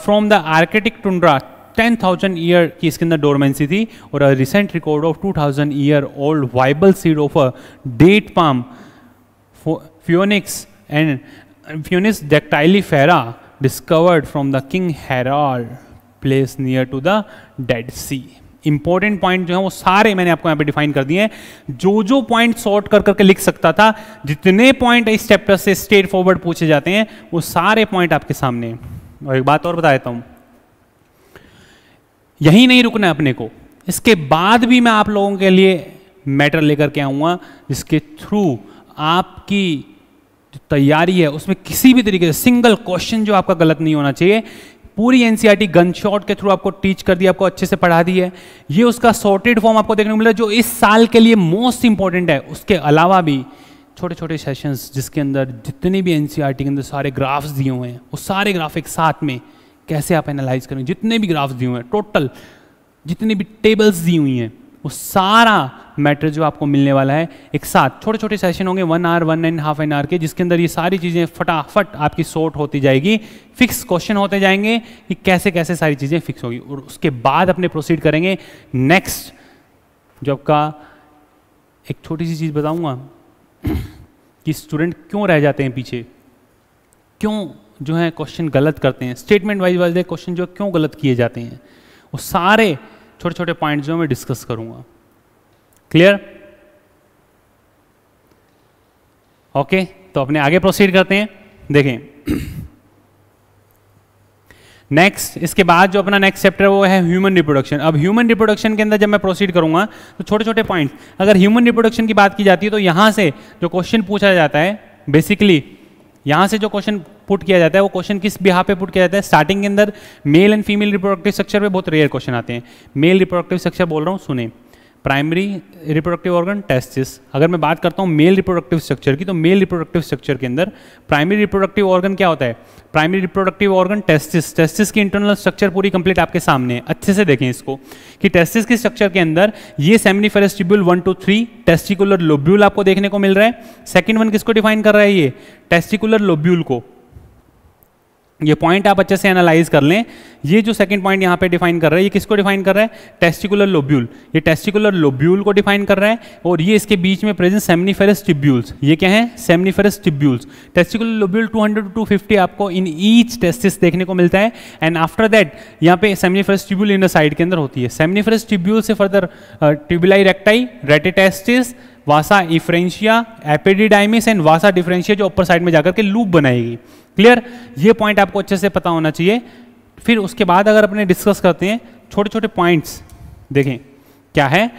Speaker 2: from the arctic tundra ten thousand year की इसके अंदर डोरमेंसी थी और recent record of two thousand year old viable seed of a date palm phoenix and phoenix dactylifera discovered from the king Herod place near to the Dead Sea important point जो है वो सारे मैंने आपको यहां पे define कर दिए हैं जो जो पॉइंट सॉर्ट कर करके लिख सकता था जितने पॉइंट इस चैप्टर से स्ट्रेट फॉरवर्ड पूछे जाते हैं वो सारे पॉइंट आपके सामने और एक बात और बता देता हूं यहीं नहीं रुकना है अपने को इसके बाद भी मैं आप लोगों के लिए मैटर लेकर के आऊँगा जिसके थ्रू आपकी जो तैयारी है उसमें किसी भी तरीके से सिंगल क्वेश्चन जो आपका गलत नहीं होना चाहिए पूरी एन गन शॉट के थ्रू आपको टीच कर दिया आपको अच्छे से पढ़ा दी है ये उसका सॉर्टेड फॉर्म आपको देखने को मिला जो इस साल के लिए मोस्ट इंपॉर्टेंट है उसके अलावा भी छोटे छोटे सेशंस जिसके अंदर जितने भी एन e के अंदर सारे ग्राफ्स दिए हुए हैं वो सारे ग्राफ एक साथ में कैसे आप एनालाइज करेंगे जितने भी ग्राफ्स दिए हुए हैं टोटल जितने भी टेबल्स दी हुई हैं वो सारा मैटर जो आपको मिलने वाला है एक साथ छोटे छोटे सेशन होंगे one hour one and half an hour के जिसके अंदर ये सारी चीज़ें फटाफट आपकी सॉर्ट होती जाएगी फिक्स क्वेश्चन होते जाएंगे कि कैसे कैसे सारी चीज़ें फिक्स होगी और उसके बाद अपने प्रोसीड करेंगे नेक्स्ट जो आपका एक छोटी सी चीज़ बताऊंगा कि स्टूडेंट क्यों रह जाते हैं पीछे क्यों जो हैं क्वेश्चन गलत करते हैं स्टेटमेंट वाइज वाइज क्वेश्चन जो क्यों गलत किए जाते हैं वो सारे छोटे छोटे पॉइंट जो मैं डिस्कस करूंगा क्लियर ओके तो अपने आगे प्रोसीड करते हैं देखें नेक्स्ट इसके बाद जो अपना नेक्स्ट चैप्टर वो है ह्यूमन रिप्रोडक्शन अब ह्यूमन रिप्रोडक्शन के अंदर जब मैं प्रोसीड करूंगा तो छोटे छोटे पॉइंट अगर ह्यूमन रिप्रोडक्शन की बात की जाती है तो यहां से जो क्वेश्चन पूछा जाता है बेसिकली यहां से जो क्वेश्चन पुट किया जाता है वो क्वेश्चन किस बिहा पे पुट किया जाता है स्टार्टिंग के अंदर male and female reproductive structure पे बहुत रेयर क्वेश्चन आते हैं मेल रिप्रोडक्टिव स्ट्रक्चर बोल रहा हूँ सुने प्राइमरी रिप्रोडक्टिव ऑर्गन टेस्टिस अगर मैं बात करता हूँ मेल रिप्रोडक्टिव स्ट्रक्चर की तो मेल रिप्रोडक्टिव स्ट्रक्चर के अंदर प्राइमरी रिप्रोडक्टिव ऑर्गन क्या होता है primary reproductive organ testis testis की इंटरनल स्ट्रक्चर पूरी कंप्लीट आपके सामने है अच्छे से देखें इसको कि टेस्टिस के स्ट्रक्चर के अंदर ये सेमनी tubule one two three testicular lobule आपको देखने को मिल रहा है सेकेंड वन किसको डिफाइन कर रहा है ये टेस्टिकुलर लोब्यूल को ये पॉइंट आप अच्छे से एनालाइज कर लें ये जो सेकंड पॉइंट यहाँ पे डिफाइन कर रहा है ये किसको डिफाइन कर रहा है टेस्टिकुलर लोब्यूल ये टेस्टिकुलर लोब्यूल को डिफाइन कर रहा है और ये इसके बीच में प्रेजेंट सेमनीफेरस टिब्यूल्स ये क्या है seminiferous tubules testicular lobule 200 two fifty आपको इन ईच टेस्टिस देखने को मिलता है एंड आफ्टर दैट यहाँ पे सेमनीफेरस टिब्यूल इन साइड के अंदर होती है सेमनीफेरस टिब्यूल से further tubuli recti rete testis vasa efferentia epididymis and vasa deferentia जो अपर साइड में जाकर के लूप बनाएगी क्लियर ये पॉइंट आपको अच्छे से पता होना चाहिए फिर उसके बाद अगर अपने डिस्कस करते हैं छोटे छोटे पॉइंट्स देखें क्या है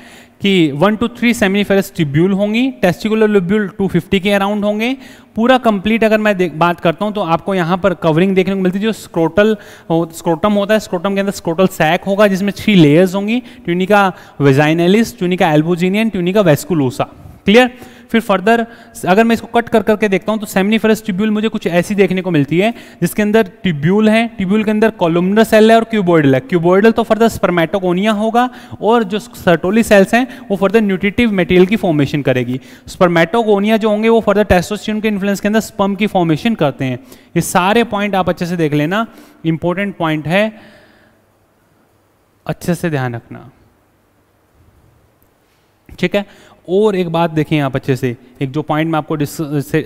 Speaker 2: कि one two three seminiferous tubule होंगी टेस्टिकुलर लिब्यूल टू फिफ्टी के अराउंड होंगे पूरा कंप्लीट अगर मैं बात करता हूँ तो आपको यहाँ पर कवरिंग देखने को मिलती है जो स्क्रोटल हो, स्क्रोटम होता है स्क्रोटम के अंदर स्क्रोटल सैक होगा जिसमें थ्री लेयर्स होंगी tunica vaginalis tunica albuginea tunica vasculosa clear फिर फर्दर अगर मैं इसको कट कर करके देखता हूँ तो फ्रेस ट्यूब्यूल मुझे कुछ ऐसी देखने को मिलती है जिसके अंदर ट्यूब्यूल है ट्यूब्यूल के अंदर कॉलुमनर सेल है और क्यूबोइडल है क्यूबोइडल तो फर्दर स्पर्मेटोकोनिया होगा और जो सर्टोली सेल्स हैं वो फर्दर न्यूट्रिटिव मटेरियल की फॉर्मेशन करेगी स्पर्मेटोकोनिया जो होंगे वो फर्दर टेस्टोस्टेरोन के इन्फ्लुएंस के अंदर स्पम की फॉर्मेशन करते हैं ये सारे पॉइंट आप अच्छे से देख लेना इंपॉर्टेंट पॉइंट है अच्छे से ध्यान रखना ठीक है और एक बात देखें आप अच्छे से एक जो पॉइंट मैं आपको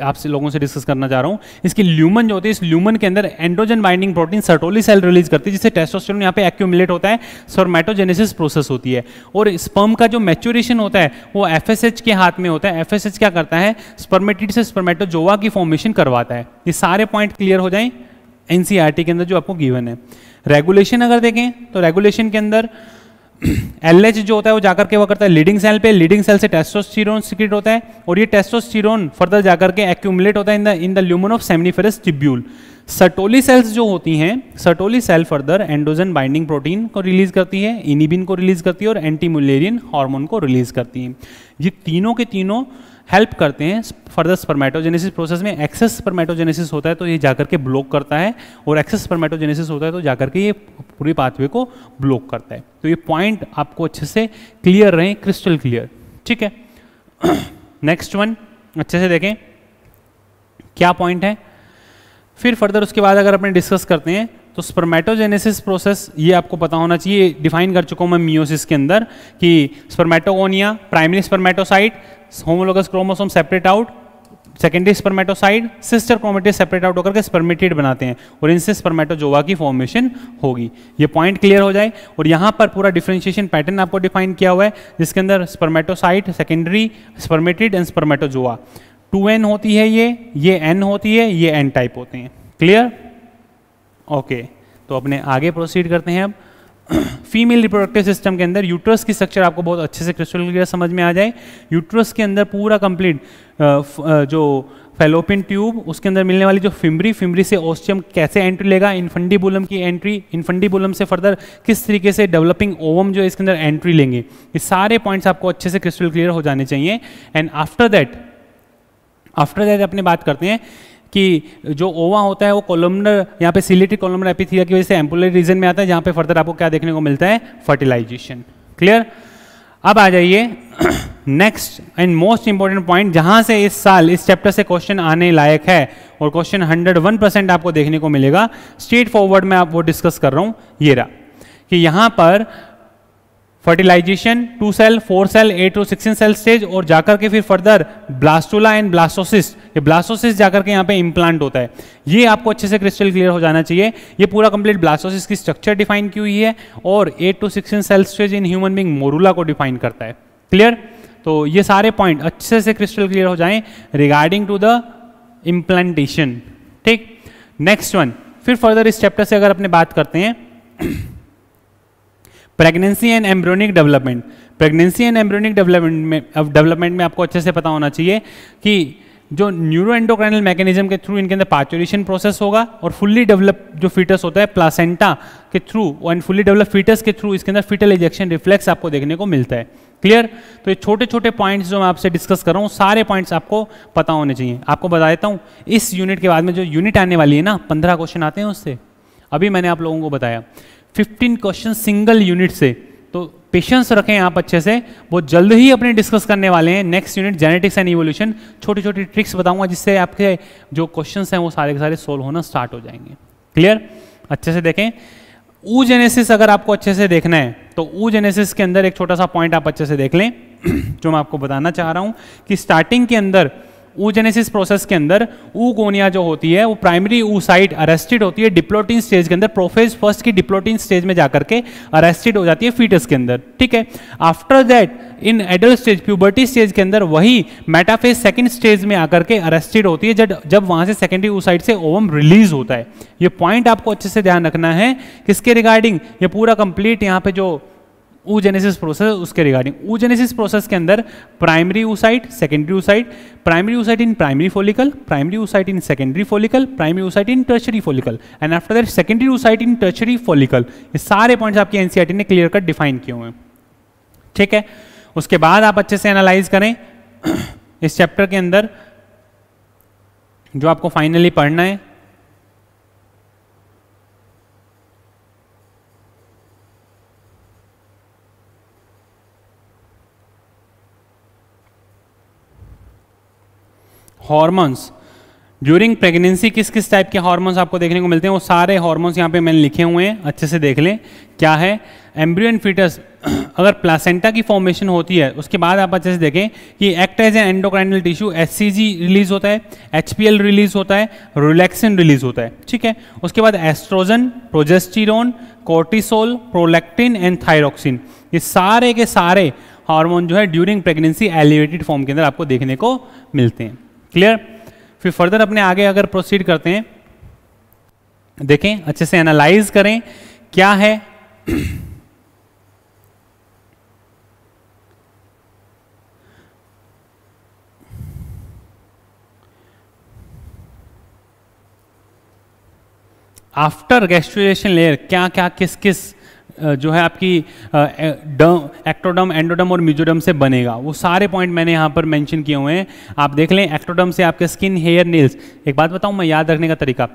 Speaker 2: आपसे लोगों से डिस्कस करना चाह रहा हूँ इसकी ल्यूमन जो होती है इस ल्यूमन के अंदर androgen binding protein Sertoli cell release करती है जिससे टेस्टोस्टेरोन यहाँ पे एक्यूमुलेट होता है सोरमेटोजेनेसिस प्रोसेस होती है और स्पर्म का जो मेच्योरेशन होता है वो एफ के हाथ में होता है एफ क्या करता है स्पर्मेटिड से स्पर्मेटोजोवा की फॉर्मेशन करवाता है ये सारे पॉइंट क्लियर हो जाए एनसीआरटी e के अंदर जो आपको गिवन है रेगुलेशन अगर देखें तो रेगुलेशन के अंदर एल जो होता है वो जाकर के वह करता है लीडिंग सेल पे लीडिंग सेल से टेस्टोस्टिरोन सिक्रेट होता है और ये टेस्टोस्टिरोन फर्दर जाकर के एक्यूमुलेट होता है in the in the lumen of seminiferous tubule Sertoli cells जो होती हैं Sertoli cell further androgen binding protein को रिलीज करती है इनिबिन को रिलीज करती है और एंटीमुलेरियन हार्मोन को रिलीज करती है ये तीनों के तीनों हेल्प करते हैं फर्दर स्पर्मेटोजेनेसिस प्रोसेस में एक्सेस स्पर्मेटोजेनेसिस होता है तो ये जाकर के ब्लॉक करता है और एक्सेस स्पर्मेटोजेनेसिस होता है तो जाकर के ये पूरी पाथवे को ब्लॉक करता है तो ये पॉइंट आपको अच्छे से क्लियर रहे क्रिस्टल क्लियर ठीक है नेक्स्ट वन अच्छे से देखें क्या पॉइंट है फिर फर्दर उसके बाद अगर अपने डिस्कस करते हैं तो स्पर्मेटोजेनेसिस प्रोसेस ये आपको पता होना चाहिए डिफाइन कर चुका हूँ मैं मियोसिस के अंदर कि spermatogonia primary spermatocyte homologous chromosome separate out secondary spermatocyte sister chromatids separate out होकर के स्पर्मेटेड बनाते हैं और इनसे स्पर्मेटोजोवा की फॉर्मेशन होगी ये पॉइंट क्लियर हो जाए और यहाँ पर पूरा डिफ्रेंशिएशन पैटर्न आपको डिफाइन किया हुआ है जिसके अंदर spermatocyte secondary spermatid and spermatozoa टू एन होती है ये ये एन होती है ये एन टाइप होते हैं क्लियर ओके तो अपने आगे प्रोसीड करते हैं अब फीमेल रिप्रोडक्टिव सिस्टम के अंदर यूट्रस की स्ट्रक्चर आपको बहुत अच्छे से क्रिस्टल क्लियर समझ में आ जाए यूट्रस के अंदर पूरा कंप्लीट जो फेलोपिन ट्यूब उसके अंदर मिलने वाली जो फिम्बरी फिमरी से ओस्टियम कैसे एंट्री लेगा इन्फंडीबुलम की एंट्री इन्फंडीबुलम से फर्दर किस तरीके से डेवलपिंग ओवम जो इसके अंदर एंट्री लेंगे ये सारे पॉइंट्स आपको अच्छे से क्रिस्टल क्लियर हो जाने चाहिए and after that after that अपने बात करते हैं कि जो ओवा होता है वो कोलमनर यहाँ पे सिलेटेड कोलमनर एपिथिया की वजह से एम्पुलरी रीजन में आता है जहाँ पे फर्दर आपको क्या देखने को मिलता है फर्टिलाइजेशन क्लियर अब आ जाइए next and most important point जहां से इस साल इस चैप्टर से क्वेश्चन आने लायक है और क्वेश्चन वन परसेंट आपको देखने को मिलेगा स्ट्रेट फॉरवर्ड में आप वो डिस्कस कर रहा हूं ये रहा कि यहां पर fertilization two cell four cell eight और सिक्सटीन सेल स्टेज और जाकर के फिर फर्दर ब्लास्टोला एंड ब्लास्टोसिस्ट ये ब्लास्टोसिस्ट जाकर के यहाँ पे इम्प्लांट होता है ये आपको अच्छे से क्रिस्टल क्लियर हो जाना चाहिए ये पूरा कंप्लीट ब्लास्टोसिस की स्ट्रक्चर डिफाइन की हुई है और eight two sixteen cell stage in human being morula को डिफाइन करता है क्लियर तो ये सारे पॉइंट अच्छे से क्रिस्टल क्लियर हो जाए रिगार्डिंग टू द इम्प्लांटेशन ठीक नेक्स्ट वन फिर फर्दर इस चैप्टर से अगर अपने बात करते हैं pregnancy and embryonic development pregnancy and embryonic development में डेवलपमेंट में आपको अच्छे से पता होना चाहिए कि जो न्यूरो एंडोक्राइनल मैकेनिज्म के थ्रू इनके अंदर पाचोरेशन प्रोसेस होगा और फुल्ली डेवलप जो फीटस होता है प्लासेंटा के through and fully develop foetus के थ्रू इसके अंदर फीटल इजेक्शन रिफ्लेक्स आपको देखने को मिलता है क्लियर तो ये छोटे छोटे पॉइंट्स जो मैं आपसे डिस्कस कर रहा हूँ सारे पॉइंट्स आपको पता होने चाहिए आपको बता देता हूँ इस यूनिट के बाद में जो यूनिट आने वाली है ना पंद्रह क्वेश्चन आते हैं उससे अभी मैंने आप लोगों को बताया 15 क्वेश्चन सिंगल यूनिट से तो पेशेंस रखें आप अच्छे से बहुत जल्द ही अपने डिस्कस करने वाले हैं next unit genetics and evolution छोटी छोटी ट्रिक्स बताऊंगा जिससे आपके जो क्वेश्चन हैं वो सारे के सारे सोल्व होना स्टार्ट हो जाएंगे
Speaker 1: क्लियर अच्छे
Speaker 2: से देखें ऊ जेनेसिस अगर आपको अच्छे से देखना है तो ऊ जेनेसिस के अंदर एक छोटा सा पॉइंट आप अच्छे से देख लें जो मैं आपको बताना चाह रहा हूँ कि स्टार्टिंग के अंदर ऊजेनेसिस प्रोसेस के अंदर ऊगोनिया जो होती है वो प्राइमरी ऊ साइड अरेस्टेड होती है डिप्लोटिन स्टेज के अंदर प्रोफेज फर्स्ट की डिप्लोटिन स्टेज में जाकर के अरेस्टेड हो जाती है फीटस के अंदर ठीक है after that in adult stage puberty stage के अंदर वही मेटाफेज सेकेंड स्टेज में आकर के अरेस्टेड होती है जब जब वहां से सेकेंडरी ऊ साइड से ओवम रिलीज होता है ये पॉइंट आपको अच्छे से ध्यान रखना है किसके रिगार्डिंग ये पूरा कंप्लीट यहाँ पे जो ऊजेनेसिस प्रोसेस उसके रिगार्डिंग ऊजेनेसिस प्रोसेस के अंदर primary oocyte secondary oocyte primary oocyte in primary follicle primary oocyte in secondary follicle primary oocyte in tertiary follicle and after that secondary oocyte in tertiary follicle ये सारे points आपकी NCERT e ने clear cut define किए हुए हैं ठीक है उसके बाद आप अच्छे से एनालाइज करें इस चैप्टर के अंदर जो आपको फाइनली पढ़ना है हॉर्मोन्स ड्यूरिंग प्रेगनेंसी किस किस टाइप के हार्मोन्स आपको देखने को मिलते हैं वो सारे हार्मोन्स यहाँ पे मैंने लिखे हुए हैं अच्छे से देख लें क्या है एम्ब्रियो एंड फीटस अगर प्लासेंटा की फॉर्मेशन होती है उसके बाद आप अच्छे से देखें कि act as an endocrinal tissue एस रिलीज होता है एच रिलीज होता है रिलैक्सिन रिलीज होता है ठीक है उसके बाद oestrogen progesterone cortisol prolactin and thyroxine ये सारे के सारे हार्मोन जो है ड्यूरिंग प्रेगनेंसी एलिवेटेड फॉर्म के अंदर आपको देखने को मिलते हैं क्लियर फिर फर्दर अपने आगे अगर प्रोसीड करते हैं देखें अच्छे से एनालाइज करें क्या है
Speaker 1: आफ्टर गैस्ट्रेशन
Speaker 2: लेयर क्या क्या किस किस जो है आपकी डम एक्टोडम एंडोडम और मिजोडम से बनेगा वो सारे पॉइंट मैंने यहाँ पर मेंशन किए हुए हैं आप देख लें एक्टोडम से आपके स्किन हेयर नेल्स एक बात बताऊँ मैं याद रखने का तरीका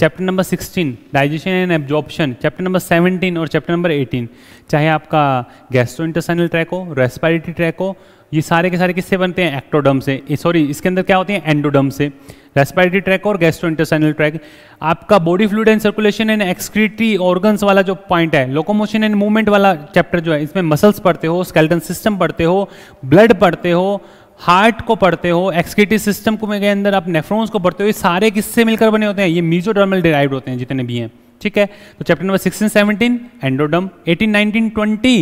Speaker 2: chapter number 16 digestion and absorption chapter number 17 और चैप्टर नंबर 18 चाहे आपका गैस्ट्रो इंटेस्टाइनल ट्रैक हो रेस्पायरेटरी ट्रैक हो ये सारे के सारे किससे बनते हैं एक्टोडम से सॉरी इसके अंदर क्या होते हैं एंडोडम से रेस्पिरेटरी ट्रैक और गैस्ट्रो इंटरसाइनल ट्रैक आपका body fluid and circulation and excretory organs वाला जो पॉइंट है लोकोमोशन एंड मूवमेंट वाला चैप्टर जो है इसमें मसल्स पढ़ते हो स्केल्टन सिस्टम पढ़ते हो ब्लड पढ़ते हो हार्ट को पढ़ते हो एक्सक्रीटरी सिस्टम को मेरे अंदर आप नेफ्रोन्स को पढ़ते हो ये सारे किससे मिलकर बने होते हैं ये मीजोडर्मल डिराइव होते हैं जितने भी हैं ठीक है तो chapter number sixteen seventeen endoderm eighteen nineteen twenty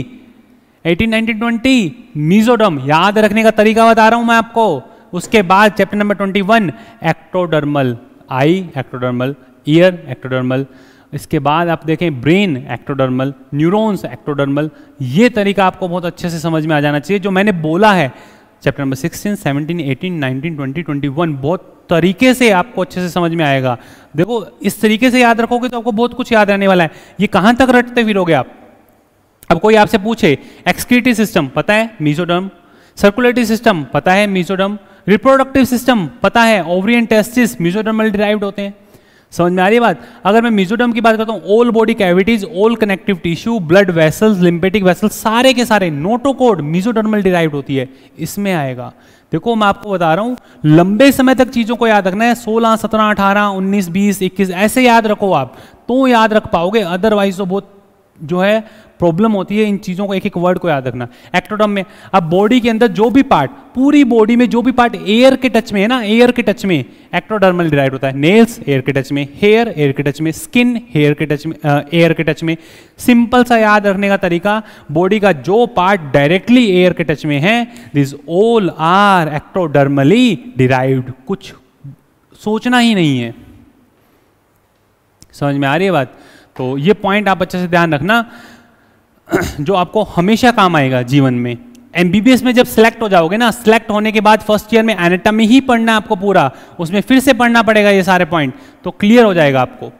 Speaker 2: 1820 mesoderm twenty mesoderm याद रखने का तरीका बता रहा हूं मैं आपको उसके बाद chapter number twenty one ectodermal eye ectodermal ear ectodermal इसके बाद आप देखें ब्रेन एक्टोडर्मल न्यूरॉन्स एक्टोडर्मल ये तरीका आपको बहुत अच्छे से समझ में आ जाना चाहिए जो मैंने बोला है चैप्टर नंबर 16, 17, 18, 19, 20, 21 बहुत तरीके से आपको अच्छे से समझ में आएगा देखो इस तरीके से याद रखोगे तो आपको बहुत कुछ याद रहने वाला है ये कहाँ तक रटते फिरोगे आप अब कोई आपसे पूछे एक्सक्रीटी सिस्टम पता है मीजोडम सर्कुलेटरी सिस्टम पता है मीजोडम रिप्रोडक्टिव सिस्टम पता है ओवरियन टेस्टिस मीजोडर्मल डिराइव्ड होते हैं समझ में आ रही बात अगर मैं मिजोडम की बात करता हूँ all body cavities all connective tissue blood vessels lymphatic vessels सारे के सारे नोटोकोड मिजोडर्मल डिराइव्ड होती है इसमें आएगा देखो मैं आपको बता रहा हूँ लंबे समय तक चीज़ों को याद रखना है सोलह सत्रह अठारह उन्नीस बीस इक्कीस ऐसे याद रखो आप तो याद रख पाओगे अदरवाइज तो बहुत जो है प्रॉब्लम होती है इन चीज़ों को एक एक वर्ड को याद रखना एक्टोडम में अब बॉडी के अंदर जो भी पार्ट पूरी बॉडी में जो भी पार्ट एयर के टच में है ना एयर के टच में एक्टोडर्मल डिराइड होता है नेल्स एयर के टच में हेयर एयर के टच में स्किन हेयर के टच में एयर के टच में सिंपल सा याद रखने का तरीका बॉडी का जो पार्ट डायरेक्टली एयर के टच में है this all are ectodermally derived कुछ सोचना ही नहीं है समझ में आ रही है बात तो ये पॉइंट आप अच्छे से ध्यान रखना जो आपको हमेशा काम आएगा जीवन में एमबीबीएस में जब सिलेक्ट हो जाओगे ना सिलेक्ट होने के बाद फर्स्ट ईयर में एनेटमी ही पढ़ना है आपको पूरा उसमें फिर से पढ़ना पड़ेगा ये सारे पॉइंट तो क्लियर हो जाएगा आपको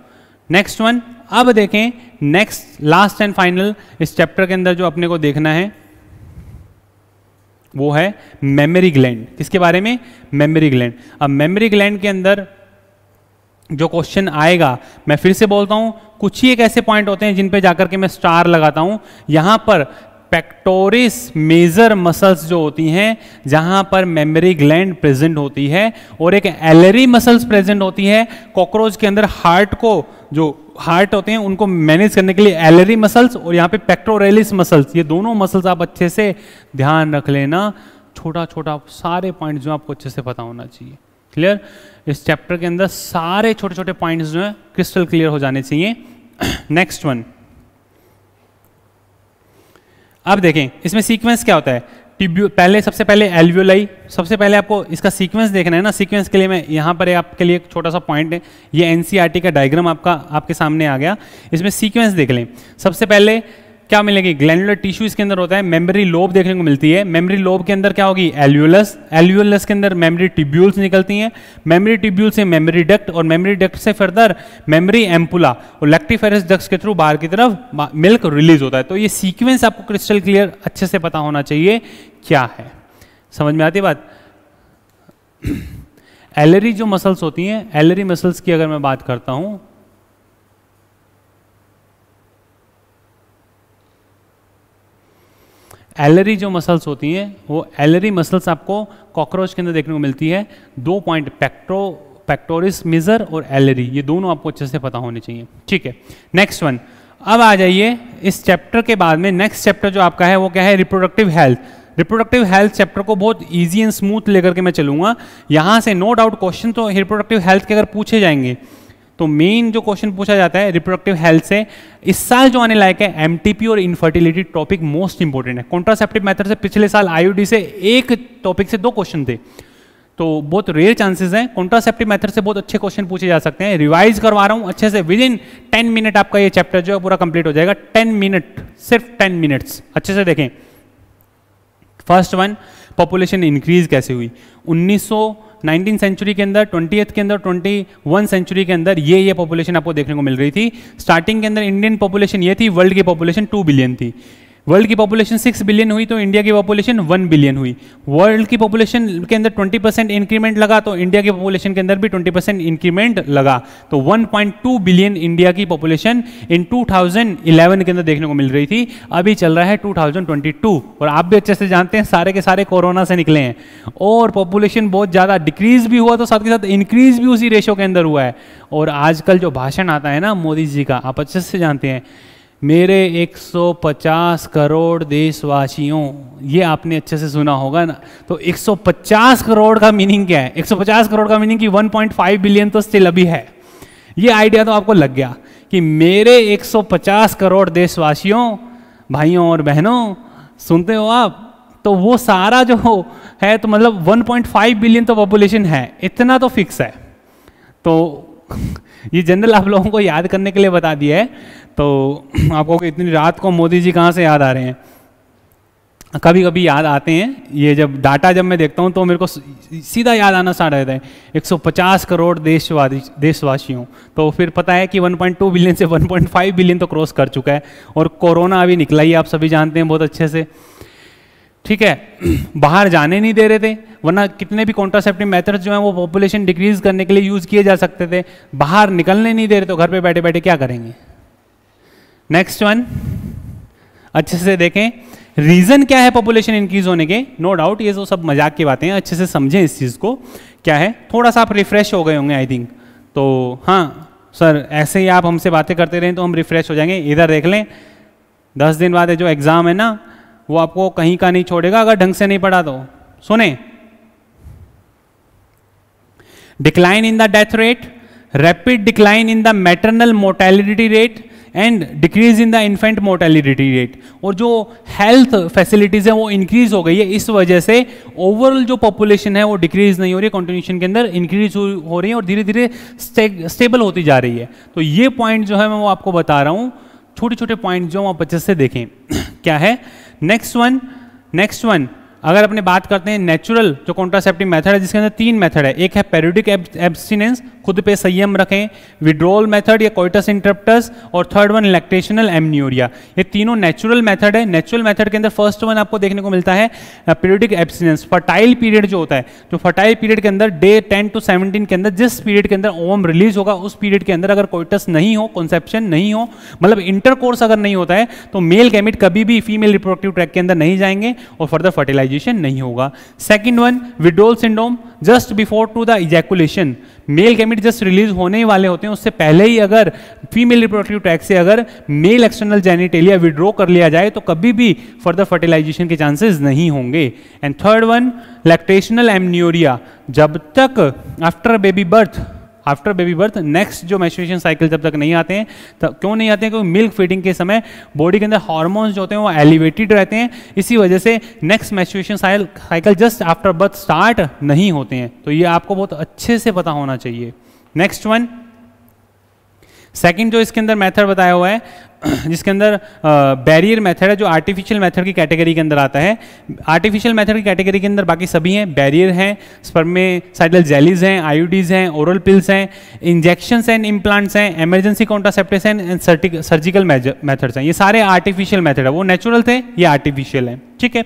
Speaker 2: नेक्स्ट वन अब देखें नेक्स्ट लास्ट एंड फाइनल इस चैप्टर के अंदर जो अपने को देखना है वो है मेमोरी ग्लैंड किसके बारे में मेमोरी ग्लैंड अब मेमोरी ग्लैंड के अंदर जो क्वेश्चन आएगा मैं फिर से बोलता हूँ कुछ ही एक ऐसे पॉइंट होते हैं जिन पे जाकर के मैं स्टार लगाता हूँ यहाँ पर पेक्टोरिस मेजर मसल्स जो होती हैं जहाँ पर मेमरी ग्लैंड प्रेजेंट होती है और एक एलरी मसल्स प्रेजेंट होती है कॉकरोच के अंदर हार्ट को जो हार्ट होते हैं उनको मैनेज करने के लिए एलरी मसल्स और यहाँ पे पेक्टोरेलिस मसल्स ये दोनों मसल्स आप अच्छे से ध्यान रख लेना छोटा छोटा सारे पॉइंट जो आपको अच्छे से पता होना चाहिए क्लियर इस चैप्टर के अंदर सारे छोटे छोटे पॉइंट्स जो है क्रिस्टल क्लियर हो जाने चाहिए नेक्स्ट वन अब देखें इसमें सीक्वेंस क्या होता है ट्यूब्यू पहले सबसे पहले एल्व्यूलाई सबसे पहले आपको इसका सीक्वेंस देखना है ना सीक्वेंस के लिए मैं यहाँ पर आपके लिए एक छोटा सा पॉइंट है ये एनसीईआरटी e का डायग्राम आपका आपके सामने आ गया इसमें सीक्वेंस देख लें सबसे पहले क्या मिलेगी ग्लैंडुलर टिश्यू इसके अंदर होता है मेमरी लोब देखने को मिलती है मेमरी लोब के अंदर क्या होगी एल्यूलस एल्यूलस के अंदर मेमोरी टिब्यूल्स निकलती हैं मेमरी टिब्यूल से मेमरी डक्ट और मेमरी डक्ट से फर्दर मेमरी एम्पुला और लैक्टिफेरस डक्ट के थ्रू बाहर की तरफ मिल्क रिलीज होता है तो ये सीक्वेंस आपको क्रिस्टल क्लियर अच्छे से पता होना चाहिए क्या है समझ में आती बात एलरी जो मसल्स होती हैं एलरी मसल्स की अगर मैं बात करता हूँ एलरी जो मसल्स होती हैं वो एलरी मसल्स आपको कॉकरोच के अंदर देखने को मिलती है दो पॉइंट पैक्ट्रो पैक्टोरिस मिजर और एलरी ये दोनों आपको अच्छे से पता होने चाहिए ठीक है नेक्स्ट वन अब आ जाइए इस चैप्टर के बाद में नेक्स्ट चैप्टर जो आपका है वो क्या है reproductive health reproductive health chapter को बहुत इजी एंड स्मूथ लेकर के मैं चलूंगा यहाँ से नो डाउट क्वेश्चन तो रिप्रोडक्टिव हेल्थ के अगर पूछे जाएंगे तो मेन जो क्वेश्चन पूछा जाता है रिप्रोडक्टिव हेल्थ से इस साल जो आने लायक है एम और इनफर्टिलिटी टॉपिक मोस्ट इंपॉर्टेंट है कॉन्ट्रासेप्टिव मेथड से पिछले साल आई से एक टॉपिक से दो क्वेश्चन थे तो बहुत रेयर चांसेस हैं कॉन्ट्रासेप्टिव मेथड से बहुत अच्छे क्वेश्चन पूछे जा सकते हैं रिवाइज करवा रहा हूँ अच्छे से विद इन टेन मिनट आपका ये चैप्टर जो है पूरा कंप्लीट हो जाएगा टेन मिनट सिर्फ टेन मिनट्स अच्छे से देखें फर्स्ट वन पॉपुलेशन इंक्रीज कैसे हुई 19 सेंचुरी के अंदर ट्वेंटी के अंदर ट्वेंटी वन सेंचुरी के अंदर ये ये पॉपुलेशन आपको देखने को मिल रही थी स्टार्टिंग के अंदर इंडियन पॉपुलेशन ये थी वर्ल्ड की पॉपुलेशन टू बिलियन थी वर्ल्ड की पॉपुलेशन सिक्स बिलियन हुई तो इंडिया की पॉपुलेशन वन बिलियन हुई वर्ल्ड की पॉपुलेशन के अंदर ट्वेंटी परसेंट इंक्रीमेंट लगा तो इंडिया की पॉपुलेशन के अंदर भी ट्वेंटी परसेंट इंक्रीमेंट लगा तो one point two billion India की population in two thousand eleven के अंदर देखने को मिल रही थी अभी चल रहा है टू थाउजेंड ट्वेंटी टू और आप भी अच्छे से जानते हैं सारे के सारे कोरोना से निकले हैं और पॉपुलेशन बहुत ज़्यादा डिक्रीज भी हुआ तो साथ के साथ इंक्रीज भी उसी रेशो के अंदर हुआ है और आजकल जो भाषण आता है ना मोदी जी का आप अच्छे से जानते हैं मेरे 150 करोड़ देशवासियों ये आपने अच्छे से सुना होगा ना तो 150 करोड़ का मीनिंग क्या है 150 करोड़ का मीनिंग कि 1.5 बिलियन तो स्टिल अभी है ये आइडिया तो आपको लग गया कि मेरे 150 करोड़ देशवासियों भाइयों और बहनों सुनते हो आप तो वो सारा जो है तो मतलब 1.5 बिलियन तो पॉपुलेशन है इतना तो फिक्स है तो ये जनरल आप लोगों को याद करने के लिए बता दिया है तो आपको इतनी रात को मोदी जी कहाँ से याद आ रहे हैं कभी कभी याद आते हैं ये जब डाटा जब मैं देखता हूँ तो मेरे को सीधा याद आना स्टार्ट रहता है 150 करोड़ देशवादी देशवासियों तो फिर पता है कि 1.2 बिलियन से 1.5 बिलियन तो क्रॉस कर चुका है और कोरोना अभी निकला ही आप सभी जानते हैं बहुत अच्छे से ठीक है बाहर जाने नहीं दे रहे थे वरना कितने भी कॉन्ट्रासेप्टिव मेथड्स जो हैं वो पॉपुलेशन डिक्रीज करने के लिए यूज़ किए जा सकते थे बाहर निकलने नहीं दे रहे तो घर पे बैठे बैठे क्या करेंगे नेक्स्ट वन अच्छे से देखें रीज़न क्या है पॉपुलेशन इंक्रीज होने के नो no डाउट ये तो सब मजाक की बातें हैं अच्छे से समझें इस चीज़ को क्या है थोड़ा सा आप रिफ्रेश हो गए होंगे आई थिंक तो हाँ सर ऐसे ही आप हमसे बातें करते रहें तो हम रिफ्रेश हो जाएंगे इधर देख लें दस दिन बाद जो एग्ज़ाम है ना वो आपको कहीं का नहीं छोड़ेगा अगर ढंग से नहीं पढ़ा तो सुने decline in the death rate rapid decline in the maternal mortality rate and decrease in the infant mortality rate और जो हेल्थ फैसिलिटीज़ है वो इंक्रीज हो गई है इस वजह से ओवरऑल जो पॉपुलेशन है वो डिक्रीज नहीं हो रही है कॉन्टिन्यूशन के अंदर इंक्रीज हो रही है और धीरे धीरे स्टेबल होती जा रही है तो ये पॉइंट जो है मैं वो आपको बता रहा हूँ छोटे छोटे पॉइंट जो हम आप बच्चे से देखें क्या है नेक्स्ट वन नेक्स्ट वन अगर अपने बात करते हैं नेचुरल जो कॉन्ट्रासेप्टिव मेथड है जिसके अंदर तीन मेथड है एक है पेरिडिक एब्सिनेंस खुद पे संयम रखें विड्रोल मेथड या कोइटस इंटरप्टस और थर्ड वन लैक्टेशनल एमन्यूरिया ये तीनों नेचुरल मेथड है नेचुरल मेथड के अंदर फर्स्ट वन आपको देखने को मिलता है पीरियडिक एब्सिडेंस फर्टाइल पीरियड जो होता है तो फर्टाइल पीरियड के अंदर डे टेन टू सेवनटीन के अंदर जिस पीरियड के अंदर ओम रिलीज होगा उस पीरियड के अंदर अगर कोइटस नहीं हो कंसेप्शन नहीं हो मतलब इंटरकोर्स अगर नहीं होता है तो मेल गैमिट कभी भी फीमेल रिप्रोडक्टिव ट्रैक के अंदर नहीं जाएंगे और फर्दर फर्टिलाइजेशन नहीं होगा second one withdrawal syndrome just before to the ejaculation male gamete just release होने ही वाले होते हैं उससे पहले ही अगर फीमेल रिप्रोडक्टिव ट्रैक से अगर मेल एक्सटर्नल जेनिटेलिया विड्रॉ कर लिया जाए तो कभी भी फर्दर फर्टिलाइजेशन के चांसेस नहीं होंगे and third one lactational amenorrhoea जब तक after baby birth after baby birth next जो मेचुरेशन साइकिल जब तक नहीं आते हैं तब क्यों नहीं आते हैं क्योंकि मिल्क फीडिंग के समय बॉडी के अंदर हार्मोन्स जो होते हैं वो एलिवेटेड रहते हैं इसी वजह से next cycle cycle just after birth start नहीं होते हैं तो ये आपको बहुत अच्छे से पता होना चाहिए नेक्स्ट वन सेकंड जो इसके अंदर मेथड बताया हुआ है जिसके अंदर बैरियर मेथड है जो आर्टिफिशियल मेथड की कैटेगरी के अंदर आता है आर्टिफिशियल मेथड की कैटेगरी के अंदर बाकी सभी हैं बैरियर हैं स्पर्म में साइडल जेलीज हैं आईयूडीज हैं ओरल पिल्स हैं इंजेक्शंस एंड इम्प्लांट्स हैं एमरजेंसी कॉन्ट्रासेप्टिव्स हैं एंड सर्जिकल मेथड्स हैं ये सारे आर्टिफिशियल मैथड है वो नेचुरल थे ये आर्टिफिशियल हैं ठीक है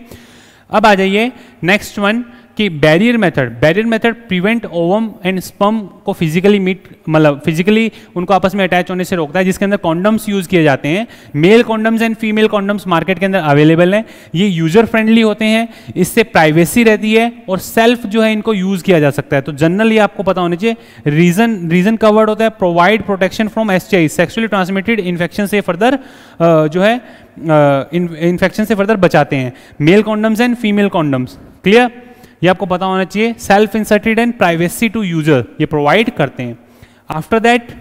Speaker 2: अब आ जाइए नेक्स्ट वन कि barrier method barrier method prevent ovum and sperm को फिजिकली मीट मतलब फिजिकली उनको आपस में अटैच होने से रोकता है जिसके अंदर कॉन्डम्स यूज किए जाते हैं male condoms and female condoms market के अंदर अवेलेबल हैं ये यूजर फ्रेंडली होते हैं इससे प्राइवेसी रहती है और सेल्फ जो है इनको यूज किया जा सकता है तो जनरली आपको पता होना चाहिए रीजन रीजन कवर्ड होता है provide protection from S sexually transmitted infection से फर्दर जो है इन्फेक्शन से फर्दर बचाते हैं male condoms and female condoms clear ये आपको पता होना चाहिए self inserted and privacy to user ये प्रोवाइड करते हैं after that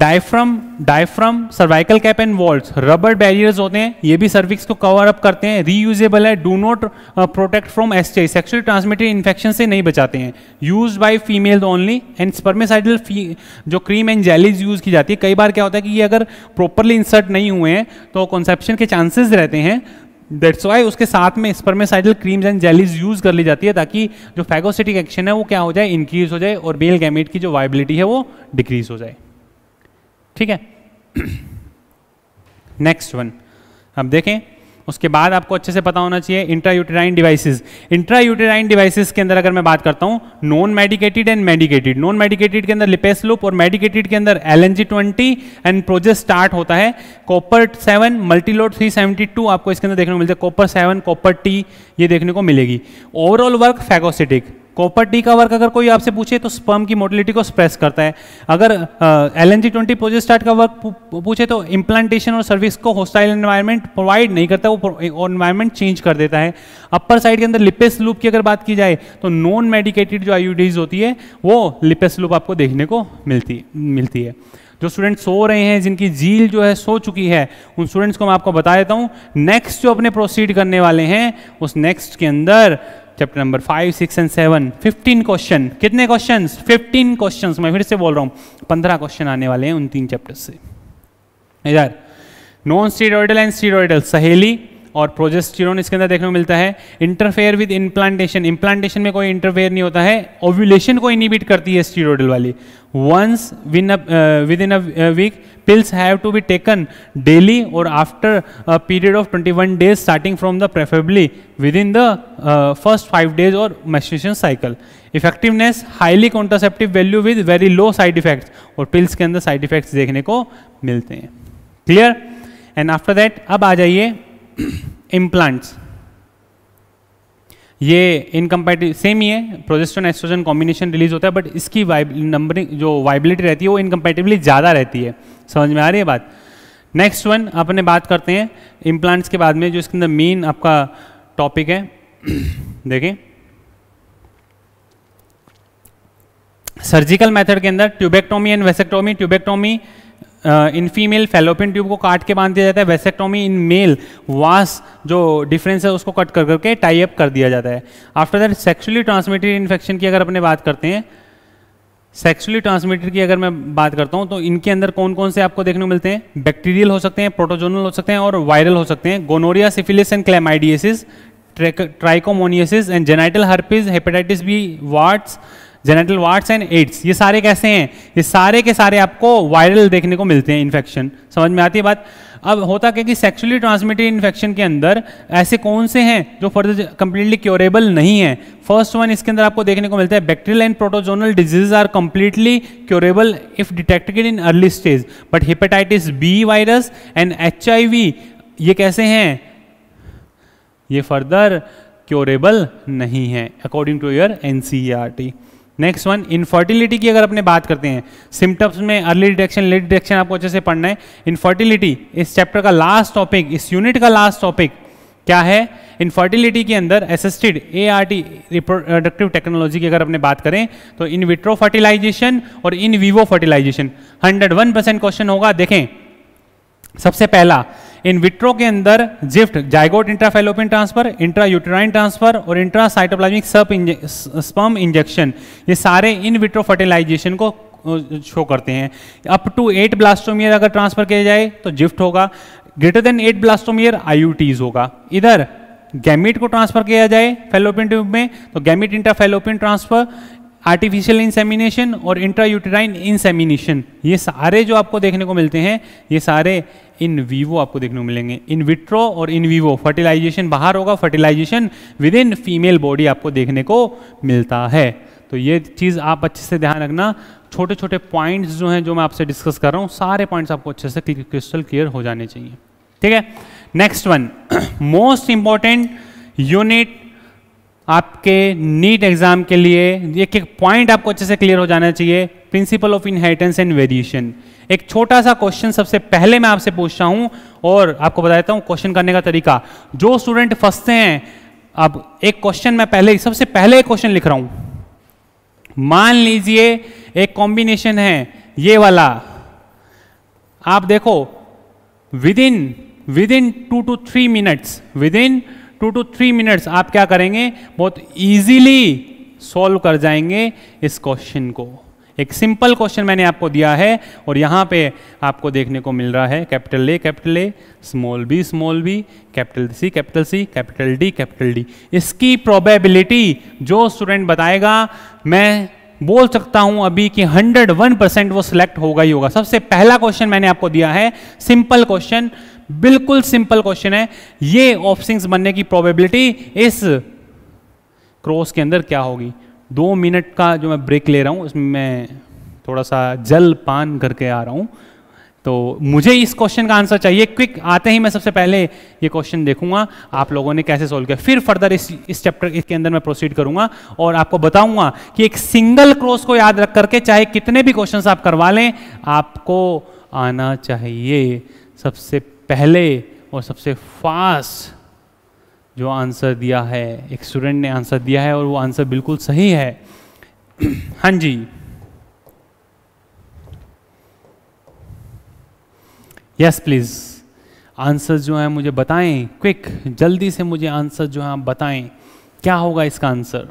Speaker 2: diaphragm diaphragm cervical cap and vaults rubber barriers होते हैं ये भी सर्विक्स को कवर अप करते हैं रीयूजेबल है do not protect from S T sexually transmitted infection से नहीं बचाते हैं use by female only and spermicidal जो क्रीम एंड जेलीज यूज की जाती है कई बार क्या होता है कि ये अगर प्रॉपरली इंसर्ट नहीं हुए हैं तो कंसेप्शन के चांसेस रहते हैं दैट्स वाई उसके साथ में spermicidal creams and jellies use कर ली जाती है ताकि जो फैगोसिटिक एक्शन है वो क्या हो जाए इंक्रीज हो जाए और बेल गैमेट की जो वाइबिलिटी है वो डिक्रीज हो जाए ठीक है नेक्स्ट वन अब देखें उसके बाद आपको अच्छे से पता होना चाहिए intra uterine devices intra uterine devices के अंदर अगर मैं बात करता हूँ non medicated and medicated non medicated के अंदर लूप और मेडिकेटेड के अंदर L N G twenty and progestasert होता है copper seven multiload three seventy two आपको इसके अंदर देखने को मिलता है कॉपर सेवन कॉपर टी ये देखने को मिलेगी overall work phagocytic copper D का वर्क अगर कोई आपसे पूछे तो स्पर्म की मोटिलिटी को स्प्रेस करता है अगर L N G twenty progestasert का वर्क पूछे तो इम्प्लांटेशन और सर्विस को होस्टाइल एनवायरनमेंट प्रोवाइड नहीं करता वो एनवायरनमेंट चेंज कर देता है अपर साइड के अंदर लिपेस लूप की अगर बात की जाए तो नॉन मेडिकेटेड जो आई होती है वो लिपेस लूप आपको देखने को मिलती मिलती है जो स्टूडेंट सो रहे हैं जिनकी झील जो है सो चुकी है उन स्टूडेंट्स को मैं आपको बता देता हूँ नेक्स्ट जो अपने प्रोसीड करने वाले हैं उस नेक्स्ट के अंदर chapter number five six and seven fifteen question कितने क्वेश्चन फिफ्टीन क्वेश्चन मैं फिर से बोल रहा हूँ पंद्रह क्वेश्चन आने वाले हैं उन तीन चैप्टर से इधर नॉन स्टीरोडल एंड स्टीरोडल सहेली और प्रोजेस्टिरोन इसके अंदर देखने को मिलता है इंटरफेयर विद इम्प्लांटेशन इम्प्लांटेशन में कोई इंटरफेयर नहीं होता है ओव्यूलेशन को इनिबिट करती है स्टीरोडल वाली once win a within a week pills have to be taken daily और after a period of twenty one days starting from the preferably within the first five days और menstrual cycle effectiveness highly contraceptive value with very low side effects और pills के अंदर side effects देखने को मिलते हैं clear and after that अब आ जाइए इम्प्लांट्स ये इनकम्पेटिव सेम ही है प्रोजेस्टोन एस्ट्रोजन कॉम्बिनेशन रिलीज होता है बट इसकी वाइब नंबरिंग जो वाइबिलिटी रहती है वो इनकम्पेटिवली ज़्यादा रहती है समझ में आ रही है बात नेक्स्ट वन अपने बात करते हैं इम्प्लांट्स के बाद में जो इसके अंदर मेन आपका टॉपिक है देखें सर्जिकल मेथड के अंदर tubectomy and vasectomy tubectomy in female fallopian tube को काट के बांध दिया जाता है वेसेक्टोमी इन मेल वास जो डिफरेंस है उसको कट कर करके टाई अप कर दिया जाता है after that sexually transmitted infection की अगर अपने बात करते हैं सेक्सुअली ट्रांसमिटेड की अगर मैं बात करता हूँ तो इनके अंदर कौन कौन से आपको देखने को मिलते हैं बैक्टीरियल हो सकते हैं प्रोटोजोनल हो सकते हैं और वायरल हो सकते हैं gonorrhoea syphilis and chlamydiasis trichomoniasis and genital herpes hepatitis B warts genital warts and AIDS ये सारे कैसे हैं ये सारे के सारे आपको वायरल देखने को मिलते हैं इन्फेक्शन समझ में आती है बात अब होता क्या कि सेक्सुअली ट्रांसमिटेड इन्फेक्शन के अंदर ऐसे कौन से हैं जो फर्दर कंप्लीटली क्योरेबल नहीं है फर्स्ट वन इसके अंदर आपको देखने को मिलता है bacterial and protozoan disease are completely curable if detected in early stage but hepatitis B virus and H ये कैसे हैं ये फर्दर क्योरेबल नहीं है according to your N C R T next one infertility की अगर अपने बात करते हैं सिम्टम्स में अर्ली डिटेक्शन लेट डिटेक्शन आपको अच्छे से पढ़ना है इनफर्टिलिटी इस चैप्टर का लास्ट टॉपिक इस यूनिट का लास्ट टॉपिक क्या है इनफर्टिलिटी के अंदर assisted A R T reproductive technology की अगर अपने बात करें तो इन विट्रो फर्टिलाइजेशन और in vivo fertilization hundred one percent question होगा देखें सबसे पहला इन विट्रो के अंदर GIFT zygote intrafallopian transfer intra uterine transfer और इंट्रा साइटोप्लाजमिक सब इंजे, स्पम इंजेक्शन ये सारे इन विट्रो फर्टिलाइजेशन को शो करते हैं अप टू एट ब्लास्टोमियर अगर ट्रांसफर किया जाए तो जिफ्ट होगा ग्रेटर देन एट ब्लास्टोमियर आई होगा इधर गैमिट को ट्रांसफर किया जाए फेलोपिन ट्यूब में तो gamete intrafallopian transfer artificial insemination और इंट्रा यूटेराइन इंसेमिनेशन ये सारे जो आपको देखने को मिलते हैं ये सारे इन वीवो आपको देखने को मिलेंगे इन विट्रो और इन वीवो फर्टिलाइजेशन बाहर होगा fertilization within female body आपको देखने को मिलता है तो ये चीज़ आप अच्छे से ध्यान रखना छोटे छोटे पॉइंट्स जो हैं जो मैं आपसे डिस्कस कर रहा हूँ सारे पॉइंट्स आपको अच्छे से क्रिस्टल क्लियर हो जाने चाहिए ठीक है next one most important unit आपके नीट एग्जाम के लिए एक एक पॉइंट आपको अच्छे से क्लियर हो जाना चाहिए principle of inheritance and variation एक छोटा सा क्वेश्चन सबसे पहले मैं आपसे पूछ रहा हूं और आपको बता देता हूं क्वेश्चन करने का तरीका जो स्टूडेंट फंसते हैं अब एक क्वेश्चन मैं पहले सबसे पहले एक क्वेश्चन लिख रहा हूं मान लीजिए एक कॉम्बिनेशन है ये वाला आप देखो within within two to three minutes within two to three minutes आप क्या करेंगे बहुत इजीली सॉल्व कर जाएंगे इस क्वेश्चन को एक सिंपल क्वेश्चन मैंने आपको दिया है और यहाँ पे आपको देखने को मिल रहा है capital A capital A small B small B capital C capital C capital D capital D इसकी प्रोबेबिलिटी जो स्टूडेंट बताएगा मैं बोल सकता हूं अभी कि 101 परसेंट वो सिलेक्ट होगा ही होगा सबसे पहला क्वेश्चन मैंने आपको दिया है सिंपल क्वेश्चन बिल्कुल सिंपल क्वेश्चन है ये ऑप्शन बनने की प्रोबेबिलिटी इस क्रॉस के अंदर क्या होगी दो मिनट का जो मैं ब्रेक ले रहा हूँ उसमें मैं थोड़ा सा जल पान करके आ रहा हूँ तो मुझे इस क्वेश्चन का आंसर चाहिए क्विक आते ही मैं सबसे पहले ये क्वेश्चन देखूंगा आप लोगों ने कैसे सोल्व किया फिर फर्दर इस इस चैप्टर के अंदर मैं प्रोसीड करूंगा और आपको बताऊंगा कि एक सिंगल क्रॉस को याद रख करके चाहे कितने भी क्वेश्चंस आप करवा लें आपको आना चाहिए सबसे पहले और सबसे फास्ट जो आंसर दिया है एक स्टूडेंट ने आंसर दिया है और वो आंसर बिल्कुल सही है हाँ जी यस प्लीज़ आंसर जो है मुझे बताएं क्विक जल्दी से मुझे आंसर जो है आप बताएं क्या होगा इसका आंसर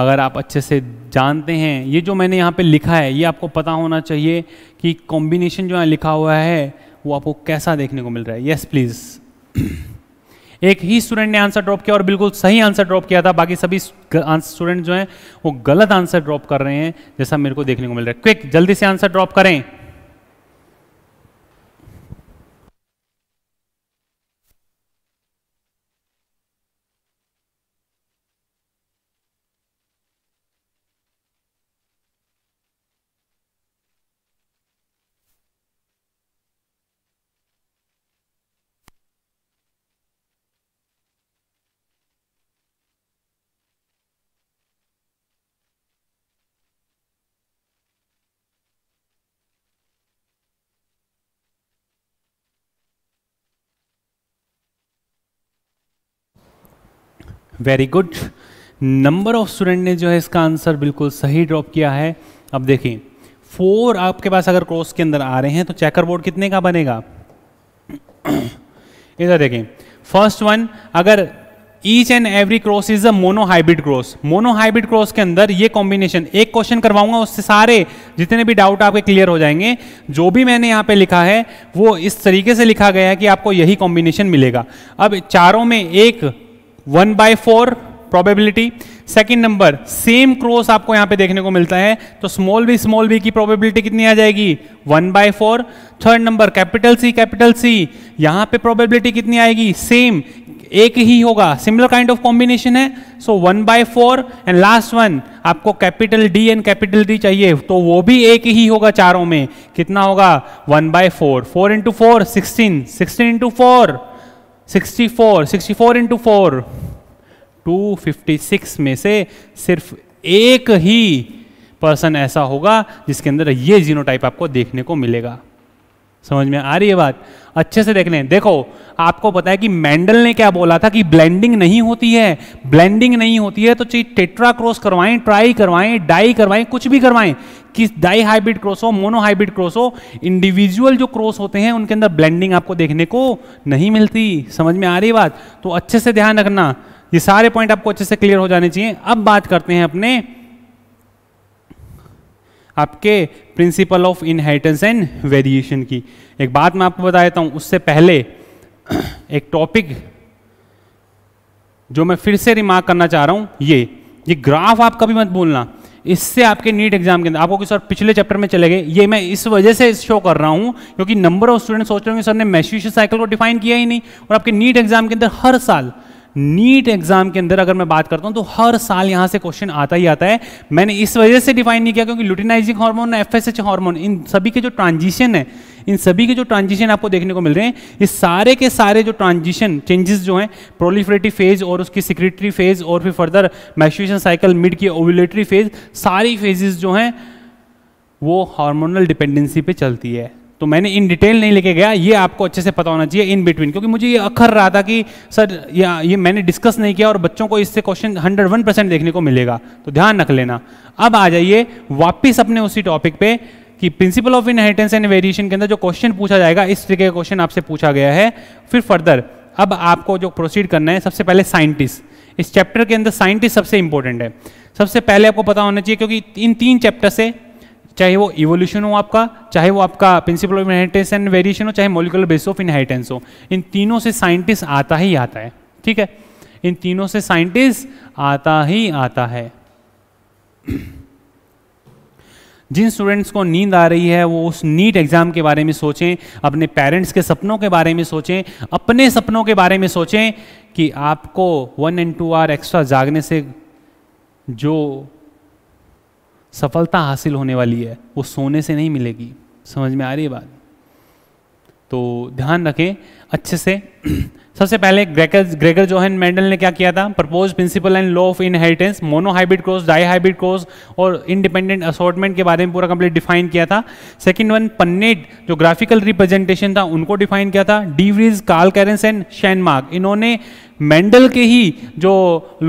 Speaker 2: अगर आप अच्छे से जानते हैं ये जो मैंने यहाँ पे लिखा है ये आपको पता होना चाहिए कि कॉम्बिनेशन जो यहाँ लिखा हुआ है वो आपको कैसा देखने को मिल रहा है यस प्लीज एक ही स्टूडेंट ने आंसर ड्रॉप किया और बिल्कुल सही आंसर ड्रॉप किया था बाकी सभी स्टूडेंट जो हैं वो गलत आंसर ड्रॉप कर रहे हैं जैसा मेरे को देखने को मिल रहा है क्विक जल्दी से आंसर ड्रॉप करें very good number of student ने जो है इसका आंसर बिल्कुल सही ड्रॉप किया है अब देखिए फोर आपके पास अगर क्रॉस के अंदर आ रहे हैं तो चेकर बोर्ड कितने का बनेगा इधर देखें फर्स्ट वन अगर each and every cross is a monohybrid cross monohybrid cross के अंदर ये कॉम्बिनेशन एक क्वेश्चन करवाऊंगा उससे सारे जितने भी डाउट आपके क्लियर हो जाएंगे जो भी मैंने यहाँ पे लिखा है वो इस तरीके से लिखा गया है कि आपको यही कॉम्बिनेशन मिलेगा अब चारों में एक one by four probability second number same cross आपको यहां पे देखने को मिलता है तो स्मॉल बी स्मॉल बी की प्रोबेबिलिटी कितनी आ जाएगी one by four third number capital C capital C यहां पे प्रोबेबिलिटी कितनी आएगी सेम एक ही होगा सिमिलर काइंड ऑफ कॉम्बिनेशन है so one by four and last one आपको capital D and capital D चाहिए तो वो भी एक ही होगा चारों में कितना होगा one by four four into four sixteen sixteen into four sixty four sixty four into four two fifty six में से सिर्फ एक ही पर्सन ऐसा होगा जिसके अंदर ये जीनोटाइप आपको देखने को मिलेगा समझ में आ रही है बात अच्छे से देख लें देखो आपको पता है कि मैंडल ने क्या बोला था कि ब्लेंडिंग नहीं होती है ब्लेंडिंग नहीं होती है तो चाहिए टेट्रा क्रॉस करवाएं ट्राई करवाएं डाई करवाएं कुछ भी करवाएं किस डाई हाइब्रिड क्रॉस हो मोनो हाइब्रिड क्रॉस हो इंडिविजुअल जो क्रॉस होते हैं उनके अंदर ब्लेंडिंग आपको देखने को नहीं मिलती समझ में आ रही बात तो अच्छे से ध्यान रखना ये सारे पॉइंट आपको अच्छे से क्लियर हो जाने चाहिए अब बात करते हैं अपने आपके principle of inheritance and variation की एक बात मैं आपको बता देता हूं उससे पहले एक टॉपिक जो मैं फिर से रिमार्क करना चाह रहा हूं ये ये ग्राफ आप कभी मत बोलना इससे आपके नीट एग्जाम के अंदर आपको किसी और पिछले चैप्टर में चले गए ये मैं इस वजह से शो कर रहा हूं क्योंकि नंबर ऑफ स्टूडेंट सोच रहे हैं सर ने मैशीश साइकिल को डिफाइन किया ही नहीं और आपके नीट एग्जाम के अंदर हर साल नीट एग्जाम के अंदर अगर मैं बात करता हूं तो हर साल यहां से क्वेश्चन आता ही आता है मैंने इस वजह से डिफाइन नहीं किया क्योंकि luteinizing hormone F S H hormone इन सभी के जो ट्रांजिशन है इन सभी के जो ट्रांजिशन आपको देखने को मिल रहे हैं ये सारे के सारे जो ट्रांजिशन चेंजेस जो हैं प्रोलिफरेटिव फेज और उसकी सिक्रेटरी फेज और फिर फर्दर मैशन साइकिल मिड की ओवलेटरी फेज सारी फेजेस जो हैं वो हार्मोनल डिपेंडेंसी पे चलती है तो मैंने इन डिटेल नहीं लेके गया ये आपको अच्छे से पता होना चाहिए इन बिटवीन क्योंकि मुझे ये अखर रहा था कि सर या ये मैंने डिस्कस नहीं किया और बच्चों को इससे क्वेश्चन वन परसेंट देखने को मिलेगा तो ध्यान रख लेना अब आ जाइए वापस अपने उसी टॉपिक पे कि principle of inheritance and variation के अंदर जो क्वेश्चन पूछा जाएगा इस तरीके का क्वेश्चन आपसे पूछा गया है फिर फर्दर अब आपको जो प्रोसीड करना है सबसे पहले साइंटिस्ट इस चैप्टर के अंदर साइंटिस्ट सबसे इंपॉर्टेंट है सबसे पहले आपको पता होना चाहिए क्योंकि इन तीन चैप्टर से चाहे वो इवोल्यूशन हो आपका चाहे वो आपका principle of inheritance and variation हो चाहे मोलिकुलर बेस ऑफ इनहेरिटेंस हो इन तीनों से साइंटिस्ट आता ही आता है ठीक है इन तीनों से साइंटिस्ट आता ही आता है जिन स्टूडेंट्स को नींद आ रही है वो उस नीट एग्ज़ाम के बारे में सोचें अपने पेरेंट्स के सपनों के बारे में सोचें अपने सपनों के बारे में सोचें कि आपको one and two are extra जागने से जो सफलता हासिल होने वाली है वो सोने से नहीं मिलेगी समझ में आ रही है बात तो ध्यान रखें अच्छे से सबसे पहले ग्रेगर ग्रेगर जोहन मेंडल ने क्या किया था propose principle and law of inheritance monohybrid cross dihybrid cross और इंडिपेंडेंट असॉर्टमेंट के बारे में पूरा कंप्लीट डिफाइन किया था सेकंड वन पन्नेट जो ग्राफिकल रिप्रेजेंटेशन था उनको डिफाइन किया था de Vries Carl Correns and Tschermak इन्होंने मेंडल के ही जो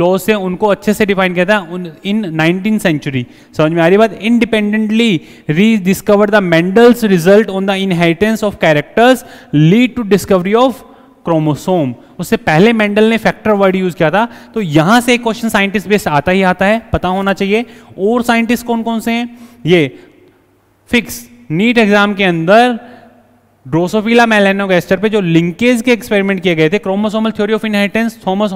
Speaker 2: लॉस है उनको अच्छे से डिफाइन किया था इन नाइनटीन सेंचुरी समझ में आ रही बात independently rediscover the Mendel's result on the inheritance of characters lead to discovery of chromosome उससे पहले मेंडल ने फैक्टर वर्ड यूज किया था तो यहां से एक क्वेश्चन साइंटिस्ट बेस्ड आता ही आता है पता होना चाहिए और साइंटिस्ट कौन कौन से हैं ये फिक्स नीट एग्जाम के अंदर ड्रोसोफिला मेलेनोगेस्टर पे जो लिंकेज के एक्सपेरिमेंट किए गए थे chromosomal theory of inheritance Thomas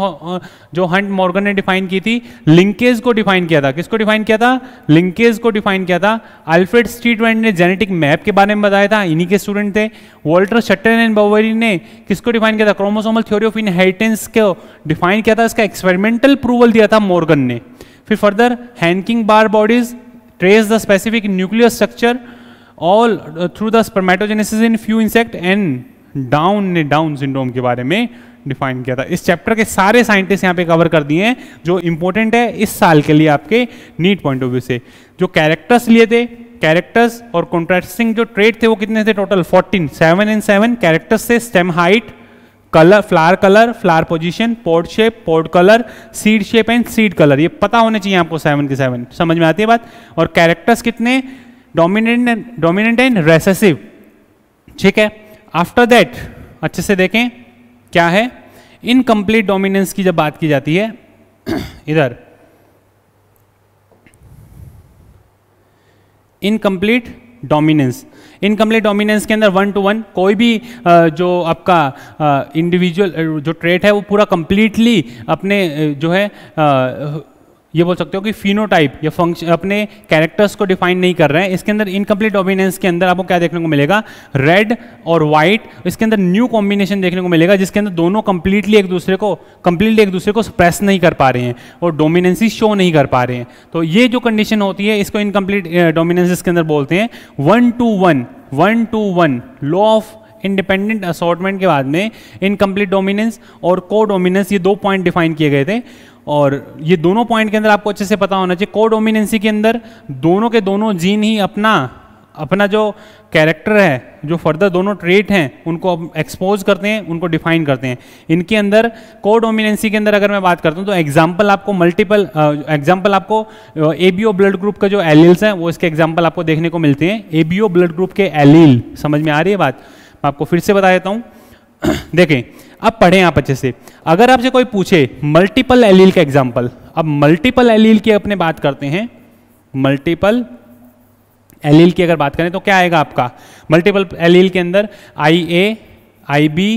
Speaker 2: जो हंट मॉर्गन ने डिफाइन की थी लिंकेज को डिफाइन किया था किसको डिफाइन किया था लिंकेज को डिफाइन किया था अल्फ्रेड स्टीटवेंट ने जेनेटिक मैप के बारे में बताया था इन्हीं के स्टूडेंट थे वॉल्टर शट्टन एंड बवेरी ने किसको डिफाइन किया था क्रोमोसोमल थ्योरी ऑफ इनहेरिटेंस को डिफाइन किया था इसका एक्सपेरिमेंटल प्रूवल दिया था मॉर्गन ने फिर further Henking Barr bodies trace the specific nuclear structure all through the spermatogenesis in few insect and Down ने डाउन सिंड्रोम के बारे में डिफाइन किया था इस चैप्टर के सारे साइंटिस्ट यहाँ पे कवर कर दिए हैं जो इंपॉर्टेंट है इस साल के लिए आपके नीट पॉइंट ऑफ व्यू से जो कैरेक्टर्स लिए थे कैरेक्टर्स और कॉन्ट्रास्टिंग जो ट्रेड थे वो कितने थे total fourteen seven and seven characters थे stem height colour flower colour flower position pod shape pod colour seed shape and seed colour ये पता होने चाहिए आपको सेवन के सेवन समझ में आती है बात और कैरेक्टर्स कितने डोमिनेंट डोमिनेंट एंड रेसेसिव ठीक है आफ्टर दैट अच्छे से देखें क्या है इनकम्प्लीट डोमिनेंस की जब बात की जाती है इधर इनकम्प्लीट डोमिनेंस इनकम्प्लीट डोमिनेंस के अंदर वन टू वन कोई भी जो आपका इंडिविजुअल जो ट्रेट है वो पूरा कंप्लीटली अपने जो है ये बोल सकते हो कि फिनोटाइप या फंक्शन अपने कैरेक्टर्स को डिफाइन नहीं कर रहे हैं इसके अंदर इनकम्प्लीट डोमिनेंस के अंदर आपको क्या देखने को मिलेगा रेड और व्हाइट इसके अंदर न्यू कॉम्बिनेशन देखने को मिलेगा जिसके अंदर दोनों कंप्लीटली एक दूसरे को कंप्लीटली एक दूसरे को प्रेस नहीं कर पा रहे हैं और डोमिनेंसी शो नहीं कर पा रहे हैं तो ये जो कंडीशन होती है इसको इनकम्प्लीट डोमिनेंस के अंदर बोलते हैं one two one one two one law of independent assortment के बाद में इनकम्प्लीट डोमिनेंस और को डोमिनेंस ये दो पॉइंट डिफाइन किए गए थे और ये दोनों पॉइंट के अंदर आपको अच्छे से पता होना चाहिए कोडोमिनेंसी के अंदर दोनों के दोनों जीन ही अपना अपना जो कैरेक्टर है जो फर्दर दोनों ट्रेट हैं उनको एक्सपोज करते हैं उनको डिफाइन करते हैं इनके अंदर कोडोमिनेंसी के अंदर अगर मैं बात करता हूँ तो एग्जाम्पल आपको मल्टीपल एग्जाम्पल आपको A B O blood group का जो एलील्स हैं वो इसके एग्जाम्पल आपको देखने को मिलते हैं A B O blood group के एलील समझ में आ रही है बात मैं आपको फिर से बता देता हूँ देखें आप पढ़ें आप अच्छे से अगर आपसे कोई पूछे मल्टीपल एलील का एग्जाम्पल अब मल्टीपल एलील की अपने बात करते हैं मल्टीपल एलील की अगर बात करें तो क्या आएगा आपका मल्टीपल एलील के अंदर आई ए आई बी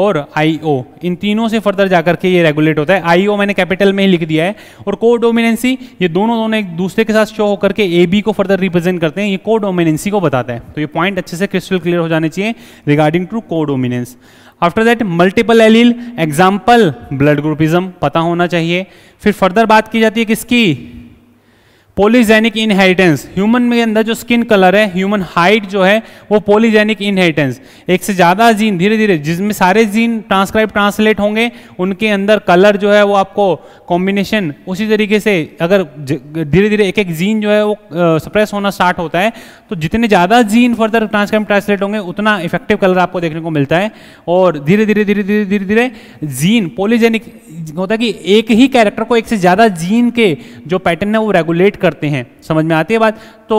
Speaker 2: और आई ओ इन तीनों से फर्दर जाकर के ये रेगुलेट होता है आई ओ मैंने कैपिटल में ही लिख दिया है और को डोमिनेंसी ये दोनों दोनों एक दूसरे के साथ शो होकर के ए बी को फर्दर रिप्रेजेंट करते हैं ये को डोमिनेंसी को बताता है तो ये पॉइंट अच्छे से क्रिस्टल क्लियर हो जाने चाहिए regarding to codominance after that multiple allele example blood groupism पता होना चाहिए फिर फर्दर बात की जाती है किसकी पोलीजेनिक इनहेरिटेंस ह्यूमन के अंदर जो स्किन कलर है ह्यूमन हाइट जो है वो पोलीजेनिक इनहेरिटेंस एक से ज़्यादा जीन धीरे धीरे जिसमें सारे जीन ट्रांसक्राइब ट्रांसलेट होंगे उनके अंदर कलर जो है वो आपको कॉम्बिनेशन उसी तरीके से अगर धीरे धीरे एक एक जीन जो है वो सप्रेस होना स्टार्ट होता है तो जितने ज़्यादा जीन फर्दर ट्रांसक्राइब ट्रांसलेट होंगे उतना इफेक्टिव कलर आपको देखने को मिलता है और धीरे धीरे धीरे धीरे धीरे धीरे जीन पोलीजेनिक होता है कि एक ही कैरेक्टर को एक से ज़्यादा जीन के जो पैटर्न है वो रेगुलेट करते हैं समझ में आती है बात तो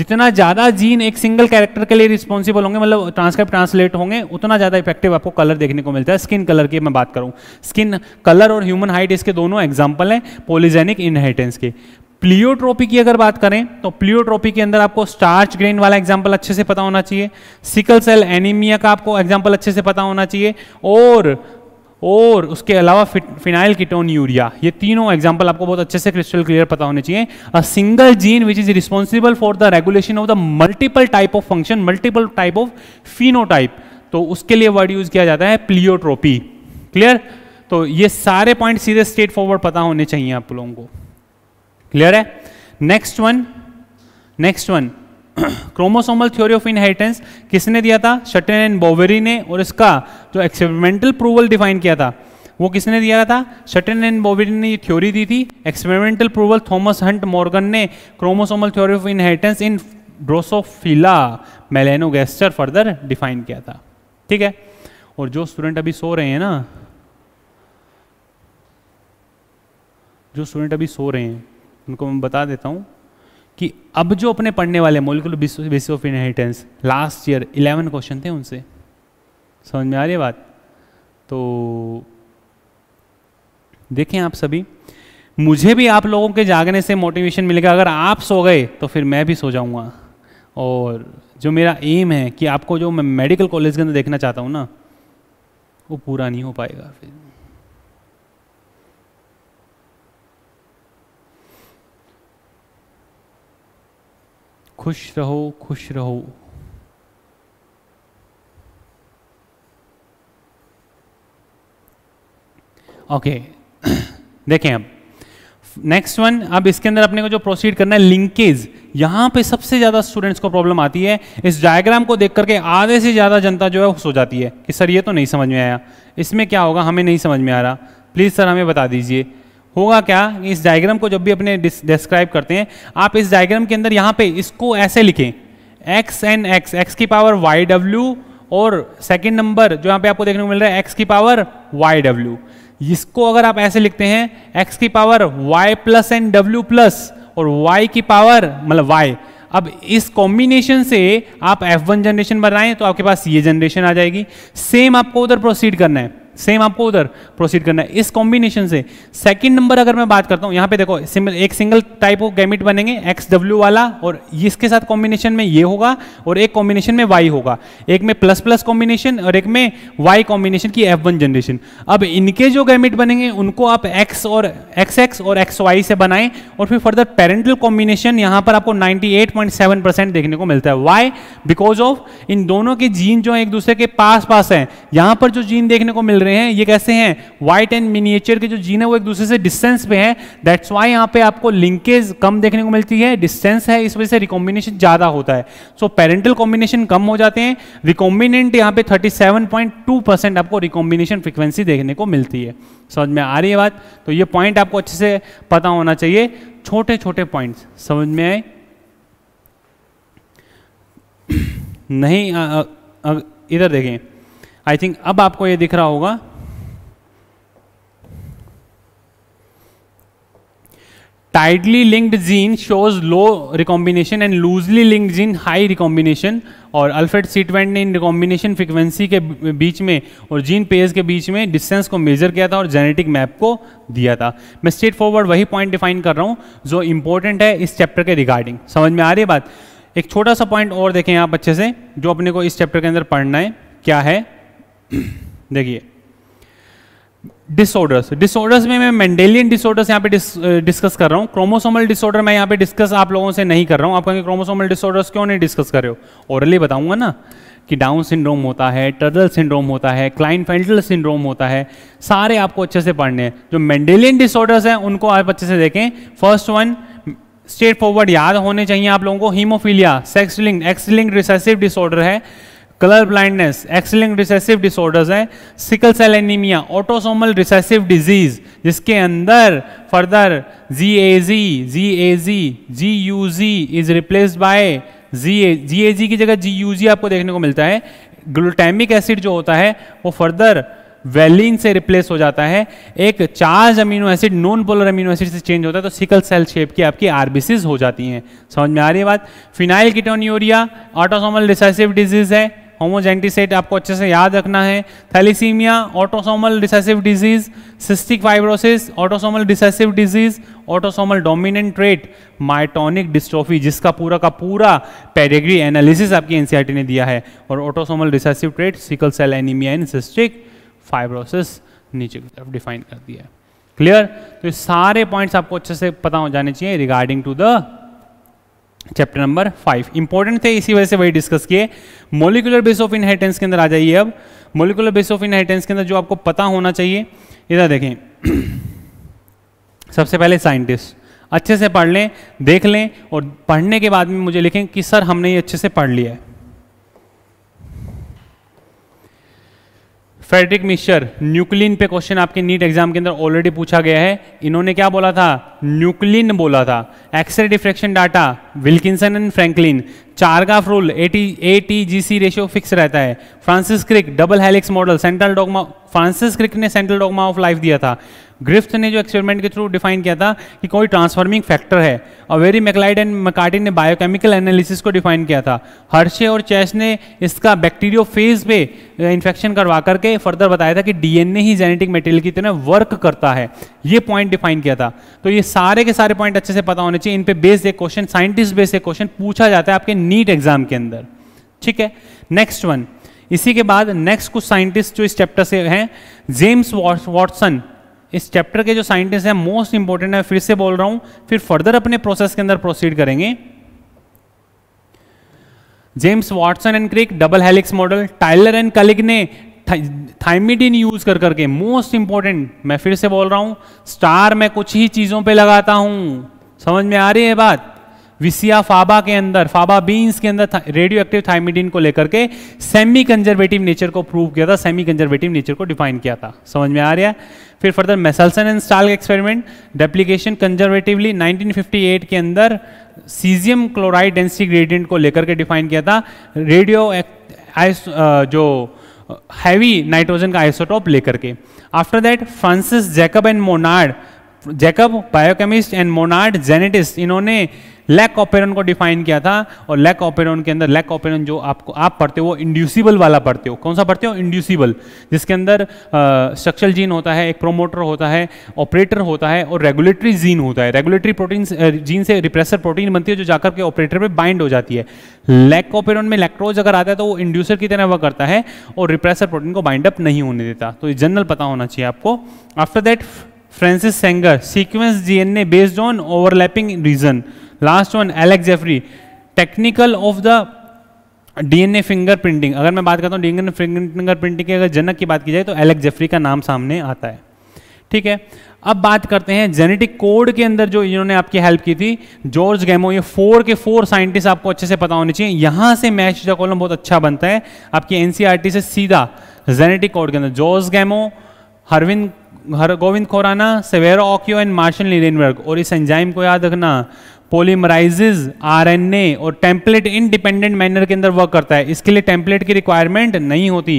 Speaker 2: जितना ज़्यादा जीन एक सिंगल कैरेक्टर के लिए रिस्पॉन्सिबल होंगे मतलब ट्रांसक्राइब ट्रांसलेट होंगे उतना ज़्यादा इफेक्टिव आपको कलर देखने को मिलता है स्किन कलर की मैं बात करूँ स्किन कलर और ह्यूमन हाइट इसके दोनों एग्जाम्पल हैं पोलिजेनिक इनहेरिटेंस के प्लियोट्रोपी की अगर बात करें तो प्लियोट्रोपी के अंदर आपको स्टार्च ग्रेन वाला एग्जाम्पल अच्छे से पता होना चाहिए सिकल सेल एनीमिया का आपको एग्जाम्पल अच्छे से पता होना चाहिए और और उसके अलावा फिनाइल कीटोन यूरिया ये तीनों एग्जाम्पल आपको बहुत अच्छे से क्रिस्टल क्लियर पता होने चाहिए a single gene which is responsible for the regulation of the multiple type of function multiple type of phenotype तो उसके लिए वर्ड यूज किया जाता है प्लियोट्रोपी क्लियर तो ये सारे पॉइंट सीधे स्ट्रेट फॉरवर्ड पता होने चाहिए आप लोगों को क्लियर है next one next one chromosomal theory of inheritance किसने दिया था शटन एंड बोवेरी ने और इसका जो एक्सपेरिमेंटल प्रूवल डिफाइन किया था वो किसने दिया था शटन एंड बोवेरी ने ये थ्योरी दी थी experimental proval Thomas Hunt Morgan ने chromosomal theory of inheritance in Drosophila melanogaster further define किया था ठीक है और जो स्टूडेंट अभी सो रहे हैं ना जो स्टूडेंट अभी सो रहे हैं उनको मैं बता देता हूँ कि अब जो अपने पढ़ने वाले molecular basis of inheritance last year eleven question थे उनसे समझ में आ रही है बात तो देखें आप सभी मुझे भी आप लोगों के जागने से मोटिवेशन मिलेगा अगर आप सो गए तो फिर मैं भी सो जाऊंगा और जो मेरा एम है कि आपको जो मैं मेडिकल कॉलेज के अंदर देखना चाहता हूँ ना वो पूरा नहीं हो पाएगा फिर
Speaker 1: खुश रहो खुश रहो
Speaker 2: ओके देखें अब नेक्स्ट वन अब इसके अंदर अपने को जो प्रोसीड करना है लिंकेज यहां पे सबसे ज्यादा स्टूडेंट्स को प्रॉब्लम आती है इस डायग्राम को देख करके आधे से ज्यादा जनता जो है वो सो जाती है कि सर ये तो नहीं समझ में आया इसमें क्या होगा हमें नहीं समझ में आ रहा प्लीज सर हमें बता दीजिए होगा क्या इस डायग्राम को जब भी अपने डिस्क्राइब करते हैं आप इस डायग्राम के अंदर यहाँ पे इसको ऐसे लिखें एक्स n एक्स एक्स की पावर वाई डब्ल्यू और सेकेंड नंबर जो यहाँ पे आपको देखने को मिल रहा है एक्स की पावर वाई डब्ल्यू इसको अगर आप ऐसे लिखते हैं एक्स की power Y plus N W plus और वाई की पावर मतलब वाई अब इस कॉम्बिनेशन से आप F1 जनरेशन बनाएं तो आपके पास ये जनरेशन आ जाएगी सेम आपको उधर प्रोसीड करना है सेम आपको उधर प्रोसीड करना है इस कॉम्बिनेशन से सेकंड नंबर अगर मैं बात करता हूं यहां पे देखो एक सिंगल टाइप ऑफ गैमिट बनेंगे एक्स डब्ल्यू वाला और इसके साथ कॉम्बिनेशन में ये होगा और एक कॉम्बिनेशन में वाई होगा एक में प्लस प्लस कॉम्बिनेशन और एक में वाई कॉम्बिनेशन की एफ जनरेशन अब इनके जो गैमिट बनेंगे उनको आप एक्स और एक्स एक्स और एक्स वाई से बनाएं और फिर फर्दर पेरेंटल कॉम्बिनेशन यहां पर आपको नाइनटी परसेंट देखने को मिलता है वाई बिकॉज ऑफ इन दोनों के जीन जो है एक दूसरे के पास पास है यहां पर जो जीन देखने को मिल रहे हैं ये कैसे हैं व्हाइट एंड मिनिएचर के जो जीन है वो एक दूसरे से डिस्टेंस पे हैं दैट्स वाई यहाँ पे आपको लिंकेज कम देखने को मिलती है डिस्टेंस है इस वजह से रिकॉम्बिनेशन ज़्यादा होता है सो पेरेंटल कॉम्बिनेशन कम हो जाते हैं रिकॉम्बिनेंट यहाँ पे थर्टी आपको रिकॉम्बिनेशन फ्रिक्वेंसी देखने को मिलती है समझ में आ रही है बात तो ये पॉइंट आपको अच्छे से पता होना चाहिए छोटे छोटे पॉइंट्स समझ में आए नहीं इधर देखें आई थिंक अब आपको ये दिख रहा होगा tightly linked gene shows low recombination and loosely linked gene high recombination और अल्फ्रेड सीटवेंट ने इन रिकॉम्बिनेशन फ्रिक्वेंसी के बीच में और जीन पेयर्स के बीच में डिस्टेंस को मेजर किया था और जेनेटिक मैप को दिया था मैं स्ट्रेट फॉरवर्ड वही पॉइंट डिफाइन कर रहा हूँ जो इंपॉर्टेंट है इस चैप्टर के रिगार्डिंग समझ में आ रही है बात एक छोटा सा पॉइंट और देखें आप अच्छे से जो अपने को इस चैप्टर के अंदर पढ़ना है क्या है देखिए डिसऑर्डर्स डिसऑर्डर्स में मैं मेंडेलियन डिसऑर्डर्स यहाँ पे डिस, डिस्कस कर रहा हूँ क्रोमोसोमल डिसऑर्डर मैं यहाँ पे डिस्कस आप लोगों से नहीं कर रहा हूँ आप कहेंगे क्रोमोसोमल डिसऑर्डर्स क्यों नहीं डिस्कस कर रहे हो औरली बताऊंगा ना कि डाउन सिंड्रोम होता है टर्डल सिंड्रोम होता है क्लाइन फेंटल सिंड्रोम होता है सारे आपको अच्छे से पढ़ने हैं जो मेंडेलियन डिसऑर्डर्स हैं उनको आप अच्छे से देखें फर्स्ट वन स्ट्रेट फॉरवर्ड याद होने चाहिए आप लोगों को haemophilia sex link X link recessive disorder है colour blindness X link recessive disorders हैं sickle cell anaemia autosomal recessive disease जिसके अंदर further G A G G A G G U G is replace by G A G A G की जगह जी U जी आपको देखने को मिलता है ग्लूटैमिक एसिड जो होता है वो फर्दर वेलिन से रिप्लेस हो जाता है एक charge amino acid non polar amino acid से चेंज होता है तो सिकल सेल शेप की आपकी आरबीसीज हो जाती हैं समझ में आ रही है बात phenylketonuria autosomal recessive disease है होमोजेंटिसेट आपको अच्छे से याद रखना है thalassaemia autosomal recessive disease cystic fibrosis autosomal recessive disease autosomal dominant trait myotonic dystrophy जिसका पूरा का पूरा पेडेग्री एनालिसिस आपकी एनसीआरटी e ने दिया है और autosomal recessive trait sickle cell anaemia and cystic fibrosis नीचे की तरफ डिफाइन कर दिया है क्लियर तो ये सारे पॉइंट्स आपको अच्छे से पता हो जाने चाहिए regarding to the chapter number five important थे इसी वजह से वही डिस्कस किए मोलिकुलर बेस ऑफ इनहेरिटेंस के अंदर आ जाइए अब मोलिकुलर बेस ऑफ इनहेरिटेंस के अंदर जो आपको पता होना चाहिए इधर देखें सबसे पहले साइंटिस्ट अच्छे से पढ़ लें देख लें और पढ़ने के बाद में मुझे लिखें कि सर हमने ये अच्छे से पढ़ लिया है फेडरिक मिश्र न्यूक्लिन पे क्वेश्चन आपके नीट एग्जाम के अंदर ऑलरेडी पूछा गया है इन्होंने क्या बोला था न्यूक्लिन बोला था X ray diffraction data Wilkinson and Franklin Chargaff rule AT A T G C ratio fix रहता है Francis Crick double helix model central dogma Francis Crick ने सेंट्रल डॉगमा ऑफ लाइफ दिया था ग्रिफ्स ने जो एक्सपेरिमेंट के थ्रू डिफाइन किया था कि कोई ट्रांसफॉर्मिंग फैक्टर है और वेरी मेकलाइड एंड मकार्टिन ने बायोकेमिकल एनालिसिस को डिफाइन किया था हर्षे और चेस ने इसका बैक्टीरियो फेज पे इन्फेक्शन करवा करके फर्दर बताया था कि डीएनए ही जेनेटिक मटेरियल की तरह वर्क करता है ये पॉइंट डिफाइन किया था तो ये सारे के सारे पॉइंट अच्छे से पता होने चाहिए इन पर बेस्ड एक क्वेश्चन साइंटिस्ट बेस्ड एक क्वेश्चन पूछा जाता है आपके नीट एग्जाम के अंदर ठीक है नेक्स्ट वन इसी के बाद नेक्स्ट कुछ साइंटिस्ट जो इस चैप्टर से हैं जेम्स वॉटसन इस चैप्टर के जो साइंटिस्ट हैं मोस्ट इंपॉर्टेंट है फिर से बोल रहा हूं फिर फर्दर अपने प्रोसेस के अंदर प्रोसीड करेंगे James Watson and Crick double helix model Taylor and colleague ने थाइमिडिन यूज कर करके मोस्ट इंपॉर्टेंट मैं फिर से बोल रहा हूं स्टार मैं कुछ ही चीजों पे लगाता हूं समझ में आ रही है बात विसिया फाबा के अंदर फाबा बीन्स के अंदर रेडियो एक्टिव थाइमिडीन को लेकर के सेमी कंजर्वेटिव नेचर को प्रूव किया था सेमी कंजर्वेटिव नेचर को डिफाइन किया था समझ में आ रहा है फिर further Meselson and Stahl experiment replication conservatively 1958 के अंदर सीजियम क्लोराइड डेंसिटी ग्रेडियंट को लेकर के डिफाइन किया था रेडियो uh, जो हैवी नाइट्रोजन का आइसोटॉप लेकर के after that Francis Jacob and Monod Jacob biochemist and Monod geneticist इन्होंने लैक ऑपेरन को डिफाइन किया था और लैक ऑपेरन के अंदर लैक ऑपेरन जो आपको आप पढ़ते हो वो इंड्यूसिबल वाला पढ़ते हो कौन सा पढ़ते हो इंड्यूसिबल जिसके अंदर स्ट्रक्चरल जीन होता है एक प्रोमोटर होता है ऑपरेटर होता है और रेगुलेटरी जीन होता है रेगुलेटरी प्रोटीन जीन से रिप्रेसर प्रोटीन बनती है जो जाकर के ऑपरेटर पर बाइंड हो जाती है लैक ऑपेरन में इलेक्ट्रोज अगर आता है तो वो इंड्यूसर की तरह वह करता है और रिप्रेसर प्रोटीन को बाइंड अप नहीं होने देता तो ये जनरल पता होना चाहिए आपको after that Francis Sanger sequence DNA based on overlapping region last Jeffrey technical of the of the DNA fingerprinting अगर मैं बात करता हूँ डीएनए फिंगर प्रिंटिंग की अगर जनक की बात की जाए तो एलेक्स जेफरी का नाम सामने आता है ठीक है अब बात करते हैं जेनेटिक कोड के अंदर जो इन्होंने आपकी हेल्प की थी जॉर्ज गैमो ये फोर के फोर साइंटिस्ट आपको अच्छे से पता होने चाहिए यहाँ से मैच का कॉलम बहुत अच्छा बनता है आपकी एनसीईआरटी e से सीधा जेनेटिक कोड के अंदर जॉर्ज गैमो हरविंद Har Gobind Khorana Severo Ochoa and Marshall Nirenberg और इस एंजाइम को याद रखना पोलीमराइजेज आर और टेम्पलेट इनडिपेंडेंट मैनर के अंदर वर्क करता है इसके लिए टेम्पलेट की रिक्वायरमेंट नहीं होती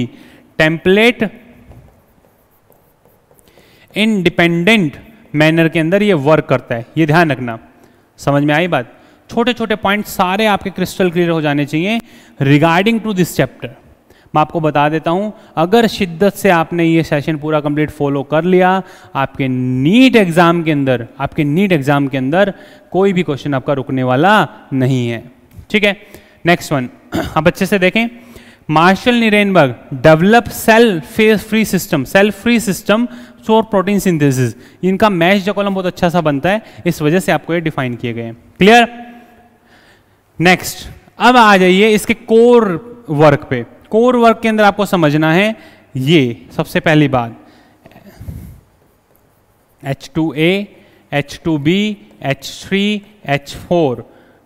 Speaker 2: टेम्पलेट इनडिपेंडेंट मैनर के अंदर ये वर्क करता है ये ध्यान रखना समझ में आई बात छोटे छोटे पॉइंट सारे आपके क्रिस्टल क्लियर हो जाने चाहिए रिगार्डिंग टू दिस चैप्टर मैं आपको बता देता हूं अगर शिद्दत से आपने ये सेशन पूरा कंप्लीट फॉलो कर लिया आपके नीट एग्ज़ाम के अंदर आपके नीट एग्ज़ाम के अंदर कोई भी क्वेश्चन आपका रुकने वाला नहीं है ठीक है नेक्स्ट वन आप अच्छे से देखें Marshall Nirenberg develop cell face free system cell free system for protein synthesis इनका मैच जो कॉलम बहुत अच्छा सा बनता है इस वजह से आपको ये डिफाइन किए गए क्लियर नेक्स्ट अब आ जाइए इसके कोर वर्क पे कोर वर्क के अंदर आपको समझना है ये सबसे पहली बात H two A H two B H three H four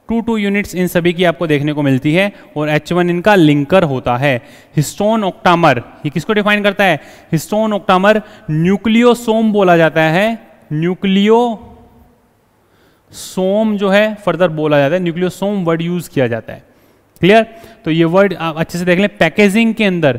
Speaker 2: two two units इन सभी की आपको देखने को मिलती है और एच वन इनका लिंकर होता है हिस्टोन ऑक्टामर ये किसको डिफाइन करता है हिस्टोन ऑक्टामर न्यूक्लियोसोम बोला जाता है न्यूक्लियो सोम जो है फर्दर बोला जाता है न्यूक्लियोसोम वर्ड यूज किया जाता है क्लियर तो ये वर्ड आप अच्छे से देख लें पैकेजिंग के अंदर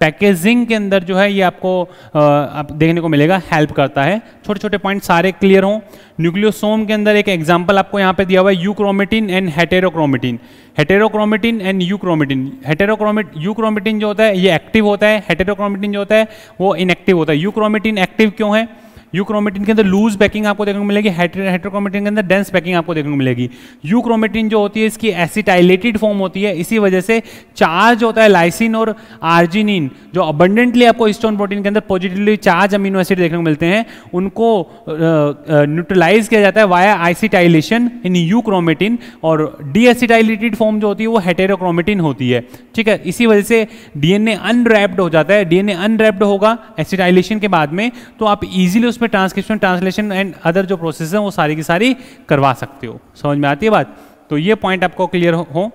Speaker 2: पैकेजिंग के अंदर जो है ये आपको आप देखने को मिलेगा हेल्प करता है छोटे छोटे पॉइंट सारे क्लियर हों न्यूक्लियोसोम के अंदर एक एग्जांपल आपको यहाँ पे दिया हुआ है euchromatin and heterochromatin heterochromatin and euchromatin heterochromatin euchromatin जो होता है ये एक्टिव होता है हेटेरोक्रोमेटिन जो होता है वो इनएक्टिव होता है यूक्रोमेटिन एक्टिव क्यों है यूक्रोमेटिन के अंदर लूज पैकिंग आपको देखने को मिलेगी हेट्रोक्रोमेटिन के अंदर डेंस पैकिंग आपको देखने को मिलेगी यूक्रोमेटिन जो होती है इसकी एसिटाइलेटेड फॉर्म होती है इसी वजह से चार्ज होता है लाइसिन और आर्जिनिन जो अबंडेंटली आपको स्टोन प्रोटीन के अंदर पॉजिटिवली चार्ज अमीनो एसिड देखने को मिलते हैं उनको न्यूट्रलाइज किया जाता है वाया आइसिटाइलेशन इन यूक्रोमेटिन और डीएसिटाइलेटेड फॉर्म जो होती है वो हेटेरोक्रोमेटिन होती है ठीक है इसी वजह से डीएनए अनरैप्ड हो जाता है डीएनए अनरैप्ड होगा एसिटाइलेशन के बाद में तो आप इजीली उस उसमें ट्रांसक्रिप्शन ट्रांसलेशन एंड अदर जो प्रोसेस है वो सारी की सारी करवा सकते हो समझ में आती है बात तो ये पॉइंट आपको क्लियर हो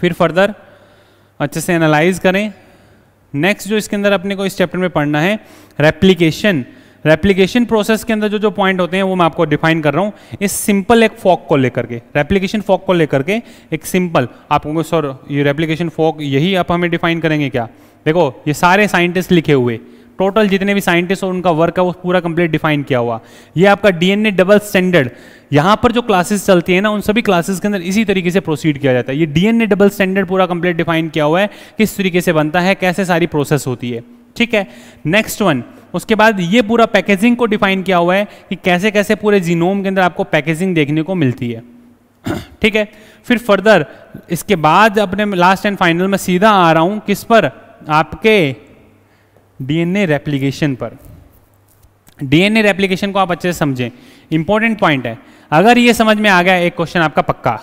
Speaker 2: फिर फर्दर अच्छे से एनालाइज करें नेक्स्ट जो इसके अंदर अपने को इस चैप्टर में पढ़ना है रेप्लीकेशन रेप्लीकेशन प्रोसेस के अंदर जो जो पॉइंट होते हैं वो मैं आपको डिफाइन कर रहा हूँ इस सिंपल एक फॉक को लेकर के रेप्लीकेशन फॉक को लेकर के एक सिंपल आपको सर ये रेप्लीकेशन फॉक यही आप हमें डिफाइन करेंगे क्या देखो ये सारे साइंटिस्ट लिखे हुए टोटल जितने भी साइंटिस्ट और उनका वर्क है वो पूरा कंप्लीट डिफाइन किया हुआ ये आपका डीएनए डबल स्टैंडर्ड यहाँ पर जो क्लासेस चलती है ना उन सभी क्लासेस के अंदर इसी तरीके से प्रोसीड किया जाता है ये डीएनए डबल स्टैंडर्ड पूरा कंप्लीट डिफाइन किया हुआ है किस तरीके से बनता है कैसे सारी प्रोसेस होती है ठीक है नेक्स्ट वन उसके बाद ये पूरा पैकेजिंग को डिफाइन किया हुआ है कि कैसे कैसे पूरे जीनोम के अंदर आपको पैकेजिंग देखने को मिलती है ठीक है फिर फर्दर इसके बाद अपने लास्ट एंड फाइनल में सीधा आ रहा हूँ किस पर आपके डीएनए रेप्लीकेशन पर डीएनए रेप्लीकेशन को आप अच्छे से समझें इंपॉर्टेंट पॉइंट है अगर ये समझ में आ गया एक क्वेश्चन आपका पक्का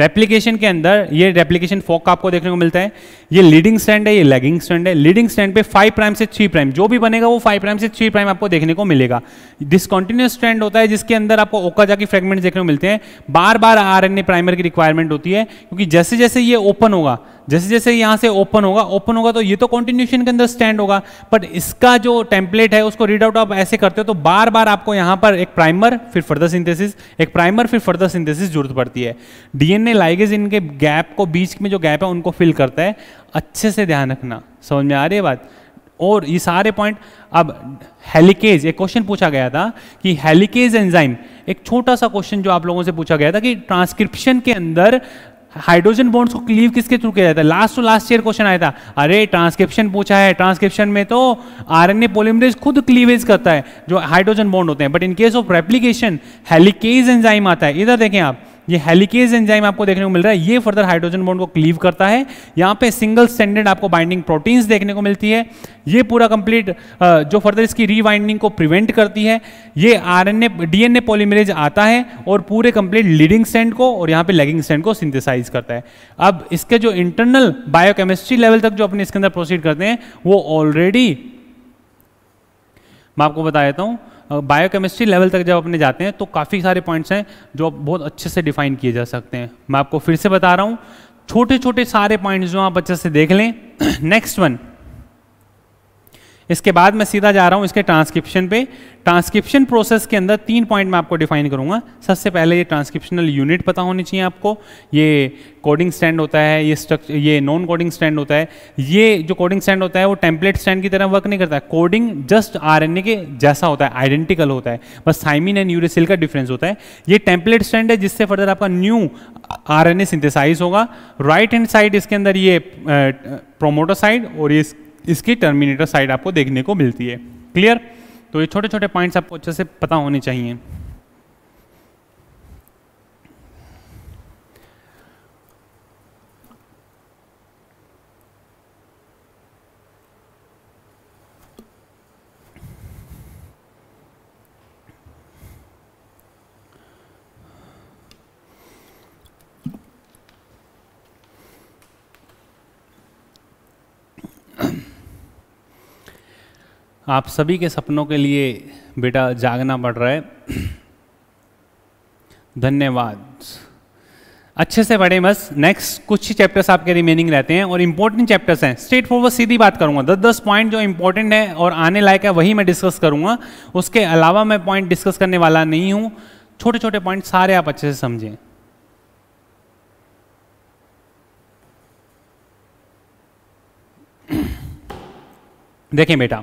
Speaker 2: रेप्लीकेशन के अंदर ये रेप्लीकेशन फोक आपको देखने को मिलता है ये लीडिंग स्टैंड है ये लैगिंग स्टैंड है लीडिंग स्टैंड पे फाइव प्राइम से थ्री प्राइम जो भी बनेगा वो फाइव प्राइम से थ्री प्राइम आपको देखने को मिलेगा डिसकॉन्टिन्यूस स्टैंड होता है जिसके अंदर आपको ओकाजा की फ्रेगमेंट देखने को मिलते हैं बार बार आर प्राइमर की रिक्वायरमेंट होती है क्योंकि जैसे जैसे ये ओपन होगा जैसे जैसे यहाँ से ओपन होगा ओपन होगा तो ये तो कॉन्टिन्यूशन के अंदर स्टैंड होगा बट इसका जो टेम्पलेट है उसको रीड आउट आप ऐसे करते हो तो बार बार आपको यहाँ पर एक प्राइमर फिर फर्दर सिंथेसिस एक प्राइमर फिर फर्दर सिंथेसिस जरूरत पड़ती है डीएनए लाइगेज इनके गैप को बीच में जो गैप है उनको फिल करता है अच्छे से ध्यान रखना समझ में आ रही है बात और ये सारे पॉइंट अब हेलिकेज एक क्वेश्चन पूछा गया था कि हेलिकेज एंजाइम एक छोटा सा क्वेश्चन जो आप लोगों से पूछा गया था कि ट्रांसक्रिप्शन के अंदर हाइड्रोजन बॉन्ड्स को क्लीव किसके थ्रू किया जाता है last to last year question आया था अरे ट्रांसक्रिप्शन पूछा है ट्रांसक्रिप्शन में तो आरएनए पॉलीमरेज खुद क्लीवेज करता है जो हाइड्रोजन बॉन्ड होते हैं but in case of replication helicase enzyme आता है इधर देखें आप ये हेलिकेज एंजाइम आपको देखने को मिल रहा है ये फर्दर हाइड्रोजन बॉन्ड को क्लीव करता है यहाँ पे सिंगल स्टैंडर्ड आपको बाइंडिंग प्रोटीन्स देखने को मिलती है ये पूरा कंप्लीट जो फर्दर इसकी रीवाइंडिंग को प्रिवेंट करती है ये आर एन डीएनए पॉलीमरेज आता है और पूरे कंप्लीट लीडिंग सेंड को और यहाँ पे लेगिंग सेंड को सिंथेसाइज करता है अब इसके जो इंटरनल बायोकेमिस्ट्री लेवल तक जो अपने इसके अंदर प्रोसीड करते हैं वो ऑलरेडी मैं आपको बता देता हूं बायोकेमिस्ट्री लेवल तक जब अपने जाते हैं तो काफ़ी सारे पॉइंट्स हैं जो बहुत अच्छे से डिफाइन किए जा सकते हैं मैं आपको फिर से बता रहा हूँ छोटे छोटे सारे पॉइंट्स जो आप अच्छे से देख लें नेक्स्ट वन इसके बाद मैं सीधा जा रहा हूँ इसके ट्रांसक्रिप्शन पे ट्रांसक्रिप्शन प्रोसेस के अंदर तीन पॉइंट मैं आपको डिफाइन करूँगा सबसे पहले ये ट्रांसक्रिप्शनल यूनिट पता होनी चाहिए आपको ये कोडिंग स्टैंड होता है ये स्ट्रक्चर ये नॉन कोडिंग स्टैंड होता है ये जो कोडिंग स्टैंड होता है वो टेम्पलेट स्टैंड की तरह वर्क नहीं करता कोडिंग जस्ट आर के जैसा होता है आइडेंटिकल होता है बस साइमिन एंड यूरेसिल का डिफरेंस होता है ये टेम्पलेट स्टैंड है जिससे फर्दर आपका न्यू आर एन होगा राइट हैंड साइड इसके अंदर ये प्रोमोटर साइड और ये इसकी टर्मिनेटर साइड आपको देखने को मिलती है क्लियर तो ये छोटे छोटे पॉइंट्स आपको अच्छे से पता होने चाहिए आप सभी के सपनों के लिए बेटा जागना पड़ रहा है धन्यवाद अच्छे से पढ़े बस नेक्स्ट कुछ ही चैप्टर्स आपके रिमेनिंग रहते हैं और इंपॉर्टेंट चैप्टर्स हैं स्ट्रेट फॉरवर्ड सीधी बात करूंगा दस दस पॉइंट जो इंपॉर्टेंट है और आने लायक है वही मैं डिस्कस करूंगा उसके अलावा मैं पॉइंट डिस्कस करने वाला नहीं हूं छोटे छोटे पॉइंट सारे आप अच्छे से समझें देखें बेटा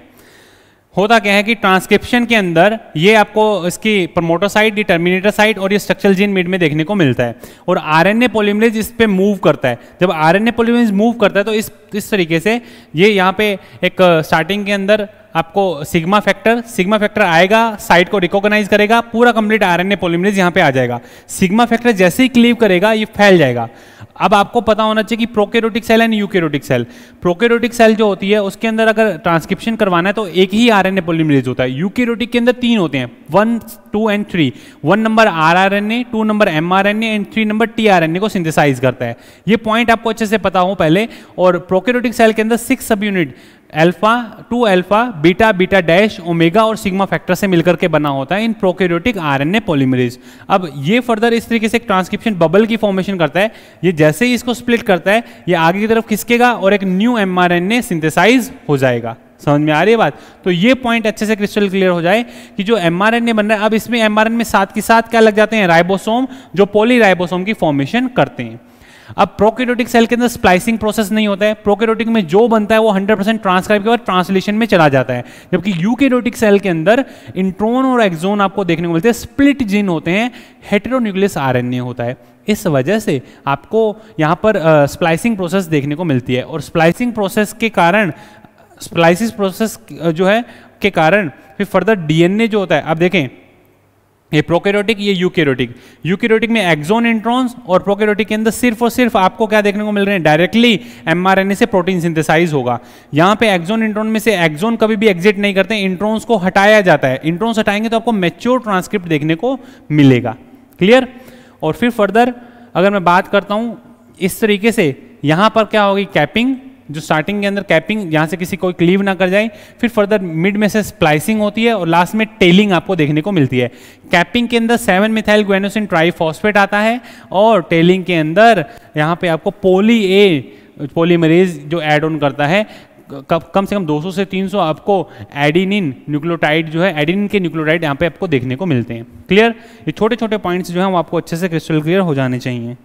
Speaker 2: होता क्या है कि ट्रांसक्रिप्शन के अंदर ये आपको इसकी प्रमोटर साइट डिटर्मिनेटर साइट और ये स्ट्रक्चरल जीन मिड में देखने को मिलता है और आरएनए पॉलीमरेज इस पे मूव करता है जब आरएनए पॉलीमरेज मूव करता है तो इस इस तरीके से ये यहाँ पे एक स्टार्टिंग uh, के अंदर आपको सिग्मा फैक्टर सिग्मा फैक्टर आएगा साइट को रिकॉग्नाइज करेगा पूरा कंप्लीट आर एन यहाँ पे आ जाएगा सिग्मा फैक्टर जैसे ही क्लीव करेगा ये फैल जाएगा अब आपको पता होना चाहिए कि prokaryotic cell and eukaryotic cell prokaryotic cell जो होती है उसके अंदर अगर ट्रांसक्रिप्शन करवाना है तो एक ही आर एन होता है यूकेरोटिक के अंदर तीन होते हैं one two and three one number R R N A two number M R N A and three number T R N A को सिंथेसाइज करता है ये पॉइंट आपको अच्छे से पता हो पहले और प्रोकेरोटिक सेल के अंदर six subunit alpha two alpha beta beta dash omega और सिग्मा फैक्टर से मिलकर के बना होता है इन प्रोक्योरियोटिक आरएनए पॉलीमरेज अब ये फर्दर इस तरीके से एक ट्रांसक्रिप्शन बबल की फॉर्मेशन करता है ये जैसे ही इसको स्प्लिट करता है ये आगे की तरफ खिसकेगा और एक न्यू एमआरएनए सिंथेसाइज हो जाएगा समझ में आ रही है बात तो ये पॉइंट अच्छे से क्रिस्टल क्लियर हो जाए कि जो एम बन रहा है अब इसमें एम में साथ के साथ क्या लग जाते हैं राइबोसोम जो पोली राइबोसोम की फॉर्मेशन करते हैं अब प्रोकेरोटिक सेल के अंदर स्प्लाइसिंग प्रोसेस नहीं होता है प्रोकेरोटिक में जो बनता है वो 100 परसेंट ट्रांसक्राइब के बाद ट्रांसलेशन में चला जाता है जबकि यूकेरोटिक सेल के अंदर इंट्रोन और एक्जोन आपको देखने को मिलते हैं स्प्लिट जिन होते हैं हेटेरोन्यूक्लियस आर होता है इस वजह से आपको यहाँ पर स्प्लाइसिंग uh, प्रोसेस देखने को मिलती है और स्प्लाइसिंग प्रोसेस के कारण स्प्लाइसिस प्रोसेस जो है के कारण फिर फर्दर डीएनए जो होता है आप देखें ये प्रोकेरोटिक ये यूकेरोटिक यूकेरोटिक में एक्जोन इंट्रॉन्स और प्रोकेरोटिक के अंदर सिर्फ और सिर्फ आपको क्या देखने को मिल रहे हैं डायरेक्टली एमआरएनए से प्रोटीन सिंथेसाइज होगा यहाँ पे एक्जोन इंट्रॉन में से एक्जोन कभी भी एग्जिट नहीं करते इंट्रॉन्स को हटाया जाता है इंट्रॉन्स हटाएंगे तो आपको मेच्योर ट्रांसक्रिप्ट देखने को मिलेगा क्लियर और फिर फर्दर अगर मैं बात करता हूँ इस तरीके से यहाँ पर क्या होगी कैपिंग जो स्टार्टिंग के अंदर कैपिंग यहाँ से किसी कोई क्लीव ना कर जाए फिर फर्दर मिड में से स्प्लाइसिंग होती है और लास्ट में टेलिंग आपको देखने को मिलती है कैपिंग के अंदर सेवन मिथाइल ग्वेनोसिन ट्राईफॉस्फेट आता है और टेलिंग के अंदर यहाँ पे आपको पोली ए पोलीमरेज जो एड ऑन करता है कम से कम 200 से 300 आपको एडिनिन न्यूक्लियोटाइड जो है एडिनिन के न्यूक्लियोटाइड यहाँ पे आपको देखने को मिलते हैं क्लियर ये छोटे छोटे पॉइंट्स जो हैं वो आपको अच्छे से क्रिस्टल क्लियर हो जाने चाहिए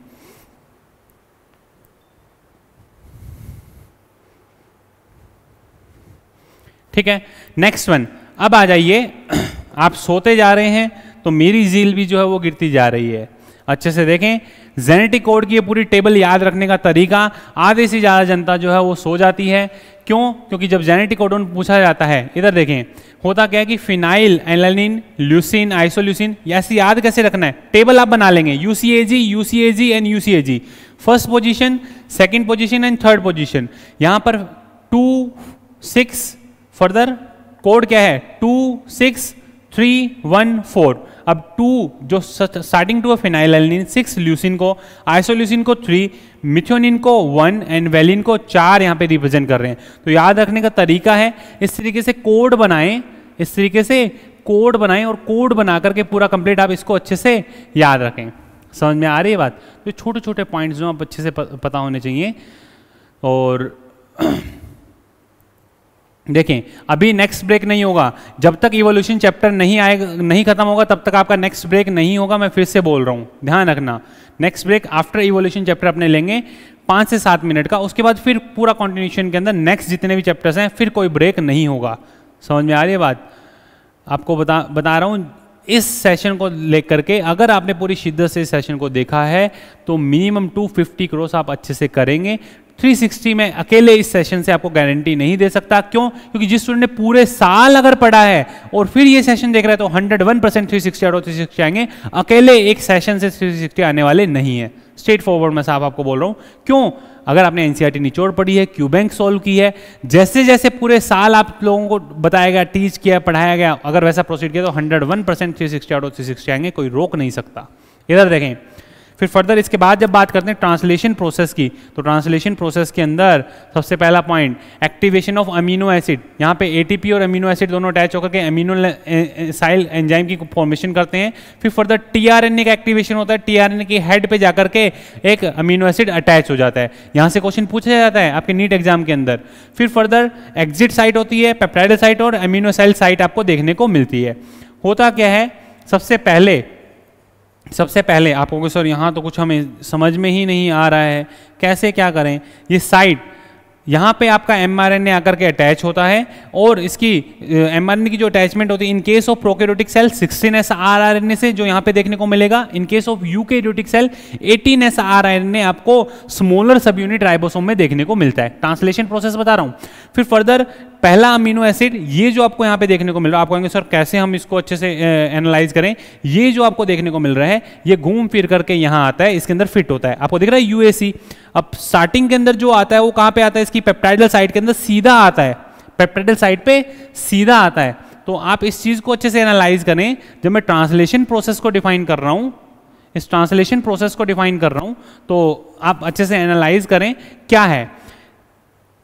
Speaker 2: ठीक है नेक्स्ट वन अब आ जाइए आप सोते जा रहे हैं तो मेरी झील भी जो है वो गिरती जा रही है अच्छे से देखें जेनेटिक कोड की ये पूरी टेबल याद रखने का तरीका आधे से ज़्यादा जनता जो है वो सो जाती है क्यों क्योंकि जब जेनेटिक कोडोन पूछा जाता है इधर देखें होता क्या है कि फिनाइल एलानिन ल्यूसिन आइसोल्यूसिन ऐसी याद कैसे रखना है टेबल आप बना लेंगे U C A G U C A G and U C A G first position second position and third position यहाँ पर टू सिक्स फर्दर कोड क्या है two six three one four अब टू जो starting two phenylalanine six leucine को isoleucine को three methionine को one and valine को चार यहाँ पे रिप्रेजेंट कर रहे हैं तो याद रखने का तरीका है इस तरीके से कोड बनाएं इस तरीके से कोड बनाएं और कोड बना करके पूरा कंप्लीट आप इसको अच्छे से याद रखें समझ में आ रही है बात तो छोटे छोटे पॉइंट्स जो आप अच्छे से पता होने चाहिए और देखें अभी नेक्स्ट ब्रेक नहीं होगा जब तक इवोल्यूशन चैप्टर नहीं आएगा नहीं खत्म होगा तब तक आपका नेक्स्ट ब्रेक नहीं होगा मैं फिर से बोल रहा हूँ ध्यान रखना next break after evolution chapter अपने लेंगे पाँच से सात मिनट का उसके बाद फिर पूरा कॉन्टिन्यूशन के अंदर नेक्स्ट जितने भी चैप्टर्स हैं फिर कोई ब्रेक नहीं होगा समझ में आ रही है बात आपको बता बता रहा हूँ इस सेशन को लेकर के अगर आपने पूरी शिद्दत से इस सेशन को देखा है तो मिनिमम 250 फिफ्टी क्रोस आप अच्छे से करेंगे 360 में अकेले इस सेशन से आपको गारंटी नहीं दे सकता क्यों क्योंकि जिस स्टूडेंट ने पूरे साल अगर पढ़ा है और फिर ये सेशन देख रहा है तो 101 percent three sixty out three sixty आएंगे अकेले एक सेशन से 360 आने वाले नहीं है स्ट्रेट फॉरवर्ड में साहब आपको बोल रहा हूँ क्यों अगर आपने एनसीईआरटी e निचोड़ पढ़ी है क्यू बैंक सॉल्व की है जैसे जैसे पूरे साल आप लोगों को बताया गया टीच किया पढ़ाया गया अगर वैसा प्रोसीड किया तो hundred one percent three sixty out three sixty आएंगे कोई रोक नहीं सकता इधर देखें फिर फर्दर इसके बाद जब बात करते हैं ट्रांसलेशन प्रोसेस की तो ट्रांसलेशन प्रोसेस के अंदर सबसे पहला point activation of amino acid यहाँ पे एटीपी और अमीनो एसिड दोनों अटैच होकर के अमीनो साइल एंजाइम की फॉर्मेशन करते हैं फिर फर्दर टीआरएनए का एक्टिवेशन होता है टीआरएनए की हेड पे जाकर के एक अमीनो एसिड अटैच हो जाता है यहाँ से क्वेश्चन पूछा जाता है आपके नीट एग्जाम के अंदर फिर फर्दर एग्जिट साइट होती है पेप्टाइड साइट और अमीनो साइल साइट आपको देखने को मिलती है होता क्या है सबसे पहले सबसे पहले आप कहोगे सर यहाँ तो कुछ हमें समझ में ही नहीं आ रहा है कैसे क्या करें ये साइट यहाँ पे आपका एम आर एन ए आकर के अटैच होता है और इसकी एम आर एन ए की जो अटैचमेंट होती है in case of prokaryotic cell 16 S R R N A से जो यहाँ पे देखने को मिलेगा इन case of eukaryotic cell 18 S R R N A आपको स्मॉलर सब यूनिट राइबोसोम में देखने को मिलता है ट्रांसलेशन प्रोसेस बता रहा हूँ फिर फर्दर पहला अमीनो एसिड ये जो आपको यहाँ पे देखने को मिल रहा है आप कहेंगे सर कैसे हम इसको अच्छे से एनालाइज करें ये जो आपको देखने को मिल रहा है ये घूम फिर करके यहाँ आता है इसके अंदर फिट होता है आपको दिख रहा है यूएसी अब स्टार्टिंग के अंदर जो आता है वो कहाँ पे आता है इसकी पेप्टाइडल साइड के अंदर सीधा आता है पेप्टाइडल साइड पे सीधा आता है तो आप इस चीज़ को अच्छे से एनालाइज करें जब मैं ट्रांसलेशन प्रोसेस को डिफाइन कर रहा हूँ इस ट्रांसलेशन प्रोसेस को डिफाइन कर रहा हूँ तो आप अच्छे से एनालाइज करें क्या है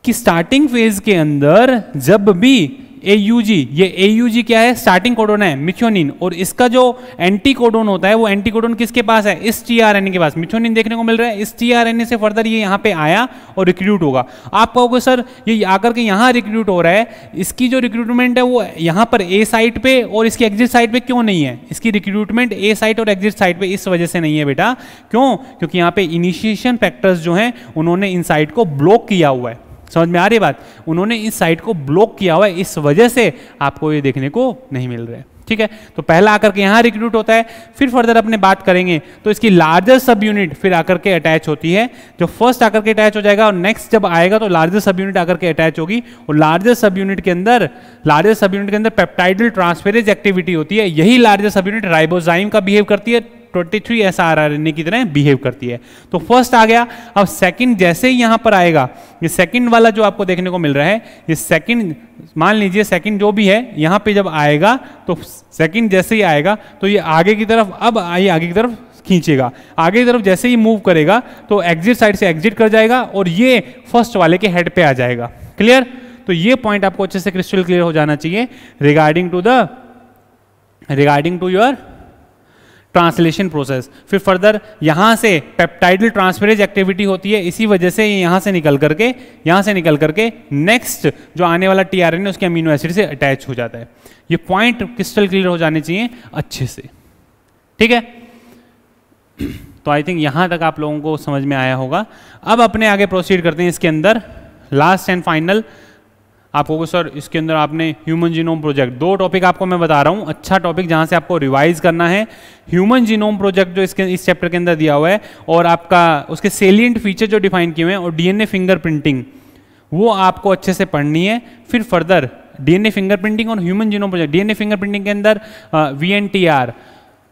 Speaker 2: कि स्टार्टिंग फेज के अंदर जब भी AUG ये AUG क्या है स्टार्टिंग कोडोन है मिथ्योनिन और इसका जो एंटी कोडोन होता है वो एंटी कोडोन किसके पास है इस टीआरएनए के पास मिथ्योनिन देखने को मिल रहा है इस टीआरएनए से फर्दर ये यहाँ पे आया और रिक्रूट होगा आप कहोगे सर ये आकर के यहाँ रिक्रूट हो रहा है इसकी जो रिक्रूटमेंट है वो यहाँ पर ए साइट पे और इसकी एग्जिट साइट पे क्यों नहीं है इसकी रिक्रूटमेंट ए साइट और एग्जिट साइट पे इस वजह से नहीं है बेटा क्यों क्योंकि यहाँ पे इनिशिएशन फैक्टर्स जो हैं उन्होंने इन साइट को ब्लॉक किया हुआ है समझ में आ रही बात उन्होंने इस साइट को ब्लॉक किया हुआ है इस वजह से आपको ये देखने को नहीं मिल रहा है ठीक है तो पहला आकर के यहाँ रिक्रूट होता है फिर फर्दर अपने बात करेंगे तो इसकी लार्जेस्ट सब यूनिट फिर आकर के अटैच होती है जो फर्स्ट आकर के अटैच हो जाएगा और नेक्स्ट जब आएगा तो लार्जेस्ट सब यूनिट आकर के अटैच होगी और लार्जेस्ट सब यूनिट के अंदर लार्जेस्ट सब यूनिट के अंदर पेप्टाइडल ट्रांसफेरेज एक्टिविटी होती है यही लार्जेस्ट सब यूनिट राइबोजाइम का बिहेव करती है twenty three S R R N A की तरह बिहेव करती है तो फर्स्ट आ गया अब सेकंड जैसे ही यहां पर आएगा ये सेकंड वाला जो आपको देखने को मिल रहा है ये सेकंड मान लीजिए सेकंड जो भी है यहां पे जब आएगा तो सेकंड जैसे ही आएगा तो ये आगे की तरफ अब आई आगे की तरफ खींचेगा आगे की तरफ जैसे ही मूव करेगा तो एग्जिट साइड से एग्जिट कर जाएगा और ये फर्स्ट वाले के हेड पे आ जाएगा क्लियर तो ये पॉइंट आपको अच्छे से क्रिस्टल क्लियर हो जाना चाहिए regarding to the regarding to your translation process फिर फर्दर यहाँ से पेप्टाइडल ट्रांसफरेज एक्टिविटी होती है इसी वजह से ये यहाँ से निकल करके यहाँ से निकल करके नेक्स्ट जो आने वाला टी आर उसके अमीनो एसिड से अटैच हो जाता है ये पॉइंट क्रिस्टल क्लियर हो जाने चाहिए अच्छे से ठीक है तो आई थिंक यहाँ तक आप लोगों को समझ में आया होगा अब अपने आगे प्रोसीड करते हैं इसके अंदर लास्ट एंड फाइनल आप होगा सर इसके अंदर आपने ह्यूमन जीनोम प्रोजेक्ट दो टॉपिक आपको मैं बता रहा हूँ अच्छा टॉपिक जहाँ से आपको रिवाइज करना है ह्यूमन जीनोम प्रोजेक्ट जो इसके इस चैप्टर के अंदर दिया हुआ है और आपका उसके सेलियंट फीचर जो डिफाइन किए हुए हैं और डीएनए फिंगर प्रिंटिंग वो आपको अच्छे से पढ़नी है फिर फर्दर डीएनए फिंगर प्रिंटिंग और human genome project DNA fingerprinting के अंदर वी एन टी आर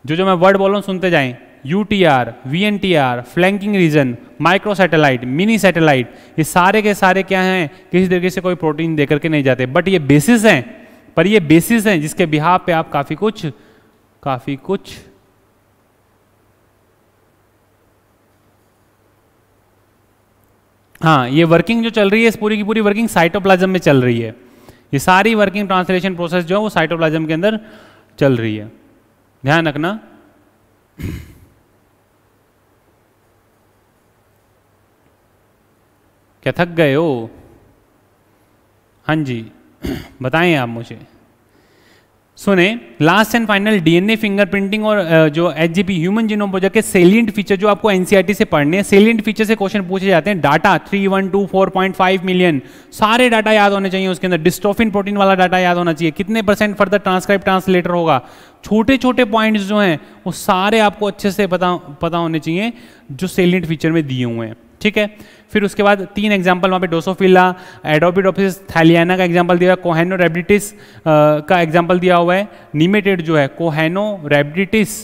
Speaker 2: जो जो मैं वर्ड बोल रहा हूँ सुनते जाएँ U T R V N T R flanking region microsatellite minisatellite ये सारे के सारे क्या हैं किसी तरीके से कोई प्रोटीन दे करके नहीं जाते बट ये बेसिस हैं पर ये बेसिस हैं जिसके बिहाव पे आप काफ़ी कुछ काफ़ी कुछ हाँ ये वर्किंग जो चल रही है इस पूरी की पूरी वर्किंग साइटोप्लाज्म में चल रही है ये सारी वर्किंग ट्रांसलेशन प्रोसेस जो है वो साइटोप्लाज्म के अंदर चल रही है ध्यान रखना
Speaker 1: क्या थक गए हो हाँ जी
Speaker 2: बताएं आप मुझे सुने last and final DNA fingerprinting और जो एच ह्यूमन जीनोम प्रोजेक्ट के सेलियंट फीचर जो आपको एनसीईआरटी e से पढ़ने हैं सेलियंट फीचर से क्वेश्चन पूछे जाते हैं data three one two four point five million सारे डाटा याद होने चाहिए उसके अंदर डिस्ट्रोफिन प्रोटीन वाला डाटा याद होना चाहिए कितने परसेंट फर्दर ट्रांसक्राइब ट्रांसलेटर होगा छोटे छोटे पॉइंट जो हैं वो सारे आपको अच्छे से पता पता होने चाहिए जो सेलियंट फीचर में दिए हुए हैं ठीक है फिर उसके बाद तीन एग्जाम्पल वहाँ पे डोसोफिला एडोबिडोफिस थैलियाना का एग्जाम्पल दिया हुआ है कोहेनो रेबडिटिस का एग्जाम्पल दिया हुआ है निमेटेड जो है कोहेनो रेबडिटिस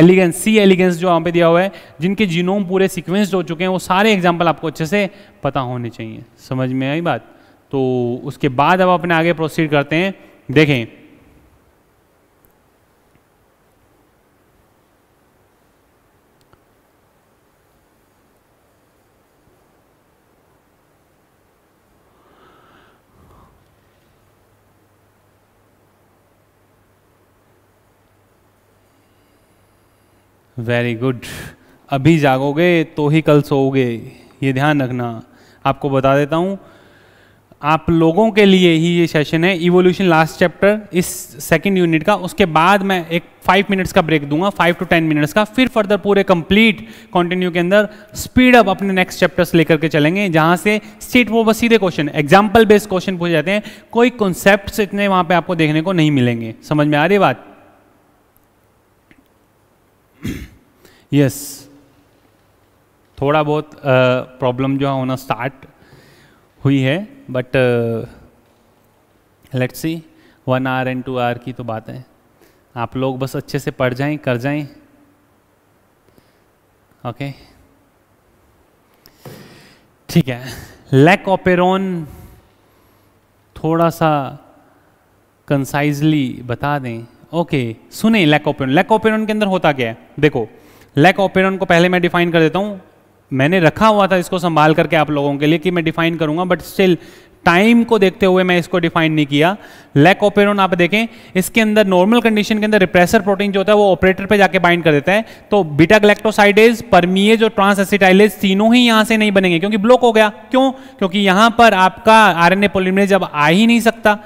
Speaker 2: एलिगेंस सी एलिगेंस जो वहाँ पे दिया हुआ है जिनके जीनोम पूरे सिक्वेंसड हो चुके हैं वो सारे एग्जाम्पल आपको अच्छे से पता होने चाहिए समझ में आई बात तो उसके बाद अब अपने आगे
Speaker 1: प्रोसीड करते हैं देखें
Speaker 2: वेरी गुड अभी जागोगे तो ही कल सोओगे ये ध्यान रखना आपको बता देता हूँ आप लोगों के लिए ही ये सेशन है इवोल्यूशन लास्ट चैप्टर इस सेकंड यूनिट का उसके बाद मैं एक फाइव मिनट्स का ब्रेक दूंगा फाइव टू टेन मिनट्स का फिर फर्दर पूरे कंप्लीट कंटिन्यू के अंदर स्पीड अप अपने नेक्स्ट चैप्टर्स लेकर के चलेंगे जहां से स्टेट वो बस सीधे क्वेश्चन एग्जाम्पल बेस्ड क्वेश्चन पूछे जाते हैं कोई कॉन्सेप्ट इतने वहां पर आपको देखने को नहीं मिलेंगे समझ में आ रही बात यस थोड़ा बहुत प्रॉब्लम जो है होना स्टार्ट हुई है but let's see one R and two R की तो बात है आप लोग बस अच्छे से पढ़ जाएं कर जाएं ओके ठीक है लैक ऑपेरॉन थोड़ा सा कंसाइजली बता दें ओके सुने लैक ओपिनियन लैक ओपिनियन के अंदर होता क्या है देखो लैक ओपिनियन को पहले मैं डिफाइन कर देता हूँ मैंने रखा हुआ था इसको संभाल करके आप लोगों के लिए कि मैं डिफाइन करूंगा बट स्टिल टाइम को देखते हुए मैं इसको डिफाइन नहीं किया लैक ओपेरोन आप देखें इसके अंदर नॉर्मल कंडीशन के अंदर रिप्रेसर प्रोटीन जो होता है वो ऑपरेटर पे जाके बाइंड कर देता है तो बीटा ग्लेक्टोसाइडेज परमीएज और एसिटाइलेज तीनों ही यहां से नहीं बनेंगे क्योंकि ब्लॉक हो गया क्यों क्योंकि यहां पर आपका आर एन ए जब आ ही नहीं सकता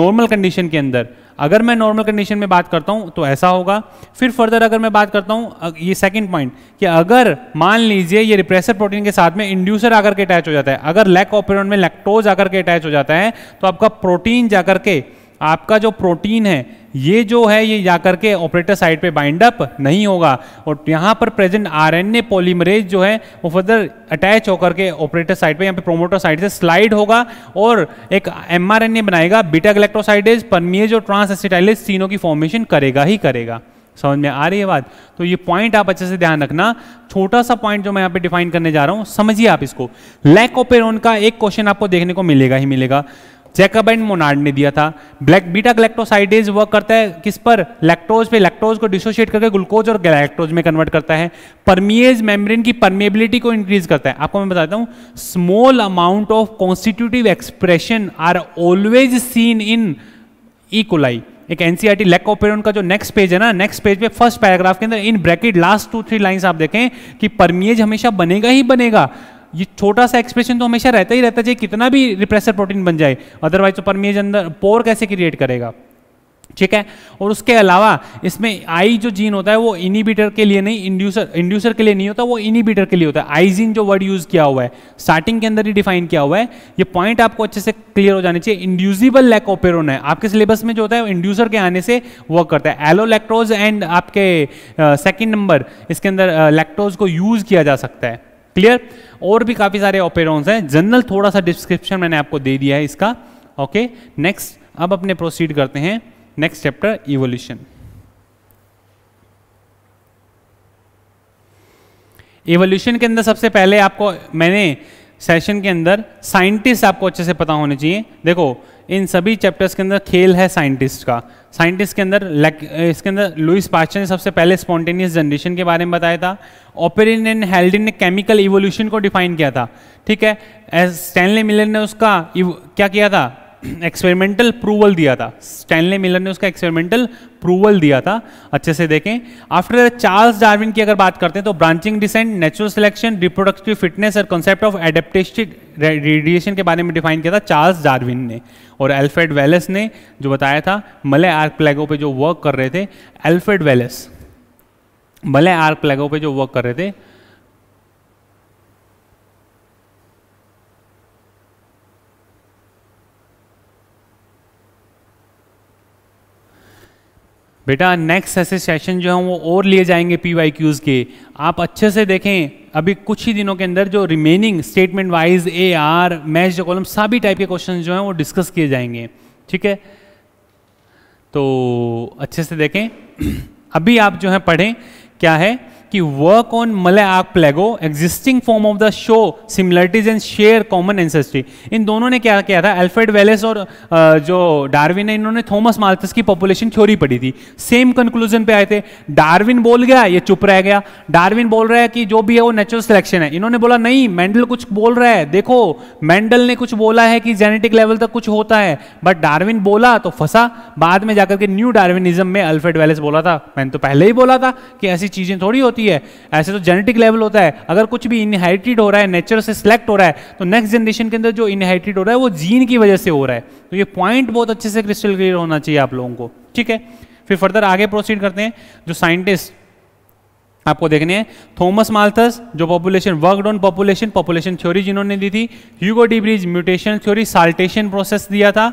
Speaker 2: नॉर्मल कंडीशन के अंदर अगर मैं नॉर्मल कंडीशन में बात करता हूँ तो ऐसा होगा फिर फर्दर अगर मैं बात करता हूँ ये सेकंड पॉइंट कि अगर मान लीजिए ये रिप्रेसर प्रोटीन के साथ में इंड्यूसर आकर के अटैच हो जाता है अगर लैक ऑपर में लैक्टोज आकर के अटैच हो जाता है तो आपका प्रोटीन जाकर के आपका जो प्रोटीन है ये जो है ये जाकर के ऑपरेटर साइड पे बाइंड अप नहीं होगा और यहाँ पर प्रेजेंट आरएनए पॉलीमरेज जो है वो फर्दर अटैच होकर के ऑपरेटर साइड पे यहाँ पे प्रोमोटर साइड से स्लाइड होगा और एक एमआरएनए बनाएगा बीटा गलेक्ट्रोसाइडेज परमिएज और ट्रांसएसिटाइलेज तीनों की फॉर्मेशन करेगा ही करेगा समझ में आ रही है बात तो ये पॉइंट आप अच्छे से ध्यान रखना छोटा सा पॉइंट जो मैं यहाँ पे डिफाइन करने जा रहा हूँ समझिए आप इसको लैक ऑपेरोन का एक क्वेश्चन आपको देखने को मिलेगा ही मिलेगा जैकबाइन मोनार्ड ने दिया था ब्लैक बीटा ग्लैक्टोसाइडेज वर्क करता है किस पर लैक्टोज पे लैक्टोज को डिसोशिएट करके ग्लूकोज और लैक्टोज में कन्वर्ट करता है परमिएज मेम्ब्रेन की परमेबिलिटी को इंक्रीज करता है आपको मैं बताता हूँ small amount of constitutive expression are always seen in E coli एक एनसीआरटी लेकोपेरोन e का जो नेक्स्ट पेज है ना नेक्स्ट पेज पे फर्स्ट पैराग्राफ के अंदर in bracket last two three lines आप देखें कि परमिएज हमेशा बनेगा ही बनेगा ये छोटा सा एक्सप्रेशन तो हमेशा रहता ही रहता है कितना भी रिप्रेसर प्रोटीन बन जाए अदरवाइज तो परमेज अंदर पोर कैसे क्रिएट करेगा ठीक है और उसके अलावा इसमें आई जो जीन होता है वो इनिबीटर के लिए नहीं इंड्यूसर इंड्यूसर के लिए नहीं होता वो इनिबीटर के लिए होता है आई जीन जो वर्ड यूज किया हुआ है स्टार्टिंग के अंदर ही डिफाइन किया हुआ है ये पॉइंट आपको अच्छे से क्लियर हो जाने चाहिए इंड्यूजिबल लैकोपेरोन है आपके सिलेबस में जो होता है इंड्यूसर के आने से वर्क करता है एलोलेक्ट्रोज एंड आपके सेकेंड नंबर इसके अंदर लैक्टोज को यूज किया जा सकता है क्लियर और भी काफ़ी सारे ओपेरॉन्स हैं जनरल थोड़ा सा डिस्क्रिप्शन मैंने आपको दे दिया है इसका ओके नेक्स्ट अब अपने प्रोसीड करते हैं नेक्स्ट चैप्टर इवोल्यूशन इवोल्यूशन के अंदर सबसे पहले आपको मैंने सेशन के अंदर साइंटिस्ट आपको अच्छे से पता होने चाहिए देखो इन सभी चैप्टर्स के अंदर खेल है साइंटिस्ट का साइंटिस्ट के अंदर इसके अंदर लुइस पाचर ने सबसे पहले स्पॉन्टेनियस जनरेशन के बारे में बताया था ओपेरिन एंड हेल्डिन ने केमिकल इवोल्यूशन को डिफाइन किया था ठीक है एज स्टैनली मिलर ने उसका क्या किया था एक्सपेरिमेंटल प्रूवल दिया था स्टैनले मिलर ने उसका एक्सपेरिमेंटल प्रूवल दिया था अच्छे से देखें आफ्टर चार्ल्स डार्विन की अगर बात करते हैं तो branching descent natural selection reproductive fitness और कॉन्सेप्ट ऑफ एडेप्टेस्टिड रेडिएशन के बारे में डिफाइन किया था चार्ल्स डार्विन ने और एल्फ्रेड वेलेस ने जो बताया था मलय आर्क प्लेगो पे जो वर्क कर रहे थे Alfred Wallace Malay archipelago पे जो वर्क कर रहे थे बेटा नेक्स्ट ऐसे सेशन जो हैं वो और लिए जाएंगे पी वाई क्यूज़ के आप अच्छे से देखें अभी कुछ ही दिनों के अंदर जो remaining statement wise A R match जो कॉलम सभी टाइप के क्वेश्चन जो हैं वो डिस्कस किए जाएंगे ठीक है तो अच्छे से देखें अभी आप जो है पढ़ें क्या है कि work on Malay archipelago existing form of the show similarities and share common ancestry इन दोनों ने क्या किया था एल्फ्रेड वेलेस और जो डार्विन है इन्होंने थॉमस माल्थस की पॉपुलेशन थ्योरी पढ़ी थी सेम कंक्लूजन पे आए थे डार्विन बोल गया ये चुप रह गया डार्विन बोल रहा है कि जो भी है वो नेचुरल सिलेक्शन है इन्होंने बोला नहीं मेंडल कुछ बोल रहा है देखो मेंडल ने कुछ बोला है कि जेनेटिक लेवल तक कुछ होता है बट डार्विन बोला तो फंसा बाद में जाकर के न्यू डार्विनिज्म में अल्फ्रेड वेलेस बोला था मैंने तो पहले ही बोला था कि ऐसी चीजें थोड़ी होती होती है ऐसे तो जेनेटिक लेवल होता है अगर कुछ भी इनहेरिटेड हो रहा है नेचर से सिलेक्ट हो रहा है तो नेक्स्ट जनरेशन के अंदर जो इनहेरिटेड हो रहा है वो जीन की वजह से हो रहा है तो ये पॉइंट बहुत अच्छे से क्रिस्टल क्लियर होना चाहिए आप लोगों को ठीक है फिर फर्दर आगे प्रोसीड करते हैं जो साइंटिस्ट आपको देखने हैं थॉमस माल्थस जो population work on population population theory जिन्होंने दी थी Hugo de Vries mutation theory saltation process दिया था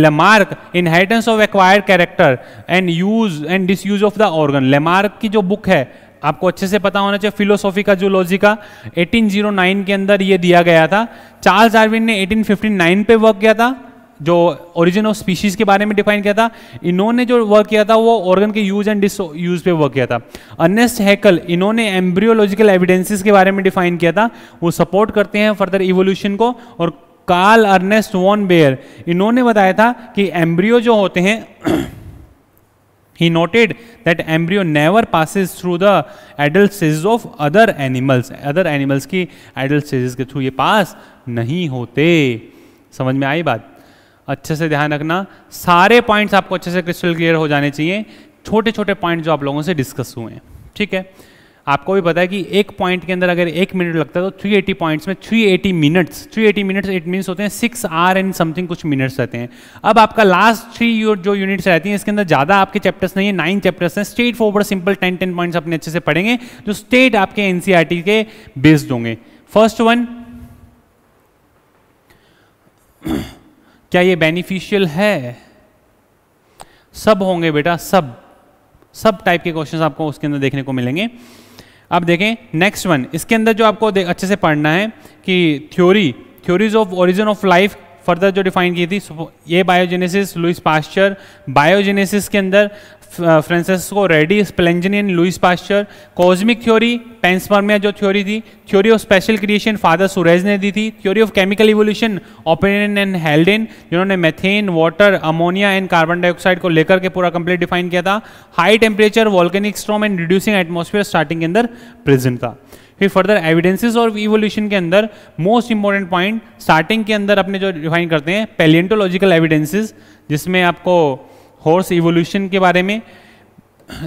Speaker 2: Lamarck inheritance of acquired character and use and disuse of the organ Lamarck की जो बुक है आपको अच्छे से पता होना चाहिए फिलोसॉफी का जूलॉजी का 1809 के अंदर ये दिया गया था चार्ल्स डार्विन ने 1859 पे वर्क किया था जो ओरिजिन ऑफ स्पीशीज के बारे में डिफाइन किया था इन्होंने जो वर्क किया था वो ऑर्गन के यूज एंड डिस यूज पे वर्क किया था अनेस्ट हैकल इन्होंने एम्ब्रियोलॉजिकल एविडेंसेस के बारे में डिफाइन किया था वो सपोर्ट करते हैं फर्दर इवोल्यूशन को और कार्ल अर्नेस्ट वॉन बेयर इन्होंने बताया था कि एम्ब्रियो जो होते हैं He noted that embryo never passes through the adult stages of other animals. Other animals की adult stages के through ये pass नहीं होते समझ में आई बात अच्छे से ध्यान रखना सारे पॉइंट्स आपको अच्छे से क्रिस्टल क्लियर हो जाने चाहिए छोटे छोटे पॉइंट जो आप लोगों से डिस्कस हुए हैं ठीक है आपको भी पता है कि एक पॉइंट के अंदर अगर एक मिनट लगता है तो 380 पॉइंट्स में 380 minutes eighty minutes it means होते हैं सिक्स आर एंड समथिंग कुछ मिनट्स रहते हैं अब आपका लास्ट थ्री जो यूनिट्स रहती हैं इसके अंदर ज़्यादा आपके चैप्टर्स नहीं है नाइन चैप्टर्स हैं state forward simple ten ten points अपने अच्छे से पढ़ेंगे जो स्टेट आपके एन e के बेस्ड होंगे फर्स्ट वन क्या ये बेनिफिशियल है सब होंगे बेटा सब सब टाइप के क्वेश्चंस आपको उसके अंदर देखने को मिलेंगे अब देखें नेक्स्ट वन इसके अंदर जो आपको अच्छे से पढ़ना है कि theory theories of origin of life further जो डिफाइन की थी ये बायोजेनेसिस लुइस पास्चर बायोजेनेसिस के अंदर Francesco Redi Spallanzani Louis Pasteur cosmic theory panspermia जो थ्योरी थी theory of special creation father Suarez ने दी थी theory of chemical evolution Oparin and Haldane जिन्होंने methane water ammonia and carbon dioxide को लेकर के पूरा कंप्लीट डिफाइन किया था high temperature volcanic storm and reducing atmosphere starting के अंदर प्रेजेंट था फिर फर्दर एविडेंसिस और इवोल्यूशन के अंदर मोस्ट इंपॉर्टेंट पॉइंट स्टार्टिंग के अंदर अपने जो डिफाइन करते हैं पेलियंटोलॉजिकल एविडेंसेज जिसमें आपको हॉर्स इवोल्यूशन के बारे में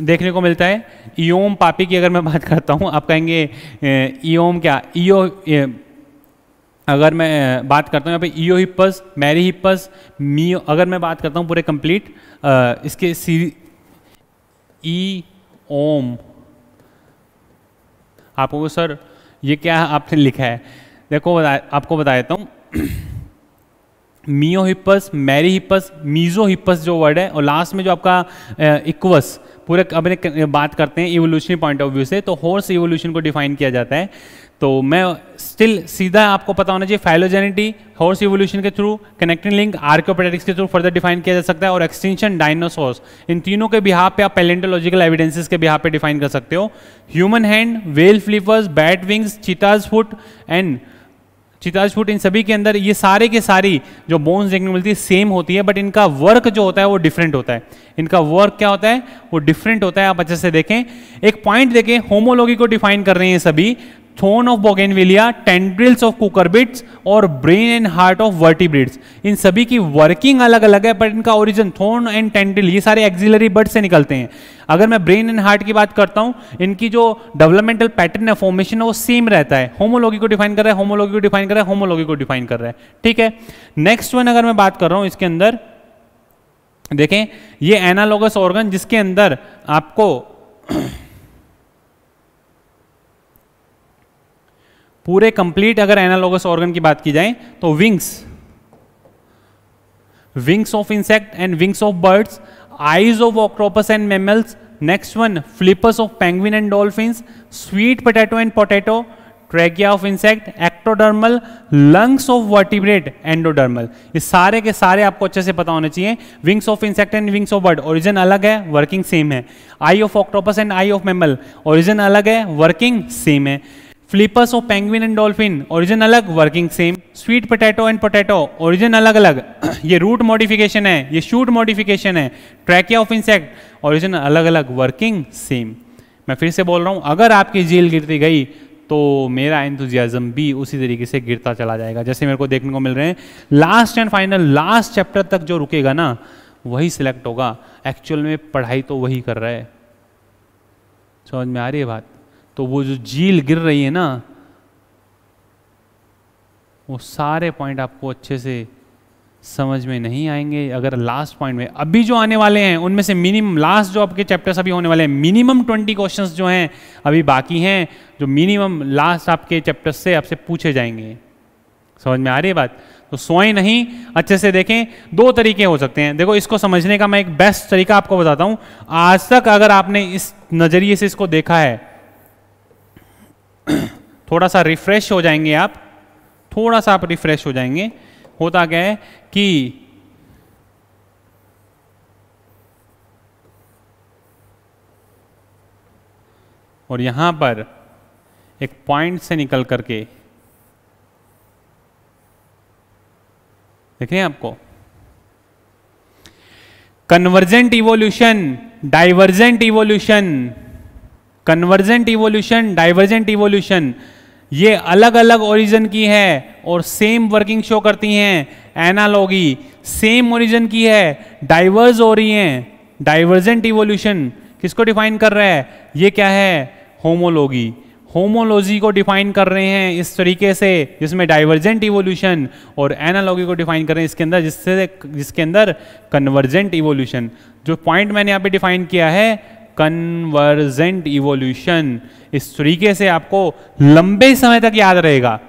Speaker 2: देखने को मिलता है ईओम पापी की अगर मैं बात करता हूँ आप कहेंगे ईओम क्या ईओ अगर मैं बात करता हूँ यहाँ पे ईओ हिप्पस मैरी हिप्पस मियो अगर मैं बात करता हूँ पूरे कंप्लीट इसके सीरी ई ओम आपको सर ये क्या आपने लिखा है देखो बता आपको बता देता हूँ मियो हिप्पस मैरी हिप्पस मीजो हिप्पस जो वर्ड है और लास्ट में जो आपका इक्वस पूरे अपने बात करते हैं इवोल्यूशनरी पॉइंट ऑफ व्यू से तो हॉर्स इवोल्यूशन को डिफाइन किया जाता है तो मैं स्टिल सीधा आपको पता होना चाहिए फाइलोजेनिटी हॉर्स इवोल्यूशन के थ्रू कनेक्टिंग लिंक आर्क्योपेटिक्स के थ्रू फर्दर डिफाइन किया जा सकता है और एक्सटेंशन डायनासोर्स इन तीनों के बिहार पे आप पेलेंटोलॉजिकल एविडेंसेस के बिहार पे डिफाइन कर सकते हो human hand whale flippers bat wings cheetah's foot and cheetah's foot इन सभी के अंदर ये सारे के सारी जो बोन्स देखने को मिलती है सेम होती है बट इनका वर्क जो होता है वो डिफरेंट होता है इनका वर्क क्या होता है वो डिफरेंट होता है आप अच्छे से देखें एक पॉइंट देखें होमोलॉगी को डिफाइन कर रहे हैं सभी thorn of bougainvillea tendrils of cucurbits और brain and heart of vertebrates इन सभी की वर्किंग अलग अलग है बट इनका ओरिजिन थोन एंड टेंड्रिल ये सारे एक्जिलरी बर्ड से निकलते हैं अगर मैं ब्रेन एंड हार्ट की बात करता हूं इनकी जो डेवलपमेंटल पैटर्न है फॉर्मेशन है वो सेम रहता है होमोलॉगी को डिफाइन कर रहा है होमोलॉगी को डिफाइन कर रहा है होमोलॉगी को डिफाइन कर रहा है ठीक है नेक्स्ट वन अगर मैं बात कर रहा हूं इसके अंदर देखें ये एनालॉगस ऑर्गन जिसके अंदर आपको पूरे कंप्लीट अगर एनालॉगस ऑर्गन की बात की जाए तो wings wings of insect and wings of birds eyes of octopus and mammals next one flippers of penguin and dolphins sweet potato and potato trachea of insect ectodermal lungs of vertebrate endodermal ये सारे के सारे आपको अच्छे से पता होने चाहिए wings of insect and wings of bird origin अलग है वर्किंग सेम है eye of octopus and eye of mammal origin अलग है वर्किंग सेम है flippers of penguin and dolphin origin अलग working same sweet potato and potato origin अलग अलग ये रूट मॉडिफिकेशन है ये शूट मॉडिफिकेशन है ट्रैकिया ऑफ इंसेक्ट ओरिजिन अलग अलग वर्किंग सेम मैं फिर से बोल रहा हूँ अगर आपकी जेल गिरती गई तो मेरा इंतजियाज़म भी उसी तरीके से गिरता चला जाएगा जैसे मेरे को देखने को मिल रहे हैं last and final last chapter तक जो रुकेगा ना वही सिलेक्ट होगा एक्चुअल में पढ़ाई तो वही कर रहा है समझ में आ रही है बात तो वो जो झील गिर रही है ना वो सारे पॉइंट आपको अच्छे से समझ में नहीं आएंगे अगर लास्ट पॉइंट में अभी जो आने वाले हैं उनमें से मिनिमम लास्ट जो आपके चैप्टर्स अभी होने वाले हैं मिनिमम ट्वेंटी क्वेश्चन जो हैं अभी बाकी हैं जो मिनिमम लास्ट आपके चैप्टर्स से आपसे पूछे जाएंगे समझ में आ रही है बात तो सोए नहीं अच्छे से देखें दो तरीके हो सकते हैं देखो इसको समझने का मैं एक बेस्ट तरीका आपको बताता हूँ आज तक अगर आपने इस नज़रिए से इसको देखा है थोड़ा सा रिफ्रेश हो जाएंगे आप थोड़ा सा आप रिफ्रेश हो जाएंगे होता क्या है कि और यहां पर एक पॉइंट से निकल करके देख रहे हैं आपको convergent evolution divergent evolution convergent evolution divergent evolution ये अलग अलग ओरिजिन की है और सेम वर्किंग शो करती हैं एनालॉगी सेम ओरिजिन की है डाइवर्स हो रही हैं डाइवर्जेंट इवोल्यूशन किसको डिफाइन कर रहा है ये क्या है होमोलॉगी होमोलॉजी को डिफाइन कर रहे हैं इस तरीके से जिसमें डाइवर्जेंट इवोल्यूशन और एनालॉगी को डिफाइन कर रहे हैं इसके अंदर जिससे जिसके अंदर कन्वर्जेंट इवोल्यूशन जो पॉइंट मैंने यहाँ पे डिफाइन किया है कन्वर्जेंट इवोल्यूशन इस तरीके से आपको लंबे समय तक याद रहेगा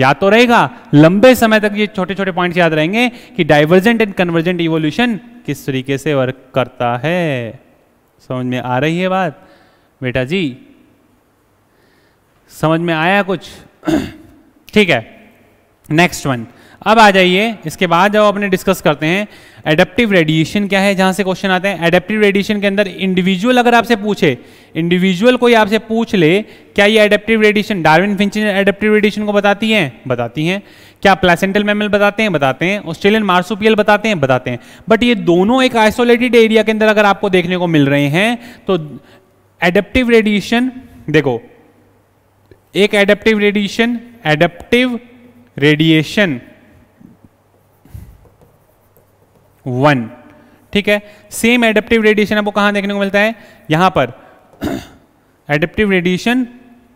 Speaker 2: याद तो रहेगा लंबे समय तक ये छोटे छोटे पॉइंट्स याद रहेंगे कि डाइवर्जेंट एंड कन्वर्जेंट इवोल्यूशन किस तरीके से वर्क करता है समझ में आ रही है बात बेटा जी समझ में आया कुछ ठीक है नेक्स्ट वन अब आ जाइए इसके बाद जब अपने डिस्कस करते हैं एडेप्टिव रेडिएशन क्या है जहां से क्वेश्चन आते हैं एडेप्टिव रेडिएशन के अंदर इंडिविजुअल अगर आपसे पूछे इंडिविजुअल कोई आपसे पूछ ले क्या ये adaptive radiation Darwin finch adaptive radiation को बताती हैं बताती हैं क्या प्लेसेंटल मेमल बताते हैं बताते हैं ऑस्ट्रेलियन मार्सोपियल बताते हैं बताते हैं बट ये दोनों एक आइसोलेटेड एरिया के अंदर अगर आपको देखने को मिल रहे हैं तो एडेप्टिव रेडिएशन देखो एक adaptive radiation adaptive radiation one ठीक है सेम एडेप्टिव रेडिएशन आपको कहां देखने को मिलता है यहां पर एडेप्टिव रेडिएशन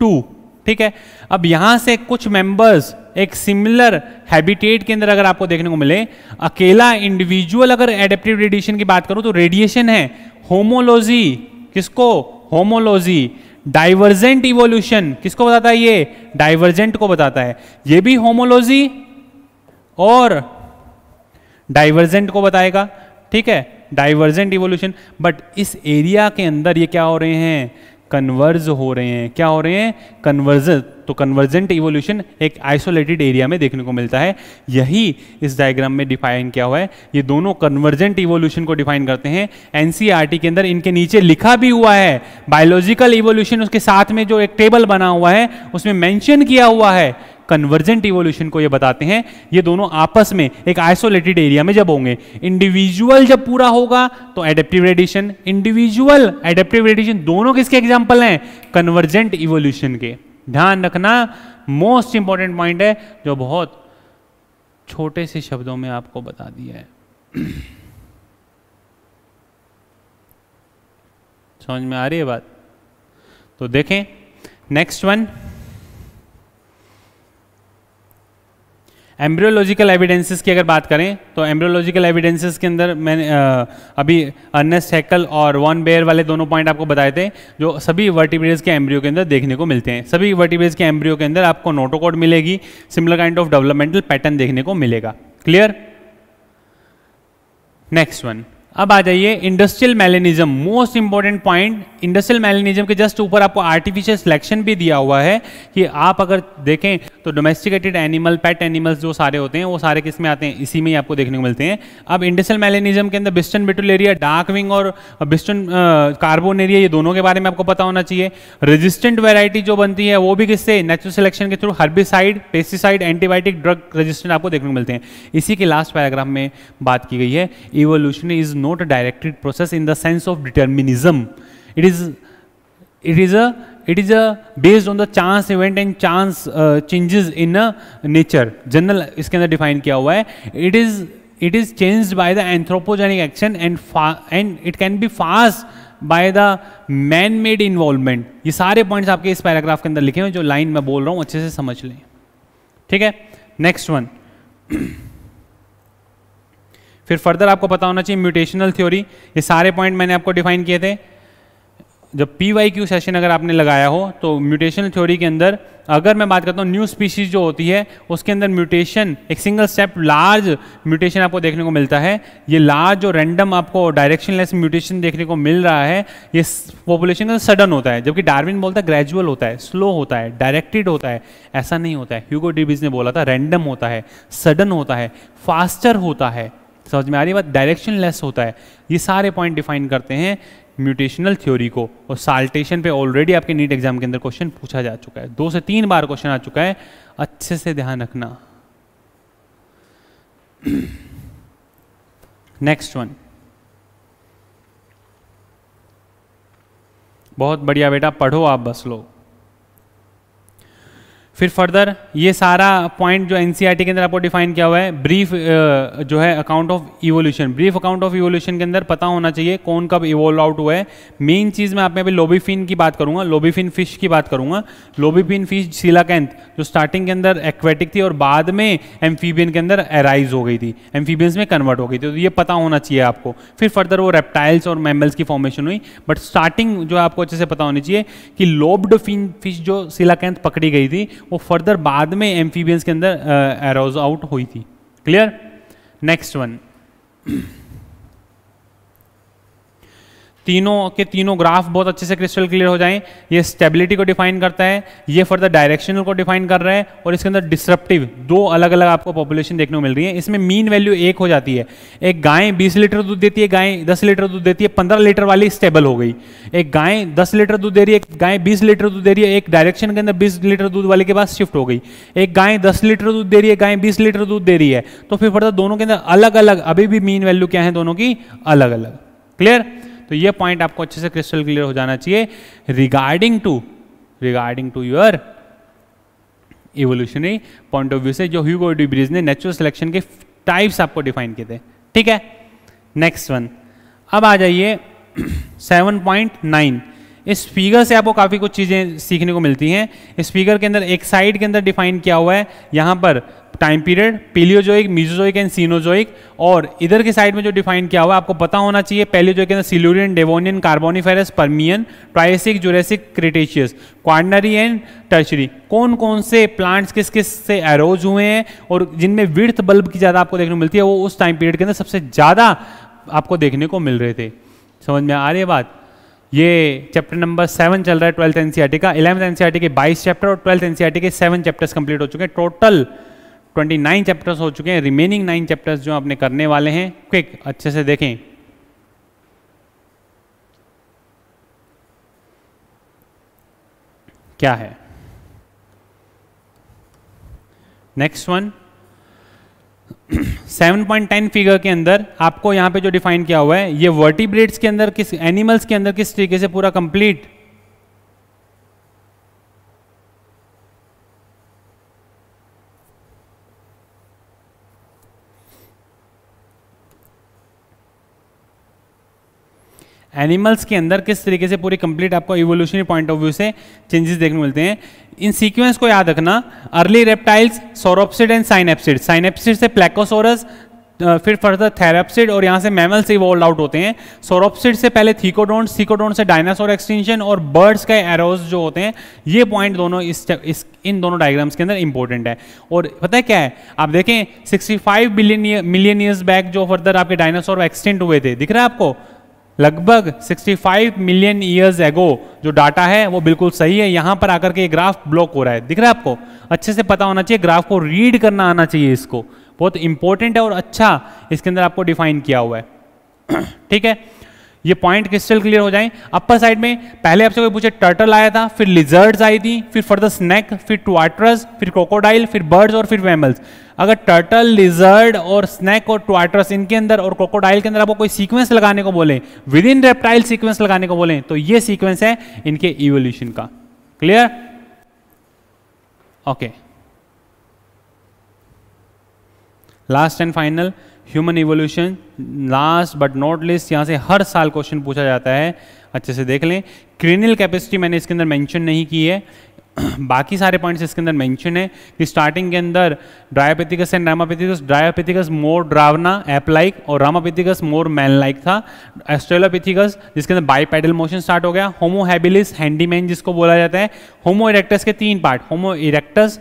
Speaker 2: टू ठीक है अब यहां से कुछ मेंबर्स एक सिमिलर हैबिटेट के अंदर अगर आपको देखने को मिले अकेला इंडिविजुअल अगर एडेप्टिव रेडिएशन की बात करूं तो रेडिएशन है होमोलॉजी किसको होमोलॉजी डाइवर्जेंट इवोल्यूशन किसको बताता है ये डाइवर्जेंट को बताता है ये भी होमोलॉजी और डाइवर्जेंट को बताएगा ठीक है डाइवर्जेंट इवोल्यूशन बट इस एरिया के अंदर ये क्या हो रहे हैं कन्वर्ज हो रहे हैं क्या हो रहे हैं कन्वर्ज तो कन्वर्जेंट इवोल्यूशन एक आइसोलेटेड एरिया में देखने को मिलता है यही इस डायग्राम में डिफाइन किया हुआ है ये दोनों कन्वर्जेंट इवोल्यूशन को डिफाइन करते हैं एनसीईआरटी e के अंदर इनके नीचे लिखा भी हुआ है बायोलॉजिकल इवोल्यूशन उसके साथ में जो एक टेबल बना हुआ है उसमें मैंशन किया हुआ है कन्वर्जेंट इवोल्यूशन को ये बताते हैं ये दोनों आपस में एक आइसोलेटेड एरिया में जब होंगे इंडिविजुअल जब पूरा होगा तो adaptive radiation individual adaptive radiation दोनों किसके एग्जाम्पल हैं कन्वर्जेंट इवोल्यूशन के ध्यान रखना मोस्ट इंपॉर्टेंट पॉइंट है जो बहुत छोटे से शब्दों में आपको बता दिया है समझ में आ रही है बात तो देखें नेक्स्ट वन एम्ब्रियोलॉजिकल एविडेंसेस की अगर बात करें तो एम्ब्रियोलॉजिकल एविडेंसेस के अंदर मैंने आ, अभी अर्नेस्ट हैकल और वॉन बेयर वाले दोनों पॉइंट आपको बताए थे जो सभी वर्टिब्रेज के एम्ब्रियो के अंदर देखने को मिलते हैं सभी वर्टिब्रेज के एम्ब्रियो के अंदर आपको नोटोकोड मिलेगी similar kind of developmental pattern देखने को मिलेगा क्लियर नेक्स्ट वन अब आ जाइए industrial melanism most important point industrial melanism के जस्ट ऊपर आपको आर्टिफिशियल सिलेक्शन भी दिया हुआ है कि आप अगर देखें तो डोमेस्टिकेटेड एनिमल पेट एनिमल्स जो सारे होते हैं वो सारे किस में आते हैं इसी में ही आपको देखने को मिलते हैं अब इंडस्ट्रियल मेलेनिज्म के अंदर बिस्टन बिटुलेरिया डार्क विंग और बिस्टन कार्बोनेरिया ये दोनों के बारे में आपको पता होना चाहिए रजिस्टेंट वेराइटी जो बनती है वो भी किससे नेचुरल सिलेक्शन के through herbicide pesticide antibiotic drug resistant आपको देखने को मिलते हैं इसी के लास्ट पैराग्राफ में बात की गई है evolution is no not a directed process in the sense of determinism. It is, it is a it is a based on the chance event and chance uh, changes in a uh, nature general इसके अंदर define किया हुआ है it is it is changed by the anthropogenic action and and it can be fast by the man made involvement ये सारे points आपके इस paragraph के अंदर लिखे हुए जो लाइन मैं बोल रहा हूँ अच्छे से समझ लें ठीक है नेक्स्ट वन फिर फर्दर आपको पता होना चाहिए म्यूटेशनल थ्योरी ये सारे पॉइंट मैंने आपको डिफाइन किए थे जब पी वाई क्यू सेशन अगर आपने लगाया हो तो म्यूटेशनल थ्योरी के अंदर अगर मैं बात करता हूँ न्यू स्पीशीज जो होती है उसके अंदर म्यूटेशन एक सिंगल स्टेप लार्ज म्यूटेशन आपको देखने को मिलता है ये लार्ज और रैंडम आपको डायरेक्शनलेस म्यूटेशन देखने को मिल रहा है ये पॉपुलेशन का सडन होता है जबकि डार्विन बोलता है ग्रेजुअल होता है स्लो होता है डायरेक्टेड होता है ऐसा नहीं होता है ह्यूगो डिबिज ने बोला था रैंडम होता है सडन होता है फास्टर होता है समझ में आ रही है बात डायरेक्शन लेस होता है ये सारे पॉइंट डिफाइन करते हैं म्यूटेशनल थ्योरी को और साल्टेशन पे ऑलरेडी आपके नीट एग्जाम के अंदर क्वेश्चन पूछा जा चुका है दो से तीन बार क्वेश्चन आ चुका है अच्छे से ध्यान रखना नेक्स्ट वन बहुत बढ़िया बेटा पढ़ो आप बस लोग फिर फर्दर ये सारा पॉइंट जो एन e के अंदर आपको डिफाइन किया हुआ है ब्रीफ जो है account of evolution brief account of evolution के अंदर पता होना चाहिए कौन कब इवोल्व आउट हुआ है मेन चीज़ मैं आप में अभी लोबीफिन की बात करूंगा लोबीफिन फिश की बात करूंगा लोबीफिन फिश सिलाकैंथ जो स्टार्टिंग के अंदर एक्वेटिक थी और बाद में एम्फीबियन के अंदर एराइज हो गई थी एम्फीबियंस में कन्वर्ट हो गई थी तो ये पता होना चाहिए आपको फिर फर्दर वो रेप्टाइल्स और मेमल्स की फॉर्मेशन हुई बट स्टार्टिंग जो आपको अच्छे से पता होनी चाहिए कि लोब्ड फिश जो सिलाकैंथ पकड़ी गई थी वो फर्दर बाद में एम्फीबियंस के अंदर एरोज uh, आउट हुई थी क्लियर नेक्स्ट वन तीनों के तीनों ग्राफ बहुत अच्छे से क्रिस्टल क्लियर हो जाएं ये स्टेबिलिटी को डिफाइन करता है ये फर्दर डायरेक्शनल को डिफाइन कर रहा है और इसके अंदर डिस्ट्रप्टिव दो अलग अलग आपको पॉपुलेशन देखने को मिल रही है इसमें मीन वैल्यू एक हो जाती है एक गाय बीस लीटर दूध देती है गाय दस लीटर दूध देती है पंद्रह लीटर वाली स्टेबल हो गई एक गाय दस लीटर दूध दे रही है गाय बीस लीटर दूध दे रही है एक डायरेक्शन के अंदर बीस लीटर दूध वाले के पास शिफ्ट हो गई एक गाय दस लीटर दूध दे रही है गाय बीस लीटर दूध दे रही है तो फिर फर्दर दोनों के अंदर अलग अलग अभी भी मीन वैल्यू क्या है दोनों की अलग अलग क्लियर तो ये पॉइंट आपको अच्छे से क्रिस्टल क्लियर हो जाना चाहिए regarding to regarding to your evolutionary point of view से जो ह्यूगो डिब्रिज ने नेचुरल सिलेक्शन के टाइप्स आपको डिफाइन किए थे ठीक है नेक्स्ट वन अब आ जाइए सेवन पॉइंट नाइन इस फिगर से आपको काफ़ी कुछ चीज़ें सीखने को मिलती हैं इस फिगर के अंदर एक साइड के अंदर डिफाइन किया हुआ है यहां पर time period Paleozoic Mesozoic and Cenozoic और इधर के साइड में जो डिफाइन किया हुआ है आपको पता होना चाहिए पैलियोजोइक के अंदर Silurian Devonian Carboniferous Permian Triassic Jurassic Cretaceous Quaternary and Tertiary कौन कौन से प्लांट्स किस किस से एरोज हुए हैं और जिनमें विर्थ बल्ब की ज़्यादा आपको देखने को मिलती है वो उस टाइम पीरियड के अंदर सबसे ज़्यादा आपको देखने को मिल रहे थे समझ में आ रही है बात ये चैप्टर नंबर सेवन चल रहा है ट्वेल्थ एनसीआरटी e का इलेवंथ एनसीआरटी e के बाईस चैप्टर और ट्वेल्थ एनसीआरटी e के सेवन चैप्टर्स कंप्लीट हो चुके हैं टोटल ट्वेंटी नाइन चैप्टर्स हो चुके हैं रिमेनिंग नाइन चैप्टर्स जो आपने करने वाले हैं क्विक अच्छे से देखें क्या है next one seven point ten figure के अंदर आपको यहां पे जो डिफाइन किया हुआ है ये वर्टिब्रेट्स के अंदर किस एनिमल्स के अंदर किस तरीके से पूरा कंप्लीट एनिमल्स के अंदर किस तरीके से पूरी कंप्लीट आपको इवोल्यूशनरी पॉइंट ऑफ व्यू से चेंजेस देखने मिलते हैं इन सीक्वेंस को याद रखना early reptiles sauropsid and synapsid synapsid से प्लेकोसोरस फिर फर्दर थेरापसिड और यहाँ से मैमल्स इवॉल्व आउट होते हैं सोरोपसिड से पहले थीकोडोंट थीकोडोंट से डायनासोर एक्सटेंशन और बर्ड्स का एरोज जो होते हैं ये पॉइंट दोनों इस, इस इन दोनों डायग्राम्स के अंदर इंपॉर्टेंट है और पता है क्या है आप देखें 65 बिलियन मिलियन ईयर्स बैक जो फर्दर आपके डायनासोर एक्सटेंट हुए थे दिख रहा है आपको लगभग 65 मिलियन ईयर्स एगो जो डाटा है वो बिल्कुल सही है यहाँ पर आकर के ये ग्राफ ब्लॉक हो रहा है दिख रहा है आपको अच्छे से पता होना चाहिए ग्राफ को रीड करना आना चाहिए इसको बहुत इंपॉर्टेंट है और अच्छा इसके अंदर आपको डिफाइन किया हुआ है ठीक है ये पॉइंट क्रिस्टल क्लियर हो जाए अपर साइड में पहले आपसे कोई पूछे टर्टल आया था फिर लिजर्ड्स आई थी फिर फॉर स्नैक फिर ट्वाटरस फिर क्रोकोडाइल फिर बर्ड्स और फिर मैमल्स अगर टर्टल लिजर्ड और स्नैक और ट्वाटरस इनके अंदर और क्रोकोडाइल के अंदर आपको कोई सीक्वेंस लगाने को बोले विद इन रेप्टाइल सीक्वेंस लगाने को बोले तो ये सीक्वेंस है इनके इवोल्यूशन का clear okay last and final human evolution last but not least यहाँ से हर साल क्वेश्चन पूछा जाता है अच्छे से देख लें क्रिनल कैपेसिटी मैंने इसके अंदर मेंशन नहीं की है बाकी सारे पॉइंट्स इसके अंदर मेंशन है कि स्टार्टिंग के अंदर Dryopithecus and Ramapithecus Dryopithecus more ड्रावना एप लाइक और रामापेथिकस मोर मैन लाइक था एस्ट्रेलोपेथिकस जिसके अंदर बाई पैडल मोशन स्टार्ट हो गया होमोहेबिलिस हैंडीमैन जिसको बोला जाता है होमो इरेक्टस के तीन part Homo erectus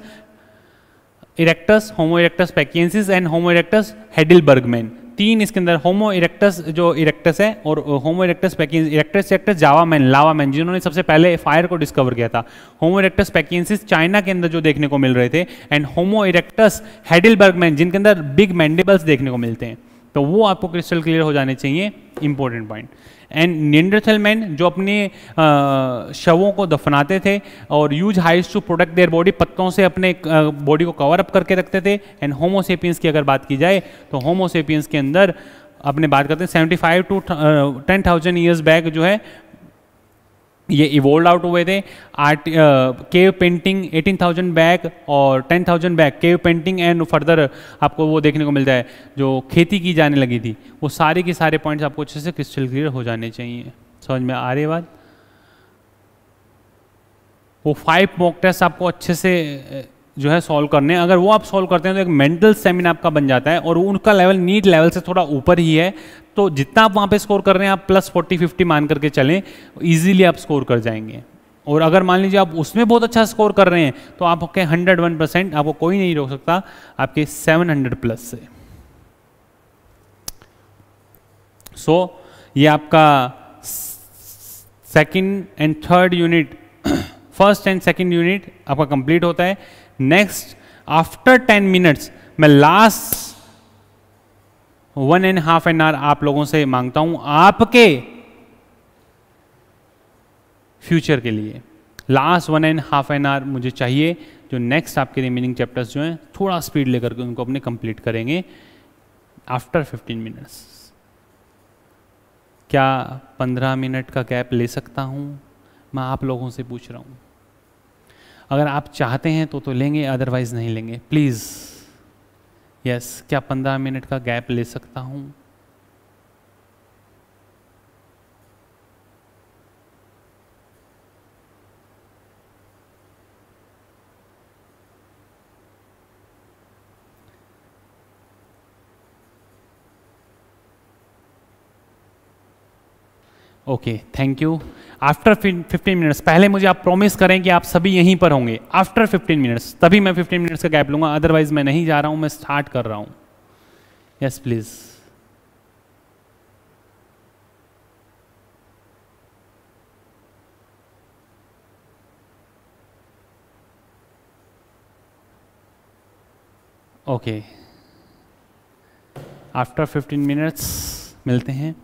Speaker 2: erectus Homo erectus pekinensis and Homo erectus heidelberg man तीन इसके अंदर होमो इरेक्टस जो इरेक्टस है और Homo erectus pekinensis erectus erectus Java man lava man जिन्होंने सबसे पहले फायर को डिस्कवर किया था होमो इरेक्टस पैकियंसिस चाइना के अंदर जो देखने को मिल रहे थे एंड होमो इरेक्टस हेडिलबर्गमैन जिनके अंदर बिग मैंडेबल्स देखने को मिलते हैं तो वो आपको क्रिस्टल क्लियर हो जाने चाहिए important point and Neanderthal man जो अपने शवों को दफनाते थे और यूज हाइस टू प्रोटेक्ट देयर बॉडी पत्तों से अपने बॉडी को कवर अप करके रखते थे एंड होमोसेपियंस की अगर बात की जाए तो होमोसेपियंस के अंदर अपने बात करते हैं seventy five to ten thousand years back जो है ये इवोल्ड आउट हुए थे आर्ट केव पेंटिंग 18,000 बैग और 10,000 back cave painting and further आपको वो देखने को मिलता है जो खेती की जाने लगी थी वो सारे के सारे पॉइंट्स आपको अच्छे से क्रिस्टल क्लियर हो जाने चाहिए समझ में आ रही बात वो फाइव मॉक टेस्ट आपको अच्छे से जो है सॉल्व करने हैं अगर वो आप सॉल्व करते हैं तो एक मेंटल स्टेमिना आपका बन जाता है और उनका लेवल नीट लेवल से थोड़ा ऊपर ही है तो जितना आप वहाँ पे स्कोर कर रहे हैं आप प्लस फोर्टी फिफ्टी मान करके चलें इजीली आप स्कोर कर जाएंगे और अगर मान लीजिए आप उसमें बहुत अच्छा स्कोर कर रहे हैं तो आपके हंड्रेड वन परसेंट आपको कोई नहीं रोक सकता आपके सेवन हंड्रेड प्लस से सो so, ये आपका second and third unit first and second unit आपका कंप्लीट होता है नेक्स्ट आफ्टर टेन मिनट्स मैं last one and half an hour आप लोगों से मांगता हूं आपके फ्यूचर के लिए last one and half an hour मुझे चाहिए जो नेक्स्ट आपके रिमेनिंग चैप्टर्स जो हैं थोड़ा स्पीड लेकर के उनको अपने कंप्लीट करेंगे आफ्टर फिफ्टीन मिनट्स क्या पंद्रह मिनट का गैप ले सकता हूं मैं आप लोगों से पूछ रहा हूं अगर आप चाहते हैं तो तो लेंगे अदरवाइज नहीं लेंगे प्लीज़ यस yes, क्या पंद्रह मिनट का गैप ले सकता हूँ okay thank you after fifteen minutes पहले मुझे आप प्रॉमिस करें कि आप सभी यहीं पर होंगे आफ्टर फिफ्टीन मिनट्स तभी मैं फिफ्टीन मिनट्स का गैप लूंगा अदरवाइज मैं नहीं जा रहा हूं मैं स्टार्ट कर रहा हूं yes please okay after fifteen minutes मिलते हैं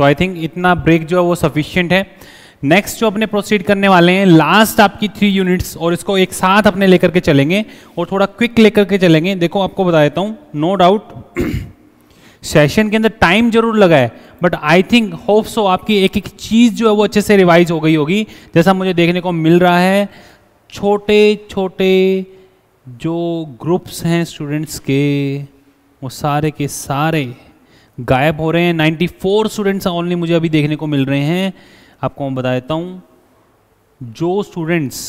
Speaker 2: तो आई थिंक इतना ब्रेक जो है वो सफिशियंट है नेक्स्ट जो अपने प्रोसीड करने वाले हैं लास्ट आपकी थ्री यूनिट्स और इसको एक साथ अपने लेकर के चलेंगे और थोड़ा क्विक लेकर के चलेंगे देखो आपको बता देता हूँ नो डाउट सेशन के अंदर टाइम जरूर लगा है but I think hope so आपकी एक एक चीज़ जो है वो अच्छे से रिवाइज हो गई होगी जैसा मुझे देखने को मिल रहा है छोटे छोटे जो ग्रुप्स हैं स्टूडेंट्स के वो सारे के सारे गायब हो रहे हैं 94 स्टूडेंट्स ऑनली मुझे अभी देखने को मिल रहे हैं आपको मैं बता देता हूँ जो स्टूडेंट्स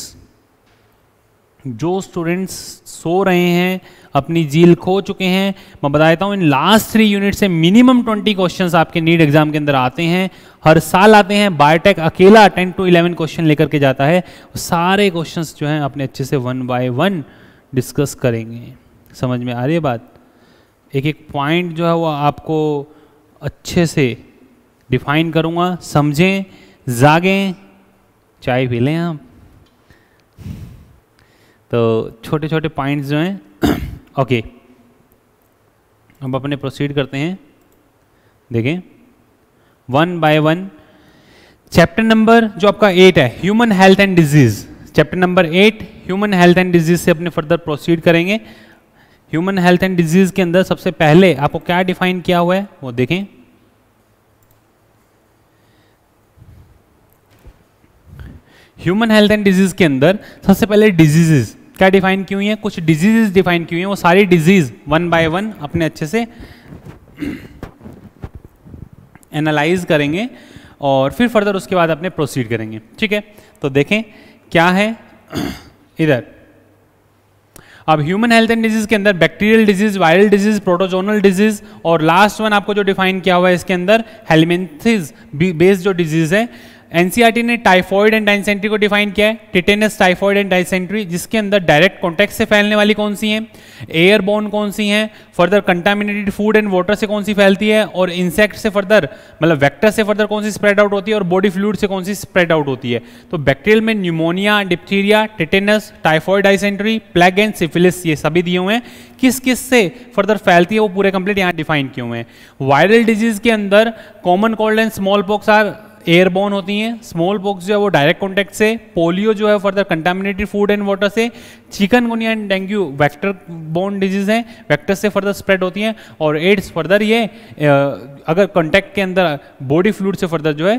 Speaker 2: जो स्टूडेंट्स सो रहे हैं अपनी झील खो चुके हैं मैं बता देता हूँ इन लास्ट थ्री यूनिट से मिनिमम ट्वेंटी क्वेश्चन आपके नीट एग्जाम के अंदर आते हैं हर साल आते हैं बायोटेक अकेला टेन टू इलेवन क्वेश्चन लेकर के जाता है सारे क्वेश्चन जो हैं अपने अच्छे से वन बाय वन डिस्कस करेंगे समझ में आ रही है बात एक एक पॉइंट जो है वो आपको अच्छे से डिफाइन करूँगा समझें जागें चाय पी लें आप तो छोटे छोटे पॉइंट्स जो हैं ओके अब अपने प्रोसीड करते हैं देखें one by one chapter number जो आपका एट है human health and disease chapter number eight human health and disease से अपने फर्दर प्रोसीड करेंगे ह्यूमन हेल्थ एंड डिजीज के अंदर सबसे पहले आपको क्या डिफाइन किया हुआ है वो देखें ह्यूमन हेल्थ एंड डिजीज के अंदर सबसे पहले डिजीजेज क्या डिफाइन की हुई है कुछ डिजीजेज डिफाइन की हुई है वो सारी डिजीज वन बाय वन अपने अच्छे से एनालाइज करेंगे और फिर फर्दर उसके बाद अपने प्रोसीड करेंगे ठीक है तो देखें क्या है इधर अब ह्यूमन हेल्थ एंड डिजीज के अंदर bacterial disease viral disease protozoal disease और लास्ट वन आपको जो डिफाइन किया हुआ है इसके अंदर हेलमेंथिस बेस्ड जो डिजीज है एनसीईआरटी ने टाइफॉइड एंड डाइसेंट्री को डिफाइन किया है टिटेनस टाइफॉइड एंड डाइसेंट्री जिसके अंदर डायरेक्ट कॉन्टेक्ट से फैलने वाली कौन सी हैं एयर बोन कौन सी हैं further contaminated food and water से कौन सी फैलती है और इंसेक्ट से फर्दर मतलब वैक्टर से फर्दर कौन सी स्प्रेड आउट होती है और बॉडी फ्लूड से कौन सी स्प्रेड आउट होती है तो बैक्टीरियल में pneumonia diphtheria tetanus typhoid dysentery plague and syphilis ये सभी दिए हुए हैं किस किस से फर्दर फैलती है वो पूरे कंप्लीट यहाँ डिफाइन किए हुए हैं वायरल डिजीज के अंदर common cold and smallpox are airborne होती हैं स्मॉल पॉक्स जो है वो डायरेक्ट कॉन्टैक्ट से पोलियो जो है further contaminated food and water से chikungunya and dengue vector borne disease हैं वेक्टर से फर्दर स्प्रेड होती हैं और एड्स फर्दर ये अगर कॉन्टैक्ट के अंदर बॉडी फ्लूड से फर्दर जो है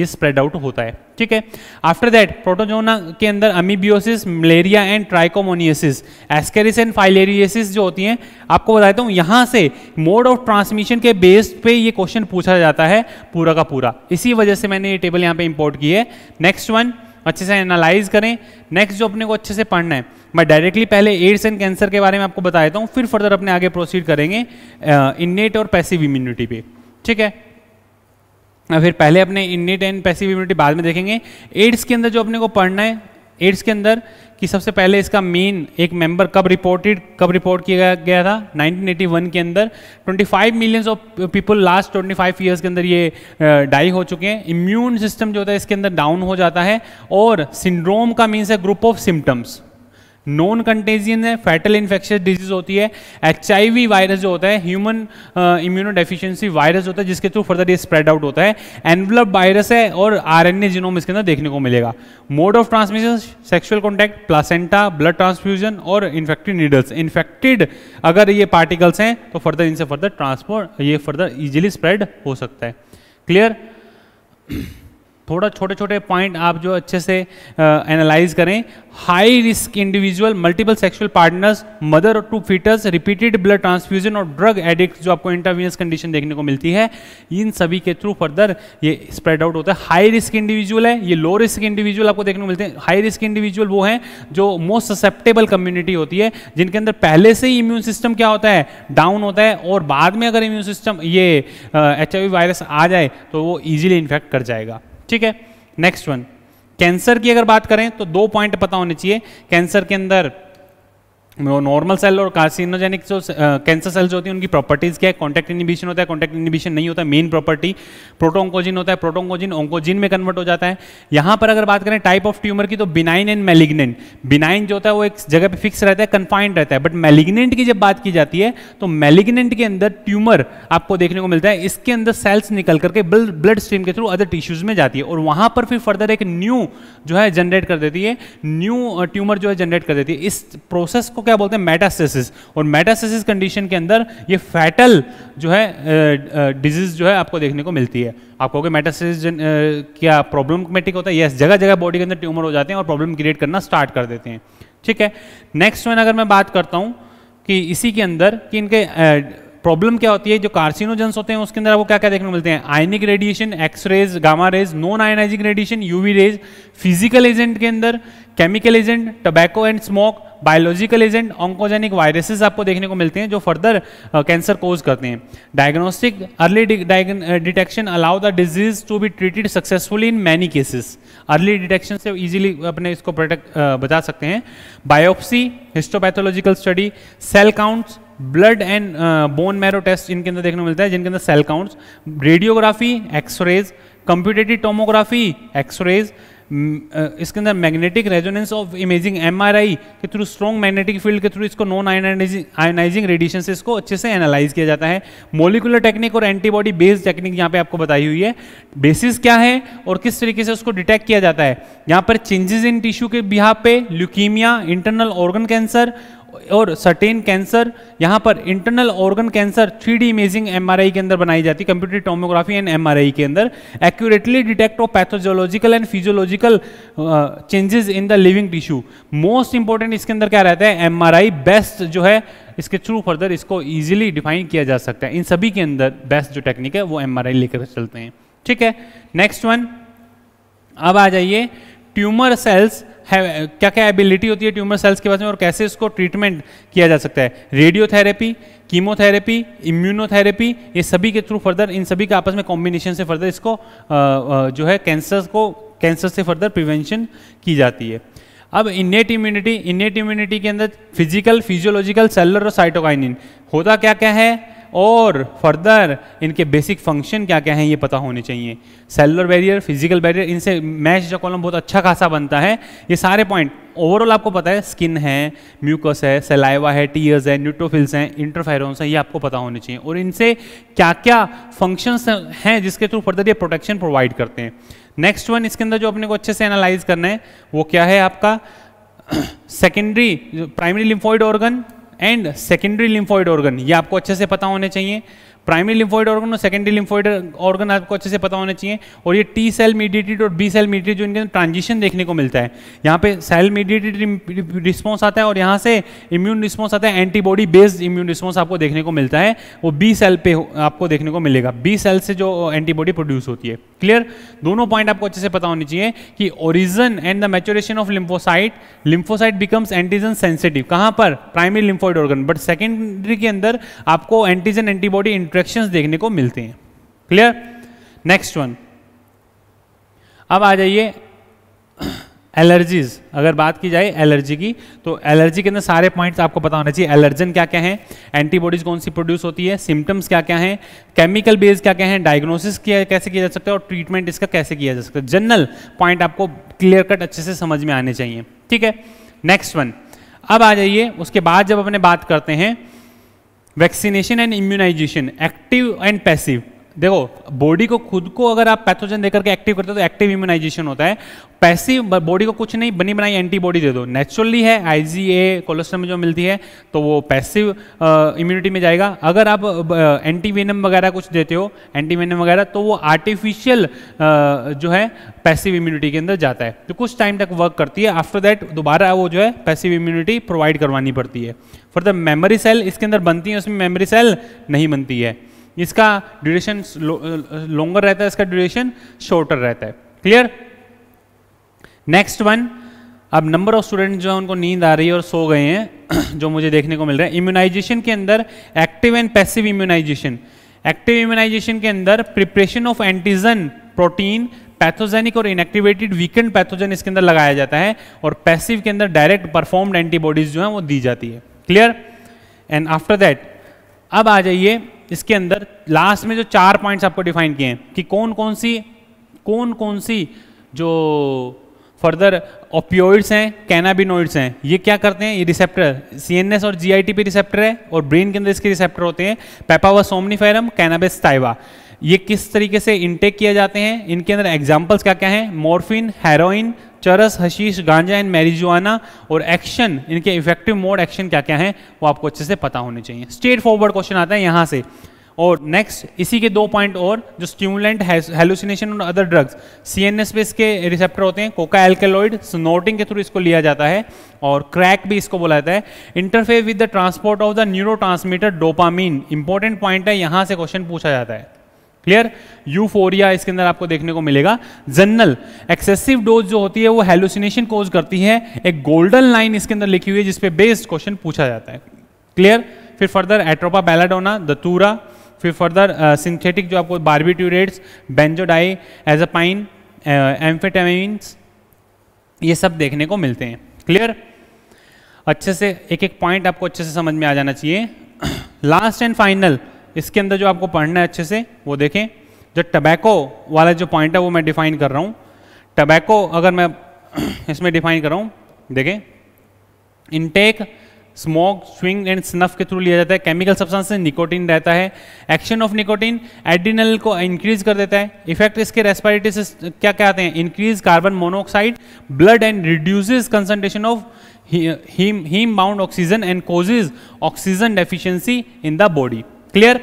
Speaker 2: ये स्प्रेड आउट होता है ठीक है आफ्टर दैट प्रोटोजोना के अंदर amoebiasis malaria and trichomoniasis ascaris and filariasis जो होती हैं आपको बता देता हूँ यहाँ से मोड ऑफ ट्रांसमिशन के बेस पे ये क्वेश्चन पूछा जाता है पूरा का पूरा इसी वजह से मैंने ये टेबल यहाँ पे इंपोर्ट की है नेक्स्ट वन अच्छे से एनालाइज करें नेक्स्ट जो अपने को अच्छे से पढ़ना है मैं डायरेक्टली पहले एड्स एंड कैंसर के बारे में आपको बता देता हूँ फिर फर्दर अपने आगे प्रोसीड करेंगे इन्नेट और पैसिव इम्यूनिटी पे ठीक है फिर पहले अपने इन्नेट एंड पैसिव इम्यूनिटी बाद में देखेंगे एड्स के अंदर जो अपने को पढ़ना है एड्स के अंदर कि सबसे पहले इसका मेन एक मेंबर कब रिपोर्टेड कब रिपोर्ट किया गया था 1981 के अंदर 25 millions of people last 25 years के अंदर ये डाई हो चुके हैं इम्यून सिस्टम जो होता है इसके अंदर डाउन हो जाता है और सिंड्रोम का मीन्स है group of symptoms non contagious है फैटल इन्फेक्शन डिजीज होती है एच वायरस जो होता है ह्यूमन इम्यूनो डेफिशिएंसी वायरस होता है जिसके थ्रू फर्दर ये स्प्रेड आउट होता है एनवलप वायरस है और आर एन जीनोम इसके अंदर देखने को मिलेगा mode of transmission sexual contact placenta blood transfusion और इन्फेक्टेड नीडल्स इन्फेक्टेड अगर ये पार्टिकल्स हैं तो फर्दर इनसे फर्दर ट्रांसपोर्ट ये फर्दर इजिली स्प्रेड हो सकता है क्लियर थोड़ा छोटे छोटे पॉइंट आप जो अच्छे से एनालाइज करें high risk individual multiple sexual partners mother to foetus repeated blood transfusion और ड्रग एडिक्ट जो आपको इंटरवीनियस कंडीशन देखने को मिलती है इन सभी के थ्रू फर्दर ये स्प्रेड आउट होता है हाई रिस्क इंडिविजुअल है ये लो रिस्क इंडिविजुअल आपको देखने को मिलते हैं हाई रिस्क इंडिविजुअल वो हैं जो मोस्ट ससेप्टेबल कम्युनिटी होती है जिनके अंदर पहले से ही इम्यून सिस्टम क्या होता है डाउन होता है और बाद में अगर इम्यून सिस्टम ये एच वायरस आ जाए तो वो ईजिली इन्फेक्ट कर जाएगा ठीक है नेक्स्ट वन कैंसर की अगर बात करें तो दो पॉइंट पता होने चाहिए कैंसर के अंदर नॉर्मल सेल और कार्सिनोजेनिक जो कैंसर uh, सेल्स होती हैं उनकी प्रॉपर्टीज़ क्या है कॉन्टैक्ट इनिबिशन होता है कॉन्टैक्ट इनिबिशन नहीं होता है मेन प्रॉपर्टी प्रोटोकोजिन होता है प्रोटोकोजिन ओंकोजिन में कन्वर्ट हो जाता है यहाँ पर अगर बात करें टाइप ऑफ ट्यूमर की तो बिनाइन एंड मेलिग्नेंट बिनाइन जो होता है वो एक जगह पर फिक्स रहता है कन्फाइंड रहता है बट मेलिग्नेंट की जब बात की जाती है तो मेलिग्नेंट के अंदर ट्यूमर आपको देखने को मिलता है इसके अंदर सेल्स निकल करके ब्लड स्ट्रीम के थ्रू अदर टिश्यूज में जाती है और वहाँ पर फिर फर्दर एक न्यू जो है जनरेट कर देती है न्यू ट्यूमर uh, जो है जनरेट कर देती है इस प्रोसेस को क्या बोलते हैं मेटास्टेसिस और मेटास्टेसिस कंडीशन के अंदर ये फैटल जो है डिजीज जो है आपको देखने को मिलती है आप कहोगे मेटास्टेसिस क्या प्रॉब्लमेटिक होता है यस जगह जगह बॉडी के अंदर ट्यूमर हो जाते हैं और प्रॉब्लम क्रिएट करना स्टार्ट कर देते हैं ठीक है नेक्स्ट वन अगर मैं बात करता हूँ कि इसी के अंदर कि इनके प्रॉब्लम क्या होती है जो कार्सिनोजेंस होते हैं उसके अंदर आपको क्या क्या देखने को मिलते हैं ionic radiation X rays gamma rays non ionising radiation UV rays physical agent के अंदर chemical agent tobacco and smoke biological agent oncogenic viruses आपको देखने को मिलते हैं जो फर्दर कैंसर कोज करते हैं diagnostic early detection allow the disease to be treated successfully in many cases early detection से इजीली अपने इसको प्रोटेक्ट uh, बता सकते हैं biopsy histopathological study cell counts blood and bone marrow test इनके अंदर देखने को मिलता है जिनके अंदर cell counts radiography X rays computed tomography X rays इसके अंदर magnetic resonance of imaging MRI के थ्रू स्ट्रॉन्ग मैग्नेटिक फील्ड के थ्रू इसको नॉन आयनाइजिंग रेडिएशन से इसको अच्छे से एनालाइज किया जाता है मोलिकुलर टेक्निक और एंटीबॉडी बेस्ड टेक्निक यहाँ पे आपको बताई हुई है बेसिस क्या है और किस तरीके से उसको डिटेक्ट किया जाता है यहाँ पर चेंजेस इन टिश्यू के बिहा पे ल्यूकीमिया इंटरनल ऑर्गन कैंसर और सर्टेन कैंसर यहाँ पर internal organ cancer three D imaging M के अंदर बनाई जाती है कंप्यूटर टोमोग्राफी एंड एम के अंदर accurately detect of pathological and physiological changes in the living tissue most important इसके अंदर क्या रहता है एम बेस्ट जो है इसके थ्रू फर्दर इसको ईजिली डिफाइन किया जा सकता है इन सभी के अंदर बेस्ट जो टेक्निक है वो एम लेकर चलते हैं ठीक है नेक्स्ट वन अब आ जाइए ट्यूमर सेल्स है क्या क्या एबिलिटी होती है ट्यूमर सेल्स के पास में और कैसे इसको ट्रीटमेंट किया जा सकता है रेडियोथेरेपी कीमोथेरेपी इम्यूनोथेरेपी ये सभी के थ्रू फर्दर इन सभी के आपस में कॉम्बिनेशन से फर्दर इसको जो है कैंसर को कैंसर से फर्दर प्रिवेंशन की जाती है अब इनेट इम्यूनिटी इनेट इम्यूनिटी के अंदर फिजिकल फिजियोलॉजिकल सेलर और साइटोकाइनिन होता क्या क्या है और फर्दर इनके बेसिक फंक्शन क्या क्या हैं ये पता होने चाहिए सेलुलर बैरियर फिजिकल बैरियर इनसे मैच जो कॉलम बहुत अच्छा खासा बनता है ये सारे पॉइंट ओवरऑल आपको पता है स्किन है म्यूकस है सेलाइवा है टीयर्स है न्यूट्रोफिल्स हैं इंटरफेरोन्स हैं ये आपको पता होने चाहिए और इनसे क्या क्या फंक्शंस हैं जिसके थ्रू फर्दर ये प्रोटेक्शन प्रोवाइड करते हैं नेक्स्ट वन इसके अंदर जो अपने को अच्छे से एनालाइज करना है वो क्या है आपका secondary primary lymphoid organ and secondary lymphoid organ ये आपको अच्छे से पता होने चाहिए प्राइमरी लिम्फोइड ऑर्गन और सेकेंडरी लिम्फोइड ऑर्गन आपको अच्छे से पता होना चाहिए और ये टी सेल मीडिएटेड और बी सेल मीडिएटेड जो इनके ट्रांजिशन देखने को मिलता है यहाँ पे सेल मीडिएटेड रिस्पॉन्स आता है और यहाँ से इम्यून रिस्पॉन्स आता है एंटीबॉडी बेस्ड इम्यून रिस्पॉन्स आपको देखने को मिलता है वो बी सेल पे आपको देखने को मिलेगा बी सेल से जो एंटीबॉडी प्रोड्यूस होती है क्लियर दोनों पॉइंट आपको अच्छे से पता होनी चाहिए कि origin and the maturation of lymphocyte lymphocyte becomes antigen sensitive कहाँ पर primary lymphoid organ but secondary के अंदर आपको एंटीजन एंटीबॉडी इंट्रैक्शंस देखने को मिलते हैं क्लियर नेक्स्ट वन अब आ जाइए एलर्जीज अगर बात की जाए एलर्जी की तो एलर्जी के अंदर सारे पॉइंट्स आपको पता होना चाहिए एलर्जन क्या क्या है एंटीबॉडीज कौन सी प्रोड्यूस होती है सिम्टम्स क्या क्या हैं केमिकल बेस क्या क्या है डायग्नोसिस किया कैसे किया जा सकता है और ट्रीटमेंट इसका कैसे किया जा सकता है जनरल पॉइंट आपको क्लियर कट अच्छे से समझ में आने चाहिए ठीक है नेक्स्ट वन अब आ जाइए उसके बाद जब अपने बात करते हैं vaccination and immunization active and passive देखो बॉडी को खुद को अगर आप पैथोजन देकर के एक्टिव करते हो तो एक्टिव इम्यूनाइजेशन होता है पैसिव बॉडी को कुछ नहीं बनी बनाई एंटीबॉडी दे दो नेचुरली है आईजीए कोलेस्ट्रॉल में जो मिलती है तो वो पैसिव इम्यूनिटी में जाएगा अगर आप एंटीवेनम वगैरह कुछ देते हो एंटीवेनम वगैरह तो वो आर्टिफिशियल जो है पैसिव इम्यूनिटी के अंदर जाता है तो कुछ टाइम तक वर्क करती है आफ्टर दैट दोबारा वो जो है पैसिव इम्यूनिटी प्रोवाइड करवानी पड़ती है फॉर द मेमोरी सेल इसके अंदर बनती है उसमें मेमोरी सेल नहीं बनती है इसका ड्यूरेशन लॉन्गर रहता है इसका ड्यूरेशन शॉर्टर रहता है क्लियर नेक्स्ट वन अब नंबर ऑफ स्टूडेंट जो है उनको नींद आ रही है और सो गए हैं जो मुझे देखने को मिल रहा है इम्यूनाइजेशन के अंदर active and passive immunization active immunization के अंदर preparation of antigen protein pathogenic और इनएक्टिवेटेड वीकेंड पैथोजन इसके अंदर लगाया जाता है और पैसिव के अंदर डायरेक्ट परफॉर्म्ड एंटीबॉडीज जो है वो दी जाती है क्लियर एंड आफ्टर दैट अब आ जाइए इसके अंदर लास्ट में जो चार पॉइंट्स आपको डिफाइन किए हैं कि कौन कौन सी कौन कौन सी जो फर्दर ओपियोइड्स हैं कैनाबिनोइड्स हैं ये क्या करते हैं ये रिसेप्टर सीएनएस और जीआईटी पे रिसेप्टर है और ब्रेन के अंदर इसके रिसेप्टर होते हैं पेपावा सोमनीफेरम कैनाबिस टाइवा ये किस तरीके से इंटेक किए जाते हैं इनके अंदर एग्जाम्पल्स क्या क्या हैं morphine heroin charas hashish ganja and marijuana और एक्शन इनके इफेक्टिव मोड एक्शन क्या क्या है वो आपको अच्छे से पता होने चाहिए स्ट्रेट फॉरवर्ड क्वेश्चन आता है यहाँ से और नेक्स्ट इसी के दो पॉइंट और जो स्ट्यूमुलेंट हेलुसिनेशन और other drugs C N S पे इसके रिसेप्टर होते हैं कोका एल्केलॉइड स्नोटिंग के थ्रू इसको लिया जाता है और क्रैक भी इसको बोला जाता है interfere with the transport of the neuro dopamine important point है यहाँ से क्वेश्चन पूछा जाता है क्लियर यूफोरिया इसके अंदर आपको देखने को मिलेगा जनरल एक्सेसिव डोज जो होती है वो हेलुसिनेशन कोज करती है एक गोल्डन लाइन इसके अंदर लिखी हुई है जिसपे बेस्ड क्वेश्चन पूछा जाता है क्लियर फिर फर्दर एट्रोपा बैलाडोना दतूरा फिर फर्दर सिंथेटिक uh, जो आपको बारबीट्यूरेट्स बेंजोडाई एजापाइन एम्फेटामीन्स ये सब देखने को मिलते हैं क्लियर अच्छे से एक एक पॉइंट आपको अच्छे से समझ में आ जाना चाहिए लास्ट एंड फाइनल इसके अंदर जो आपको पढ़ना है अच्छे से वो देखें जो टबैको वाला जो पॉइंट है वो मैं डिफाइन कर रहा हूँ टबैको अगर मैं इसमें डिफाइन कर रहा हूँ देखें intake smoke swing and snuff के थ्रू लिया जाता है केमिकल सब्सटेंस निकोटीन रहता है एक्शन ऑफ निकोटीन एडिनल को इंक्रीज कर देता है इफेक्ट इसके रेस्पिरेटिस क्या कहते हैं increase carbon monoxide blood and reduces concentration of heme heme bound oxygen and causes oxygen deficiency in the body clear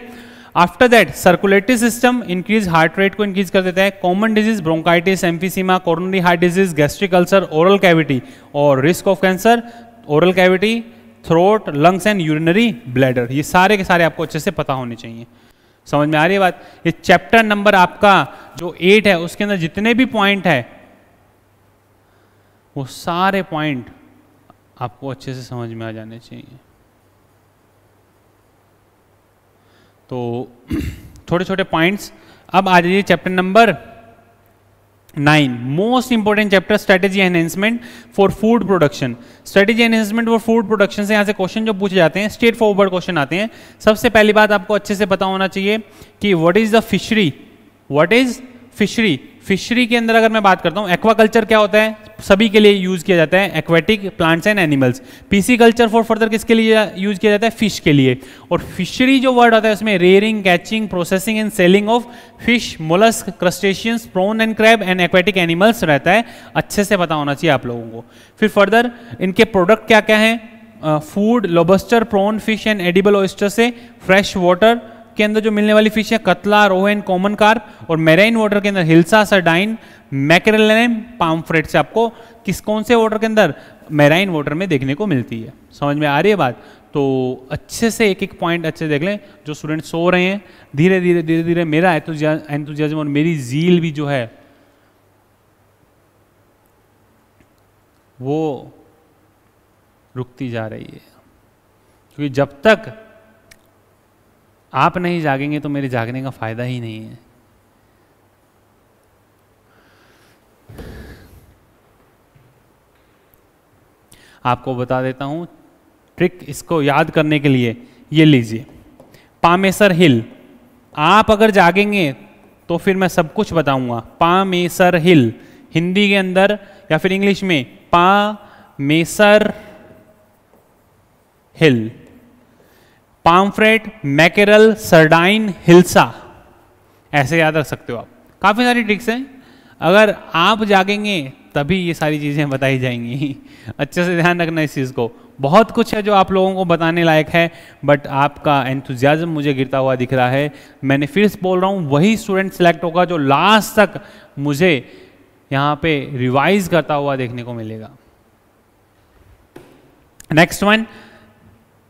Speaker 2: after that circulatory system increase heart rate को increase कर देता है common disease bronchitis emphysema coronary heart disease gastric ulcer oral cavity और risk of cancer oral cavity throat lungs and urinary bladder ये सारे के सारे आपको अच्छे से पता होने चाहिए समझ में आ रही है बात ये चैप्टर नंबर आपका जो एट है उसके अंदर जितने भी पॉइंट है वो सारे पॉइंट आपको अच्छे से समझ में आ जाने चाहिए तो छोटे छोटे पॉइंट्स अब आ जाइए chapter number nine most important chapter strategy enhancement for food production strategy enhancement for food production से यहाँ से क्वेश्चन जो पूछे जाते हैं स्टेट फॉरवर्ड क्वेश्चन आते हैं सबसे पहली बात आपको अच्छे से पता होना चाहिए कि what is the fishery what is fishery fishery के अंदर अगर मैं बात करता हूँ एक्वाकल्चर क्या होता है सभी के लिए यूज किया जाता है aquatic plants and animals pisciculture for further किसके लिए यूज किया जाता है फिश के लिए और फिशरी जो वर्ड होता है उसमें rearing catching processing and selling of fish mollusc crustaceans prawn and crab and aquatic animals रहता है अच्छे से पता होना चाहिए आप लोगों को फिर फर्दर इनके प्रोडक्ट क्या क्या हैं food lobster prawn fish and edible oyster से फ्रेश वाटर के अंदर जो मिलने वाली फिश है कतला रोहन कॉमन कार्प और मेराइन वाटर के अंदर हिल्सा सरडाइन मैकरेलन पामफ्रेट से आपको किस कौन से वाटर के अंदर मेराइन वाटर में देखने को मिलती है समझ में आ रही है बात तो अच्छे से एक एक पॉइंट अच्छे देख लें जो स्टूडेंट सो रहे हैं धीरे धीरे धीरे धीरे मेरा एंथुजियाजम और मेरी झील भी जो है वो रुकती जा रही है क्योंकि जब तक आप नहीं जागेंगे तो मेरे जागने का फायदा ही नहीं है आपको बता देता हूं ट्रिक इसको याद करने के लिए ये लीजिए पामेसर हिल आप अगर जागेंगे तो फिर मैं सब कुछ बताऊंगा पामेसर हिल हिंदी के अंदर या फिर इंग्लिश में पामेसर हिल पामफ्रेट मैकेरल सरडाइन हिल्सा ऐसे याद रख सकते हो आप काफ़ी सारी ट्रिक्स हैं अगर आप जागेंगे तभी ये सारी चीज़ें बताई जाएंगी अच्छे से ध्यान रखना इस चीज़ को बहुत कुछ है जो आप लोगों को बताने लायक है बट आपका एंथुजियाज़म मुझे गिरता हुआ दिख रहा है मैंने फिर से बोल रहा हूँ वही स्टूडेंट सेलेक्ट होगा जो लास्ट तक मुझे यहाँ पे रिवाइज करता हुआ देखने को मिलेगा नेक्स्ट वन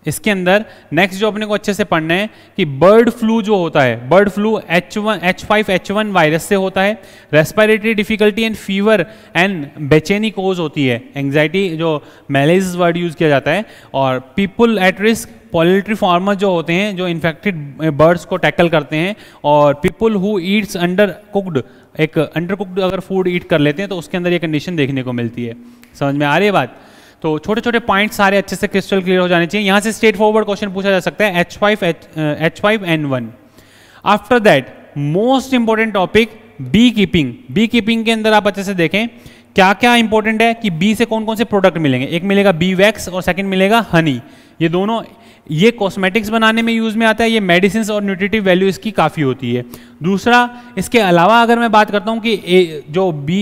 Speaker 2: इसके अंदर नेक्स्ट जो अपने को अच्छे से पढ़ना है कि बर्ड फ्लू जो होता है bird flu H one H five H one virus से होता है respiratory difficulty and fever and बेचैनी कोज होती है एंग्जाइटी जो मैलेज वर्ड यूज़ किया जाता है और people at risk poultry farmer जो होते हैं जो इन्फेक्टेड बर्ड्स को टैकल करते हैं और people who eats undercooked एक अंडर कुकड अगर फूड ईट कर लेते हैं तो उसके अंदर ये कंडीशन देखने को मिलती है समझ में आ रही है बात तो छोटे छोटे पॉइंट सारे अच्छे से क्रिस्टल क्लियर हो जाने चाहिए यहाँ से स्ट्रेट फॉरवर्ड क्वेश्चन पूछा जा सकता है H five H five N one after that most important topic beekeeping beekeeping के अंदर आप अच्छे से देखें क्या क्या इंपॉर्टेंट है कि बी से कौन कौन से प्रोडक्ट मिलेंगे एक मिलेगा बी वैक्स और सेकेंड मिलेगा हनी ये दोनों ये कॉस्मेटिक्स बनाने में यूज़ में आता है ये मेडिसिन और न्यूट्रिटिव वैल्यू इसकी काफ़ी होती है दूसरा इसके अलावा अगर मैं बात करता हूँ कि ए, जो बी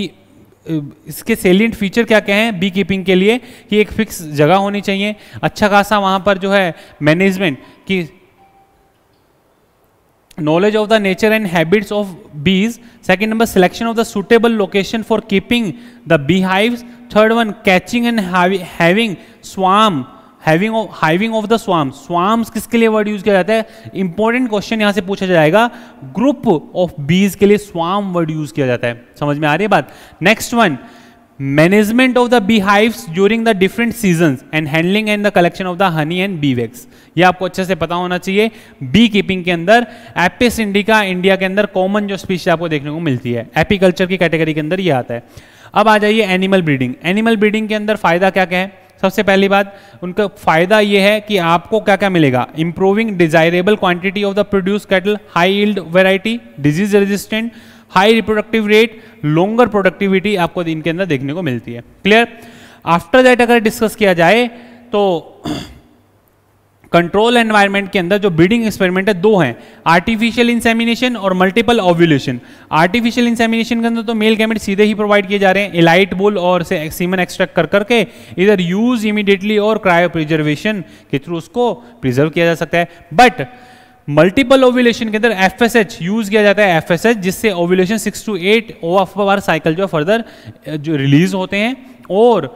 Speaker 2: इसके सेलियंट फीचर क्या क्या हैं बी कीपिंग के लिए कि एक फिक्स जगह होनी चाहिए अच्छा खासा वहां पर जो है मैनेजमेंट कि knowledge of the nature and habits of bees second number selection of the suitable location for keeping the beehive third one catching and hiving swarm hiving hiving of the swarms swarms किसके लिए word use किया जाता है important question यहां से पूछा जाएगा group of बीज के लिए स्वाम वर्ड यूज किया जाता है समझ में आ रही है बात next one management of the beehive during the different season and handling and the collection of the honey and beeswax ये आपको अच्छे से पता होना चाहिए बी कीपिंग के अंदर एपिस इंडिका इंडिया के अंदर कॉमन जो स्पीशी आपको देखने को मिलती है एपीकल्चर की कैटेगरी के अंदर ये आता है अब आ जाइए एनिमल ब्रीडिंग एनिमल ब्रीडिंग के अंदर फायदा क्या क्या है सबसे पहली बात उनका फायदा यह है कि आपको क्या क्या मिलेगा improving desirable quantity of the produce cattle high yield variety disease resistant high reproductive rate longer productivity आपको इनके अंदर देखने को मिलती है क्लियर आफ्टर दैट अगर डिस्कस किया जाए तो कंट्रोल एनवायरमेंट के अंदर जो ब्रीडिंग एक्सपेरिमेंट है दो हैं आर्टिफिशियल इंसेमिनेशन और मल्टीपल ऑव्यूलेशन आर्टिफिशियल इंसेमिनेशन के अंदर तो मेल गैमेट सीधे ही प्रोवाइड किए जा रहे हैं इलाइट बुल और से सीमन एक्सट्रैक्ट कर करके इधर यूज इमीडिएटली और क्रायो प्रिजर्वेशन के थ्रू उसको प्रिजर्व किया जा सकता है बट मल्टीपल ओव्यूलेशन के अंदर एफ यूज किया जाता है एफ जिससे ovulation six to eight O F cycle जो फर्दर जो रिलीज होते हैं और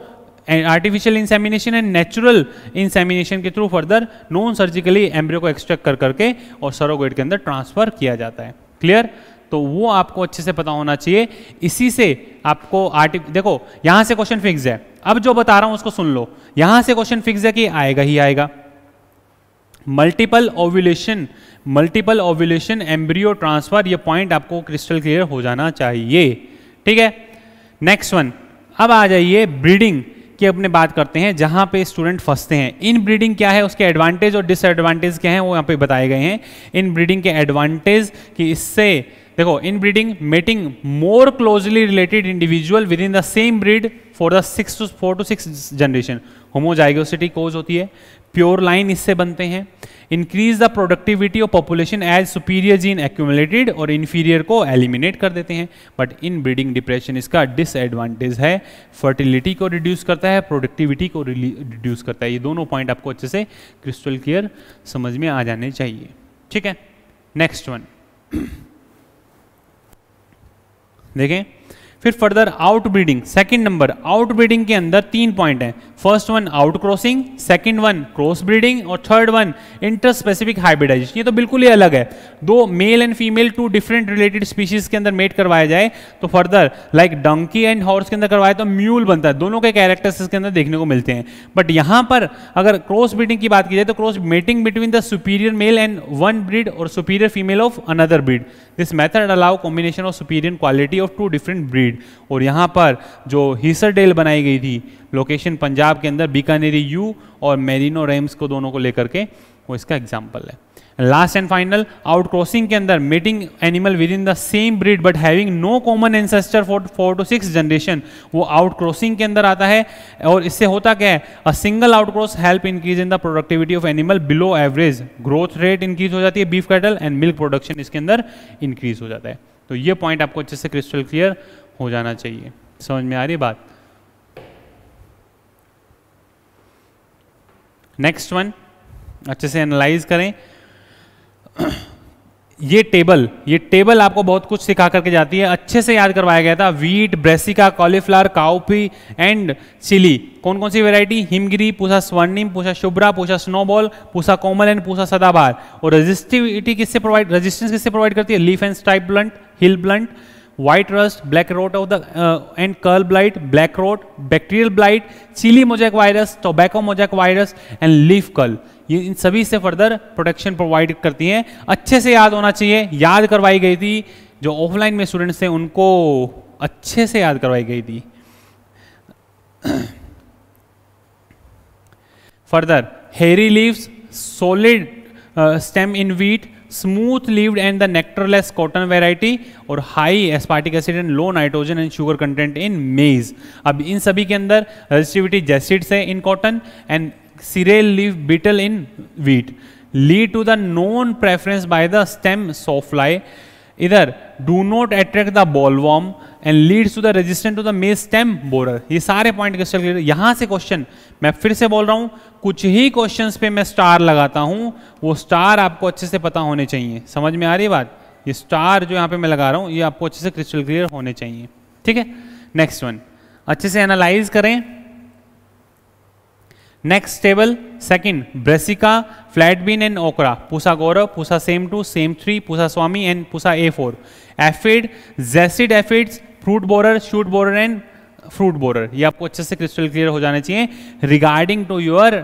Speaker 2: artificial insemination and natural insemination के through further non surgically embryo को एक्सट्रैक्ट कर करके और सरोगेट के अंदर ट्रांसफर किया जाता है क्लियर तो वो आपको अच्छे से पता होना चाहिए इसी से आपको आर्टि देखो यहां से क्वेश्चन फिक्स है अब जो बता रहा हूं उसको सुन लो यहां से क्वेश्चन फिक्स है कि आएगा ही आएगा multiple ovulation multiple ovulation embryo transfer ये पॉइंट आपको क्रिस्टल क्लियर हो जाना चाहिए ठीक है नेक्स्ट वन अब आ जाइए ब्रीडिंग कि अपने बात करते हैं जहाँ पे स्टूडेंट फंसते हैं इन ब्रीडिंग क्या है उसके एडवांटेज और डिसएडवांटेज क्या हैं वो यहाँ पे बताए गए हैं इन ब्रीडिंग के एडवांटेज कि इससे देखो inbreeding mating more closely related individual within the same breed for the six to four to six generation homozygosity cause होती है प्योर लाइन इससे बनते हैं increase the productivity of population as superior gene accumulated और inferior को eliminate कर देते हैं बट इन ब्रीडिंग डिप्रेशन इसका डिसएडवांटेज है फर्टिलिटी को रिड्यूस करता है प्रोडक्टिविटी को रिड्यूस करता है ये दोनों पॉइंट आपको अच्छे से क्रिस्टल क्लियर समझ में आ जाने चाहिए ठीक है नेक्स्ट वन देखें फिर further outbreeding second number outbreeding के अंदर तीन पॉइंट है first one outcrossing second one cross breeding और third one interspecific hybridization ये तो बिल्कुल ही अलग है दो male and female two different related species के अंदर मेट करवाया जाए तो further like donkey and horse के अंदर करवाए तो म्यूल बनता है दोनों के कैरेक्टर्स इसके अंदर देखने को मिलते हैं बट यहां पर अगर क्रॉस ब्रीडिंग की बात की जाए तो cross mating between the superior male and one breed और superior female of another breed this method allow combination of superior quality of two different breed और यहाँ पर जो हीसर डेल बनाई गई थी लोकेशन पंजाब के अंदर बीकानेरी यू और मेरिनो रेम्स को दोनों को लेकर के वो इसका एग्जाम्पल है लास्ट एंड फाइनल आउटक्रॉसिंग के अंदर mating animal within the same breed but having no common ancestor for four to six generation वो आउटक्रॉसिंग के अंदर आता है और इससे होता क्या है a single outcross help increase in the productivity of animal below average growth rate increase हो जाती है beef cattle and milk production इसके अंदर इंक्रीज हो जाता है तो ये पॉइंट आपको अच्छे से क्रिस्टल क्लियर हो जाना चाहिए समझ में आ रही बात नेक्स्ट वन अच्छे से एनालाइज करें ये टेबल ये टेबल आपको बहुत कुछ सिखा करके जाती है अच्छे से याद करवाया गया था wheat brassica cauliflower cowpea and chilli कौन कौन सी वेरायटी हिमगिरी पूछा स्वर्णिम पूछा शुभ्रा पूछा स्नोबॉल पूछा कोमल एंड पूछा सदाबार और रजिस्टिविटी किससे प्रोवाइड रजिस्टेंस किससे प्रोवाइड करती है leaf and stripe blunt hill blunt white rust black rot of the and curl blight black rot bacterial blight chilli mosaic virus tobacco mosaic virus and leaf curl ये इन सभी से further protection provide करती हैं अच्छे से याद होना चाहिए याद करवाई गई थी जो ऑफलाइन में स्टूडेंट्स थे उनको अच्छे से याद करवाई गई थी further hairy leaves solid stem in wheat smooth leaved and the nectarless cotton variety और high aspartic acid and low nitrogen and sugar content in maize अब इन सभी के अंदर रजिस्टिविटी जेसिड्स है in cotton and cereal leaf beetle in wheat lead to the known preference by the stem sawfly इधर do not attract the bollworm and leads to the resistant to the maize stem borer ये सारे point question clear से question मैं फिर से बोल रहा हूं कुछ ही क्वेश्चन पे मैं स्टार लगाता हूं वो स्टार आपको अच्छे से पता होने चाहिए समझ में आ रही बात ये स्टार जो यहाँ पे मैं लगा रहा हूँ ये आपको अच्छे से क्रिस्टल क्लियर होने चाहिए ठीक है नेक्स्ट वन अच्छे से एनालाइज करें next table second brassica flat bean and okra Pusa Gaurav Pusa Sem two Sem three Pusa Swami and Pusa A four aphid jassid aphids fruit borer shoot borer and fruit borer ये आपको अच्छे से क्रिस्टल क्लियर हो जाना चाहिए regarding to your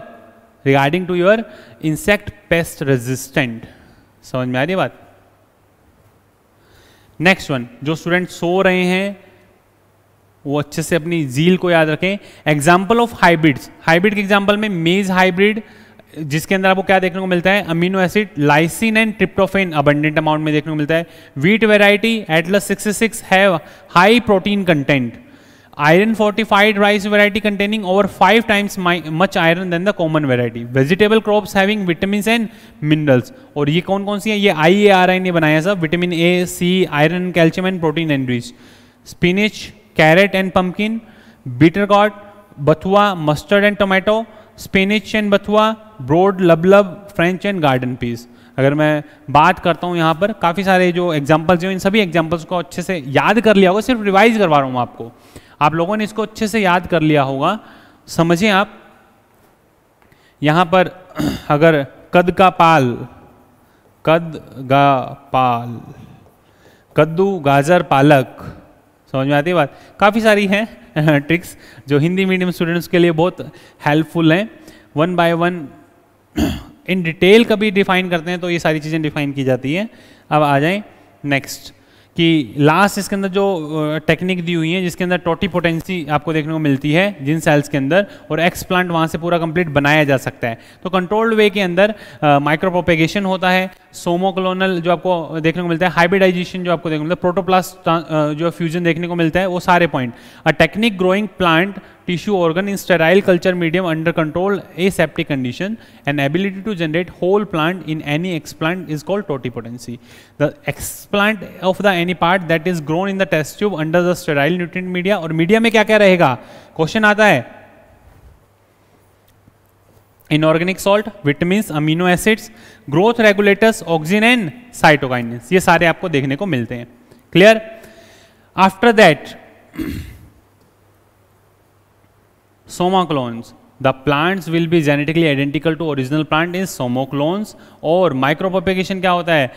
Speaker 2: regarding to your insect pest resistant समझ में आ रही बात नेक्स्ट वन जो स्टूडेंट सो रहे हैं वो अच्छे से अपनी झील को याद रखें एग्जाम्पल ऑफ हाइब्रिड्स हाइब्रिड के एग्जाम्पल में मेज हाइब्रिड जिसके अंदर आपको क्या देखने को मिलता है amino acid lysine and tryptophan abundant amount में देखने को मिलता है wheat variety Atlas six have high protein content iron fortified rice variety containing over five times much iron than the common variety vegetable crops having vitamin and minerals और ये कौन कौन सी है ये आई ए आर आई ने बनाया सब vitamin A C iron calcium and protein and rich spinach carrot and pumpkin bitter gourd bathua mustard and tomato spinach and bathua broad lablab French and garden peas अगर मैं बात करता हूँ यहाँ पर काफ़ी सारे जो एग्जाम्पल्स हैं इन सभी एग्जाम्पल्स को अच्छे से याद कर लिया होगा सिर्फ रिवाइज करवा रहा हूँ आपको आप लोगों ने इसको अच्छे से याद कर लिया होगा समझिए आप यहाँ पर अगर कद का पाल कद गा पाल कद्दू गाजर पालक समझ में आती है बात काफ़ी सारी हैं ट्रिक्स जो हिंदी मीडियम स्टूडेंट्स के लिए बहुत हेल्पफुल हैं one by one in detail कभी डिफाइन करते हैं तो ये सारी चीज़ें डिफाइन की जाती हैं अब आ जाएं नेक्स्ट कि लास्ट इसके अंदर जो टेक्निक दी हुई है जिसके अंदर टोटी पोटेंसी आपको देखने को मिलती है जिन सेल्स के अंदर और एक्स प्लांट वहाँ से पूरा कंप्लीट बनाया जा सकता है तो कंट्रोल्ड वे के अंदर माइक्रोप्रोपेगेशन होता है सोमोक्लोनल जो आपको देखने को मिलता है हाइब्रिडाइजेशन जो आपको देखने को मिलता है प्रोटोप्लास्ट जो फ्यूजन देखने को मिलता है वो सारे point a technique growing plant tissue organ in sterile culture medium under control aseptic condition and ability to generate whole plant in any explant is called totipotency the explant of the any part that is grown in the test tube under the sterile nutrient media और media में क्या क्या रहेगा question आता है inorganic salt vitamin amino acids growth regulators oxygen and cytokinins ये सारे आपको देखने को मिलते हैं clear after that somaclones. The plants will be genetically identical to original plant in somoclones और माइक्रो पॉपिकेशन क्या होता है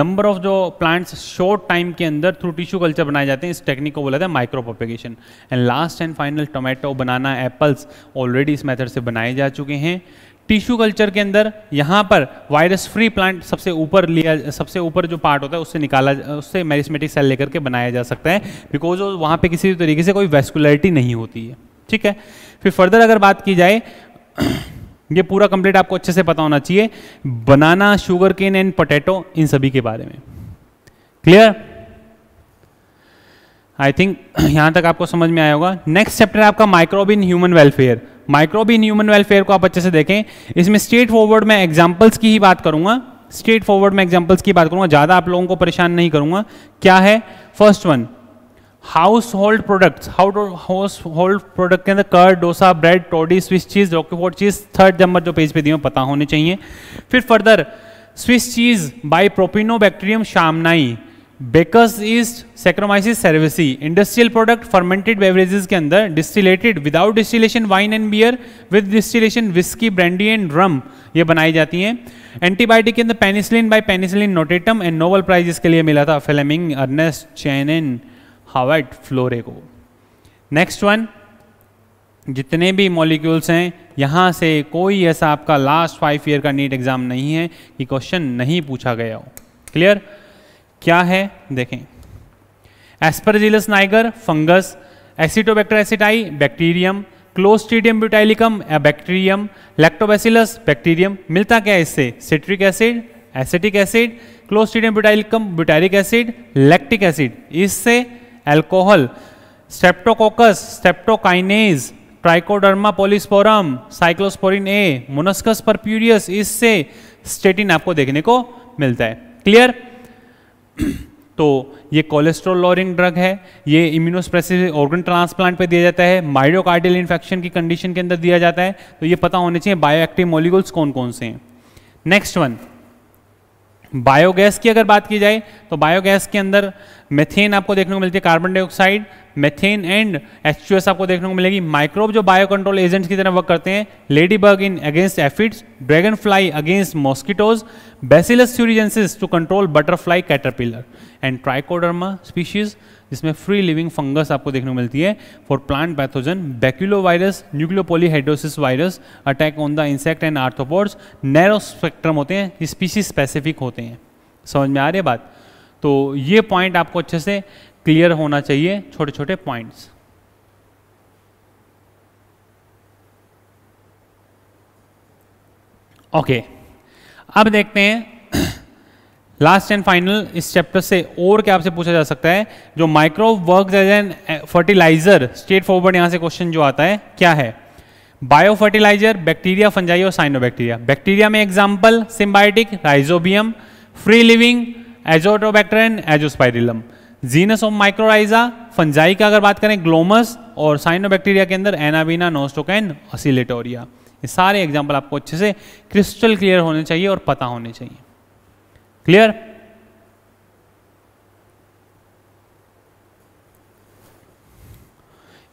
Speaker 2: नंबर ऑफ जो प्लांट्स शॉर्ट टाइम के अंदर थ्रू टिश्यू कल्चर बनाए जाते हैं इस टेक्निक को बोला जाता है micropropagation and last and final tomato banana apples already इस मेथड से बनाए जा चुके हैं टिश्यू कल्चर के अंदर यहाँ पर वायरस फ्री प्लांट सबसे ऊपर लिया सबसे ऊपर जो पार्ट होता है उससे निकाला उससे मेरिस्मेटिक सेल लेकर के बनाया जा सकता है बिकॉज वहाँ पर किसी भी तरीके से कोई वेस्कुलरिटी नहीं होती है ठीक है फिर फर्दर अगर बात की जाए ये पूरा कंप्लीट आपको अच्छे से पता होना चाहिए banana sugarcane and potato इन सभी के बारे में क्लियर आई थिंक यहां तक आपको समझ में आया होगा नेक्स्ट चैप्टर आपका microbe in human welfare microbe in human welfare को आप अच्छे से देखें इसमें स्ट्रेट फॉरवर्ड में एग्जाम्पल्स की ही बात करूंगा स्ट्रेट फॉरवर्ड में एग्जाम्पल्स की बात करूंगा ज़्यादा आप लोगों को परेशान नहीं करूंगा क्या है first one household product how household product के अंदर कर dosa bread toddy Swiss cheese Roquefort cheese third number जो पेज पे दिए पता होने चाहिए फिर further Swiss cheese by propionibacterium shermanii baker's yeast Saccharomyces cerevisiae industrial product fermented beverages के अंदर distillated without distillation wine and beer with distillation whisky brandy and rum ये बनाई जाती हैं एंटीबायोटिक के अंदर penicillin bye penicillin notatum and Nobel prize इसके लिए मिला था फेलेमिंग अर्नेस्ट चैनन हावर्ड फ्लोरे को नेक्स्ट वन जितने भी मॉलिक्यूल्स हैं यहाँ से कोई ऐसा आपका लास्ट फाइव ईयर का नीट एग्ज़ाम नहीं है कि क्वेश्चन नहीं पूछा गया हो क्लियर क्या है देखें Aspergillus niger fungus Acetobacter aceti bacterium Clostridium butylicum bacterium Lactobacillus bacterium मिलता क्या है इससे citric acid acetic acid Clostridium butylicum butyric acid lactic acid इससे alcohol Streptococcus streptokinase Trichoderma polysporum cyclosporin A Monascus purpureus इससे statin आपको देखने को मिलता है क्लियर तो ये कोलेस्ट्रोल लोअरिंग ड्रग है ये इम्यूनोस्प्रेसिव ऑर्गन ट्रांसप्लांट पे दिया जाता है माइडोकार्डियल इन्फेक्शन की कंडीशन के अंदर दिया जाता है तो ये पता होने चाहिए बायोएक्टिव मॉलिक्यूल्स कौन कौन से हैं नेक्स्ट वन बायोगैस की अगर बात की जाए तो बायोगैस के अंदर मेथेन आपको देखने को मिलती है carbon dioxide methane and H आपको देखने को मिलेगी माइक्रोब जो बायो कंट्रोल एजेंट्स की तरह वर्क करते हैं ladybird in against aphids dragonfly against mosquitoes Bacillus thuringiensis to control butterfly caterpillar and Trichoderma species जिसमें फ्री लिविंग फंगस आपको देखने को मिलती है for plant pathogen baculovirus nucleopolyhedrosis virus attack on the insect and arthropods narrow spectrum होते हैं स्पीसी specific होते हैं समझ में आ रही है बात तो ये पॉइंट आपको अच्छे से क्लियर होना चाहिए छोटे छोटे पॉइंट्स ओके okay. अब देखते हैं लास्ट एंड फाइनल इस चैप्टर से और क्या आपसे पूछा जा सकता है जो micro work as an fertiliser straightforward यहाँ से क्वेश्चन जो आता है क्या है बायो फर्टिलाइजर बैक्टीरिया फंजाई और साइनोबैक्टीरिया बैक्टीरिया में example symbiotic Rhizobium free living Azotobacter Azospirillum genus of mycorrhiza fungi का अगर बात करें ग्लोमस और साइनोबैक्टीरिया के अंदर एनाबीना नोस्टोकैन असिलेटोरिया ये सारे एग्जाम्पल आपको अच्छे से क्रिस्टल क्लियर होने चाहिए और पता होने चाहिए क्लियर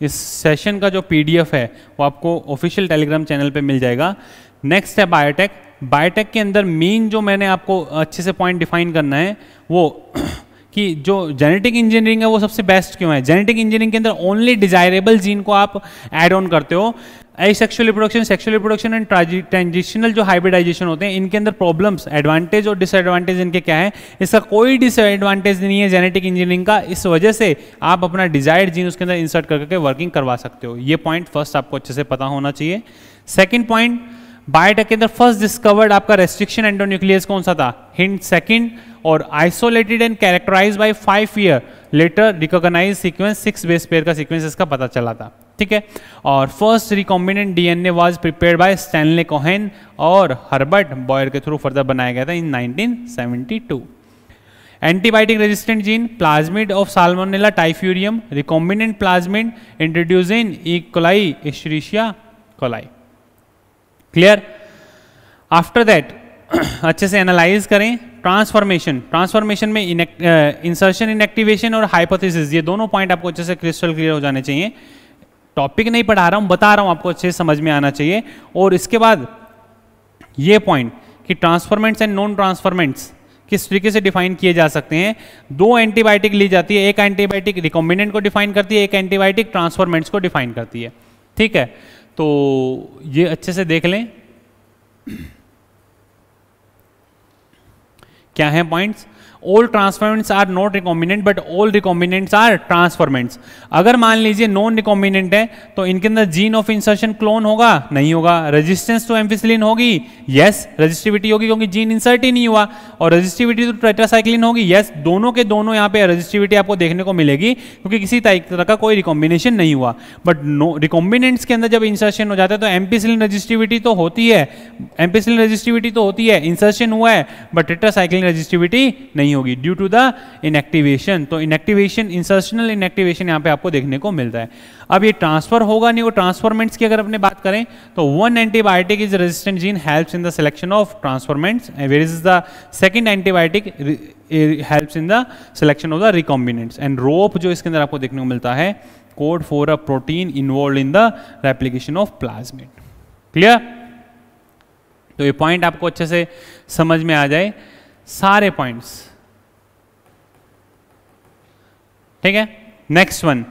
Speaker 2: इस सेशन का जो पीडीएफ है वो आपको ऑफिशियल टेलीग्राम चैनल पे मिल जाएगा नेक्स्ट है बायोटेक बायोटेक के अंदर मेन जो मैंने आपको अच्छे से पॉइंट डिफाइन करना है वो कि जो जेनेटिक इंजीनियरिंग है वो सबसे बेस्ट क्यों है जेनेटिक इंजीनियरिंग के अंदर ओनली डिजायरेबल जीन को आप एड ऑन करते हो asexual reproduction sexual reproduction and transitional जो हाइब्रिडाइजेशन होते हैं इनके अंदर प्रॉब्लम्स एडवांटेज और डिसएडवांटेज इनके क्या है इसका कोई डिसएडवांटेज नहीं है जेनेटिक इंजीनियरिंग का इस वजह से आप अपना डिजायर्ड जीन उसके अंदर इंसर्ट करके वर्किंग करवा सकते हो ये पॉइंट फर्स्ट आपको अच्छे से पता होना चाहिए सेकेंड पॉइंट बायोटेक के अंदर फर्स्ट डिस्कवर्ड आपका रेस्ट्रिक्शन एंडोन्यूक्लियस कौन सा था हिंट सेकेंड और isolated and characterised by five year later recognise sequence six base pair का सीक्वेंस इसका पता चला था ठीक है और first recombinant DNA was prepared by Stanley Cohen और हर्बर्ट बॉयर के थ्रू फर्दर बनाया गया था in 1972 antibiotic resistant gene plasmid of Salmonella typhimurium recombinant plasmid introduce in E coli Escherichia coli clear after that अच्छे से analyse करें transformation transformation में insertion inactivation और हाइपोथेसिस ये दोनों पॉइंट आपको अच्छे से क्रिस्टल क्लियर हो जाने चाहिए टॉपिक नहीं पढ़ा रहा हूँ बता रहा हूँ आपको अच्छे से समझ में आना चाहिए और इसके बाद ये पॉइंट कि ट्रांसफॉर्मेंट्स एंड नॉन ट्रांसफॉर्मेंट्स किस तरीके से डिफाइन किए जा सकते हैं दो एंटीबायोटिक ली जाती है एक एंटीबायोटिक रिकॉम्बिनेंट को डिफाइन करती है एक एंटीबायोटिक ट्रांसफॉर्मेंट्स को डिफाइन करती है ठीक है तो ये अच्छे से देख लें क्या है points all transformants are not recombinant but all recombinants are transformants अगर मान लीजिए नॉन रिकॉम्बिनेंट है तो इनके अंदर जीन ऑफ इंसर्शन क्लोन होगा नहीं होगा रजिस्टेंस तो एम्फिसलिन होगी यस रजिस्टिविटी होगी क्योंकि जीन इंसर्ट ही नहीं हुआ और रजिस्टिविटी तो ट्रेट्रासाइक्लिन होगी यस दोनों के दोनों यहाँ पे रजिस्टिविटी आपको देखने को मिलेगी क्योंकि किसी तरह का कोई रिकॉम्बिनेशन नहीं हुआ बट नो रिकॉम्बिनेंट्स के अंदर जब इंसर्शन हो जाता है तो एम्पिसिलिन रजिस्टिविटी तो होती है एम्पिसिलिन रजिस्टिविटी तो होती है इंसर्शन हुआ है बट टेट्रासाइक्लिन रजिस्टिविटी नहीं नहीं होगी ड्यू टू द इनएक्टिवेशन तो इनएक्टिवेशन इंसर्शनल इनएक्टिवेशन यहाँ पे आपको देखने को मिलता है अब ये ट्रांसफर होगा नहीं वो ट्रांसफॉर्मेंट्स की अगर अपने बात करें तो one antibiotic is resistant gene helps in the selection of transformants where is the second antibiotic helps in the selection of the recombinants and rop जो इसके अंदर आपको देखने को मिलता है code for a protein involve in the replication of plasmid clear तो ये पॉइंट आपको अच्छे से समझ में आ जाए सारे पॉइंट्स ठीक है नेक्स्ट वन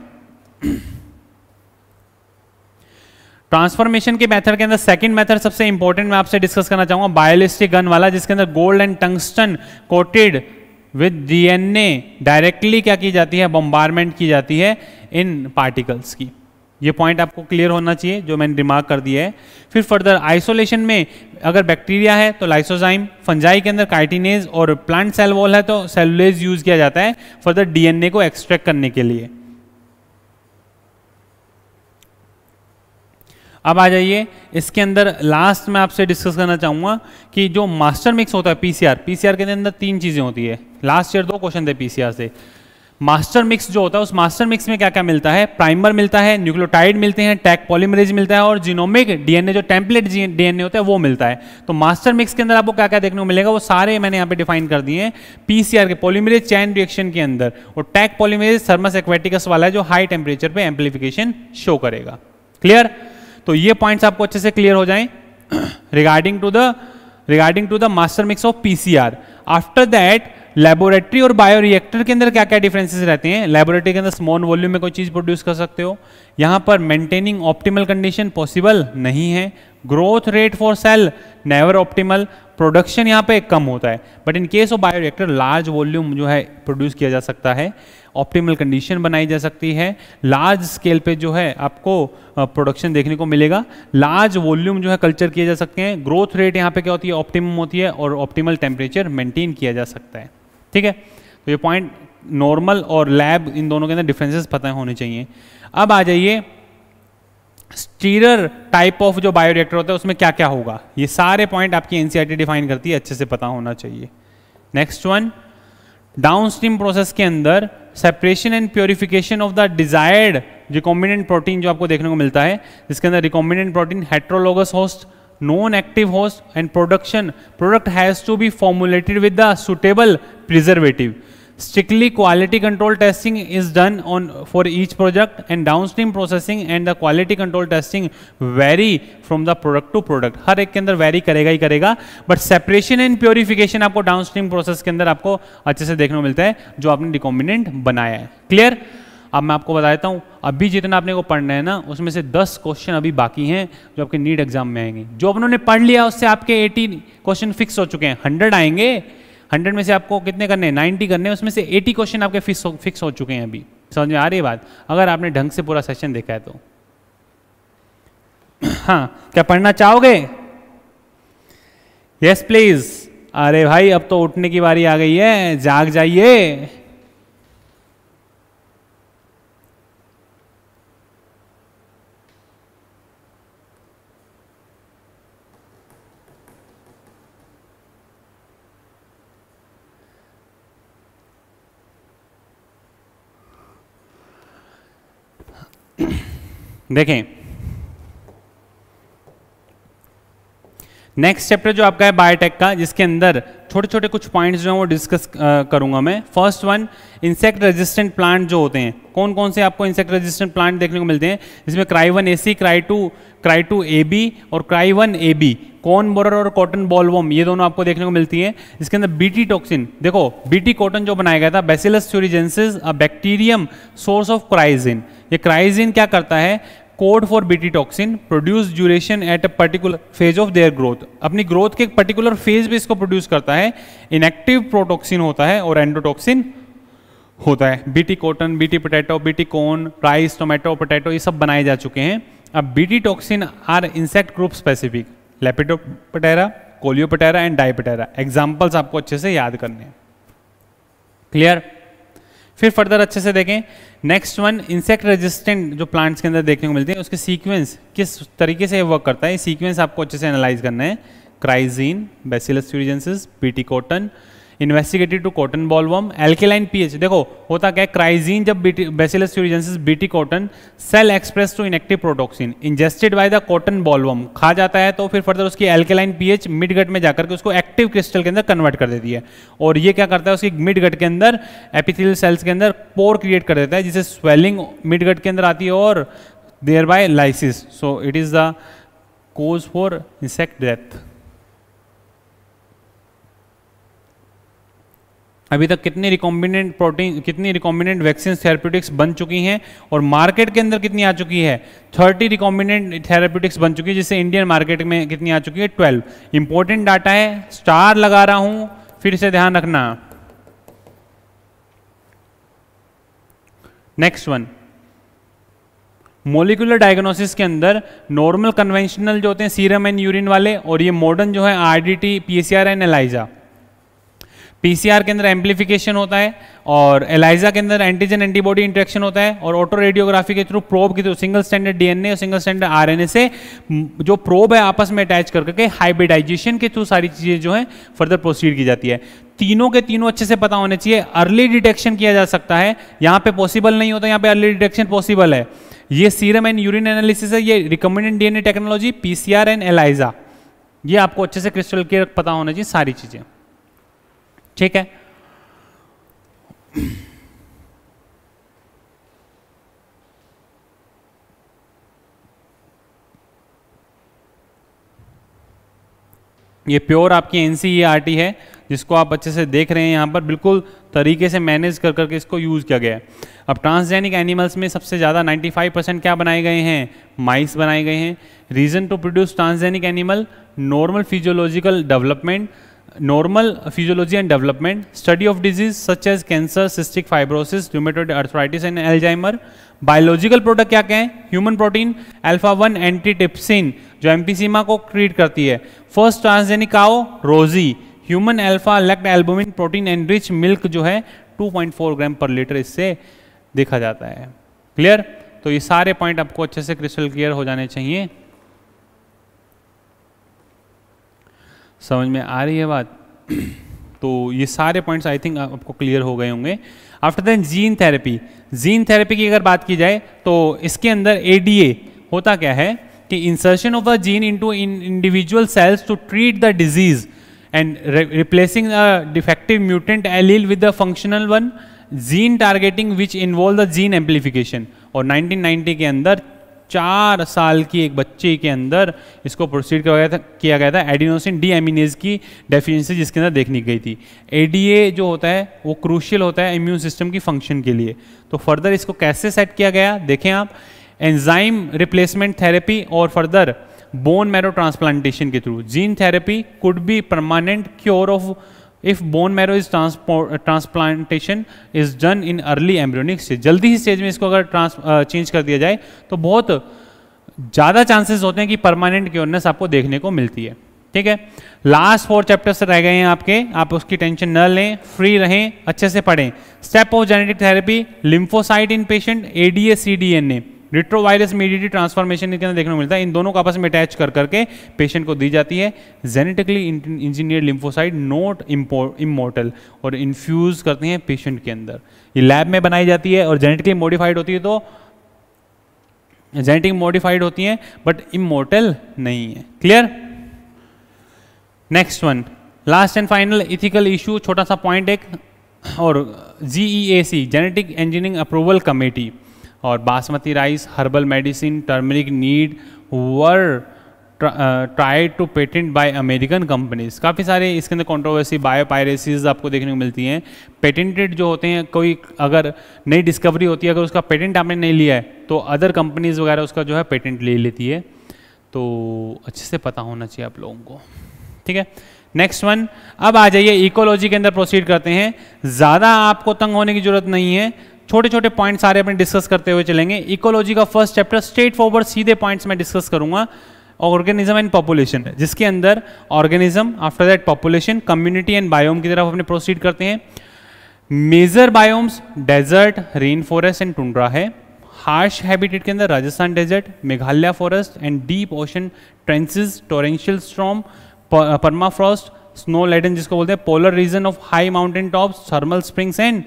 Speaker 2: ट्रांसफॉर्मेशन के मेथड के अंदर सेकंड मेथड सबसे इंपॉर्टेंट मैं आपसे डिस्कस करना चाहूंगा बायोलिस्टिक गन वाला जिसके अंदर gold and tungsten coated with DNA directly क्या की जाती है बम्बारमेंट की जाती है इन पार्टिकल्स की ये पॉइंट आपको क्लियर होना चाहिए जो मैंने रिमार्क कर दिया है फिर फर्दर आइसोलेशन में अगर बैक्टीरिया है तो लाइसोजाइम फंजाई के अंदर काइटिनेज और प्लांट सेल वॉल है तो सेलुलेज यूज किया जाता है फर्दर डीएनए को एक्सट्रैक्ट करने के लिए अब आ जाइए इसके अंदर लास्ट में आपसे डिस्कस करना चाहूंगा कि जो मास्टर मिक्स होता है पीसीआर पीसीआर के अंदर तीन चीज़ें होती है लास्ट ईयर दो क्वेश्चन थे पीसीआर से मास्टर मिक्स जो होता है उस मास्टर मिक्स में क्या क्या मिलता है प्राइमर मिलता है न्यूक्लियोटाइड मिलते हैं टैक पॉलीमरेज मिलता है और जीनोमिक डीएनए जो टेम्पलेट डीएनए होता है वो मिलता है तो मास्टर मिक्स के अंदर आपको क्या क्या देखने को मिलेगा वो सारे मैंने यहाँ पे डिफाइन कर दिए हैं पीसीआर के पॉलीमरेज चैन रिएक्शन के अंदर और टैक पॉलीमरेज थर्मस एक्वेटिकस वाला है जो हाई टेम्परेचर पर एम्पलीफिकेशन शो करेगा क्लियर तो ये पॉइंट्स आपको अच्छे से क्लियर हो जाए regarding to the regarding to the master mix of PCR after that laboratory और बायोरिएक्टर के अंदर क्या क्या डिफरेंसेस रहते हैं लेबोरेटरी के अंदर स्मॉल वॉल्यूम में कोई चीज़ प्रोड्यूस कर सकते हो यहाँ पर मेंटेनिंग ऑप्टिमल कंडीशन पॉसिबल नहीं है growth rate for cell never optimal production यहाँ पे कम होता है but in case of bioreactor large volume जो है प्रोड्यूस किया जा सकता है ऑप्टिमल कंडीशन बनाई जा सकती है लार्ज स्केल पे जो है आपको प्रोडक्शन देखने को मिलेगा लार्ज वॉल्यूम जो है कल्चर किए जा सकते हैं ग्रोथ रेट यहाँ पे क्या होती है ऑप्टिमम होती है और ऑप्टिमल टेम्परेचर मेंटेन किया जा सकता है ठीक है तो ये पॉइंट नॉर्मल और लैब इन दोनों के अंदर डिफरेंसेस पता होने चाहिए अब आ जाइए स्टीरर टाइप ऑफ जो बायोडेक्टर होता है उसमें क्या क्या होगा ये सारे पॉइंट आपकी एनसीईआरटी डिफाइन e करती है अच्छे से पता होना चाहिए नेक्स्ट वन डाउनस्ट्रीम प्रोसेस के अंदर separation and purification of the desired recombinant protein जो आपको देखने को मिलता है जिसके अंदर recombinant protein heterologous host non active host and production product has to be formulated with the suitable preservative strictly quality control testing is done on for each project and downstream processing and the quality control testing vary from the product to product हर एक के अंदर vary करेगा ही करेगा but separation and purification आपको downstream process के अंदर आपको अच्छे से देखने को मिलता है जो आपने डिकॉम्बिनेंट बनाया है क्लियर अब मैं आपको बता देता हूँ अभी जितना आपने को पढ़ना है ना उसमें से 10 क्वेश्चन अभी बाकी हैं जो आपके नीट एग्जाम में आएंगे जो उन्होंने पढ़ लिया उससे आपके 80 क्वेश्चन फिक्स हो चुके हैं 100 आएंगे 100 में से आपको कितने करने हैं 90 करने हैं उसमें से 80 क्वेश्चन आपके फिक्स हो, फिक्स हो चुके हैं अभी समझ में आ रही बात अगर आपने ढंग से पूरा सेशन देखा है तो हाँ क्या पढ़ना चाहोगे यस प्लीज अरे भाई अब तो उठने की बारी आ गई है जाग जाइए
Speaker 1: देखें
Speaker 2: नेक्स्ट चैप्टर जो आपका है बायोटेक का जिसके अंदर छोटे छोटे कुछ पॉइंट्स जो हैं वो डिस्कस करूंगा मैं first one insect resistant plant जो होते हैं कौन कौन से आपको इंसेक्ट रेजिस्टेंट प्लांट देखने को मिलते हैं जिसमें cry one A C cry two cry two A B और cry one A B corn borer और कॉटन बॉलवम ये दोनों आपको देखने को मिलती हैं इसके अंदर बी टी टॉक्सिन देखो बीटी कॉटन जो बनाया गया था Bacillus a bacterium source of cry gene ये क्राइजिन क्या करता है code for BT toxin produce duration at a particular phase of their growth अपनी ग्रोथ के एक पर्टिकुलर फेज भी इसको प्रोड्यूस करता है इनएक्टिव प्रोटोक्सिन होता है और एंडोटॉक्सिन होता है BT cotton BT potato BT corn rice tomato potato ये सब बनाए जा चुके हैं अब BT toxin are insect group specific पटेरा coleoptera and diptera examples आपको अच्छे से याद करने हैं क्लियर फिर फर्दर अच्छे से देखें नेक्स्ट वन इंसेक्ट रेजिस्टेंट जो प्लांट्स के अंदर देखने को मिलते हैं उसके सीक्वेंस किस तरीके से वर्क करता है सीक्वेंस आपको अच्छे से एनालाइज करना है cry gene Bacillus thuringiensis BT cotton investigated to cotton bollworm alkaline pH देखो होता क्या क्राइजीन जब Bacillus thuringiensis BT cotton cell express to inactive protoxin ingested by the cotton bollworm खा जाता है तो फिर फर्दर उसकी एल्केलाइन पीएच मिड गट में जाकर के उसको एक्टिव क्रिस्टल के अंदर कन्वर्ट कर देती है और ये क्या करता है उसकी मिड गट के अंदर एपिथिल सेल्स के अंदर पोर क्रिएट कर देता है जिसे स्वेलिंग मिड गट के अंदर आती है और thereby lysis so it is the cause for insect death अभी तक कितनी रिकॉम्बिनेंट प्रोटीन कितनी रिकॉम्बिनेंट वैक्सीन थेरेप्यूटिक्स बन चुकी हैं और मार्केट के अंदर कितनी आ चुकी है थर्टी रिकॉम्बिनेंट थेरेप्यूटिक्स बन चुकी है जिससे इंडियन मार्केट में कितनी आ चुकी है ट्वेल्व इंपॉर्टेंट डाटा है स्टार लगा रहा हूं फिर से ध्यान रखना नेक्स्ट वन मोलिकुलर डायग्नोसिस के अंदर नॉर्मल कन्वेंशनल जो होते हैं सीरम एंड यूरिन वाले और ये मॉडर्न जो है RDT PCR and ELISA PCR के अंदर एम्पलीफिकेशन होता है और एलाइजा के अंदर एंटीजन एंटीबॉडी इंट्रेक्शन होता है और ऑटो रेडियोग्राफी के थ्रू प्रोब के थ्रू सिंगल स्टैंडर्ड डीएनए और सिंगल स्टैंडर्ड आरएनए से जो प्रोब है आपस में अटैच करके हाइब्रिडाइजेशन के थ्रू सारी चीज़ें जो है फर्दर प्रोसीड की जाती है तीनों के तीनों अच्छे से पता होने चाहिए अर्ली डिटेक्शन किया जा सकता है यहाँ पे पॉसिबल नहीं होता यहाँ पे अर्ली डिटेक्शन पॉसिबल है ये सीरम एंड यूरिन एनालिसिस है ये recommended DNA technology PCR and ELISA ये आपको अच्छे से क्रिस्टल के पता होना चाहिए सारी चीज़ें ठीक है ये प्योर आपकी एन e है जिसको आप अच्छे से देख रहे हैं यहाँ पर बिल्कुल तरीके से मैनेज कर करके इसको यूज़ किया गया है अब ट्रांसजेनिक एनिमल्स में सबसे ज़्यादा 95 परसेंट क्या बनाए गए हैं माइस बनाए गए हैं reason to produce transgenic animal normal physiological development normal physiology and development, study of disease such as cancer, cystic fibrosis, rheumatoid arthritis and Alzheimer, biological product क्या कहें human protein alpha one antitrypsin जो emphysema को create करती है first transgenic आओ Rosie human alpha lactalbumin protein and rich milk जो है 2.4 ग्राम पर लीटर इससे देखा जाता है क्लियर तो ये सारे पॉइंट आपको अच्छे से क्रिस्टल क्लियर हो जाने चाहिए समझ में आ रही है बात तो ये सारे पॉइंट्स आई थिंक आपको क्लियर हो गए होंगे after then gene therapy gene therapy की अगर बात की जाए तो इसके अंदर ए होता क्या है कि insertion of a gene into individual cells to treat the disease and replacing a defective mutant allele with a functional one gene targeting which involve the gene amplification और 1990 के अंदर चार साल की एक बच्चे के अंदर इसको प्रोसीड किया गया था किया गया था एडिनोसिन डी एमिनेज की डेफिशिएंसी जिसके अंदर देखनी गई थी एडीए जो होता है वो क्रूशियल होता है इम्यून सिस्टम की फंक्शन के लिए तो फर्दर इसको कैसे सेट किया गया देखें आप एंजाइम रिप्लेसमेंट थेरेपी और फर्दर बोन मैरो ट्रांसप्लांटेशन के through gene therapy could be permanent cure of if bone marrow is transplantation is done in early embryonic stage जल्दी ही स्टेज में इसको अगर ट्रांस चेंज uh, कर दिया जाए तो बहुत ज़्यादा चांसेस होते हैं कि परमानेंट क्योरनेस आपको देखने को मिलती है ठीक है लास्ट फोर चैप्टर्स रह गए हैं आपके आप उसकी टेंशन न लें फ्री रहें अच्छे से पढ़ें step of genetic therapy lymphocyte in patient A D C D N A retrovirus mediated transformation के अंदर देखने को मिलता है इन दोनों को आपस में अटैच कर करके पेशेंट को दी जाती है genetically engineer lymphocyte not immortal और इन्फ्यूज करते हैं पेशेंट के अंदर ये लैब में बनाई जाती है और जेनेटिकली मॉडिफाइड होती है तो जेनेटिक मॉडिफाइड होती हैं बट इमोटल नहीं है clear next one last and final ethical issue छोटा सा पॉइंट एक और G E A C genetic engineering approval committee और basmati rice herbal medicine turmeric neem were try to patent by American companies काफ़ी सारे इसके अंदर कॉन्ट्रोवर्सी बायो पायरेसीज आपको देखने को मिलती हैं पेटेंटेड जो होते हैं कोई अगर नई डिस्कवरी होती है अगर उसका पेटेंट आपने नहीं लिया है तो अदर कंपनीज वगैरह उसका जो है पेटेंट ले लेती है तो अच्छे से पता होना चाहिए आप लोगों को ठीक है नेक्स्ट वन अब आ जाइए इकोलॉजी के अंदर प्रोसीड करते हैं ज़्यादा आपको तंग होने की जरूरत नहीं है छोटे छोटे पॉइंट सारे अपने डिस्कस करते हुए चलेंगे इकोलॉजी का फर्स्ट चैप्टर स्ट्रेट फॉरवर्ड सीधे पॉइंट्स में डिस्कस करूंगा ऑर्गेनिज्म एंड पॉपुलेशन जिसके अंदर organism after that population community and biome की तरफ अपने प्रोसीड करते हैं major biomes desert rain forest and tundra है हार्श हैबिटेट के अंदर Rajasthan desert Meghalaya forest and deep ocean trenches torrential storm permafrost snow laden जिसको बोलते हैं polar region of high mountain tops thermal springs and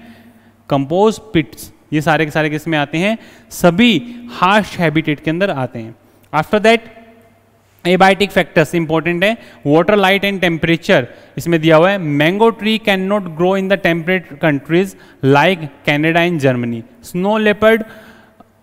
Speaker 2: compost पिट्स ये सारे के सारे किस आते हैं सभी हार्श हैबिटेट के अंदर आते हैं after that abiotic factors important है वाटर लाइट एंड टेम्परेचर इसमें दिया हुआ है mango tree can not grow in the temperate countries like Canada and Germany snow leopard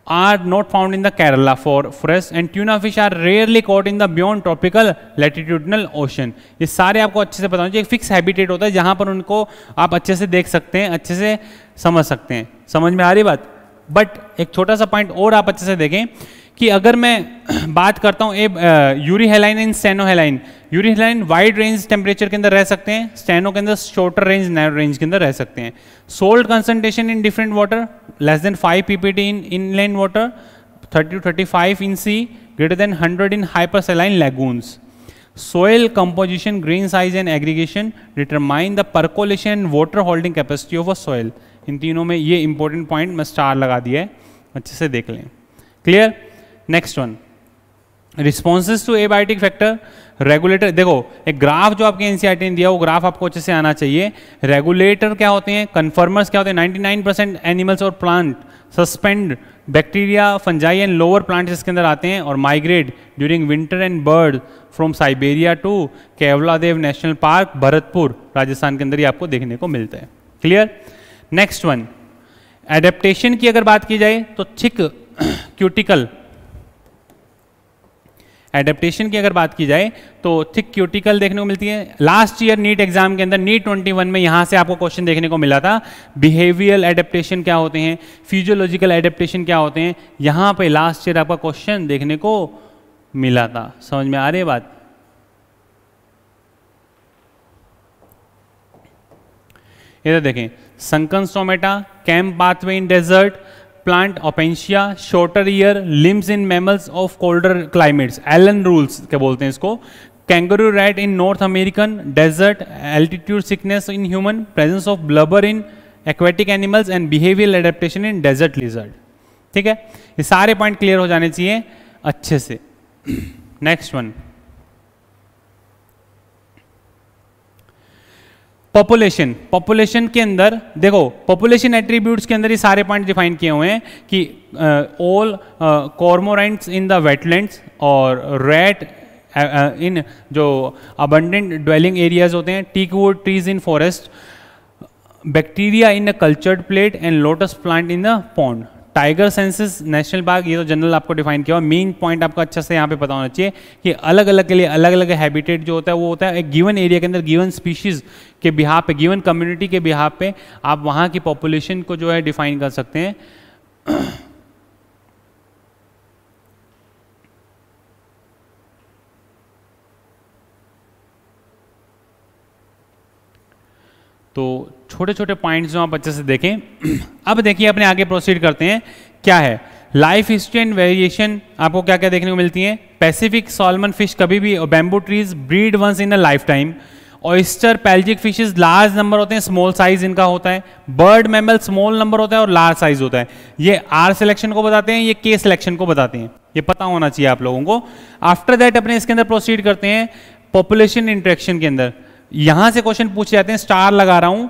Speaker 2: are not found in the Kerala for fresh and tuna fish are rarely caught in the beyond tropical latitudinal ocean. ये सारे आपको अच्छे से बताऊँ जो एक fix habitat होता है जहाँ पर उनको आप अच्छे से देख सकते हैं अच्छे से समझ सकते हैं समझ में आ रही बात बट एक छोटा सा पॉइंट और आप अच्छे से देखें कि अगर मैं बात करता हूँ a euryhaline and stenohaline euryhaline wide range temperature के अंदर रह सकते हैं स्टेनो के अंदर शॉर्टर रेंज नैरो रेंज के अंदर रह सकते हैं salt concentration in different water less than five ppt in inland water thirty two thirty five in sea greater than hundred in hypersaline lagoons soil composition grain size and aggregation determine the percolation and water holding capacity of a soil इन तीनों में ये important point मैं star लगा दिया है अच्छे से देख लें clear next one responses to abiotic factor regulator देखो एक ग्राफ जो आपके एनसीआर e ने दिया वो ग्राफ आपको अच्छे से आना चाहिए रेगुलेटर क्या होते हैं कन्फर्मर्स क्या होते हैं नाइन परसेंट एनिमल्स और plant suspend bacteria fungi and lower plants इसके अंदर आते हैं और migrate during winter and bird from Siberia to Keoladeo national park Bharatpur Rajasthan के अंदर ही आपको देखने को मिलता है क्लियर नेक्स्ट वन एडेप्टेशन की अगर बात की जाए तो थिक क्यूटिकल एडेप्टेशन की अगर बात की जाए तो थिक क्यूटिकल देखने को मिलती है लास्ट ईयर नीट एग्जाम के अंदर नीट ट्वेंटी में यहाँ से आपको क्वेश्चन देखने को मिला था बिहेवियल एडेप्टेशन क्या होते हैं फिजियोलॉजिकल एडेप्टेशन क्या होते हैं यहाँ पे लास्ट ईयर आपका क्वेश्चन देखने को मिला था समझ में आ रही बात इधर देखें संकन सोमेटा कैम्प pathway in desert plant opuntia shorter ear limbs in mammals of colder climates Allen rules क्या बोलते हैं इसको kangaroo rat in North American desert altitude sickness in human presence of blubber in aquatic animals and behaviour adaptation in desert lizard ठीक है ये सारे point clear हो जाने चाहिए अच्छे से नेक्स्ट वन पॉपुलेशन पॉपुलेशन के अंदर देखो पॉपुलेशन एट्रीब्यूट्स के अंदर ये सारे पॉइंट डिफाइन किए हुए हैं कि all cormorants in the wetlands और रेट इन uh, uh, जो अबंडेंट ड्वेलिंग एरियाज होते हैं teak teakwood trees in forest bacteria in a cultured plate and lotus plant in a pond tiger census national park ये तो general आपको define किया हुआ main point आपको अच्छा से यहाँ पे पता होना चाहिए कि अलग अलग के लिए अलग अलग हैबिटेट जो होता है वो होता है एक गिवन एरिया के अंदर गिवन स्पीशीज़ के बिहार पे गिवन कम्युनिटी के बिहार पे आप वहाँ की पॉपुलेशन को जो है डिफाइन कर सकते हैं तो छोटे छोटे पॉइंट्स जो आप अच्छे से देखें अब देखिए अपने आगे प्रोसीड करते हैं क्या है लाइफ हिस्ट्री एंड वेरिएशन आपको क्या क्या देखने को मिलती है पैसिफिक सॉलमन फिश कभी भी bamboo trees breed once in a life time oyster pelagic fishes large number होते हैं स्मॉल साइज इनका होता है बर्ड मेमल स्मॉल नंबर होता है और लार्ज साइज होता है ये आर सिलेक्शन को बताते हैं ये के सिलेक्शन को बताते हैं ये पता होना चाहिए आप लोगों को आफ्टर दैट अपने इसके अंदर प्रोसीड करते हैं पॉपुलेशन इंट्रेक्शन के अंदर यहां से क्वेश्चन पूछे जाते हैं स्टार लगा रहा हूं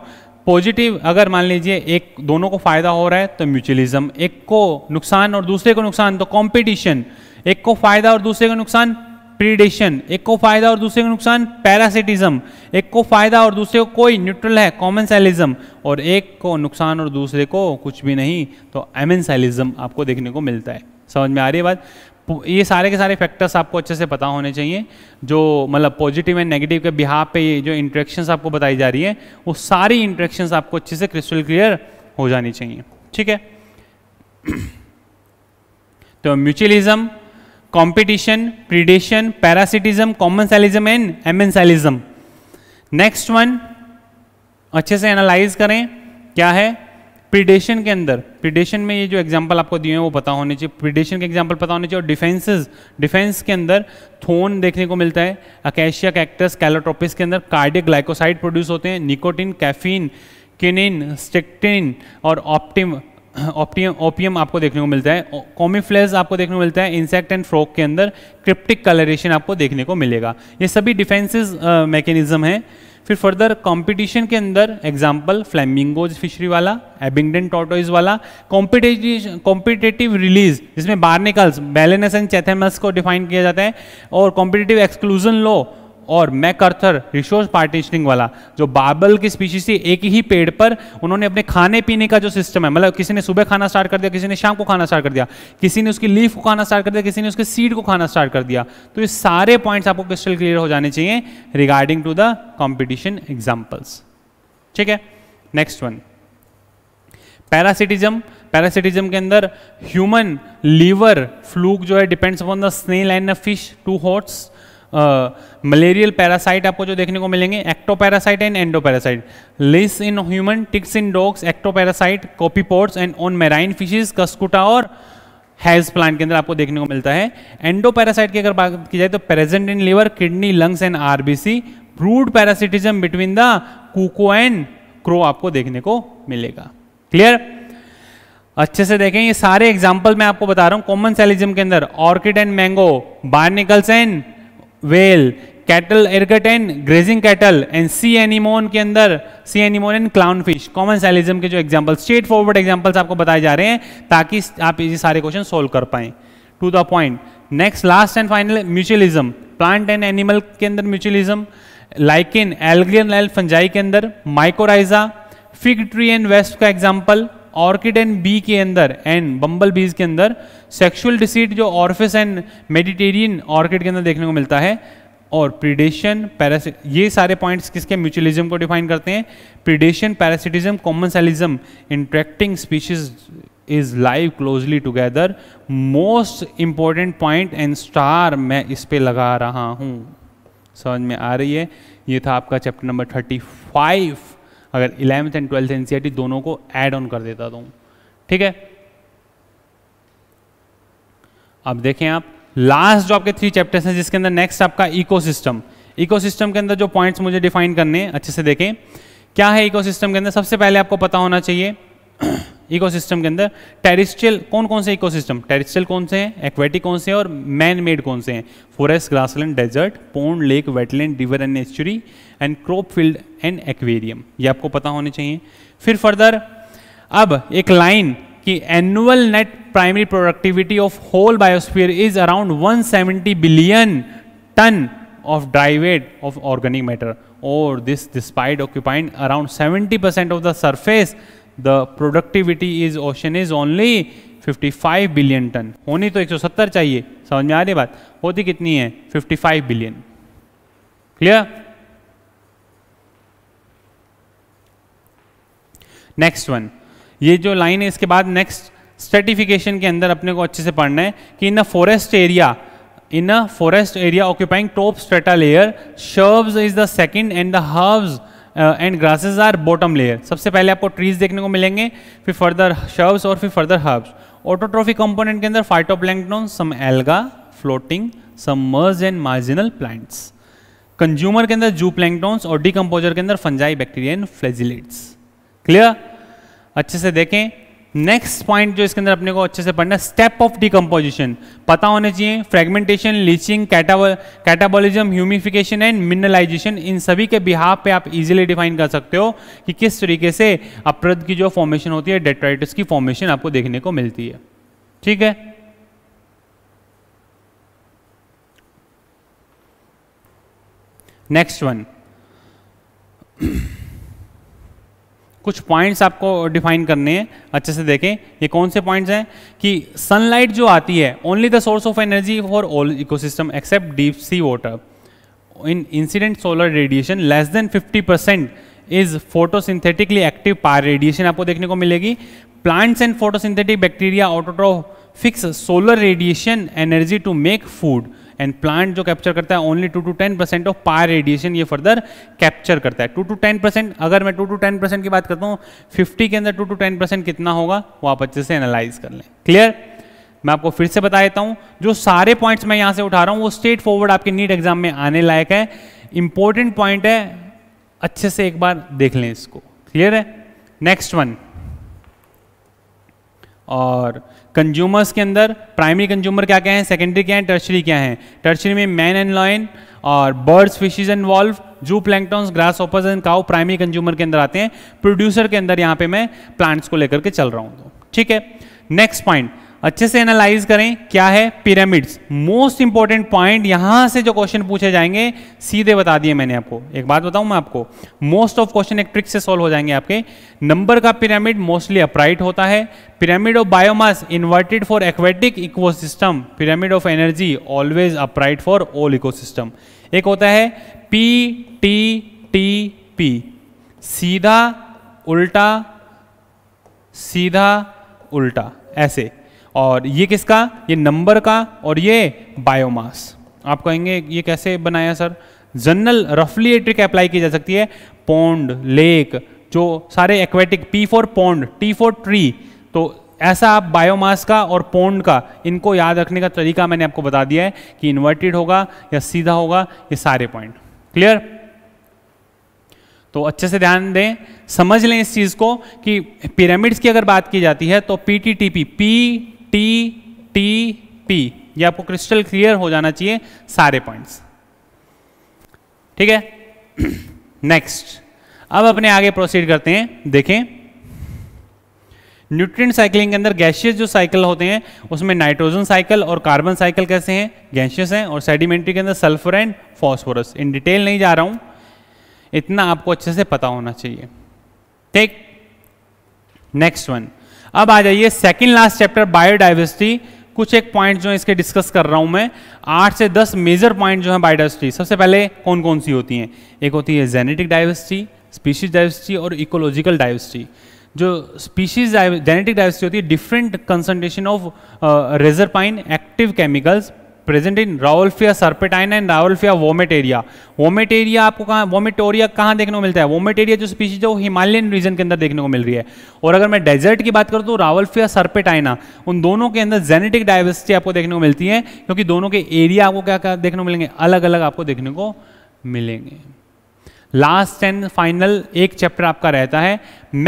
Speaker 2: पॉजिटिव अगर मान लीजिए एक दोनों को फायदा हो रहा है तो म्यूचुअलिज्म एक को नुकसान और दूसरे को नुकसान तो कॉम्पिटिशन एक को फायदा और दूसरे को नुकसान प्रीडेशन एक को फायदा और दूसरे को नुकसान पैरासिटिज्म एक को फायदा और दूसरे को कोई न्यूट्रल है कॉमन और एक को नुकसान और दूसरे को कुछ भी नहीं तो एमेन आपको देखने को मिलता है समझ में आ रही है बात ये सारे के सारे फैक्टर्स आपको अच्छे से पता होने चाहिए जो मतलब पॉजिटिव एंड नेगेटिव के बिहार पे ये जो इंट्रेक्शन आपको बताई जा रही है वो सारी इंट्रैक्शंस आपको अच्छे से क्रिस्टल क्लियर हो जानी चाहिए ठीक है तो mutualism competition predation parasitism commensalism and amensalism next one अच्छे से एनालाइज करें क्या है प्रिडेशन के अंदर प्रिडेशन में ये जो एग्जांपल आपको दिए हैं वो पता होने चाहिए प्रिडेशन के एग्जांपल पता होने चाहिए और डिफेंसेस डिफेंस के अंदर थोन देखने को मिलता है अकेशिया कैक्टस कैलोट्रोपिस के अंदर कार्डिक ग्लाइकोसाइड प्रोड्यूस होते हैं निकोटिन कैफीन किनिन स्टेक्टिन और ऑप्टिम ऑप्टियम ओपियम आपको देखने को मिलता है कॉमिफ्लेज आपको देखने को मिलता है इंसेक्ट एंड फ्रॉक के अंदर क्रिप्टिक कलरेशन आपको देखने को मिलेगा ये सभी डिफेंसिस मैकेनिज्म हैं फिर फर्दर कंपटीशन के अंदर एग्जांपल फ्लैमिंगोज फिशरी वाला एबिंगडन टॉटोइज वाला कॉम्पिटेटिव रिलीज जिसमें निकल्स बैलेनस एंड चैथेमस को डिफाइन किया जाता है और कॉम्पिटेटिव एक्सक्लूजन लॉ और मैकर्थर रिसोर्स पार्टीशनिंग वाला जो बाबल की स्पीशीज थी एक ही पेड़ पर उन्होंने अपने खाने पीने का जो सिस्टम है मतलब किसी ने सुबह खाना स्टार्ट कर दिया किसी ने शाम को खाना स्टार्ट कर दिया किसी ने उसकी लीफ को खाना स्टार्ट कर दिया किसी ने उसके सीड को खाना स्टार्ट कर दिया तो ये सारे पॉइंट्स आपको क्रिस्टल क्लियर हो जाने चाहिए regarding to the competition examples ठीक है नेक्स्ट वन पैरासिटिज्म पैरासिटिज्म के अंदर ह्यूमन लीवर फ्लूक जो है depends upon the snail and the fish two hosts malarial parasite आपको जो देखने को मिलेंगे ectoparasite and endoparasite lice in human ticks in dogs ectoparasite copepods and on marine fishes cuscuta और हैज प्लांट के अंदर आपको देखने को मिलता है एंडोपैरासाइट की अगर बात की जाए तो present in liver kidney lungs and RBC brood parasitism between the cuckoo and crow आपको देखने को मिलेगा क्लियर अच्छे से देखें ये सारे एग्जाम्पल मैं आपको बता रहा हूं कॉमन सेलिज्म के अंदर orchid and mango barnacles and whale cattle and grazing cattle and sea anemone के अंदर sea anemone and clown fish commensalism के जो एग्जाम्पल स्ट्रेट फॉरवर्ड एग्जाम्पल्स आपको बताए जा रहे हैं ताकि आप ये सारे क्वेश्चन सोल्व कर पाए to the point next last and final mutualism plant and animal के अंदर म्यूचुअलिज्म लाइकिन एल्ग्रियन एल फंजाई के अंदर mycorrhiza fig tree and wasp का एग्जाम्पल ऑर्किड एंड बी के अंदर एंड बम्बल बीज के अंदर सेक्शुअल डिसीट जो ऑर्फिस एंड मेडिटेरियन ऑर्किड के अंदर देखने को मिलता है और प्रीडेशन पैरासिट ये सारे पॉइंट्स किसके म्यूचुअलिज्म को डिफाइन करते हैं predation parasitism commensalism interacting species is live closely together most important point and star मैं इस पर लगा रहा हूँ समझ में आ रही है ये था आपका चैप्टर नंबर थर्टी फाइव अगर इलेवंथ एंड ट्वेल्थ एन दोनों को एड ऑन कर देता तो ठीक है अब देखें आप लास्ट जो आपके थ्री चैप्टर्स हैं जिसके अंदर नेक्स्ट आपका इकोसिस्टम इकोसिस्टम के अंदर जो पॉइंट्स मुझे डिफाइन करने अच्छे से देखें क्या है इकोसिस्टम के अंदर सबसे पहले आपको पता होना चाहिए इकोसिस्टम के अंदर टेरिस्ट्रियल कौन कौन से इकोसिस्टम टेरिस्ट्रियल कौन से हैं एक्वेटिक कौन से हैं और मैन मेड कौन से हैं forest grassland desert pond lake wetland river and नेचुरी and crop field and aquarium ये आपको पता होने चाहिए फिर फर्दर अब एक लाइन कि annual net primary productivity of whole biosphere is around 170 billion ton of dry weight of organic matter और this despite occupied around around percent of the surface the productivity is ocean is only 55 billion ton होनी तो 170 चाहिए समझ में आ रही बात होती कितनी है 55 बिलियन क्लियर नेक्स्ट वन ये जो लाइन है इसके बाद नेक्स्ट स्ट्रेटिफिकेशन के अंदर अपने को अच्छे से पढ़ना है कि in a forest area in a forest area occupying top strata layer shrubs is the second and the herbs and grasses are bottom layer सबसे पहले आपको ट्रीज देखने को मिलेंगे फिर फर्दर शर्ब्स और फिर फर्दर हर्ब्स ऑटोट्रॉफी कंपोनेंट के अंदर phytoplankton some alga floating submerged and marginal plants consumer के अंदर जू प्लैंकटोन्स और डिकम्पोजर के अंदर fungi bacteria and flagellates clear अच्छे से देखें नेक्स्ट पॉइंट जो इसके अंदर अपने को अच्छे से पढ़ना स्टेप ऑफ डिकम्पोजिशन पता होने चाहिए fragmentation leaching catabolism humification and mineralization इन सभी के बिहाव पे आप इजीली डिफाइन कर सकते हो कि किस तरीके से अप्रद की जो फॉर्मेशन होती है डेट्राइटिस की फॉर्मेशन आपको देखने को मिलती है
Speaker 1: ठीक है नेक्स्ट वन
Speaker 2: कुछ पॉइंट्स आपको डिफाइन करने हैं अच्छे से देखें ये कौन से पॉइंट्स हैं कि सनलाइट जो आती है only the source of energy for all ecosystem except deep sea water in incident solar radiation less than 50 percent is photosynthetically active PAR radiation आपको देखने को मिलेगी plants and photosynthetic bacteria autotrophs fix solar radiation energy to make food and plant जो capture करता है only two to ten percent of PAR radiation ये further capture करता है टू टू टेन परसेंट अगर मैं टू टू टेन परसेंट की बात करता हूँ फिफ्टी के अंदर टू टू टेन परसेंट कितना होगा वो आप अच्छे से एनालाइज कर लें क्लियर मैं आपको फिर से बता देता हूँ जो सारे पॉइंट्स मैं यहाँ से उठा रहा हूँ वो स्ट्रेट फॉरवर्ड आपके नीट एग्जाम में आने लायक है इंपॉर्टेंट पॉइंट है अच्छे से एक बार देख लें इसको क्लियर है नेक्स्ट वन और कंज्यूमर्स के अंदर प्राइमरी कंज्यूमर क्या क्या है सेकेंडरी क्या है टर्शरी क्या है टर्शरी में मैन एंड लॉयन और birds fishes wolf zooplanktons grasshoppers and cow primary consumer के अंदर आते हैं प्रोड्यूसर के अंदर यहाँ पे मैं प्लांट्स को लेकर के चल रहा हूँ ठीक है नेक्स्ट पॉइंट अच्छे से एनालाइज करें क्या है पिरामिड्स मोस्ट इंपॉर्टेंट पॉइंट यहां से जो क्वेश्चन पूछे जाएंगे सीधे बता दिए मैंने आपको एक बात बताऊं मैं आपको मोस्ट ऑफ क्वेश्चन एक ट्रिक से सॉल्व हो जाएंगे आपके नंबर का पिरामिड मोस्टली अपराइट होता है pyramid of biomass inverted for aquatic ecosystem pyramid of energy always upright for all ecosystem एक होता है पी टी टी पी सीधा उल्टा सीधा उल्टा ऐसे और ये किसका ये नंबर का और ये बायोमास आप कहेंगे ये कैसे बनाया सर जनरल रफली ये ट्रिक अप्लाई की जा सकती है पौंड लेक जो सारे aquatic P for pond T for tree तो ऐसा आप बायोमास का और पौंड का इनको याद रखने का तरीका मैंने आपको बता दिया है कि इन्वर्टेड होगा या सीधा होगा ये सारे पॉइंट क्लियर तो अच्छे से ध्यान दें समझ लें इस चीज़ को कि पिरामिड्स की अगर बात की जाती है तो PTTP T P P T T P ये आपको क्रिस्टल क्लियर हो जाना चाहिए सारे पॉइंट्स ठीक है नेक्स्ट अब अपने आगे प्रोसीड करते हैं देखें न्यूट्रिएंट साइकिलिंग के अंदर गैशियस जो साइकिल होते हैं उसमें नाइट्रोजन साइकिल और कार्बन साइकिल कैसे हैं गैशियस हैं और सेडिमेंट्री के अंदर sulphur and phosphorus in detail नहीं जा रहा हूं इतना आपको अच्छे से पता होना चाहिए ठीक नेक्स्ट वन अब आ जाइए सेकेंड लास्ट चैप्टर बायोडाइवर्सिटी कुछ एक पॉइंट जो इसके डिस्कस कर रहा हूं मैं आठ से दस मेजर पॉइंट जो है बायोडाइवर्सिटी सबसे पहले कौन कौन सी होती हैं एक होती है जेनेटिक डाइवर्सिटी स्पीशीज डाइवर्सिटी और इकोलॉजिकल डाइवर्सिटी जो स्पीशीज जेनेटिक डाइवर्सिटी होती है different concentration of reserpine active chemicals present in Rauwolfia serpentina and Rauwolfia vomitoria vomitoria आपको कहाँ वोमेटोरिया कहाँ देखने को मिलता है वोमेटेरिया जो स्पीशीज है वो हिमालयन रीजन के अंदर देखने को मिल रही है और अगर मैं डेजर्ट की बात करूँ तो राउल्फिया सर्पेटाइना उन दोनों के अंदर जेनेटिक डाइवर्सिटी आपको देखने को मिलती है क्योंकि दोनों के एरिया आपको क्या क्या देखने को मिलेंगे अलग अलग आपको देखने को मिलेंगे लास्ट एंड फाइनल एक चैप्टर आपका रहता है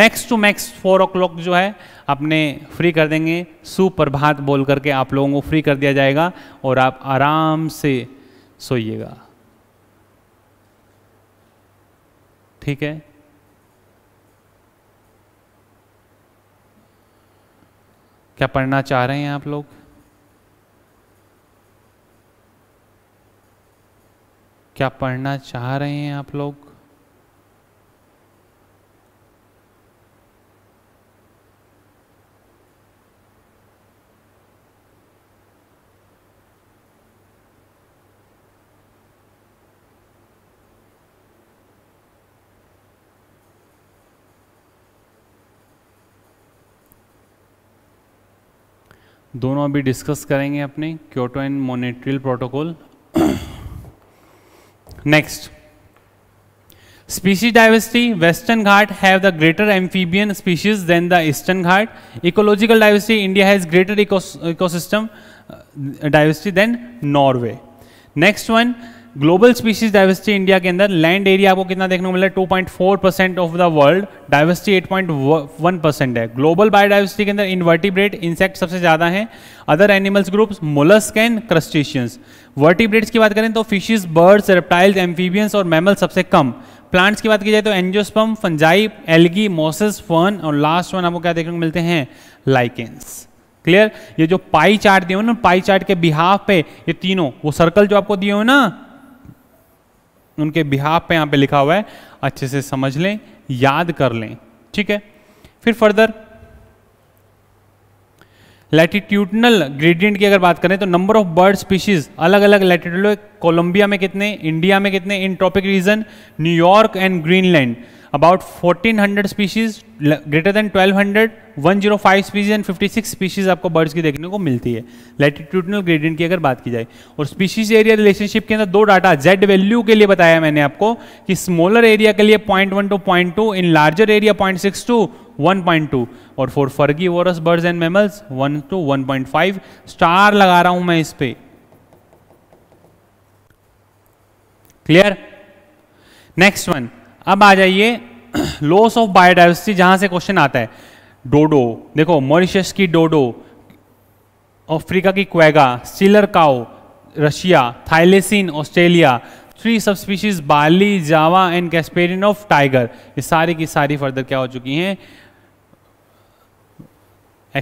Speaker 2: max to max four o'clock जो है अपने फ्री कर देंगे सुप्रभात बोल करके आप लोगों को फ्री कर दिया जाएगा और आप आराम से सोइएगा ठीक है क्या पढ़ना चाह रहे हैं आप लोग क्या पढ़ना चाह रहे हैं आप लोग दोनों अभी डिस्कस करेंगे अपने Kyoto and Montreal protocol next species diversity Western Ghat have the greater amphibian species than the Eastern Ghat ecological diversity India has greater ecosystem diversity than Norway next one global species diversity India के अंदर land area आपको कितना देखने को मिला two point four percent of the world diversity eight point one percent है global biodiversity के अंदर इनवर्टिब्रेट इंसेक्ट सबसे ज़्यादा है other animals groups mollusc and crustaceans vertebrates की बात करें तो फिशेज बर्ड्स रेप्टाइल्स एम्फीबियंस और मैमल सबसे कम प्लांट्स की बात की जाए तो angiosperm fungi algae mosses fern और लास्ट वन आपको क्या देखने को मिलते हैं लाइकेंस क्लियर ये जो पाई चार्ट दिए हो ना पाई चार्ट के बिहाफ पे ये तीनों वो सर्कल जो आपको दिए हो ना उनके बिहाफ पे यहाँ पे लिखा हुआ है अच्छे से समझ लें याद कर लें ठीक है फिर फर्दर लैटिट्यूडनल ग्रेडियंट की अगर बात करें तो नंबर ऑफ बर्ड स्पीशीज अलग अलग लैटिट्यूड कोलंबिया में कितने इंडिया में कितने in tropic region New York and Greenland about 1400 species greater than 1200 105 species and 56 species आपको बर्ड्स की देखने को मिलती है लेटिट्यूडनल ग्रेडियंट की अगर बात की जाए और स्पीशीज एरिया रिलेशनशिप के अंदर दो डाटा जेड वैल्यू के लिए बताया मैंने आपको कि स्मॉलर एरिया के लिए point one two point two in larger area point six two one point two और for frugivorous birds and mammals one two one point five star लगा रहा हूं मैं इस पे क्लियर नेक्स्ट वन अब आ जाइए लॉस ऑफ बायोडाइवर्सिटी जहां से क्वेश्चन आता है डोडो देखो मॉरिशस की डोडो अफ्रीका की quagga Steller cow Russia thylacine Australia three subspecies Bali Java and Caspian of tiger ये सारी की सारी फर्दर क्या हो चुकी हैं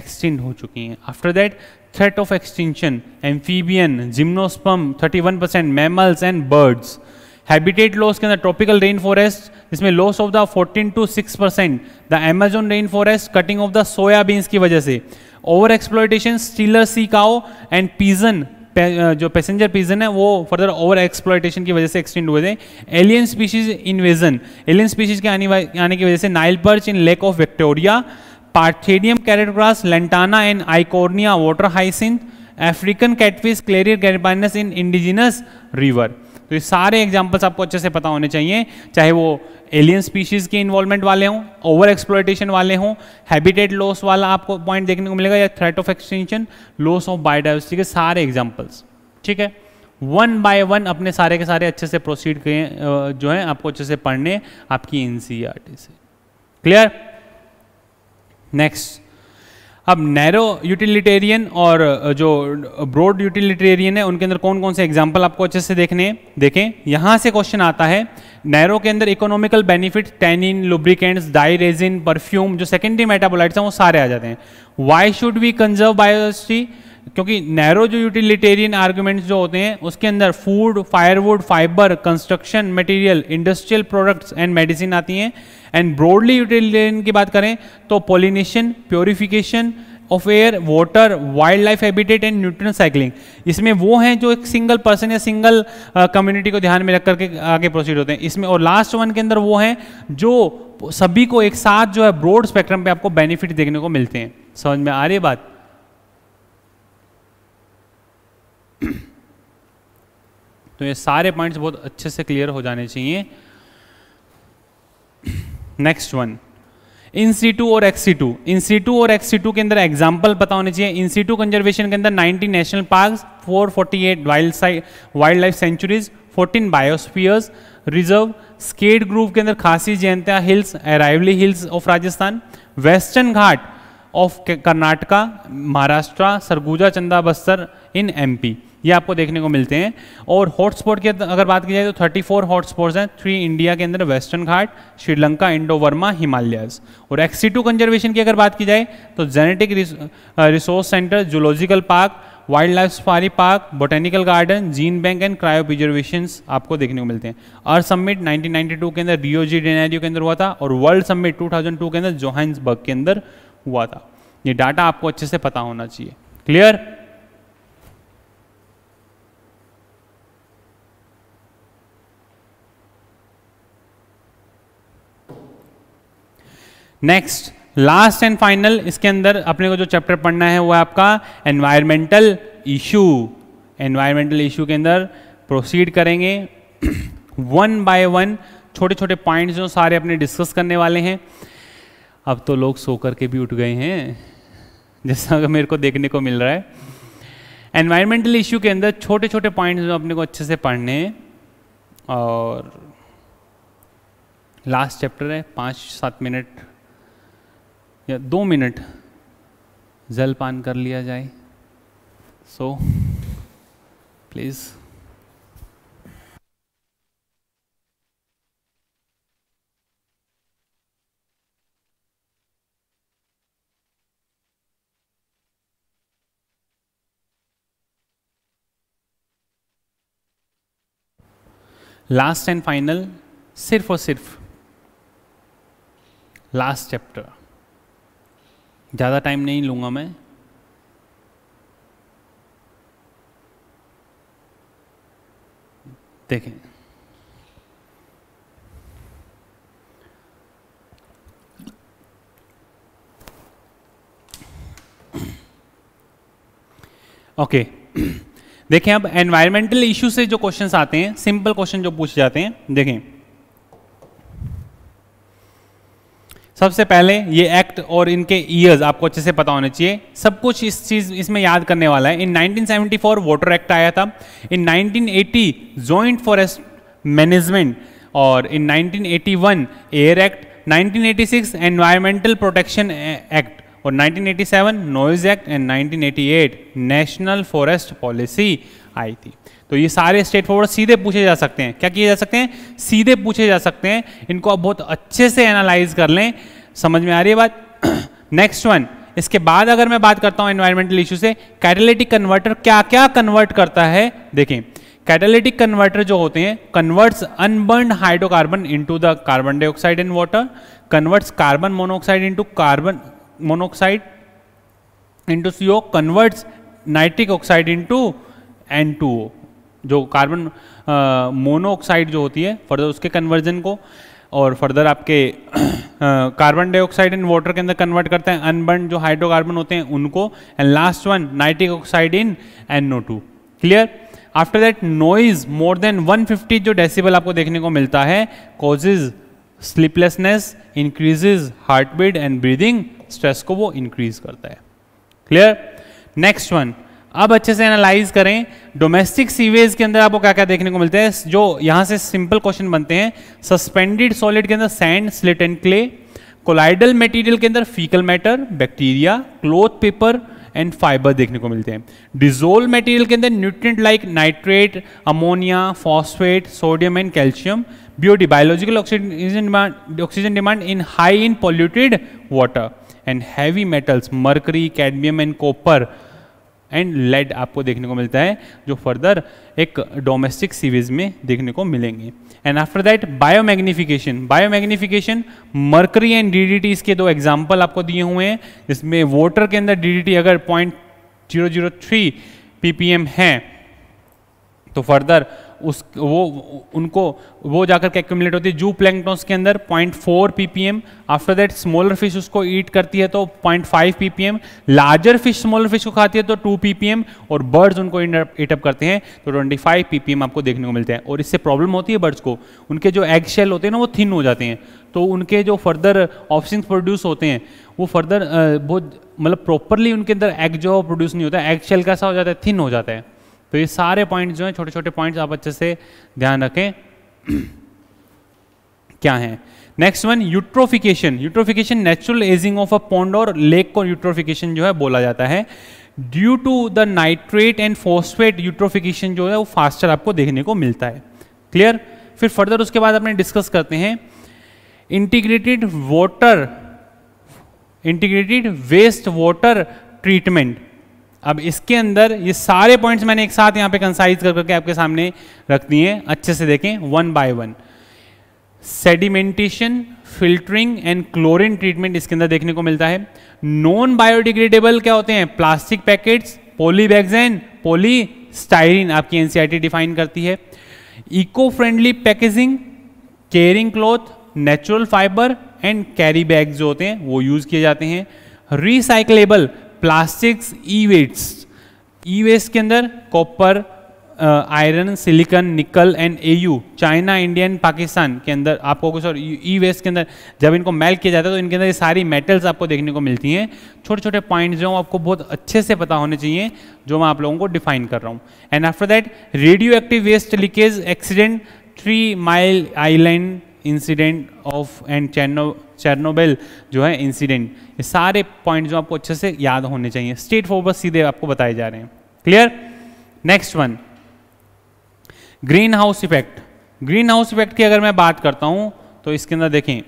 Speaker 2: एक्सटिंट हो चुकी हैं after that threat of extinction amphibian gymnosperm 31 percent mammals and birds habitat loss के अंदर ट्रॉपिकल रेन फॉरेस्ट जिसमें loss of the 14 to 6 percent the Amazon rain forest cutting of the soybeans की वजह से over exploitation Steller sea cow and pigeon जो passenger pigeon है वो further over exploitation की वजह से एक्सटेंड हुए थे alien species invasion alien species के आने, आने की वजह से Nile perch in lake of Victoria parthenium carrot lantana and eichhornia water hyacinth African catfish Clarias gariepinus in indigenous river तो ये सारे एग्जाम्पल्स आपको अच्छे से पता होने चाहिए चाहे वो एलियन स्पीशीज़ के इन्वॉल्वमेंट वाले हों ओवर एक्सप्लोटेशन वाले हों हैबिटेट लॉस वाला आपको पॉइंट देखने को मिलेगा या threat of extension loss of biodiversity के सारे एग्जाम्पल्स ठीक है वन बाय वन अपने सारे के सारे अच्छे से प्रोसीड किए जो है आपको अच्छे से पढ़ने आपकी एन e से क्लियर नेक्स्ट अब नैरो यूटिलिटेरियन और जो ब्रॉड यूटिलिटेरियन है उनके अंदर कौन कौन से एग्जाम्पल आपको अच्छे से देखने देखें यहाँ से क्वेश्चन आता है नैरो के अंदर economical benefit tannin lubricants dye resin perfume जो सेकेंडरी मेटाबोलाइट्स हैं वो सारे आ जाते हैं why should we conserve biodiversity क्योंकि नैरो जो यूटिलिटेरियन आर्ग्यूमेंट्स जो होते हैं उसके अंदर food firewood fibre construction material industrial products and medicine आती हैं एंड ब्रॉडली यूटिलिटेरियन की बात करें तो pollination purification of air water wildlife habitat and nutrient cycling इसमें वो हैं जो एक सिंगल पर्सन या सिंगल कम्युनिटी uh, को ध्यान में रख करके आगे प्रोसीड होते हैं इसमें और लास्ट वन के अंदर वो हैं जो सभी को एक साथ जो है ब्रॉड स्पेक्ट्रम पे आपको बेनिफिट देखने को मिलते हैं समझ में आ रही है बात तो ये सारे पॉइंट्स बहुत अच्छे से क्लियर हो जाने चाहिए next one in situ और ex situ in situ और एक्सी टू के अंदर एग्जाम्पल पता होने चाहिए इन सी टू कंजर्वेशन के अंदर 90 national park 448 wild side wildlife sanctuaries 14 biospheres reserve sacred grove के अंदर Khasi Jaintia hills Aravalli hills of Rajasthan western Ghat of Karnataka Maharashtra Sarguja Chanda Bastar in MP ये आपको देखने को मिलते हैं और हॉटस्पॉट तो की अगर बात की जाए तो 34 हॉटस्पॉट्स हैं थ्री इंडिया के अंदर Western Ghat Sri Lanka Indo Burma Himalayas और टू कंजर्वेशन की अगर बात की जाए तो genetic resource centre zoological park wild life safari park botanical garden gene bank and cryo preservation आपको देखने को मिलते हैं अर्थ समिट 1992 के अंदर रियो जी डेनेरियो के अंदर हुआ था और वर्ल्ड समिट 2002 के अंदर जोहान्सबर्ग के अंदर हुआ था ये डाटा आपको अच्छे से पता होना चाहिए clear next last and final इसके अंदर अपने को जो चैप्टर पढ़ना है वो है आपका एनवायरमेंटल इशू एनवायरमेंटल इशू के अंदर प्रोसीड करेंगे वन बाय वन छोटे छोटे पॉइंट्स जो सारे अपने डिस्कस करने वाले हैं अब तो लोग सो करके भी उठ गए हैं जैसा कि मेरे को देखने को मिल रहा है एनवायरमेंटल इशू के अंदर छोटे छोटे पॉइंट्स जो अपने को अच्छे से पढ़ने हैं और लास्ट चैप्टर है पाँच सात मिनट या दो मिनट जल पान कर लिया जाए so please last and final सिर्फ और सिर्फ लास्ट चैप्टर ज़्यादा टाइम नहीं लूँगा मैं देखें ओके okay. देखें अब एनवायरमेंटल इश्यू से जो क्वेश्चंस आते हैं सिंपल क्वेश्चन जो पूछ जाते हैं देखें सबसे पहले ये एक्ट और इनके ईयर्स आपको अच्छे से पता होने चाहिए सब कुछ इस चीज़ इसमें याद करने वाला है इन 1974 वाटर एक्ट आया था इन 1980 जॉइंट फॉरेस्ट मैनेजमेंट और in 1981 air act 1986 environmental protection act और 1987 noise act and 1988 national forest policy आई थी तो ये सारे स्टेट फॉरवर्ड सीधे पूछे जा सकते हैं क्या किए जा सकते हैं सीधे पूछे जा सकते हैं इनको आप बहुत अच्छे से एनालाइज कर लें समझ में आ रही है बात नेक्स्ट वन इसके बाद अगर मैं बात करता हूं एनवायरमेंटल इशू से कैटेलिटिक कन्वर्टर क्या क्या कन्वर्ट करता है देखें कैटेलिटिक कन्वर्टर जो होते हैं converts unburnt hydrocarbon into the carbon dioxide in water converts carbon monoxide into carbon monoxide into CO converts nitric oxide into N two O जो कार्बन मोनोऑक्साइड जो होती है फर्दर उसके कन्वर्जन को और फर्दर आपके कार्बन डाइऑक्साइड इन वाटर के अंदर कन्वर्ट करते हैं अनबर्न जो हाइड्रोकार्बन होते हैं उनको and last one nitric oxide in NO two clear after that noise more than 150 जो डेसिबल आपको देखने को मिलता है causes sleeplessness increases heart beat and breathing stress को वो इंक्रीज करता है क्लियर नेक्स्ट वन अब अच्छे से एनालाइज करें डोमेस्टिक सीवेज के अंदर आपको क्या क्या देखने को मिलता है जो यहाँ से सिंपल क्वेश्चन बनते हैं सस्पेंडेड सॉलिड के अंदर sand silt and clay colloidal material के अंदर faecal matter bacteria cloth paper and fibre देखने को मिलते हैं डिजोल्व मटेरियल के अंदर nutrient like nitrate ammonia phosphate sodium and calcium beauty biological oxygen demand oxygen demand in high in polluted water and heavy metals mercury cadmium and copper and lead आपको देखने को मिलता है जो फर्दर एक domestic sewage में देखने को मिलेंगे and after that biomagnification biomagnification mercury and DDT इसके दो एग्जाम्पल आपको दिए हुए हैं जिसमें वाटर के अंदर डीडीटी अगर point zero zero three ppm है तो फर्दर उस वो उनको वो जाकर के एक्यूमुलेट होती है जू प्लैंकटॉन्स के अंदर 0.4 ppm after that smaller fish उसको ईट करती है तो 0.5 ppm larger fish smaller fish को खाती है तो 2 पीपीएम और बर्ड्स उनको ईटअप करते हैं तो 25 पीपीएम आपको देखने को मिलते हैं और इससे प्रॉब्लम होती है बर्ड्स को उनके जो एग शेल होते हैं ना वो थिन हो जाते हैं तो उनके जो फर्दर ऑप्शन प्रोड्यूस होते हैं वो फर्दर बहुत मतलब प्रॉपरली उनके अंदर एग जो प्रोड्यूस नहीं होता एग शेल कैसा हो जाता है थिन हो जाता है तो ये सारे पॉइंट जो हैं छोटे छोटे पॉइंट्स आप अच्छे से ध्यान रखें क्या है next one eutrophication eutrophication natural ageing of a pond और लेक को यूट्रोफिकेशन जो है बोला जाता है due to the nitrate and phosphate eutrophication जो है वो फास्टर आपको देखने को मिलता है क्लियर फिर फर्दर उसके बाद अपने डिस्कस करते हैं integrated water integrated waste water treatment अब इसके अंदर ये सारे पॉइंट्स मैंने एक साथ यहां पे कंसाइज कर करके आपके सामने रख दिए अच्छे से देखें one by one sedimentation filtering and chlorine treatment इसके अंदर देखने को मिलता है नॉन बायोडिग्रेडेबल क्या होते हैं plastic packets polybags polystyrene आपकी एनसीआरटी डिफाइन e करती है eco friendly packaging carrying cloth natural fibre and carry bag जो होते हैं वो यूज किए जाते हैं recyclable plastics e wastes e waste के अंदर copper iron silicon nickel and A U China India and Pakistan के अंदर आपको कुछ और ई वेस्ट के अंदर जब इनको मेल्ट किया जाता है तो इनके अंदर ये सारी मेटल्स आपको देखने को मिलती हैं छोटे छोटे पॉइंट्स जो आपको बहुत अच्छे से पता होने चाहिए जो मैं आप लोगों को डिफाइन कर रहा हूँ and after that radioactive waste leakage accident Three Mile Island incident of and चैनो चेरनोबिल जो है इंसिडेंट ये सारे पॉइंट जो आपको अच्छे से याद होने चाहिए स्ट्रेट फॉरवर्ड सीधे आपको बताए जा रहे हैं clear next one greenhouse effect greenhouse effect की अगर मैं बात करता हूं तो इसके अंदर देखें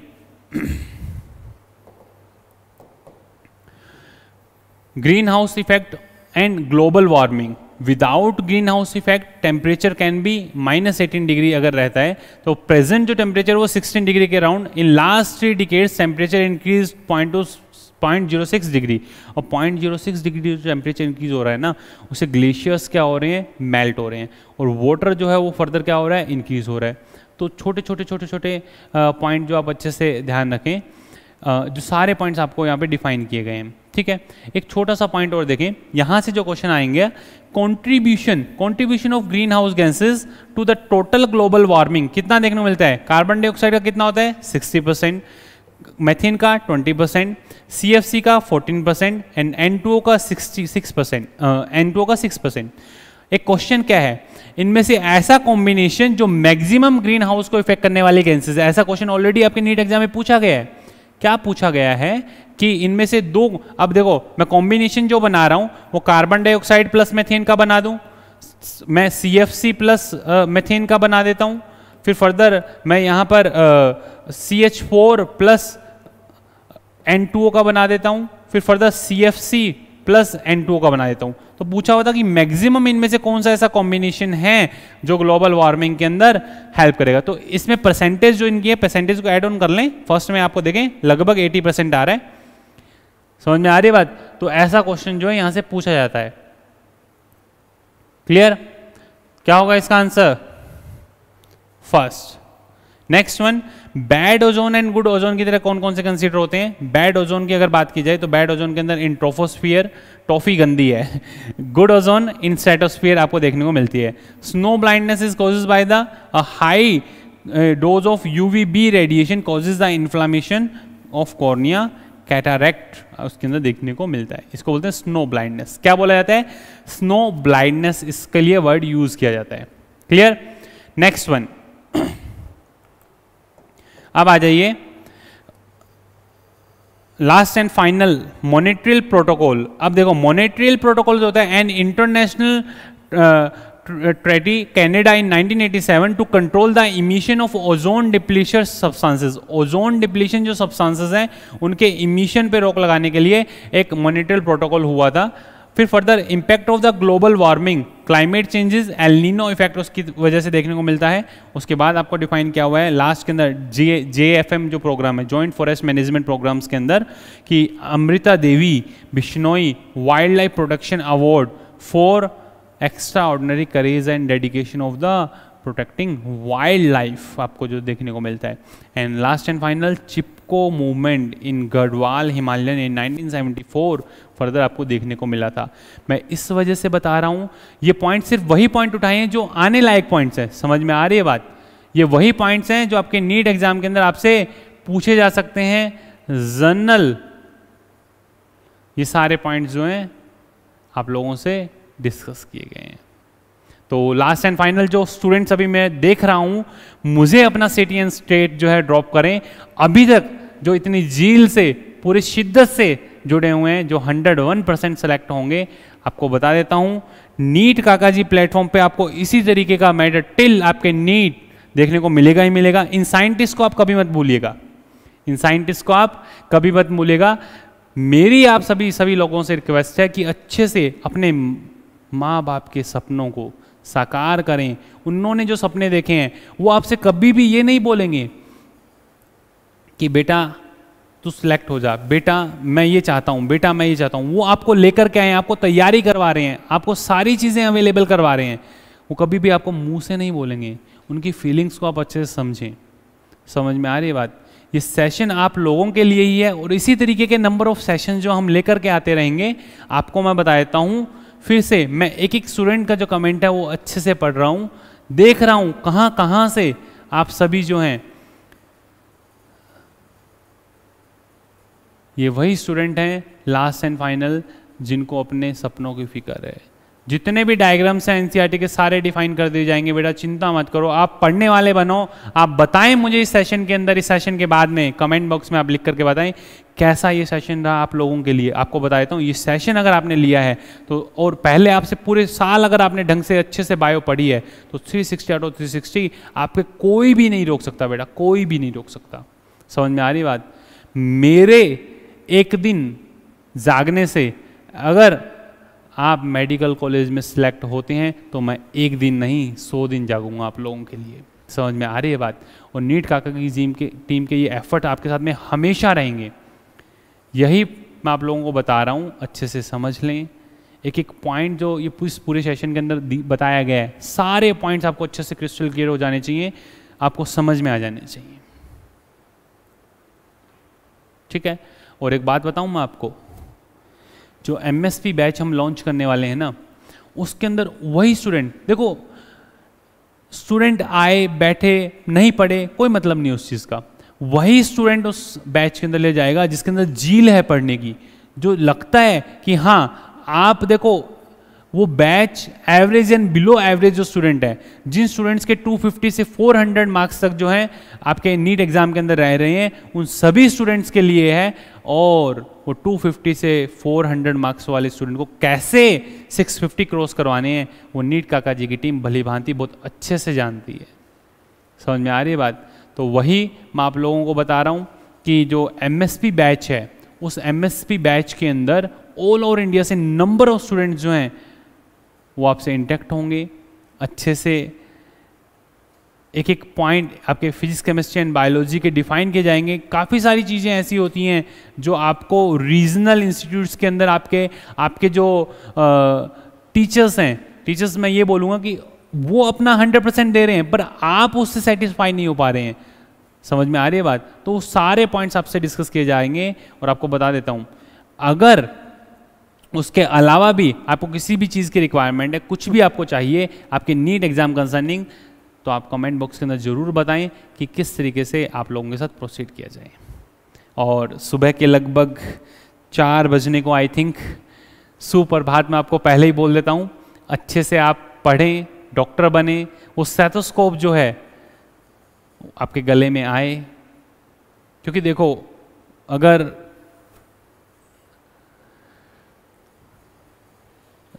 Speaker 2: greenhouse effect and global warming without greenhouse effect temperature can be minus eighteen degree अगर रहता है तो प्रेजेंट जो टेम्परेचर वो सिक्सटीन डिग्री के around in last three decades temperature increase point to point zero six degree और point zero six degree जो temperature increase हो रहा है ना उसे ग्लेशियर्स क्या हो रहे हैं मेल्ट हो रहे हैं और वाटर जो है वो फर्दर क्या हो रहा है इंक्रीज हो रहा है तो छोटे छोटे छोटे छोटे पॉइंट जो आप अच्छे से ध्यान रखें जो सारे पॉइंट्स आपको यहाँ पे डिफाइन किए गए हैं ठीक है एक छोटा सा पॉइंट और देखें यहां से जो क्वेश्चन आएंगे contribution contribution of greenhouse gases to the total global warming कितना देखने को मिलता है कार्बन डाइऑक्साइड का कितना होता है सिक्सटी परसेंट मैथिन का twenty percent C F C का fourteen percent and N two का sixty six percent N two का सिक्स परसेंट एक क्वेश्चन क्या है इनमें से ऐसा कॉम्बिनेशन जो मैक्सिमम ग्रीन हाउस को इफेक्ट करने वाले गैसेज ऐसा क्वेश्चन ऑलरेडी आपके नीट एग्जाम में पूछा गया है क्या पूछा गया है कि इनमें से दो अब देखो मैं कॉम्बिनेशन जो बना रहा हूँ वो कार्बन डाइऑक्साइड प्लस मेथेन का बना दूँ मैं C F C plus methane का बना देता हूँ फिर फर्दर मैं यहाँ पर C H four plus N two O का बना देता हूँ फिर further C F C plus N two का बना देता हूँ तो पूछा हुआ था कि मैक्सिमम इनमें से कौन सा ऐसा कॉम्बिनेशन है जो ग्लोबल वार्मिंग के अंदर हेल्प करेगा तो इसमें परसेंटेज जो इनकी है परसेंटेज को एड ऑन कर लें फर्स्ट में आपको देखें लगभग 80 परसेंट आ रहा है समझ में आ रही बात तो ऐसा क्वेश्चन जो है यहां से पूछा जाता है क्लियर क्या होगा इसका answer first next one bad ozone and good ozone की तरह कौन कौन से कंसीडर होते हैं बैड ओजोन की अगर बात की जाए तो बैड ओजोन के अंदर इंट्रोफोस्फियर टॉफी गंदी है गुड ओजोन इन सेटोस्फियर आपको देखने को मिलती है snow blindness is causes by the high dose of UV B radiation causes the inflammation of cornea cataract उसके अंदर देखने को मिलता है इसको बोलते हैं स्नो ब्लाइंडनेस क्या बोला जाता है स्नो ब्लाइंडनेस इसके लिए वर्ड यूज किया जाता है क्लियर नेक्स्ट वन अब आ जाइए last and final Montreal protocol अब देखो मोनिट्रियल प्रोटोकॉल जो होता है and international Uh, treaty Canada in 1987 to control the emission of ozone depletion substances. ozone depletion जो substances हैं उनके emission पे रोक लगाने के लिए एक मॉनिटरी प्रोटोकॉल हुआ था फिर further impact of the global warming climate changes El Nino effect उसकी वजह से देखने को मिलता है उसके बाद आपको डिफाइन किया हुआ है लास्ट के अंदर जे जे एफ एम जो प्रोग्राम है जॉइंट फॉरेस्ट मैनेजमेंट प्रोग्राम्स के अंदर कि Amrita Devi Bishnoi wildlife protection award for extraordinary courage and dedication of the protecting wildlife आपको जो देखने को मिलता है and last and final Chipko movement in Garhwal Himalayan in nineteen seventy four further आपको देखने को मिला था मैं इस वजह से बता रहा हूँ ये पॉइंट सिर्फ वही पॉइंट उठाए हैं जो आने लायक पॉइंट्स हैं समझ में आ रही है बात ये वही पॉइंट्स हैं जो आपके नीट एग्जाम के अंदर आपसे पूछे जा सकते हैं जर्नल ये सारे पॉइंट्स जो हैं आप लोगों से डिस्कस किए गए हैं तो लास्ट एंड फाइनल जो स्टूडेंट्स अभी मैं देख रहा हूं मुझे अपना सिटी एंड स्टेट जो है ड्रॉप करें अभी तक जो इतनी झील से पूरी शिद्दत से जुड़े हुए हैं जो 101 परसेंट सेलेक्ट होंगे आपको बता देता हूँ नीट काका जी प्लेटफॉर्म पे आपको इसी तरीके का मैटर टिल आपके नीट देखने को मिलेगा ही मिलेगा इन साइंटिस्ट को आप कभी मत भूलिएगा इन साइंटिस्ट को आप कभी मत भूलिएगा मेरी आप सभी सभी लोगों से रिक्वेस्ट है कि अच्छे से अपने माँ बाप के सपनों को साकार करें उन्होंने जो सपने देखे हैं वो आपसे कभी भी ये नहीं बोलेंगे कि बेटा तू सिलेक्ट हो जा बेटा मैं ये चाहता हूँ बेटा मैं ये चाहता हूँ वो आपको लेकर के आए आपको तैयारी करवा रहे हैं आपको सारी चीज़ें अवेलेबल करवा रहे हैं वो कभी भी आपको मुंह से नहीं बोलेंगे उनकी फीलिंग्स को आप अच्छे से समझें समझ में आ रही है बात ये सेशन आप लोगों के लिए ही है और इसी तरीके के नंबर ऑफ सेशन जो हम लेकर के आते रहेंगे आपको मैं बता देता हूँ फिर से मैं एक एक स्टूडेंट का जो कमेंट है वो अच्छे से पढ़ रहा हूँ देख रहा हूँ कहाँ कहाँ से आप सभी जो हैं ये वही स्टूडेंट हैं लास्ट एंड फाइनल जिनको अपने सपनों की फिक्र है जितने भी डायग्राम्स हैं एनसीईआरटी e के सारे डिफाइन कर दिए जाएंगे बेटा चिंता मत करो आप पढ़ने वाले बनो आप बताएं मुझे इस सेशन के अंदर इस सेशन के बाद में कमेंट बॉक्स में आप लिख करके बताएं कैसा ये सेशन रहा आप लोगों के लिए आपको बता देता हूँ ये सेशन अगर आपने लिया है तो और पहले आपसे पूरे साल अगर आपने ढंग से अच्छे से बायो पढ़ी है तो three sixty out of three sixty आपके कोई भी नहीं रोक सकता बेटा कोई भी नहीं रोक सकता समझ में आ रही बात मेरे एक दिन जागने से अगर आप मेडिकल कॉलेज में सिलेक्ट होते हैं तो मैं एक दिन नहीं सौ दिन जागूंगा आप लोगों के लिए समझ में आ रही है बात और नीट काका की टीम के टीम के ये एफर्ट आपके साथ में हमेशा रहेंगे यही मैं आप लोगों को बता रहा हूँ अच्छे से समझ लें एक एक पॉइंट जो ये पूरे पूरे सेशन के अंदर बताया गया है सारे पॉइंट्स आपको अच्छे से क्रिस्टल क्लियर हो जाने चाहिए आपको समझ में आ जाने चाहिए ठीक है और एक बात बताऊँ मैं आपको जो एम बैच हम लॉन्च करने वाले हैं ना उसके अंदर वही स्टूडेंट देखो स्टूडेंट आए बैठे नहीं पढ़े कोई मतलब नहीं उस चीज़ का वही स्टूडेंट उस बैच के अंदर ले जाएगा जिसके अंदर झील है पढ़ने की जो लगता है कि हाँ आप देखो वो batch average and below average जो स्टूडेंट है जिन स्टूडेंट्स के 250 से 400 मार्क्स तक जो हैं आपके नीट एग्ज़ाम के अंदर रह रहे हैं उन सभी स्टूडेंट्स के लिए है और वो 250 से 400 मार्क्स वाले स्टूडेंट को कैसे 650 क्रॉस करवाने हैं वो नीट काका जी की टीम भली भांति बहुत अच्छे से जानती है समझ में आ रही है बात तो वही मैं आप लोगों को बता रहा हूँ कि जो एम बैच है उस एम बैच के अंदर ऑल ओवर इंडिया से नंबर ऑफ स्टूडेंट जो हैं वो आपसे इंटेक्ट होंगे अच्छे से एक एक पॉइंट आपके फिजिक्स केमिस्ट्री एंड बायोलॉजी के डिफाइन किए जाएंगे काफ़ी सारी चीज़ें ऐसी होती हैं जो आपको रीजनल इंस्टीट्यूट्स के अंदर आपके आपके जो टीचर्स हैं टीचर्स मैं ये बोलूँगा कि वो अपना हंड्रेड परसेंट दे रहे हैं पर आप उससे सेटिस्फाई नहीं हो पा रहे हैं समझ में आ रही है बात तो सारे पॉइंट्स आपसे डिस्कस किए जाएंगे और आपको बता देता हूँ अगर उसके अलावा भी आपको किसी भी चीज़ की रिक्वायरमेंट है कुछ भी आपको चाहिए आपके नीट एग्ज़ाम कंसर्निंग तो आप कमेंट बॉक्स के अंदर ज़रूर बताएं कि किस तरीके से आप लोगों के साथ प्रोसीड किया जाए और सुबह के लगभग चार बजने को आई थिंक भात में आपको पहले ही बोल देता हूँ अच्छे से आप पढ़ें डॉक्टर बने वो सेथोस्कोप जो है आपके गले में आए क्योंकि देखो अगर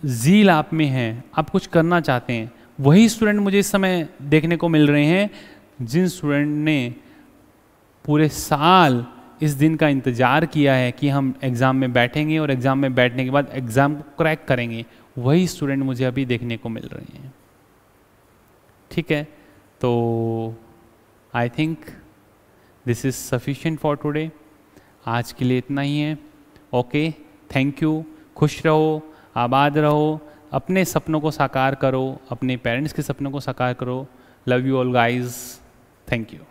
Speaker 2: जील आप में है आप कुछ करना चाहते हैं वही स्टूडेंट मुझे इस समय देखने को मिल रहे हैं जिन स्टूडेंट ने पूरे साल इस दिन का इंतज़ार किया है कि हम एग्ज़ाम में बैठेंगे और एग्ज़ाम में बैठने के बाद एग्ज़ाम को क्रैक करेंगे वही स्टूडेंट मुझे अभी देखने को मिल रहे हैं ठीक है तो I think this is sufficient for today आज के लिए इतना ही है ओके थैंक यू खुश रहो आबाद रहो अपने सपनों को साकार करो अपने पेरेंट्स के सपनों को साकार करो love you all guys thank you